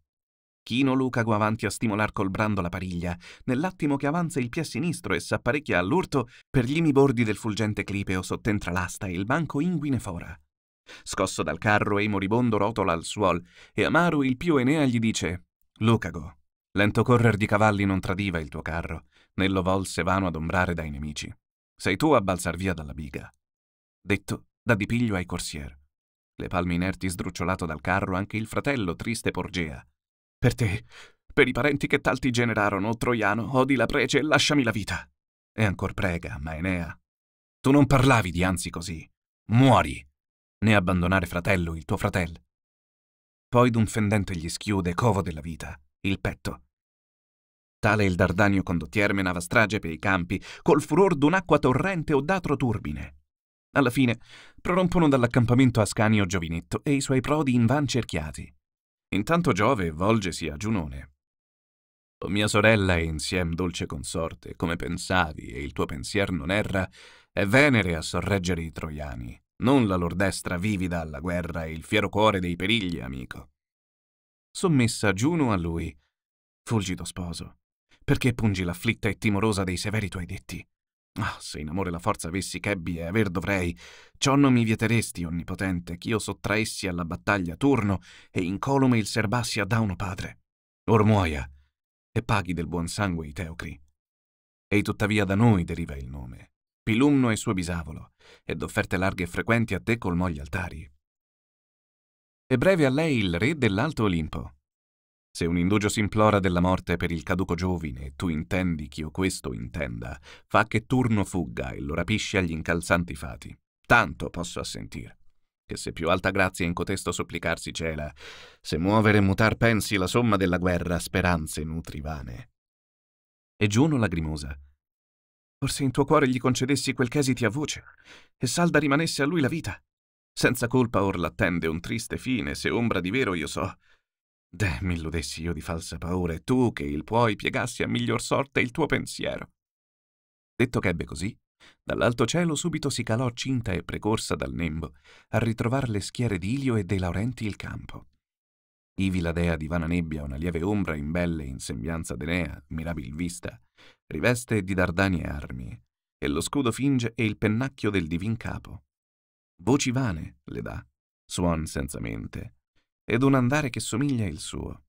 Chino Luca go avanti a stimolar col brando la pariglia, nell'attimo che avanza il piè sinistro e s'apparecchia all'urto, per gli imi del fulgente clipeo sottentra l'asta e il banco inguine fora. Scosso dal carro e moribondo rotola al suol, e Amaru il più Enea gli dice «Lucago, lento correr di cavalli non tradiva il tuo carro, né lo volse vano ad ombrare dai nemici. Sei tu a balzar via dalla biga» detto da dipiglio ai corsier. Le palme inerti sdrucciolato dal carro anche il fratello triste Porgea. Per te, per i parenti che tal ti generarono, Troiano, odi la prece e lasciami la vita. E ancor prega, Maenea. Tu non parlavi di anzi così. Muori! Né abbandonare fratello il tuo fratello. Poi d'un fendente gli schiude, covo della vita, il petto. Tale il dardanio condottier menava strage per i campi, col furor d'un'acqua torrente o d'atro turbine. Alla fine prorompono dall'accampamento Ascanio Giovinetto e i suoi prodi invan cerchiati. Intanto Giove volgesi a Giunone. O mia sorella e insiem dolce consorte, come pensavi e il tuo pensier non erra, è Venere a sorreggere i troiani, non la lor destra vivida alla guerra e il fiero cuore dei perigli, amico. Sommessa Giuno a lui, fulgido sposo, perché pungi l'afflitta e timorosa dei severi tuoi detti? Ah, se in amore la forza avessi ch'ebbi e aver dovrei, ciò non mi vieteresti, onnipotente, ch'io sottraessi alla battaglia turno e incolume il serbassi a dauno padre. Or muoia, e paghi del buon sangue i teocri. Ei tuttavia da noi deriva il nome, Pilumno e suo bisavolo, ed offerte larghe e frequenti a te colmò gli altari. E breve a lei il re dell'alto Olimpo, se un indugio si implora della morte per il caduco giovine, e tu intendi ch'io questo intenda, fa che Turno fugga e lo rapisci agli incalzanti fati. Tanto posso assentire. Che se più alta grazia in cotesto supplicarsi cela, se muovere e mutar pensi la somma della guerra, speranze nutri vane. E Giuno lagrimosa. Forse in tuo cuore gli concedessi quel ch'esiti a voce, e salda rimanesse a lui la vita. Senza colpa or l'attende un triste fine, se ombra di vero io so, Deh, m'illudessi io di falsa paura e tu, che il puoi, piegassi a miglior sorte il tuo pensiero. Detto ch'ebbe così, dall'alto cielo subito si calò cinta e precorsa dal nembo a ritrovar le schiere d'Ilio e dei Laurenti il campo. Ivi la dea di vana nebbia una lieve ombra imbelle in sembianza d'Enea, mirabil vista, riveste di dardani e armi, e lo scudo finge e il pennacchio del divin capo. Voci vane le dà, suon senza mente, ed un andare che somiglia il suo.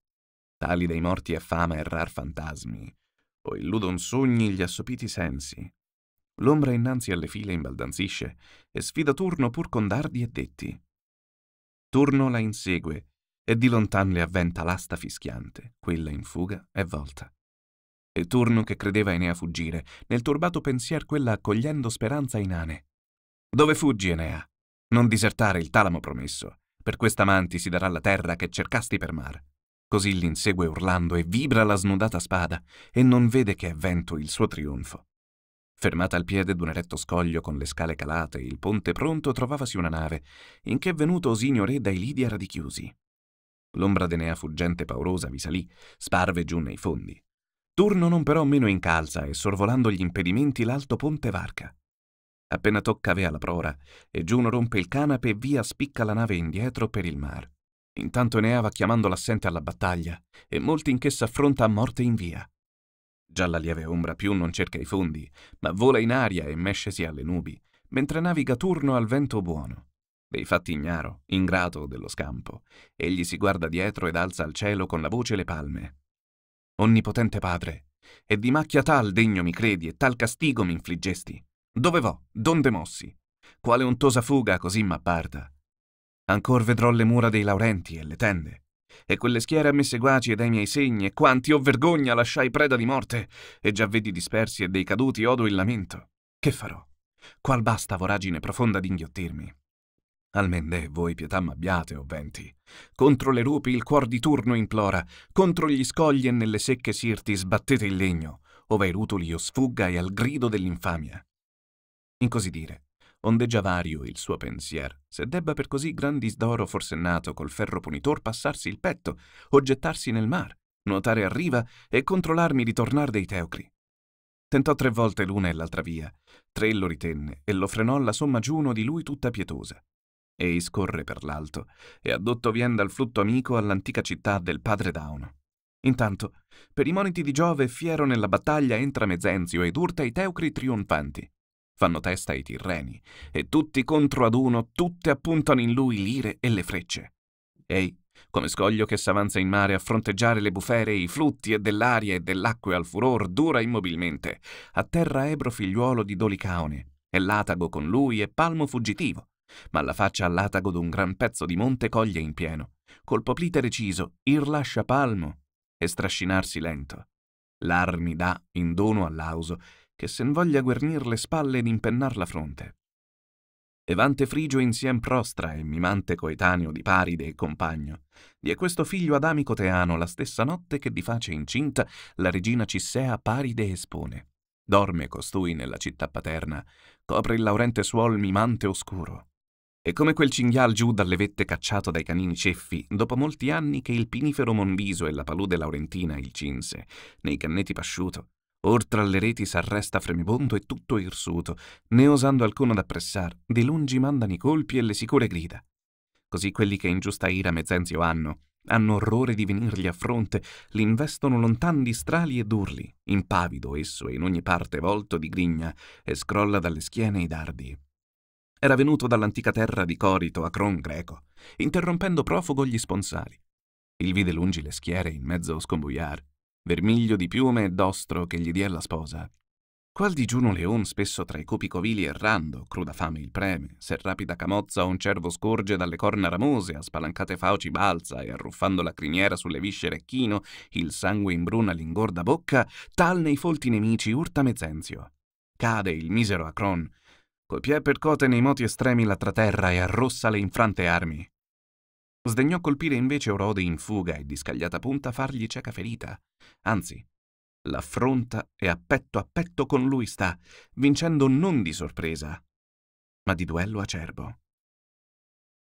Tali dei morti è fama errar fantasmi, o illudon sogni gli assopiti sensi. L'ombra innanzi alle file imbaldanzisce e sfida Turno pur con dardi e detti. Turno la insegue e di lontan le avventa l'asta fischiante, quella in fuga è volta. E Turno che credeva Enea fuggire, nel turbato pensier quella accogliendo speranza inane. Dove fuggi, Enea? Non disertare il talamo promesso. Per questa quest'amanti si darà la terra che cercasti per mare. Così l'insegue urlando e vibra la snodata spada, e non vede che è vento il suo trionfo. Fermata al piede d'un eretto scoglio con le scale calate e il ponte pronto, trovavasi una nave, in che venuto Osinio re dai Lidi radichiusi. L'ombra d'Enea fuggente paurosa vi salì, sparve giù nei fondi. Turno non però meno incalza e sorvolando gli impedimenti l'alto ponte varca. Appena tocca Vea la prora, e Giuno rompe il canape e via spicca la nave indietro per il mar. Intanto Enea va chiamando l'assente alla battaglia, e molti in che s'affronta a morte in via. Già la lieve ombra più non cerca i fondi, ma vola in aria e mescesi alle nubi, mentre naviga turno al vento buono. Dei fatti ignaro, ingrato dello scampo, egli si guarda dietro ed alza al cielo con la voce le palme. Onnipotente Padre, e di macchia tal degno mi credi e tal castigo mi infliggesti. Dove vo, donde mossi? Quale ontosa fuga così m'apparta. Ancor vedrò le mura dei Laurenti e le tende, e quelle schiere a me seguaci ed ai miei segni, e quanti, o oh vergogna, lasciai preda di morte, e già vedi dispersi e dei caduti odo il lamento. Che farò? Qual basta voragine profonda d'inghiottirmi? Almende voi pietà m'abbiate, o oh venti. Contro le rupi il cuor di turno implora, contro gli scogli e nelle secche sirti sbattete il legno, ove i rutuli io sfugga e al grido dell'infamia in così dire. Ondeggiava Ario il suo pensier, se debba per così gran disdoro forsennato col ferro punitor passarsi il petto, o gettarsi nel mar, nuotare a riva e controllarmi di tornar dei teocri. Tentò tre volte l'una e l'altra via, tre lo ritenne e lo frenò la somma giuno di lui tutta pietosa. E iscorre per l'alto, e addotto vien dal flutto amico all'antica città del padre Dauno. Intanto, per i moniti di Giove fiero nella battaglia entra Mezenzio ed urta i teucri trionfanti fanno testa ai tirreni, e tutti contro ad uno, tutte appuntano in lui l'ire e le frecce. Ehi, come scoglio che s'avanza in mare a fronteggiare le bufere, i flutti e dell'aria e dell'acqua al furor, dura immobilmente. A terra Ebro figliuolo di Dolicaone, e l'atago con lui e palmo fuggitivo. Ma la faccia all'atago d'un gran pezzo di monte coglie in pieno. Col poplite reciso, ir lascia palmo e strascinarsi lento. L'armi dà in dono all'auso che sen voglia guarnir le spalle ed impennar la fronte. Evante frigio insiem prostra e mimante coetaneo di Paride e compagno, di questo figlio adamico teano la stessa notte che di face incinta la regina Cissea Paride espone. Dorme costui nella città paterna, copre il laurente suol mimante oscuro. E come quel cinghial giù dalle vette cacciato dai canini ceffi, dopo molti anni che il pinifero Monviso e la palude laurentina il cinse, nei canneti pasciuto, Or alle reti s'arresta fremibondo e tutto irsuto, né osando alcuno d'appressar, di lungi mandano i colpi e le sicure grida. Così quelli che in giusta ira Mezenzio hanno, hanno orrore di venirgli a fronte, l'investono lontan di strali ed urli, impavido esso e in ogni parte volto di grigna, e scrolla dalle schiene i dardi. Era venuto dall'antica terra di Corito a Cron greco, interrompendo profugo gli sponsali. Il vide lungi le schiere in mezzo a scombuiar, vermiglio di piume e d'ostro che gli diè la sposa. Qual digiuno leon spesso tra i cupi covili errando, cruda fame il preme, se rapida camozza un cervo scorge dalle corna ramose, a spalancate fauci balza e arruffando la criniera sulle viscere chino, il sangue imbruna l'ingorda bocca, tal nei folti nemici urta Mezenzio. Cade il misero Acron, coi piè percote nei moti estremi la traterra e arrossa le infrante armi. Sdegnò colpire invece Orode in fuga e di scagliata punta fargli cieca ferita. Anzi, l'affronta e a petto a petto con lui sta, vincendo non di sorpresa, ma di duello acerbo.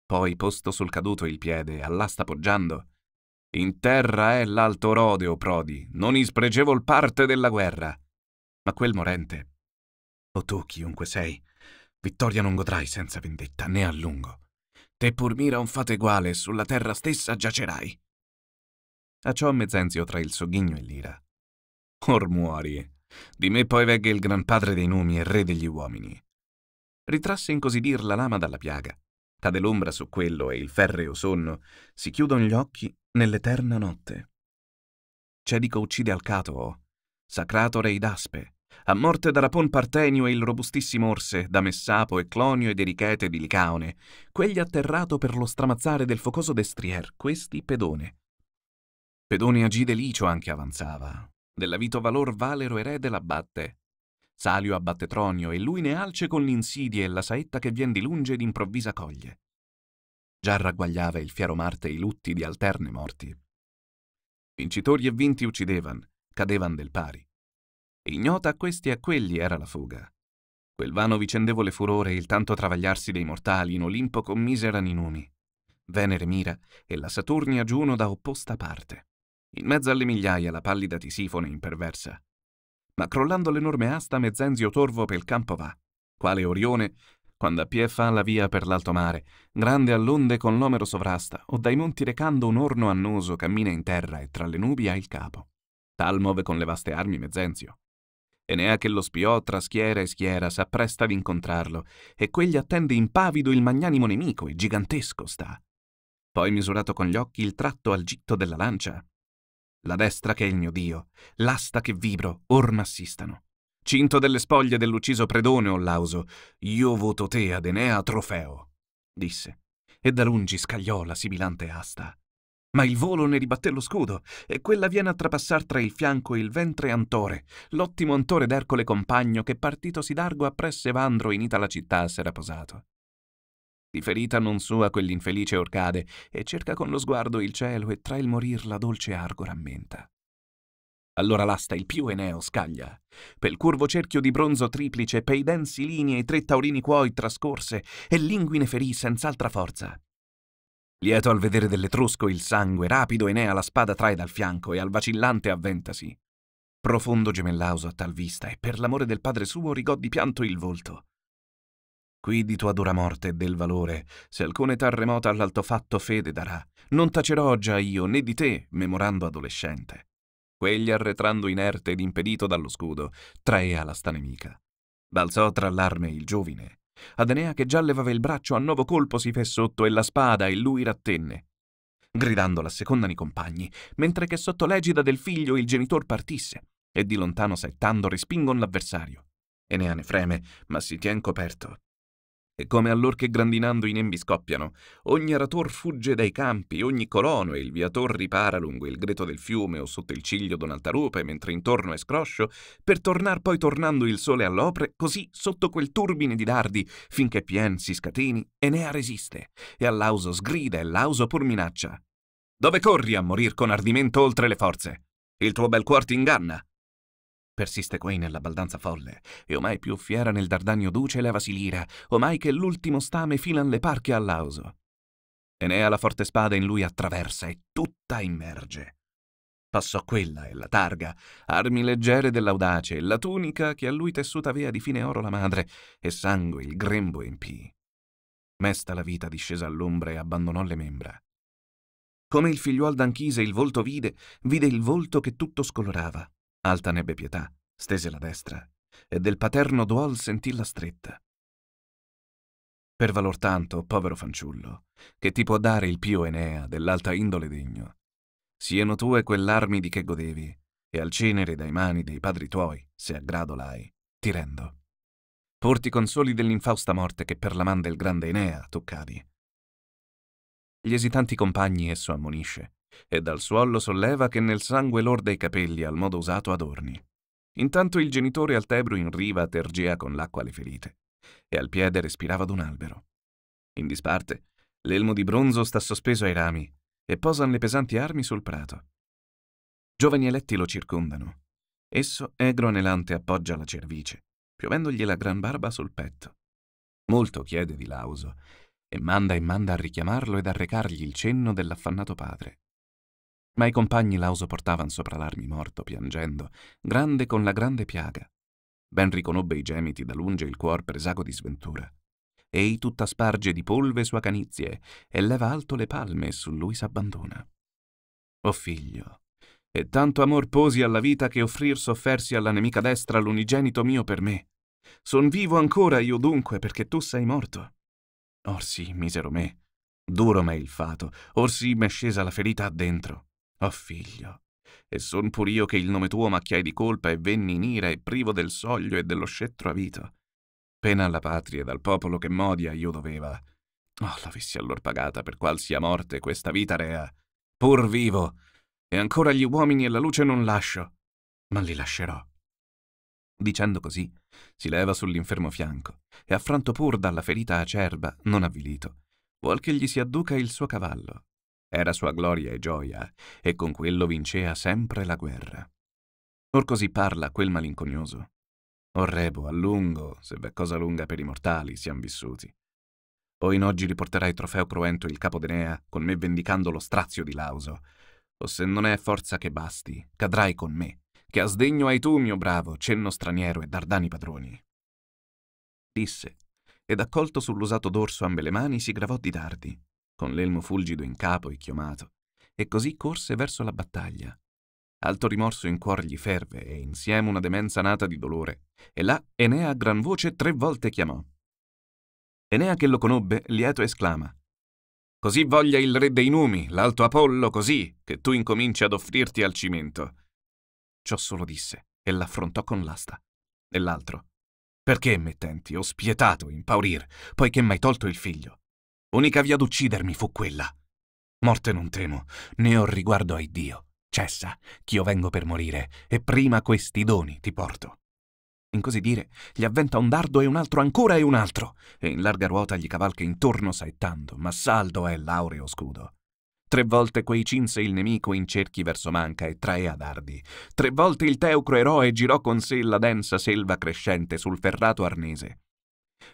Poi, posto sul caduto il piede, all'asta poggiando, in terra è l'alto o Prodi, non ispregevol parte della guerra. Ma quel morente, o tu chiunque sei, vittoria non godrai senza vendetta né a lungo. Te pur mira un fate eguale, sulla terra stessa giacerai. A ciò Mezenzio tra il sogghigno e l'ira. Or muori. Di me poi vegga il gran padre dei numi e re degli uomini. Ritrasse in così dir la lama dalla piaga. Cade l'ombra su quello e il ferreo sonno si chiudono gli occhi nell'eterna notte. Cedico uccide Alcato, Sacratore ed Aspe, a morte da Rapon Partenio e il robustissimo Orse, da Messapo e Clonio ed Erichete di Licaone, quegli atterrato per lo stramazzare del focoso destrier, questi Pedone. Pedone agide licio anche avanzava, della vito valor valero erede l'abbatte. Salio abbatte Tronio e lui ne alce con l'insidie e la saetta che vien di lunge ed improvvisa coglie. Già ragguagliava il fiero Marte i lutti di alterne morti. Vincitori e vinti uccidevan, cadevan del pari. Ignota a questi e a quelli era la fuga. Quel vano vicendevole furore e il tanto travagliarsi dei mortali in Olimpo commiserano i numi. Venere mira e la Saturnia Giuno da opposta parte. In mezzo alle migliaia la pallida Tisifone imperversa. Ma crollando l'enorme asta mezzenzio Torvo pel campo va, quale Orione, quando a pie fa la via per l'alto mare, grande all'onde con l'omero sovrasta, o dai monti recando un orno annoso cammina in terra e tra le nubi ha il capo. Tal muove con le vaste armi mezzenzio. Enea che lo spiò tra schiera e schiera s'appresta ad incontrarlo, e quegli attende impavido il magnanimo nemico, e gigantesco sta. Poi misurato con gli occhi il tratto al gitto della lancia. La destra che è il mio dio, l'asta che vibro, or m'assistano. Cinto delle spoglie dell'ucciso predone o lauso, io voto te ad Enea trofeo, disse, e da lungi scagliò la sibilante asta. Ma il volo ne ribatté lo scudo, e quella viene a trapassar tra il fianco e il ventre Antore, l'ottimo Antore d'Ercole compagno che partitosi d'Argo appresse Vandro in Itala città s'era posato. Di ferita non sua quell'infelice Orcade, e cerca con lo sguardo il cielo e tra il morir la dolce Argo rammenta. Allora l'asta il più Eneo scaglia. Pel curvo cerchio di bronzo triplice, pei densi linee i tre taurini cuoi trascorse, e linguine ferì senz'altra forza. Lieto al vedere dell'Etrusco il sangue, rapido Enea la spada trae dal fianco e al vacillante avventasi. Profondo gemellauso a tal vista e per l'amore del padre suo rigò di pianto il volto. Qui di tua dura morte e del valore, se alcune tarremota fatto fede darà, non tacerò già io né di te, memorando adolescente. Quegli arretrando inerte ed impedito dallo scudo, traea la sta nemica. Balzò tra l'arme il giovine, Atenea, che già levava il braccio, a nuovo colpo si fe sotto e la spada e lui rattenne. Gridando la secondano i compagni, mentre che sotto l'egida del figlio il genitor partisse, e di lontano saettando respingon l'avversario. Enea ne freme, ma si tien coperto, come allorché grandinando i nembi scoppiano. Ogni arator fugge dai campi, ogni colono e il viator ripara lungo il greto del fiume o sotto il ciglio d'un'alta rupe, mentre intorno è scroscio, per tornar poi tornando il sole all'opre, così sotto quel turbine di dardi, finché Pien si scateni, Enea resiste, e all'auso sgrida e l'auso pur minaccia. Dove corri a morir con ardimento oltre le forze? Il tuo bel cuor ti inganna. Persiste qui nella baldanza folle, e omai più fiera nel dardagno duce levasi l'ira, omai che l'ultimo stame filan le parche all'auso. Enea la forte spada in lui attraversa e tutta immerge. Passò quella e la targa, armi leggere dell'audace, la tunica che a lui tessuta avea di fine oro la madre, e sangue il grembo empì. Mesta la vita discesa all'ombra e abbandonò le membra. Come il figliuol d'Anchise il volto vide, vide il volto che tutto scolorava. Alta nebbe pietà, stese la destra, e del paterno duol sentì la stretta. Per valor tanto, povero fanciullo, che ti può dare il pio Enea dell'alta indole degno, siano tue quell'armi di che godevi, e al cenere dai mani dei padri tuoi, se a grado l'hai, ti rendo. Porti consoli dell'infausta morte che per la man del grande Enea tu cadi. Gli esitanti compagni esso ammonisce, e dal suolo solleva che nel sangue lor dei capelli al modo usato adorni. Intanto il genitore altebro in riva tergea con l'acqua le ferite e al piede respirava d'un albero. In disparte, l'elmo di bronzo sta sospeso ai rami e posan le pesanti armi sul prato. Giovani eletti lo circondano. Esso, egro anelante, appoggia la cervice, piovendogli la gran barba sul petto. Molto chiede di Lauso, e manda e manda a richiamarlo ed a recargli il cenno dell'affannato padre. Ma i compagni l'auso portavan sopra l'armi morto, piangendo, grande con la grande piaga. Ben riconobbe i gemiti da lunge il cuor presago di sventura. Ei tutta sparge di polve sua canizie e leva alto le palme e su lui s'abbandona. O oh figlio, e tanto amor posi alla vita che offrir soffersi alla nemica destra l'unigenito mio per me. Son vivo ancora io dunque perché tu sei morto. Or sì, misero me, duro m'è il fato, or sì m'è scesa la ferita addentro. Oh ah, figlio, e son pur io che il nome tuo macchiai di colpa e venni in ira e privo del soglio e dello scettro avito. Pena alla patria e dal popolo che m'odia io doveva. Oh, l'avessi allor pagata per qual sia morte questa vita rea. Pur vivo, e ancora gli uomini e la luce non lascio, ma li lascerò. Dicendo così, si leva sull'infermo fianco e affranto pur dalla ferita acerba, non avvilito, vuol che gli si adduca il suo cavallo era sua gloria e gioia, e con quello vincea sempre la guerra. Or così parla quel malinconioso. Orrebo, a lungo, se v'è cosa lunga per i mortali, siamo vissuti. O in oggi riporterai trofeo cruento il capo d'Enea, con me vendicando lo strazio di Lauso. O se non è forza che basti, cadrai con me, che a sdegno hai tu, mio bravo, cenno straniero e dardani padroni. Disse, ed accolto sull'usato dorso ambe le mani si gravò di dardi, con l'elmo fulgido in capo e chiomato, e così corse verso la battaglia. Alto rimorso in cuor gli ferve e insieme una demenza nata di dolore, e là Enea a gran voce tre volte chiamò. Enea che lo conobbe, lieto esclama. Così voglia il re dei numi, l'alto Apollo, così, che tu incominci ad offrirti al cimento. Ciò solo disse, e l'affrontò con l'asta. E l'altro. Perché mettenti, o spietato, impaurir, poiché m'hai tolto il figlio? Unica via d'uccidermi fu quella. Morte non temo, né ho riguardo ai Dio. Cessa, ch'io vengo per morire, e prima questi doni ti porto. In così dire, gli avventa un dardo e un altro ancora e un altro, e in larga ruota gli cavalca intorno saettando, ma saldo è l'aureo scudo. Tre volte quei cinse il nemico in cerchi verso manca e trae a dardi. Tre volte il teucro eroe girò con sé la densa selva crescente sul ferrato arnese.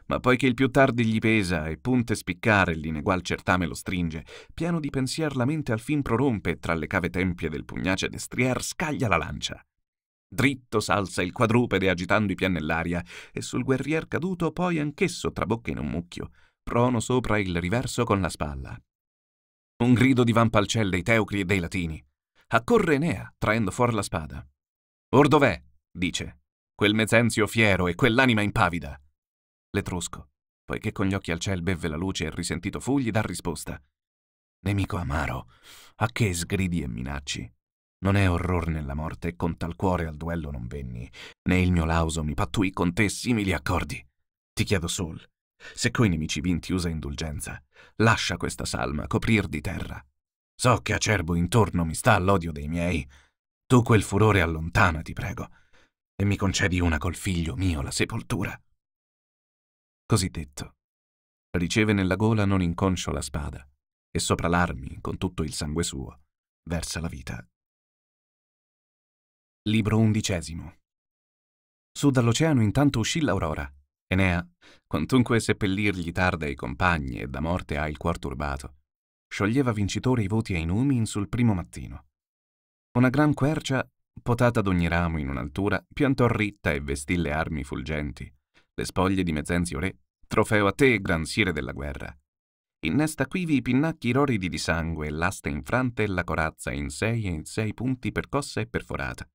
Ma poiché il più tardi gli pesa e punte spiccare l'inegual certame lo stringe, pieno di pensier la mente al fin prorompe tra le cave tempie del pugnace destrier scaglia la lancia. Dritto s'alza il quadrupede agitando i piani nell'aria e sul guerrier caduto poi anch'esso trabocca in un mucchio, prono sopra il riverso con la spalla. Un grido divampa al ciel dei teucri e dei latini. Accorre Enea, traendo fuor la spada. Or dov'è? dice. Quel mezenzio fiero e quell'anima impavida. L'etrusco, poiché con gli occhi al ciel bevve la luce e il risentito fu, gli dà risposta. Nemico amaro, a che sgridi e minacci? Non è orror nella morte, con tal cuore al duello non venni, né il mio lauso mi pattuì con te simili accordi. Ti chiedo sol, se coi nemici vinti usa indulgenza, lascia questa salma coprir di terra. So che acerbo intorno mi sta l'odio dei miei. Tu quel furore allontana, ti prego, e mi concedi una col figlio mio la sepoltura. Così detto. Riceve nella gola non inconscio la spada e sopra l'armi, con tutto il sangue suo, versa la vita. Libro undicesimo. Su dall'oceano intanto uscì l'aurora. Enea, quantunque seppellirgli tarda i compagni e da morte ha il cuor turbato, scioglieva vincitore i voti ai numi in sul primo mattino. Una gran quercia, potata ad ogni ramo in un'altura, piantò ritta e vestì le armi fulgenti, le spoglie di Mezenzio Re, trofeo a te, gran gransiere della guerra. Innesta quivi i pinnacchi roridi di sangue, l'asta infrante e la corazza in sei e in sei punti percossa e perforata.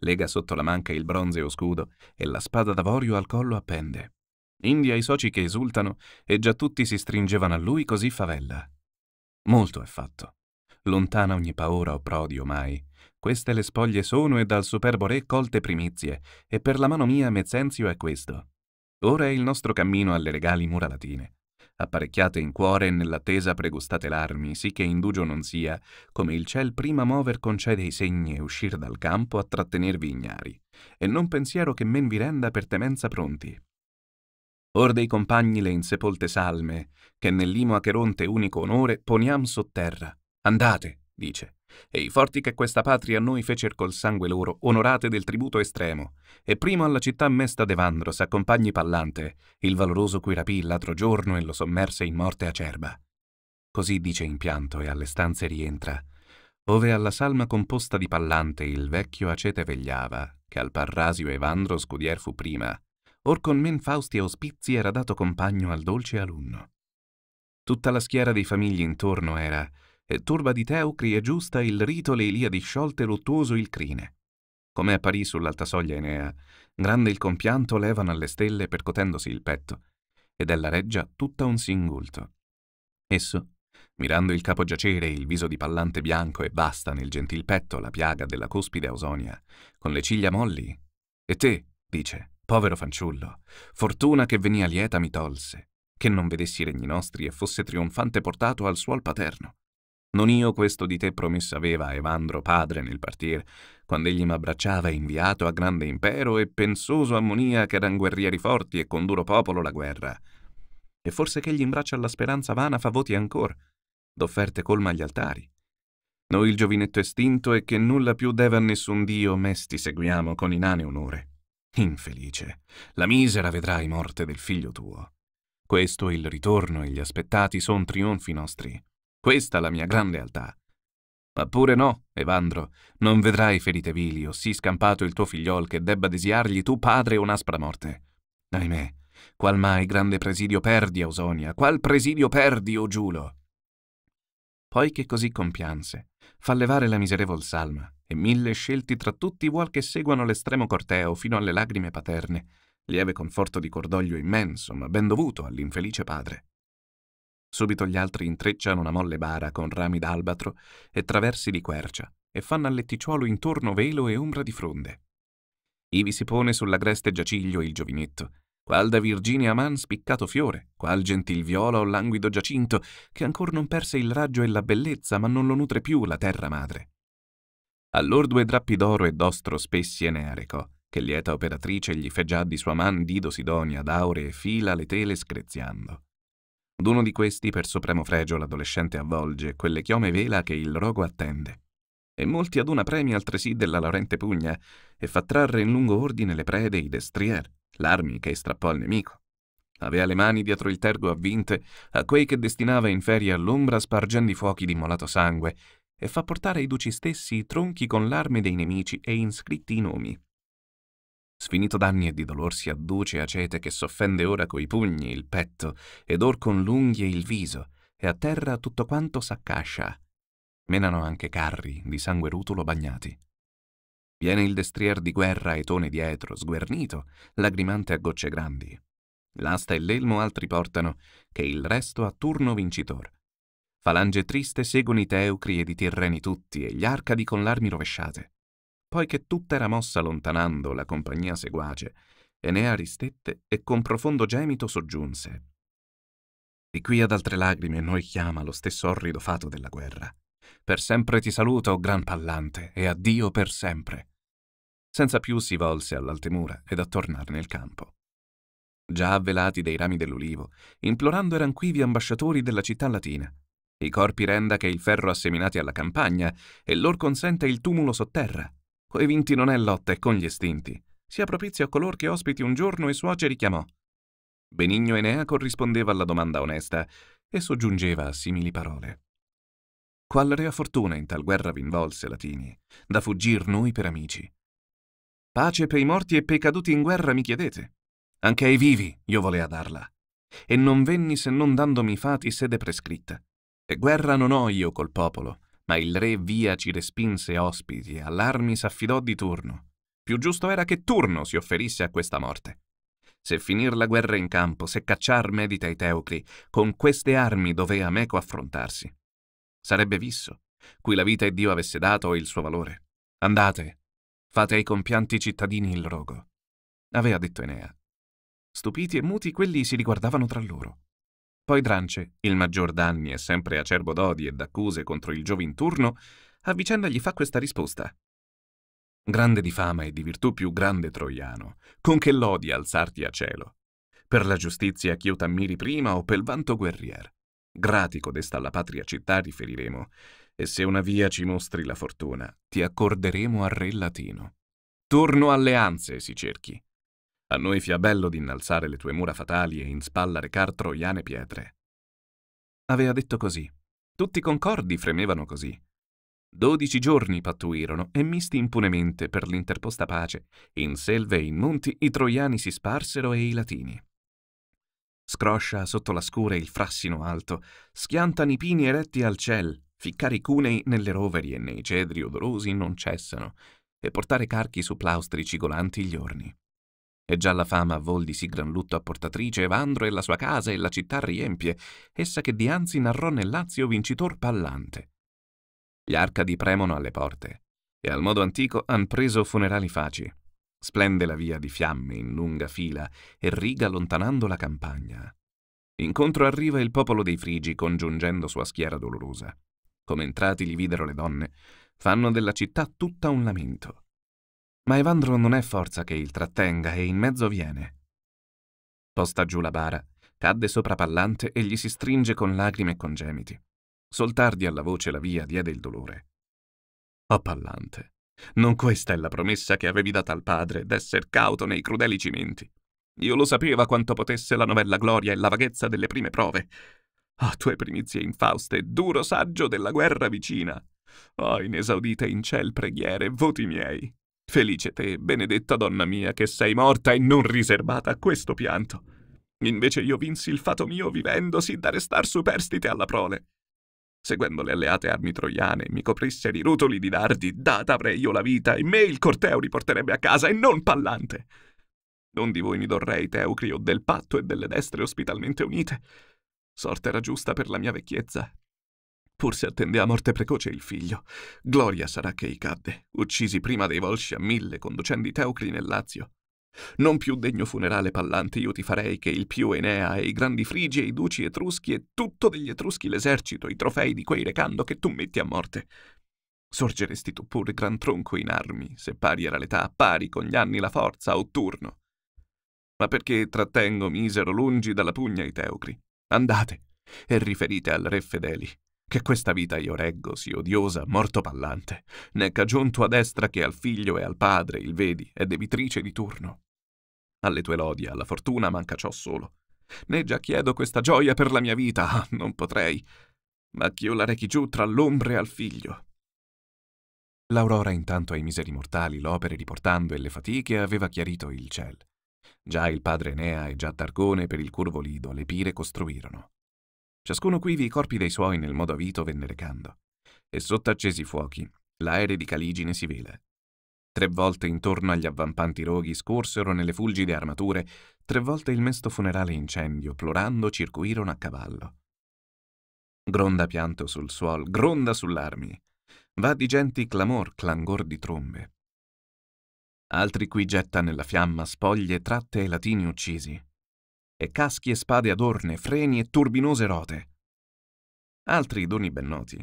Lega sotto la manca il bronzeo scudo e la spada d'avorio al collo appende. India i soci che esultano e già tutti si stringevano a lui così favella. Molto è fatto. Lontana ogni paura o prodio mai. Queste le spoglie sono e dal superbo re colte primizie, e per la mano mia Mezenzio è questo. Ora è il nostro cammino alle regali mura latine, apparecchiate in cuore e nell'attesa pregustate l'armi, sì che indugio non sia, come il ciel prima mover concede i segni e uscir dal campo a trattenervi ignari, e non pensiero che men vi renda per temenza pronti. Or dei compagni le insepolte salme, che nell'imo Acheronte unico onore poniam sotterra. Andate, dice, e i forti che questa patria a noi fecer col sangue loro, onorate del tributo estremo, e primo alla città mesta d'Evandro s'accompagni Pallante, il valoroso cui rapì l'altro giorno e lo sommerse in morte acerba. Così dice in pianto e alle stanze rientra, ove alla salma composta di Pallante il vecchio acete vegliava, che al Parrasio Evandro scudier fu prima, or con men fausti auspizi era dato compagno al dolce alunno. Tutta la schiera dei famigli intorno era, turba di Teucri e giusta il rito le Ilia disciolte luttuoso il crine. Come apparì sull'alta soglia Enea, grande il compianto levano alle stelle percotendosi il petto, ed ella reggia tutta un singulto. Esso, mirando il capo giacere e il viso di pallante bianco e basta nel gentil petto la piaga della cuspide Ausonia, con le ciglia molli, e te, dice, povero fanciullo, fortuna che venia lieta mi tolse, che non vedessi i regni nostri e fosse trionfante portato al suol paterno. Non io questo di te promesso aveva Evandro padre nel partir, quando egli m'abbracciava inviato a grande impero e pensoso ammonia che eran guerrieri forti e con duro popolo la guerra. E forse che gli in braccio alla speranza vana fa voti ancor, d'offerte colma agli altari. Noi il giovinetto estinto e che nulla più deve a nessun dio mesti seguiamo con inane onore. Infelice, la misera vedrai morte del figlio tuo. Questo il ritorno e gli aspettati son trionfi nostri. Questa la mia gran lealtà. Ma pure no, Evandro, non vedrai ferite vili o sì scampato il tuo figliol che debba desiargli tu padre un'aspra morte. Ahimè, qual mai grande presidio perdi, Ausonia, qual presidio perdi, o Giulo? Poi che così compianse, fa levare la miserevol salma, e mille scelti tra tutti vuol che seguano l'estremo corteo fino alle lagrime paterne, lieve conforto di cordoglio immenso, ma ben dovuto all'infelice padre. Subito gli altri intrecciano una molle bara con rami d'albatro e traversi di quercia e fanno al letticciuolo intorno velo e ombra di fronde. Ivi si pone sull'agreste giaciglio il giovinetto, qual da Virginia man spiccato fiore, qual gentil viola o languido giacinto, che ancor non perse il raggio e la bellezza, ma non lo nutre più la terra madre. Allor due drappi d'oro e d'ostro spessi Enearico, che lieta operatrice gli fe già di sua man Dido Sidonia d'aure e fila le tele screziando. D'uno di questi, per supremo fregio, l'adolescente avvolge quelle chiome vela che il rogo attende. E molti ad una premia altresì della laurente pugna e fa trarre in lungo ordine le prede i destrier, l'armi che strappò al nemico. Avea le mani dietro il tergo avvinte a quei che destinava in ferie all'ombra spargendo i fuochi di molato sangue e fa portare ai duci stessi i tronchi con l'arme dei nemici e inscritti i nomi, Sfinito d'anni e di dolor si adduce acete che s'offende ora coi pugni il petto ed or con l'unghie il viso e a terra tutto quanto s'accascia. Menano anche carri di sangue rutulo bagnati. Viene il destrier di guerra e tone dietro, sguernito, lagrimante a gocce grandi. L'asta e l'elmo altri portano, che il resto a turno vincitor. Falange triste seguono i teucri ed i tirreni tutti e gli arcadi con l'armi rovesciate poiché tutta era mossa allontanando la compagnia seguace, Enea ristette e con profondo gemito soggiunse. Di qui ad altre lagrime noi chiama lo stesso orrido fato della guerra. Per sempre ti saluto, o gran pallante, e addio per sempre. Senza più si volse all'altemura ed a tornare nel campo. Già avvelati dei rami dell'ulivo, implorando eran quivi ambasciatori della città latina. I corpi renda che il ferro ha seminati alla campagna, e lor consente il tumulo sotterra, Coi vinti non è lotta e con gli estinti. Sia propizio a color che ospiti un giorno e suoceri chiamò. Benigno Enea corrispondeva alla domanda onesta e soggiungeva a simili parole. Qual rea fortuna in tal guerra vinvolse Latini, da fuggir noi per amici. Pace per i morti e pei caduti in guerra mi chiedete. Anche ai vivi io volea darla. E non venni se non dandomi fati sede prescritta. E guerra non ho io col popolo, ma il re via ci respinse ospiti e all'armi s'affidò di turno. Più giusto era che turno si offerisse a questa morte. Se finir la guerra in campo, se cacciar medita i teucri, con queste armi dovea meco affrontarsi. Sarebbe visso, cui la vita e Dio avesse dato il suo valore. Andate, fate ai compianti cittadini il rogo. Avea detto Enea. Stupiti e muti quelli si riguardavano tra loro. Poi Drance, il maggior danni e sempre acerbo d'odi e d'accuse contro il turno, a vicenda gli fa questa risposta. Grande di fama e di virtù più grande troiano, con che lodi alzarti a cielo. Per la giustizia ch'io t'ammiri prima o pel vanto guerrier. Grati codesta alla patria città riferiremo, e se una via ci mostri la fortuna, ti accorderemo al re latino. Torno alleanze si cerchi, a noi fia bello d'innalzare le tue mura fatali e in spalla recar troiane pietre. Avea detto così. Tutti concordi fremevano così. Dodici giorni pattuirono e misti impunemente per l'interposta pace, in selve e in monti i troiani si sparsero e i latini. Scroscia sotto la scure il frassino alto, schiantano i pini eretti al ciel, ficcare i cunei nelle roveri e nei cedri odorosi non cessano, e portare carchi su plaustri cigolanti gli orni. E già la fama vol di sì gran lutto apportatrice Evandro e la sua casa e la città riempie, essa che dianzi narrò nel Lazio vincitor pallante. Gli arcadi premono alle porte, e al modo antico han preso funerali faci. Splende la via di fiamme in lunga fila e riga lontanando la campagna. Incontro arriva il popolo dei Frigi congiungendo sua schiera dolorosa. Come entrati gli videro le donne, fanno della città tutta un lamento. Ma Evandro non è forza che il trattenga e in mezzo viene. Posta giù la bara, cadde sopra Pallante e gli si stringe con lacrime e con gemiti. Soltardi alla voce la via diede il dolore. Oh Pallante, non questa è la promessa che avevi data al padre d'esser cauto nei crudeli cimenti. Io lo sapeva quanto potesse la novella gloria e la vaghezza delle prime prove. Oh, tue primizie infauste, duro saggio della guerra vicina! Oh, inesaudite in ciel preghiere, voti miei! Felice te, benedetta donna mia, che sei morta e non riservata a questo pianto. Invece io vinsi il fato mio vivendo sì da restar superstite alla prole. Seguendo le alleate armi troiane, mi coprisse di rutoli di dardi, data avrei io la vita, e me il corteo riporterebbe a casa, e non pallante. Non di voi mi dorrei, Teucrio, del patto e delle destre ospitalmente unite. Sorte era giusta per la mia vecchiezza, Forse attende a morte precoce il figlio. Gloria sarà che i cadde, uccisi prima dei volsci a mille conducendo i teucri nel Lazio. Non più degno funerale pallante io ti farei che il più Enea e i grandi frigi e i duci etruschi e tutto degli etruschi l'esercito, i trofei di quei recando che tu metti a morte. Sorgeresti tu pur gran tronco in armi, se pari era l'età, pari con gli anni la forza o turno. Ma perché trattengo misero lungi dalla pugna i teucri? Andate e riferite al re Fedeli che questa vita io reggo sì odiosa, morto pallante, né cagiunto a destra che al figlio e al padre, il vedi, è debitrice di turno. Alle tue lodi, alla fortuna manca ciò solo. Né già chiedo questa gioia per la mia vita, ah, non potrei, ma ch'io la rechi giù tra l'ombre al figlio. L'aurora intanto ai miseri mortali l'opere riportando e le fatiche aveva chiarito il ciel. Già il padre Enea e già Targone per il curvo Lido le pire costruirono. Ciascuno quivi i corpi dei suoi nel modo avito venne recando. e sotto accesi fuochi l'aere di Caligine si vela. Tre volte intorno agli avvampanti roghi scorsero nelle fulgide armature, tre volte il mesto funerale incendio, plorando circuirono a cavallo. Gronda pianto sul suol, gronda sull'armi. Va di genti clamor, clangor di trombe. Altri qui getta nella fiamma spoglie tratte e latini uccisi e caschi e spade adorne, freni e turbinose rote. Altri doni ben noti,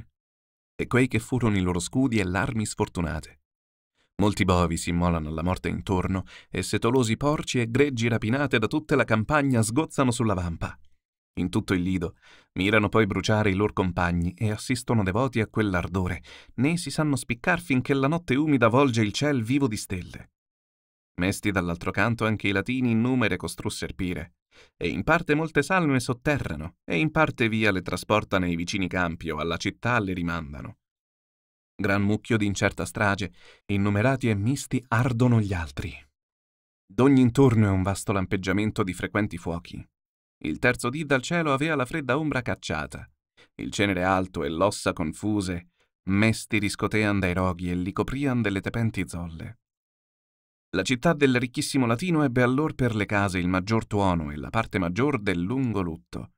e quei che furono i loro scudi e l'armi sfortunate. Molti bovi si immolano alla morte intorno e setolosi porci e greggi rapinate da tutta la campagna sgozzano sulla vampa. In tutto il lido mirano poi bruciare i loro compagni e assistono devoti a quell'ardore, né si sanno spiccar finché la notte umida volge il ciel vivo di stelle. Mesti dall'altro canto anche i latini in numere costrusser pire, e in parte molte salme sotterrano e in parte via le trasporta nei vicini campi o alla città le rimandano. Gran mucchio d'incerta strage, innumerati e misti, ardono gli altri. D'ogni intorno è un vasto lampeggiamento di frequenti fuochi. Il terzo dì dal cielo avea la fredda ombra cacciata. Il cenere alto e l'ossa confuse, mesti riscotean dai roghi e li coprian delle tepenti zolle. La città del ricchissimo latino ebbe allor per le case il maggior tuono e la parte maggior del lungo lutto.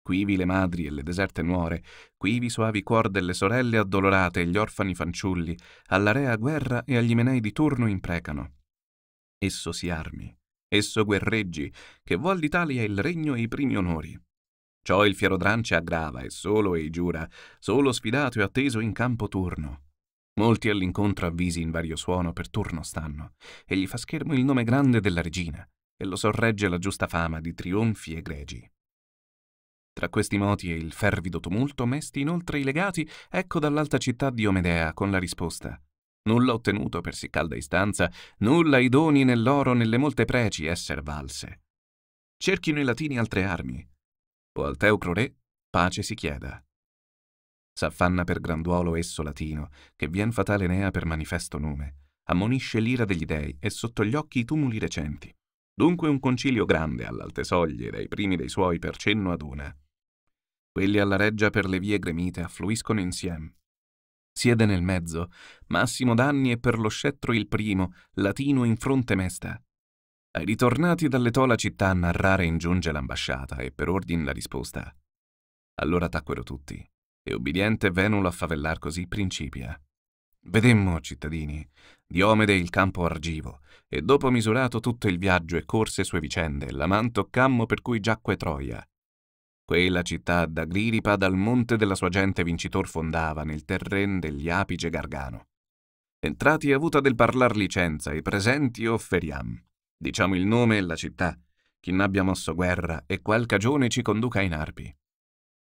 Quivi le madri e le deserte nuore, quivi i soavi cuor delle sorelle addolorate e gli orfani fanciulli, alla rea guerra e agli menei di turno imprecano. Esso si armi, esso guerreggi, che vuol l'Italia il regno e i primi onori. Ciò il fiero drance aggrava e solo ei giura, solo sfidato e atteso in campo turno. Molti all'incontro avvisi in vario suono per turno stanno, e gli fa schermo il nome grande della regina, e lo sorregge la giusta fama di trionfi egregi. Tra questi moti e il fervido tumulto, mesti inoltre i legati, ecco dall'alta città di Omedea con la risposta. Nulla ottenuto per sì calda istanza, nulla i doni nell'oro nelle molte preci esser valse. Cerchino i latini altre armi. O al Teucro re pace si chieda s'affanna per Granduolo esso latino, che vien fatale Enea per manifesto nome, ammonisce l'ira degli dei e sotto gli occhi i tumuli recenti. Dunque un concilio grande all'alte soglie dai primi dei suoi per cenno ad una. Quelli alla reggia per le vie gremite affluiscono insieme. Siede nel mezzo, Massimo Danni e per lo scettro il primo, latino in fronte mesta. Ai ritornati dall'etola città a narrare ingiunge l'ambasciata e per ordine la risposta. Allora tacquero tutti, e ubbidiente venulo a favellar così principia. Vedemmo, cittadini, Diomede il campo argivo, e dopo misurato tutto il viaggio e corse sue vicende, la toccammo per cui giacque Troia. Quella città da d'Agriripa dal monte della sua gente vincitor fondava nel terren degli Apige Gargano. Entrati avuta del parlar licenza, i presenti offeriam. Diciamo il nome e la città, chi n'abbia mosso guerra e qual cagione ci conduca in arpi.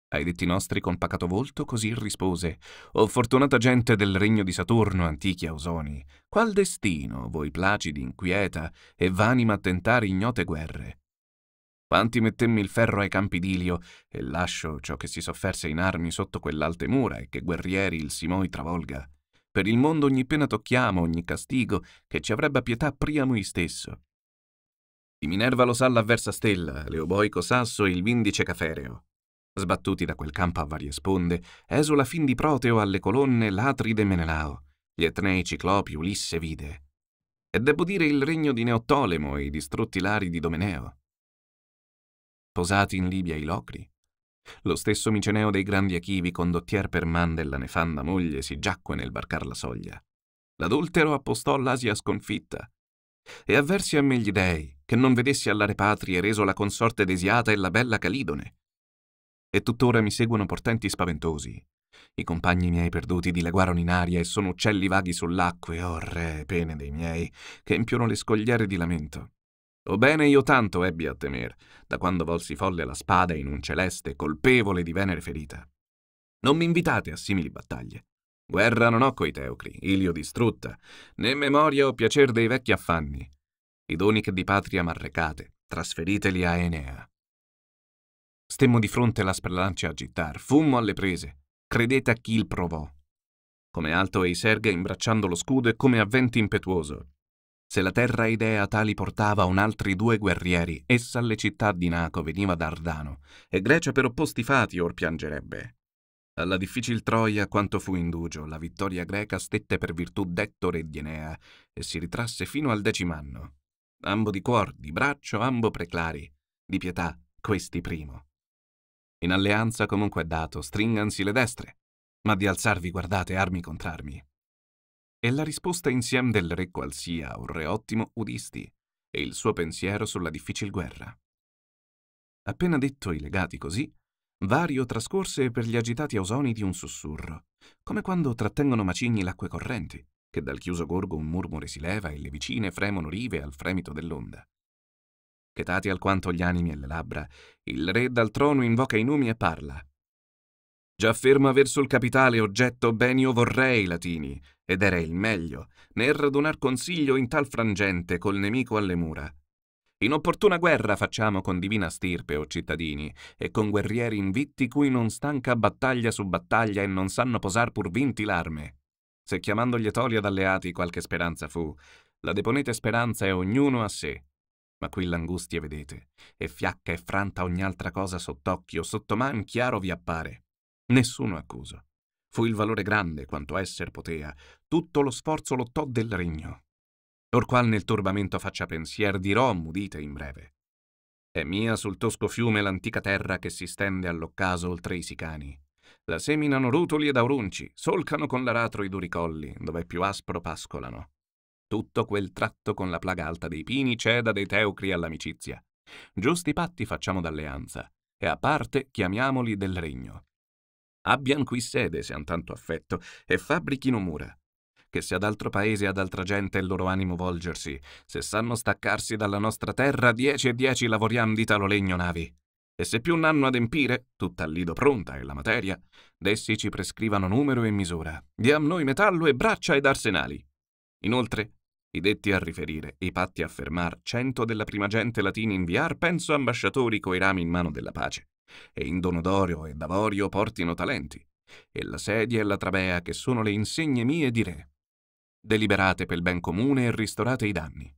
Ai detti nostri con pacato volto così rispose «O fortunata gente del regno di Saturno, antichi ausoni, qual destino voi placidi inquieta e vanima a tentare ignote guerre?» Quanti mettemmi il ferro ai campi d'Ilio, e lascio ciò che si sofferse in armi sotto quell'alte mura e che guerrieri il Simoi travolga. Per il mondo ogni pena tocchiamo, ogni castigo, che ci avrebbe pietà Priamo stesso. Di Minerva lo sa l'avversa stella, Leoboico Sasso e il vindice Cafereo. Sbattuti da quel campo a varie sponde, esula fin di Proteo alle colonne l'atride Menelao, gli Etnei Ciclopi Ulisse vide. E debbo dire il regno di Neottolemo e i distrutti lari di Domeneo. Posati in Libia i Locri, lo stesso Miceneo dei grandi Achivi, condottier per man della nefanda moglie, si giacque nel barcar la soglia. L'adultero appostò l'Asia sconfitta. E avversi a me gli dei, che non vedessi allare patrie reso la consorte desiata e la bella Calidone e tuttora mi seguono portenti spaventosi. I compagni miei perduti dileguarono in aria e sono uccelli vaghi sull'acque, oh re, pene dei miei, che empiono le scogliere di lamento. O bene io tanto ebbi a temer, da quando volsi folle la spada in un celeste colpevole di venere ferita. Non mi invitate a simili battaglie. Guerra non ho coi teucri, ilio distrutta, né memoria o piacer dei vecchi affanni. I doni che di patria m'arrecate, trasferiteli a Enea. Stemmo di fronte alla spralancia a gittar, fummo alle prese. Credete a chi il provò. Come alto e i serga imbracciando lo scudo e come a vento impetuoso. Se la terra idea tali portava un altri due guerrieri, essa alle città di Naco veniva da Ardano, e Grecia per opposti fati or piangerebbe. Alla difficil Troia, quanto fu indugio, la vittoria greca stette per virtù d'Ettore e di Enea, e si ritrasse fino al decimanno. Ambo di cuor, di braccio, ambo preclari, di pietà, questi primo. In alleanza comunque dato, stringansi le destre, ma di alzarvi guardate armi contrarmi. E la risposta insieme del re qualsia un re ottimo udisti, e il suo pensiero sulla difficil guerra. Appena detto i legati così, Vario trascorse per gli agitati ausoni di un sussurro, come quando trattengono macigni l'acque correnti, che dal chiuso gorgo un murmure si leva e le vicine fremono rive al fremito dell'onda. Chetati alquanto gli animi e le labbra, il re dal trono invoca i numi e parla. Già ferma verso il capitale oggetto ben io vorrei, latini, ed era il meglio, nel radunar consiglio in tal frangente col nemico alle mura. Inopportuna guerra facciamo con divina stirpe, o cittadini, e con guerrieri invitti cui non stanca battaglia su battaglia e non sanno posar pur vinti l'arme. Se chiamando gli Etoli ad alleati qualche speranza fu, la deponete speranza e ognuno a sé, ma qui l'angustia, vedete, è fiacca e franta ogni altra cosa sott'occhio, sotto man chiaro vi appare. Nessuno accuso. Fu il valore grande quanto esser potea, tutto lo sforzo lottò del regno. Or qual nel turbamento faccia pensier, dirò, mudite in breve. È mia sul tosco fiume l'antica terra che si stende all'occaso oltre i sicani. La seminano rutoli ed aurunci, solcano con l'aratro i duri colli, dove più aspro pascolano. Tutto quel tratto con la plaga alta dei pini ceda dei teucri all'amicizia. Giusti patti facciamo d'alleanza, e a parte chiamiamoli del regno. Abbian qui sede, se han tanto affetto, e fabbrichino mura. Che se ad altro paese e ad altra gente il loro animo volgersi, se sanno staccarsi dalla nostra terra, dieci e dieci lavoriam di talo legno navi. E se più n'hanno adempire, tutta lido pronta è la materia, d'essi ci prescrivano numero e misura, diam noi metallo e braccia ed arsenali, Inoltre, i detti a riferire i patti a fermar cento della prima gente latina inviar, penso ambasciatori coi rami in mano della pace, e in dono d'oro e d'avorio portino talenti, e la sedia e la trabea che sono le insegne mie di re. Deliberate pel ben comune e ristorate i danni.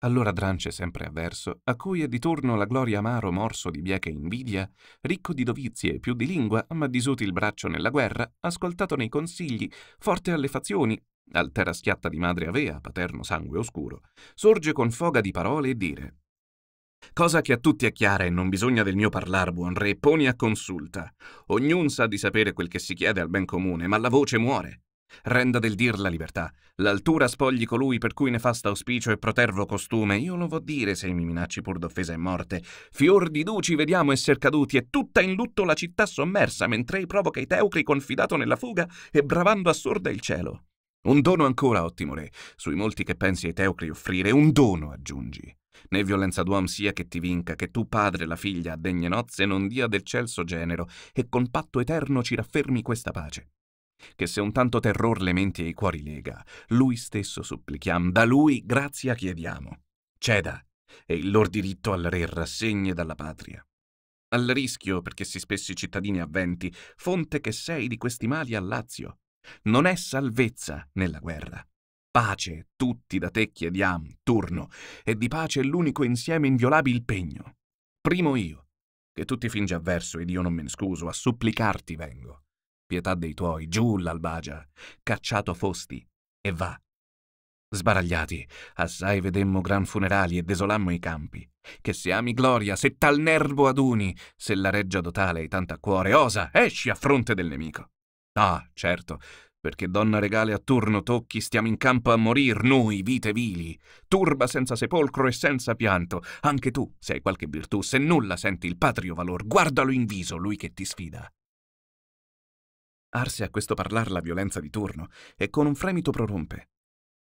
Allora Drance, sempre avverso, a cui è di torno la gloria amaro morso di bieca invidia, ricco di dovizie e più di lingua, ma disuti il braccio nella guerra, ascoltato nei consigli, forte alle fazioni, altera schiatta di madre avea, paterno sangue oscuro, sorge con foga di parole e dire Cosa che a tutti è chiara e non bisogna del mio parlar, buon re, poni a consulta. Ognun sa di sapere quel che si chiede al ben comune, ma la voce muore. Renda del dir la libertà, l'altura spogli colui per cui nefasta auspicio e protervo costume, io lo vo dire se mi minacci pur d'offesa e morte. Fior di duci vediamo esser caduti e tutta in lutto la città sommersa, mentre ei provoca i teucri confidato nella fuga e bravando a il cielo. Un dono ancora, ottimo re, sui molti che pensi ai teocri offrire, un dono aggiungi. Né violenza d'uom sia che ti vinca, che tu padre la figlia a degne nozze non dia del celso genero, e con patto eterno ci raffermi questa pace. Che se un tanto terror le menti e i cuori lega, lui stesso supplichiam, da lui grazia chiediamo. Ceda, e il lor diritto al re rassegne dalla patria. Al rischio, perché si spessi cittadini avventi, fonte che sei di questi mali a Lazio. Non è salvezza nella guerra. Pace tutti da te chiediam, turno, e di pace l'unico insieme inviolabil pegno. Primo io, che tu ti fingi avverso ed io non me ne scuso, a supplicarti vengo. Pietà dei tuoi, giù l'albagia, cacciato fosti, e va. Sbaragliati, assai vedemmo gran funerali e desolammo i campi. Che se ami gloria, se tal nervo aduni, se la reggia dotale hai tanto a cuore, osa, esci a fronte del nemico. Ah, certo, perché donna regale a turno tocchi stiamo in campo a morir noi, vite vili. Turba senza sepolcro e senza pianto. Anche tu, se hai qualche virtù, se nulla senti il patrio valor, guardalo in viso lui che ti sfida. Arse a questo parlar la violenza di turno e con un fremito prorompe.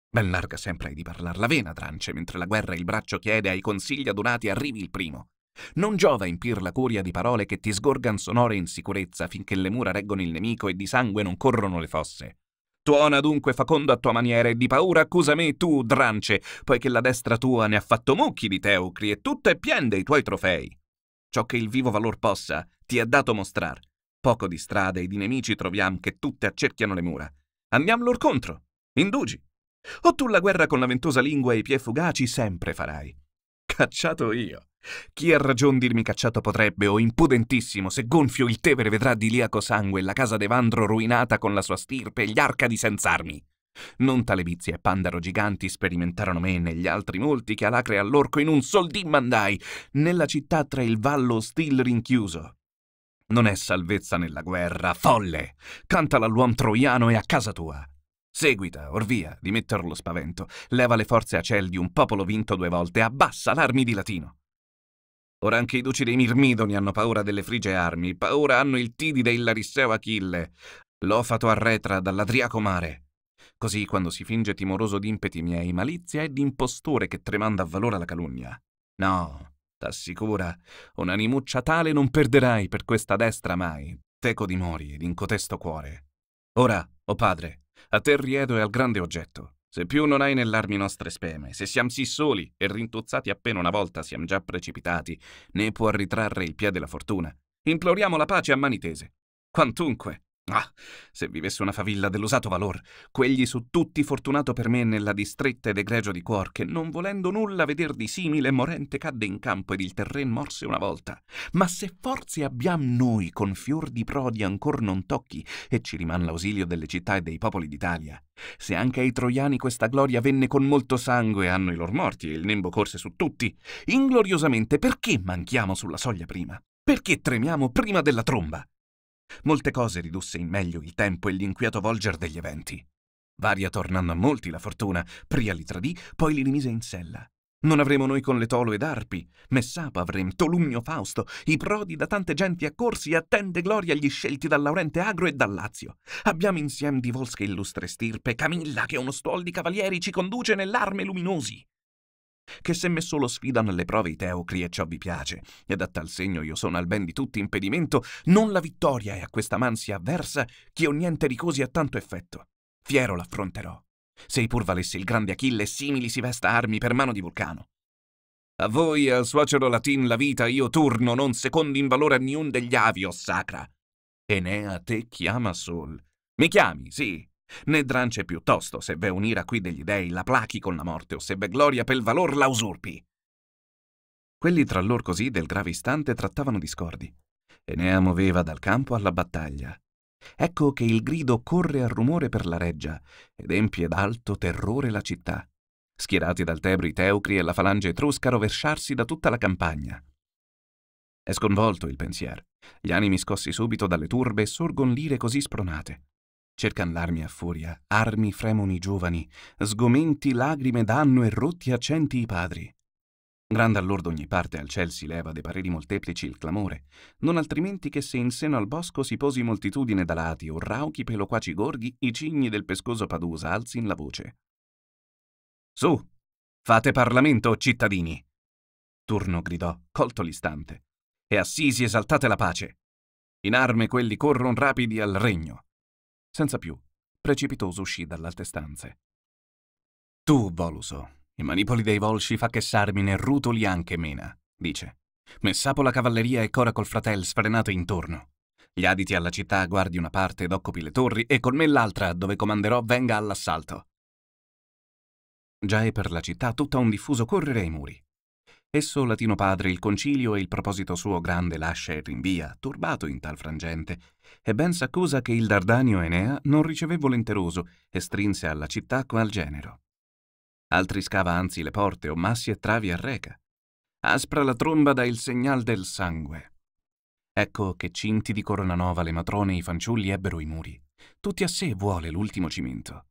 Ben larga sempre hai di parlare la vena, trance, mentre la guerra il braccio chiede ai consigli adunati arrivi il primo. Non giova impir la curia di parole che ti sgorgan sonore in sicurezza finché le mura reggono il nemico e di sangue non corrono le fosse. Tuona dunque facondo a tua maniera e di paura accusa me tu, drance, poiché la destra tua ne ha fatto mucchi di teucri e tutto è pien dei tuoi trofei. Ciò che il vivo valor possa ti è dato mostrar. Poco di strade e di nemici troviam che tutte accerchiano le mura. Andiam lor contro. Indugi. O tu la guerra con la ventosa lingua e i piè fugaci sempre farai. Cacciato io. Chi ha ragion dirmi cacciato potrebbe, o impudentissimo, se gonfio il Tevere vedrà di liaco sangue la casa d'Evandro ruinata con la sua stirpe e gli arcadi senz'armi. Non tale Talebizzi e Pandaro giganti sperimentarono me e negli altri molti che Alacre all'orco in un sol dì mandai, nella città tra il vallo stil rinchiuso. Non è salvezza nella guerra, folle! Cantala all'uom troiano e a casa tua! Seguita, orvia, dimetterlo spavento, leva le forze a ciel di un popolo vinto due volte, abbassa l'armi di latino. Ora anche i duci dei Mirmidoni hanno paura delle frigie armi, paura hanno il Tidide e il Larisseo Achille. L'Ofato arretra dall'Adriaco mare. Così, quando si finge timoroso d'impeti miei, malizia e d'impostore che tremanda a valore la calunnia. No, t'assicura, un'animuccia tale non perderai per questa destra mai, teco di mori ed in cotesto cuore. Ora, o oh padre, a te riedo e al grande oggetto. Se più non hai nell'armi nostre speme, se siamo sì soli e rintozzati appena una volta siamo già precipitati, né può ritrarre il piede la fortuna. Imploriamo la pace a mani tese. Quantunque, Ah, se vivesse una favilla dell'usato valor, quegli su tutti fortunato per me nella distretta ed egregio di cuor, che non volendo nulla veder di simile, morente cadde in campo ed il terren morse una volta. Ma se forze abbiam noi con fior di prodi ancor non tocchi, e ci riman l'ausilio delle città e dei popoli d'Italia, se anche ai troiani questa gloria venne con molto sangue, hanno i loro morti e il nembo corse su tutti, ingloriosamente perché manchiamo sulla soglia prima? Perché tremiamo prima della tromba? Molte cose ridusse in meglio il tempo e l'inquieto volger degli eventi. Varia tornando a molti la fortuna, pria li tradì, poi li rimise in sella. Non avremo noi con le tolo ed Arpi, Messapa avrem, Tolumnio Fausto, i prodi da tante genti accorsi e attende gloria agli scelti dal Laurente Agro e dal Lazio. Abbiamo insieme di volsche illustre stirpe, Camilla che uno stuol di cavalieri ci conduce nell'arme luminosi che se me solo sfidano alle prove i teocri e ciò vi piace, ed a tal segno io sono al ben di tutti impedimento, non la vittoria è a questa mansia avversa che o niente ricosi a tanto effetto. Fiero l'affronterò. Se pur valesse il grande Achille, simili si vesta armi per mano di Vulcano. A voi e al suocero latin la vita io turno, non secondo in valore a niun degli avi, o sacra. Enea te chiama sol. Mi chiami, sì, Né Drance piuttosto, se sebbe un'ira qui degli dei, la plachi con la morte, o se sebbe gloria pel valor la usurpi. Quelli tra lor così del grave istante trattavano discordi. Enea muoveva dal campo alla battaglia. Ecco che il grido corre a rumore per la reggia ed empie d'alto terrore la città. Schierati dal Tebro i Teucri e la falange etrusca rovesciarsi da tutta la campagna. È sconvolto il pensiero. Gli animi scossi subito dalle turbe sorgon lire così spronate. Cercan l'armi a furia, armi fremono i giovani, sgomenti, lagrime danno e rotti accenti i padri. Grande allor d'ogni parte al ciel si leva dei pareri molteplici il clamore, non altrimenti che se in seno al bosco si posi moltitudine d'alati o rauchi peloquaci gorghi, i cigni del pescoso Padusa alzin la voce. Su, fate parlamento, cittadini! Turno gridò, colto l'istante. E assisi esaltate la pace! In arme quelli corron rapidi al regno. Senza più, precipitoso uscì dall'alte stanze. Tu, Voluso, i manipoli dei Volsci fa che ne rutoli anche mena, dice. Messapo la cavalleria e Cora col fratel sfrenate intorno. Gli aditi alla città guardi una parte ed occupi le torri e con me l'altra, dove comanderò, venga all'assalto. Già è per la città tutta un diffuso correre ai muri. Esso, latino padre, il concilio e il proposito suo grande lascia e rinvia, turbato in tal frangente, e ben s'accusa che il Dardanio Enea non riceve volenteroso e strinse alla città qual genero. Altri scava anzi le porte o massi e travi arreca. Aspra la tromba dà il segnal del sangue. Ecco che cinti di Coronanova le matrone e i fanciulli ebbero i muri. Tutti a sé vuole l'ultimo cimento.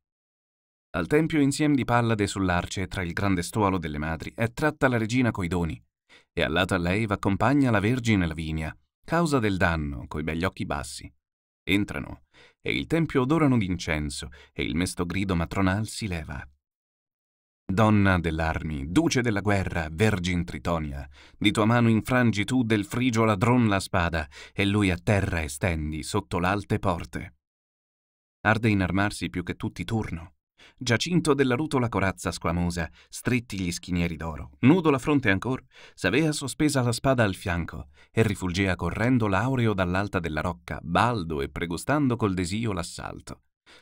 Al tempio insieme di Pallade sull'arce tra il grande stuolo delle madri è tratta la regina coi doni, e allato a lei v'accompagna la vergine Lavinia, causa del danno, coi begli occhi bassi. Entrano, e il tempio odorano d'incenso, e il mesto grido matronal si leva. Donna dell'armi, duce della guerra, vergine Tritonia, di tua mano infrangi tu del frigio ladron la spada, e lui a terra estendi sotto l'alte porte. Arde in armarsi più che tutti turno, Giacinto della rutola corazza squamosa, stretti gli schinieri d'oro. Nudo la fronte ancor, s'avea sospesa la spada al fianco e rifulgea correndo l'aureo dall'alta della rocca, baldo e pregustando col desio l'assalto.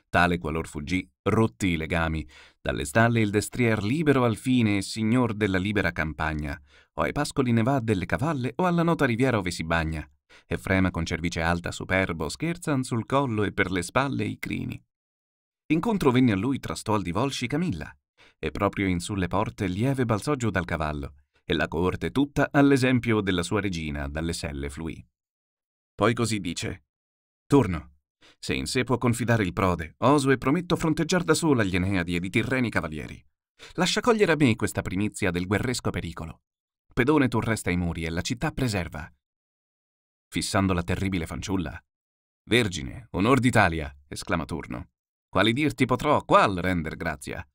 Tale qualor fuggì, rotti i legami, dalle stalle il destrier libero al fine e signor della libera campagna, o ai pascoli ne va delle cavalle o alla nota riviera ove si bagna. E frema con cervice alta superbo scherzan sul collo e per le spalle i crini. Incontro venne a lui tra stoldi volsci e Camilla, e proprio in sulle porte lieve balzò giù dal cavallo, e la coorte tutta all'esempio della sua regina dalle selle fluì. Poi così dice: «Turno, Se in sé può confidare il prode, oso e prometto fronteggiar da sola gli Eneadi ed i Tirreni cavalieri. Lascia cogliere a me questa primizia del guerresco pericolo. Pedone tu resta ai muri e la città preserva. Fissando la terribile fanciulla. Vergine, onor d'Italia! esclama Turno quali dirti potrò, qual render grazia.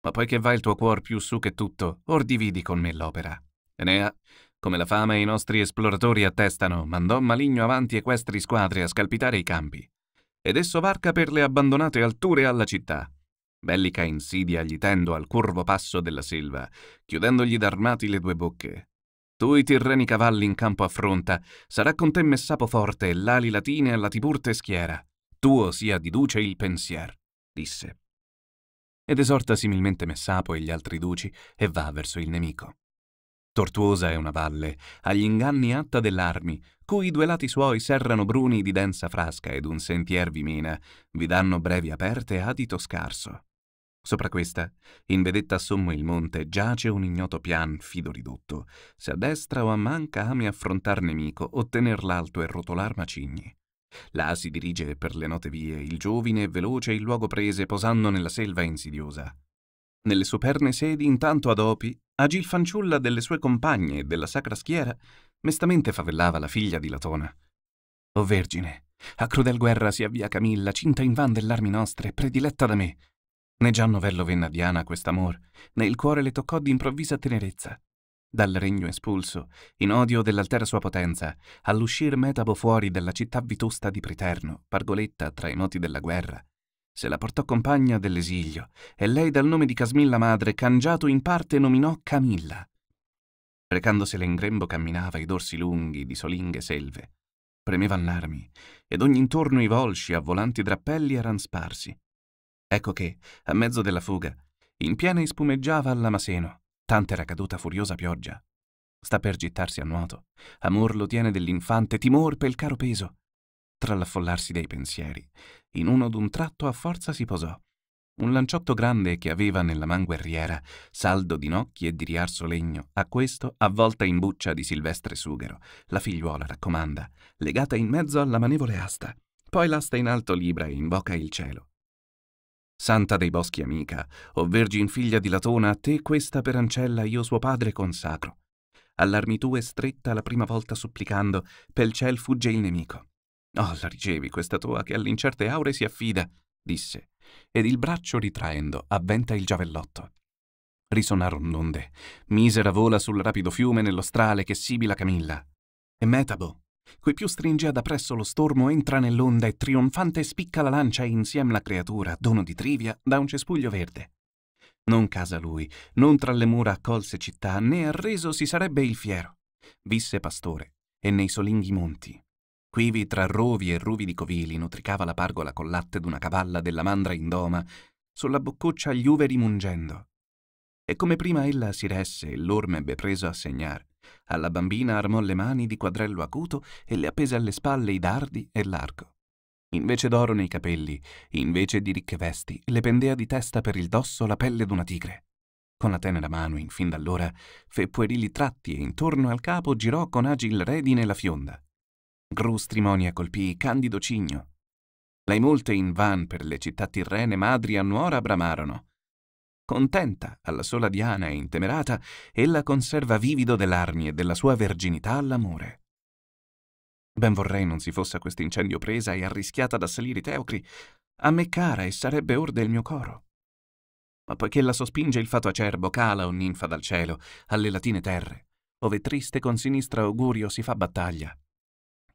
Ma poiché va il tuo cuor più su che tutto, or dividi con me l'opera. Enea, come la fama e i nostri esploratori attestano, mandò maligno avanti equestri squadre a scalpitare i campi. Ed esso varca per le abbandonate alture alla città. Bellica insidia gli tendo al curvo passo della selva, chiudendogli d'armati le due bocche. Tu i tirreni cavalli in campo affronta, sarà con te Messapo forte e l'ali latine alla Tiburte schiera tuo sia di duce il pensier, disse. Ed esorta similmente Messapo e gli altri duci e va verso il nemico. Tortuosa è una valle, agli inganni atta dell'armi, cui due lati suoi serrano bruni di densa frasca ed un sentier vi mina, vi danno brevi aperte adito scarso. Sopra questa, in vedetta a sommo il monte, giace un ignoto pian fido ridotto, se a destra o a manca ami affrontar nemico, ottener l'alto e rotolar macigni. Là si dirige per le note vie, il giovine e veloce il luogo prese, posando nella selva insidiosa. Nelle superne sedi, intanto ad Opi, agil fanciulla delle sue compagne e della sacra schiera, mestamente favellava la figlia di Latona. O Vergine, a crudel guerra si avvia Camilla, cinta in van dell'armi nostre, prediletta da me. Né già novello venne a Diana quest'amor, né il cuore le toccò d'improvvisa tenerezza dal regno espulso, in odio dell'altera sua potenza, all'uscir metabo fuori della città vitosta di Priterno, pargoletta tra i moti della guerra, se la portò compagna dell'esilio e lei dal nome di Casmilla madre, cangiato in parte, nominò Camilla. Recandosele in grembo camminava i dorsi lunghi di solinghe selve. Premevan l'armi, ed ogni intorno i volsci a volanti drappelli erano sparsi. Ecco che, a mezzo della fuga, in piena ispumeggiava all'Amaseno, era caduta furiosa pioggia. Sta per gittarsi a nuoto. Amor lo tiene dell'infante, timor pel caro peso. Tra l'affollarsi dei pensieri, in uno d'un tratto a forza si posò. Un lanciotto grande che aveva nella man guerriera, saldo di nocchi e di riarso legno, a questo avvolta in buccia di silvestre sughero, la figliuola raccomanda, legata in mezzo alla manevole asta. Poi l'asta in alto libra e invoca il cielo. Santa dei boschi amica, o vergine figlia di Latona, a te questa per ancella io suo padre consacro. All'armi tue stretta la prima volta supplicando, pel ciel fugge il nemico. Oh, la ricevi questa tua che all'incerte aure si affida, disse, ed il braccio ritraendo avventa il giavellotto. Risonaron onde, misera vola sul rapido fiume nello strale che sibila Camilla. E Metabo, Coi più stringe da presso lo stormo, entra nell'onda e trionfante spicca la lancia e insieme la creatura, dono di Trivia, da un cespuglio verde. Non casa lui, non tra le mura accolse città, né arreso si sarebbe il fiero. Visse pastore, e nei solinghi monti. Quivi tra rovi e ruvi di covili nutricava la pargola col latte d'una cavalla della mandra indoma, sulla boccuccia gli uveri mungendo e come prima ella si resse e l'orme ebbe preso a segnare, alla bambina armò le mani di quadrello acuto e le appese alle spalle i dardi e l'arco. Invece d'oro nei capelli, invece di ricche vesti, le pendea di testa per il dosso la pelle d'una tigre. Con la tenera mano, in fin d'allora, fe puerili tratti e intorno al capo girò con agil redine la fionda. Grustrimonia colpì Candido Cigno. Lei molte in van per le città tirrene madri a nuora bramarono, Contenta, alla sola diana e intemerata, ella conserva vivido dell'armi e della sua verginità all'amore. Ben vorrei non si fosse a quest'incendio presa e arrischiata ad assalire i teocri, a me cara e sarebbe or del mio coro. Ma poiché la sospinge il fato acerbo, cala o ninfa dal cielo, alle latine terre, ove triste con sinistra augurio si fa battaglia.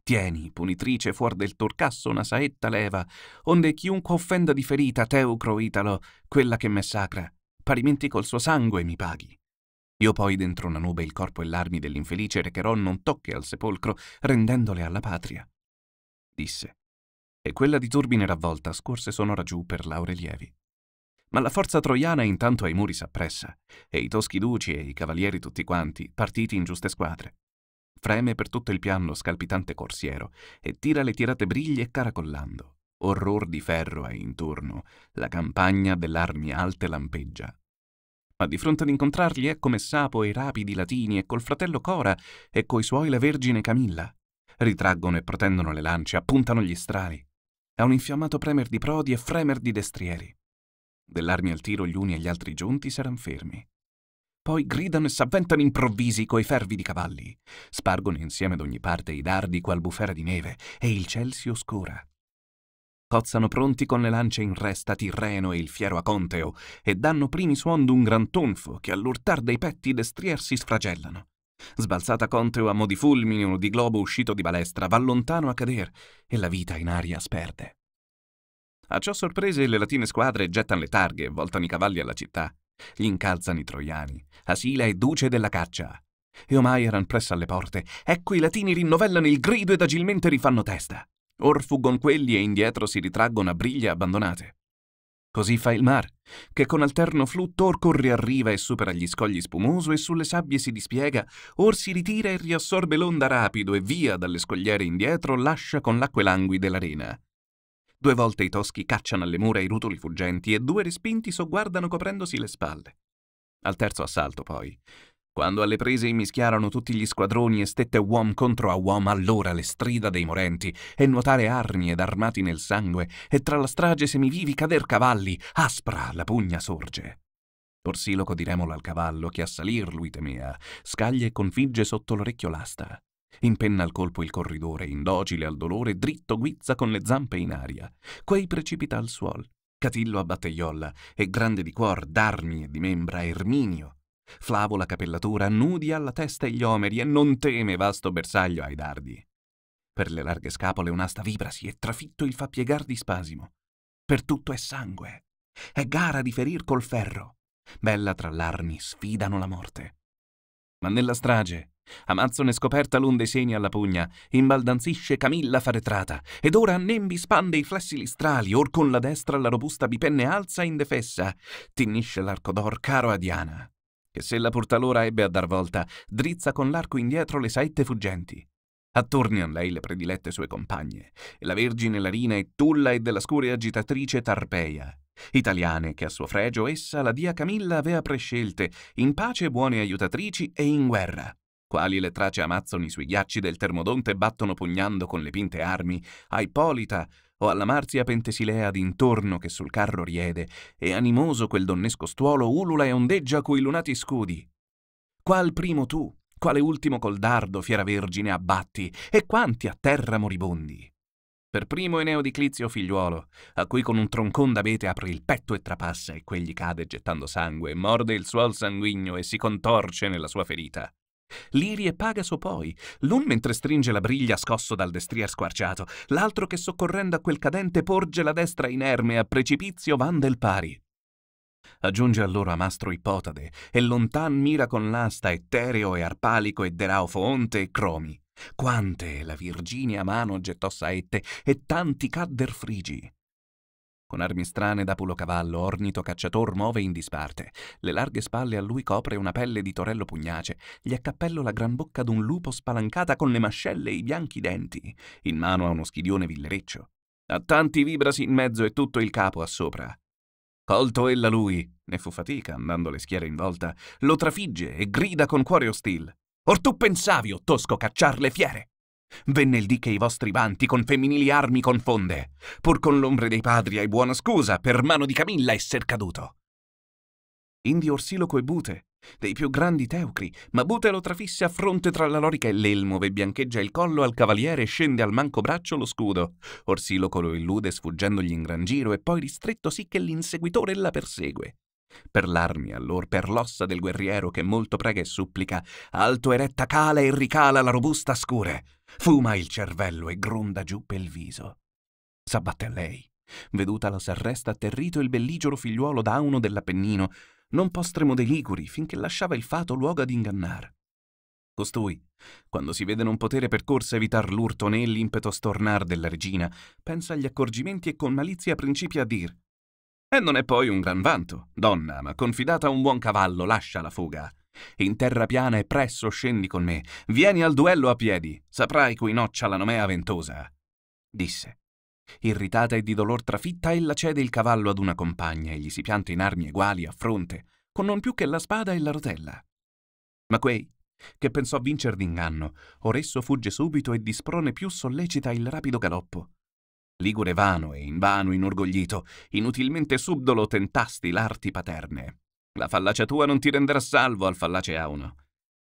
Tieni, punitrice, fuor del torcasso una saetta leva, onde chiunque offenda di ferita, teucro italo, quella che m'è sacra, parimenti col suo sangue mi paghi. Io poi dentro una nube il corpo e l'armi dell'infelice recherò non tocche al sepolcro, rendendole alla patria. Disse. E quella di turbine ravvolta scorse sonora giù per Laurelievi. Ma la forza troiana intanto ai muri s'appressa, e i toschi duci e i cavalieri tutti quanti, partiti in giuste squadre. Freme per tutto il piano scalpitante corsiero e tira le tirate briglie caracollando. Orror di ferro è intorno, la campagna dell'armi alte lampeggia. Ma di fronte ad incontrarli è come Sapo e i rapidi latini e col fratello Cora e coi suoi la vergine Camilla. Ritraggono e protendono le lance, appuntano gli strali. È un infiammato premer di prodi e fremer di destrieri. Dell'armi al tiro gli uni e gli altri giunti s'eran fermi. Poi gridano e s'avventano improvvisi coi fervi di cavalli. Spargono insieme d'ogni parte i dardi qual bufera di neve e il ciel si oscura cozzano pronti con le lance in resta Tirreno e il fiero Aconteo, e danno primi suon d'un gran tonfo che all'urtar dei petti destrier si sfragellano. Sbalzata Conteo a mo' di fulmine o di globo uscito di balestra, va lontano a cader e la vita in aria sperde. A ciò sorprese le latine squadre gettan le targhe, e voltano i cavalli alla città, gli incalzano i troiani, Asila è duce della caccia. E ormai eran presso alle porte, ecco i latini rinnovellano il grido ed agilmente rifanno testa. Or fuggon quelli e indietro si ritraggono a briglie abbandonate. Così fa il mar, che con alterno flutto or corre a riva e supera gli scogli spumoso e sulle sabbie si dispiega, or si ritira e riassorbe l'onda rapido e via dalle scogliere indietro lascia con l'acque languide l'arena. Due volte i toschi cacciano alle mura i rutoli fuggenti e due respinti sogguardano coprendosi le spalle. Al terzo assalto, poi, quando alle prese immischiarono tutti gli squadroni e stette uom contro a uom, allora le strida dei morenti e nuotare armi ed armati nel sangue e tra la strage semivivi cader cavalli, aspra la pugna sorge. Orsiloco di Remola al cavallo, che a salir lui temea, scaglia e configge sotto l'orecchio l'asta. Impenna al colpo il corridore, indocile al dolore, dritto guizza con le zampe in aria. Quei precipita al suol. Catillo abbatte Iolla e grande di cuor d'armi e di membra Erminio, Flavo la capellatura nudi alla testa e gli omeri e non teme vasto bersaglio ai dardi. Per le larghe scapole un'asta vibrasi e trafitto il fa piegar di spasimo. Per tutto è sangue. È gara di ferir col ferro. Bella tra l'armi sfidano la morte. Ma nella strage, Amazzone scoperta l'un dei segni alla pugna, imbaldanzisce Camilla faretrata, ed ora a Nembi spande i flessi listrali, or con la destra la robusta bipenne alza indefessa, tinnisce l'arco d'or caro a Diana che se la portalora ebbe a dar volta, drizza con l'arco indietro le saette fuggenti. Attorni a lei le predilette sue compagne, la vergine Larina e Tulla e della scure agitatrice Tarpeia, italiane che a suo fregio essa la dia Camilla avea prescelte, in pace buone aiutatrici e in guerra, quali le trace amazzoni sui ghiacci del Termodonte battono pugnando con le pinte armi, a Ippolita, o alla marzia pentesilea d'intorno che sul carro riede, e animoso quel donnesco stuolo ulula e ondeggia coi lunati scudi. Qual primo tu, quale ultimo col dardo, fiera vergine, abbatti, e quanti a terra moribondi? Per primo Eneo di Clizio figliuolo, a cui con un troncon d'abete apre il petto e trapassa, e quegli cade gettando sangue, morde il suol sanguigno e si contorce nella sua ferita. Liri e Pagaso poi, l'un mentre stringe la briglia scosso dal destrier squarciato, l'altro che soccorrendo a quel cadente porge la destra inerme a precipizio van del pari. Aggiunge allora mastro Ippotade e lontan mira con l'asta Ettereo e Arpalico e Deraufo Onte e Cromi. Quante la Virginia mano gettò saette e tanti cadder frigi. Con armi strane da pulo cavallo, ornito cacciator muove in disparte. Le larghe spalle a lui copre una pelle di torello pugnace. Gli accappello la gran bocca d'un lupo spalancata con le mascelle e i bianchi denti. In mano ha uno schidione villereccio. A tanti vibrasi in mezzo e tutto il capo a sopra. Colto ella lui, ne fu fatica andando le schiere in volta, lo trafigge e grida con cuore ostil. Or tu pensavi, o tosco, cacciar le fiere? Venne il dì che i vostri vanti con femminili armi confonde, pur con l'ombre dei padri hai buona scusa per mano di Camilla esser caduto. Indi Orsiloco e Bute, dei più grandi teucri, ma Bute lo trafisse a fronte tra la lorica e l'elmo, ve biancheggia il collo al cavaliere e scende al manco braccio lo scudo. Orsiloco lo illude sfuggendogli in gran giro e poi ristretto sì che l'inseguitore la persegue. Per l'armi allor, per l'ossa del guerriero che molto prega e supplica, alto eretta cala e ricala la robusta scure. Fuma il cervello e gronda giù pel viso. S'abbatte a lei. Vedutala s'arresta atterrito il belligero figliuolo dauno dell'Appennino, non postremo dei Liguri, finché lasciava il fato luogo ad ingannare. Costui, quando si vede non potere per corsa evitar l'urto né l'impeto stornar della regina, pensa agli accorgimenti e con malizia principia a dir: E non è poi un gran vanto, donna, ma confidata a un buon cavallo, lascia la fuga. In terra piana e presso scendi con me. Vieni al duello a piedi. Saprai cui noccia la nomea ventosa. Disse. Irritata e di dolor trafitta, ella cede il cavallo ad una compagna e gli si pianta in armi eguali a fronte, con non più che la spada e la rotella. Ma quei, che pensò vincer d'inganno, or esso fugge subito e disprone più sollecita il rapido galoppo. Ligure vano e invano inorgoglito, inutilmente subdolo tentasti l'arti paterne. La fallacia tua non ti renderà salvo al fallace auno.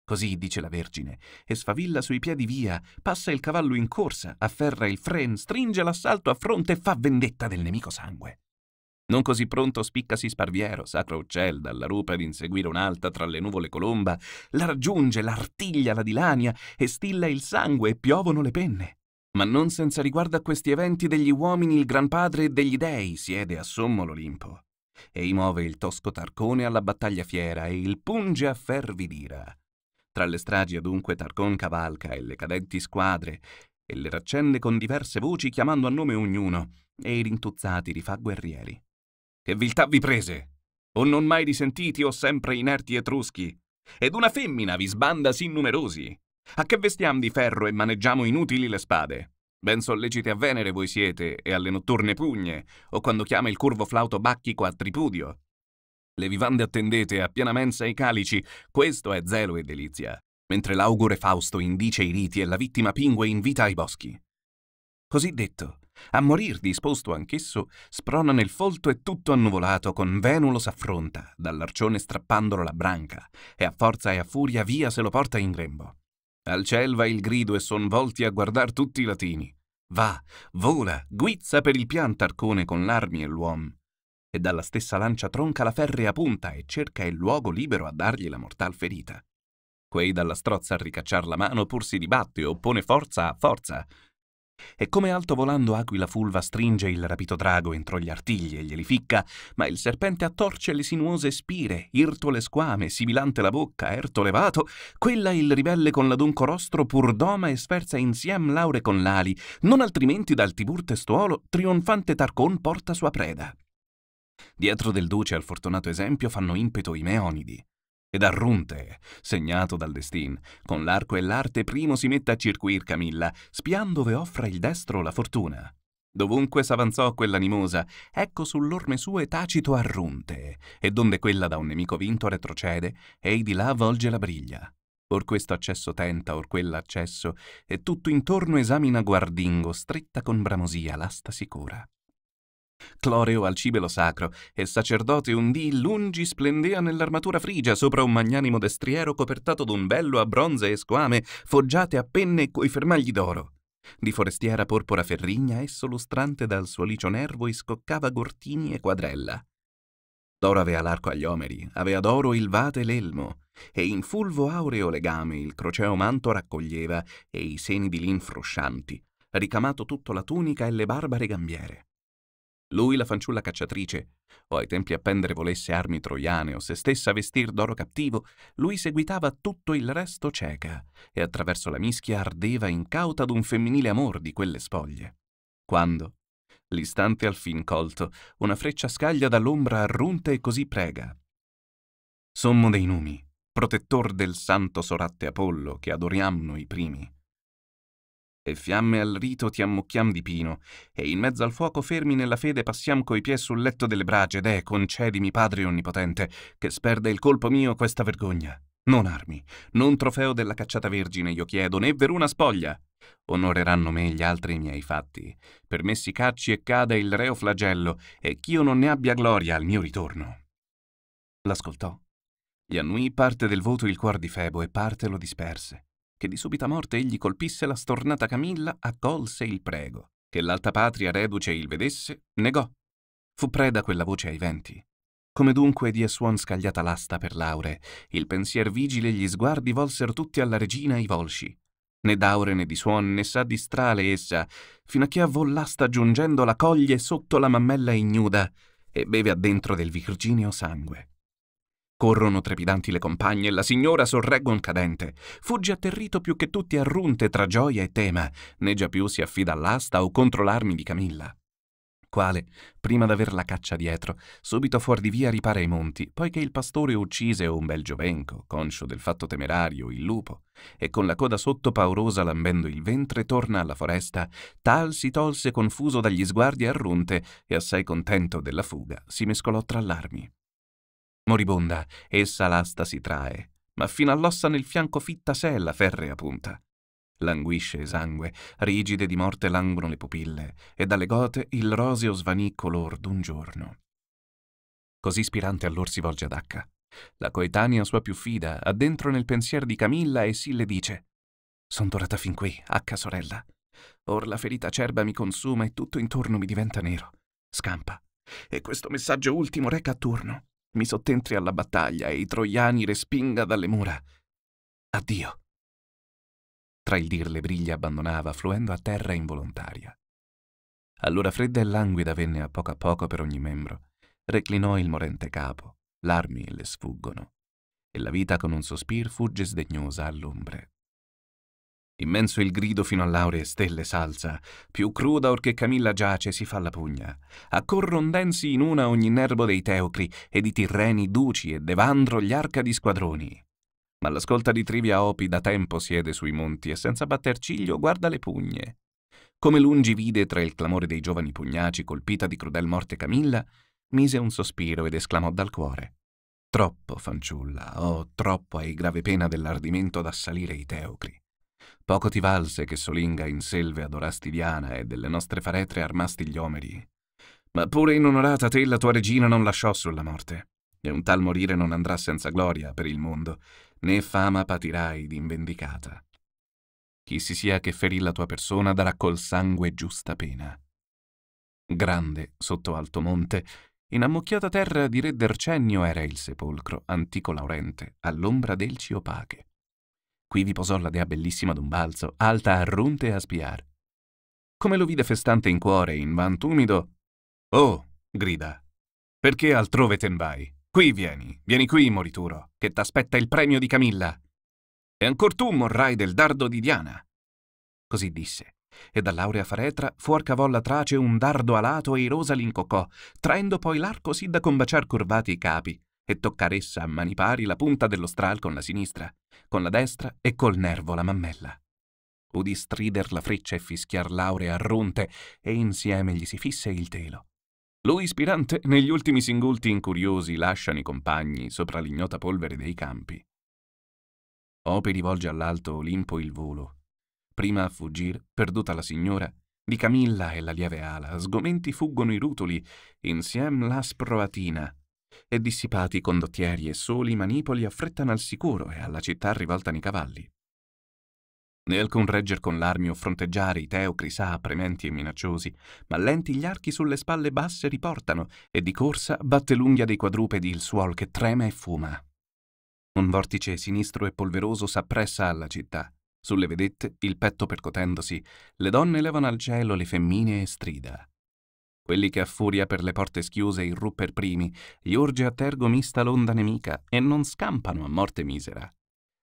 Così dice la Vergine, e sfavilla sui piedi via, passa il cavallo in corsa, afferra il fren, stringe l'assalto a fronte e fa vendetta del nemico sangue. Non così pronto spiccasi Sparviero, sacro uccel, dalla rupe ad inseguire un'alta tra le nuvole colomba, la raggiunge, l'artiglia la dilania, e stilla il sangue e piovono le penne. Ma non senza riguardo a questi eventi degli uomini il Gran Padre e degli Dei siede a sommo l'Olimpo. Ei muove il tosco Tarcone alla battaglia fiera e il punge a fervi d'ira. Tra le stragi adunque Tarcon cavalca e le cadenti squadre e le raccende con diverse voci chiamando a nome ognuno e i rintuzzati li fa guerrieri. Che viltà vi prese! O non mai risentiti o sempre inerti etruschi! Ed una femmina vi sbanda sì numerosi! A che vestiam di ferro e maneggiamo inutili le spade? Ben solleciti a Venere voi siete e alle notturne pugne, o quando chiama il curvo flauto Bacchico a Tripudio. Le vivande attendete a piena mensa i calici, questo è zelo e delizia, mentre l'augure Fausto indice i riti e la vittima pingue invita ai boschi. Così detto, a morir disposto anch'esso, sprona nel folto e tutto annuvolato, con Venulo s'affronta, dall'arcione strappandolo la branca, e a forza e a furia via se lo porta in grembo. Al ciel va il grido e son volti a guardar tutti i latini. Va, vola, guizza per il pian Tarcone con l'armi e l'uom. E dalla stessa lancia tronca la ferrea punta e cerca il luogo libero a dargli la mortal ferita. Quei dalla strozza a ricacciar la mano pur si dibatte, oppone forza a forza, e come altovolando Aquila Fulva stringe il rapito drago entro gli artigli e glieli ficca, ma il serpente attorce le sinuose spire, irto le squame, sibilante la bocca, erto levato, quella il ribelle con l'adunco rostro pur doma e sferza insiem laure con l'ali, non altrimenti dal Tibur testuolo trionfante Tarcon porta sua preda. Dietro del duce al fortunato esempio fanno impeto i meonidi ed arrunte, segnato dal destin, con l'arco e l'arte primo si mette a circuir Camilla, spiandove offra il destro la fortuna. Dovunque s'avanzò quell'animosa, ecco sull'orme sue tacito arrunte, e donde quella da un nemico vinto retrocede, ei di là volge la briglia. Or questo accesso tenta, or quell'accesso, e tutto intorno esamina guardingo, stretta con bramosia l'asta sicura. Cloreo al cibelo sacro, e sacerdote un dì lungi splendea nell'armatura frigia sopra un magnanimo destriero copertato d'un bello a bronze e squame, foggiate a penne e coi fermagli d'oro. Di forestiera porpora ferrigna, esso lustrante dal suo licio nervo iscoccava gortini e quadrella. D'oro avea l'arco agli omeri, avea d'oro il vate e l'elmo, e in fulvo aureo legame il croceo manto raccoglieva e i seni di lin fruscianti, ricamato tutto la tunica e le barbare gambiere lui la fanciulla cacciatrice, o ai tempi a pendere volesse armi troiane o se stessa vestir d'oro cattivo, lui seguitava tutto il resto cieca e attraverso la mischia ardeva incauta d'un femminile amor di quelle spoglie. Quando, l'istante al fin colto, una freccia scaglia dall'ombra arrunta e così prega. Sommo dei numi, protettor del santo soratte Apollo che adoriam noi primi, e fiamme al rito ti ammucchiam di pino, e in mezzo al fuoco fermi nella fede passiam coi piè sul letto delle brage, ed è, concedimi, Padre Onnipotente, che sperde il colpo mio questa vergogna. Non armi, non trofeo della cacciata vergine, io chiedo, né veruna spoglia. Onoreranno me gli altri miei fatti. Per me si cacci e cada il reo flagello, e ch'io non ne abbia gloria al mio ritorno. L'ascoltò. Gli annui parte del voto il cuor di Febo e parte lo disperse che di subita morte egli colpisse la stornata Camilla, accolse il prego. Che l'alta patria reduce il vedesse, negò. Fu preda quella voce ai venti. Come dunque di Suon scagliata l'asta per l'aure, il pensier vigile e gli sguardi volser tutti alla regina i volsci. Né d'aure né di suon né sa di strale essa, fino a che a l'asta giungendo la coglie sotto la mammella ignuda e beve addentro del virginio sangue. Corrono trepidanti le compagne e la signora sorreggon cadente. Fugge atterrito più che tutti arrunte tra gioia e tema, né già più si affida all'asta o contro l'armi di Camilla. Quale, prima d'aver la caccia dietro, subito fuori di via ripara i monti, poiché il pastore uccise un bel giovenco, conscio del fatto temerario, il lupo, e con la coda sotto paurosa lambendo il ventre torna alla foresta, tal si tolse confuso dagli sguardi arrunte e assai contento della fuga si mescolò tra l'armi. Moribonda, essa l'asta si trae, ma fino all'ossa nel fianco fitta sè la ferrea punta. Languisce esangue, rigide di morte languono le pupille, e dalle gote il roseo svanì color d'un giorno. Così spirante allor si volge ad Acca. La coetanea sua più fida, addentro nel pensier di Camilla e si le dice «Son dorata fin qui, Acca sorella. Or la ferita acerba mi consuma e tutto intorno mi diventa nero. Scampa. E questo messaggio ultimo reca a turno mi sottentri alla battaglia e i troiani respinga dalle mura. Addio. Tra il dir le briglie abbandonava, fluendo a terra involontaria. Allora fredda e languida venne a poco a poco per ogni membro, reclinò il morente capo, l'armi le sfuggono, e la vita con un sospir fugge sdegnosa all'ombre. Immenso il grido fino all'auree stelle s'alza, più cruda or che Camilla giace si fa la pugna. Accorron densi in una ogni nervo dei teocri e di tirreni duci e devandro gli arcadi squadroni. Ma l'ascolta di Trivia Opi da tempo siede sui monti e senza batter ciglio guarda le pugne. Come lungi vide tra il clamore dei giovani pugnaci colpita di crudel morte Camilla, mise un sospiro ed esclamò dal cuore. Troppo, fanciulla, oh, troppo hai grave pena dell'ardimento d'assalire i teocri. Poco ti valse che solinga in selve adorasti Diana e delle nostre faretre armasti gli omeri. Ma pure inonorata te la tua regina non lasciò sulla morte. E un tal morire non andrà senza gloria per il mondo, né fama patirai d'invendicata. Chi si sia che ferì la tua persona darà col sangue giusta pena. Grande, sotto alto monte, in ammucchiata terra di re Dercennio era il sepolcro, antico laurente, all'ombra delci opache. Qui vi posò la dea bellissima d'un balzo, alta a arrunte a spiar. Come lo vide festante in cuore in vanto umido, «Oh!» grida. «Perché altrove ten vai? Qui vieni, vieni qui, morituro, che t'aspetta il premio di Camilla. E ancor tu morrai del dardo di Diana!» Così disse, e dall'aurea faretra fuor cavò la trace un dardo alato e irosa l'incoccò, traendo poi l'arco sì da combaciar curvati i capi, e toccar essa a mani pari la punta dello stral con la sinistra, con la destra e col nervo la mammella. Udì strider la freccia e fischiar l'aurea a arrunte e insieme gli si fisse il telo. Lui ispirante negli ultimi singulti incuriosi lasciano i compagni sopra l'ignota polvere dei campi. Ope rivolge all'alto Olimpo il volo. Prima a fuggir, perduta la signora, di Camilla e la lieve ala, sgomenti fuggono i rutoli, insieme l'aspro Atina, e dissipati i condottieri e soli i manipoli affrettano al sicuro e alla città rivoltano i cavalli. Né alcun regger con l'armi o fronteggiare i teocri sa, prementi e minacciosi, ma lenti gli archi sulle spalle basse riportano, e di corsa batte l'unghia dei quadrupedi il suol che trema e fuma. Un vortice sinistro e polveroso s'appressa alla città. Sulle vedette, il petto percotendosi, le donne levano al cielo le femmine e strida. Quelli che a furia per le porte schiuse irruppe primi, gli urge a tergo mista l'onda nemica e non scampano a morte misera.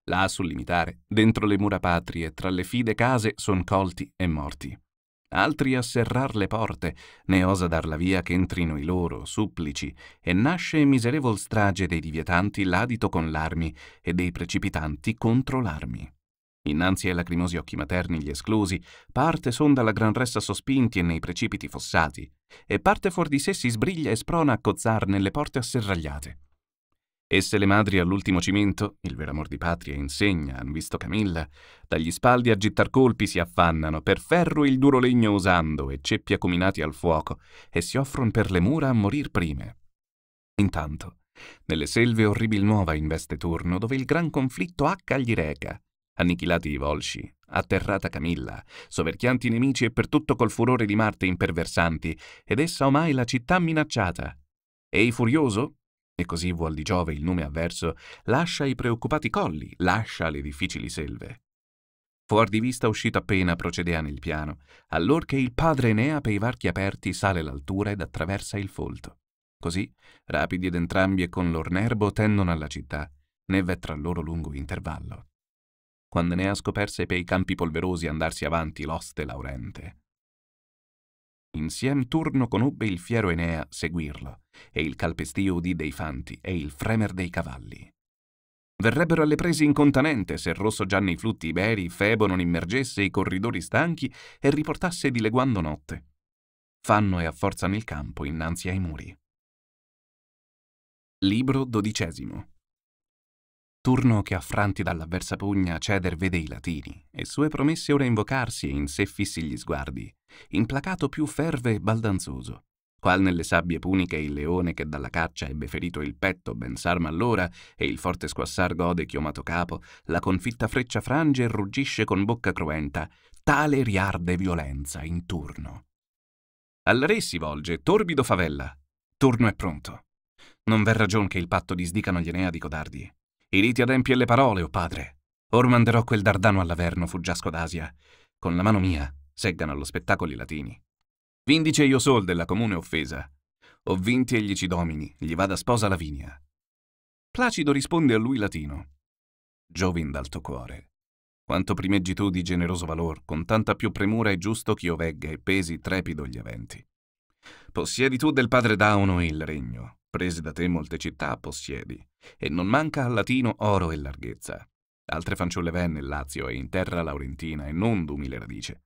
Là sul limitare, dentro le mura patrie, tra le fide case, son colti e morti. Altri a serrar le porte, ne osa dar la via che entrino i loro, supplici, e nasce miserevol strage dei divietanti l'adito con l'armi e dei precipitanti contro l'armi. Innanzi ai lacrimosi occhi materni gli esclusi, parte sonda la gran ressa sospinti e nei precipiti fossati, e parte fuor di sé si sbriglia e sprona a cozzar nelle porte asserragliate. Esse le madri all'ultimo cimento, il vero amor di patria insegna, han visto Camilla, dagli spaldi a gittar colpi si affannano, per ferro il duro legno usando e ceppi acuminati al fuoco, e si offron per le mura a morir prime. Intanto, nelle selve orribil nuova investe turno, dove il gran conflitto H gli reca, Annichilati i volsci, atterrata Camilla, soverchianti i nemici e per tutto col furore di Marte imperversanti, ed essa omai la città minacciata. Ei furioso? E così vuol di Giove il nome avverso, lascia i preoccupati colli, lascia le difficili selve. Fuor di vista uscito appena procedea nel piano, allor che il padre Enea pei varchi aperti sale l'altura ed attraversa il folto. Così, rapidi ed entrambi e con lor nerbo tendono alla città, ne v'è tra loro lungo intervallo quando ne ha scoperse per i campi polverosi andarsi avanti l'oste laurente. Insiem turno conobbe il fiero Enea seguirlo, e il calpestio udì dei fanti e il fremer dei cavalli. Verrebbero alle prese incontanente continente se Rosso già nei Flutti Iberi Febo non immergesse i corridori stanchi e riportasse dileguando notte. Fanno e afforzano il campo innanzi ai muri. Libro dodicesimo Turno che affranti dall'avversa pugna ceder vede i latini, e sue promesse ora invocarsi e in sé fissi gli sguardi, implacato più ferve e baldanzoso. Qual nelle sabbie puniche il leone che dalla caccia ebbe ferito il petto ben s'arma allora, e il forte squassar gode chiomato capo, la confitta freccia frange e ruggisce con bocca cruenta, tale riarde violenza in turno. Al re si volge, torbido favella. Turno è pronto. Non v'è ragion che il patto disdicano gli Enea di codardi. I riti adempie le parole, o oh padre. Or manderò quel dardano all'averno, fuggiasco d'Asia. Con la mano mia seggano allo spettacolo i latini. Vindice io sol della comune offesa. O vinti egli ci domini, gli vada sposa Lavinia. Placido risponde a lui latino. Giovin d'alto cuore. Quanto primeggi tu di generoso valor, con tanta più premura è giusto ch'io vegga e pesi trepido gli eventi. Possiedi tu del padre Dauno il regno, prese da te molte città possiedi, e non manca al latino oro e larghezza. Altre fanciulle venne in Lazio e in terra laurentina e non d'umile radice.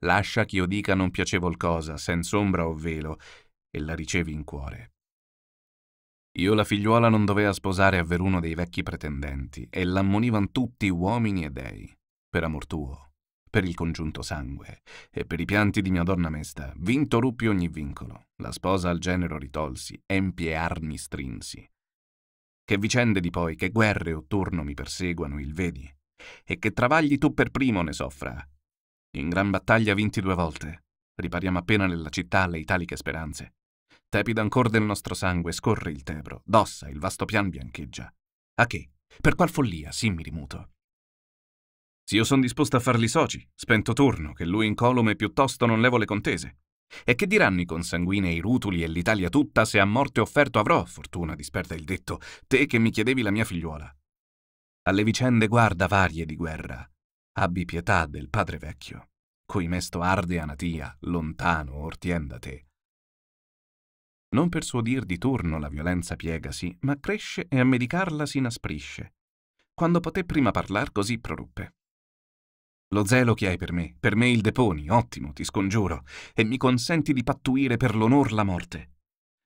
Lascia ch'io dica non piacevol cosa, senza ombra o velo, e la ricevi in cuore. Io la figliuola non dovea sposare a veruno dei vecchi pretendenti, e l'ammonivan tutti uomini e dei, per amor tuo, per il congiunto sangue e per i pianti di mia donna mesta, vinto ruppi ogni vincolo, la sposa al genero ritolsi, empie armi strinsi. Che vicende di poi, che guerre ottorno mi perseguano, il vedi, e che travagli tu per primo ne soffra. In gran battaglia vinti due volte, ripariamo appena nella città le italiche speranze. Tepido ancor del nostro sangue scorre il Tebro, d'ossa il vasto pian biancheggia. A che? Per qual follia, sì mi rimuto? Sì, io sono disposta a farli soci, spento turno, che lui incolume piuttosto non levo le contese. E che diranno i consanguinei rutuli e l'Italia tutta se a morte offerto avrò, fortuna disperda il detto, te che mi chiedevi la mia figliuola? Alle vicende guarda varie di guerra. Abbi pietà del padre vecchio, cui mesto arde anatia, lontano ortien da te. Non per suo dir di turno la violenza piegasi, ma cresce e a medicarla si inasprisce. Quando poté prima parlar così proruppe. Lo zelo che hai per me, per me il deponi, ottimo, ti scongiuro, e mi consenti di pattuire per l'onor la morte.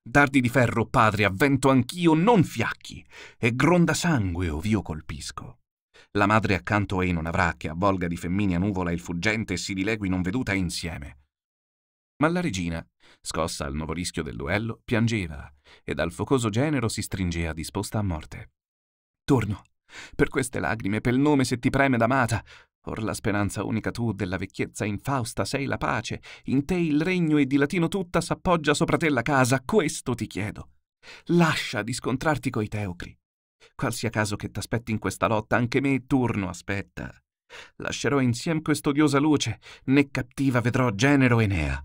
Dardi di ferro, padre, avvento anch'io, non fiacchi, e gronda sangue ov'io oh, colpisco. La madre accanto ei non avrà che avvolga di femminea nuvola il fuggente e si dilegui non veduta insieme. Ma la regina, scossa al nuovo rischio del duello, piangeva e dal focoso genero si stringea disposta a morte. Torno. Per queste lagrime, pel nome se ti preme d'amata, Or la speranza unica tu della vecchiezza infausta sei la pace, in te il regno e di latino tutta s'appoggia sopra te la casa, questo ti chiedo. Lascia di scontrarti coi teocri. Qual sia caso che t'aspetti in questa lotta, anche me turno aspetta. Lascerò insieme quest'odiosa luce, né cattiva vedrò genero Enea.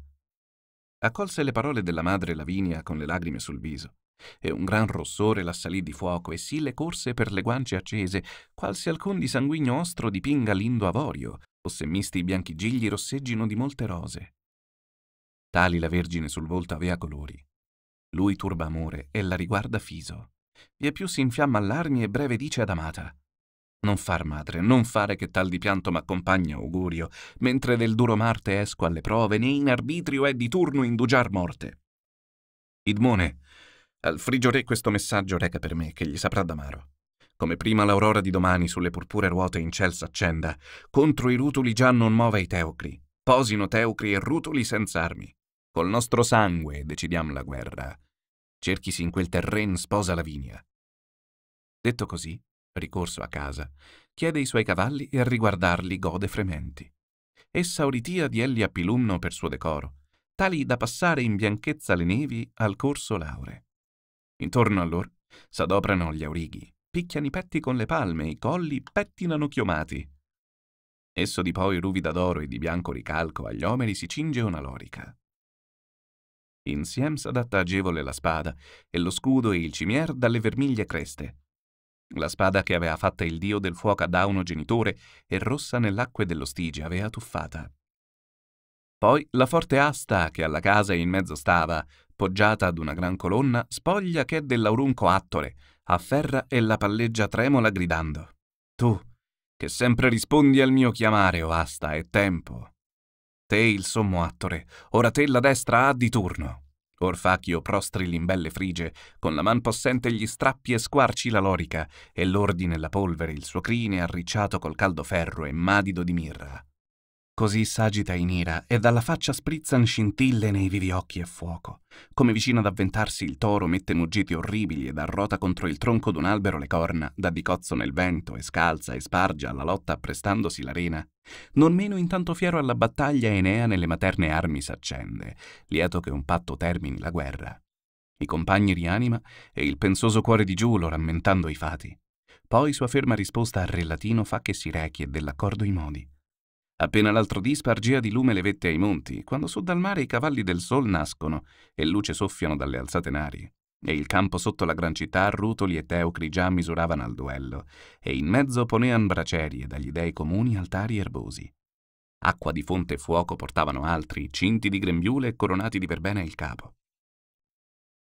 Accolse le parole della madre Lavinia con le lagrime sul viso e un gran rossore l'assalì di fuoco e sì le corse per le guance accese, qual se alcun di sanguigno ostro dipinga l'indo avorio, o se misti i bianchi gigli rosseggino di molte rose. Tali la Vergine sul volto avea colori. Lui turba amore e la riguarda fiso. Vie più si infiamma all'armi e breve dice ad amata. Non far madre, non fare che tal di pianto m'accompagna augurio, mentre del duro Marte esco alle prove, né in arbitrio è di turno indugiar morte. Idmone, al frigio re questo messaggio reca per me che gli saprà d'amaro. Come prima l'aurora di domani sulle purpure ruote in ciel s'accenda, contro i rutuli già non muove i teucri. Posino teucri e rutuli senza armi. Col nostro sangue decidiam la guerra. Cerchisi in quel terren sposa Lavinia. Detto così, ricorso a casa, chiede i suoi cavalli e a riguardarli gode frementi. Essa oritia di Elli a Pilumno per suo decoro, tali da passare in bianchezza le nevi al corso Laure. Intorno a loro s'adoprano gli aurighi, picchiano i petti con le palme, i colli pettinano chiomati. Esso di poi ruvida d'oro e di bianco ricalco agli omeri si cinge una lorica. Insiem s'adatta agevole la spada, e lo scudo e il cimier dalle vermiglie creste. La spada che aveva fatta il dio del fuoco a Dauno genitore e rossa nell'acque dello Stige avea tuffata. Poi la forte asta che alla casa in mezzo stava, poggiata ad una gran colonna, spoglia che è dell'aurunco attore, afferra e la palleggia tremola gridando. Tu, che sempre rispondi al mio chiamare, o asta, è tempo. Te il sommo attore, ora te la destra ha di turno. Orfacchio prostri l'imbelle frige, con la man possente gli strappi e squarci la lorica, e l'ordine la polvere, il suo crine arricciato col caldo ferro e madido di mirra. Così s'agita in ira e dalla faccia sprizzan scintille nei vivi occhi e fuoco. Come vicino ad avventarsi il toro mette muggiti orribili ed arrota contro il tronco d'un albero le corna, dà di cozzo nel vento e scalza e sparge alla lotta apprestandosi la rena. Non meno intanto fiero alla battaglia Enea nelle materne armi s'accende, lieto che un patto termini la guerra. I compagni rianima e il pensoso cuore di Giulo rammentando i fati. Poi sua ferma risposta al relatino fa che si rechi e dell'accordo i modi. Appena l'altro dì spargia di lume le vette ai monti, quando su dal mare i cavalli del sol nascono e luce soffiano dalle alzate nari. E il campo sotto la gran città rutoli e teocri già misuravano al duello, e in mezzo ponean bracerie dagli dei comuni altari erbosi. Acqua di fonte e fuoco portavano altri, cinti di grembiule e coronati di verbena il capo.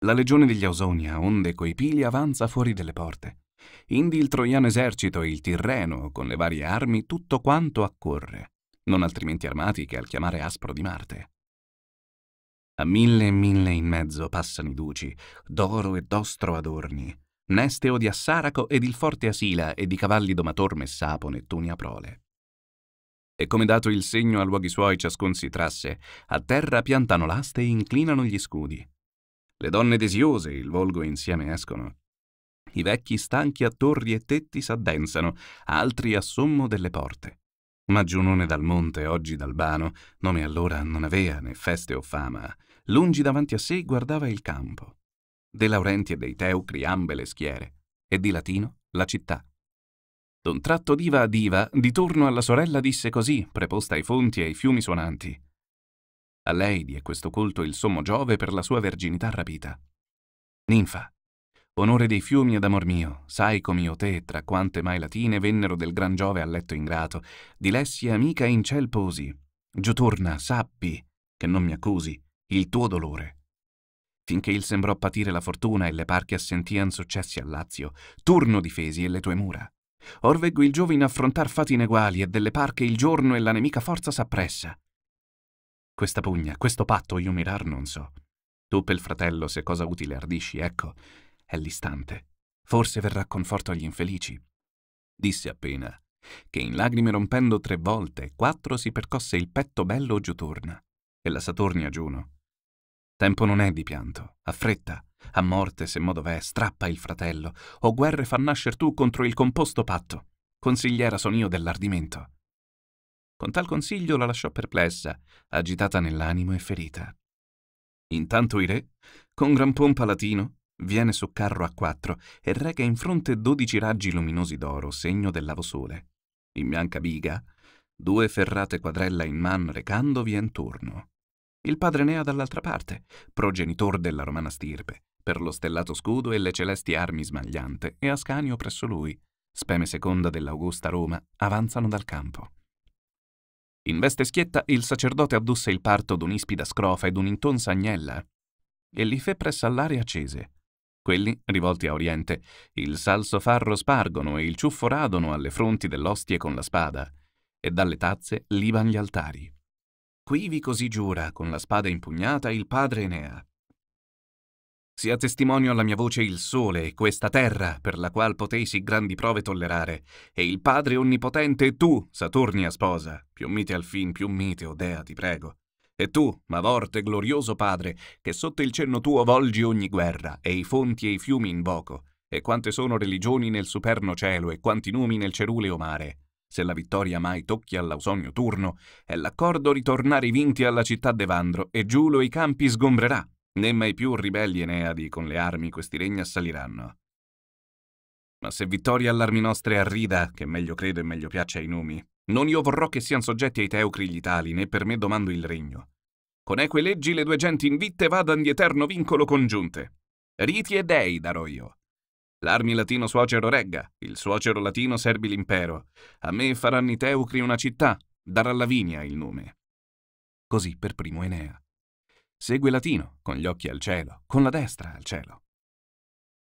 La legione degli Ausonia, onde coi pili, avanza fuori delle porte. Indi il troiano esercito e il Tirreno, con le varie armi, tutto quanto accorre non altrimenti armati che al chiamare aspro di Marte. A mille e mille in mezzo passano i duci, d'oro e d'ostro adorni, Nesteo di Assaraco ed il forte Asila e di cavalli domator Messapo Nettunia Prole. E come dato il segno a luoghi suoi ciascun si trasse, a terra piantano l'aste e inclinano gli scudi. Le donne desiose il volgo insieme escono. I vecchi stanchi a torri e tetti s'addensano, altri a sommo delle porte. Ma Giunone dal Monte, oggi d'Albano, nome allora non aveva né feste o fama, lungi davanti a sé guardava il campo. De Laurenti e dei Teucri ambe le schiere, e di latino la città. D'un tratto diva a diva, di torno alla sorella disse così, preposta ai fonti e ai fiumi suonanti. A lei di questo colto il sommo Giove per la sua verginità rapita. Ninfa, Onore dei fiumi ed amor mio, sai com'io te, tra quante mai latine vennero del gran Giove a letto ingrato, di dilessi amica in ciel posi. Giù sappi, che non mi accusi, il tuo dolore. Finché il sembrò patire la fortuna e le parche assentian successi a Lazio, turno difesi e le tue mura. Or veggo il giovine affrontar fati ineguali e delle parche il giorno e la nemica forza s'appressa. Questa pugna, questo patto io mirar non so. Tu pel fratello, se cosa utile ardisci, ecco, è l'istante. Forse verrà conforto agli infelici. Disse appena che in lagrime rompendo tre volte, quattro si percosse il petto bello Giuturna e la Saturnia Giuno. Tempo non è di pianto, affretta, a morte se modo v'è, strappa il fratello, o guerre fa nascer tu contro il composto patto. Consigliera son io dell'ardimento. Con tal consiglio la lasciò perplessa, agitata nell'animo e ferita. Intanto i re, con gran pompa latino, Viene su carro a quattro e reca in fronte dodici raggi luminosi d'oro, segno del lavosole. In bianca biga, due ferrate quadrella in man recandovi intorno. Il padre Nea dall'altra parte, progenitor della romana stirpe, per lo stellato scudo e le celesti armi smagliante, e Ascanio presso lui, speme seconda dell'augusta Roma, avanzano dal campo. In veste schietta il sacerdote addusse il parto d'un'ispida scrofa ed un'intonsa agnella, e li fe pressa all'aria accese, quelli, rivolti a oriente, il salso farro spargono e il ciuffo radono alle fronti dell'ostie con la spada, e dalle tazze liban gli altari. Quivi così giura, con la spada impugnata, il padre Enea. Sia testimonio alla mia voce il sole e questa terra, per la qual potei sì grandi prove tollerare, e il Padre Onnipotente e tu, Saturnia sposa, più mite al fin, più mite, o Dea, ti prego. E tu, Mavorte, glorioso Padre, che sotto il cenno tuo volgi ogni guerra, e i fonti e i fiumi invoco, e quante sono religioni nel superno cielo, e quanti numi nel ceruleo mare. Se la vittoria mai tocchi all'ausonio turno, è l'accordo ritornare i vinti alla città d'Evandro, e Giulo i campi sgombrerà, né mai più ribelli Eneadi con le armi questi regni assaliranno. Ma se vittoria all'armi nostre arrida, che meglio credo e meglio piaccia ai numi, non io vorrò che siano soggetti ai teucri gli tali, né per me domando il regno. Con eque leggi le due genti invitte vadan di eterno vincolo congiunte. Riti e dei darò io. L'armi latino suocero regga, il suocero latino serbi l'impero. A me faranno i teucri una città, darà Lavinia il nome. Così per primo Enea. Segue Latino, con gli occhi al cielo, con la destra al cielo.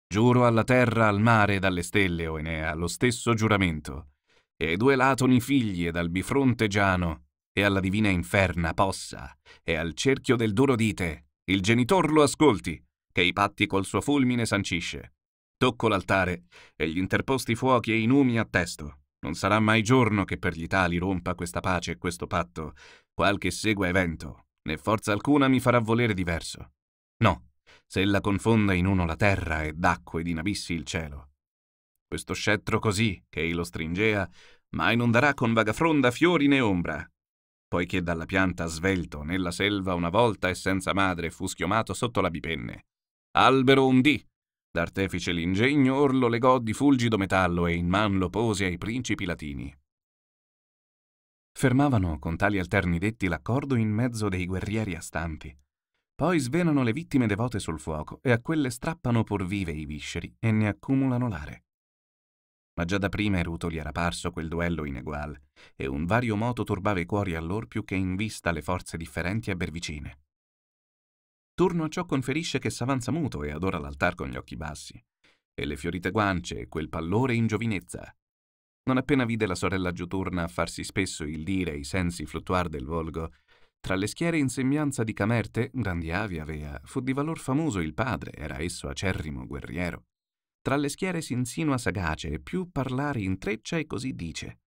Giuro alla terra, al mare e dalle stelle, o Enea, lo stesso giuramento. E due latoni figlie dal bifronte Giano, e alla divina inferna possa, e al cerchio del duro dite, il genitor lo ascolti, che i patti col suo fulmine sancisce. Tocco l'altare e gli interposti fuochi e i numi attesto. Non sarà mai giorno che per gli tali rompa questa pace e questo patto, qualche segua evento, né forza alcuna mi farà volere diverso. No, se ella confonda in uno la terra e d'acque di abissi il cielo. Questo scettro così, che ei lo stringea, mai non darà con vaga fronda fiori né ombra, poiché dalla pianta svelto nella selva una volta e senza madre fu schiomato sotto la bipenne. Albero un dì, d'artefice l'ingegno, or lo legò di fulgido metallo e in man lo pose ai principi latini. Fermavano con tali alterni detti l'accordo in mezzo dei guerrieri astanti. Poi svenano le vittime devote sul fuoco e a quelle strappano pur vive i visceri e ne accumulano l'are ma già da prima Erutoli era parso quel duello ineguale, e un vario moto turbava i cuori allor più che in vista le forze differenti e bervicine. vicine. Turno a ciò conferisce che s'avanza muto e adora l'altar con gli occhi bassi, e le fiorite guance e quel pallore in giovinezza. Non appena vide la sorella Giuturna farsi spesso il dire e i sensi fluttuar del volgo, tra le schiere in sembianza di Camerte, grandi avi avea, fu di valor famoso il padre, era esso acerrimo guerriero tra le schiere si insinua sagace, più parlare intreccia e così dice.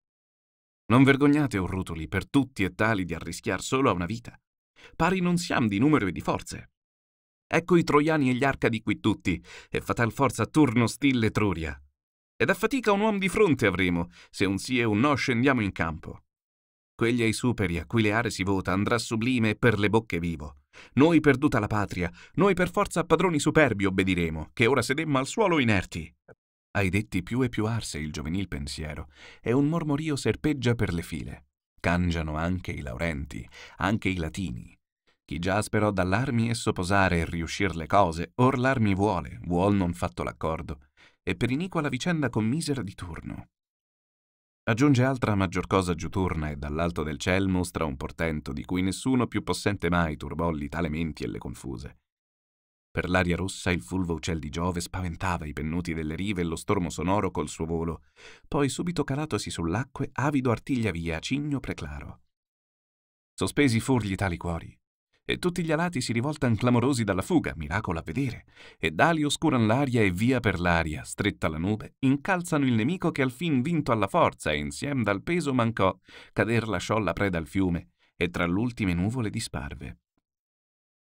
Non vergognate, o rutoli, per tutti e tali di arrischiar solo a una vita. Pari non siam di numero e di forze. Ecco i troiani e gli arcadi qui tutti, e fatal forza turno stille Truria. Ed a fatica un uomo di fronte avremo, se un sì e un no scendiamo in campo. Quegli ai superi a cui le are si vota andrà sublime per le bocche vivo. Noi perduta la patria, noi per forza a padroni superbi obbediremo, che ora sedemmo al suolo inerti. Ai detti più e più arse il giovenil pensiero, e un mormorio serpeggia per le file. Cangiano anche i laurenti, anche i latini. Chi già sperò dall'armi esso posare e riuscir le cose, or l'armi vuole, vuol non fatto l'accordo, e per iniqua la vicenda commisera di turno. Aggiunge altra maggior cosa giuturna e dall'alto del ciel mostra un portento di cui nessuno più possente mai turbò l'itale menti e le confuse. Per l'aria rossa il fulvo uccel di Giove spaventava i pennuti delle rive e lo stormo sonoro col suo volo, poi subito calatosi sull'acque, avido artiglia via, cigno preclaro. Sospesi fur gli tali cuori, e tutti gli alati si rivoltan clamorosi dalla fuga, miracolo a vedere, ed ali oscuran l'aria e via per l'aria, stretta la nube, incalzano il nemico che al fin vinto alla forza e insiem dal peso mancò, cader lasciò la preda al fiume, e tra l'ultime nuvole disparve.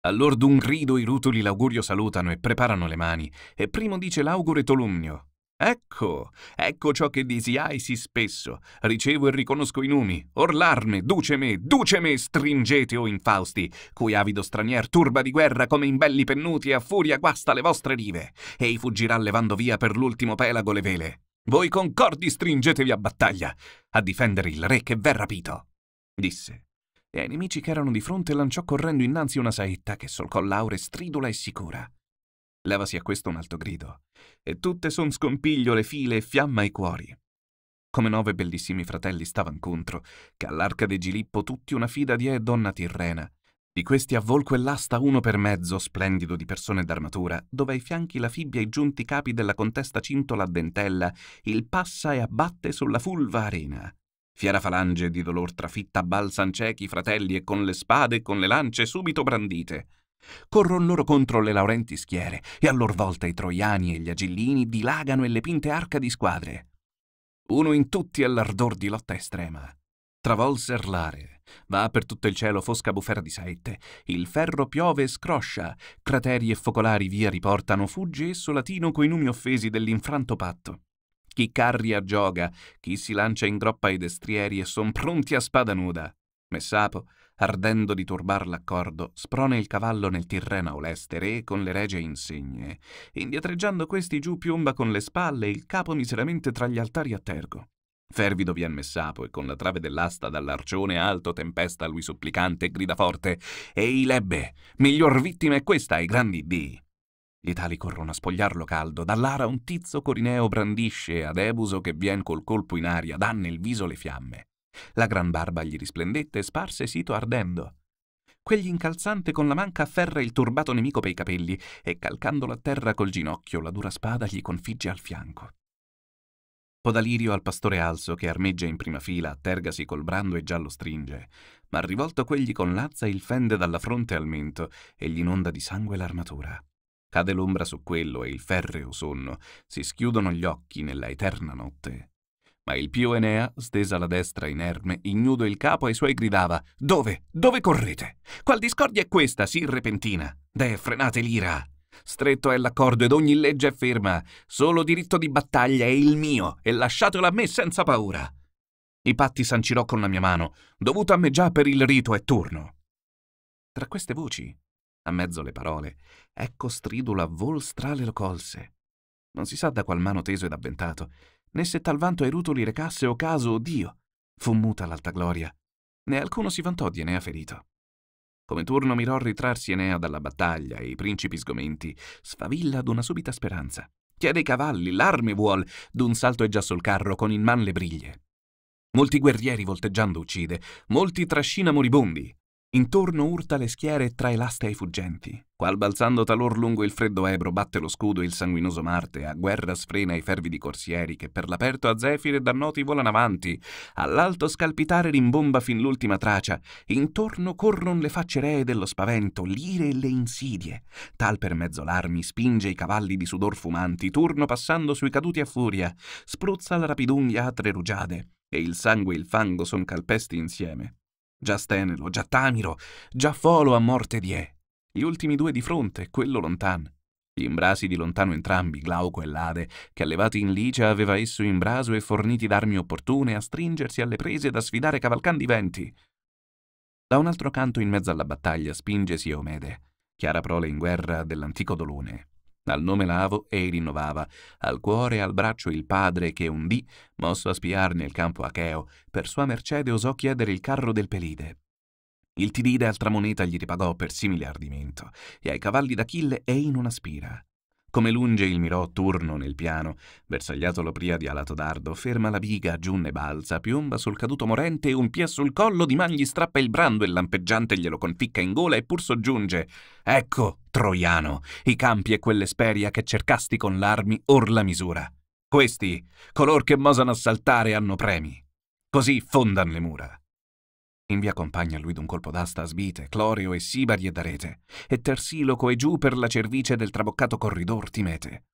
Allora d'un grido i rutuli l'augurio salutano e preparano le mani, e primo dice l'augure Tolumnio, Ecco, ecco ciò che disiai sì spesso. Ricevo e riconosco i numi. Orlarme, duce me, duce me, stringete o infausti, cui avido stranier turba di guerra come in belli pennuti a furia guasta le vostre rive. Ei fuggirà levando via per l'ultimo pelago le vele. Voi concordi stringetevi a battaglia, a difendere il re che verrà rapito, disse. E ai nemici che erano di fronte lanciò correndo innanzi una saetta che solcò l'aure stridula e sicura. Levasi a questo un alto grido, e tutte son scompiglio le file e fiamma i cuori. Come nove bellissimi fratelli stavan contro, che all'arca de Gilippo tutti una fida die donna tirrena. Di questi a volco e l'asta uno per mezzo, splendido di persone d'armatura, dove ai fianchi la fibbia i giunti capi della contesta cintola a dentella, il passa e abbatte sulla fulva arena. Fiera falange di dolor trafitta balzan ciechi fratelli e con le spade e con le lance subito brandite. Corron loro contro le laurenti schiere, e a lor volta i troiani e gli agillini dilagano e le pinte arca di squadre. Uno in tutti è l'ardor di lotta estrema. Travolser l'are, va per tutto il cielo fosca bufera di saette, il ferro piove e scroscia, crateri e focolari via riportano, fugge esso latino coi numi offesi dell'infranto patto. Chi carri a gioga, chi si lancia in groppa ai destrieri e son pronti a spada nuda. Messapo, ardendo di turbar l'accordo, sprone il cavallo nel Tirreno aulestere e con le regie insegne, indietreggiando questi giù piomba con le spalle il capo miseramente tra gli altari a tergo. Fervido vien messapo e con la trave dell'asta dall'arcione alto tempesta lui supplicante e grida forte «Ehi lebbe, miglior vittima è questa ai grandi dì!» Gli tali corrono a spogliarlo caldo, dall'ara un tizzo corineo brandisce ad Ebuso che vien col colpo in aria, danne il viso le fiamme. La gran barba gli risplendette e sparse sito ardendo. Quegli incalzante con la manca afferra il turbato nemico pei capelli e, calcandolo a terra col ginocchio, la dura spada gli configge al fianco. Podalirio al pastore alzo che armeggia in prima fila, attergasi col brando e già lo stringe, ma rivolto quegli con l'azza il fende dalla fronte al mento e gli inonda di sangue l'armatura. Cade l'ombra su quello e il ferreo sonno, si schiudono gli occhi nella eterna notte. Ma il più Enea, stesa la destra inerme, ignudo il capo ai suoi gridava «Dove? Dove correte? Qual discordia è questa, sì repentina? Deh, frenate l'ira!» Stretto è l'accordo ed ogni legge è ferma. Solo diritto di battaglia è il mio e lasciatelo a me senza paura. I patti sancirò con la mia mano, dovuto a me già per il rito e turno. Tra queste voci, a mezzo le parole, ecco stridula a vol lo colse. Non si sa da qual mano teso ed avventato, né se talvanto ai rutoli recasse o caso o Dio, fu muta l'alta gloria, né alcuno si vantò di Enea ferito. Come turno mirò ritrarsi Enea dalla battaglia e i principi sgomenti, sfavilla ad una subita speranza. Chiede i cavalli, l'arme vuol, d'un salto è già sul carro, con in man le briglie. Molti guerrieri volteggiando uccide, molti trascina moribondi. Intorno urta le schiere e trae l'asta ai fuggenti, qual balzando talor lungo il freddo Ebro batte lo scudo e il sanguinoso Marte, a guerra sfrena i fervidi corsieri che per l'aperto a Zefire dannoti volano avanti, all'alto scalpitare rimbomba fin l'ultima tracia, intorno corron le facce ree dello spavento, l'ire e le insidie, tal per mezzo l'armi spinge i cavalli di sudor fumanti, turno passando sui caduti a furia, spruzza la rapidunghia a tre rugiade, e il sangue e il fango son calpesti insieme. Già Stenelo, già Tamiro, già Folo a morte di Gli ultimi due di fronte, quello lontan. Gli imbrasi di lontano entrambi, Glauco e Lade, che allevati in licia aveva esso imbraso e forniti d'armi opportune a stringersi alle prese da sfidare cavalcando i venti. Da un altro canto in mezzo alla battaglia spingesi Omede, chiara prole in guerra dell'antico dolone, al nome lavo ei rinnovava, al cuore e al braccio il padre che un dì, mosso a spiar nel campo acheo, per sua mercede osò chiedere il carro del Pelide. Il Tidide altra moneta gli ripagò per simile ardimento, e ai cavalli d'Achille ei non aspira. Come lunge il mirò turno nel piano, bersagliato lo pria di alato dardo, ferma la biga, giunne balza, piomba sul caduto morente e un piè sul collo di man gli strappa il brando e lampeggiante glielo conficca in gola e pur soggiunge «Ecco, troiano, i campi e quell'esperia che cercasti con l'armi or la misura. Questi, color che mosano assaltare, hanno premi. Così fondan le mura». In via compagna lui d'un colpo d'asta Asbite, Clorio e Sibari e darete, e Tersiloco e giù per la cervice del traboccato corridor Timete.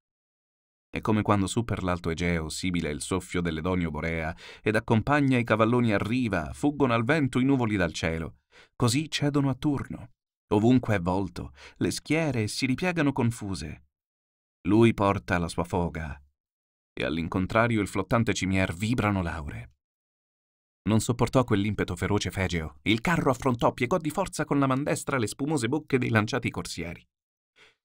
E come quando su per l'alto Egeo sibila il soffio dell'Edonio Borea ed accompagna i cavalloni a riva, fuggono al vento i nuvoli dal cielo, così cedono a turno. Ovunque è volto, le schiere si ripiegano confuse. Lui porta la sua foga, e all'incontrario il flottante cimier vibrano laure. Non sopportò quell'impeto feroce fegeo. Il carro affrontò, piegò di forza con la mandestra le spumose bocche dei lanciati corsieri.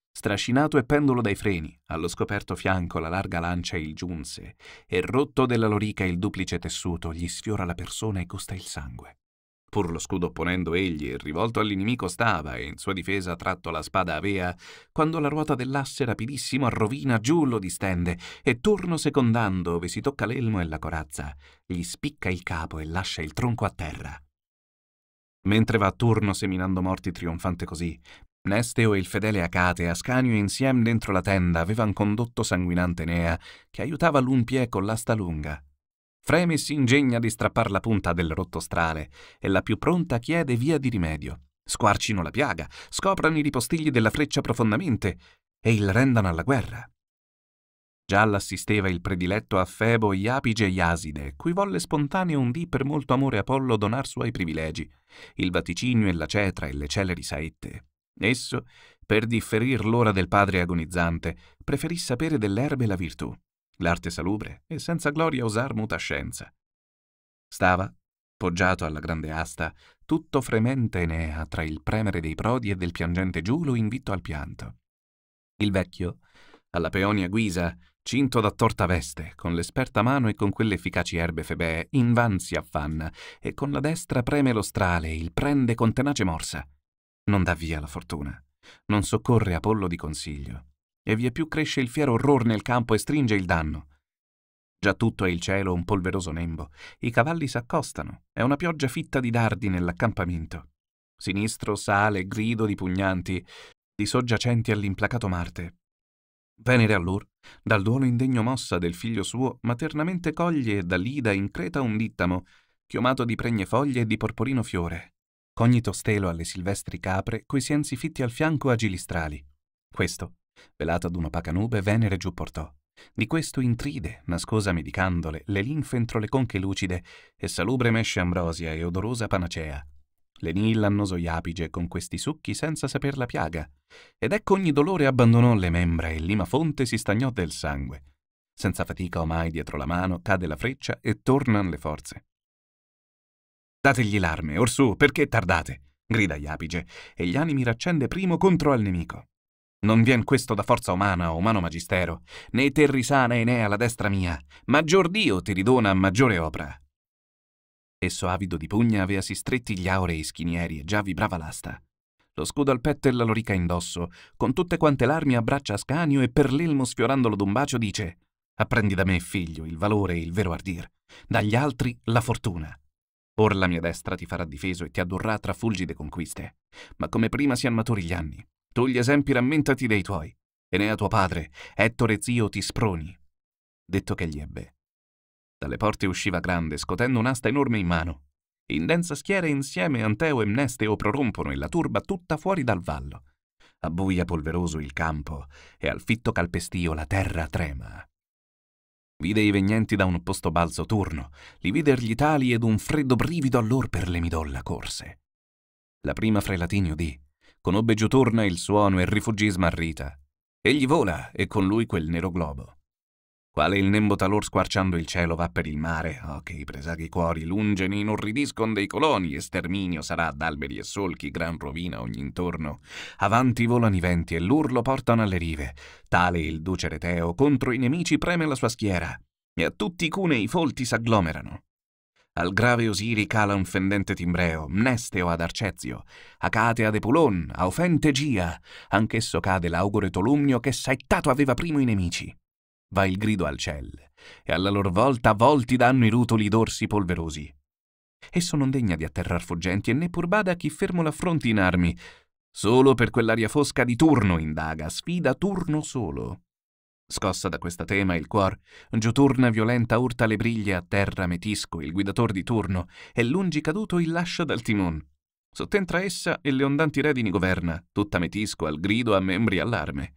Strascinato e pendolo dai freni, allo scoperto fianco la larga lancia il giunse, e rotto della lorica il duplice tessuto, gli sfiora la persona e costa il sangue. Pur lo scudo ponendo egli e rivolto all'inimico stava, e in sua difesa tratto la spada avea, quando la ruota dell'asse rapidissimo a rovina giù lo distende, e turno secondando, ove si tocca l'elmo e la corazza, gli spicca il capo e lascia il tronco a terra. Mentre va a turno seminando morti trionfante così, Nesteo e il fedele Acate, Ascanio e insieme dentro la tenda, avevano condotto sanguinante Nea, che aiutava l'un pie con l'asta lunga, Fremi si ingegna di strappar la punta del rottostrale e la più pronta chiede via di rimedio. Squarcino la piaga, scoprano i ripostigli della freccia profondamente e il rendano alla guerra. Già l'assisteva il prediletto a Febo Iapige e Iaside, cui volle spontaneo un dì per molto amore Apollo donar suoi privilegi, il vaticinio e la cetra e le celeri saette. Esso, per differir l'ora del padre agonizzante, preferì sapere dell'erbe la virtù l'arte salubre e senza gloria osar muta scienza. Stava, poggiato alla grande asta, tutto fremente Enea tra il premere dei prodi e del piangente Giulo invitto al pianto. Il vecchio, alla peonia guisa, cinto da torta veste, con l'esperta mano e con quelle efficaci erbe febee, invan si affanna e con la destra preme lo strale, e il prende con tenace morsa. Non dà via la fortuna, non soccorre Apollo di consiglio e via più cresce il fiero orror nel campo e stringe il danno. Già tutto è il cielo un polveroso nembo. I cavalli s'accostano. È una pioggia fitta di dardi nell'accampamento. Sinistro sale grido di pugnanti, di soggiacenti all'implacato Marte. Venere allora, dal duolo indegno mossa del figlio suo, maternamente coglie da Lida in Creta un dittamo, chiomato di pregne foglie e di porporino fiore, cognito stelo alle silvestri capre, coi sensi fitti al fianco agilistrali. Questo Velata ad una nube, Venere giù portò. Di questo intride, nascosa medicandole, le linfe entro le conche lucide, e salubre mesce ambrosia e odorosa panacea. Lenì l'annoso iapige con questi succhi senza saper la piaga, ed ecco ogni dolore abbandonò le membra e lima fonte si stagnò del sangue. Senza fatica omai dietro la mano cade la freccia e tornan le forze. Dategli l'arme, orsù, perché tardate? grida Iapige, e gli animi raccende primo contro al nemico. Non vien questo da forza umana o umano magistero, né te risana Enea la destra mia, maggior Dio ti ridona a maggiore opera. Esso avido di pugna avea si stretti gli aurei schinieri e già vibrava l'asta. Lo scudo al petto e la lorica indosso, con tutte quante l'armi abbraccia Ascanio e per l'elmo sfiorandolo d'un bacio dice «Apprendi da me, figlio, il valore e il vero ardir, dagli altri la fortuna». Or la mia destra ti farà difeso e ti addurrà tra fulgide conquiste, ma come prima si maturi gli anni, tu gli esempi rammentati dei tuoi. e Enea tuo padre, Ettore zio ti sproni. Detto che gli ebbe. Dalle porte usciva grande, scotendo un'asta enorme in mano. In densa schiera insieme Anteo e Mnesteo prorompono e la turba tutta fuori dal vallo. Abbuia polveroso il campo e al fitto calpestio la terra trema. Vide i vegnenti da un opposto balzo turno, li vide gli tali ed un freddo brivido allor per le midolla corse. La prima fra i latini udì, conobbe Gioturna il suono e rifuggì smarrita. Egli vola e con lui quel nero globo. Quale il nembo talor squarciando il cielo va per il mare, oh che i presaghi cuori lungeni inorridiscon dei coloni, esterminio sarà ad alberi e solchi, gran rovina ogni intorno. Avanti volano i venti e l'urlo portano alle rive. Tale il duce Reteo contro i nemici preme la sua schiera, e a tutti i cunei folti s'agglomerano. Al grave Osiri cala un fendente timbreo, mnesteo ad Arcezio, Acate ad Epulon, Aufente Gia, anch'esso cade l'augure Tolumnio che saettato aveva primo i nemici. Va il grido al ciel, e alla lor volta volti danno i rutoli d'orsi polverosi. Esso non degna di atterrar fuggenti e neppur bada chi fermo l'affronti in armi. Solo per quell'aria fosca di Turno indaga, sfida Turno solo. Scossa da questa tema il cuor, Giuturna violenta urta le briglie a terra Metisco, il guidatore di turno, e lungi caduto il lascia dal timon. Sottentra essa e le ondanti redini governa, tutta Metisco al grido a membri allarme.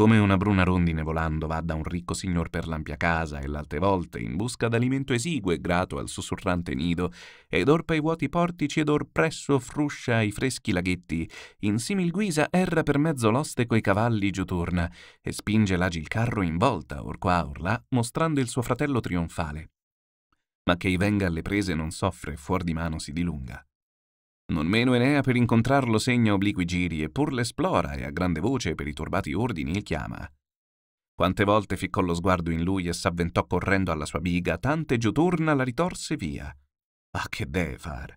Come una bruna rondine volando va da un ricco signor per l'ampia casa e l'altre volte in busca d'alimento esigue e grato al sussurrante nido, ed or pei vuoti portici ed or presso fruscia i freschi laghetti, in simil guisa erra per mezzo l'oste coi cavalli giù torna, e spinge l'agil carro in volta, or qua or là, mostrando il suo fratello trionfale. Ma che i venga alle prese non soffre, fuor di mano si dilunga. Non meno Enea per incontrarlo segna obliqui giri e pur l'esplora e a grande voce per i turbati ordini il chiama. Quante volte ficcò lo sguardo in lui e s'avventò correndo alla sua biga, tante giuturna la ritorse via. Ma che deve far?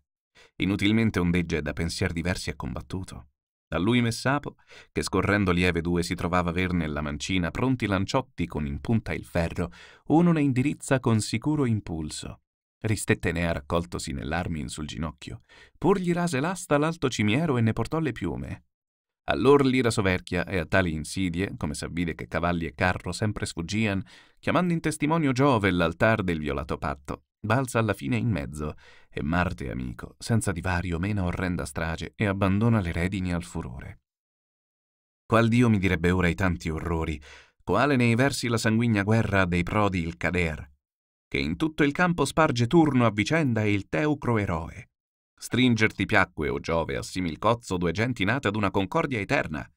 Inutilmente ondeggia e da pensier diversi è combattuto. Da lui Messapo, che scorrendo lieve due si trovava aver nella mancina pronti lanciotti con in punta il ferro, uno ne indirizza con sicuro impulso, Ristette Ristettenea raccoltosi nell'armin sul ginocchio, Pur gli rase l'asta l'alto cimiero e ne portò le piume. Allor l'ira soverchia e a tali insidie, come s'avvide che cavalli e carro sempre sfuggian, chiamando in testimonio Giove l'altar del violato patto, balza alla fine in mezzo, e Marte amico, senza divario, mena orrenda strage e abbandona le redini al furore. Qual Dio mi direbbe ora i tanti orrori, quale nei versi la sanguigna guerra dei prodi il cader, che in tutto il campo sparge turno a vicenda il teucro eroe. Stringerti piacque, o Giove, a simil cozzo due genti nate ad una concordia eterna.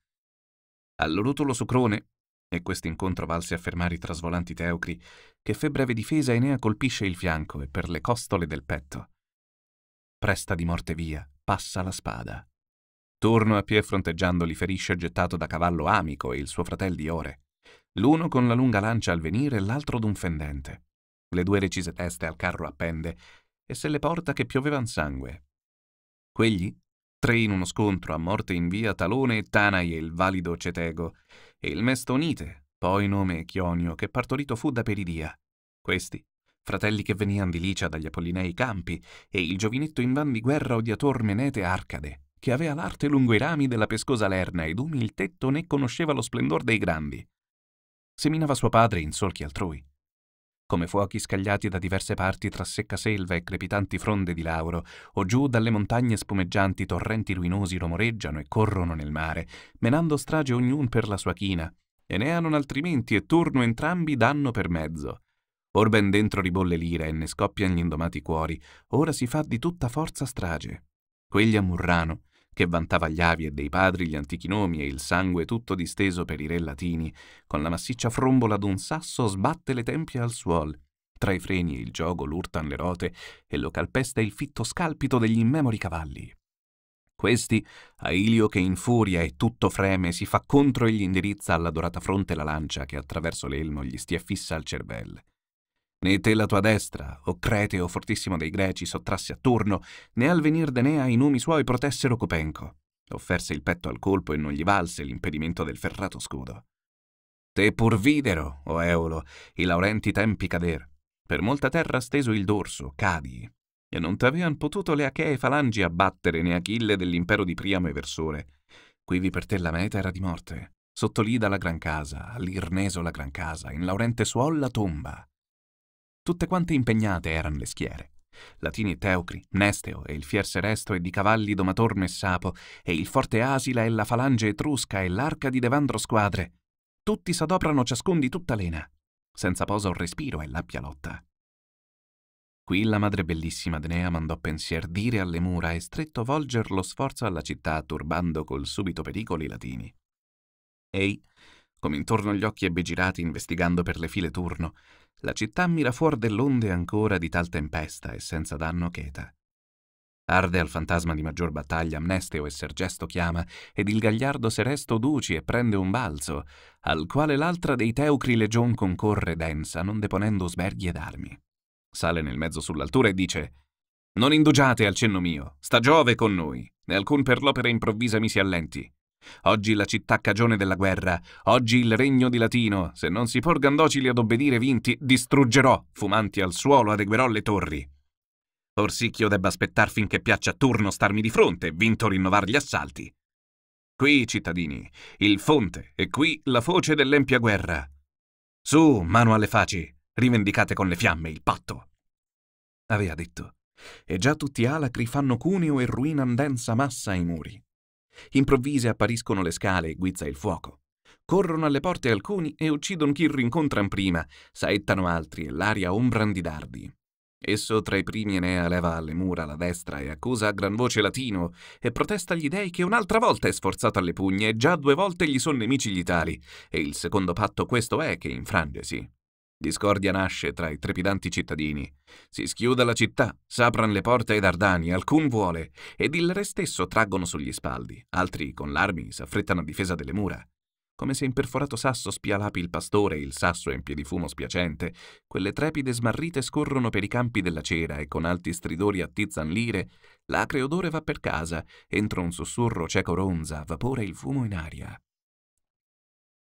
All'orutolo sucrone, e quest'incontro valse a fermare i trasvolanti teucri, che fe breve difesa Enea colpisce il fianco e per le costole del petto. Presta di morte via, passa la spada. Turno a pie fronteggiando li ferisce gettato da cavallo Amico e il suo fratel ore, l'uno con la lunga lancia al venire e l'altro d'un fendente le due recise teste al carro appende e se le porta che piovevan sangue. Quegli, tre in uno scontro a morte in via Talone e Tanai e il valido Cetego, e il Mestonite, poi nome Chionio, che partorito fu da Peridia. Questi, fratelli che venian di Licia dagli Apollinei Campi, e il giovinetto in van di guerra odiator Menete Arcade, che avea l'arte lungo i rami della pescosa lerna ed umil tetto né conosceva lo splendor dei grandi. Seminava suo padre in solchi altrui, come fuochi scagliati da diverse parti tra secca selva e crepitanti fronde di lauro, o giù dalle montagne spumeggianti torrenti ruinosi romoreggiano e corrono nel mare, menando strage ognun per la sua china. Enea non altrimenti e Turno entrambi danno per mezzo. Or ben dentro ribolle l'ira e ne scoppian gli indomati cuori, ora si fa di tutta forza strage. Quegli a Murrano, che vantava gli avi e dei padri, gli antichi nomi e il sangue tutto disteso per i re latini, con la massiccia frombola d'un sasso sbatte le tempie al suolo. Tra i freni e il gioco l'urtan le rote e lo calpesta il fitto scalpito degli immemori cavalli. Questi, a Ilio che in furia e tutto freme si fa contro e gli indirizza alla dorata fronte la lancia che attraverso l'elmo gli stia fissa al cervello. Né te la tua destra, o Crete o fortissimo dei Greci, sottrasse a turno, né al venir d'Enea i numi suoi protessero Copenco. Offerse il petto al colpo e non gli valse l'impedimento del ferrato scudo. Te pur videro, o Eolo, i laurenti tempi cader. Per molta terra steso il dorso, cadi, e non t'avean potuto le Achee falangi abbattere né Achille dell'impero di Priamo e Versore. Quivi per te la meta era di morte. Sotto l'Ida la gran casa, all'Irneso la gran casa, in Laurente suol la tomba. Tutte quante impegnate erano le schiere. Latini e Teucri, Nesteo e il Fier Seresto e di cavalli Domatorno e Sapo, e il Forte Asila e la Falange Etrusca e l'arca di Devandro Squadre. Tutti s'adoprano ciascun di tutta lena, senza posa o respiro e l'abbia lotta. Qui la madre bellissima Denea mandò pensier dire alle mura e stretto volger lo sforzo alla città turbando col subito pericolo i latini. Ehi, come intorno agli occhi ebbe girati investigando per le file turno, la città mira fuor dell'onde ancora di tal tempesta e senza danno cheta. Arde al fantasma di maggior battaglia Amnesteo e Sergesto chiama, ed il gagliardo Seresto duci e prende un balzo, al quale l'altra dei Teucri legion concorre densa, non deponendo sberghi ed armi. Sale nel mezzo sull'altura e dice «Non indugiate al cenno mio, sta Giove con noi, né alcun per l'opera improvvisa mi si allenti. Oggi la città cagione della guerra, oggi il regno di Latino, se non si porgan docili ad obbedire vinti, distruggerò, fumanti al suolo adeguerò le torri. Orsicchio debba aspettar finché piaccia a turno starmi di fronte, vinto rinnovar gli assalti. Qui, cittadini, il fonte e qui la foce dell'empia guerra. Su, mano alle faci, rivendicate con le fiamme il patto. Avea detto, e già tutti alacri fanno cuneo e ruinan densa massa ai muri. Improvvise appariscono le scale e guizza il fuoco. Corrono alle porte alcuni e uccidono chi rincontran prima, saettano altri e l'aria ombran di dardi. Esso tra i primi Enea leva alle mura la destra e accusa a gran voce Latino e protesta agli dei che un'altra volta è sforzato alle pugne e già due volte gli sono nemici gli tali, e il secondo patto questo è che infrangesi. Discordia nasce tra i trepidanti cittadini. Si schiuda la città, s'apran le porte ai dardani, alcun vuole, ed il re stesso traggono sugli spaldi, altri con l'armi s'affrettano a difesa delle mura. Come se in perforato sasso spia l'api il pastore, il sasso è in fumo spiacente, quelle trepide smarrite scorrono per i campi della cera e con alti stridori attizzan l'ire, l'acre odore va per casa, entro un sussurro cieco ronza, vapora il fumo in aria.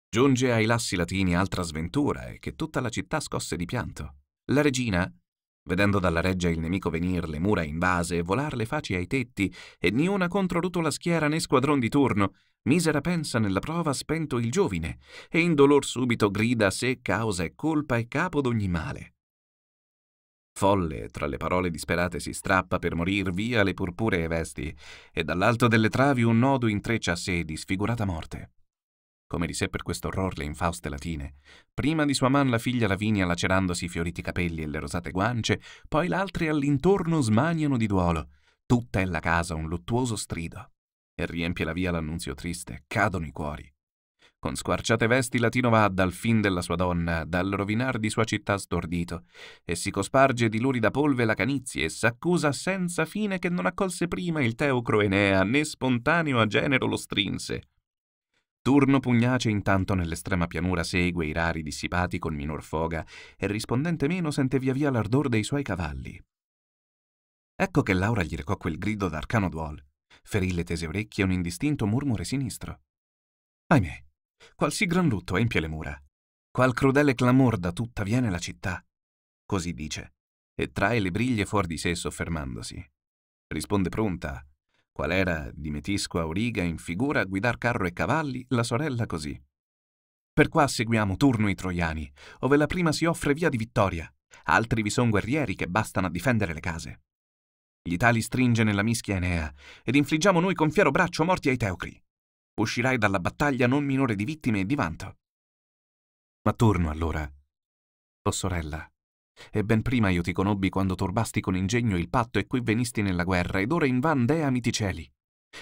Giunge ai lassi latini altra sventura e che tutta la città scosse di pianto. La regina, vedendo dalla reggia il nemico venir le mura invase e volar le faci ai tetti, e niuna una contro rutola schiera né squadron di turno, misera pensa nella prova spento il giovine, e in dolor subito grida se causa e colpa e capo d'ogni male. Folle, tra le parole disperate, si strappa per morir via le purpuree vesti, e dall'alto delle travi un nodo intreccia a sé disfigurata morte come di sé per questo orror le infauste latine, prima di sua man la figlia Lavinia lacerandosi i fioriti capelli e le rosate guance, poi l'altre all'intorno smaniano di duolo. Tutta è la casa un luttuoso strido. E riempie la via l'annunzio triste, cadono i cuori. Con squarciate vesti Latino va dal fin della sua donna, dal rovinar di sua città stordito, e si cosparge di lurida polve la canizie e s'accusa senza fine che non accolse prima il teucro Enea, né spontaneo a genero lo strinse Turno Pugnace intanto nell'estrema pianura segue i rari dissipati con minor foga e rispondente meno sente via via l'ardor dei suoi cavalli. Ecco che Laura gli recò quel grido d'arcano duol. Ferì le tese orecchie un indistinto murmure sinistro. Ahimè, qual sì gran lutto empie le mura. Qual crudele clamor da tutta viene la città. Così dice, e trae le briglie fuori di sé soffermandosi. Risponde pronta, qual era, Dimetisco auriga in figura, a guidar carro e cavalli, la sorella così. Per qua seguiamo turno i troiani, ove la prima si offre via di vittoria, altri vi son guerrieri che bastano a difendere le case. Gli tali stringe nella mischia Enea, ed infliggiamo noi con fiero braccio morti ai teocri. Uscirai dalla battaglia non minore di vittime e di vanto. Ma turno allora. O oh sorella, e ben prima io ti conobbi quando turbasti con ingegno il patto e qui venisti nella guerra, ed ora in van dea mi ti celi.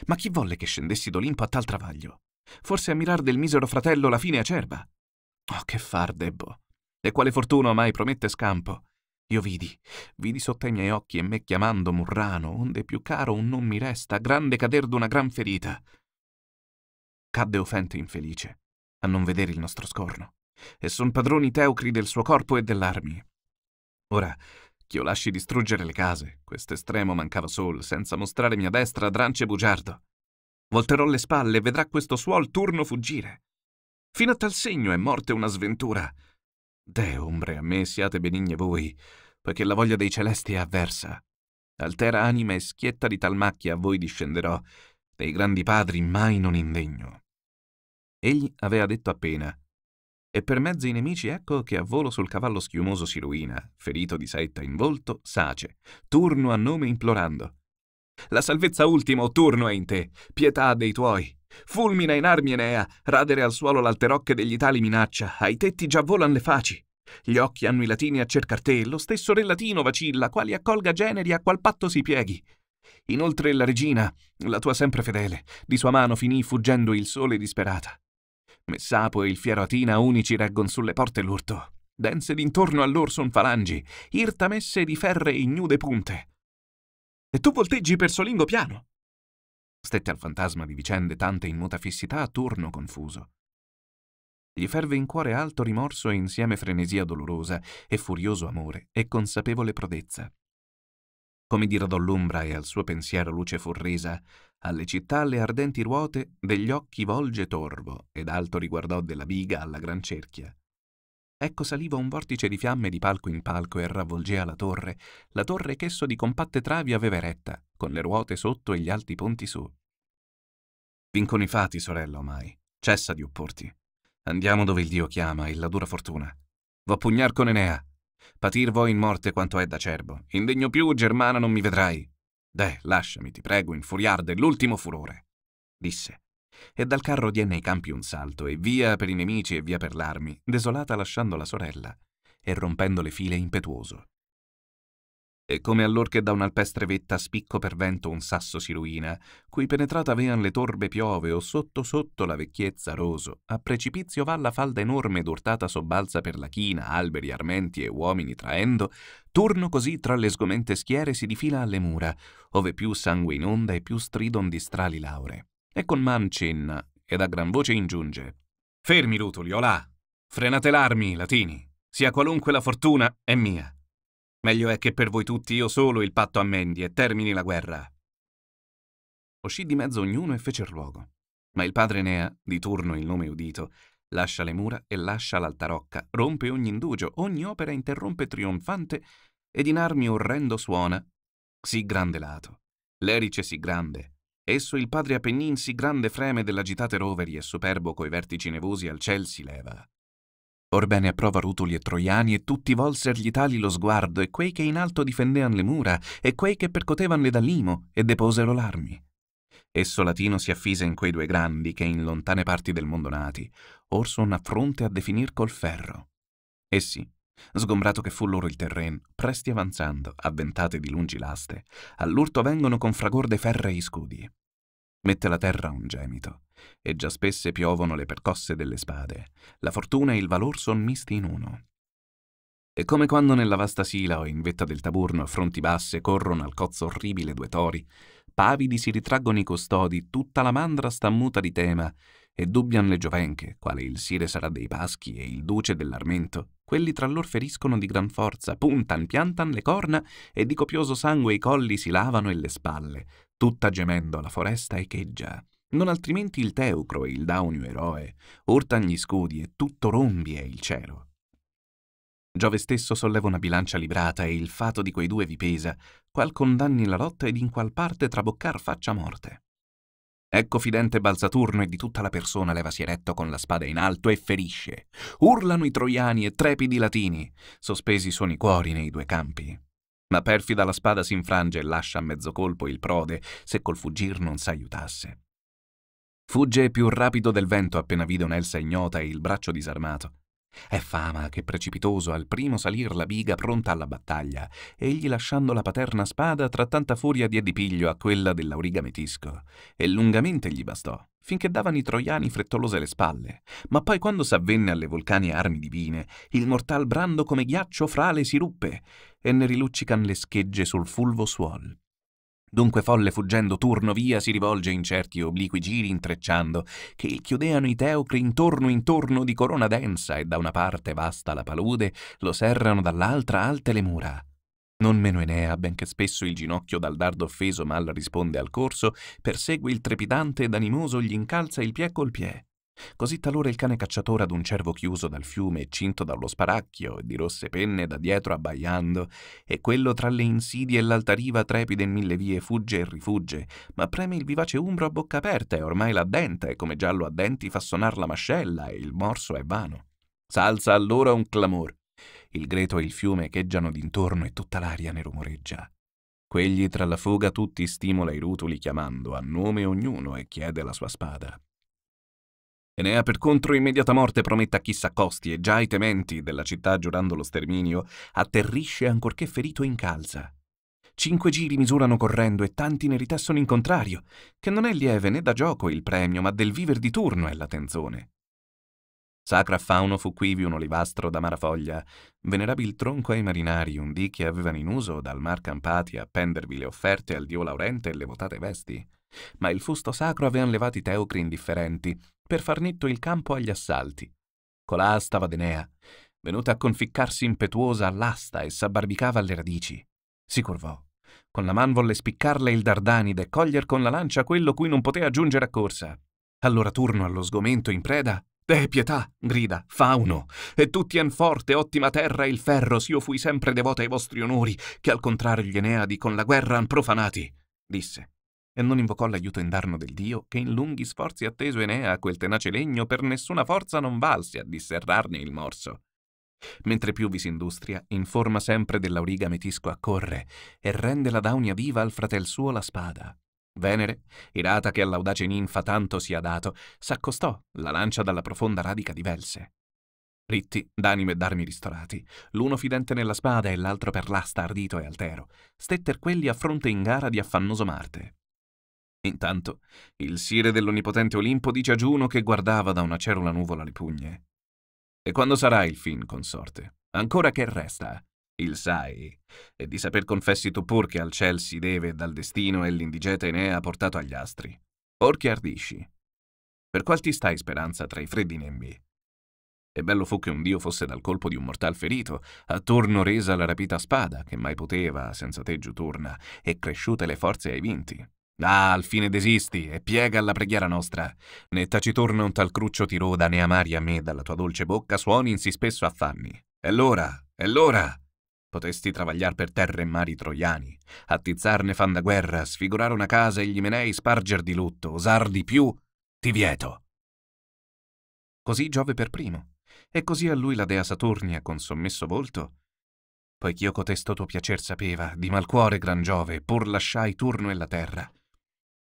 Ma chi volle che scendessi d'Olimpo a tal travaglio? Forse a mirar del misero fratello la fine acerba? Oh, che far debbo! E quale fortuna mai promette scampo? Io vidi, vidi sotto ai miei occhi e me chiamando Murrano, onde più caro un non mi resta, grande cader d'una gran ferita. Cadde Ofente infelice, a non vedere il nostro scorno, e son padroni teucri del suo corpo e dell'armi. Ora, che io lasci distruggere le case, quest'estremo mancava sol, senza mostrare mia destra drance e bugiardo. Volterò le spalle e vedrà questo suol turno fuggire. Fino a tal segno è morte una sventura. Deh, ombre, a me siate benigne voi, poiché la voglia dei celesti è avversa. Altera anima e schietta di tal macchia a voi discenderò, dei grandi padri mai non indegno. Egli aveva detto appena, e per mezzo i nemici ecco che a volo sul cavallo schiumoso si ruina, ferito di saetta in volto, sace, turno a nome implorando. La salvezza ultima, turno, è in te, pietà dei tuoi. Fulmina in armi Enea, radere al suolo l'alterocche degli tali minaccia, ai tetti già volan le faci. Gli occhi hanno i latini a cercar te, lo stesso re latino vacilla, quali accolga generi a qual patto si pieghi. Inoltre la regina, la tua sempre fedele, di sua mano finì fuggendo il sole disperata. Messapo e il fiero Fieratina unici reggon sulle porte l'urto. Dense d'intorno allor son falangi, irtamesse di ferre ignude punte. E tu volteggi per solingo piano. Stette al fantasma di vicende tante in muta fissità a turno confuso. Gli ferve in cuore alto rimorso e insieme frenesia dolorosa e furioso amore e consapevole prodezza come dire dall'ombra e al suo pensiero luce fu alle città le ardenti ruote degli occhi volge torvo, ed alto riguardò della biga alla gran cerchia. Ecco saliva un vortice di fiamme di palco in palco e ravvolgea la torre, la torre ch'esso di compatte travi aveva eretta, con le ruote sotto e gli alti ponti su. Vincono i fati, sorella, ormai. Cessa di opporti. Andiamo dove il Dio chiama e la dura fortuna. a pugnar con Enea, Patir voi in morte quanto è da cerbo. Indegno più, Germana, non mi vedrai. Deh, lasciami, ti prego, infuriar dell'ultimo furore, disse. E dal carro dienne ai campi un salto e via per i nemici e via per l'armi, desolata lasciando la sorella e rompendo le file impetuoso. E come allor che da un'alpestre vetta spicco per vento un sasso si ruina, cui penetrata avean le torbe piove o sotto sotto la vecchiezza roso, a precipizio va la falda enorme ed urtata sobbalza per la china, alberi, armenti e uomini traendo, turno così tra le sgomente schiere si difila alle mura, ove più sangue in onda e più stridon di strali lauree. E con man cenna, ed a gran voce ingiunge. Fermi, Rutuli, olà! Frenate l'armi, latini! Sia qualunque la fortuna, è mia! Meglio è che per voi tutti io solo il patto ammendi e termini la guerra. Uscì di mezzo ognuno e fece luogo. Ma il padre Nea, di turno il nome udito, lascia le mura e lascia l'altarocca, rompe ogni indugio, ogni opera interrompe trionfante ed in armi orrendo suona. Sì grande lato, l'erice sì grande, esso il padre Apennin sì grande freme dell'agitate roveri e superbo coi vertici nevosi al ciel si leva. Orbene approva rutoli e troiani, e tutti gli tali lo sguardo, e quei che in alto difendean le mura, e quei che percotevan le d'allimo, e deposero l'armi. Esso latino si affise in quei due grandi che in lontane parti del mondo nati, orson affronte a definir col ferro. Essi, sgombrato che fu loro il terreno, presti avanzando, avventate di lungi laste, all'urto vengono con fragor dei ferrei scudi. Mette la terra un gemito, e già spesse piovono le percosse delle spade. La fortuna e il valor son misti in uno. E come quando nella vasta sila o in vetta del Taburno a fronti basse corrono al cozzo orribile due tori, pavidi si ritraggono i custodi, tutta la mandra sta muta di tema, e dubbian le giovenche, quale il sire sarà dei paschi e il duce dell'armento, quelli tra lor feriscono di gran forza, puntan, piantan le corna e di copioso sangue i colli si lavano e le spalle, tutta gemendo la foresta echeggia. Non altrimenti il Teucro e il Daunio eroe urtan gli scudi e tutto rombi il cielo. Giove stesso solleva una bilancia librata e il fato di quei due vi pesa, qual condanni la lotta ed in qual parte traboccar faccia morte. Ecco fidente Balzaturno e di tutta la persona levasi eretto con la spada in alto e ferisce. Urlano i troiani e trepidi i latini, sospesi sono i cuori nei due campi. Ma perfida la spada si infrange e lascia a mezzo colpo il prode, se col fuggir non s'aiutasse. Fugge più rapido del vento appena vide un'elsa ignota e il braccio disarmato. È fama che precipitoso al primo salir la biga pronta alla battaglia, egli lasciando la paterna spada tra tanta furia diede piglio a quella dell'auriga metisco, e lungamente gli bastò, finché davano i troiani frettolose le spalle, ma poi quando s'avvenne alle vulcane armi divine, il mortal brando come ghiaccio frale si ruppe, e ne riluccican le schegge sul fulvo suol. Dunque folle fuggendo turno via si rivolge in certi obliqui giri intrecciando, che il chiodeano i teocri intorno intorno di corona densa e da una parte vasta la palude, lo serrano dall'altra alte le mura. Non meno Enea, benché spesso il ginocchio dal dardo offeso mal risponde al corso, persegue il trepidante ed animoso gli incalza il piè col piè. Così talora il cane cacciatore ad un cervo chiuso dal fiume e cinto dallo sparacchio e di rosse penne da dietro abbaiando, e quello tra le insidie e l'altariva trepide in mille vie fugge e rifugge, ma preme il vivace umbro a bocca aperta e ormai l'addenta e come giallo a denti fa sonar la mascella e il morso è vano. S'alza allora un clamor. Il greto e il fiume echeggiano d'intorno e tutta l'aria ne rumoreggia. Quegli tra la fuga tutti stimola i rutuli chiamando a nome ognuno e chiede la sua spada. Enea per contro immediata morte promette a chi s'accosti e già i tementi della città giurando lo sterminio atterrisce ancorché ferito in calza. Cinque giri misurano correndo e tanti ne ritessono in contrario, che non è lieve né da gioco il premio, ma del viver di turno è l'attenzione. Sacra fauno fu quivi un olivastro da marafoglia, venerabil tronco ai marinari, un dì che avevano in uso dal mar campati a pendervi le offerte al dio laurente e le votate vesti ma il fusto sacro avean levati teucri indifferenti, per far netto il campo agli assalti. Colà stava Denea, venuta a conficcarsi impetuosa all'asta e s'abbarbicava alle radici. Si curvò. Con la man volle spiccarle il dardanide e coglier con la lancia quello cui non poteva giungere a corsa. Allora Turno allo sgomento in preda De eh, pietà, grida, fauno, e tutti en forte, ottima terra e il ferro, s'io fui sempre devota ai vostri onori, che al contrario gli Eneadi con la guerra han profanati, disse e non invocò l'aiuto indarno del dio che in lunghi sforzi atteso Enea a quel tenace legno per nessuna forza non valse a disserrarne il morso. Mentre più vi s'industria, in forma sempre dell'auriga metisco accorre e rende la daunia viva al fratel suo la spada. Venere, irata che all'audace ninfa tanto sia dato, s'accostò, la lancia dalla profonda radica divelse. Ritti, d'anime e d'armi ristorati, l'uno fidente nella spada e l'altro per l'asta ardito e altero, stetter quelli a fronte in gara di affannoso Marte. Intanto, il sire dell'onnipotente Olimpo dice a Giuno che guardava da una cerula nuvola le pugne. E quando sarà il fin, consorte? Ancora che resta, il sai, e di saper confessi tu pur che al ciel si deve dal destino e l'indigeta Enea portato agli astri. Or che ardisci. Per qual ti stai speranza tra i freddi nembi? E bello fu che un dio fosse dal colpo di un mortal ferito, attorno resa la rapita spada, che mai poteva, senza te giuturna, e cresciute le forze ai vinti. Ah, al fine desisti e piega alla preghiera nostra. Né taciturno un tal cruccio ti roda, né amari a me dalla tua dolce bocca suoni in sì spesso affanni. E l'ora, e l'ora! Potesti travagliar per terra e mari troiani, attizzarne fan da guerra, sfigurare una casa e gli menei sparger di lutto, osar di più, ti vieto. Così Giove per primo, e così a lui la dea Saturnia con sommesso volto, poiché io cotesto tuo piacer sapeva, di mal cuore gran Giove, pur lasciai Turno e la terra,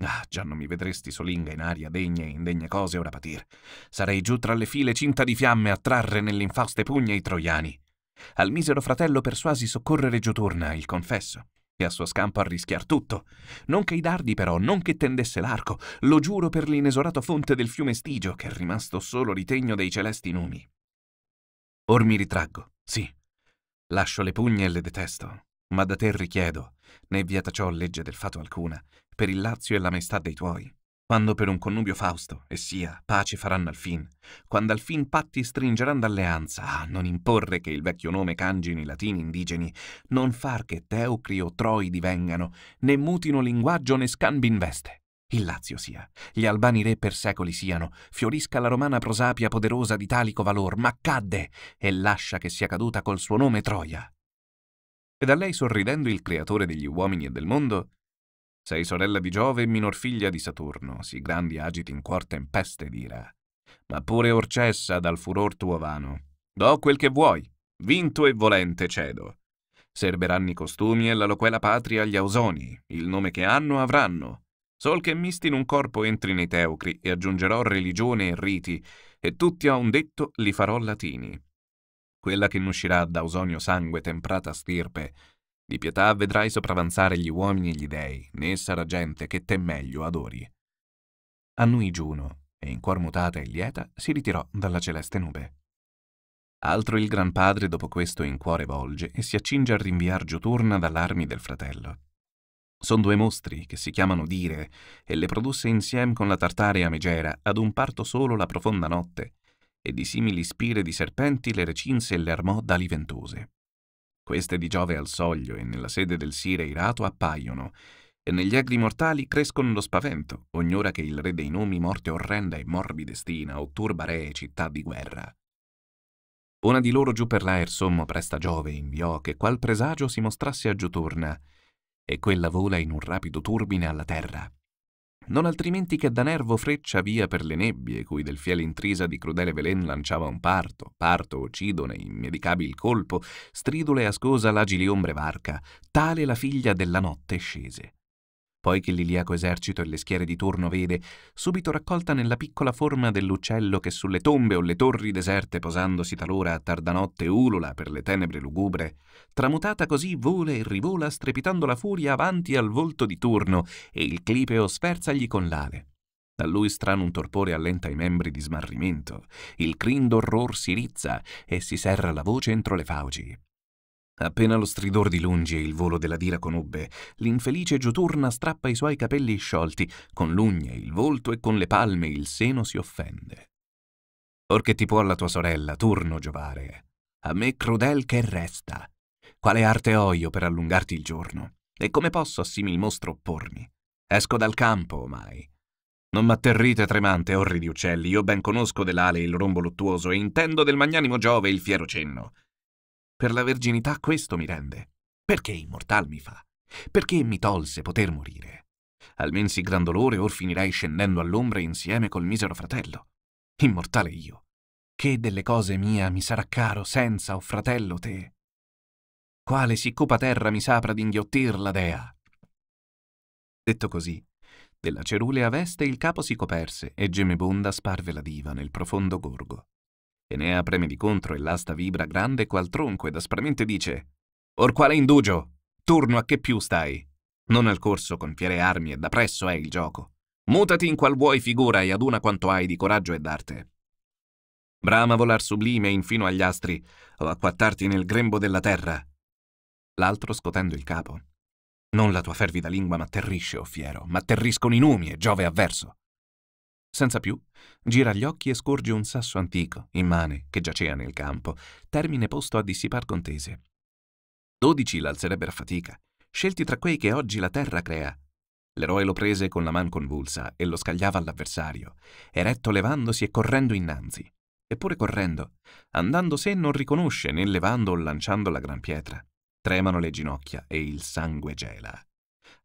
Ah, già non mi vedresti solinga in aria degne e indegne cose ora patir. Sarei giù tra le file cinta di fiamme a trarre nell'infauste pugna i troiani. Al misero fratello persuasi soccorrere Gioturna, il confesso, e a suo scampo arrischiar tutto. Non che i dardi, però, non che tendesse l'arco, lo giuro per l'inesorato fonte del fiume Stigio, che è rimasto solo ritegno dei celesti numi. Or mi ritraggo, sì. Lascio le pugne e le detesto, ma da te richiedo, né vietacciò legge del fato alcuna, per il lazio e la maestà dei tuoi, quando per un connubio Fausto e sia pace faranno al fin, quando al fin patti stringeranno d'alleanza, a ah, non imporre che il vecchio nome cangini latini indigeni, non far che teucri o troi divengano, né mutino linguaggio né scambi in veste. Il Lazio sia, gli albani re per secoli siano, fiorisca la romana prosapia poderosa di talico valor, ma cadde e lascia che sia caduta col suo nome Troia. E da lei sorridendo il creatore degli uomini e del mondo sei sorella di Giove e minor figlia di Saturno, si grandi agiti in cuor tempeste d'ira. Ma pure orcessa dal furor tuo vano. Do quel che vuoi, vinto e volente cedo. Serberanno i costumi e la loquela patria agli ausoni, il nome che hanno avranno. Sol che misti in un corpo entri nei teucri e aggiungerò religione e riti, e tutti a un detto li farò latini. Quella che n'uscirà da Ausonio sangue temprata stirpe, di pietà vedrai sopravanzare gli uomini e gli dèi, né sarà gente che te meglio adori. Annui Giuno, e in cuor mutata e lieta si ritirò dalla celeste nube. Altro il Gran Padre dopo questo in cuore volge e si accinge a rinviar Giuturna dall'armi del fratello. Son due mostri che si chiamano Dire e le produsse insieme con la tartarea megera ad un parto solo la profonda notte, e di simili spire di serpenti le recinse e le armò d'ali ventose. Queste di Giove al soglio e nella sede del Sire irato appaiono, e negli agri mortali crescono lo spavento, ogn'ora che il re dei nomi morte orrenda e morbide destina o turba re e città di guerra. Una di loro giù per l'aer sommo presta Giove inviò che qual presagio si mostrasse a Gioturna, e quella vola in un rapido turbine alla terra, non altrimenti che da nervo freccia via per le nebbie, cui del fiele intrisa di crudele velen lanciava un parto, parto ocidone, immedicabil colpo, stridule ascosa l'agili ombre varca, tale la figlia della notte scese poi che l'iliaco esercito e le schiere di turno vede, subito raccolta nella piccola forma dell'uccello che sulle tombe o le torri deserte posandosi talora a tarda notte ulula per le tenebre lugubre, tramutata così vola e rivola strepitando la furia avanti al volto di turno e il clipeo sferzagli con l'ale. Da lui strano un torpore allenta i membri di smarrimento, il crin d'orror si rizza e si serra la voce entro le fauci. Appena lo stridor di lungi e il volo della dira conobbe, l'infelice Giuturna strappa i suoi capelli sciolti, con l'ugne il volto e con le palme il seno si offende. Or che ti può la tua sorella, turno giovare, a me crudel che resta. Quale arte ho io per allungarti il giorno? E come posso a simil mostro oppormi? Esco dal campo ormai. Non m'atterrite tremante, orri di uccelli, io ben conosco dell'ale il rombo luttuoso e intendo del magnanimo Giove il fiero cenno per la verginità questo mi rende. Perché immortal mi fa? Perché mi tolse poter morire? Almen sì gran dolore or finirei scendendo all'ombra insieme col misero fratello. Immortale io. Che delle cose mia mi sarà caro senza o fratello te? Quale si terra mi sapra d'inghiottir la dea? Detto così, della cerulea veste il capo si coperse e gemebonda sparve la diva nel profondo gorgo. Enea preme di contro e l'asta vibra grande qual tronco ed aspramente dice Or quale indugio? Turno a che più stai? Non al corso con fiere armi e da presso è il gioco. Mutati in qual vuoi figura e aduna quanto hai di coraggio e d'arte. Brama volar sublime infino agli astri o acquattarti nel grembo della terra. L'altro scotendo il capo. Non la tua fervida lingua m'atterrisce, o fiero, m'atterriscono i numi e Giove avverso. Senza più, gira gli occhi e scorge un sasso antico, immane, che giacea nel campo, termine posto a dissipar contese. Dodici l'alzerebbero a fatica, scelti tra quei che oggi la terra crea. L'eroe lo prese con la man convulsa e lo scagliava all'avversario, eretto levandosi e correndo innanzi. Eppure correndo, andando sé non riconosce né levando o lanciando la gran pietra. Tremano le ginocchia e il sangue gela.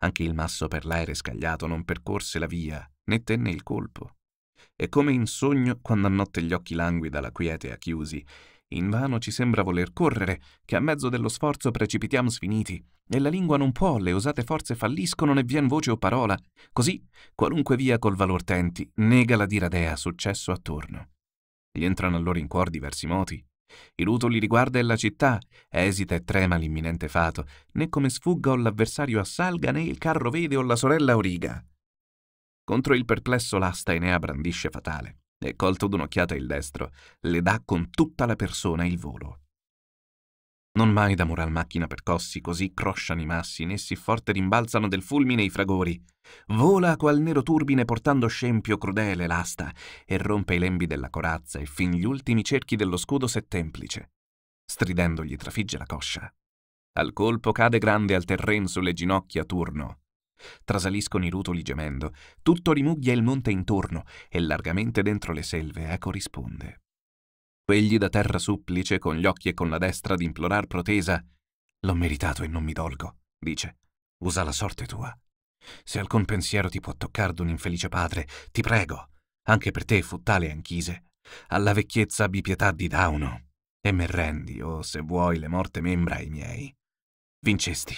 Anche il masso per l'aere scagliato non percorse la via, né tenne il colpo e come in sogno, quando a notte gli occhi langui dalla quiete ha chiusi, invano ci sembra voler correre, che a mezzo dello sforzo precipitiam sfiniti, e la lingua non può, le usate forze falliscono, né vien voce o parola, così, qualunque via col valor tenti, nega la diradea successo attorno. Gli entrano allora in cuor diversi moti. Il luto li riguarda e la città, esita e trema l'imminente fato, né come sfugga o l'avversario assalga, né il carro vede o la sorella origa. Contro il perplesso l'asta Enea brandisce fatale e colto d'un'occhiata il destro, le dà con tutta la persona il volo. Non mai da moral macchina percossi, così crosciano i massi, né si forte rimbalzano del fulmine i fragori. Vola qual nero turbine portando scempio crudele l'asta, e rompe i lembi della corazza e fin gli ultimi cerchi dello scudo settemplice. Stridendogli trafigge la coscia. Al colpo cade grande al terreno sulle ginocchia Turno, Trasaliscono i rutoli gemendo, tutto rimuglia il monte intorno e largamente dentro le selve eco risponde. Quegli da terra supplice, con gli occhi e con la destra d'implorar protesa, L'ho meritato e non mi dolgo, dice. Usa la sorte tua. Se alcun pensiero ti può toccare d'un infelice padre, ti prego, anche per te fu tale Anchise, alla vecchiezza abbi pietà di Dauno, e me rendi, o se vuoi, le morte membra ai miei. Vincesti,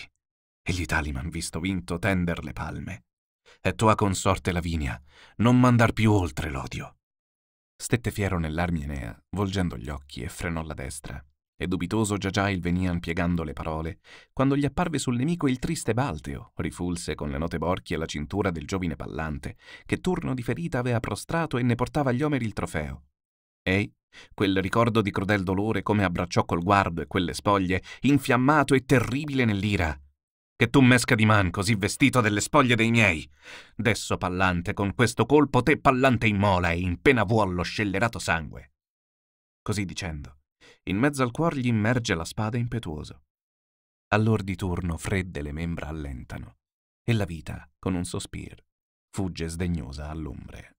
e gli m'han visto vinto tender le palme. E tua consorte Lavinia, non mandar più oltre l'odio. Stette fiero nell'armienea, volgendo gli occhi e frenò la destra. E dubitoso già già il venian piegando le parole, quando gli apparve sul nemico il triste Balteo, rifulse con le note borchie la cintura del giovine pallante, che turno di ferita aveva prostrato e ne portava agli omeri il trofeo. Ehi, quel ricordo di crudel dolore come abbracciò col guardo e quelle spoglie, infiammato e terribile nell'ira, che tu mesca di man così vestito delle spoglie dei miei. Desso pallante con questo colpo te pallante immola e in pena vuol lo scellerato sangue. Così dicendo, in mezzo al cuor gli immerge la spada impetuoso. Allor di turno fredde le membra allentano e la vita, con un sospir, fugge sdegnosa all'ombre.